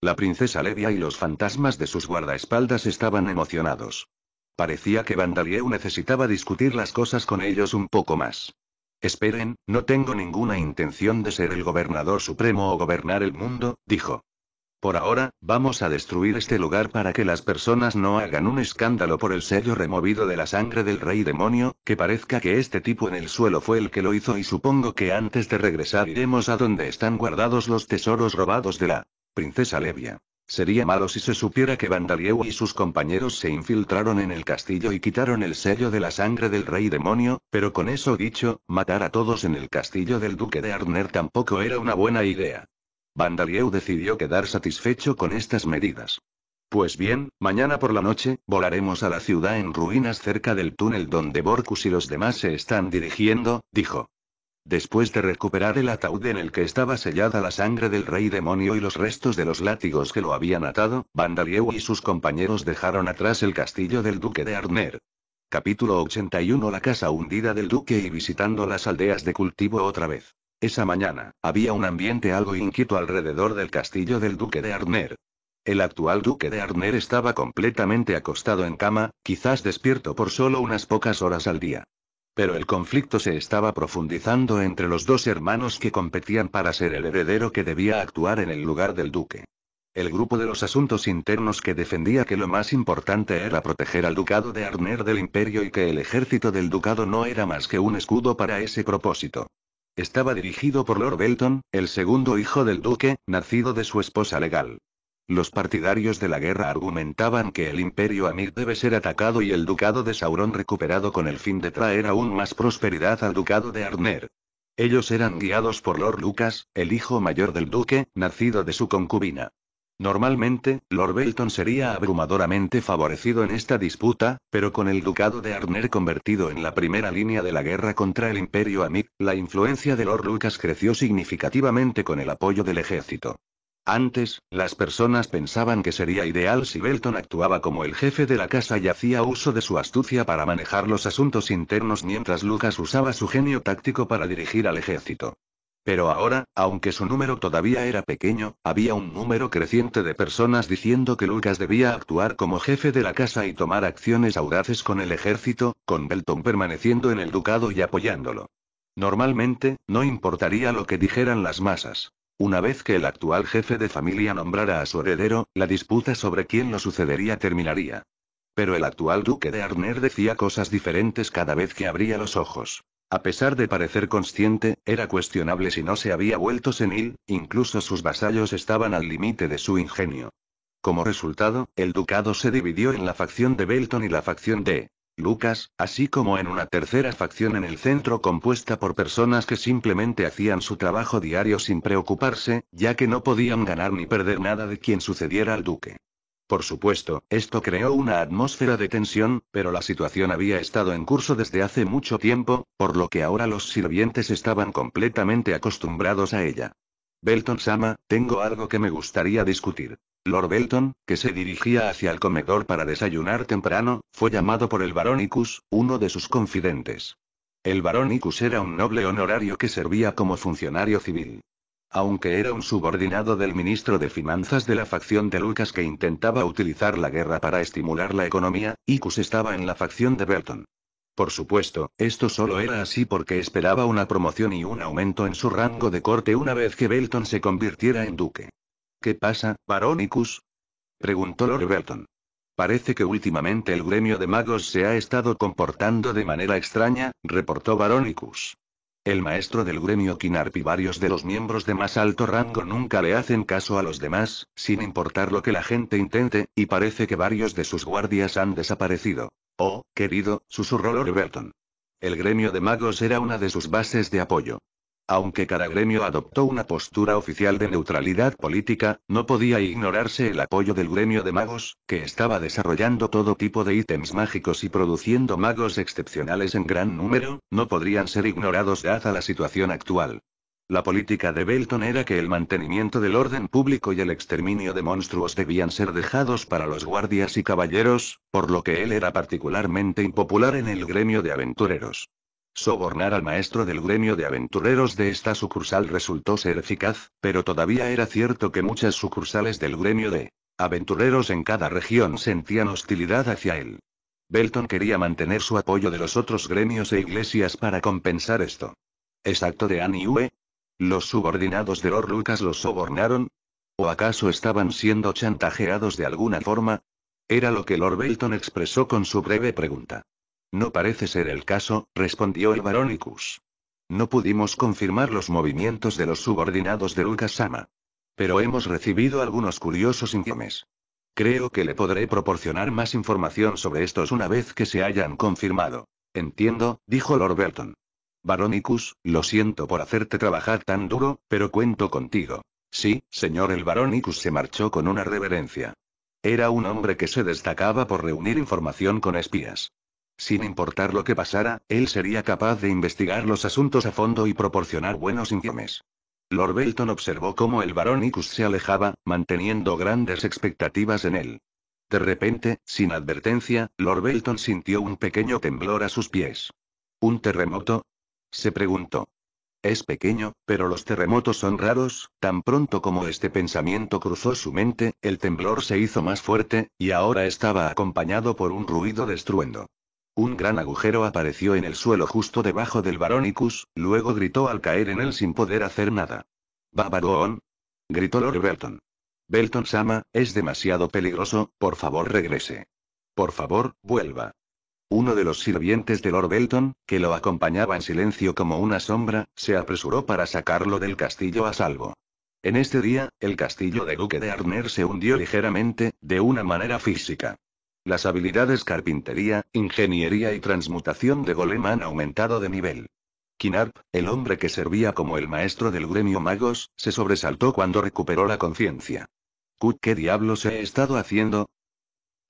La princesa Levia y los fantasmas de sus guardaespaldas estaban emocionados. Parecía que Vandalieu necesitaba discutir las cosas con ellos un poco más. Esperen, no tengo ninguna intención de ser el gobernador supremo o gobernar el mundo, dijo. Por ahora, vamos a destruir este lugar para que las personas no hagan un escándalo por el sello removido de la sangre del rey demonio, que parezca que este tipo en el suelo fue el que lo hizo y supongo que antes de regresar iremos a donde están guardados los tesoros robados de la princesa Levia. Sería malo si se supiera que Vandalieu y sus compañeros se infiltraron en el castillo y quitaron el sello de la sangre del rey demonio, pero con eso dicho, matar a todos en el castillo del duque de Arner tampoco era una buena idea. Vandalieu decidió quedar satisfecho con estas medidas. Pues bien, mañana por la noche, volaremos a la ciudad en ruinas cerca del túnel donde Borcus y los demás se están dirigiendo, dijo. Después de recuperar el ataúd en el que estaba sellada la sangre del rey demonio y los restos de los látigos que lo habían atado, Vandalieu y sus compañeros dejaron atrás el castillo del duque de Arner. Capítulo 81 La casa hundida del duque y visitando las aldeas de cultivo otra vez. Esa mañana, había un ambiente algo inquieto alrededor del castillo del duque de Arner. El actual duque de Arner estaba completamente acostado en cama, quizás despierto por solo unas pocas horas al día. Pero el conflicto se estaba profundizando entre los dos hermanos que competían para ser el heredero que debía actuar en el lugar del duque. El grupo de los asuntos internos que defendía que lo más importante era proteger al ducado de Arner del imperio y que el ejército del ducado no era más que un escudo para ese propósito. Estaba dirigido por Lord Belton, el segundo hijo del duque, nacido de su esposa legal. Los partidarios de la guerra argumentaban que el imperio Amir debe ser atacado y el ducado de Sauron recuperado con el fin de traer aún más prosperidad al ducado de Arner. Ellos eran guiados por Lord Lucas, el hijo mayor del duque, nacido de su concubina. Normalmente, Lord Belton sería abrumadoramente favorecido en esta disputa, pero con el ducado de Arner convertido en la primera línea de la guerra contra el imperio Amir, la influencia de Lord Lucas creció significativamente con el apoyo del ejército. Antes, las personas pensaban que sería ideal si Belton actuaba como el jefe de la casa y hacía uso de su astucia para manejar los asuntos internos mientras Lucas usaba su genio táctico para dirigir al ejército. Pero ahora, aunque su número todavía era pequeño, había un número creciente de personas diciendo que Lucas debía actuar como jefe de la casa y tomar acciones audaces con el ejército, con Belton permaneciendo en el ducado y apoyándolo. Normalmente, no importaría lo que dijeran las masas. Una vez que el actual jefe de familia nombrara a su heredero, la disputa sobre quién lo sucedería terminaría. Pero el actual duque de Arner decía cosas diferentes cada vez que abría los ojos. A pesar de parecer consciente, era cuestionable si no se había vuelto senil, incluso sus vasallos estaban al límite de su ingenio. Como resultado, el ducado se dividió en la facción de Belton y la facción de Lucas, así como en una tercera facción en el centro compuesta por personas que simplemente hacían su trabajo diario sin preocuparse, ya que no podían ganar ni perder nada de quien sucediera al duque. Por supuesto, esto creó una atmósfera de tensión, pero la situación había estado en curso desde hace mucho tiempo, por lo que ahora los sirvientes estaban completamente acostumbrados a ella. Belton Sama, tengo algo que me gustaría discutir. Lord Belton, que se dirigía hacia el comedor para desayunar temprano, fue llamado por el Icus, uno de sus confidentes. El Icus era un noble honorario que servía como funcionario civil. Aunque era un subordinado del ministro de Finanzas de la facción de Lucas que intentaba utilizar la guerra para estimular la economía, Icus estaba en la facción de Belton. Por supuesto, esto solo era así porque esperaba una promoción y un aumento en su rango de corte una vez que Belton se convirtiera en duque. ¿Qué pasa, Baronicus? preguntó Lord Belton. Parece que últimamente el gremio de magos se ha estado comportando de manera extraña, reportó Baronicus. El maestro del gremio Kinarp y varios de los miembros de más alto rango nunca le hacen caso a los demás, sin importar lo que la gente intente, y parece que varios de sus guardias han desaparecido. Oh, querido, susurró Lord Belton. El gremio de magos era una de sus bases de apoyo. Aunque cada gremio adoptó una postura oficial de neutralidad política, no podía ignorarse el apoyo del gremio de magos, que estaba desarrollando todo tipo de ítems mágicos y produciendo magos excepcionales en gran número, no podrían ser ignorados dada la situación actual. La política de Belton era que el mantenimiento del orden público y el exterminio de monstruos debían ser dejados para los guardias y caballeros, por lo que él era particularmente impopular en el gremio de aventureros. Sobornar al maestro del gremio de aventureros de esta sucursal resultó ser eficaz, pero todavía era cierto que muchas sucursales del gremio de aventureros en cada región sentían hostilidad hacia él. Belton quería mantener su apoyo de los otros gremios e iglesias para compensar esto. Exacto de Annie ¿Los subordinados de Lord Lucas los sobornaron? ¿O acaso estaban siendo chantajeados de alguna forma? Era lo que Lord Belton expresó con su breve pregunta. No parece ser el caso, respondió el Baronicus. No pudimos confirmar los movimientos de los subordinados de Lucas-sama. Pero hemos recibido algunos curiosos informes. Creo que le podré proporcionar más información sobre estos una vez que se hayan confirmado. Entiendo, dijo Lord Belton. Baronicus, lo siento por hacerte trabajar tan duro, pero cuento contigo. Sí, señor, el Baronicus se marchó con una reverencia. Era un hombre que se destacaba por reunir información con espías. Sin importar lo que pasara, él sería capaz de investigar los asuntos a fondo y proporcionar buenos informes. Lord Belton observó cómo el barón Icus se alejaba, manteniendo grandes expectativas en él. De repente, sin advertencia, Lord Belton sintió un pequeño temblor a sus pies. ¿Un terremoto? se preguntó. Es pequeño, pero los terremotos son raros, tan pronto como este pensamiento cruzó su mente, el temblor se hizo más fuerte, y ahora estaba acompañado por un ruido de estruendo. Un gran agujero apareció en el suelo justo debajo del Baronicus, luego gritó al caer en él sin poder hacer nada. «¡Babadoon!» gritó Lord Belton. Belton Sama, es demasiado peligroso, por favor regrese. Por favor, vuelva. Uno de los sirvientes de Lord Belton, que lo acompañaba en silencio como una sombra, se apresuró para sacarlo del castillo a salvo. En este día, el castillo de Duque de Arner se hundió ligeramente, de una manera física. Las habilidades carpintería, ingeniería y transmutación de golem han aumentado de nivel. Kinarp, el hombre que servía como el maestro del gremio magos, se sobresaltó cuando recuperó la conciencia. ¿Qué diablos he estado haciendo?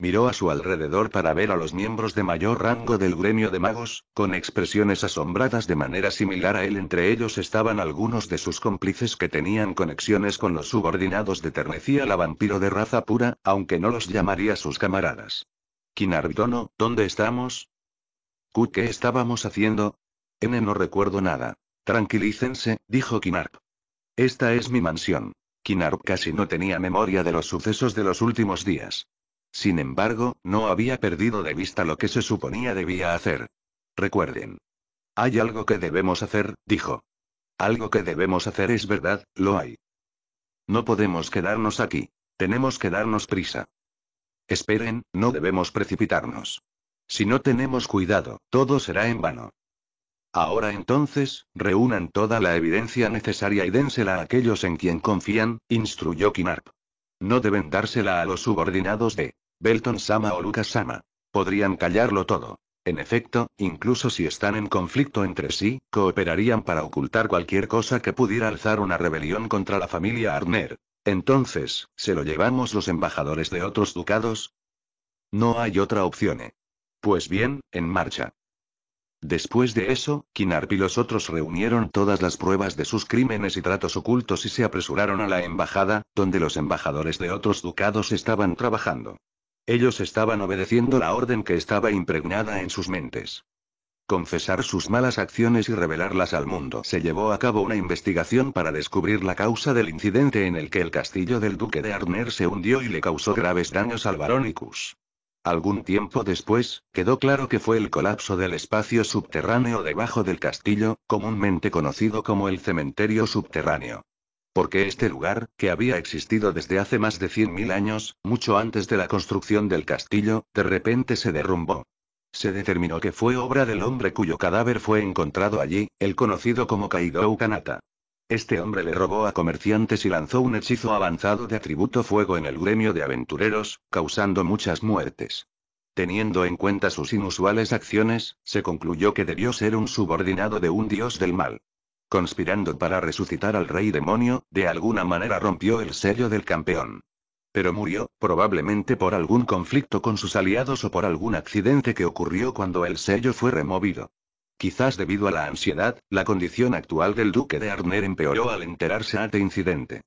Miró a su alrededor para ver a los miembros de mayor rango del gremio de magos, con expresiones asombradas de manera similar a él. Entre ellos estaban algunos de sus cómplices que tenían conexiones con los subordinados de Ternecía la vampiro de raza pura, aunque no los llamaría sus camaradas. Kinardono, ¿dónde estamos? qué estábamos haciendo? N no recuerdo nada. Tranquilícense, dijo Kinarp. Esta es mi mansión. Kinarp casi no tenía memoria de los sucesos de los últimos días. Sin embargo, no había perdido de vista lo que se suponía debía hacer. Recuerden. Hay algo que debemos hacer, dijo. Algo que debemos hacer es verdad, lo hay. No podemos quedarnos aquí. Tenemos que darnos prisa. Esperen, no debemos precipitarnos. Si no tenemos cuidado, todo será en vano. Ahora entonces, reúnan toda la evidencia necesaria y dénsela a aquellos en quien confían, instruyó Kinarp. No deben dársela a los subordinados de Belton Sama o Lucas Sama. Podrían callarlo todo. En efecto, incluso si están en conflicto entre sí, cooperarían para ocultar cualquier cosa que pudiera alzar una rebelión contra la familia Arner. Entonces, ¿se lo llevamos los embajadores de otros ducados? No hay otra opción. ¿eh? Pues bien, en marcha. Después de eso, Kinarp y los otros reunieron todas las pruebas de sus crímenes y tratos ocultos y se apresuraron a la embajada, donde los embajadores de otros ducados estaban trabajando. Ellos estaban obedeciendo la orden que estaba impregnada en sus mentes. Confesar sus malas acciones y revelarlas al mundo. Se llevó a cabo una investigación para descubrir la causa del incidente en el que el castillo del duque de Arner se hundió y le causó graves daños al Baronicus. Algún tiempo después, quedó claro que fue el colapso del espacio subterráneo debajo del castillo, comúnmente conocido como el cementerio subterráneo. Porque este lugar, que había existido desde hace más de 100.000 años, mucho antes de la construcción del castillo, de repente se derrumbó. Se determinó que fue obra del hombre cuyo cadáver fue encontrado allí, el conocido como Kaidou Kanata. Este hombre le robó a comerciantes y lanzó un hechizo avanzado de atributo fuego en el gremio de aventureros, causando muchas muertes. Teniendo en cuenta sus inusuales acciones, se concluyó que debió ser un subordinado de un dios del mal. Conspirando para resucitar al rey demonio, de alguna manera rompió el sello del campeón. Pero murió, probablemente por algún conflicto con sus aliados o por algún accidente que ocurrió cuando el sello fue removido. Quizás debido a la ansiedad, la condición actual del duque de Arner empeoró al enterarse de este incidente.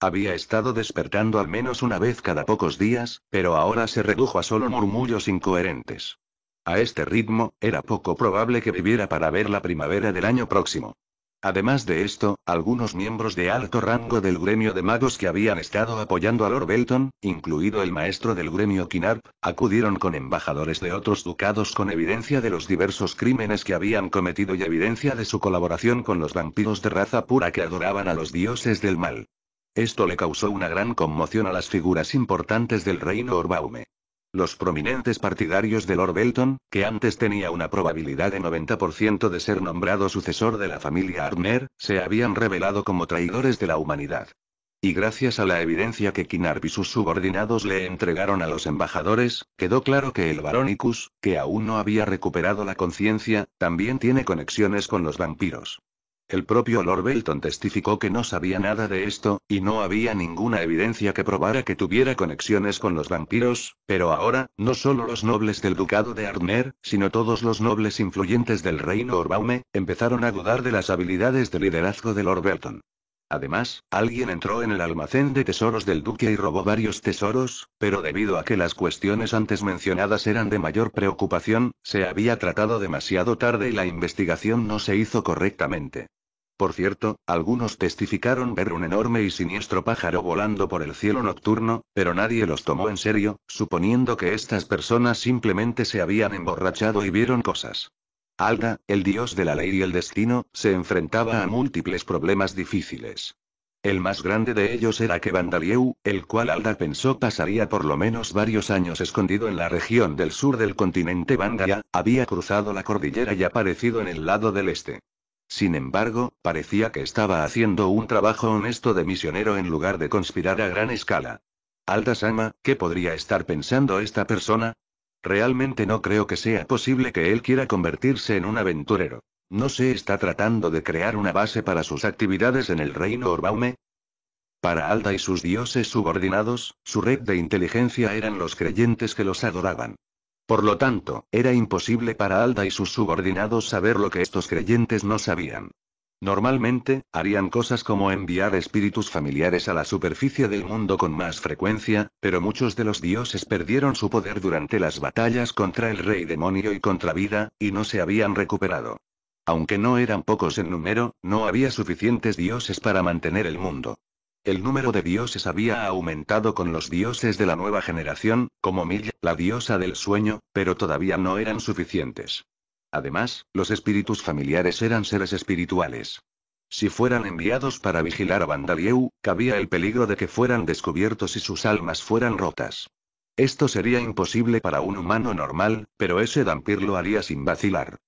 Había estado despertando al menos una vez cada pocos días, pero ahora se redujo a solo murmullos incoherentes. A este ritmo, era poco probable que viviera para ver la primavera del año próximo. Además de esto, algunos miembros de alto rango del gremio de magos que habían estado apoyando a Lord Belton, incluido el maestro del gremio Kinarp, acudieron con embajadores de otros ducados con evidencia de los diversos crímenes que habían cometido y evidencia de su colaboración con los vampiros de raza pura que adoraban a los dioses del mal. Esto le causó una gran conmoción a las figuras importantes del reino Orbaume. Los prominentes partidarios de Lord Belton, que antes tenía una probabilidad de 90% de ser nombrado sucesor de la familia Arner, se habían revelado como traidores de la humanidad. Y gracias a la evidencia que Kinarp y sus subordinados le entregaron a los embajadores, quedó claro que el Baronicus, que aún no había recuperado la conciencia, también tiene conexiones con los vampiros. El propio Lord Belton testificó que no sabía nada de esto, y no había ninguna evidencia que probara que tuviera conexiones con los vampiros, pero ahora, no solo los nobles del ducado de Ardner, sino todos los nobles influyentes del reino Orbaume, empezaron a dudar de las habilidades de liderazgo de Lord Belton. Además, alguien entró en el almacén de tesoros del duque y robó varios tesoros, pero debido a que las cuestiones antes mencionadas eran de mayor preocupación, se había tratado demasiado tarde y la investigación no se hizo correctamente. Por cierto, algunos testificaron ver un enorme y siniestro pájaro volando por el cielo nocturno, pero nadie los tomó en serio, suponiendo que estas personas simplemente se habían emborrachado y vieron cosas. Alda, el dios de la ley y el destino, se enfrentaba a múltiples problemas difíciles. El más grande de ellos era que Vandalieu, el cual Alda pensó pasaría por lo menos varios años escondido en la región del sur del continente Vandaya, había cruzado la cordillera y aparecido en el lado del este. Sin embargo, parecía que estaba haciendo un trabajo honesto de misionero en lugar de conspirar a gran escala. Alda Sama, ¿qué podría estar pensando esta persona? Realmente no creo que sea posible que él quiera convertirse en un aventurero. ¿No se está tratando de crear una base para sus actividades en el reino Orbaume? Para Alda y sus dioses subordinados, su red de inteligencia eran los creyentes que los adoraban. Por lo tanto, era imposible para Alda y sus subordinados saber lo que estos creyentes no sabían. Normalmente, harían cosas como enviar espíritus familiares a la superficie del mundo con más frecuencia, pero muchos de los dioses perdieron su poder durante las batallas contra el rey demonio y contra vida, y no se habían recuperado. Aunque no eran pocos en número, no había suficientes dioses para mantener el mundo. El número de dioses había aumentado con los dioses de la nueva generación, como Milla, la diosa del sueño, pero todavía no eran suficientes. Además, los espíritus familiares eran seres espirituales. Si fueran enviados para vigilar a Vandalieu, cabía el peligro de que fueran descubiertos y sus almas fueran rotas. Esto sería imposible para un humano normal, pero ese Dampir lo haría sin vacilar.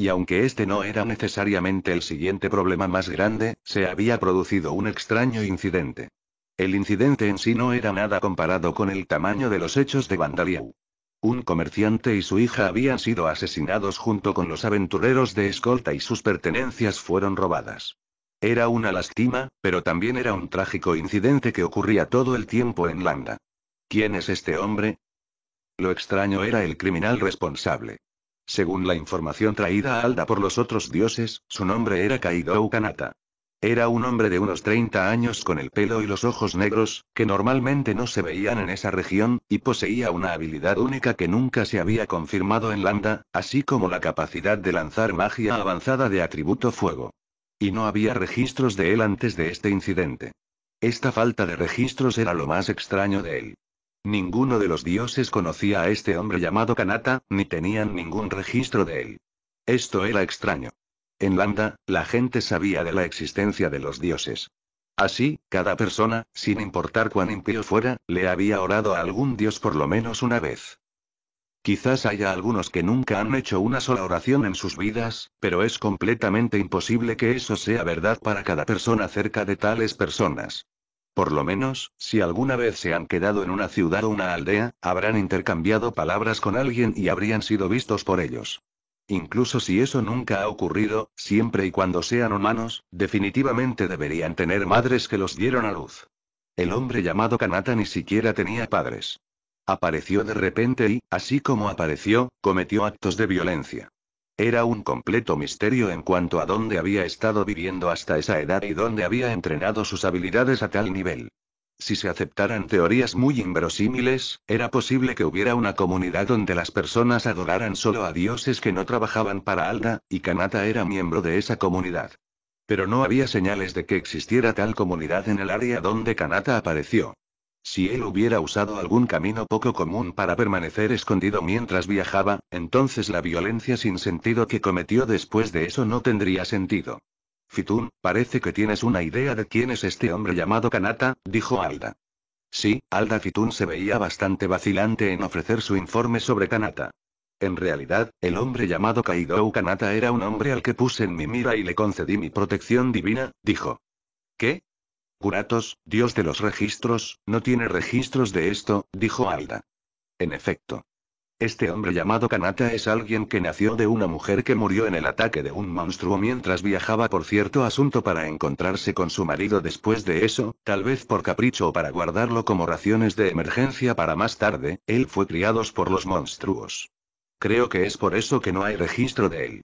Y aunque este no era necesariamente el siguiente problema más grande, se había producido un extraño incidente. El incidente en sí no era nada comparado con el tamaño de los hechos de Vandaliau. Un comerciante y su hija habían sido asesinados junto con los aventureros de escolta y sus pertenencias fueron robadas. Era una lástima, pero también era un trágico incidente que ocurría todo el tiempo en Landa. ¿Quién es este hombre? Lo extraño era el criminal responsable. Según la información traída a Alda por los otros dioses, su nombre era Kaido Kanata. Era un hombre de unos 30 años con el pelo y los ojos negros, que normalmente no se veían en esa región, y poseía una habilidad única que nunca se había confirmado en Landa, así como la capacidad de lanzar magia avanzada de atributo fuego. Y no había registros de él antes de este incidente. Esta falta de registros era lo más extraño de él. Ninguno de los dioses conocía a este hombre llamado Kanata, ni tenían ningún registro de él. Esto era extraño. En Landa, la gente sabía de la existencia de los dioses. Así, cada persona, sin importar cuán impío fuera, le había orado a algún dios por lo menos una vez. Quizás haya algunos que nunca han hecho una sola oración en sus vidas, pero es completamente imposible que eso sea verdad para cada persona cerca de tales personas. Por lo menos, si alguna vez se han quedado en una ciudad o una aldea, habrán intercambiado palabras con alguien y habrían sido vistos por ellos. Incluso si eso nunca ha ocurrido, siempre y cuando sean humanos, definitivamente deberían tener madres que los dieron a luz. El hombre llamado Kanata ni siquiera tenía padres. Apareció de repente y, así como apareció, cometió actos de violencia. Era un completo misterio en cuanto a dónde había estado viviendo hasta esa edad y dónde había entrenado sus habilidades a tal nivel. Si se aceptaran teorías muy inverosímiles, era posible que hubiera una comunidad donde las personas adoraran solo a dioses que no trabajaban para Alda, y Kanata era miembro de esa comunidad. Pero no había señales de que existiera tal comunidad en el área donde Kanata apareció. Si él hubiera usado algún camino poco común para permanecer escondido mientras viajaba, entonces la violencia sin sentido que cometió después de eso no tendría sentido. Fitún, parece que tienes una idea de quién es este hombre llamado Kanata, dijo Alda. Sí, Alda Fitún se veía bastante vacilante en ofrecer su informe sobre Kanata. En realidad, el hombre llamado Kaidou Kanata era un hombre al que puse en mi mira y le concedí mi protección divina, dijo. ¿Qué? Curatos, dios de los registros, no tiene registros de esto, dijo Alda. En efecto. Este hombre llamado Kanata es alguien que nació de una mujer que murió en el ataque de un monstruo mientras viajaba por cierto asunto para encontrarse con su marido después de eso, tal vez por capricho o para guardarlo como raciones de emergencia para más tarde, él fue criado por los monstruos. Creo que es por eso que no hay registro de él.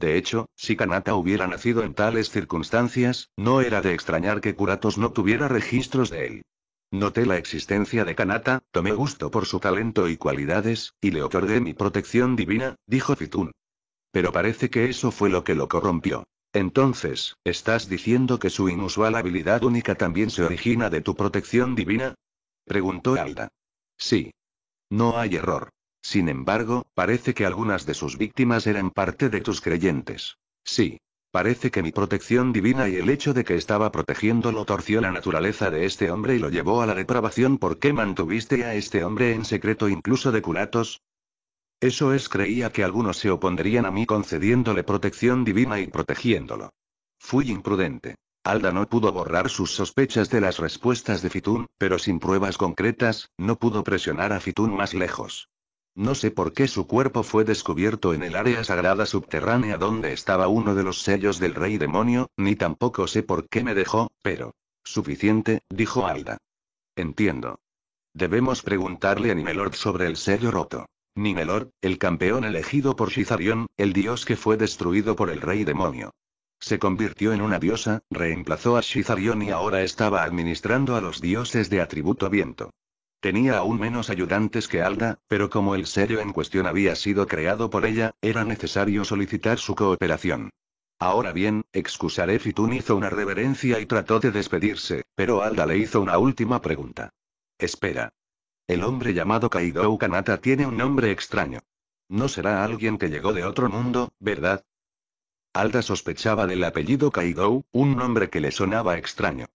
De hecho, si Kanata hubiera nacido en tales circunstancias, no era de extrañar que Kuratos no tuviera registros de él. Noté la existencia de Kanata, tomé gusto por su talento y cualidades, y le otorgué mi protección divina, dijo Fitun. Pero parece que eso fue lo que lo corrompió. Entonces, ¿estás diciendo que su inusual habilidad única también se origina de tu protección divina? Preguntó Alda. Sí. No hay error. Sin embargo, parece que algunas de sus víctimas eran parte de tus creyentes. Sí. Parece que mi protección divina y el hecho de que estaba protegiéndolo torció la naturaleza de este hombre y lo llevó a la depravación. ¿Por qué mantuviste a este hombre en secreto incluso de culatos? Eso es, creía que algunos se opondrían a mí concediéndole protección divina y protegiéndolo. Fui imprudente. Alda no pudo borrar sus sospechas de las respuestas de Fitun, pero sin pruebas concretas, no pudo presionar a Fitun más lejos. No sé por qué su cuerpo fue descubierto en el área sagrada subterránea donde estaba uno de los sellos del rey demonio, ni tampoco sé por qué me dejó, pero... Suficiente, dijo Alda. Entiendo. Debemos preguntarle a Nimelord sobre el sello roto. Nimelord, el campeón elegido por Shizarion, el dios que fue destruido por el rey demonio. Se convirtió en una diosa, reemplazó a Shizarion y ahora estaba administrando a los dioses de atributo viento. Tenía aún menos ayudantes que Alda, pero como el sello en cuestión había sido creado por ella, era necesario solicitar su cooperación. Ahora bien, excusaré Fitun hizo una reverencia y trató de despedirse, pero Alda le hizo una última pregunta. Espera. El hombre llamado Kaidou Kanata tiene un nombre extraño. No será alguien que llegó de otro mundo, ¿verdad? Alda sospechaba del apellido Kaidou, un nombre que le sonaba extraño.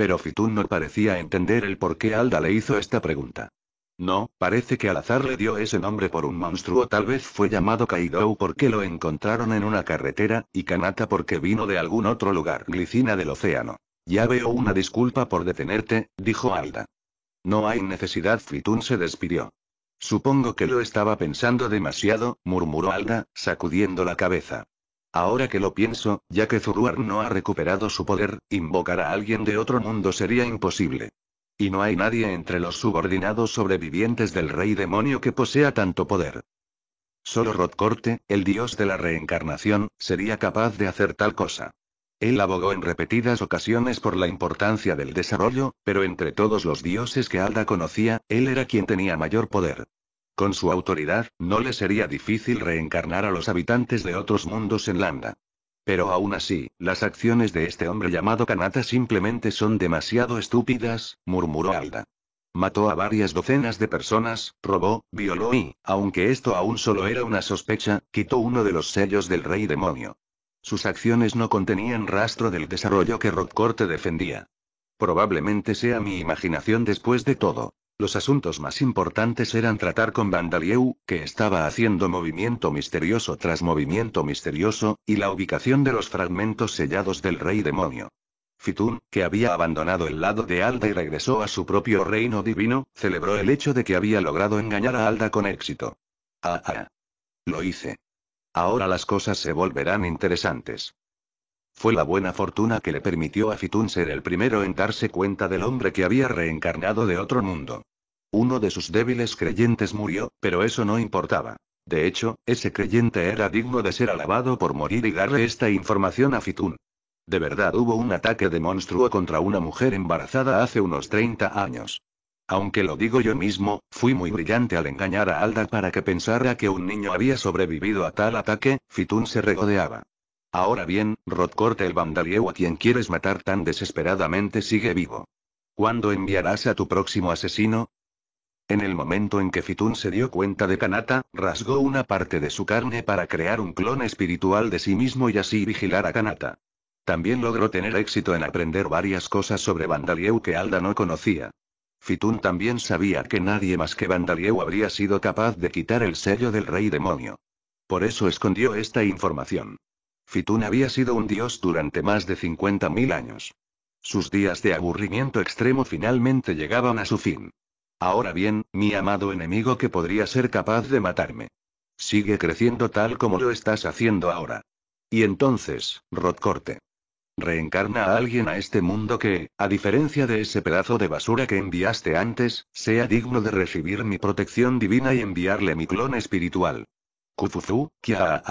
Pero Fritun no parecía entender el por qué Alda le hizo esta pregunta. No, parece que al azar le dio ese nombre por un monstruo, tal vez fue llamado Kaidou porque lo encontraron en una carretera, y Kanata porque vino de algún otro lugar glicina del océano. Ya veo una disculpa por detenerte, dijo Alda. No hay necesidad, Fritun se despidió. Supongo que lo estaba pensando demasiado, murmuró Alda, sacudiendo la cabeza. Ahora que lo pienso, ya que Zuruar no ha recuperado su poder, invocar a alguien de otro mundo sería imposible. Y no hay nadie entre los subordinados sobrevivientes del rey demonio que posea tanto poder. Solo Rodcorte, el dios de la reencarnación, sería capaz de hacer tal cosa. Él abogó en repetidas ocasiones por la importancia del desarrollo, pero entre todos los dioses que Alda conocía, él era quien tenía mayor poder. Con su autoridad, no le sería difícil reencarnar a los habitantes de otros mundos en Landa. Pero aún así, las acciones de este hombre llamado Kanata simplemente son demasiado estúpidas, murmuró Alda. Mató a varias docenas de personas, robó, violó y, aunque esto aún solo era una sospecha, quitó uno de los sellos del rey demonio. Sus acciones no contenían rastro del desarrollo que Rodcorte defendía. Probablemente sea mi imaginación después de todo. Los asuntos más importantes eran tratar con Vandalieu, que estaba haciendo movimiento misterioso tras movimiento misterioso, y la ubicación de los fragmentos sellados del rey demonio. Fitun, que había abandonado el lado de Alda y regresó a su propio reino divino, celebró el hecho de que había logrado engañar a Alda con éxito. Ah, ah. Lo hice. Ahora las cosas se volverán interesantes. Fue la buena fortuna que le permitió a Fitun ser el primero en darse cuenta del hombre que había reencarnado de otro mundo. Uno de sus débiles creyentes murió, pero eso no importaba. De hecho, ese creyente era digno de ser alabado por morir y darle esta información a Fitun. De verdad hubo un ataque de monstruo contra una mujer embarazada hace unos 30 años. Aunque lo digo yo mismo, fui muy brillante al engañar a Alda para que pensara que un niño había sobrevivido a tal ataque, Fitun se regodeaba. Ahora bien, Rodcorte el Vandalieu a quien quieres matar tan desesperadamente sigue vivo. ¿Cuándo enviarás a tu próximo asesino? En el momento en que Fitun se dio cuenta de Kanata, rasgó una parte de su carne para crear un clon espiritual de sí mismo y así vigilar a Kanata. También logró tener éxito en aprender varias cosas sobre Vandalieu que Alda no conocía. Fitun también sabía que nadie más que Vandalieu habría sido capaz de quitar el sello del rey demonio. Por eso escondió esta información. Fitún había sido un dios durante más de 50.000 años. Sus días de aburrimiento extremo finalmente llegaban a su fin. Ahora bien, mi amado enemigo que podría ser capaz de matarme. Sigue creciendo tal como lo estás haciendo ahora. Y entonces, Corte. Reencarna a alguien a este mundo que, a diferencia de ese pedazo de basura que enviaste antes, sea digno de recibir mi protección divina y enviarle mi clon espiritual. Kufuzu, kia.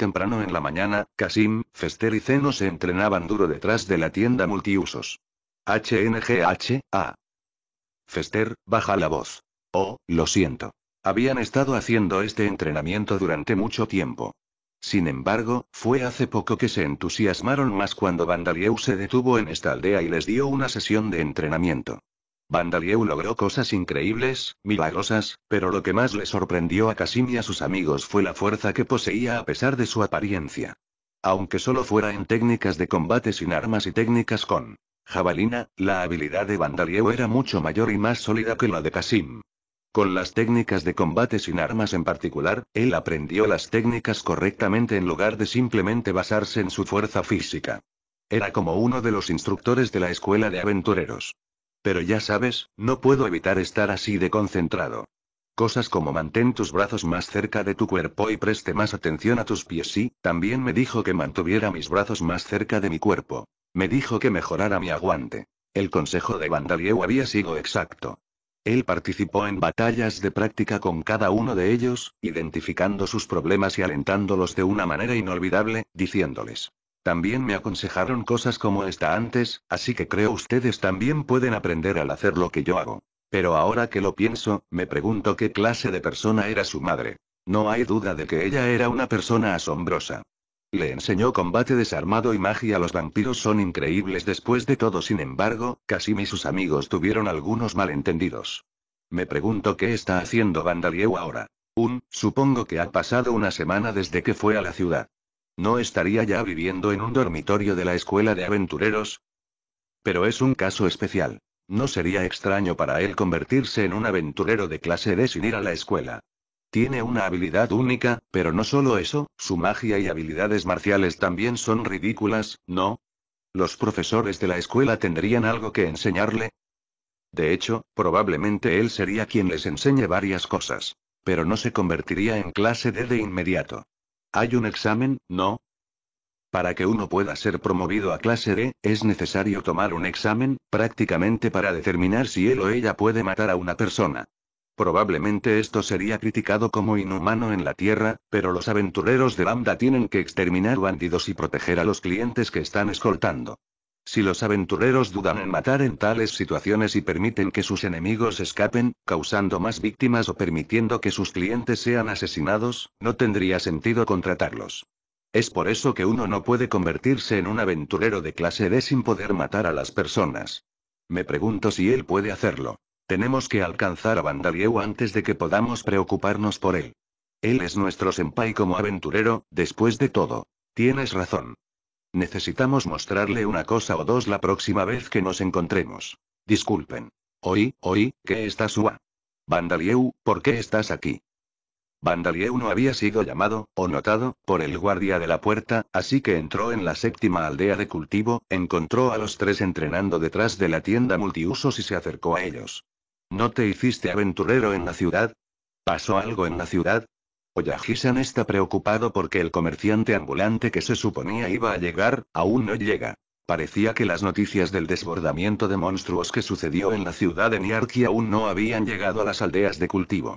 Temprano en la mañana, Kasim, Fester y Zeno se entrenaban duro detrás de la tienda multiusos. HNGHA. Fester, baja la voz. Oh, lo siento. Habían estado haciendo este entrenamiento durante mucho tiempo. Sin embargo, fue hace poco que se entusiasmaron más cuando Vandalieu se detuvo en esta aldea y les dio una sesión de entrenamiento. Vandalieu logró cosas increíbles, milagrosas, pero lo que más le sorprendió a Casim y a sus amigos fue la fuerza que poseía a pesar de su apariencia. Aunque solo fuera en técnicas de combate sin armas y técnicas con jabalina, la habilidad de Vandalieu era mucho mayor y más sólida que la de Kasim. Con las técnicas de combate sin armas en particular, él aprendió las técnicas correctamente en lugar de simplemente basarse en su fuerza física. Era como uno de los instructores de la escuela de aventureros. Pero ya sabes, no puedo evitar estar así de concentrado. Cosas como mantén tus brazos más cerca de tu cuerpo y preste más atención a tus pies. Sí, también me dijo que mantuviera mis brazos más cerca de mi cuerpo. Me dijo que mejorara mi aguante. El consejo de Vandalieu había sido exacto. Él participó en batallas de práctica con cada uno de ellos, identificando sus problemas y alentándolos de una manera inolvidable, diciéndoles, también me aconsejaron cosas como esta antes, así que creo ustedes también pueden aprender al hacer lo que yo hago. Pero ahora que lo pienso, me pregunto qué clase de persona era su madre. No hay duda de que ella era una persona asombrosa. Le enseñó combate desarmado y magia. Los vampiros son increíbles después de todo. Sin embargo, casi y sus amigos tuvieron algunos malentendidos. Me pregunto qué está haciendo Vandalieu ahora. Un, supongo que ha pasado una semana desde que fue a la ciudad. ¿No estaría ya viviendo en un dormitorio de la escuela de aventureros? Pero es un caso especial. No sería extraño para él convertirse en un aventurero de clase D sin ir a la escuela. Tiene una habilidad única, pero no solo eso, su magia y habilidades marciales también son ridículas, ¿no? ¿Los profesores de la escuela tendrían algo que enseñarle? De hecho, probablemente él sería quien les enseñe varias cosas. Pero no se convertiría en clase D de inmediato. ¿Hay un examen, no? Para que uno pueda ser promovido a clase D, es necesario tomar un examen, prácticamente para determinar si él o ella puede matar a una persona. Probablemente esto sería criticado como inhumano en la Tierra, pero los aventureros de Lambda tienen que exterminar bandidos y proteger a los clientes que están escoltando. Si los aventureros dudan en matar en tales situaciones y permiten que sus enemigos escapen, causando más víctimas o permitiendo que sus clientes sean asesinados, no tendría sentido contratarlos. Es por eso que uno no puede convertirse en un aventurero de clase D sin poder matar a las personas. Me pregunto si él puede hacerlo. Tenemos que alcanzar a Vandalieu antes de que podamos preocuparnos por él. Él es nuestro senpai como aventurero, después de todo. Tienes razón. Necesitamos mostrarle una cosa o dos la próxima vez que nos encontremos. Disculpen. Oí, oí, ¿qué está Sua? Vandalieu, ¿por qué estás aquí? Vandalieu no había sido llamado, o notado, por el guardia de la puerta, así que entró en la séptima aldea de cultivo, encontró a los tres entrenando detrás de la tienda multiusos y se acercó a ellos. ¿No te hiciste aventurero en la ciudad? ¿Pasó algo en la ciudad? Oyajisan pues está preocupado porque el comerciante ambulante que se suponía iba a llegar, aún no llega. Parecía que las noticias del desbordamiento de monstruos que sucedió en la ciudad de Niarki aún no habían llegado a las aldeas de cultivo.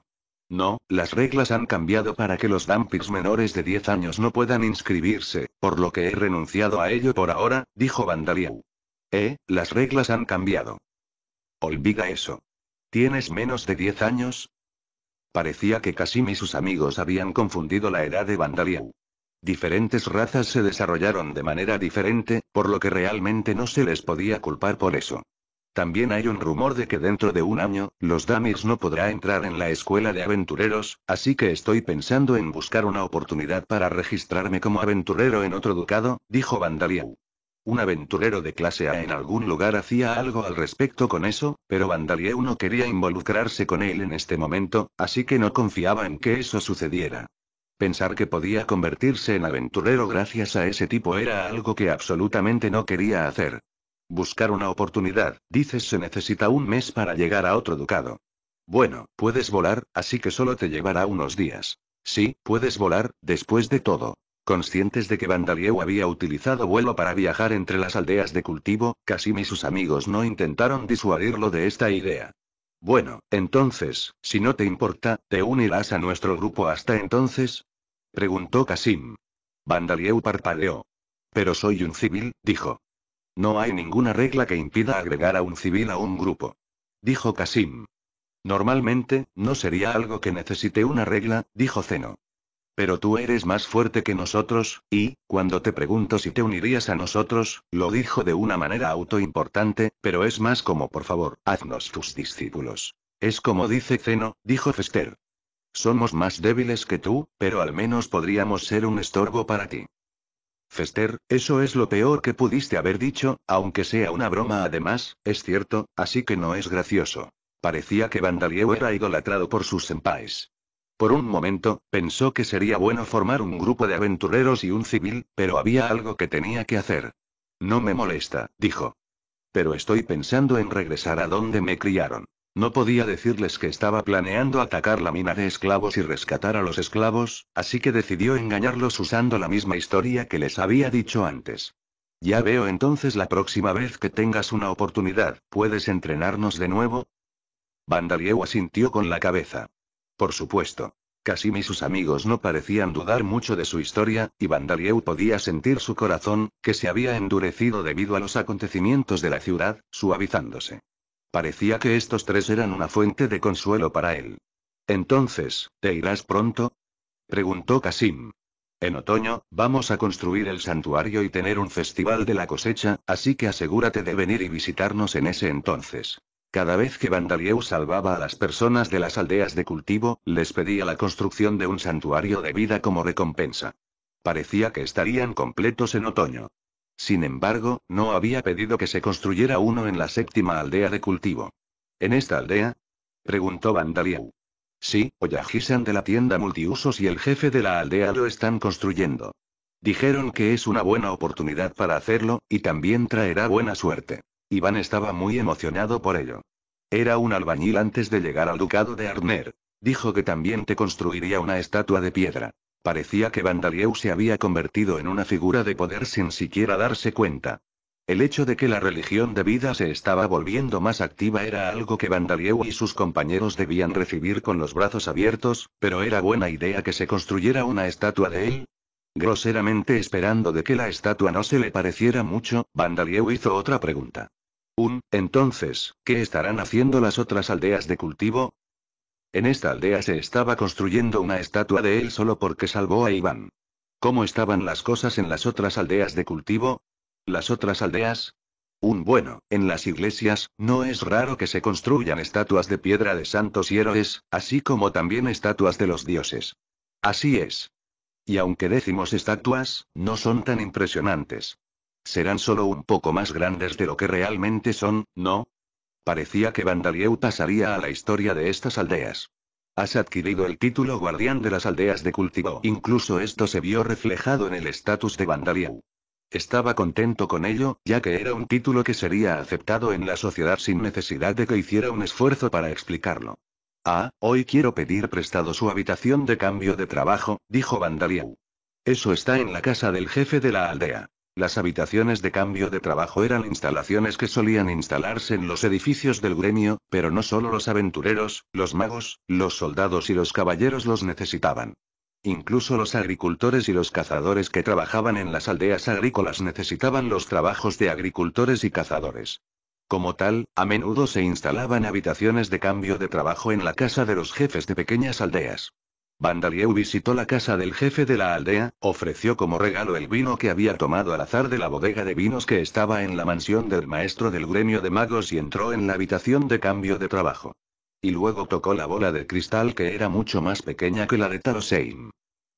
No, las reglas han cambiado para que los dampirs menores de 10 años no puedan inscribirse, por lo que he renunciado a ello por ahora, dijo Vandaliau. Eh, las reglas han cambiado. Olvida eso. ¿Tienes menos de 10 años? Parecía que Kasim y sus amigos habían confundido la edad de Vandaliau. Diferentes razas se desarrollaron de manera diferente, por lo que realmente no se les podía culpar por eso. También hay un rumor de que dentro de un año, los Damis no podrá entrar en la escuela de aventureros, así que estoy pensando en buscar una oportunidad para registrarme como aventurero en otro ducado, dijo Vandaliau. Un aventurero de clase A en algún lugar hacía algo al respecto con eso, pero Vandalieu no quería involucrarse con él en este momento, así que no confiaba en que eso sucediera. Pensar que podía convertirse en aventurero gracias a ese tipo era algo que absolutamente no quería hacer. Buscar una oportunidad, dices se necesita un mes para llegar a otro ducado. Bueno, puedes volar, así que solo te llevará unos días. Sí, puedes volar, después de todo. Conscientes de que Vandalieu había utilizado vuelo para viajar entre las aldeas de cultivo, Kasim y sus amigos no intentaron disuadirlo de esta idea. Bueno, entonces, si no te importa, ¿te unirás a nuestro grupo hasta entonces? preguntó Casim. Vandalieu parpadeó. Pero soy un civil, dijo. No hay ninguna regla que impida agregar a un civil a un grupo. Dijo Casim. Normalmente, no sería algo que necesite una regla, dijo Zeno. Pero tú eres más fuerte que nosotros, y, cuando te pregunto si te unirías a nosotros, lo dijo de una manera autoimportante, pero es más como por favor, haznos tus discípulos. Es como dice Zeno, dijo Fester. Somos más débiles que tú, pero al menos podríamos ser un estorbo para ti. Fester, eso es lo peor que pudiste haber dicho, aunque sea una broma además, es cierto, así que no es gracioso. Parecía que Vandalieu era idolatrado por sus senpais. Por un momento, pensó que sería bueno formar un grupo de aventureros y un civil, pero había algo que tenía que hacer. No me molesta, dijo. Pero estoy pensando en regresar a donde me criaron. No podía decirles que estaba planeando atacar la mina de esclavos y rescatar a los esclavos, así que decidió engañarlos usando la misma historia que les había dicho antes. Ya veo entonces la próxima vez que tengas una oportunidad, ¿puedes entrenarnos de nuevo? Vandalieu asintió con la cabeza. Por supuesto. Kasim y sus amigos no parecían dudar mucho de su historia, y Vandalieu podía sentir su corazón, que se había endurecido debido a los acontecimientos de la ciudad, suavizándose. Parecía que estos tres eran una fuente de consuelo para él. Entonces, ¿te irás pronto? preguntó Casim. En otoño, vamos a construir el santuario y tener un festival de la cosecha, así que asegúrate de venir y visitarnos en ese entonces. Cada vez que Vandalieu salvaba a las personas de las aldeas de cultivo, les pedía la construcción de un santuario de vida como recompensa. Parecía que estarían completos en otoño. Sin embargo, no había pedido que se construyera uno en la séptima aldea de cultivo. ¿En esta aldea? preguntó Vandalieu. Sí, Oyajisan de la tienda multiusos y el jefe de la aldea lo están construyendo. Dijeron que es una buena oportunidad para hacerlo, y también traerá buena suerte. Iván estaba muy emocionado por ello. Era un albañil antes de llegar al ducado de Arner. Dijo que también te construiría una estatua de piedra. Parecía que Vandalieu se había convertido en una figura de poder sin siquiera darse cuenta. El hecho de que la religión de vida se estaba volviendo más activa era algo que Vandalieu y sus compañeros debían recibir con los brazos abiertos, pero era buena idea que se construyera una estatua de él, Groseramente esperando de que la estatua no se le pareciera mucho, Vandalieu hizo otra pregunta. Un, entonces, ¿qué estarán haciendo las otras aldeas de cultivo? En esta aldea se estaba construyendo una estatua de él solo porque salvó a Iván. ¿Cómo estaban las cosas en las otras aldeas de cultivo? ¿Las otras aldeas? Un bueno, en las iglesias, no es raro que se construyan estatuas de piedra de santos y héroes, así como también estatuas de los dioses. Así es, y aunque decimos estatuas, no son tan impresionantes. Serán solo un poco más grandes de lo que realmente son, ¿no? Parecía que Vandalieu pasaría a la historia de estas aldeas. Has adquirido el título guardián de las aldeas de cultivo. Incluso esto se vio reflejado en el estatus de Vandalieu. Estaba contento con ello, ya que era un título que sería aceptado en la sociedad sin necesidad de que hiciera un esfuerzo para explicarlo. Ah, hoy quiero pedir prestado su habitación de cambio de trabajo, dijo Vandaliau. Eso está en la casa del jefe de la aldea. Las habitaciones de cambio de trabajo eran instalaciones que solían instalarse en los edificios del gremio, pero no solo los aventureros, los magos, los soldados y los caballeros los necesitaban. Incluso los agricultores y los cazadores que trabajaban en las aldeas agrícolas necesitaban los trabajos de agricultores y cazadores. Como tal, a menudo se instalaban habitaciones de cambio de trabajo en la casa de los jefes de pequeñas aldeas. Vandalieu visitó la casa del jefe de la aldea, ofreció como regalo el vino que había tomado al azar de la bodega de vinos que estaba en la mansión del maestro del gremio de magos y entró en la habitación de cambio de trabajo. Y luego tocó la bola de cristal que era mucho más pequeña que la de Tarosheim.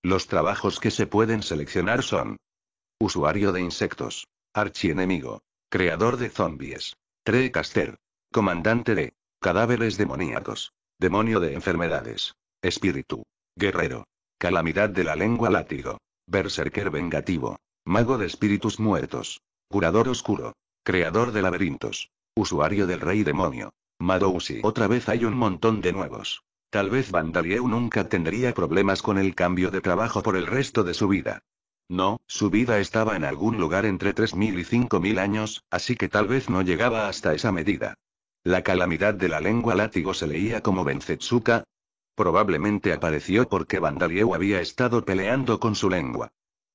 Los trabajos que se pueden seleccionar son Usuario de insectos. Archienemigo. Creador de zombies. Tre Caster. Comandante de. Cadáveres demoníacos. Demonio de enfermedades. Espíritu. Guerrero. Calamidad de la lengua látigo. Berserker vengativo. Mago de espíritus muertos. Curador oscuro. Creador de laberintos. Usuario del rey demonio. Madousi. Otra vez hay un montón de nuevos. Tal vez Vandalieu nunca tendría problemas con el cambio de trabajo por el resto de su vida. No, su vida estaba en algún lugar entre 3.000 y 5.000 años, así que tal vez no llegaba hasta esa medida. La calamidad de la lengua látigo se leía como Benzetsuka. Probablemente apareció porque Vandalieu había estado peleando con su lengua.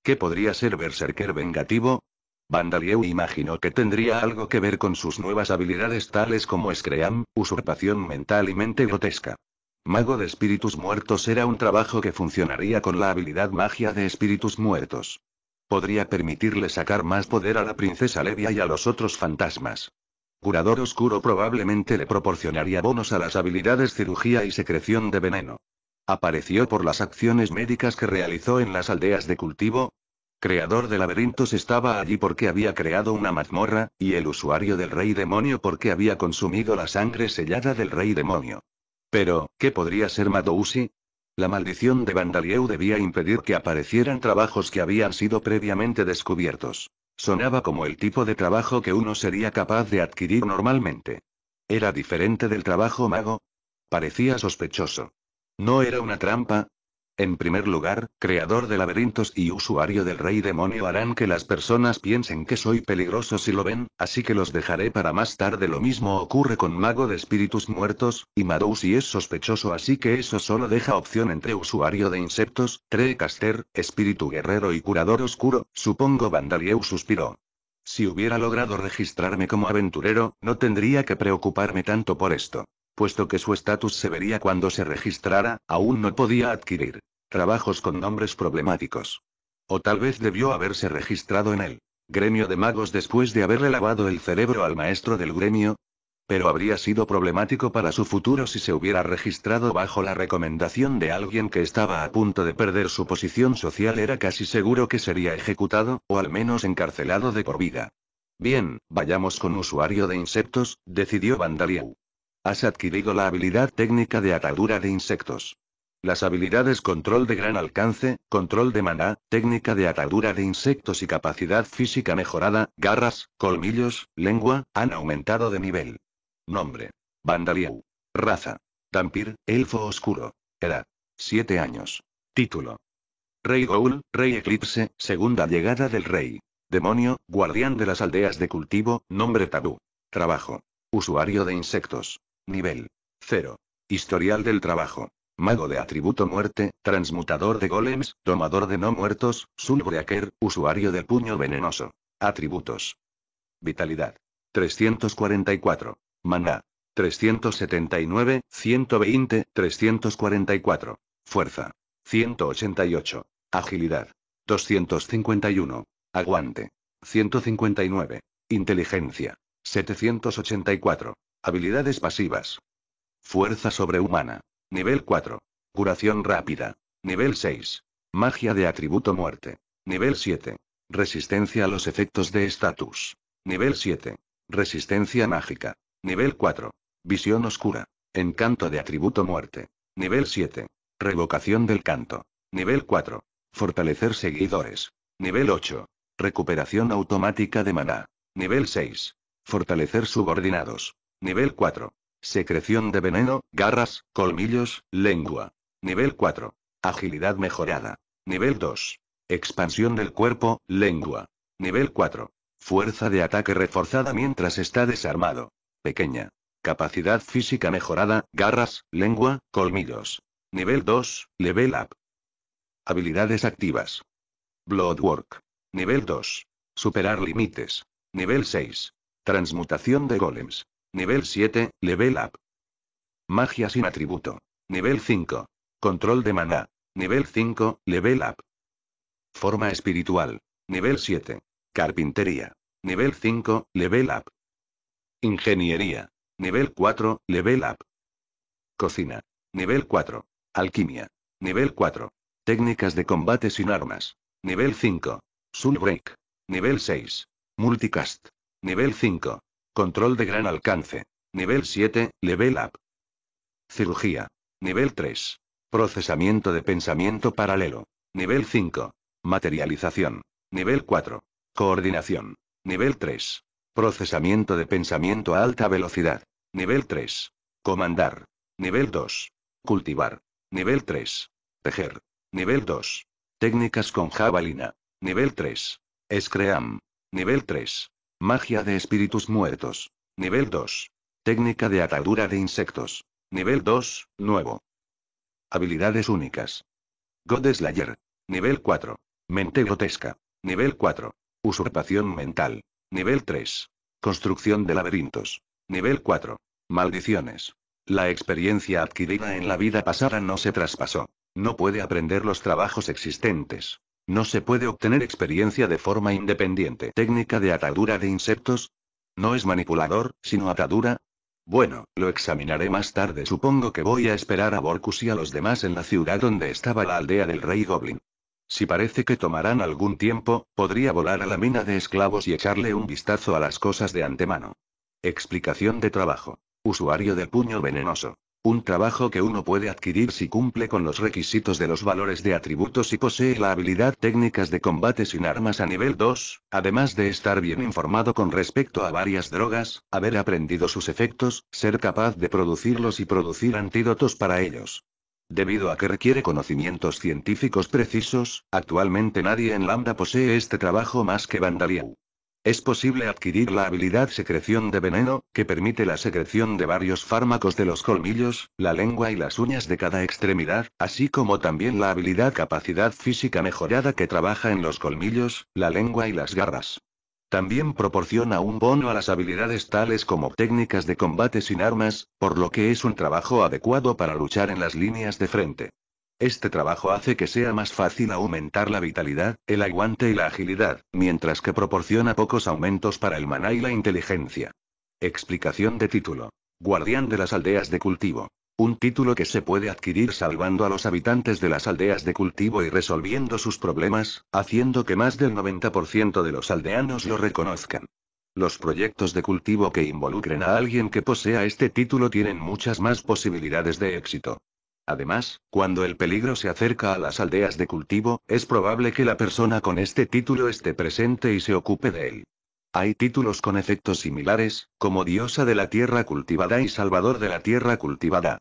¿Qué podría ser Berserker vengativo? Vandalieu imaginó que tendría algo que ver con sus nuevas habilidades tales como Scream, usurpación mental y mente grotesca. Mago de espíritus muertos era un trabajo que funcionaría con la habilidad magia de espíritus muertos. Podría permitirle sacar más poder a la princesa Levia y a los otros fantasmas. Curador Oscuro probablemente le proporcionaría bonos a las habilidades cirugía y secreción de veneno. Apareció por las acciones médicas que realizó en las aldeas de cultivo. Creador de laberintos estaba allí porque había creado una mazmorra, y el usuario del rey demonio porque había consumido la sangre sellada del rey demonio. Pero, ¿qué podría ser Madousi? La maldición de Vandalieu debía impedir que aparecieran trabajos que habían sido previamente descubiertos. Sonaba como el tipo de trabajo que uno sería capaz de adquirir normalmente. ¿Era diferente del trabajo mago? Parecía sospechoso. No era una trampa, en primer lugar, creador de laberintos y usuario del rey demonio harán que las personas piensen que soy peligroso si lo ven, así que los dejaré para más tarde. Lo mismo ocurre con mago de espíritus muertos, y Madou si es sospechoso así que eso solo deja opción entre usuario de insectos, Trecaster, espíritu guerrero y curador oscuro, supongo Vandalieu suspiró. Si hubiera logrado registrarme como aventurero, no tendría que preocuparme tanto por esto puesto que su estatus se vería cuando se registrara, aún no podía adquirir trabajos con nombres problemáticos. O tal vez debió haberse registrado en el gremio de magos después de haberle lavado el cerebro al maestro del gremio. Pero habría sido problemático para su futuro si se hubiera registrado bajo la recomendación de alguien que estaba a punto de perder su posición social. Era casi seguro que sería ejecutado, o al menos encarcelado de por vida. Bien, vayamos con usuario de insectos, decidió Vandaliau. Has adquirido la habilidad técnica de atadura de insectos. Las habilidades control de gran alcance, control de maná, técnica de atadura de insectos y capacidad física mejorada, garras, colmillos, lengua, han aumentado de nivel. Nombre. Bandalieu. Raza. Tampir, elfo oscuro. Edad. 7 años. Título. Rey Goul, Rey Eclipse, segunda llegada del rey. Demonio, guardián de las aldeas de cultivo, nombre tabú. Trabajo. Usuario de insectos. Nivel. 0. Historial del trabajo. Mago de atributo muerte, transmutador de golems, tomador de no muertos, sulbreaker, usuario del puño venenoso. Atributos. Vitalidad. 344. Maná. 379, 120, 344. Fuerza. 188. Agilidad. 251. Aguante. 159. Inteligencia. 784. Habilidades pasivas. Fuerza sobrehumana. Nivel 4. Curación rápida. Nivel 6. Magia de atributo muerte. Nivel 7. Resistencia a los efectos de estatus. Nivel 7. Resistencia mágica. Nivel 4. Visión oscura. Encanto de atributo muerte. Nivel 7. Revocación del canto. Nivel 4. Fortalecer seguidores. Nivel 8. Recuperación automática de maná. Nivel 6. Fortalecer subordinados. Nivel 4. Secreción de veneno, garras, colmillos, lengua. Nivel 4. Agilidad mejorada. Nivel 2. Expansión del cuerpo, lengua. Nivel 4. Fuerza de ataque reforzada mientras está desarmado. Pequeña. Capacidad física mejorada, garras, lengua, colmillos. Nivel 2, level up. Habilidades activas. Bloodwork. Nivel 2. Superar límites. Nivel 6. Transmutación de golems. Nivel 7, Level Up. Magia sin atributo. Nivel 5. Control de maná. Nivel 5, Level Up. Forma espiritual. Nivel 7. Carpintería. Nivel 5, Level Up. Ingeniería. Nivel 4, Level Up. Cocina. Nivel 4. Alquimia. Nivel 4. Técnicas de combate sin armas. Nivel 5. Soul Nivel 6. Multicast. Nivel 5. Control de gran alcance. Nivel 7, Level Up. Cirugía. Nivel 3. Procesamiento de pensamiento paralelo. Nivel 5. Materialización. Nivel 4. Coordinación. Nivel 3. Procesamiento de pensamiento a alta velocidad. Nivel 3. Comandar. Nivel 2. Cultivar. Nivel 3. Tejer. Nivel 2. Técnicas con jabalina. Nivel 3. Scream. Nivel 3. Magia de espíritus muertos. Nivel 2. Técnica de atadura de insectos. Nivel 2, nuevo. Habilidades únicas. God Slayer. Nivel 4. Mente grotesca. Nivel 4. Usurpación mental. Nivel 3. Construcción de laberintos. Nivel 4. Maldiciones. La experiencia adquirida en la vida pasada no se traspasó. No puede aprender los trabajos existentes. No se puede obtener experiencia de forma independiente. Técnica de atadura de insectos. No es manipulador, sino atadura. Bueno, lo examinaré más tarde. Supongo que voy a esperar a Borkus y a los demás en la ciudad donde estaba la aldea del rey Goblin. Si parece que tomarán algún tiempo, podría volar a la mina de esclavos y echarle un vistazo a las cosas de antemano. Explicación de trabajo. Usuario del puño venenoso. Un trabajo que uno puede adquirir si cumple con los requisitos de los valores de atributos y posee la habilidad técnicas de combate sin armas a nivel 2, además de estar bien informado con respecto a varias drogas, haber aprendido sus efectos, ser capaz de producirlos y producir antídotos para ellos. Debido a que requiere conocimientos científicos precisos, actualmente nadie en Lambda posee este trabajo más que Vandaliau. Es posible adquirir la habilidad secreción de veneno, que permite la secreción de varios fármacos de los colmillos, la lengua y las uñas de cada extremidad, así como también la habilidad capacidad física mejorada que trabaja en los colmillos, la lengua y las garras. También proporciona un bono a las habilidades tales como técnicas de combate sin armas, por lo que es un trabajo adecuado para luchar en las líneas de frente. Este trabajo hace que sea más fácil aumentar la vitalidad, el aguante y la agilidad, mientras que proporciona pocos aumentos para el maná y la inteligencia. Explicación de título. Guardián de las aldeas de cultivo. Un título que se puede adquirir salvando a los habitantes de las aldeas de cultivo y resolviendo sus problemas, haciendo que más del 90% de los aldeanos lo reconozcan. Los proyectos de cultivo que involucren a alguien que posea este título tienen muchas más posibilidades de éxito. Además, cuando el peligro se acerca a las aldeas de cultivo, es probable que la persona con este título esté presente y se ocupe de él. Hay títulos con efectos similares, como diosa de la tierra cultivada y salvador de la tierra cultivada.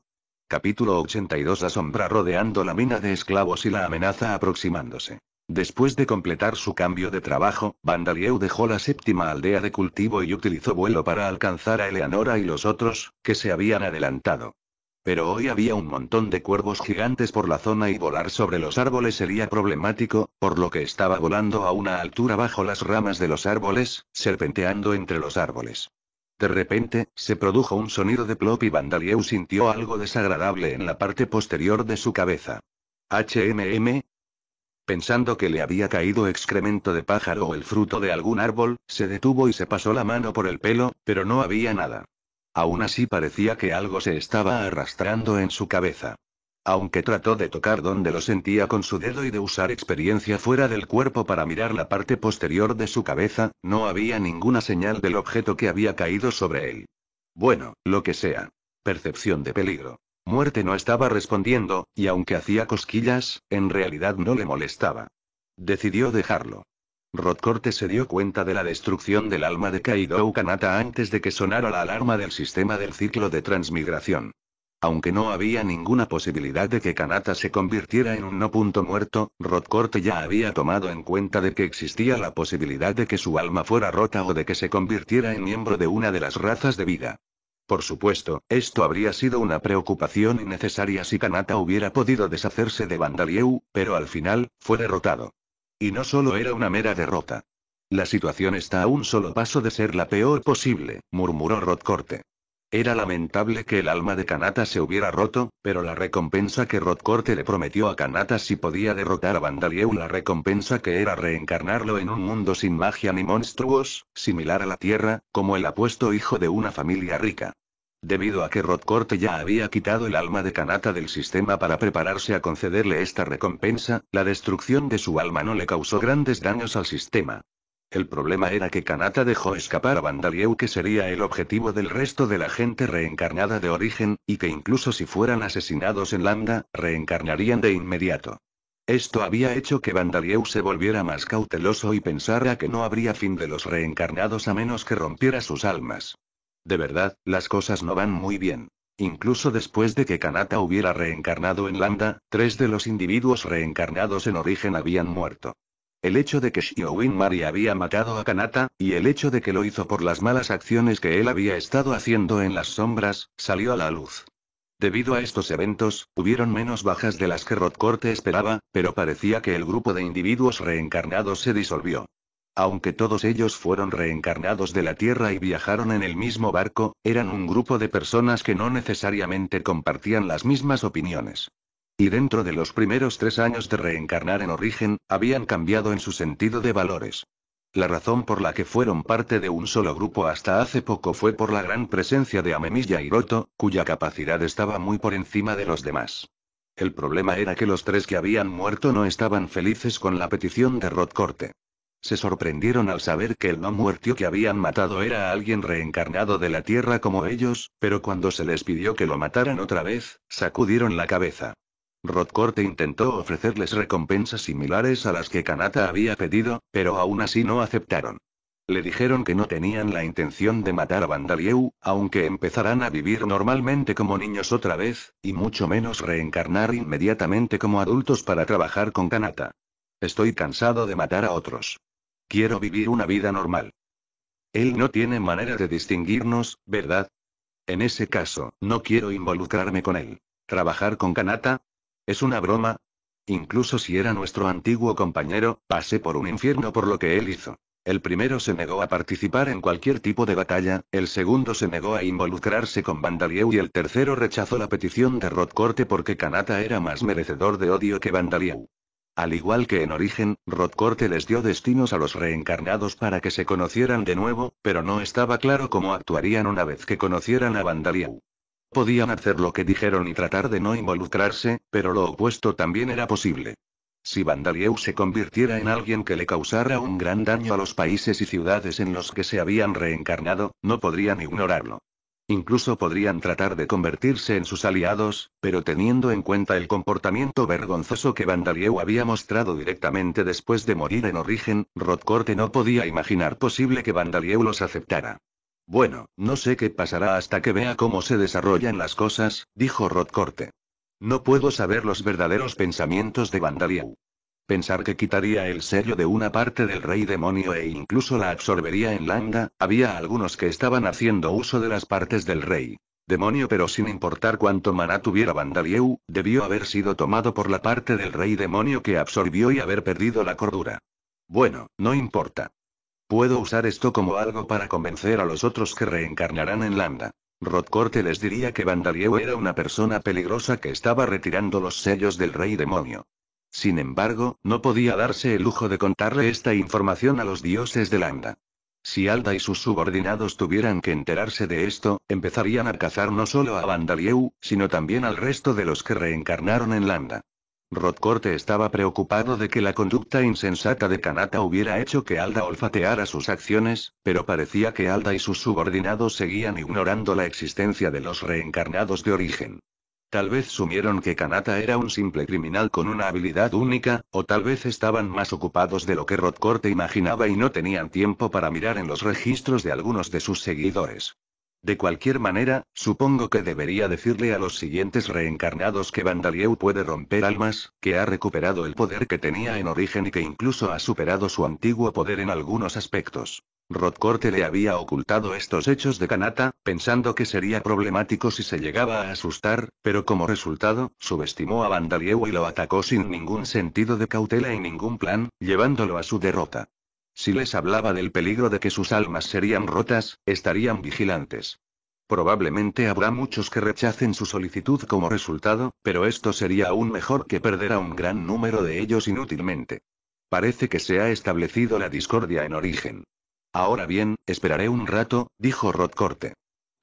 Capítulo 82 asombra sombra rodeando la mina de esclavos y la amenaza aproximándose. Después de completar su cambio de trabajo, Vandalieu dejó la séptima aldea de cultivo y utilizó vuelo para alcanzar a Eleanora y los otros, que se habían adelantado. Pero hoy había un montón de cuervos gigantes por la zona y volar sobre los árboles sería problemático, por lo que estaba volando a una altura bajo las ramas de los árboles, serpenteando entre los árboles. De repente, se produjo un sonido de plop y Vandalieu sintió algo desagradable en la parte posterior de su cabeza. HMM. Pensando que le había caído excremento de pájaro o el fruto de algún árbol, se detuvo y se pasó la mano por el pelo, pero no había nada. Aún así parecía que algo se estaba arrastrando en su cabeza. Aunque trató de tocar donde lo sentía con su dedo y de usar experiencia fuera del cuerpo para mirar la parte posterior de su cabeza, no había ninguna señal del objeto que había caído sobre él. Bueno, lo que sea. Percepción de peligro. Muerte no estaba respondiendo, y aunque hacía cosquillas, en realidad no le molestaba. Decidió dejarlo. Rodcorte se dio cuenta de la destrucción del alma de Kaidou Kanata antes de que sonara la alarma del sistema del ciclo de transmigración. Aunque no había ninguna posibilidad de que Kanata se convirtiera en un no punto muerto, Rodcorte ya había tomado en cuenta de que existía la posibilidad de que su alma fuera rota o de que se convirtiera en miembro de una de las razas de vida. Por supuesto, esto habría sido una preocupación innecesaria si Kanata hubiera podido deshacerse de Vandalieu, pero al final, fue derrotado. Y no solo era una mera derrota. La situación está a un solo paso de ser la peor posible, murmuró Rodcorte. Era lamentable que el alma de Kanata se hubiera roto, pero la recompensa que Rodcorte le prometió a Kanata si podía derrotar a Vandalieu, la recompensa que era reencarnarlo en un mundo sin magia ni monstruos, similar a la Tierra, como el apuesto hijo de una familia rica. Debido a que Rodcorte ya había quitado el alma de Kanata del sistema para prepararse a concederle esta recompensa, la destrucción de su alma no le causó grandes daños al sistema. El problema era que Kanata dejó escapar a Vandalieu que sería el objetivo del resto de la gente reencarnada de origen, y que incluso si fueran asesinados en Lambda, reencarnarían de inmediato. Esto había hecho que Vandalieu se volviera más cauteloso y pensara que no habría fin de los reencarnados a menos que rompiera sus almas. De verdad, las cosas no van muy bien. Incluso después de que Kanata hubiera reencarnado en Lambda, tres de los individuos reencarnados en origen habían muerto. El hecho de que Shiowin Mari había matado a Kanata, y el hecho de que lo hizo por las malas acciones que él había estado haciendo en las sombras, salió a la luz. Debido a estos eventos, hubieron menos bajas de las que Rodcorte esperaba, pero parecía que el grupo de individuos reencarnados se disolvió. Aunque todos ellos fueron reencarnados de la Tierra y viajaron en el mismo barco, eran un grupo de personas que no necesariamente compartían las mismas opiniones. Y dentro de los primeros tres años de reencarnar en origen, habían cambiado en su sentido de valores. La razón por la que fueron parte de un solo grupo hasta hace poco fue por la gran presencia de Amemilla y Roto, cuya capacidad estaba muy por encima de los demás. El problema era que los tres que habían muerto no estaban felices con la petición de Corte. Se sorprendieron al saber que el no muerto que habían matado era alguien reencarnado de la tierra como ellos, pero cuando se les pidió que lo mataran otra vez, sacudieron la cabeza. Rodcorte intentó ofrecerles recompensas similares a las que Kanata había pedido, pero aún así no aceptaron. Le dijeron que no tenían la intención de matar a Vandalieu, aunque empezarán a vivir normalmente como niños otra vez, y mucho menos reencarnar inmediatamente como adultos para trabajar con Kanata. Estoy cansado de matar a otros. Quiero vivir una vida normal. Él no tiene manera de distinguirnos, ¿verdad? En ese caso, no quiero involucrarme con él. ¿Trabajar con Kanata? ¿Es una broma? Incluso si era nuestro antiguo compañero, pasé por un infierno por lo que él hizo. El primero se negó a participar en cualquier tipo de batalla, el segundo se negó a involucrarse con Vandalieu y el tercero rechazó la petición de Rodcorte porque Kanata era más merecedor de odio que Vandalieu. Al igual que en Origen, Rodcorte les dio destinos a los reencarnados para que se conocieran de nuevo, pero no estaba claro cómo actuarían una vez que conocieran a Vandalieu. Podían hacer lo que dijeron y tratar de no involucrarse, pero lo opuesto también era posible. Si Vandalieu se convirtiera en alguien que le causara un gran daño a los países y ciudades en los que se habían reencarnado, no podrían ignorarlo. Incluso podrían tratar de convertirse en sus aliados, pero teniendo en cuenta el comportamiento vergonzoso que Vandalieu había mostrado directamente después de morir en origen, Rodcorte no podía imaginar posible que Vandalieu los aceptara. Bueno, no sé qué pasará hasta que vea cómo se desarrollan las cosas, dijo Rodcorte. No puedo saber los verdaderos pensamientos de Vandalieu. Pensar que quitaría el sello de una parte del rey demonio e incluso la absorbería en Landa, había algunos que estaban haciendo uso de las partes del rey. Demonio pero sin importar cuánto mana tuviera Vandalieu, debió haber sido tomado por la parte del rey demonio que absorbió y haber perdido la cordura. Bueno, no importa. Puedo usar esto como algo para convencer a los otros que reencarnarán en Landa. Rodcorte les diría que Vandalieu era una persona peligrosa que estaba retirando los sellos del rey demonio. Sin embargo, no podía darse el lujo de contarle esta información a los dioses de Landa. Si Alda y sus subordinados tuvieran que enterarse de esto, empezarían a cazar no solo a Vandalieu, sino también al resto de los que reencarnaron en Landa. Rodcorte estaba preocupado de que la conducta insensata de Kanata hubiera hecho que Alda olfateara sus acciones, pero parecía que Alda y sus subordinados seguían ignorando la existencia de los reencarnados de origen. Tal vez sumieron que Kanata era un simple criminal con una habilidad única, o tal vez estaban más ocupados de lo que Rodcorte imaginaba y no tenían tiempo para mirar en los registros de algunos de sus seguidores. De cualquier manera, supongo que debería decirle a los siguientes reencarnados que Vandalieu puede romper almas, que ha recuperado el poder que tenía en origen y que incluso ha superado su antiguo poder en algunos aspectos. Rodcorte le había ocultado estos hechos de Kanata, pensando que sería problemático si se llegaba a asustar, pero como resultado, subestimó a Vandalieu y lo atacó sin ningún sentido de cautela y ningún plan, llevándolo a su derrota. Si les hablaba del peligro de que sus almas serían rotas, estarían vigilantes. Probablemente habrá muchos que rechacen su solicitud como resultado, pero esto sería aún mejor que perder a un gran número de ellos inútilmente. Parece que se ha establecido la discordia en origen. Ahora bien, esperaré un rato, dijo Rodcorte.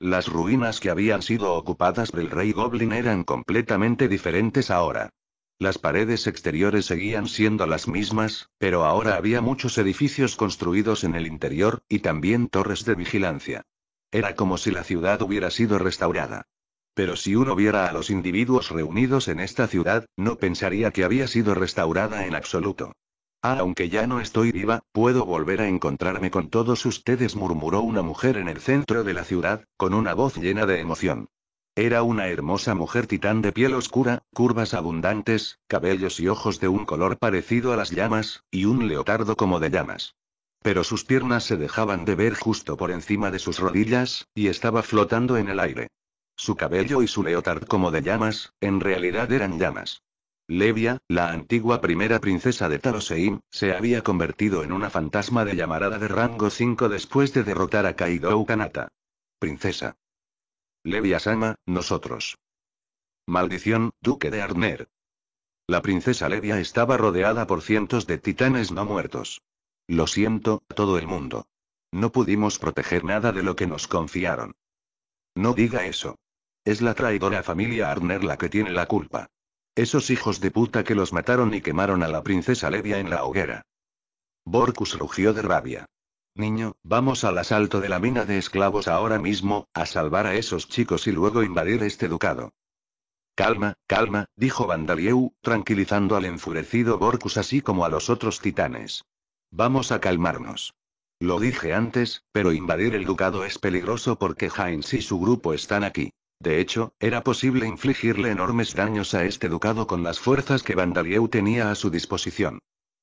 Las ruinas que habían sido ocupadas por el rey Goblin eran completamente diferentes ahora. Las paredes exteriores seguían siendo las mismas, pero ahora había muchos edificios construidos en el interior, y también torres de vigilancia. Era como si la ciudad hubiera sido restaurada. Pero si uno viera a los individuos reunidos en esta ciudad, no pensaría que había sido restaurada en absoluto. Ah, aunque ya no estoy viva, puedo volver a encontrarme con todos ustedes, murmuró una mujer en el centro de la ciudad, con una voz llena de emoción. Era una hermosa mujer titán de piel oscura, curvas abundantes, cabellos y ojos de un color parecido a las llamas, y un leotardo como de llamas. Pero sus piernas se dejaban de ver justo por encima de sus rodillas, y estaba flotando en el aire. Su cabello y su leotard como de llamas, en realidad eran llamas. Levia, la antigua primera princesa de Taroseim, se había convertido en una fantasma de llamarada de rango 5 después de derrotar a Kaido Kanata. Princesa. Levia Sama, nosotros. Maldición, Duque de Arner. La princesa Levia estaba rodeada por cientos de titanes no muertos. Lo siento, todo el mundo. No pudimos proteger nada de lo que nos confiaron. No diga eso. Es la traidora familia Arner la que tiene la culpa. Esos hijos de puta que los mataron y quemaron a la princesa Levia en la hoguera. Borcus rugió de rabia. Niño, vamos al asalto de la mina de esclavos ahora mismo, a salvar a esos chicos y luego invadir este ducado. Calma, calma, dijo Vandalieu, tranquilizando al enfurecido Borcus así como a los otros titanes. Vamos a calmarnos. Lo dije antes, pero invadir el ducado es peligroso porque Heinz y su grupo están aquí. De hecho, era posible infligirle enormes daños a este ducado con las fuerzas que Vandalieu tenía a su disposición.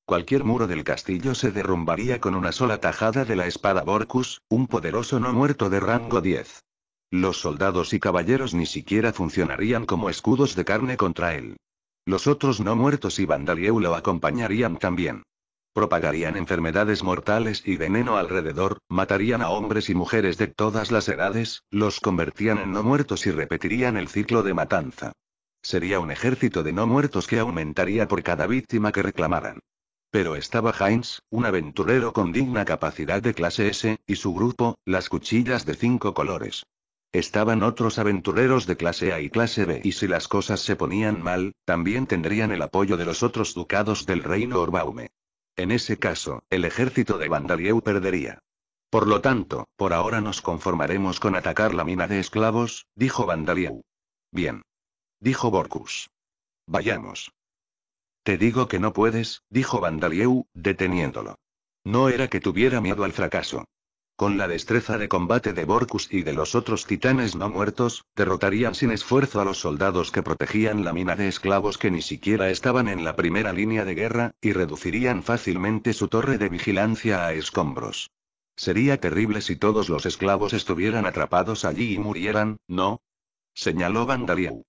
Cualquier muro del castillo se derrumbaría con una sola tajada de la espada Borcus, un poderoso no muerto de rango 10. Los soldados y caballeros ni siquiera funcionarían como escudos de carne contra él. Los otros no muertos y Vandalieu lo acompañarían también. Propagarían enfermedades mortales y veneno alrededor, matarían a hombres y mujeres de todas las edades, los convertían en no muertos y repetirían el ciclo de matanza. Sería un ejército de no muertos que aumentaría por cada víctima que reclamaran. Pero estaba Heinz, un aventurero con digna capacidad de clase S, y su grupo, las cuchillas de cinco colores. Estaban otros aventureros de clase A y clase B y si las cosas se ponían mal, también tendrían el apoyo de los otros ducados del reino Orbaume. En ese caso, el ejército de Vandalieu perdería. Por lo tanto, por ahora nos conformaremos con atacar la mina de esclavos, dijo Vandalieu. Bien. Dijo Borcus. Vayamos. Te digo que no puedes, dijo Vandalieu, deteniéndolo. No era que tuviera miedo al fracaso. Con la destreza de combate de Borcus y de los otros titanes no muertos, derrotarían sin esfuerzo a los soldados que protegían la mina de esclavos que ni siquiera estaban en la primera línea de guerra, y reducirían fácilmente su torre de vigilancia a escombros. Sería terrible si todos los esclavos estuvieran atrapados allí y murieran, ¿no? señaló Vandaliau.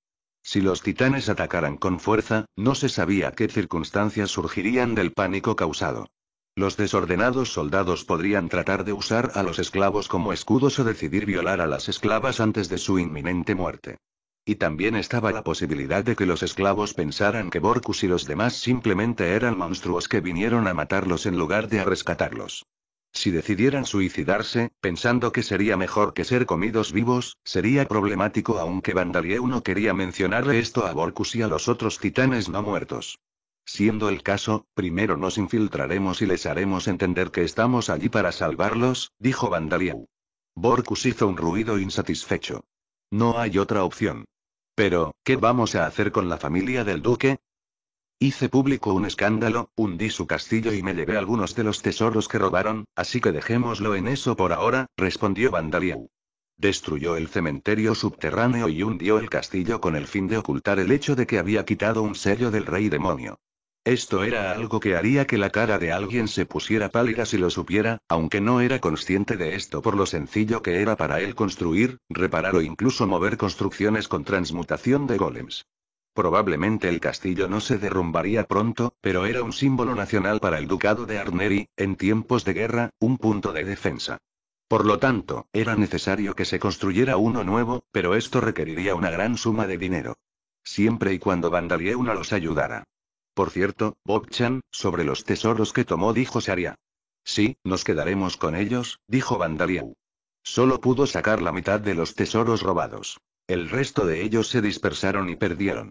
Si los titanes atacaran con fuerza, no se sabía qué circunstancias surgirían del pánico causado. Los desordenados soldados podrían tratar de usar a los esclavos como escudos o decidir violar a las esclavas antes de su inminente muerte. Y también estaba la posibilidad de que los esclavos pensaran que Borkus y los demás simplemente eran monstruos que vinieron a matarlos en lugar de a rescatarlos. Si decidieran suicidarse, pensando que sería mejor que ser comidos vivos, sería problemático aunque Vandalie no quería mencionarle esto a Borkus y a los otros titanes no muertos. Siendo el caso, primero nos infiltraremos y les haremos entender que estamos allí para salvarlos, dijo Vandaliau. Borcus hizo un ruido insatisfecho. No hay otra opción. Pero, ¿qué vamos a hacer con la familia del duque? Hice público un escándalo, hundí su castillo y me llevé algunos de los tesoros que robaron, así que dejémoslo en eso por ahora, respondió Vandaliau. Destruyó el cementerio subterráneo y hundió el castillo con el fin de ocultar el hecho de que había quitado un sello del rey demonio. Esto era algo que haría que la cara de alguien se pusiera pálida si lo supiera, aunque no era consciente de esto por lo sencillo que era para él construir, reparar o incluso mover construcciones con transmutación de golems. Probablemente el castillo no se derrumbaría pronto, pero era un símbolo nacional para el ducado de Arneri, en tiempos de guerra, un punto de defensa. Por lo tanto, era necesario que se construyera uno nuevo, pero esto requeriría una gran suma de dinero. Siempre y cuando una los ayudara. Por cierto, Bob-chan, sobre los tesoros que tomó dijo Saria. Sí, nos quedaremos con ellos, dijo Vandaliau. Solo pudo sacar la mitad de los tesoros robados. El resto de ellos se dispersaron y perdieron.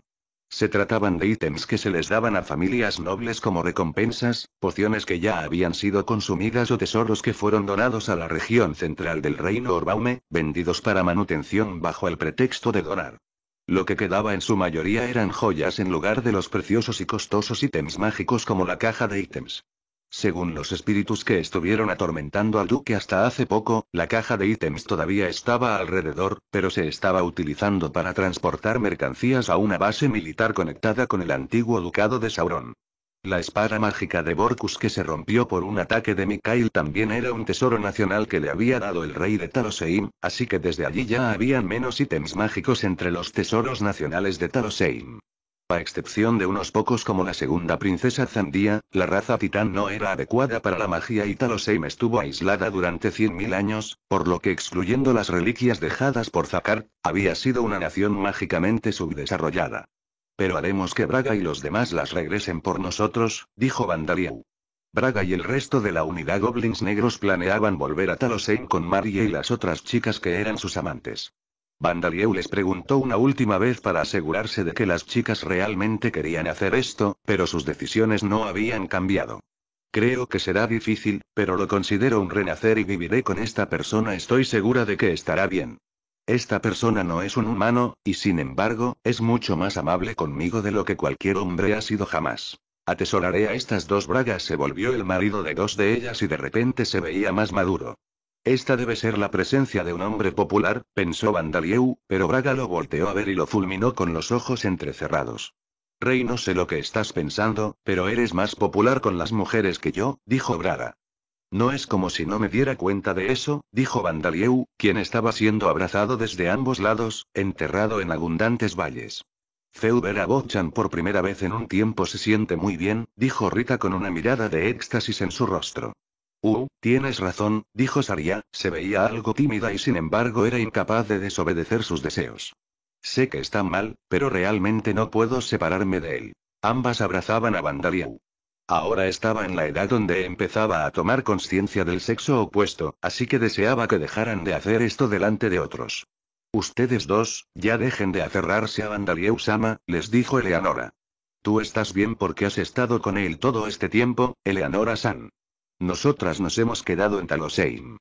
Se trataban de ítems que se les daban a familias nobles como recompensas, pociones que ya habían sido consumidas o tesoros que fueron donados a la región central del reino Orbaume, vendidos para manutención bajo el pretexto de donar. Lo que quedaba en su mayoría eran joyas en lugar de los preciosos y costosos ítems mágicos como la caja de ítems. Según los espíritus que estuvieron atormentando al duque hasta hace poco, la caja de ítems todavía estaba alrededor, pero se estaba utilizando para transportar mercancías a una base militar conectada con el antiguo ducado de Sauron. La espada mágica de Borcus que se rompió por un ataque de Mikhail también era un tesoro nacional que le había dado el rey de Taroseim, así que desde allí ya habían menos ítems mágicos entre los tesoros nacionales de Taroseim. A excepción de unos pocos como la segunda princesa Zandía, la raza titán no era adecuada para la magia y Talosheim estuvo aislada durante 100.000 años, por lo que excluyendo las reliquias dejadas por Zakar, había sido una nación mágicamente subdesarrollada. Pero haremos que Braga y los demás las regresen por nosotros, dijo Vandalieu. Braga y el resto de la unidad Goblins Negros planeaban volver a Talosheim con Marie y las otras chicas que eran sus amantes. Vandalieu les preguntó una última vez para asegurarse de que las chicas realmente querían hacer esto, pero sus decisiones no habían cambiado. Creo que será difícil, pero lo considero un renacer y viviré con esta persona. Estoy segura de que estará bien. Esta persona no es un humano, y sin embargo, es mucho más amable conmigo de lo que cualquier hombre ha sido jamás. Atesoraré a estas dos bragas. Se volvió el marido de dos de ellas y de repente se veía más maduro. Esta debe ser la presencia de un hombre popular, pensó Vandalieu, pero Braga lo volteó a ver y lo fulminó con los ojos entrecerrados. Rey, no sé lo que estás pensando, pero eres más popular con las mujeres que yo, dijo Braga. No es como si no me diera cuenta de eso, dijo Vandalieu, quien estaba siendo abrazado desde ambos lados, enterrado en abundantes valles. Feu ver Bochan por primera vez en un tiempo se siente muy bien, dijo Rita con una mirada de éxtasis en su rostro. Uh, tienes razón, dijo Saria, se veía algo tímida y sin embargo era incapaz de desobedecer sus deseos. Sé que está mal, pero realmente no puedo separarme de él. Ambas abrazaban a Vandalieu. Ahora estaba en la edad donde empezaba a tomar conciencia del sexo opuesto, así que deseaba que dejaran de hacer esto delante de otros. Ustedes dos, ya dejen de aferrarse a Vandal les dijo Eleanora. Tú estás bien porque has estado con él todo este tiempo, Eleanora San. Nosotras nos hemos quedado en Taloseim.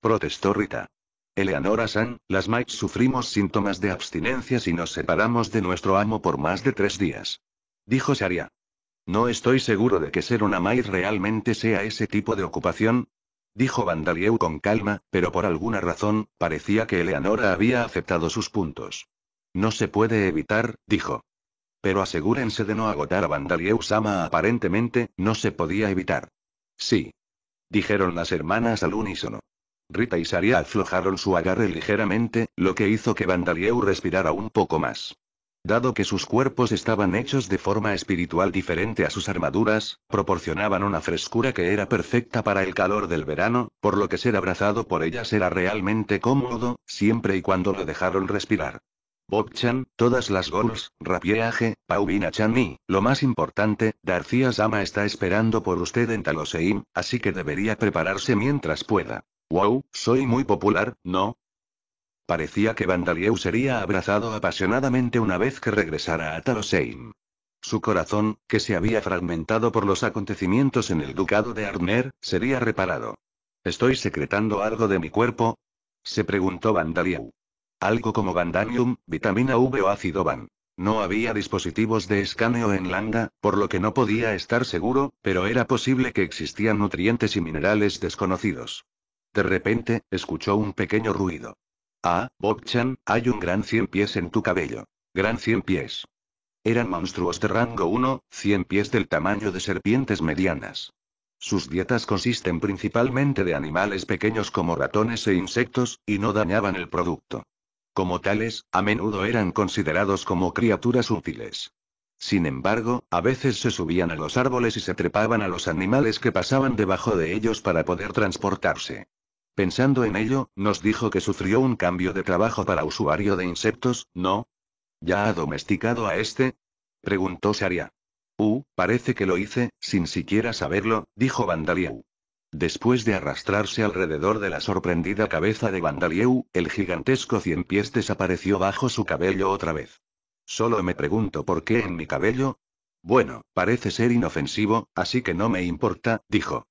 Protestó Rita. Eleanora San, las Mike sufrimos síntomas de abstinencia si nos separamos de nuestro amo por más de tres días. Dijo Sharia. No estoy seguro de que ser una maíz realmente sea ese tipo de ocupación. Dijo Vandalieu con calma, pero por alguna razón, parecía que Eleanora había aceptado sus puntos. No se puede evitar, dijo. Pero asegúrense de no agotar a Vandalieu Sama aparentemente, no se podía evitar. Sí. Dijeron las hermanas al unísono. Rita y Saria aflojaron su agarre ligeramente, lo que hizo que Vandalieu respirara un poco más. Dado que sus cuerpos estaban hechos de forma espiritual diferente a sus armaduras, proporcionaban una frescura que era perfecta para el calor del verano, por lo que ser abrazado por ellas era realmente cómodo, siempre y cuando lo dejaron respirar. Bob-chan, todas las gols, rapieaje, paubina chan lo más importante, García sama está esperando por usted en Taloseim, así que debería prepararse mientras pueda. Wow, soy muy popular, ¿no? Parecía que Vandalieu sería abrazado apasionadamente una vez que regresara a Talosheim. Su corazón, que se había fragmentado por los acontecimientos en el ducado de Arner, sería reparado. ¿Estoy secretando algo de mi cuerpo? se preguntó Vandalieu. Algo como Vandanium, vitamina V o ácido Van. No había dispositivos de escaneo en Landa, por lo que no podía estar seguro, pero era posible que existían nutrientes y minerales desconocidos. De repente, escuchó un pequeño ruido. Ah, bob hay un gran cien pies en tu cabello. Gran cien pies. Eran monstruos de rango 1, cien pies del tamaño de serpientes medianas. Sus dietas consisten principalmente de animales pequeños como ratones e insectos, y no dañaban el producto. Como tales, a menudo eran considerados como criaturas útiles. Sin embargo, a veces se subían a los árboles y se trepaban a los animales que pasaban debajo de ellos para poder transportarse. Pensando en ello, nos dijo que sufrió un cambio de trabajo para usuario de insectos, ¿no? ¿Ya ha domesticado a este? Preguntó Saria. Uh, parece que lo hice, sin siquiera saberlo, dijo Vandalieu. Después de arrastrarse alrededor de la sorprendida cabeza de Vandalieu, el gigantesco pies desapareció bajo su cabello otra vez. Solo me pregunto por qué en mi cabello. Bueno, parece ser inofensivo, así que no me importa, dijo.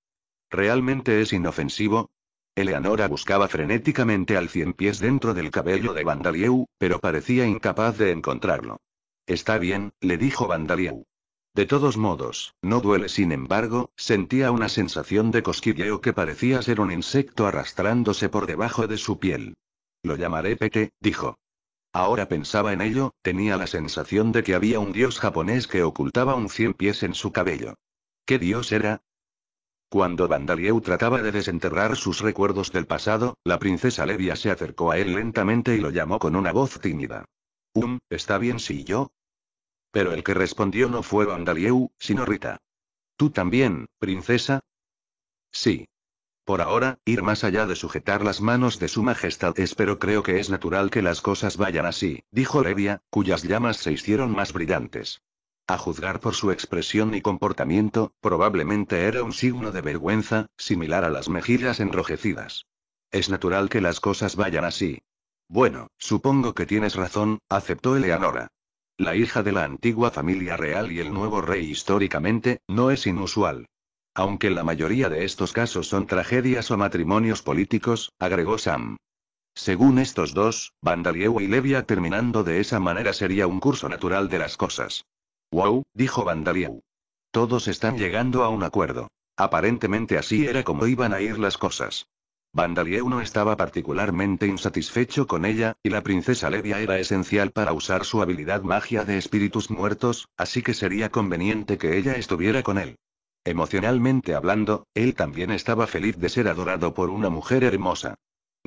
Realmente es inofensivo, Eleanora buscaba frenéticamente al cien pies dentro del cabello de Vandalieu, pero parecía incapaz de encontrarlo. Está bien, le dijo Vandalieu. De todos modos, no duele. Sin embargo, sentía una sensación de cosquilleo que parecía ser un insecto arrastrándose por debajo de su piel. Lo llamaré Peque, dijo. Ahora pensaba en ello, tenía la sensación de que había un dios japonés que ocultaba un cien pies en su cabello. ¿Qué dios era? Cuando Vandalieu trataba de desenterrar sus recuerdos del pasado, la princesa Levia se acercó a él lentamente y lo llamó con una voz tímida. Um, ¿está bien si yo? Pero el que respondió no fue Vandalieu, sino Rita. ¿Tú también, princesa? Sí. Por ahora, ir más allá de sujetar las manos de su majestad es pero creo que es natural que las cosas vayan así, dijo Levia, cuyas llamas se hicieron más brillantes. A juzgar por su expresión y comportamiento, probablemente era un signo de vergüenza, similar a las mejillas enrojecidas. Es natural que las cosas vayan así. Bueno, supongo que tienes razón, aceptó Eleanora. La hija de la antigua familia real y el nuevo rey históricamente, no es inusual. Aunque la mayoría de estos casos son tragedias o matrimonios políticos, agregó Sam. Según estos dos, Vandalieu y Levia terminando de esa manera sería un curso natural de las cosas. Wow, dijo Vandaliau. Todos están llegando a un acuerdo. Aparentemente así era como iban a ir las cosas. Vandalieu no estaba particularmente insatisfecho con ella, y la princesa Levia era esencial para usar su habilidad magia de espíritus muertos, así que sería conveniente que ella estuviera con él. Emocionalmente hablando, él también estaba feliz de ser adorado por una mujer hermosa.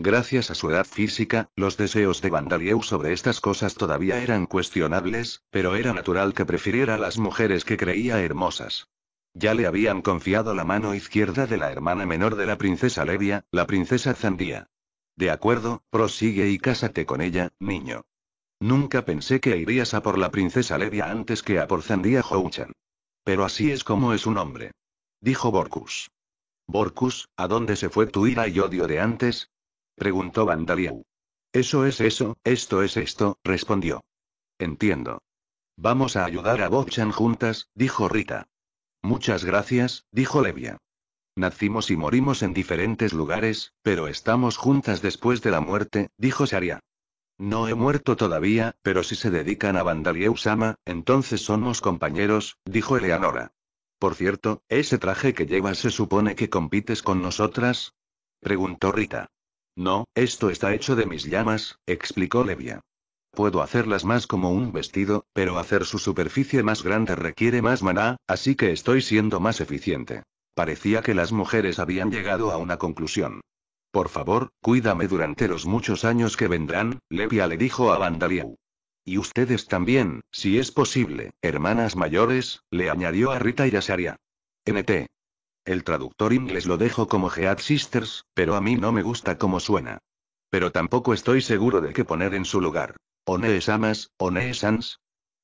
Gracias a su edad física, los deseos de Vandalieu sobre estas cosas todavía eran cuestionables, pero era natural que prefiriera a las mujeres que creía hermosas. Ya le habían confiado la mano izquierda de la hermana menor de la princesa Levia, la princesa Zandía. De acuerdo, prosigue y cásate con ella, niño. Nunca pensé que irías a por la princesa Levia antes que a por Zandía Houchan. Pero así es como es un hombre. Dijo Borcus. Borcus, ¿a dónde se fue tu ira y odio de antes? preguntó Vandalieu. Eso es eso, esto es esto, respondió. Entiendo. Vamos a ayudar a Bochan juntas, dijo Rita. Muchas gracias, dijo Levia. Nacimos y morimos en diferentes lugares, pero estamos juntas después de la muerte, dijo Sharia. No he muerto todavía, pero si se dedican a Vandalieu-sama, entonces somos compañeros, dijo Eleanora. Por cierto, ¿ese traje que llevas se supone que compites con nosotras? preguntó Rita. No, esto está hecho de mis llamas, explicó Levia. Puedo hacerlas más como un vestido, pero hacer su superficie más grande requiere más maná, así que estoy siendo más eficiente. Parecía que las mujeres habían llegado a una conclusión. Por favor, cuídame durante los muchos años que vendrán, Levia le dijo a Vandaliau. Y ustedes también, si es posible, hermanas mayores, le añadió a Rita y a Saria. NT. El traductor inglés lo dejo como Head Sisters, pero a mí no me gusta cómo suena. Pero tampoco estoy seguro de qué poner en su lugar. Onees Amas, Onees ans?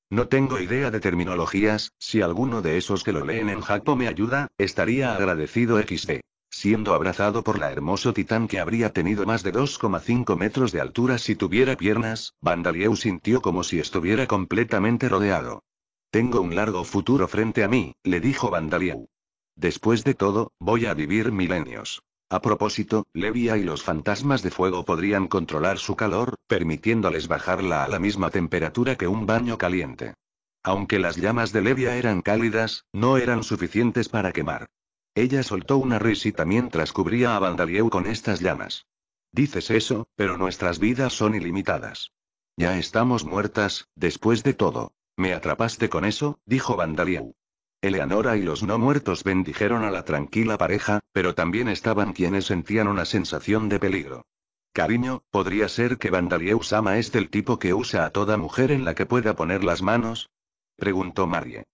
No tengo idea de terminologías, si alguno de esos que lo leen en Japo me ayuda, estaría agradecido XD. Siendo abrazado por la hermoso titán que habría tenido más de 2,5 metros de altura si tuviera piernas, Vandalieu sintió como si estuviera completamente rodeado. Tengo un largo futuro frente a mí, le dijo Vandalieu. Después de todo, voy a vivir milenios. A propósito, Levia y los fantasmas de fuego podrían controlar su calor, permitiéndoles bajarla a la misma temperatura que un baño caliente. Aunque las llamas de Levia eran cálidas, no eran suficientes para quemar. Ella soltó una risita mientras cubría a Vandalieu con estas llamas. Dices eso, pero nuestras vidas son ilimitadas. Ya estamos muertas, después de todo. Me atrapaste con eso, dijo Vandalieu. Eleanora y los no muertos bendijeron a la tranquila pareja, pero también estaban quienes sentían una sensación de peligro. Cariño, ¿podría ser que Vandalieusama es del tipo que usa a toda mujer en la que pueda poner las manos? preguntó Marie.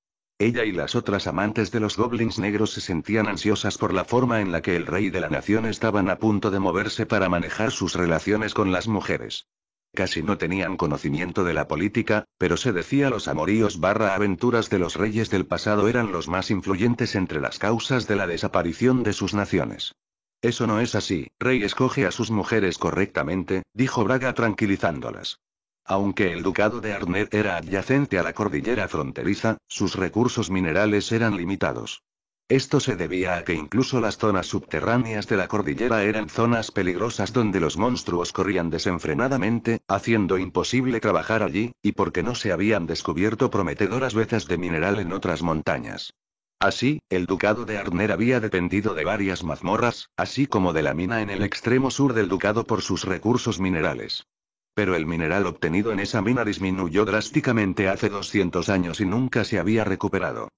Ella y las otras amantes de los goblins negros se sentían ansiosas por la forma en la que el rey de la nación estaban a punto de moverse para manejar sus relaciones con las mujeres. Casi no tenían conocimiento de la política, pero se decía los amoríos barra aventuras de los reyes del pasado eran los más influyentes entre las causas de la desaparición de sus naciones. Eso no es así, rey escoge a sus mujeres correctamente, dijo Braga tranquilizándolas. Aunque el ducado de Arner era adyacente a la cordillera fronteriza, sus recursos minerales eran limitados. Esto se debía a que incluso las zonas subterráneas de la cordillera eran zonas peligrosas donde los monstruos corrían desenfrenadamente, haciendo imposible trabajar allí, y porque no se habían descubierto prometedoras veces de mineral en otras montañas. Así, el ducado de Arner había dependido de varias mazmorras, así como de la mina en el extremo sur del ducado por sus recursos minerales. Pero el mineral obtenido en esa mina disminuyó drásticamente hace 200 años y nunca se había recuperado.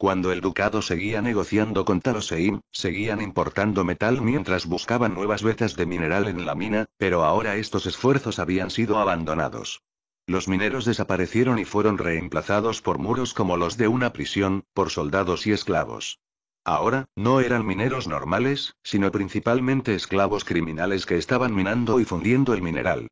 Cuando el ducado seguía negociando con Taroseim, seguían importando metal mientras buscaban nuevas vetas de mineral en la mina, pero ahora estos esfuerzos habían sido abandonados. Los mineros desaparecieron y fueron reemplazados por muros como los de una prisión, por soldados y esclavos. Ahora, no eran mineros normales, sino principalmente esclavos criminales que estaban minando y fundiendo el mineral.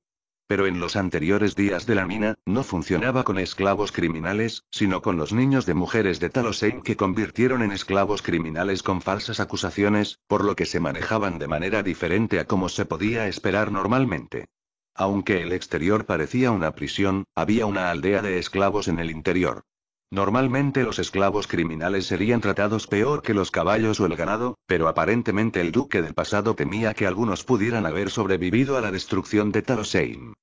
Pero en los anteriores días de la mina, no funcionaba con esclavos criminales, sino con los niños de mujeres de Talosheim que convirtieron en esclavos criminales con falsas acusaciones, por lo que se manejaban de manera diferente a como se podía esperar normalmente. Aunque el exterior parecía una prisión, había una aldea de esclavos en el interior. Normalmente los esclavos criminales serían tratados peor que los caballos o el ganado, pero aparentemente el duque del pasado temía que algunos pudieran haber sobrevivido a la destrucción de Taroseim.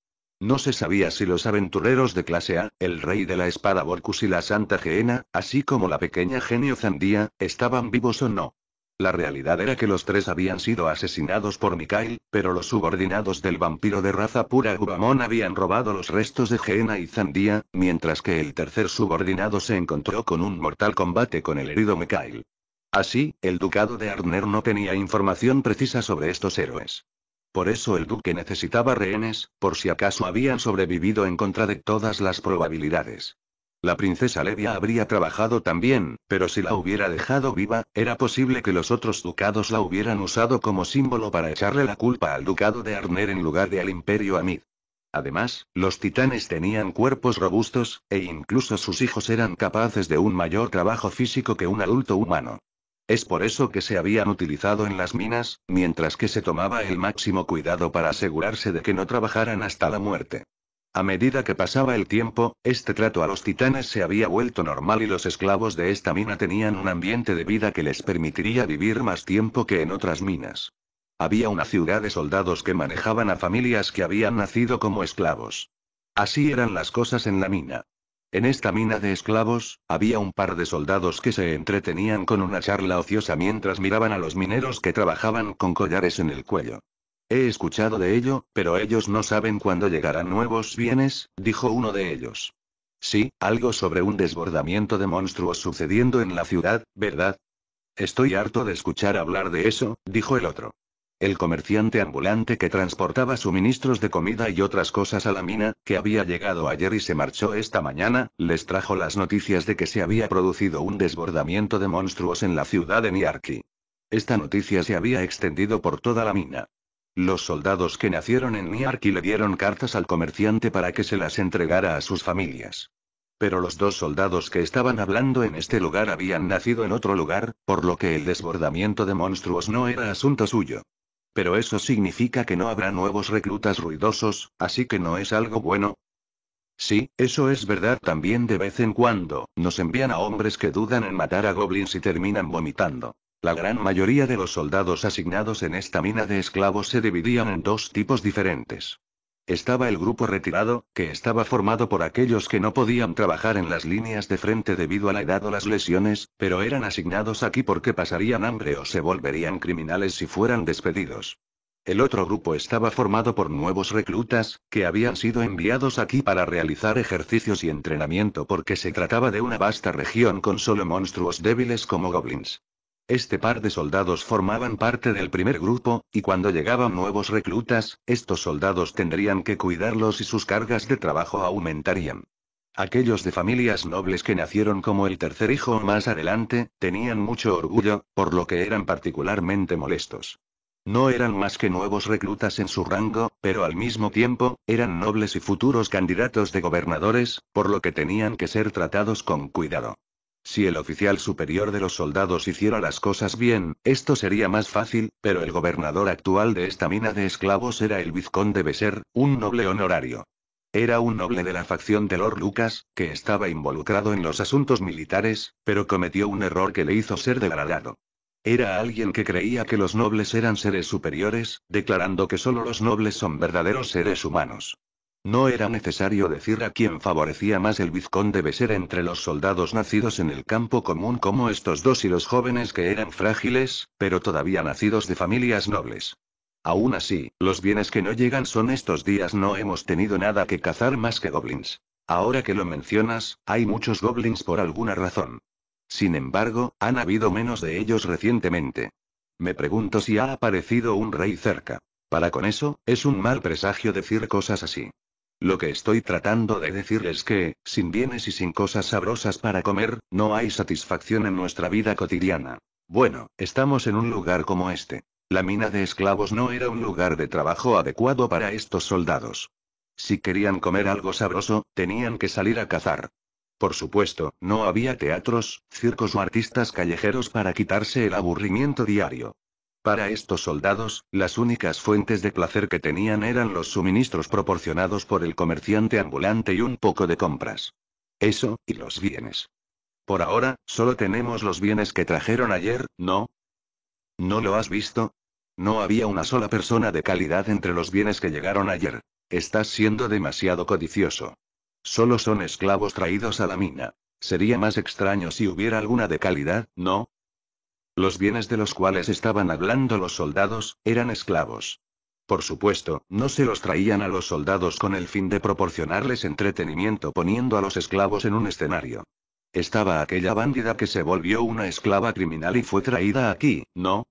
No se sabía si los aventureros de clase A, el rey de la espada Borcus y la santa Geena, así como la pequeña genio Zandía, estaban vivos o no. La realidad era que los tres habían sido asesinados por Mikhail, pero los subordinados del vampiro de raza pura Gubamon habían robado los restos de Jena y Zandía, mientras que el tercer subordinado se encontró con un mortal combate con el herido Mikhail. Así, el ducado de Arner no tenía información precisa sobre estos héroes. Por eso el duque necesitaba rehenes, por si acaso habían sobrevivido en contra de todas las probabilidades. La princesa Levia habría trabajado también, pero si la hubiera dejado viva, era posible que los otros ducados la hubieran usado como símbolo para echarle la culpa al ducado de Arner en lugar de al imperio Amid. Además, los titanes tenían cuerpos robustos, e incluso sus hijos eran capaces de un mayor trabajo físico que un adulto humano. Es por eso que se habían utilizado en las minas, mientras que se tomaba el máximo cuidado para asegurarse de que no trabajaran hasta la muerte. A medida que pasaba el tiempo, este trato a los titanes se había vuelto normal y los esclavos de esta mina tenían un ambiente de vida que les permitiría vivir más tiempo que en otras minas. Había una ciudad de soldados que manejaban a familias que habían nacido como esclavos. Así eran las cosas en la mina. En esta mina de esclavos, había un par de soldados que se entretenían con una charla ociosa mientras miraban a los mineros que trabajaban con collares en el cuello. He escuchado de ello, pero ellos no saben cuándo llegarán nuevos bienes, dijo uno de ellos. Sí, algo sobre un desbordamiento de monstruos sucediendo en la ciudad, ¿verdad? Estoy harto de escuchar hablar de eso, dijo el otro. El comerciante ambulante que transportaba suministros de comida y otras cosas a la mina, que había llegado ayer y se marchó esta mañana, les trajo las noticias de que se había producido un desbordamiento de monstruos en la ciudad de Niarqui. Esta noticia se había extendido por toda la mina. Los soldados que nacieron en Niarki le dieron cartas al comerciante para que se las entregara a sus familias. Pero los dos soldados que estaban hablando en este lugar habían nacido en otro lugar, por lo que el desbordamiento de monstruos no era asunto suyo. Pero eso significa que no habrá nuevos reclutas ruidosos, así que no es algo bueno. Sí, eso es verdad también de vez en cuando, nos envían a hombres que dudan en matar a goblins y terminan vomitando. La gran mayoría de los soldados asignados en esta mina de esclavos se dividían en dos tipos diferentes. Estaba el grupo retirado, que estaba formado por aquellos que no podían trabajar en las líneas de frente debido a la edad o las lesiones, pero eran asignados aquí porque pasarían hambre o se volverían criminales si fueran despedidos. El otro grupo estaba formado por nuevos reclutas, que habían sido enviados aquí para realizar ejercicios y entrenamiento porque se trataba de una vasta región con solo monstruos débiles como goblins. Este par de soldados formaban parte del primer grupo, y cuando llegaban nuevos reclutas, estos soldados tendrían que cuidarlos y sus cargas de trabajo aumentarían. Aquellos de familias nobles que nacieron como el tercer hijo más adelante, tenían mucho orgullo, por lo que eran particularmente molestos. No eran más que nuevos reclutas en su rango, pero al mismo tiempo, eran nobles y futuros candidatos de gobernadores, por lo que tenían que ser tratados con cuidado. Si el oficial superior de los soldados hiciera las cosas bien, esto sería más fácil, pero el gobernador actual de esta mina de esclavos era el vizconde Beser, un noble honorario. Era un noble de la facción de Lord Lucas, que estaba involucrado en los asuntos militares, pero cometió un error que le hizo ser degradado. Era alguien que creía que los nobles eran seres superiores, declarando que solo los nobles son verdaderos seres humanos. No era necesario decir a quién favorecía más el vizconde ser entre los soldados nacidos en el campo común como estos dos y los jóvenes que eran frágiles, pero todavía nacidos de familias nobles. Aún así, los bienes que no llegan son estos días no hemos tenido nada que cazar más que goblins. Ahora que lo mencionas, hay muchos goblins por alguna razón. Sin embargo, han habido menos de ellos recientemente. Me pregunto si ha aparecido un rey cerca. Para con eso, es un mal presagio decir cosas así. Lo que estoy tratando de decir es que, sin bienes y sin cosas sabrosas para comer, no hay satisfacción en nuestra vida cotidiana. Bueno, estamos en un lugar como este. La mina de esclavos no era un lugar de trabajo adecuado para estos soldados. Si querían comer algo sabroso, tenían que salir a cazar. Por supuesto, no había teatros, circos o artistas callejeros para quitarse el aburrimiento diario. Para estos soldados, las únicas fuentes de placer que tenían eran los suministros proporcionados por el comerciante ambulante y un poco de compras. Eso, y los bienes. Por ahora, solo tenemos los bienes que trajeron ayer, ¿no? ¿No lo has visto? No había una sola persona de calidad entre los bienes que llegaron ayer. Estás siendo demasiado codicioso. Solo son esclavos traídos a la mina. Sería más extraño si hubiera alguna de calidad, ¿no? Los bienes de los cuales estaban hablando los soldados, eran esclavos. Por supuesto, no se los traían a los soldados con el fin de proporcionarles entretenimiento poniendo a los esclavos en un escenario. Estaba aquella bandida que se volvió una esclava criminal y fue traída aquí, ¿no?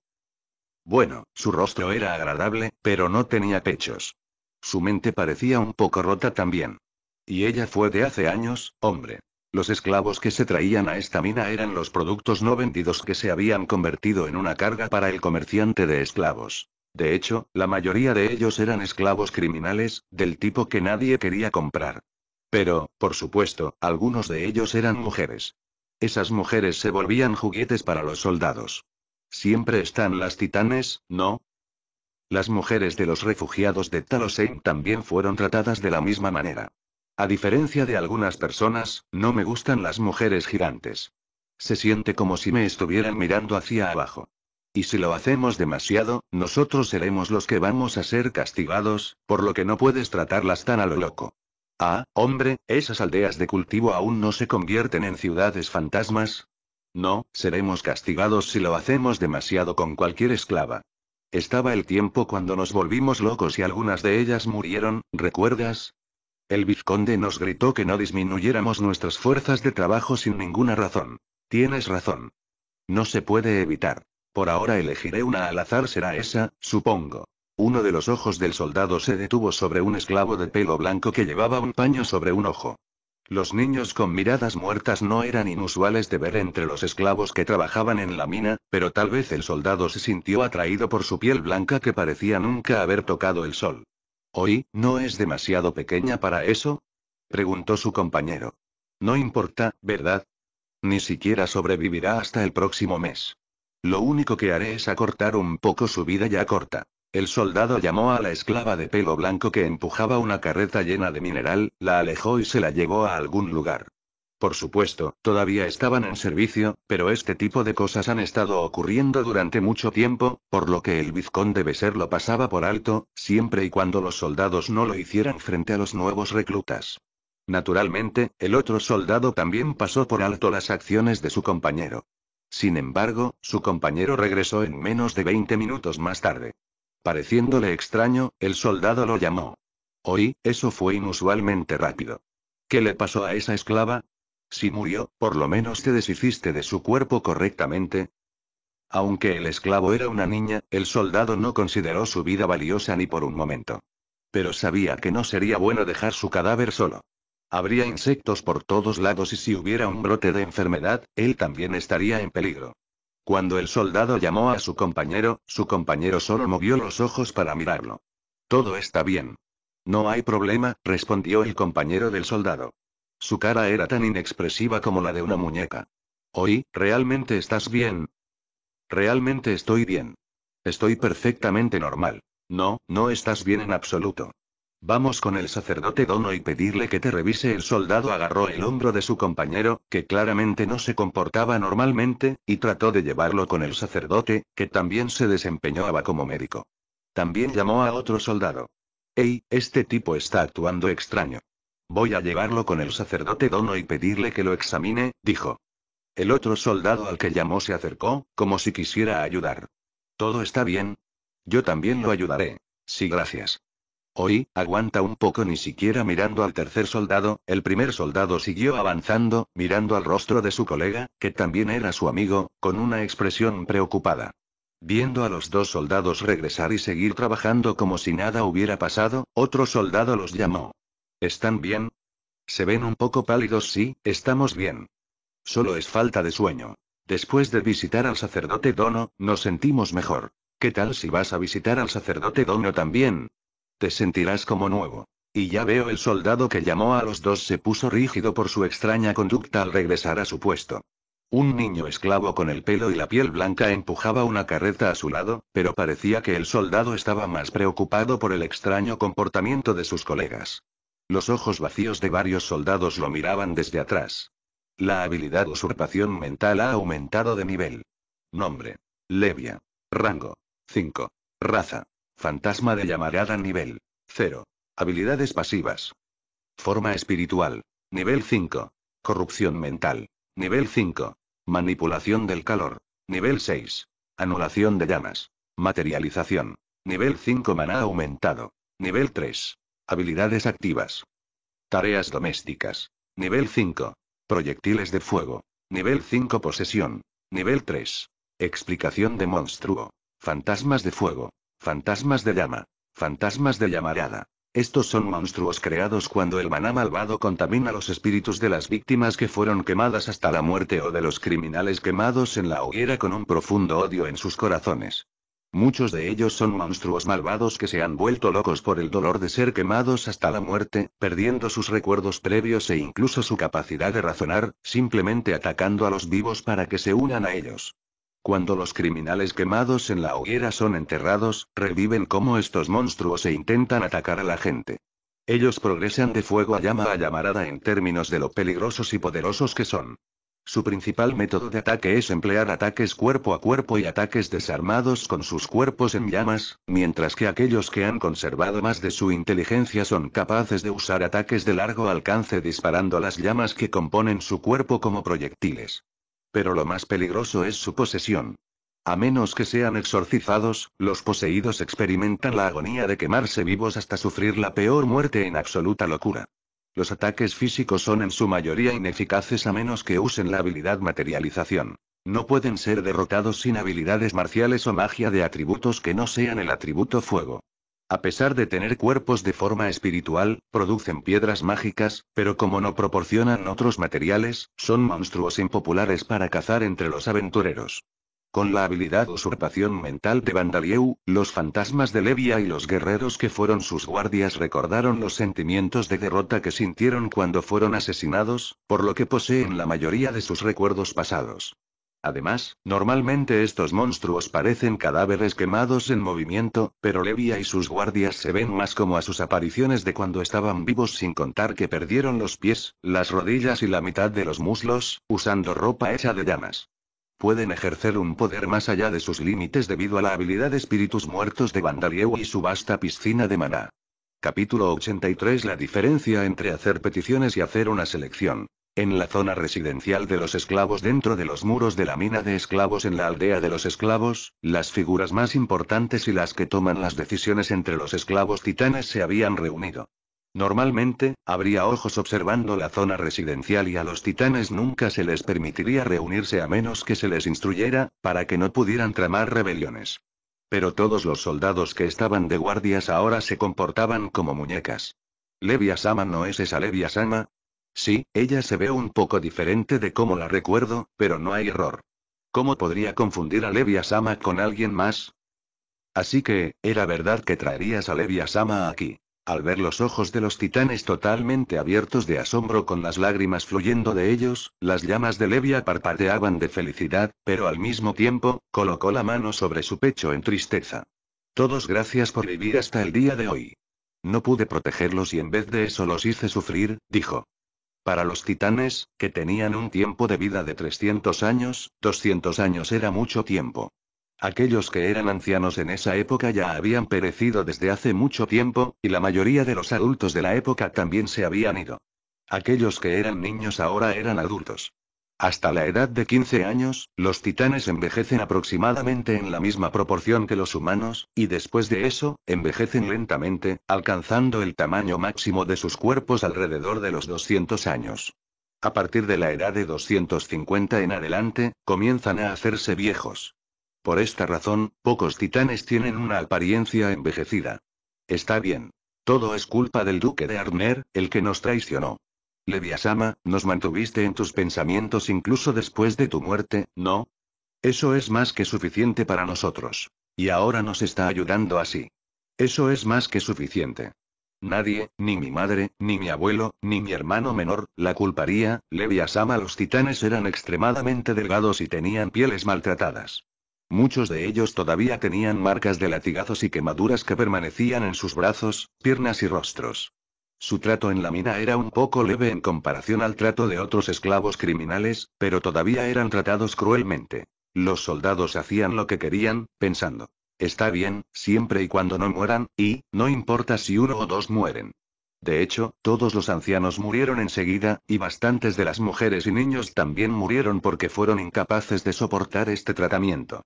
Bueno, su rostro era agradable, pero no tenía pechos. Su mente parecía un poco rota también. Y ella fue de hace años, hombre. Los esclavos que se traían a esta mina eran los productos no vendidos que se habían convertido en una carga para el comerciante de esclavos. De hecho, la mayoría de ellos eran esclavos criminales, del tipo que nadie quería comprar. Pero, por supuesto, algunos de ellos eran mujeres. Esas mujeres se volvían juguetes para los soldados. Siempre están las titanes, ¿no? Las mujeres de los refugiados de Talosheim también fueron tratadas de la misma manera. A diferencia de algunas personas, no me gustan las mujeres gigantes. Se siente como si me estuvieran mirando hacia abajo. Y si lo hacemos demasiado, nosotros seremos los que vamos a ser castigados, por lo que no puedes tratarlas tan a lo loco. Ah, hombre, esas aldeas de cultivo aún no se convierten en ciudades fantasmas. No, seremos castigados si lo hacemos demasiado con cualquier esclava. Estaba el tiempo cuando nos volvimos locos y algunas de ellas murieron, ¿recuerdas? El vizconde nos gritó que no disminuyéramos nuestras fuerzas de trabajo sin ninguna razón. Tienes razón. No se puede evitar. Por ahora elegiré una al azar será esa, supongo. Uno de los ojos del soldado se detuvo sobre un esclavo de pelo blanco que llevaba un paño sobre un ojo. Los niños con miradas muertas no eran inusuales de ver entre los esclavos que trabajaban en la mina, pero tal vez el soldado se sintió atraído por su piel blanca que parecía nunca haber tocado el sol. Hoy, ¿no es demasiado pequeña para eso? preguntó su compañero. No importa, ¿verdad? Ni siquiera sobrevivirá hasta el próximo mes. Lo único que haré es acortar un poco su vida ya corta. El soldado llamó a la esclava de pelo blanco que empujaba una carreta llena de mineral, la alejó y se la llevó a algún lugar. Por supuesto, todavía estaban en servicio, pero este tipo de cosas han estado ocurriendo durante mucho tiempo, por lo que el vizconde ser lo pasaba por alto, siempre y cuando los soldados no lo hicieran frente a los nuevos reclutas. Naturalmente, el otro soldado también pasó por alto las acciones de su compañero. Sin embargo, su compañero regresó en menos de 20 minutos más tarde. Pareciéndole extraño, el soldado lo llamó. Hoy, eso fue inusualmente rápido. ¿Qué le pasó a esa esclava? Si murió, por lo menos te deshiciste de su cuerpo correctamente. Aunque el esclavo era una niña, el soldado no consideró su vida valiosa ni por un momento. Pero sabía que no sería bueno dejar su cadáver solo. Habría insectos por todos lados y si hubiera un brote de enfermedad, él también estaría en peligro. Cuando el soldado llamó a su compañero, su compañero solo movió los ojos para mirarlo. Todo está bien. No hay problema, respondió el compañero del soldado. Su cara era tan inexpresiva como la de una muñeca. Hoy, ¿realmente estás bien? Realmente estoy bien. Estoy perfectamente normal. No, no estás bien en absoluto. Vamos con el sacerdote Dono y pedirle que te revise. El soldado agarró el hombro de su compañero, que claramente no se comportaba normalmente, y trató de llevarlo con el sacerdote, que también se desempeñaba como médico. También llamó a otro soldado. Ey, este tipo está actuando extraño. Voy a llevarlo con el sacerdote Dono y pedirle que lo examine, dijo. El otro soldado al que llamó se acercó, como si quisiera ayudar. ¿Todo está bien? Yo también lo ayudaré. Sí, gracias. Hoy, aguanta un poco ni siquiera mirando al tercer soldado, el primer soldado siguió avanzando, mirando al rostro de su colega, que también era su amigo, con una expresión preocupada. Viendo a los dos soldados regresar y seguir trabajando como si nada hubiera pasado, otro soldado los llamó. ¿Están bien? Se ven un poco pálidos, sí, estamos bien. Solo es falta de sueño. Después de visitar al sacerdote Dono, nos sentimos mejor. ¿Qué tal si vas a visitar al sacerdote Dono también? Te sentirás como nuevo. Y ya veo el soldado que llamó a los dos se puso rígido por su extraña conducta al regresar a su puesto. Un niño esclavo con el pelo y la piel blanca empujaba una carreta a su lado, pero parecía que el soldado estaba más preocupado por el extraño comportamiento de sus colegas. Los ojos vacíos de varios soldados lo miraban desde atrás. La habilidad usurpación mental ha aumentado de nivel. Nombre. Levia. Rango. 5. Raza. Fantasma de llamarada nivel. 0. Habilidades pasivas. Forma espiritual. Nivel 5. Corrupción mental. Nivel 5. Manipulación del calor. Nivel 6. Anulación de llamas. Materialización. Nivel 5 maná aumentado. Nivel 3. Habilidades activas. Tareas domésticas. Nivel 5. Proyectiles de fuego. Nivel 5 posesión. Nivel 3. Explicación de monstruo. Fantasmas de fuego. Fantasmas de llama. Fantasmas de llamarada. Estos son monstruos creados cuando el maná malvado contamina los espíritus de las víctimas que fueron quemadas hasta la muerte o de los criminales quemados en la hoguera con un profundo odio en sus corazones. Muchos de ellos son monstruos malvados que se han vuelto locos por el dolor de ser quemados hasta la muerte, perdiendo sus recuerdos previos e incluso su capacidad de razonar, simplemente atacando a los vivos para que se unan a ellos. Cuando los criminales quemados en la hoguera son enterrados, reviven como estos monstruos e intentan atacar a la gente. Ellos progresan de fuego a llama a llamarada en términos de lo peligrosos y poderosos que son. Su principal método de ataque es emplear ataques cuerpo a cuerpo y ataques desarmados con sus cuerpos en llamas, mientras que aquellos que han conservado más de su inteligencia son capaces de usar ataques de largo alcance disparando las llamas que componen su cuerpo como proyectiles. Pero lo más peligroso es su posesión. A menos que sean exorcizados, los poseídos experimentan la agonía de quemarse vivos hasta sufrir la peor muerte en absoluta locura. Los ataques físicos son en su mayoría ineficaces a menos que usen la habilidad materialización. No pueden ser derrotados sin habilidades marciales o magia de atributos que no sean el atributo fuego. A pesar de tener cuerpos de forma espiritual, producen piedras mágicas, pero como no proporcionan otros materiales, son monstruos impopulares para cazar entre los aventureros. Con la habilidad usurpación mental de Vandalieu, los fantasmas de Levia y los guerreros que fueron sus guardias recordaron los sentimientos de derrota que sintieron cuando fueron asesinados, por lo que poseen la mayoría de sus recuerdos pasados. Además, normalmente estos monstruos parecen cadáveres quemados en movimiento, pero Levia y sus guardias se ven más como a sus apariciones de cuando estaban vivos sin contar que perdieron los pies, las rodillas y la mitad de los muslos, usando ropa hecha de llamas pueden ejercer un poder más allá de sus límites debido a la habilidad de espíritus muertos de Vandalieu y su vasta piscina de maná. Capítulo 83 La diferencia entre hacer peticiones y hacer una selección. En la zona residencial de los esclavos dentro de los muros de la mina de esclavos en la aldea de los esclavos, las figuras más importantes y las que toman las decisiones entre los esclavos titanes se habían reunido. Normalmente, habría ojos observando la zona residencial y a los titanes nunca se les permitiría reunirse a menos que se les instruyera, para que no pudieran tramar rebeliones. Pero todos los soldados que estaban de guardias ahora se comportaban como muñecas. Levia Sama no es esa Levia Sama, Sí, ella se ve un poco diferente de cómo la recuerdo, pero no hay error. ¿Cómo podría confundir a Levia con alguien más? Así que, era verdad que traerías a Levia Sama aquí. Al ver los ojos de los titanes totalmente abiertos de asombro con las lágrimas fluyendo de ellos, las llamas de Levia parpadeaban de felicidad, pero al mismo tiempo, colocó la mano sobre su pecho en tristeza. Todos gracias por vivir hasta el día de hoy. No pude protegerlos y en vez de eso los hice sufrir, dijo. Para los titanes, que tenían un tiempo de vida de 300 años, 200 años era mucho tiempo. Aquellos que eran ancianos en esa época ya habían perecido desde hace mucho tiempo, y la mayoría de los adultos de la época también se habían ido. Aquellos que eran niños ahora eran adultos. Hasta la edad de 15 años, los titanes envejecen aproximadamente en la misma proporción que los humanos, y después de eso, envejecen lentamente, alcanzando el tamaño máximo de sus cuerpos alrededor de los 200 años. A partir de la edad de 250 en adelante, comienzan a hacerse viejos. Por esta razón, pocos titanes tienen una apariencia envejecida. Está bien. Todo es culpa del duque de Arner, el que nos traicionó. Leviasama, nos mantuviste en tus pensamientos incluso después de tu muerte, ¿no? Eso es más que suficiente para nosotros. Y ahora nos está ayudando así. Eso es más que suficiente. Nadie, ni mi madre, ni mi abuelo, ni mi hermano menor, la culparía. Leviasama los titanes eran extremadamente delgados y tenían pieles maltratadas. Muchos de ellos todavía tenían marcas de latigazos y quemaduras que permanecían en sus brazos, piernas y rostros. Su trato en la mina era un poco leve en comparación al trato de otros esclavos criminales, pero todavía eran tratados cruelmente. Los soldados hacían lo que querían, pensando, está bien, siempre y cuando no mueran, y, no importa si uno o dos mueren. De hecho, todos los ancianos murieron enseguida, y bastantes de las mujeres y niños también murieron porque fueron incapaces de soportar este tratamiento.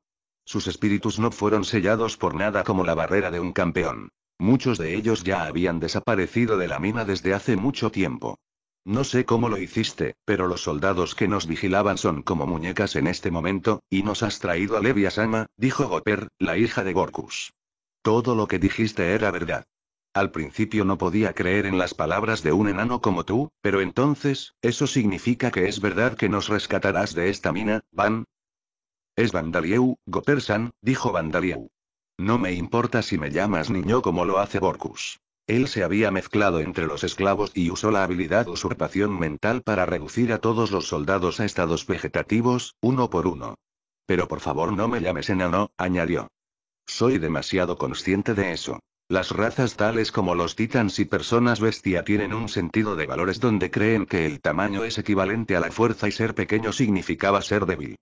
Sus espíritus no fueron sellados por nada como la barrera de un campeón. Muchos de ellos ya habían desaparecido de la mina desde hace mucho tiempo. No sé cómo lo hiciste, pero los soldados que nos vigilaban son como muñecas en este momento, y nos has traído a Levia dijo Goper, la hija de Gorkus. Todo lo que dijiste era verdad. Al principio no podía creer en las palabras de un enano como tú, pero entonces, eso significa que es verdad que nos rescatarás de esta mina, Van, es Vandalieu, Gopersan», dijo Vandalieu. No me importa si me llamas niño como lo hace Borcus. Él se había mezclado entre los esclavos y usó la habilidad usurpación mental para reducir a todos los soldados a estados vegetativos, uno por uno. Pero por favor no me llames enano, añadió. Soy demasiado consciente de eso. Las razas tales como los titans y personas bestia tienen un sentido de valores donde creen que el tamaño es equivalente a la fuerza y ser pequeño significaba ser débil.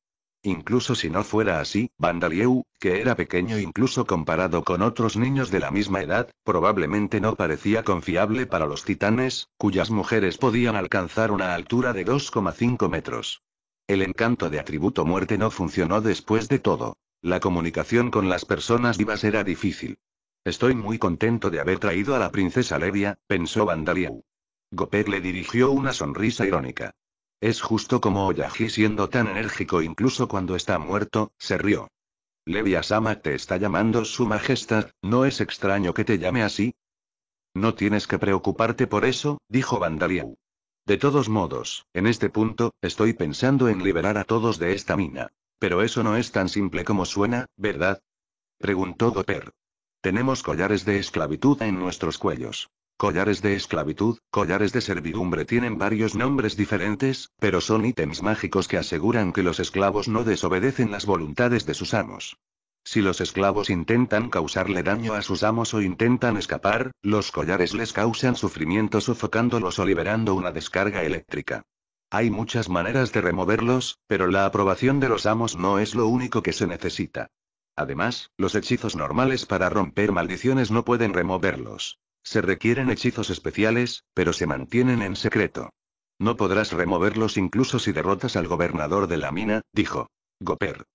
Incluso si no fuera así, Vandalieu, que era pequeño incluso comparado con otros niños de la misma edad, probablemente no parecía confiable para los titanes, cuyas mujeres podían alcanzar una altura de 2,5 metros. El encanto de atributo muerte no funcionó después de todo. La comunicación con las personas vivas era difícil. Estoy muy contento de haber traído a la princesa Levia, pensó Vandalieu. Gopek le dirigió una sonrisa irónica. Es justo como Oyaji siendo tan enérgico incluso cuando está muerto, se rió. Leviasama te está llamando su majestad, ¿no es extraño que te llame así? No tienes que preocuparte por eso, dijo Vandaliau. De todos modos, en este punto, estoy pensando en liberar a todos de esta mina. Pero eso no es tan simple como suena, ¿verdad? Preguntó Goper. Tenemos collares de esclavitud en nuestros cuellos. Collares de esclavitud, collares de servidumbre tienen varios nombres diferentes, pero son ítems mágicos que aseguran que los esclavos no desobedecen las voluntades de sus amos. Si los esclavos intentan causarle daño a sus amos o intentan escapar, los collares les causan sufrimiento sofocándolos o liberando una descarga eléctrica. Hay muchas maneras de removerlos, pero la aprobación de los amos no es lo único que se necesita. Además, los hechizos normales para romper maldiciones no pueden removerlos. Se requieren hechizos especiales, pero se mantienen en secreto. No podrás removerlos incluso si derrotas al gobernador de la mina, dijo. Goper.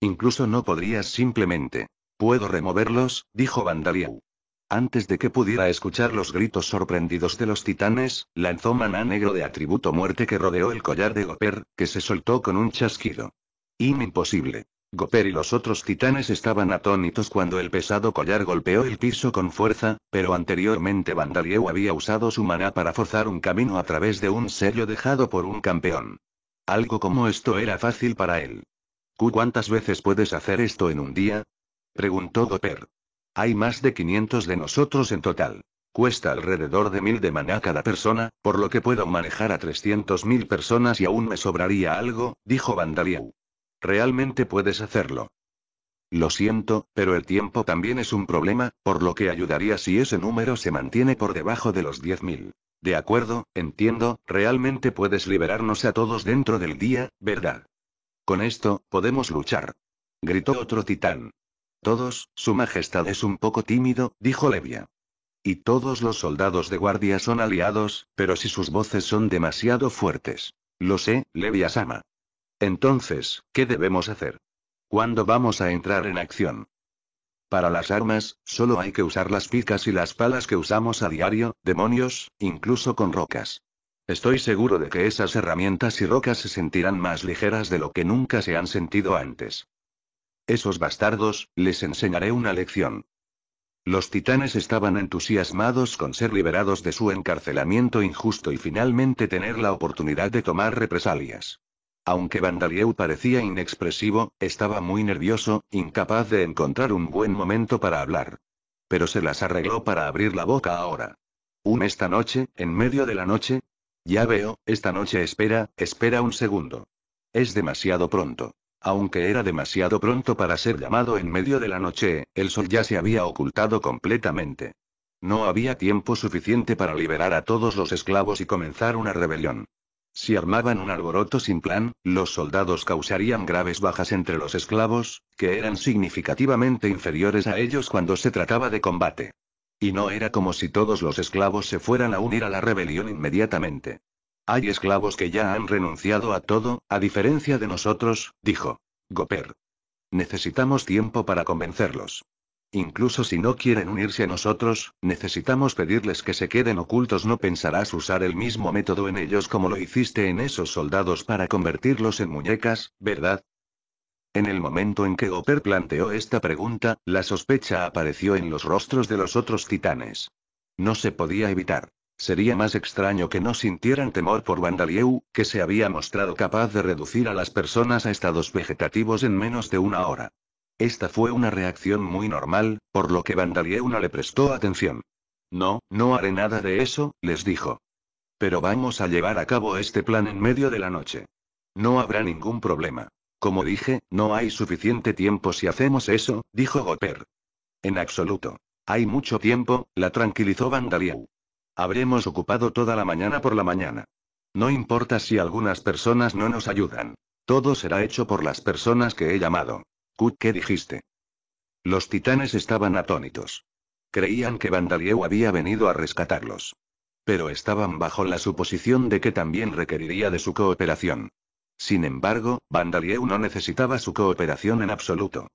Incluso no podrías simplemente. Puedo removerlos, dijo Vandaliau. Antes de que pudiera escuchar los gritos sorprendidos de los titanes, lanzó maná negro de atributo muerte que rodeó el collar de Goper, que se soltó con un chasquido. Imposible. Goper y los otros titanes estaban atónitos cuando el pesado collar golpeó el piso con fuerza, pero anteriormente Vandalieu había usado su maná para forzar un camino a través de un sello dejado por un campeón. Algo como esto era fácil para él. ¿Cuántas veces puedes hacer esto en un día? preguntó Goper. Hay más de 500 de nosotros en total. Cuesta alrededor de mil de maná cada persona, por lo que puedo manejar a 300.000 personas y aún me sobraría algo, dijo Vandalieu. Realmente puedes hacerlo. Lo siento, pero el tiempo también es un problema, por lo que ayudaría si ese número se mantiene por debajo de los 10.000. De acuerdo, entiendo, realmente puedes liberarnos a todos dentro del día, ¿verdad? Con esto, podemos luchar. Gritó otro titán. Todos, Su Majestad es un poco tímido, dijo Levia. Y todos los soldados de guardia son aliados, pero si sus voces son demasiado fuertes. Lo sé, Levia Sama. Entonces, ¿qué debemos hacer? ¿Cuándo vamos a entrar en acción? Para las armas, solo hay que usar las picas y las palas que usamos a diario, demonios, incluso con rocas. Estoy seguro de que esas herramientas y rocas se sentirán más ligeras de lo que nunca se han sentido antes. Esos bastardos, les enseñaré una lección. Los titanes estaban entusiasmados con ser liberados de su encarcelamiento injusto y finalmente tener la oportunidad de tomar represalias. Aunque Vandalieu parecía inexpresivo, estaba muy nervioso, incapaz de encontrar un buen momento para hablar. Pero se las arregló para abrir la boca ahora. ¿Un esta noche, en medio de la noche? Ya veo, esta noche espera, espera un segundo. Es demasiado pronto. Aunque era demasiado pronto para ser llamado en medio de la noche, el sol ya se había ocultado completamente. No había tiempo suficiente para liberar a todos los esclavos y comenzar una rebelión. Si armaban un alboroto sin plan, los soldados causarían graves bajas entre los esclavos, que eran significativamente inferiores a ellos cuando se trataba de combate. Y no era como si todos los esclavos se fueran a unir a la rebelión inmediatamente. Hay esclavos que ya han renunciado a todo, a diferencia de nosotros, dijo. Goper. Necesitamos tiempo para convencerlos. Incluso si no quieren unirse a nosotros, necesitamos pedirles que se queden ocultos. No pensarás usar el mismo método en ellos como lo hiciste en esos soldados para convertirlos en muñecas, ¿verdad? En el momento en que Oper planteó esta pregunta, la sospecha apareció en los rostros de los otros titanes. No se podía evitar. Sería más extraño que no sintieran temor por Vandalieu, que se había mostrado capaz de reducir a las personas a estados vegetativos en menos de una hora. Esta fue una reacción muy normal, por lo que Vandalieu no le prestó atención. No, no haré nada de eso, les dijo. Pero vamos a llevar a cabo este plan en medio de la noche. No habrá ningún problema. Como dije, no hay suficiente tiempo si hacemos eso, dijo Goper. En absoluto. Hay mucho tiempo, la tranquilizó Vandalieu. Habremos ocupado toda la mañana por la mañana. No importa si algunas personas no nos ayudan. Todo será hecho por las personas que he llamado qué dijiste? Los titanes estaban atónitos. Creían que Vandalieu había venido a rescatarlos. Pero estaban bajo la suposición de que también requeriría de su cooperación. Sin embargo, Vandalieu no necesitaba su cooperación en absoluto.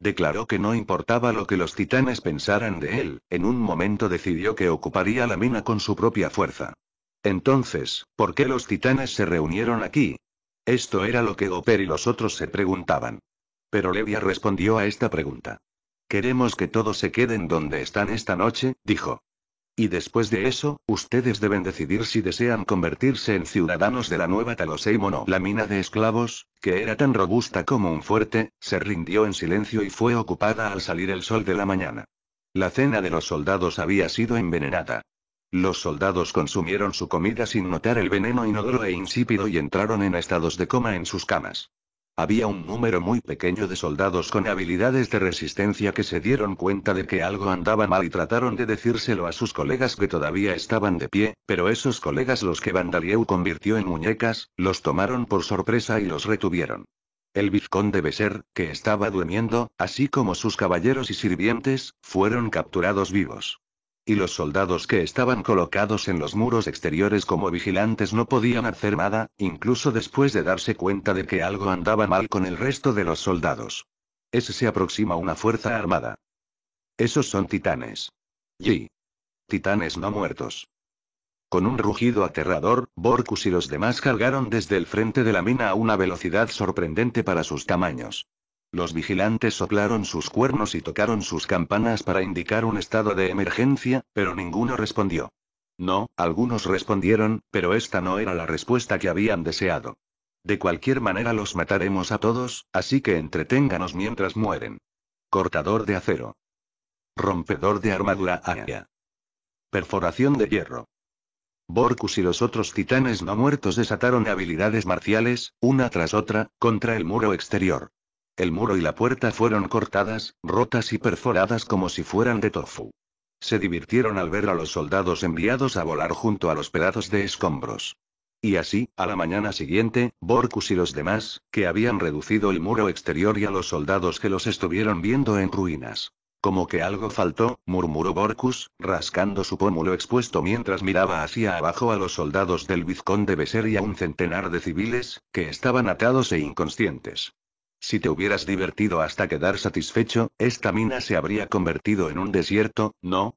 Declaró que no importaba lo que los titanes pensaran de él, en un momento decidió que ocuparía la mina con su propia fuerza. Entonces, ¿por qué los titanes se reunieron aquí? Esto era lo que Goper y los otros se preguntaban pero Levia respondió a esta pregunta. Queremos que todos se queden donde están esta noche, dijo. Y después de eso, ustedes deben decidir si desean convertirse en ciudadanos de la nueva Taloseimon La mina de esclavos, que era tan robusta como un fuerte, se rindió en silencio y fue ocupada al salir el sol de la mañana. La cena de los soldados había sido envenenada. Los soldados consumieron su comida sin notar el veneno inodoro e insípido y entraron en estados de coma en sus camas. Había un número muy pequeño de soldados con habilidades de resistencia que se dieron cuenta de que algo andaba mal y trataron de decírselo a sus colegas que todavía estaban de pie, pero esos colegas los que Vandalieu convirtió en muñecas, los tomaron por sorpresa y los retuvieron. El vizconde Besser, que estaba durmiendo, así como sus caballeros y sirvientes, fueron capturados vivos y los soldados que estaban colocados en los muros exteriores como vigilantes no podían hacer nada, incluso después de darse cuenta de que algo andaba mal con el resto de los soldados. Ese se aproxima una fuerza armada. Esos son titanes. Y. Titanes no muertos. Con un rugido aterrador, Borcus y los demás cargaron desde el frente de la mina a una velocidad sorprendente para sus tamaños. Los vigilantes soplaron sus cuernos y tocaron sus campanas para indicar un estado de emergencia, pero ninguno respondió. No, algunos respondieron, pero esta no era la respuesta que habían deseado. De cualquier manera los mataremos a todos, así que entreténganos mientras mueren. Cortador de acero. Rompedor de armadura área. Perforación de hierro. Borcus y los otros titanes no muertos desataron habilidades marciales, una tras otra, contra el muro exterior. El muro y la puerta fueron cortadas, rotas y perforadas como si fueran de tofu. Se divirtieron al ver a los soldados enviados a volar junto a los pedazos de escombros. Y así, a la mañana siguiente, Borcus y los demás, que habían reducido el muro exterior y a los soldados que los estuvieron viendo en ruinas. Como que algo faltó, murmuró Borcus, rascando su pómulo expuesto mientras miraba hacia abajo a los soldados del vizconde Beser y a un centenar de civiles, que estaban atados e inconscientes. Si te hubieras divertido hasta quedar satisfecho, esta mina se habría convertido en un desierto, ¿no?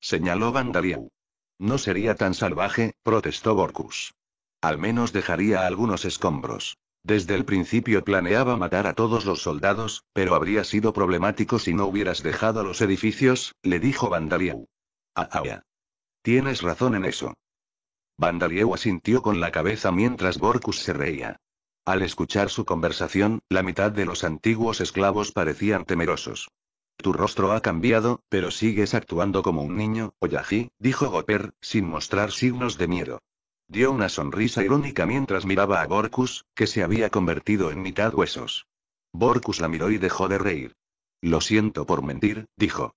señaló Vandaliau. No sería tan salvaje, protestó Borcus. Al menos dejaría algunos escombros. Desde el principio planeaba matar a todos los soldados, pero habría sido problemático si no hubieras dejado los edificios, le dijo Vandaliau. Ah, ah, Tienes razón en eso. Vandalieu asintió con la cabeza mientras Borcus se reía. Al escuchar su conversación, la mitad de los antiguos esclavos parecían temerosos. Tu rostro ha cambiado, pero sigues actuando como un niño, Oyaji, dijo Goper, sin mostrar signos de miedo. Dio una sonrisa irónica mientras miraba a Borkus, que se había convertido en mitad huesos. Borkus la miró y dejó de reír. Lo siento por mentir, dijo.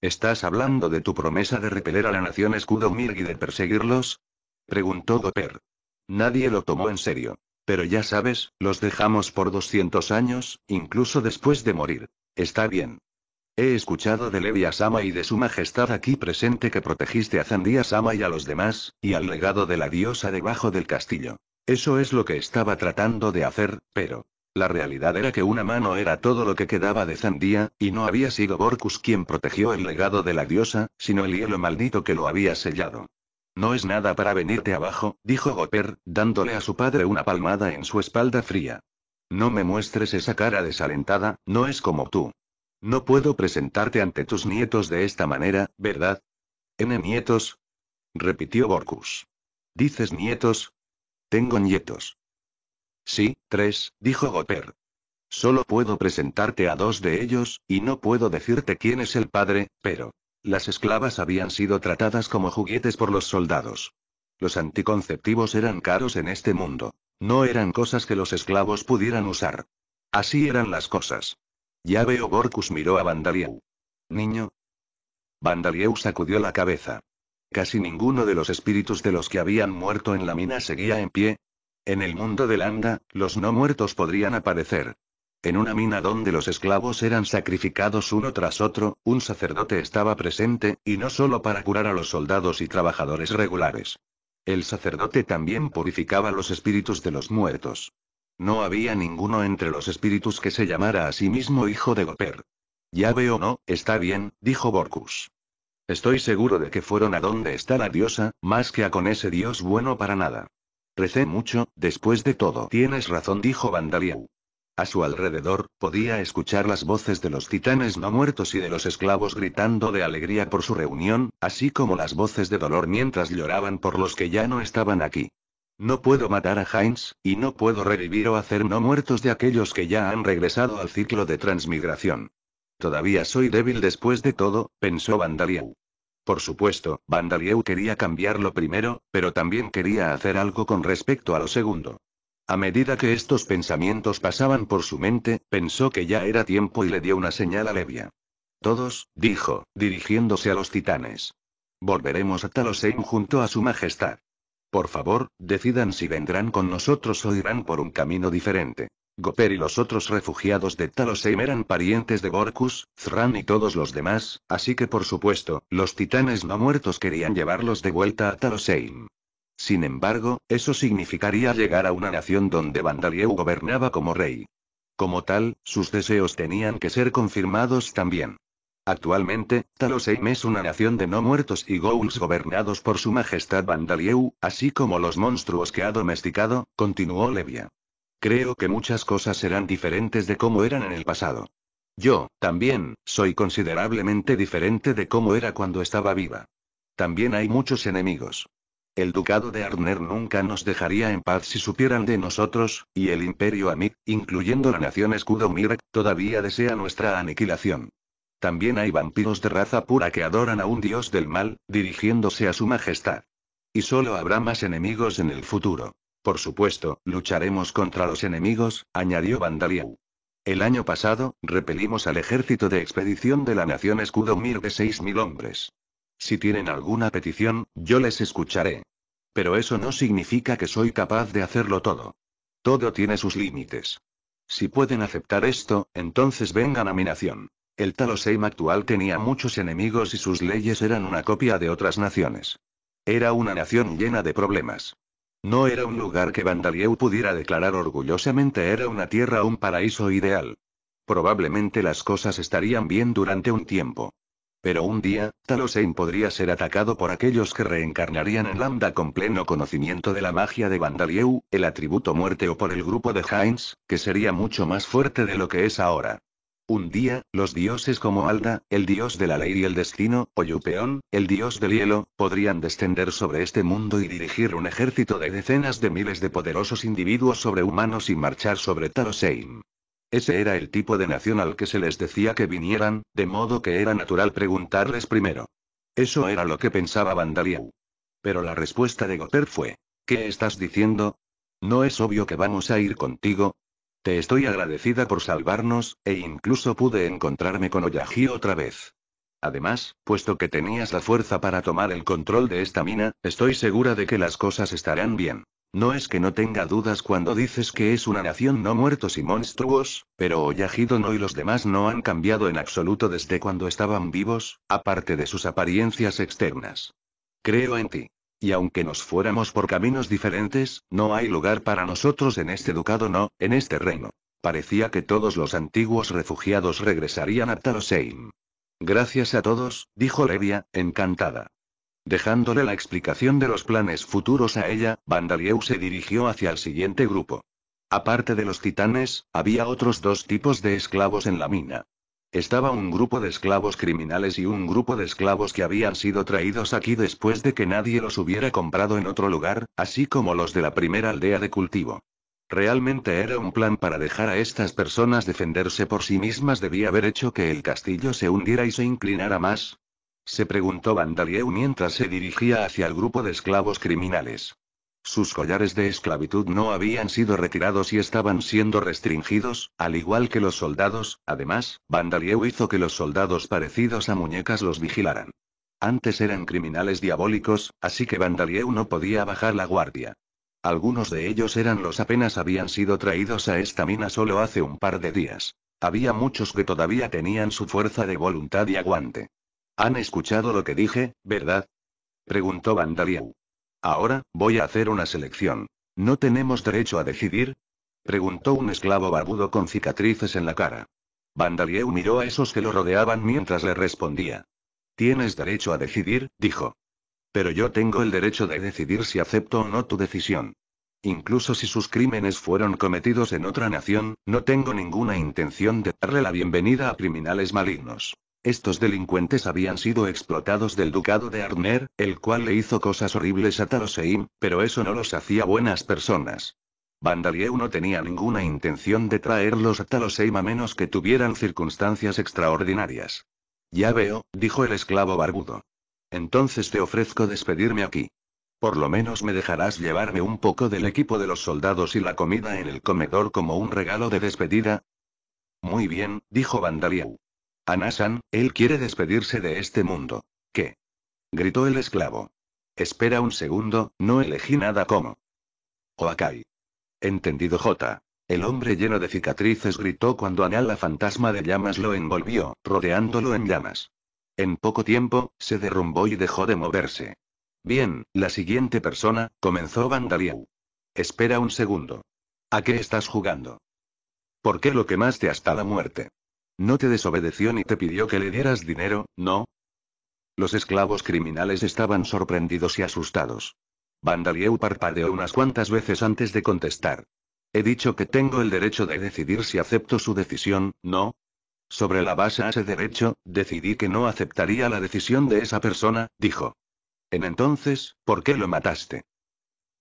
¿Estás hablando de tu promesa de repeler a la nación escudo Mir y de perseguirlos? Preguntó Goper. Nadie lo tomó en serio. Pero ya sabes, los dejamos por 200 años, incluso después de morir. Está bien. He escuchado de Levi Asama y de su majestad aquí presente que protegiste a Zandía Sama y a los demás, y al legado de la diosa debajo del castillo. Eso es lo que estaba tratando de hacer, pero... La realidad era que una mano era todo lo que quedaba de Zandía, y no había sido Borcus quien protegió el legado de la diosa, sino el hielo maldito que lo había sellado. No es nada para venirte abajo, dijo Goper, dándole a su padre una palmada en su espalda fría. No me muestres esa cara desalentada, no es como tú. No puedo presentarte ante tus nietos de esta manera, ¿verdad? ¿N nietos? repitió Borcus. ¿Dices nietos? Tengo nietos. Sí, tres, dijo Goper. Solo puedo presentarte a dos de ellos, y no puedo decirte quién es el padre, pero... Las esclavas habían sido tratadas como juguetes por los soldados. Los anticonceptivos eran caros en este mundo. No eran cosas que los esclavos pudieran usar. Así eran las cosas. Ya veo, Gorkus miró a Vandalieu. Niño. Vandalieu sacudió la cabeza. Casi ninguno de los espíritus de los que habían muerto en la mina seguía en pie. En el mundo de Landa, los no muertos podrían aparecer, en una mina donde los esclavos eran sacrificados uno tras otro, un sacerdote estaba presente, y no solo para curar a los soldados y trabajadores regulares. El sacerdote también purificaba los espíritus de los muertos. No había ninguno entre los espíritus que se llamara a sí mismo hijo de Goper. Ya veo, no, está bien, dijo Borcus. Estoy seguro de que fueron a donde está la diosa, más que a con ese dios bueno para nada. Recé mucho, después de todo. Tienes razón, dijo Vandaliau. A su alrededor, podía escuchar las voces de los titanes no muertos y de los esclavos gritando de alegría por su reunión, así como las voces de dolor mientras lloraban por los que ya no estaban aquí. No puedo matar a Heinz, y no puedo revivir o hacer no muertos de aquellos que ya han regresado al ciclo de transmigración. Todavía soy débil después de todo, pensó Vandalieu. Por supuesto, Vandalieu quería cambiar lo primero, pero también quería hacer algo con respecto a lo segundo. A medida que estos pensamientos pasaban por su mente, pensó que ya era tiempo y le dio una señal a Levia. Todos, dijo, dirigiéndose a los titanes. Volveremos a Talosheim junto a su majestad. Por favor, decidan si vendrán con nosotros o irán por un camino diferente. Goper y los otros refugiados de Talosheim eran parientes de Gorkus, Zran y todos los demás, así que por supuesto, los titanes no muertos querían llevarlos de vuelta a Talosheim. Sin embargo, eso significaría llegar a una nación donde Vandalieu gobernaba como rey. Como tal, sus deseos tenían que ser confirmados también. Actualmente, Taloseim es una nación de no muertos y ghouls gobernados por su majestad Vandalieu, así como los monstruos que ha domesticado, continuó Levia. Creo que muchas cosas serán diferentes de cómo eran en el pasado. Yo, también, soy considerablemente diferente de cómo era cuando estaba viva. También hay muchos enemigos. El ducado de Arner nunca nos dejaría en paz si supieran de nosotros, y el imperio Amid, incluyendo la nación escudo Mirak, todavía desea nuestra aniquilación. También hay vampiros de raza pura que adoran a un dios del mal, dirigiéndose a su majestad. Y solo habrá más enemigos en el futuro. Por supuesto, lucharemos contra los enemigos, añadió Vandaliau. El año pasado, repelimos al ejército de expedición de la nación escudo Mir de 6.000 hombres. Si tienen alguna petición, yo les escucharé. Pero eso no significa que soy capaz de hacerlo todo. Todo tiene sus límites. Si pueden aceptar esto, entonces vengan a mi nación. El Taloseim actual tenía muchos enemigos y sus leyes eran una copia de otras naciones. Era una nación llena de problemas. No era un lugar que Vandalieu pudiera declarar orgullosamente era una tierra un paraíso ideal. Probablemente las cosas estarían bien durante un tiempo. Pero un día, Talosheim podría ser atacado por aquellos que reencarnarían en Lambda con pleno conocimiento de la magia de Vandalieu, el atributo muerte o por el grupo de Heinz, que sería mucho más fuerte de lo que es ahora. Un día, los dioses como Alda, el dios de la ley y el destino, o Yupeón, el dios del hielo, podrían descender sobre este mundo y dirigir un ejército de decenas de miles de poderosos individuos sobrehumanos y marchar sobre Talosheim. Ese era el tipo de nación al que se les decía que vinieran, de modo que era natural preguntarles primero. Eso era lo que pensaba Vandaliau. Pero la respuesta de Goter fue, ¿qué estás diciendo? ¿No es obvio que vamos a ir contigo? Te estoy agradecida por salvarnos, e incluso pude encontrarme con Oyaji otra vez. Además, puesto que tenías la fuerza para tomar el control de esta mina, estoy segura de que las cosas estarán bien. No es que no tenga dudas cuando dices que es una nación no muertos y monstruos, pero no y los demás no han cambiado en absoluto desde cuando estaban vivos, aparte de sus apariencias externas. Creo en ti. Y aunque nos fuéramos por caminos diferentes, no hay lugar para nosotros en este ducado, no, en este reino. Parecía que todos los antiguos refugiados regresarían a Talosheim. Gracias a todos, dijo Levia, encantada. Dejándole la explicación de los planes futuros a ella, Vandalieu se dirigió hacia el siguiente grupo. Aparte de los titanes, había otros dos tipos de esclavos en la mina. Estaba un grupo de esclavos criminales y un grupo de esclavos que habían sido traídos aquí después de que nadie los hubiera comprado en otro lugar, así como los de la primera aldea de cultivo. Realmente era un plan para dejar a estas personas defenderse por sí mismas. Debía haber hecho que el castillo se hundiera y se inclinara más, se preguntó Vandalieu mientras se dirigía hacia el grupo de esclavos criminales. Sus collares de esclavitud no habían sido retirados y estaban siendo restringidos, al igual que los soldados, además, Vandalieu hizo que los soldados parecidos a muñecas los vigilaran. Antes eran criminales diabólicos, así que Vandalieu no podía bajar la guardia. Algunos de ellos eran los apenas habían sido traídos a esta mina solo hace un par de días. Había muchos que todavía tenían su fuerza de voluntad y aguante. Han escuchado lo que dije, ¿verdad? Preguntó Vandalieu. Ahora, voy a hacer una selección. ¿No tenemos derecho a decidir? Preguntó un esclavo barbudo con cicatrices en la cara. Vandalieu miró a esos que lo rodeaban mientras le respondía. Tienes derecho a decidir, dijo. Pero yo tengo el derecho de decidir si acepto o no tu decisión. Incluso si sus crímenes fueron cometidos en otra nación, no tengo ninguna intención de darle la bienvenida a criminales malignos. Estos delincuentes habían sido explotados del ducado de Arner, el cual le hizo cosas horribles a Taloseim, pero eso no los hacía buenas personas. Vandalieu no tenía ninguna intención de traerlos a Taloseim a menos que tuvieran circunstancias extraordinarias. Ya veo, dijo el esclavo barbudo. Entonces te ofrezco despedirme aquí. Por lo menos me dejarás llevarme un poco del equipo de los soldados y la comida en el comedor como un regalo de despedida. Muy bien, dijo Vandalieu. Anasan, él quiere despedirse de este mundo. ¿Qué? gritó el esclavo. Espera un segundo, no elegí nada como. Oakai. Entendido J. El hombre lleno de cicatrices gritó cuando Anala, la fantasma de llamas lo envolvió, rodeándolo en llamas. En poco tiempo, se derrumbó y dejó de moverse. Bien, la siguiente persona, comenzó Vandaliau. Espera un segundo. ¿A qué estás jugando? ¿Por qué lo quemaste hasta la muerte? No te desobedeció ni te pidió que le dieras dinero, ¿no? Los esclavos criminales estaban sorprendidos y asustados. Vandalieu parpadeó unas cuantas veces antes de contestar. He dicho que tengo el derecho de decidir si acepto su decisión, ¿no? Sobre la base a ese derecho, decidí que no aceptaría la decisión de esa persona, dijo. En entonces, ¿por qué lo mataste?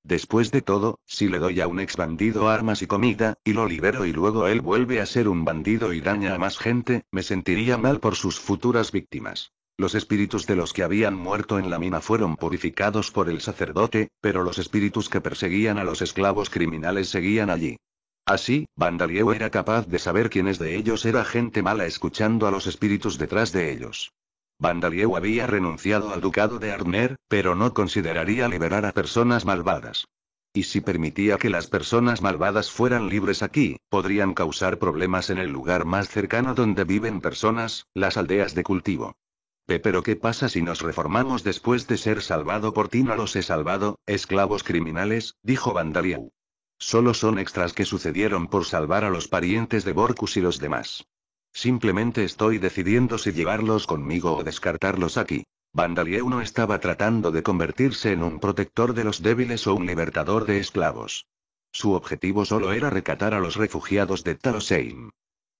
Después de todo, si le doy a un ex bandido armas y comida, y lo libero y luego él vuelve a ser un bandido y daña a más gente, me sentiría mal por sus futuras víctimas. Los espíritus de los que habían muerto en la mina fueron purificados por el sacerdote, pero los espíritus que perseguían a los esclavos criminales seguían allí. Así, Vandalieu era capaz de saber quiénes de ellos era gente mala escuchando a los espíritus detrás de ellos. Vandalieu había renunciado al ducado de Arner, pero no consideraría liberar a personas malvadas. Y si permitía que las personas malvadas fueran libres aquí, podrían causar problemas en el lugar más cercano donde viven personas, las aldeas de cultivo. Pero ¿qué pasa si nos reformamos después de ser salvado por ti? No los he salvado, esclavos criminales, dijo Vandalieu. Solo son extras que sucedieron por salvar a los parientes de Borcus y los demás. Simplemente estoy decidiendo si llevarlos conmigo o descartarlos aquí. Vandalieu no estaba tratando de convertirse en un protector de los débiles o un libertador de esclavos. Su objetivo solo era recatar a los refugiados de Talosheim.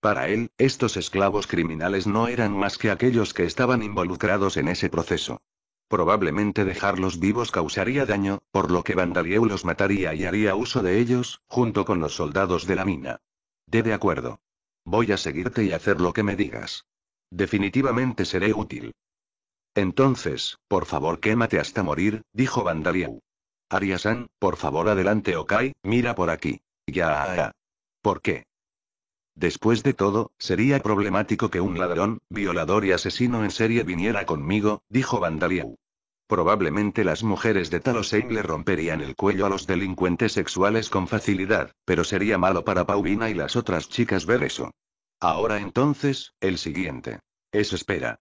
Para él, estos esclavos criminales no eran más que aquellos que estaban involucrados en ese proceso. Probablemente dejarlos vivos causaría daño, por lo que Vandalieu los mataría y haría uso de ellos, junto con los soldados de la mina. de acuerdo. Voy a seguirte y hacer lo que me digas. Definitivamente seré útil. Entonces, por favor quémate hasta morir, dijo Vandaliau. Ariasan, por favor adelante Okai, mira por aquí. Ya, ya. ¿Por qué? Después de todo, sería problemático que un ladrón, violador y asesino en serie viniera conmigo, dijo Vandaliau. Probablemente las mujeres de Talosei le romperían el cuello a los delincuentes sexuales con facilidad, pero sería malo para Paulina y las otras chicas ver eso. Ahora entonces, el siguiente. Es espera.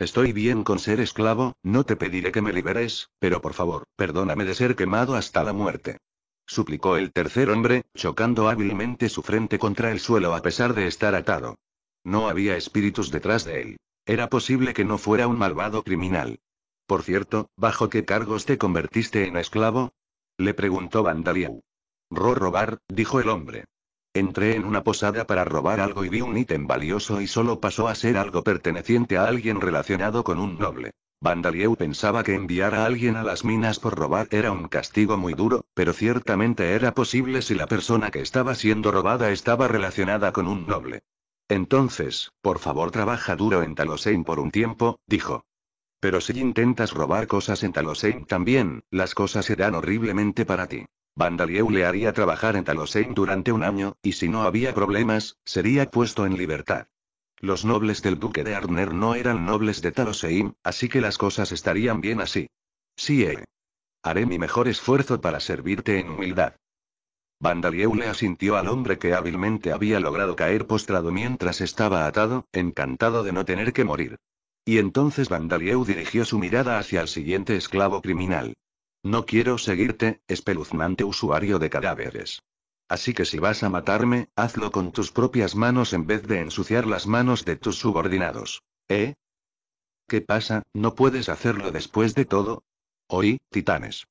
Estoy bien con ser esclavo, no te pediré que me liberes, pero por favor, perdóname de ser quemado hasta la muerte. Suplicó el tercer hombre, chocando hábilmente su frente contra el suelo a pesar de estar atado. No había espíritus detrás de él. Era posible que no fuera un malvado criminal. Por cierto, ¿bajo qué cargos te convertiste en esclavo? Le preguntó Vandalieu. Ro robar, dijo el hombre. Entré en una posada para robar algo y vi un ítem valioso y solo pasó a ser algo perteneciente a alguien relacionado con un noble. Vandalieu pensaba que enviar a alguien a las minas por robar era un castigo muy duro, pero ciertamente era posible si la persona que estaba siendo robada estaba relacionada con un noble. Entonces, por favor trabaja duro en Talosein por un tiempo, dijo. Pero si intentas robar cosas en Talosheim también, las cosas serán horriblemente para ti. Vandalieu le haría trabajar en Talosheim durante un año, y si no había problemas, sería puesto en libertad. Los nobles del duque de Arner no eran nobles de Talosheim, así que las cosas estarían bien así. Sí, eh. Haré mi mejor esfuerzo para servirte en humildad. Vandalieu le asintió al hombre que hábilmente había logrado caer postrado mientras estaba atado, encantado de no tener que morir. Y entonces Vandalieu dirigió su mirada hacia el siguiente esclavo criminal. No quiero seguirte, espeluznante usuario de cadáveres. Así que si vas a matarme, hazlo con tus propias manos en vez de ensuciar las manos de tus subordinados. ¿Eh? ¿Qué pasa, no puedes hacerlo después de todo? Oí, titanes.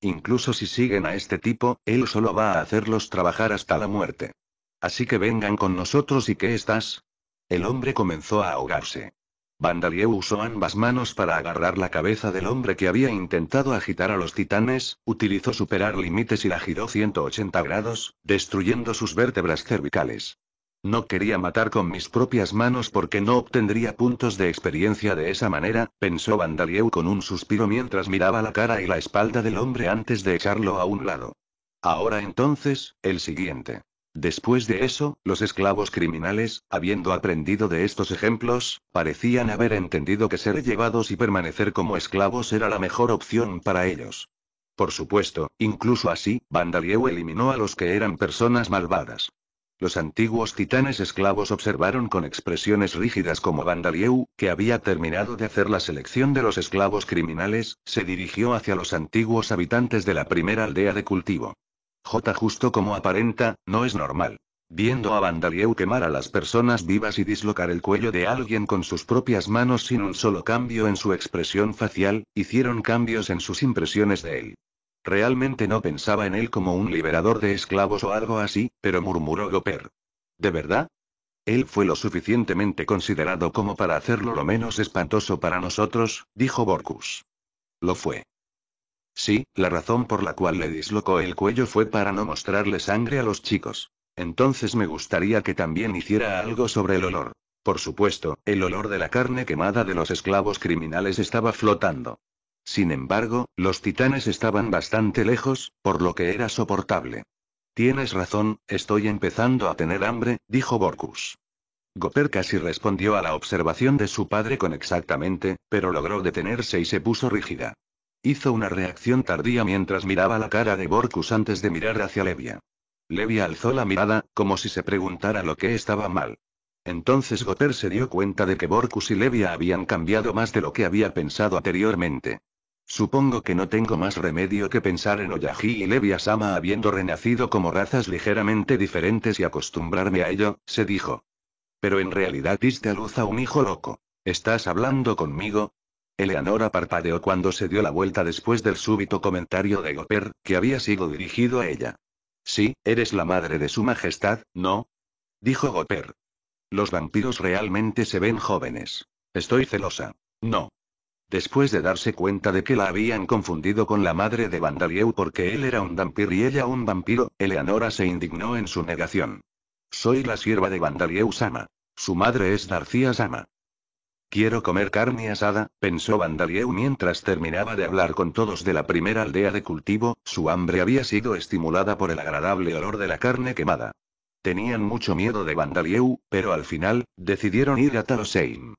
Incluso si siguen a este tipo, él solo va a hacerlos trabajar hasta la muerte. Así que vengan con nosotros y ¿qué estás? El hombre comenzó a ahogarse. Vandalieu usó ambas manos para agarrar la cabeza del hombre que había intentado agitar a los titanes, utilizó superar límites y la giró 180 grados, destruyendo sus vértebras cervicales. No quería matar con mis propias manos porque no obtendría puntos de experiencia de esa manera, pensó Vandalieu con un suspiro mientras miraba la cara y la espalda del hombre antes de echarlo a un lado. Ahora entonces, el siguiente. Después de eso, los esclavos criminales, habiendo aprendido de estos ejemplos, parecían haber entendido que ser llevados y permanecer como esclavos era la mejor opción para ellos. Por supuesto, incluso así, Vandalieu eliminó a los que eran personas malvadas. Los antiguos titanes esclavos observaron con expresiones rígidas como Vandalieu, que había terminado de hacer la selección de los esclavos criminales, se dirigió hacia los antiguos habitantes de la primera aldea de cultivo. J justo como aparenta, no es normal. Viendo a Vandalieu quemar a las personas vivas y dislocar el cuello de alguien con sus propias manos sin un solo cambio en su expresión facial, hicieron cambios en sus impresiones de él. Realmente no pensaba en él como un liberador de esclavos o algo así, pero murmuró Goper. ¿De verdad? Él fue lo suficientemente considerado como para hacerlo lo menos espantoso para nosotros, dijo Borcus. Lo fue. Sí, la razón por la cual le dislocó el cuello fue para no mostrarle sangre a los chicos. Entonces me gustaría que también hiciera algo sobre el olor. Por supuesto, el olor de la carne quemada de los esclavos criminales estaba flotando. Sin embargo, los titanes estaban bastante lejos, por lo que era soportable. Tienes razón, estoy empezando a tener hambre, dijo Borkus. Goper casi respondió a la observación de su padre con exactamente, pero logró detenerse y se puso rígida. Hizo una reacción tardía mientras miraba la cara de Borcus antes de mirar hacia Levia. Levia alzó la mirada, como si se preguntara lo que estaba mal. Entonces Goter se dio cuenta de que Borcus y Levia habían cambiado más de lo que había pensado anteriormente. Supongo que no tengo más remedio que pensar en Oyaji y Levia-sama habiendo renacido como razas ligeramente diferentes y acostumbrarme a ello, se dijo. Pero en realidad diste a luz a un hijo loco. ¿Estás hablando conmigo? Eleanora parpadeó cuando se dio la vuelta después del súbito comentario de Goper, que había sido dirigido a ella. Sí, eres la madre de su majestad, ¿no? Dijo Goper. Los vampiros realmente se ven jóvenes. Estoy celosa. No. Después de darse cuenta de que la habían confundido con la madre de Vandalieu porque él era un vampiro y ella un vampiro, Eleanora se indignó en su negación. Soy la sierva de Vandalieu Sama. Su madre es García Sama. Quiero comer carne asada, pensó Vandalieu mientras terminaba de hablar con todos de la primera aldea de cultivo, su hambre había sido estimulada por el agradable olor de la carne quemada. Tenían mucho miedo de Vandalieu, pero al final, decidieron ir a Talosheim.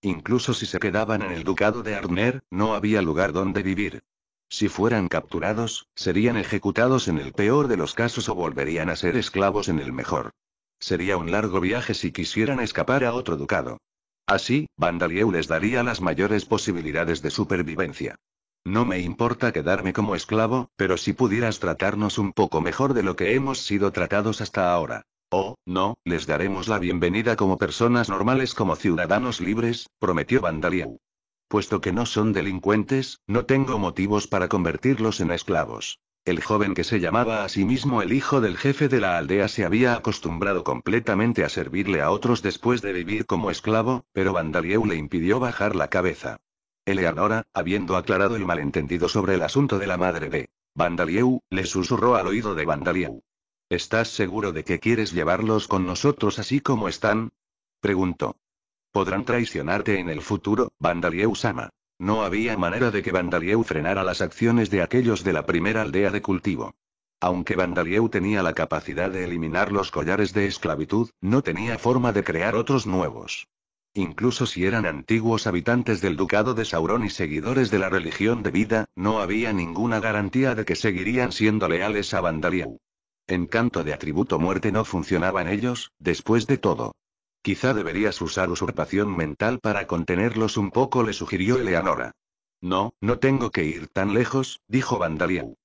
Incluso si se quedaban en el ducado de Arner, no había lugar donde vivir. Si fueran capturados, serían ejecutados en el peor de los casos o volverían a ser esclavos en el mejor. Sería un largo viaje si quisieran escapar a otro ducado. Así, Vandalieu les daría las mayores posibilidades de supervivencia. No me importa quedarme como esclavo, pero si pudieras tratarnos un poco mejor de lo que hemos sido tratados hasta ahora. Oh, no, les daremos la bienvenida como personas normales, como ciudadanos libres, prometió Vandalieu. Puesto que no son delincuentes, no tengo motivos para convertirlos en esclavos. El joven que se llamaba a sí mismo el hijo del jefe de la aldea se había acostumbrado completamente a servirle a otros después de vivir como esclavo, pero Vandalieu le impidió bajar la cabeza. Eleanora, habiendo aclarado el malentendido sobre el asunto de la madre de Vandalieu, le susurró al oído de Vandalieu. ¿Estás seguro de que quieres llevarlos con nosotros así como están? preguntó. Podrán traicionarte en el futuro, Vandalieu Sama. No había manera de que Vandalieu frenara las acciones de aquellos de la primera aldea de cultivo. Aunque Vandalieu tenía la capacidad de eliminar los collares de esclavitud, no tenía forma de crear otros nuevos. Incluso si eran antiguos habitantes del ducado de Sauron y seguidores de la religión de vida, no había ninguna garantía de que seguirían siendo leales a Vandalieu. canto de atributo muerte no funcionaban ellos, después de todo. Quizá deberías usar usurpación mental para contenerlos un poco, le sugirió Eleanora. No, no tengo que ir tan lejos, dijo Vandaliu.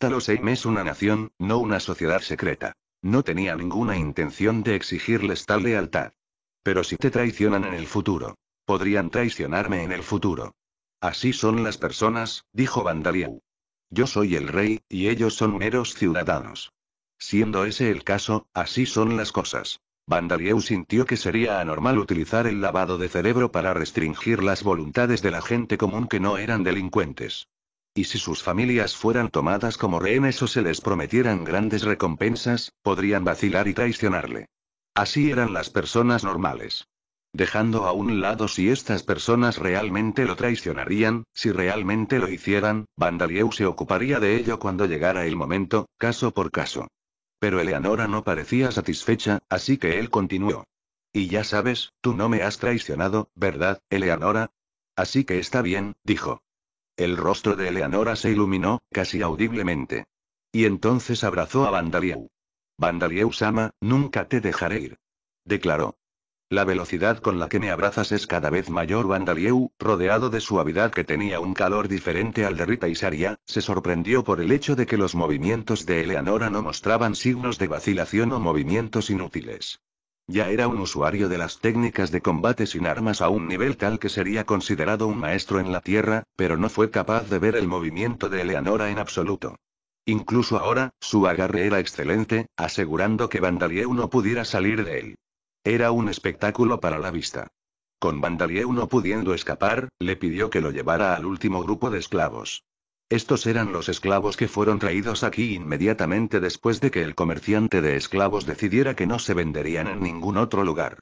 Taloseim es una nación, no una sociedad secreta. No tenía ninguna intención de exigirles tal lealtad. Pero si te traicionan en el futuro. Podrían traicionarme en el futuro. Así son las personas, dijo Vandaliu. Yo soy el rey, y ellos son meros ciudadanos. Siendo ese el caso, así son las cosas. Vandalieu sintió que sería anormal utilizar el lavado de cerebro para restringir las voluntades de la gente común que no eran delincuentes. Y si sus familias fueran tomadas como rehenes o se les prometieran grandes recompensas, podrían vacilar y traicionarle. Así eran las personas normales. Dejando a un lado si estas personas realmente lo traicionarían, si realmente lo hicieran, Vandalieu se ocuparía de ello cuando llegara el momento, caso por caso. Pero Eleanora no parecía satisfecha, así que él continuó. Y ya sabes, tú no me has traicionado, ¿verdad, Eleanora? Así que está bien, dijo. El rostro de Eleanora se iluminó, casi audiblemente. Y entonces abrazó a Vandalieu. Vandalieu Sama, nunca te dejaré ir. Declaró. La velocidad con la que me abrazas es cada vez mayor. Vandalieu, rodeado de suavidad que tenía un calor diferente al de Rita y Saria, se sorprendió por el hecho de que los movimientos de Eleanora no mostraban signos de vacilación o movimientos inútiles. Ya era un usuario de las técnicas de combate sin armas a un nivel tal que sería considerado un maestro en la tierra, pero no fue capaz de ver el movimiento de Eleanora en absoluto. Incluso ahora, su agarre era excelente, asegurando que Vandalieu no pudiera salir de él. Era un espectáculo para la vista. Con Vandalieu no pudiendo escapar, le pidió que lo llevara al último grupo de esclavos. Estos eran los esclavos que fueron traídos aquí inmediatamente después de que el comerciante de esclavos decidiera que no se venderían en ningún otro lugar.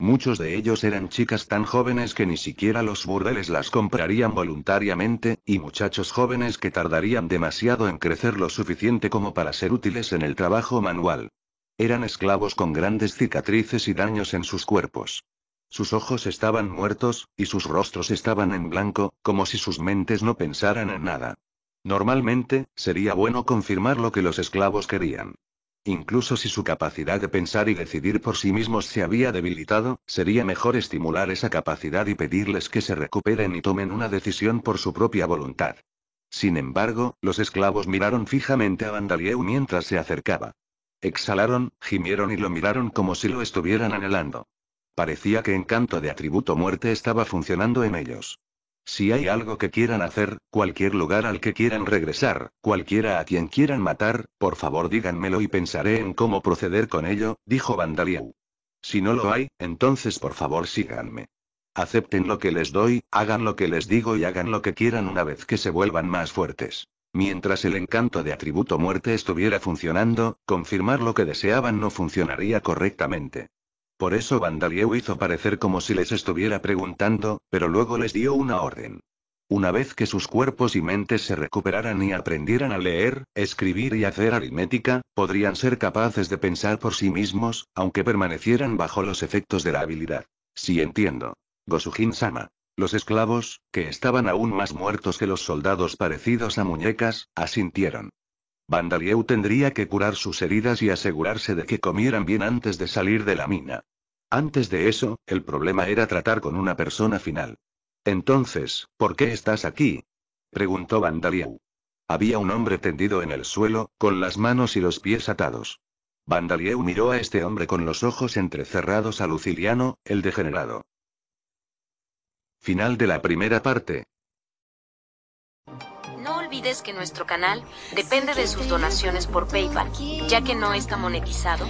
Muchos de ellos eran chicas tan jóvenes que ni siquiera los burdeles las comprarían voluntariamente, y muchachos jóvenes que tardarían demasiado en crecer lo suficiente como para ser útiles en el trabajo manual. Eran esclavos con grandes cicatrices y daños en sus cuerpos. Sus ojos estaban muertos, y sus rostros estaban en blanco, como si sus mentes no pensaran en nada. Normalmente, sería bueno confirmar lo que los esclavos querían. Incluso si su capacidad de pensar y decidir por sí mismos se había debilitado, sería mejor estimular esa capacidad y pedirles que se recuperen y tomen una decisión por su propia voluntad. Sin embargo, los esclavos miraron fijamente a Vandalieu mientras se acercaba. Exhalaron, gimieron y lo miraron como si lo estuvieran anhelando. Parecía que Encanto de Atributo Muerte estaba funcionando en ellos. Si hay algo que quieran hacer, cualquier lugar al que quieran regresar, cualquiera a quien quieran matar, por favor díganmelo y pensaré en cómo proceder con ello, dijo Vandaliau. Si no lo hay, entonces por favor síganme. Acepten lo que les doy, hagan lo que les digo y hagan lo que quieran una vez que se vuelvan más fuertes. Mientras el encanto de atributo muerte estuviera funcionando, confirmar lo que deseaban no funcionaría correctamente. Por eso Vandalieu hizo parecer como si les estuviera preguntando, pero luego les dio una orden. Una vez que sus cuerpos y mentes se recuperaran y aprendieran a leer, escribir y hacer aritmética, podrían ser capaces de pensar por sí mismos, aunque permanecieran bajo los efectos de la habilidad. Si entiendo. Gosujin-sama. Los esclavos, que estaban aún más muertos que los soldados parecidos a muñecas, asintieron. Vandalieu tendría que curar sus heridas y asegurarse de que comieran bien antes de salir de la mina. Antes de eso, el problema era tratar con una persona final. Entonces, ¿por qué estás aquí? preguntó Vandalieu. Había un hombre tendido en el suelo, con las manos y los pies atados. Vandalieu miró a este hombre con los ojos entrecerrados a Luciliano, el degenerado. Final de la primera parte. No olvides que nuestro canal depende de sus donaciones por PayPal, ya que no está monetizado.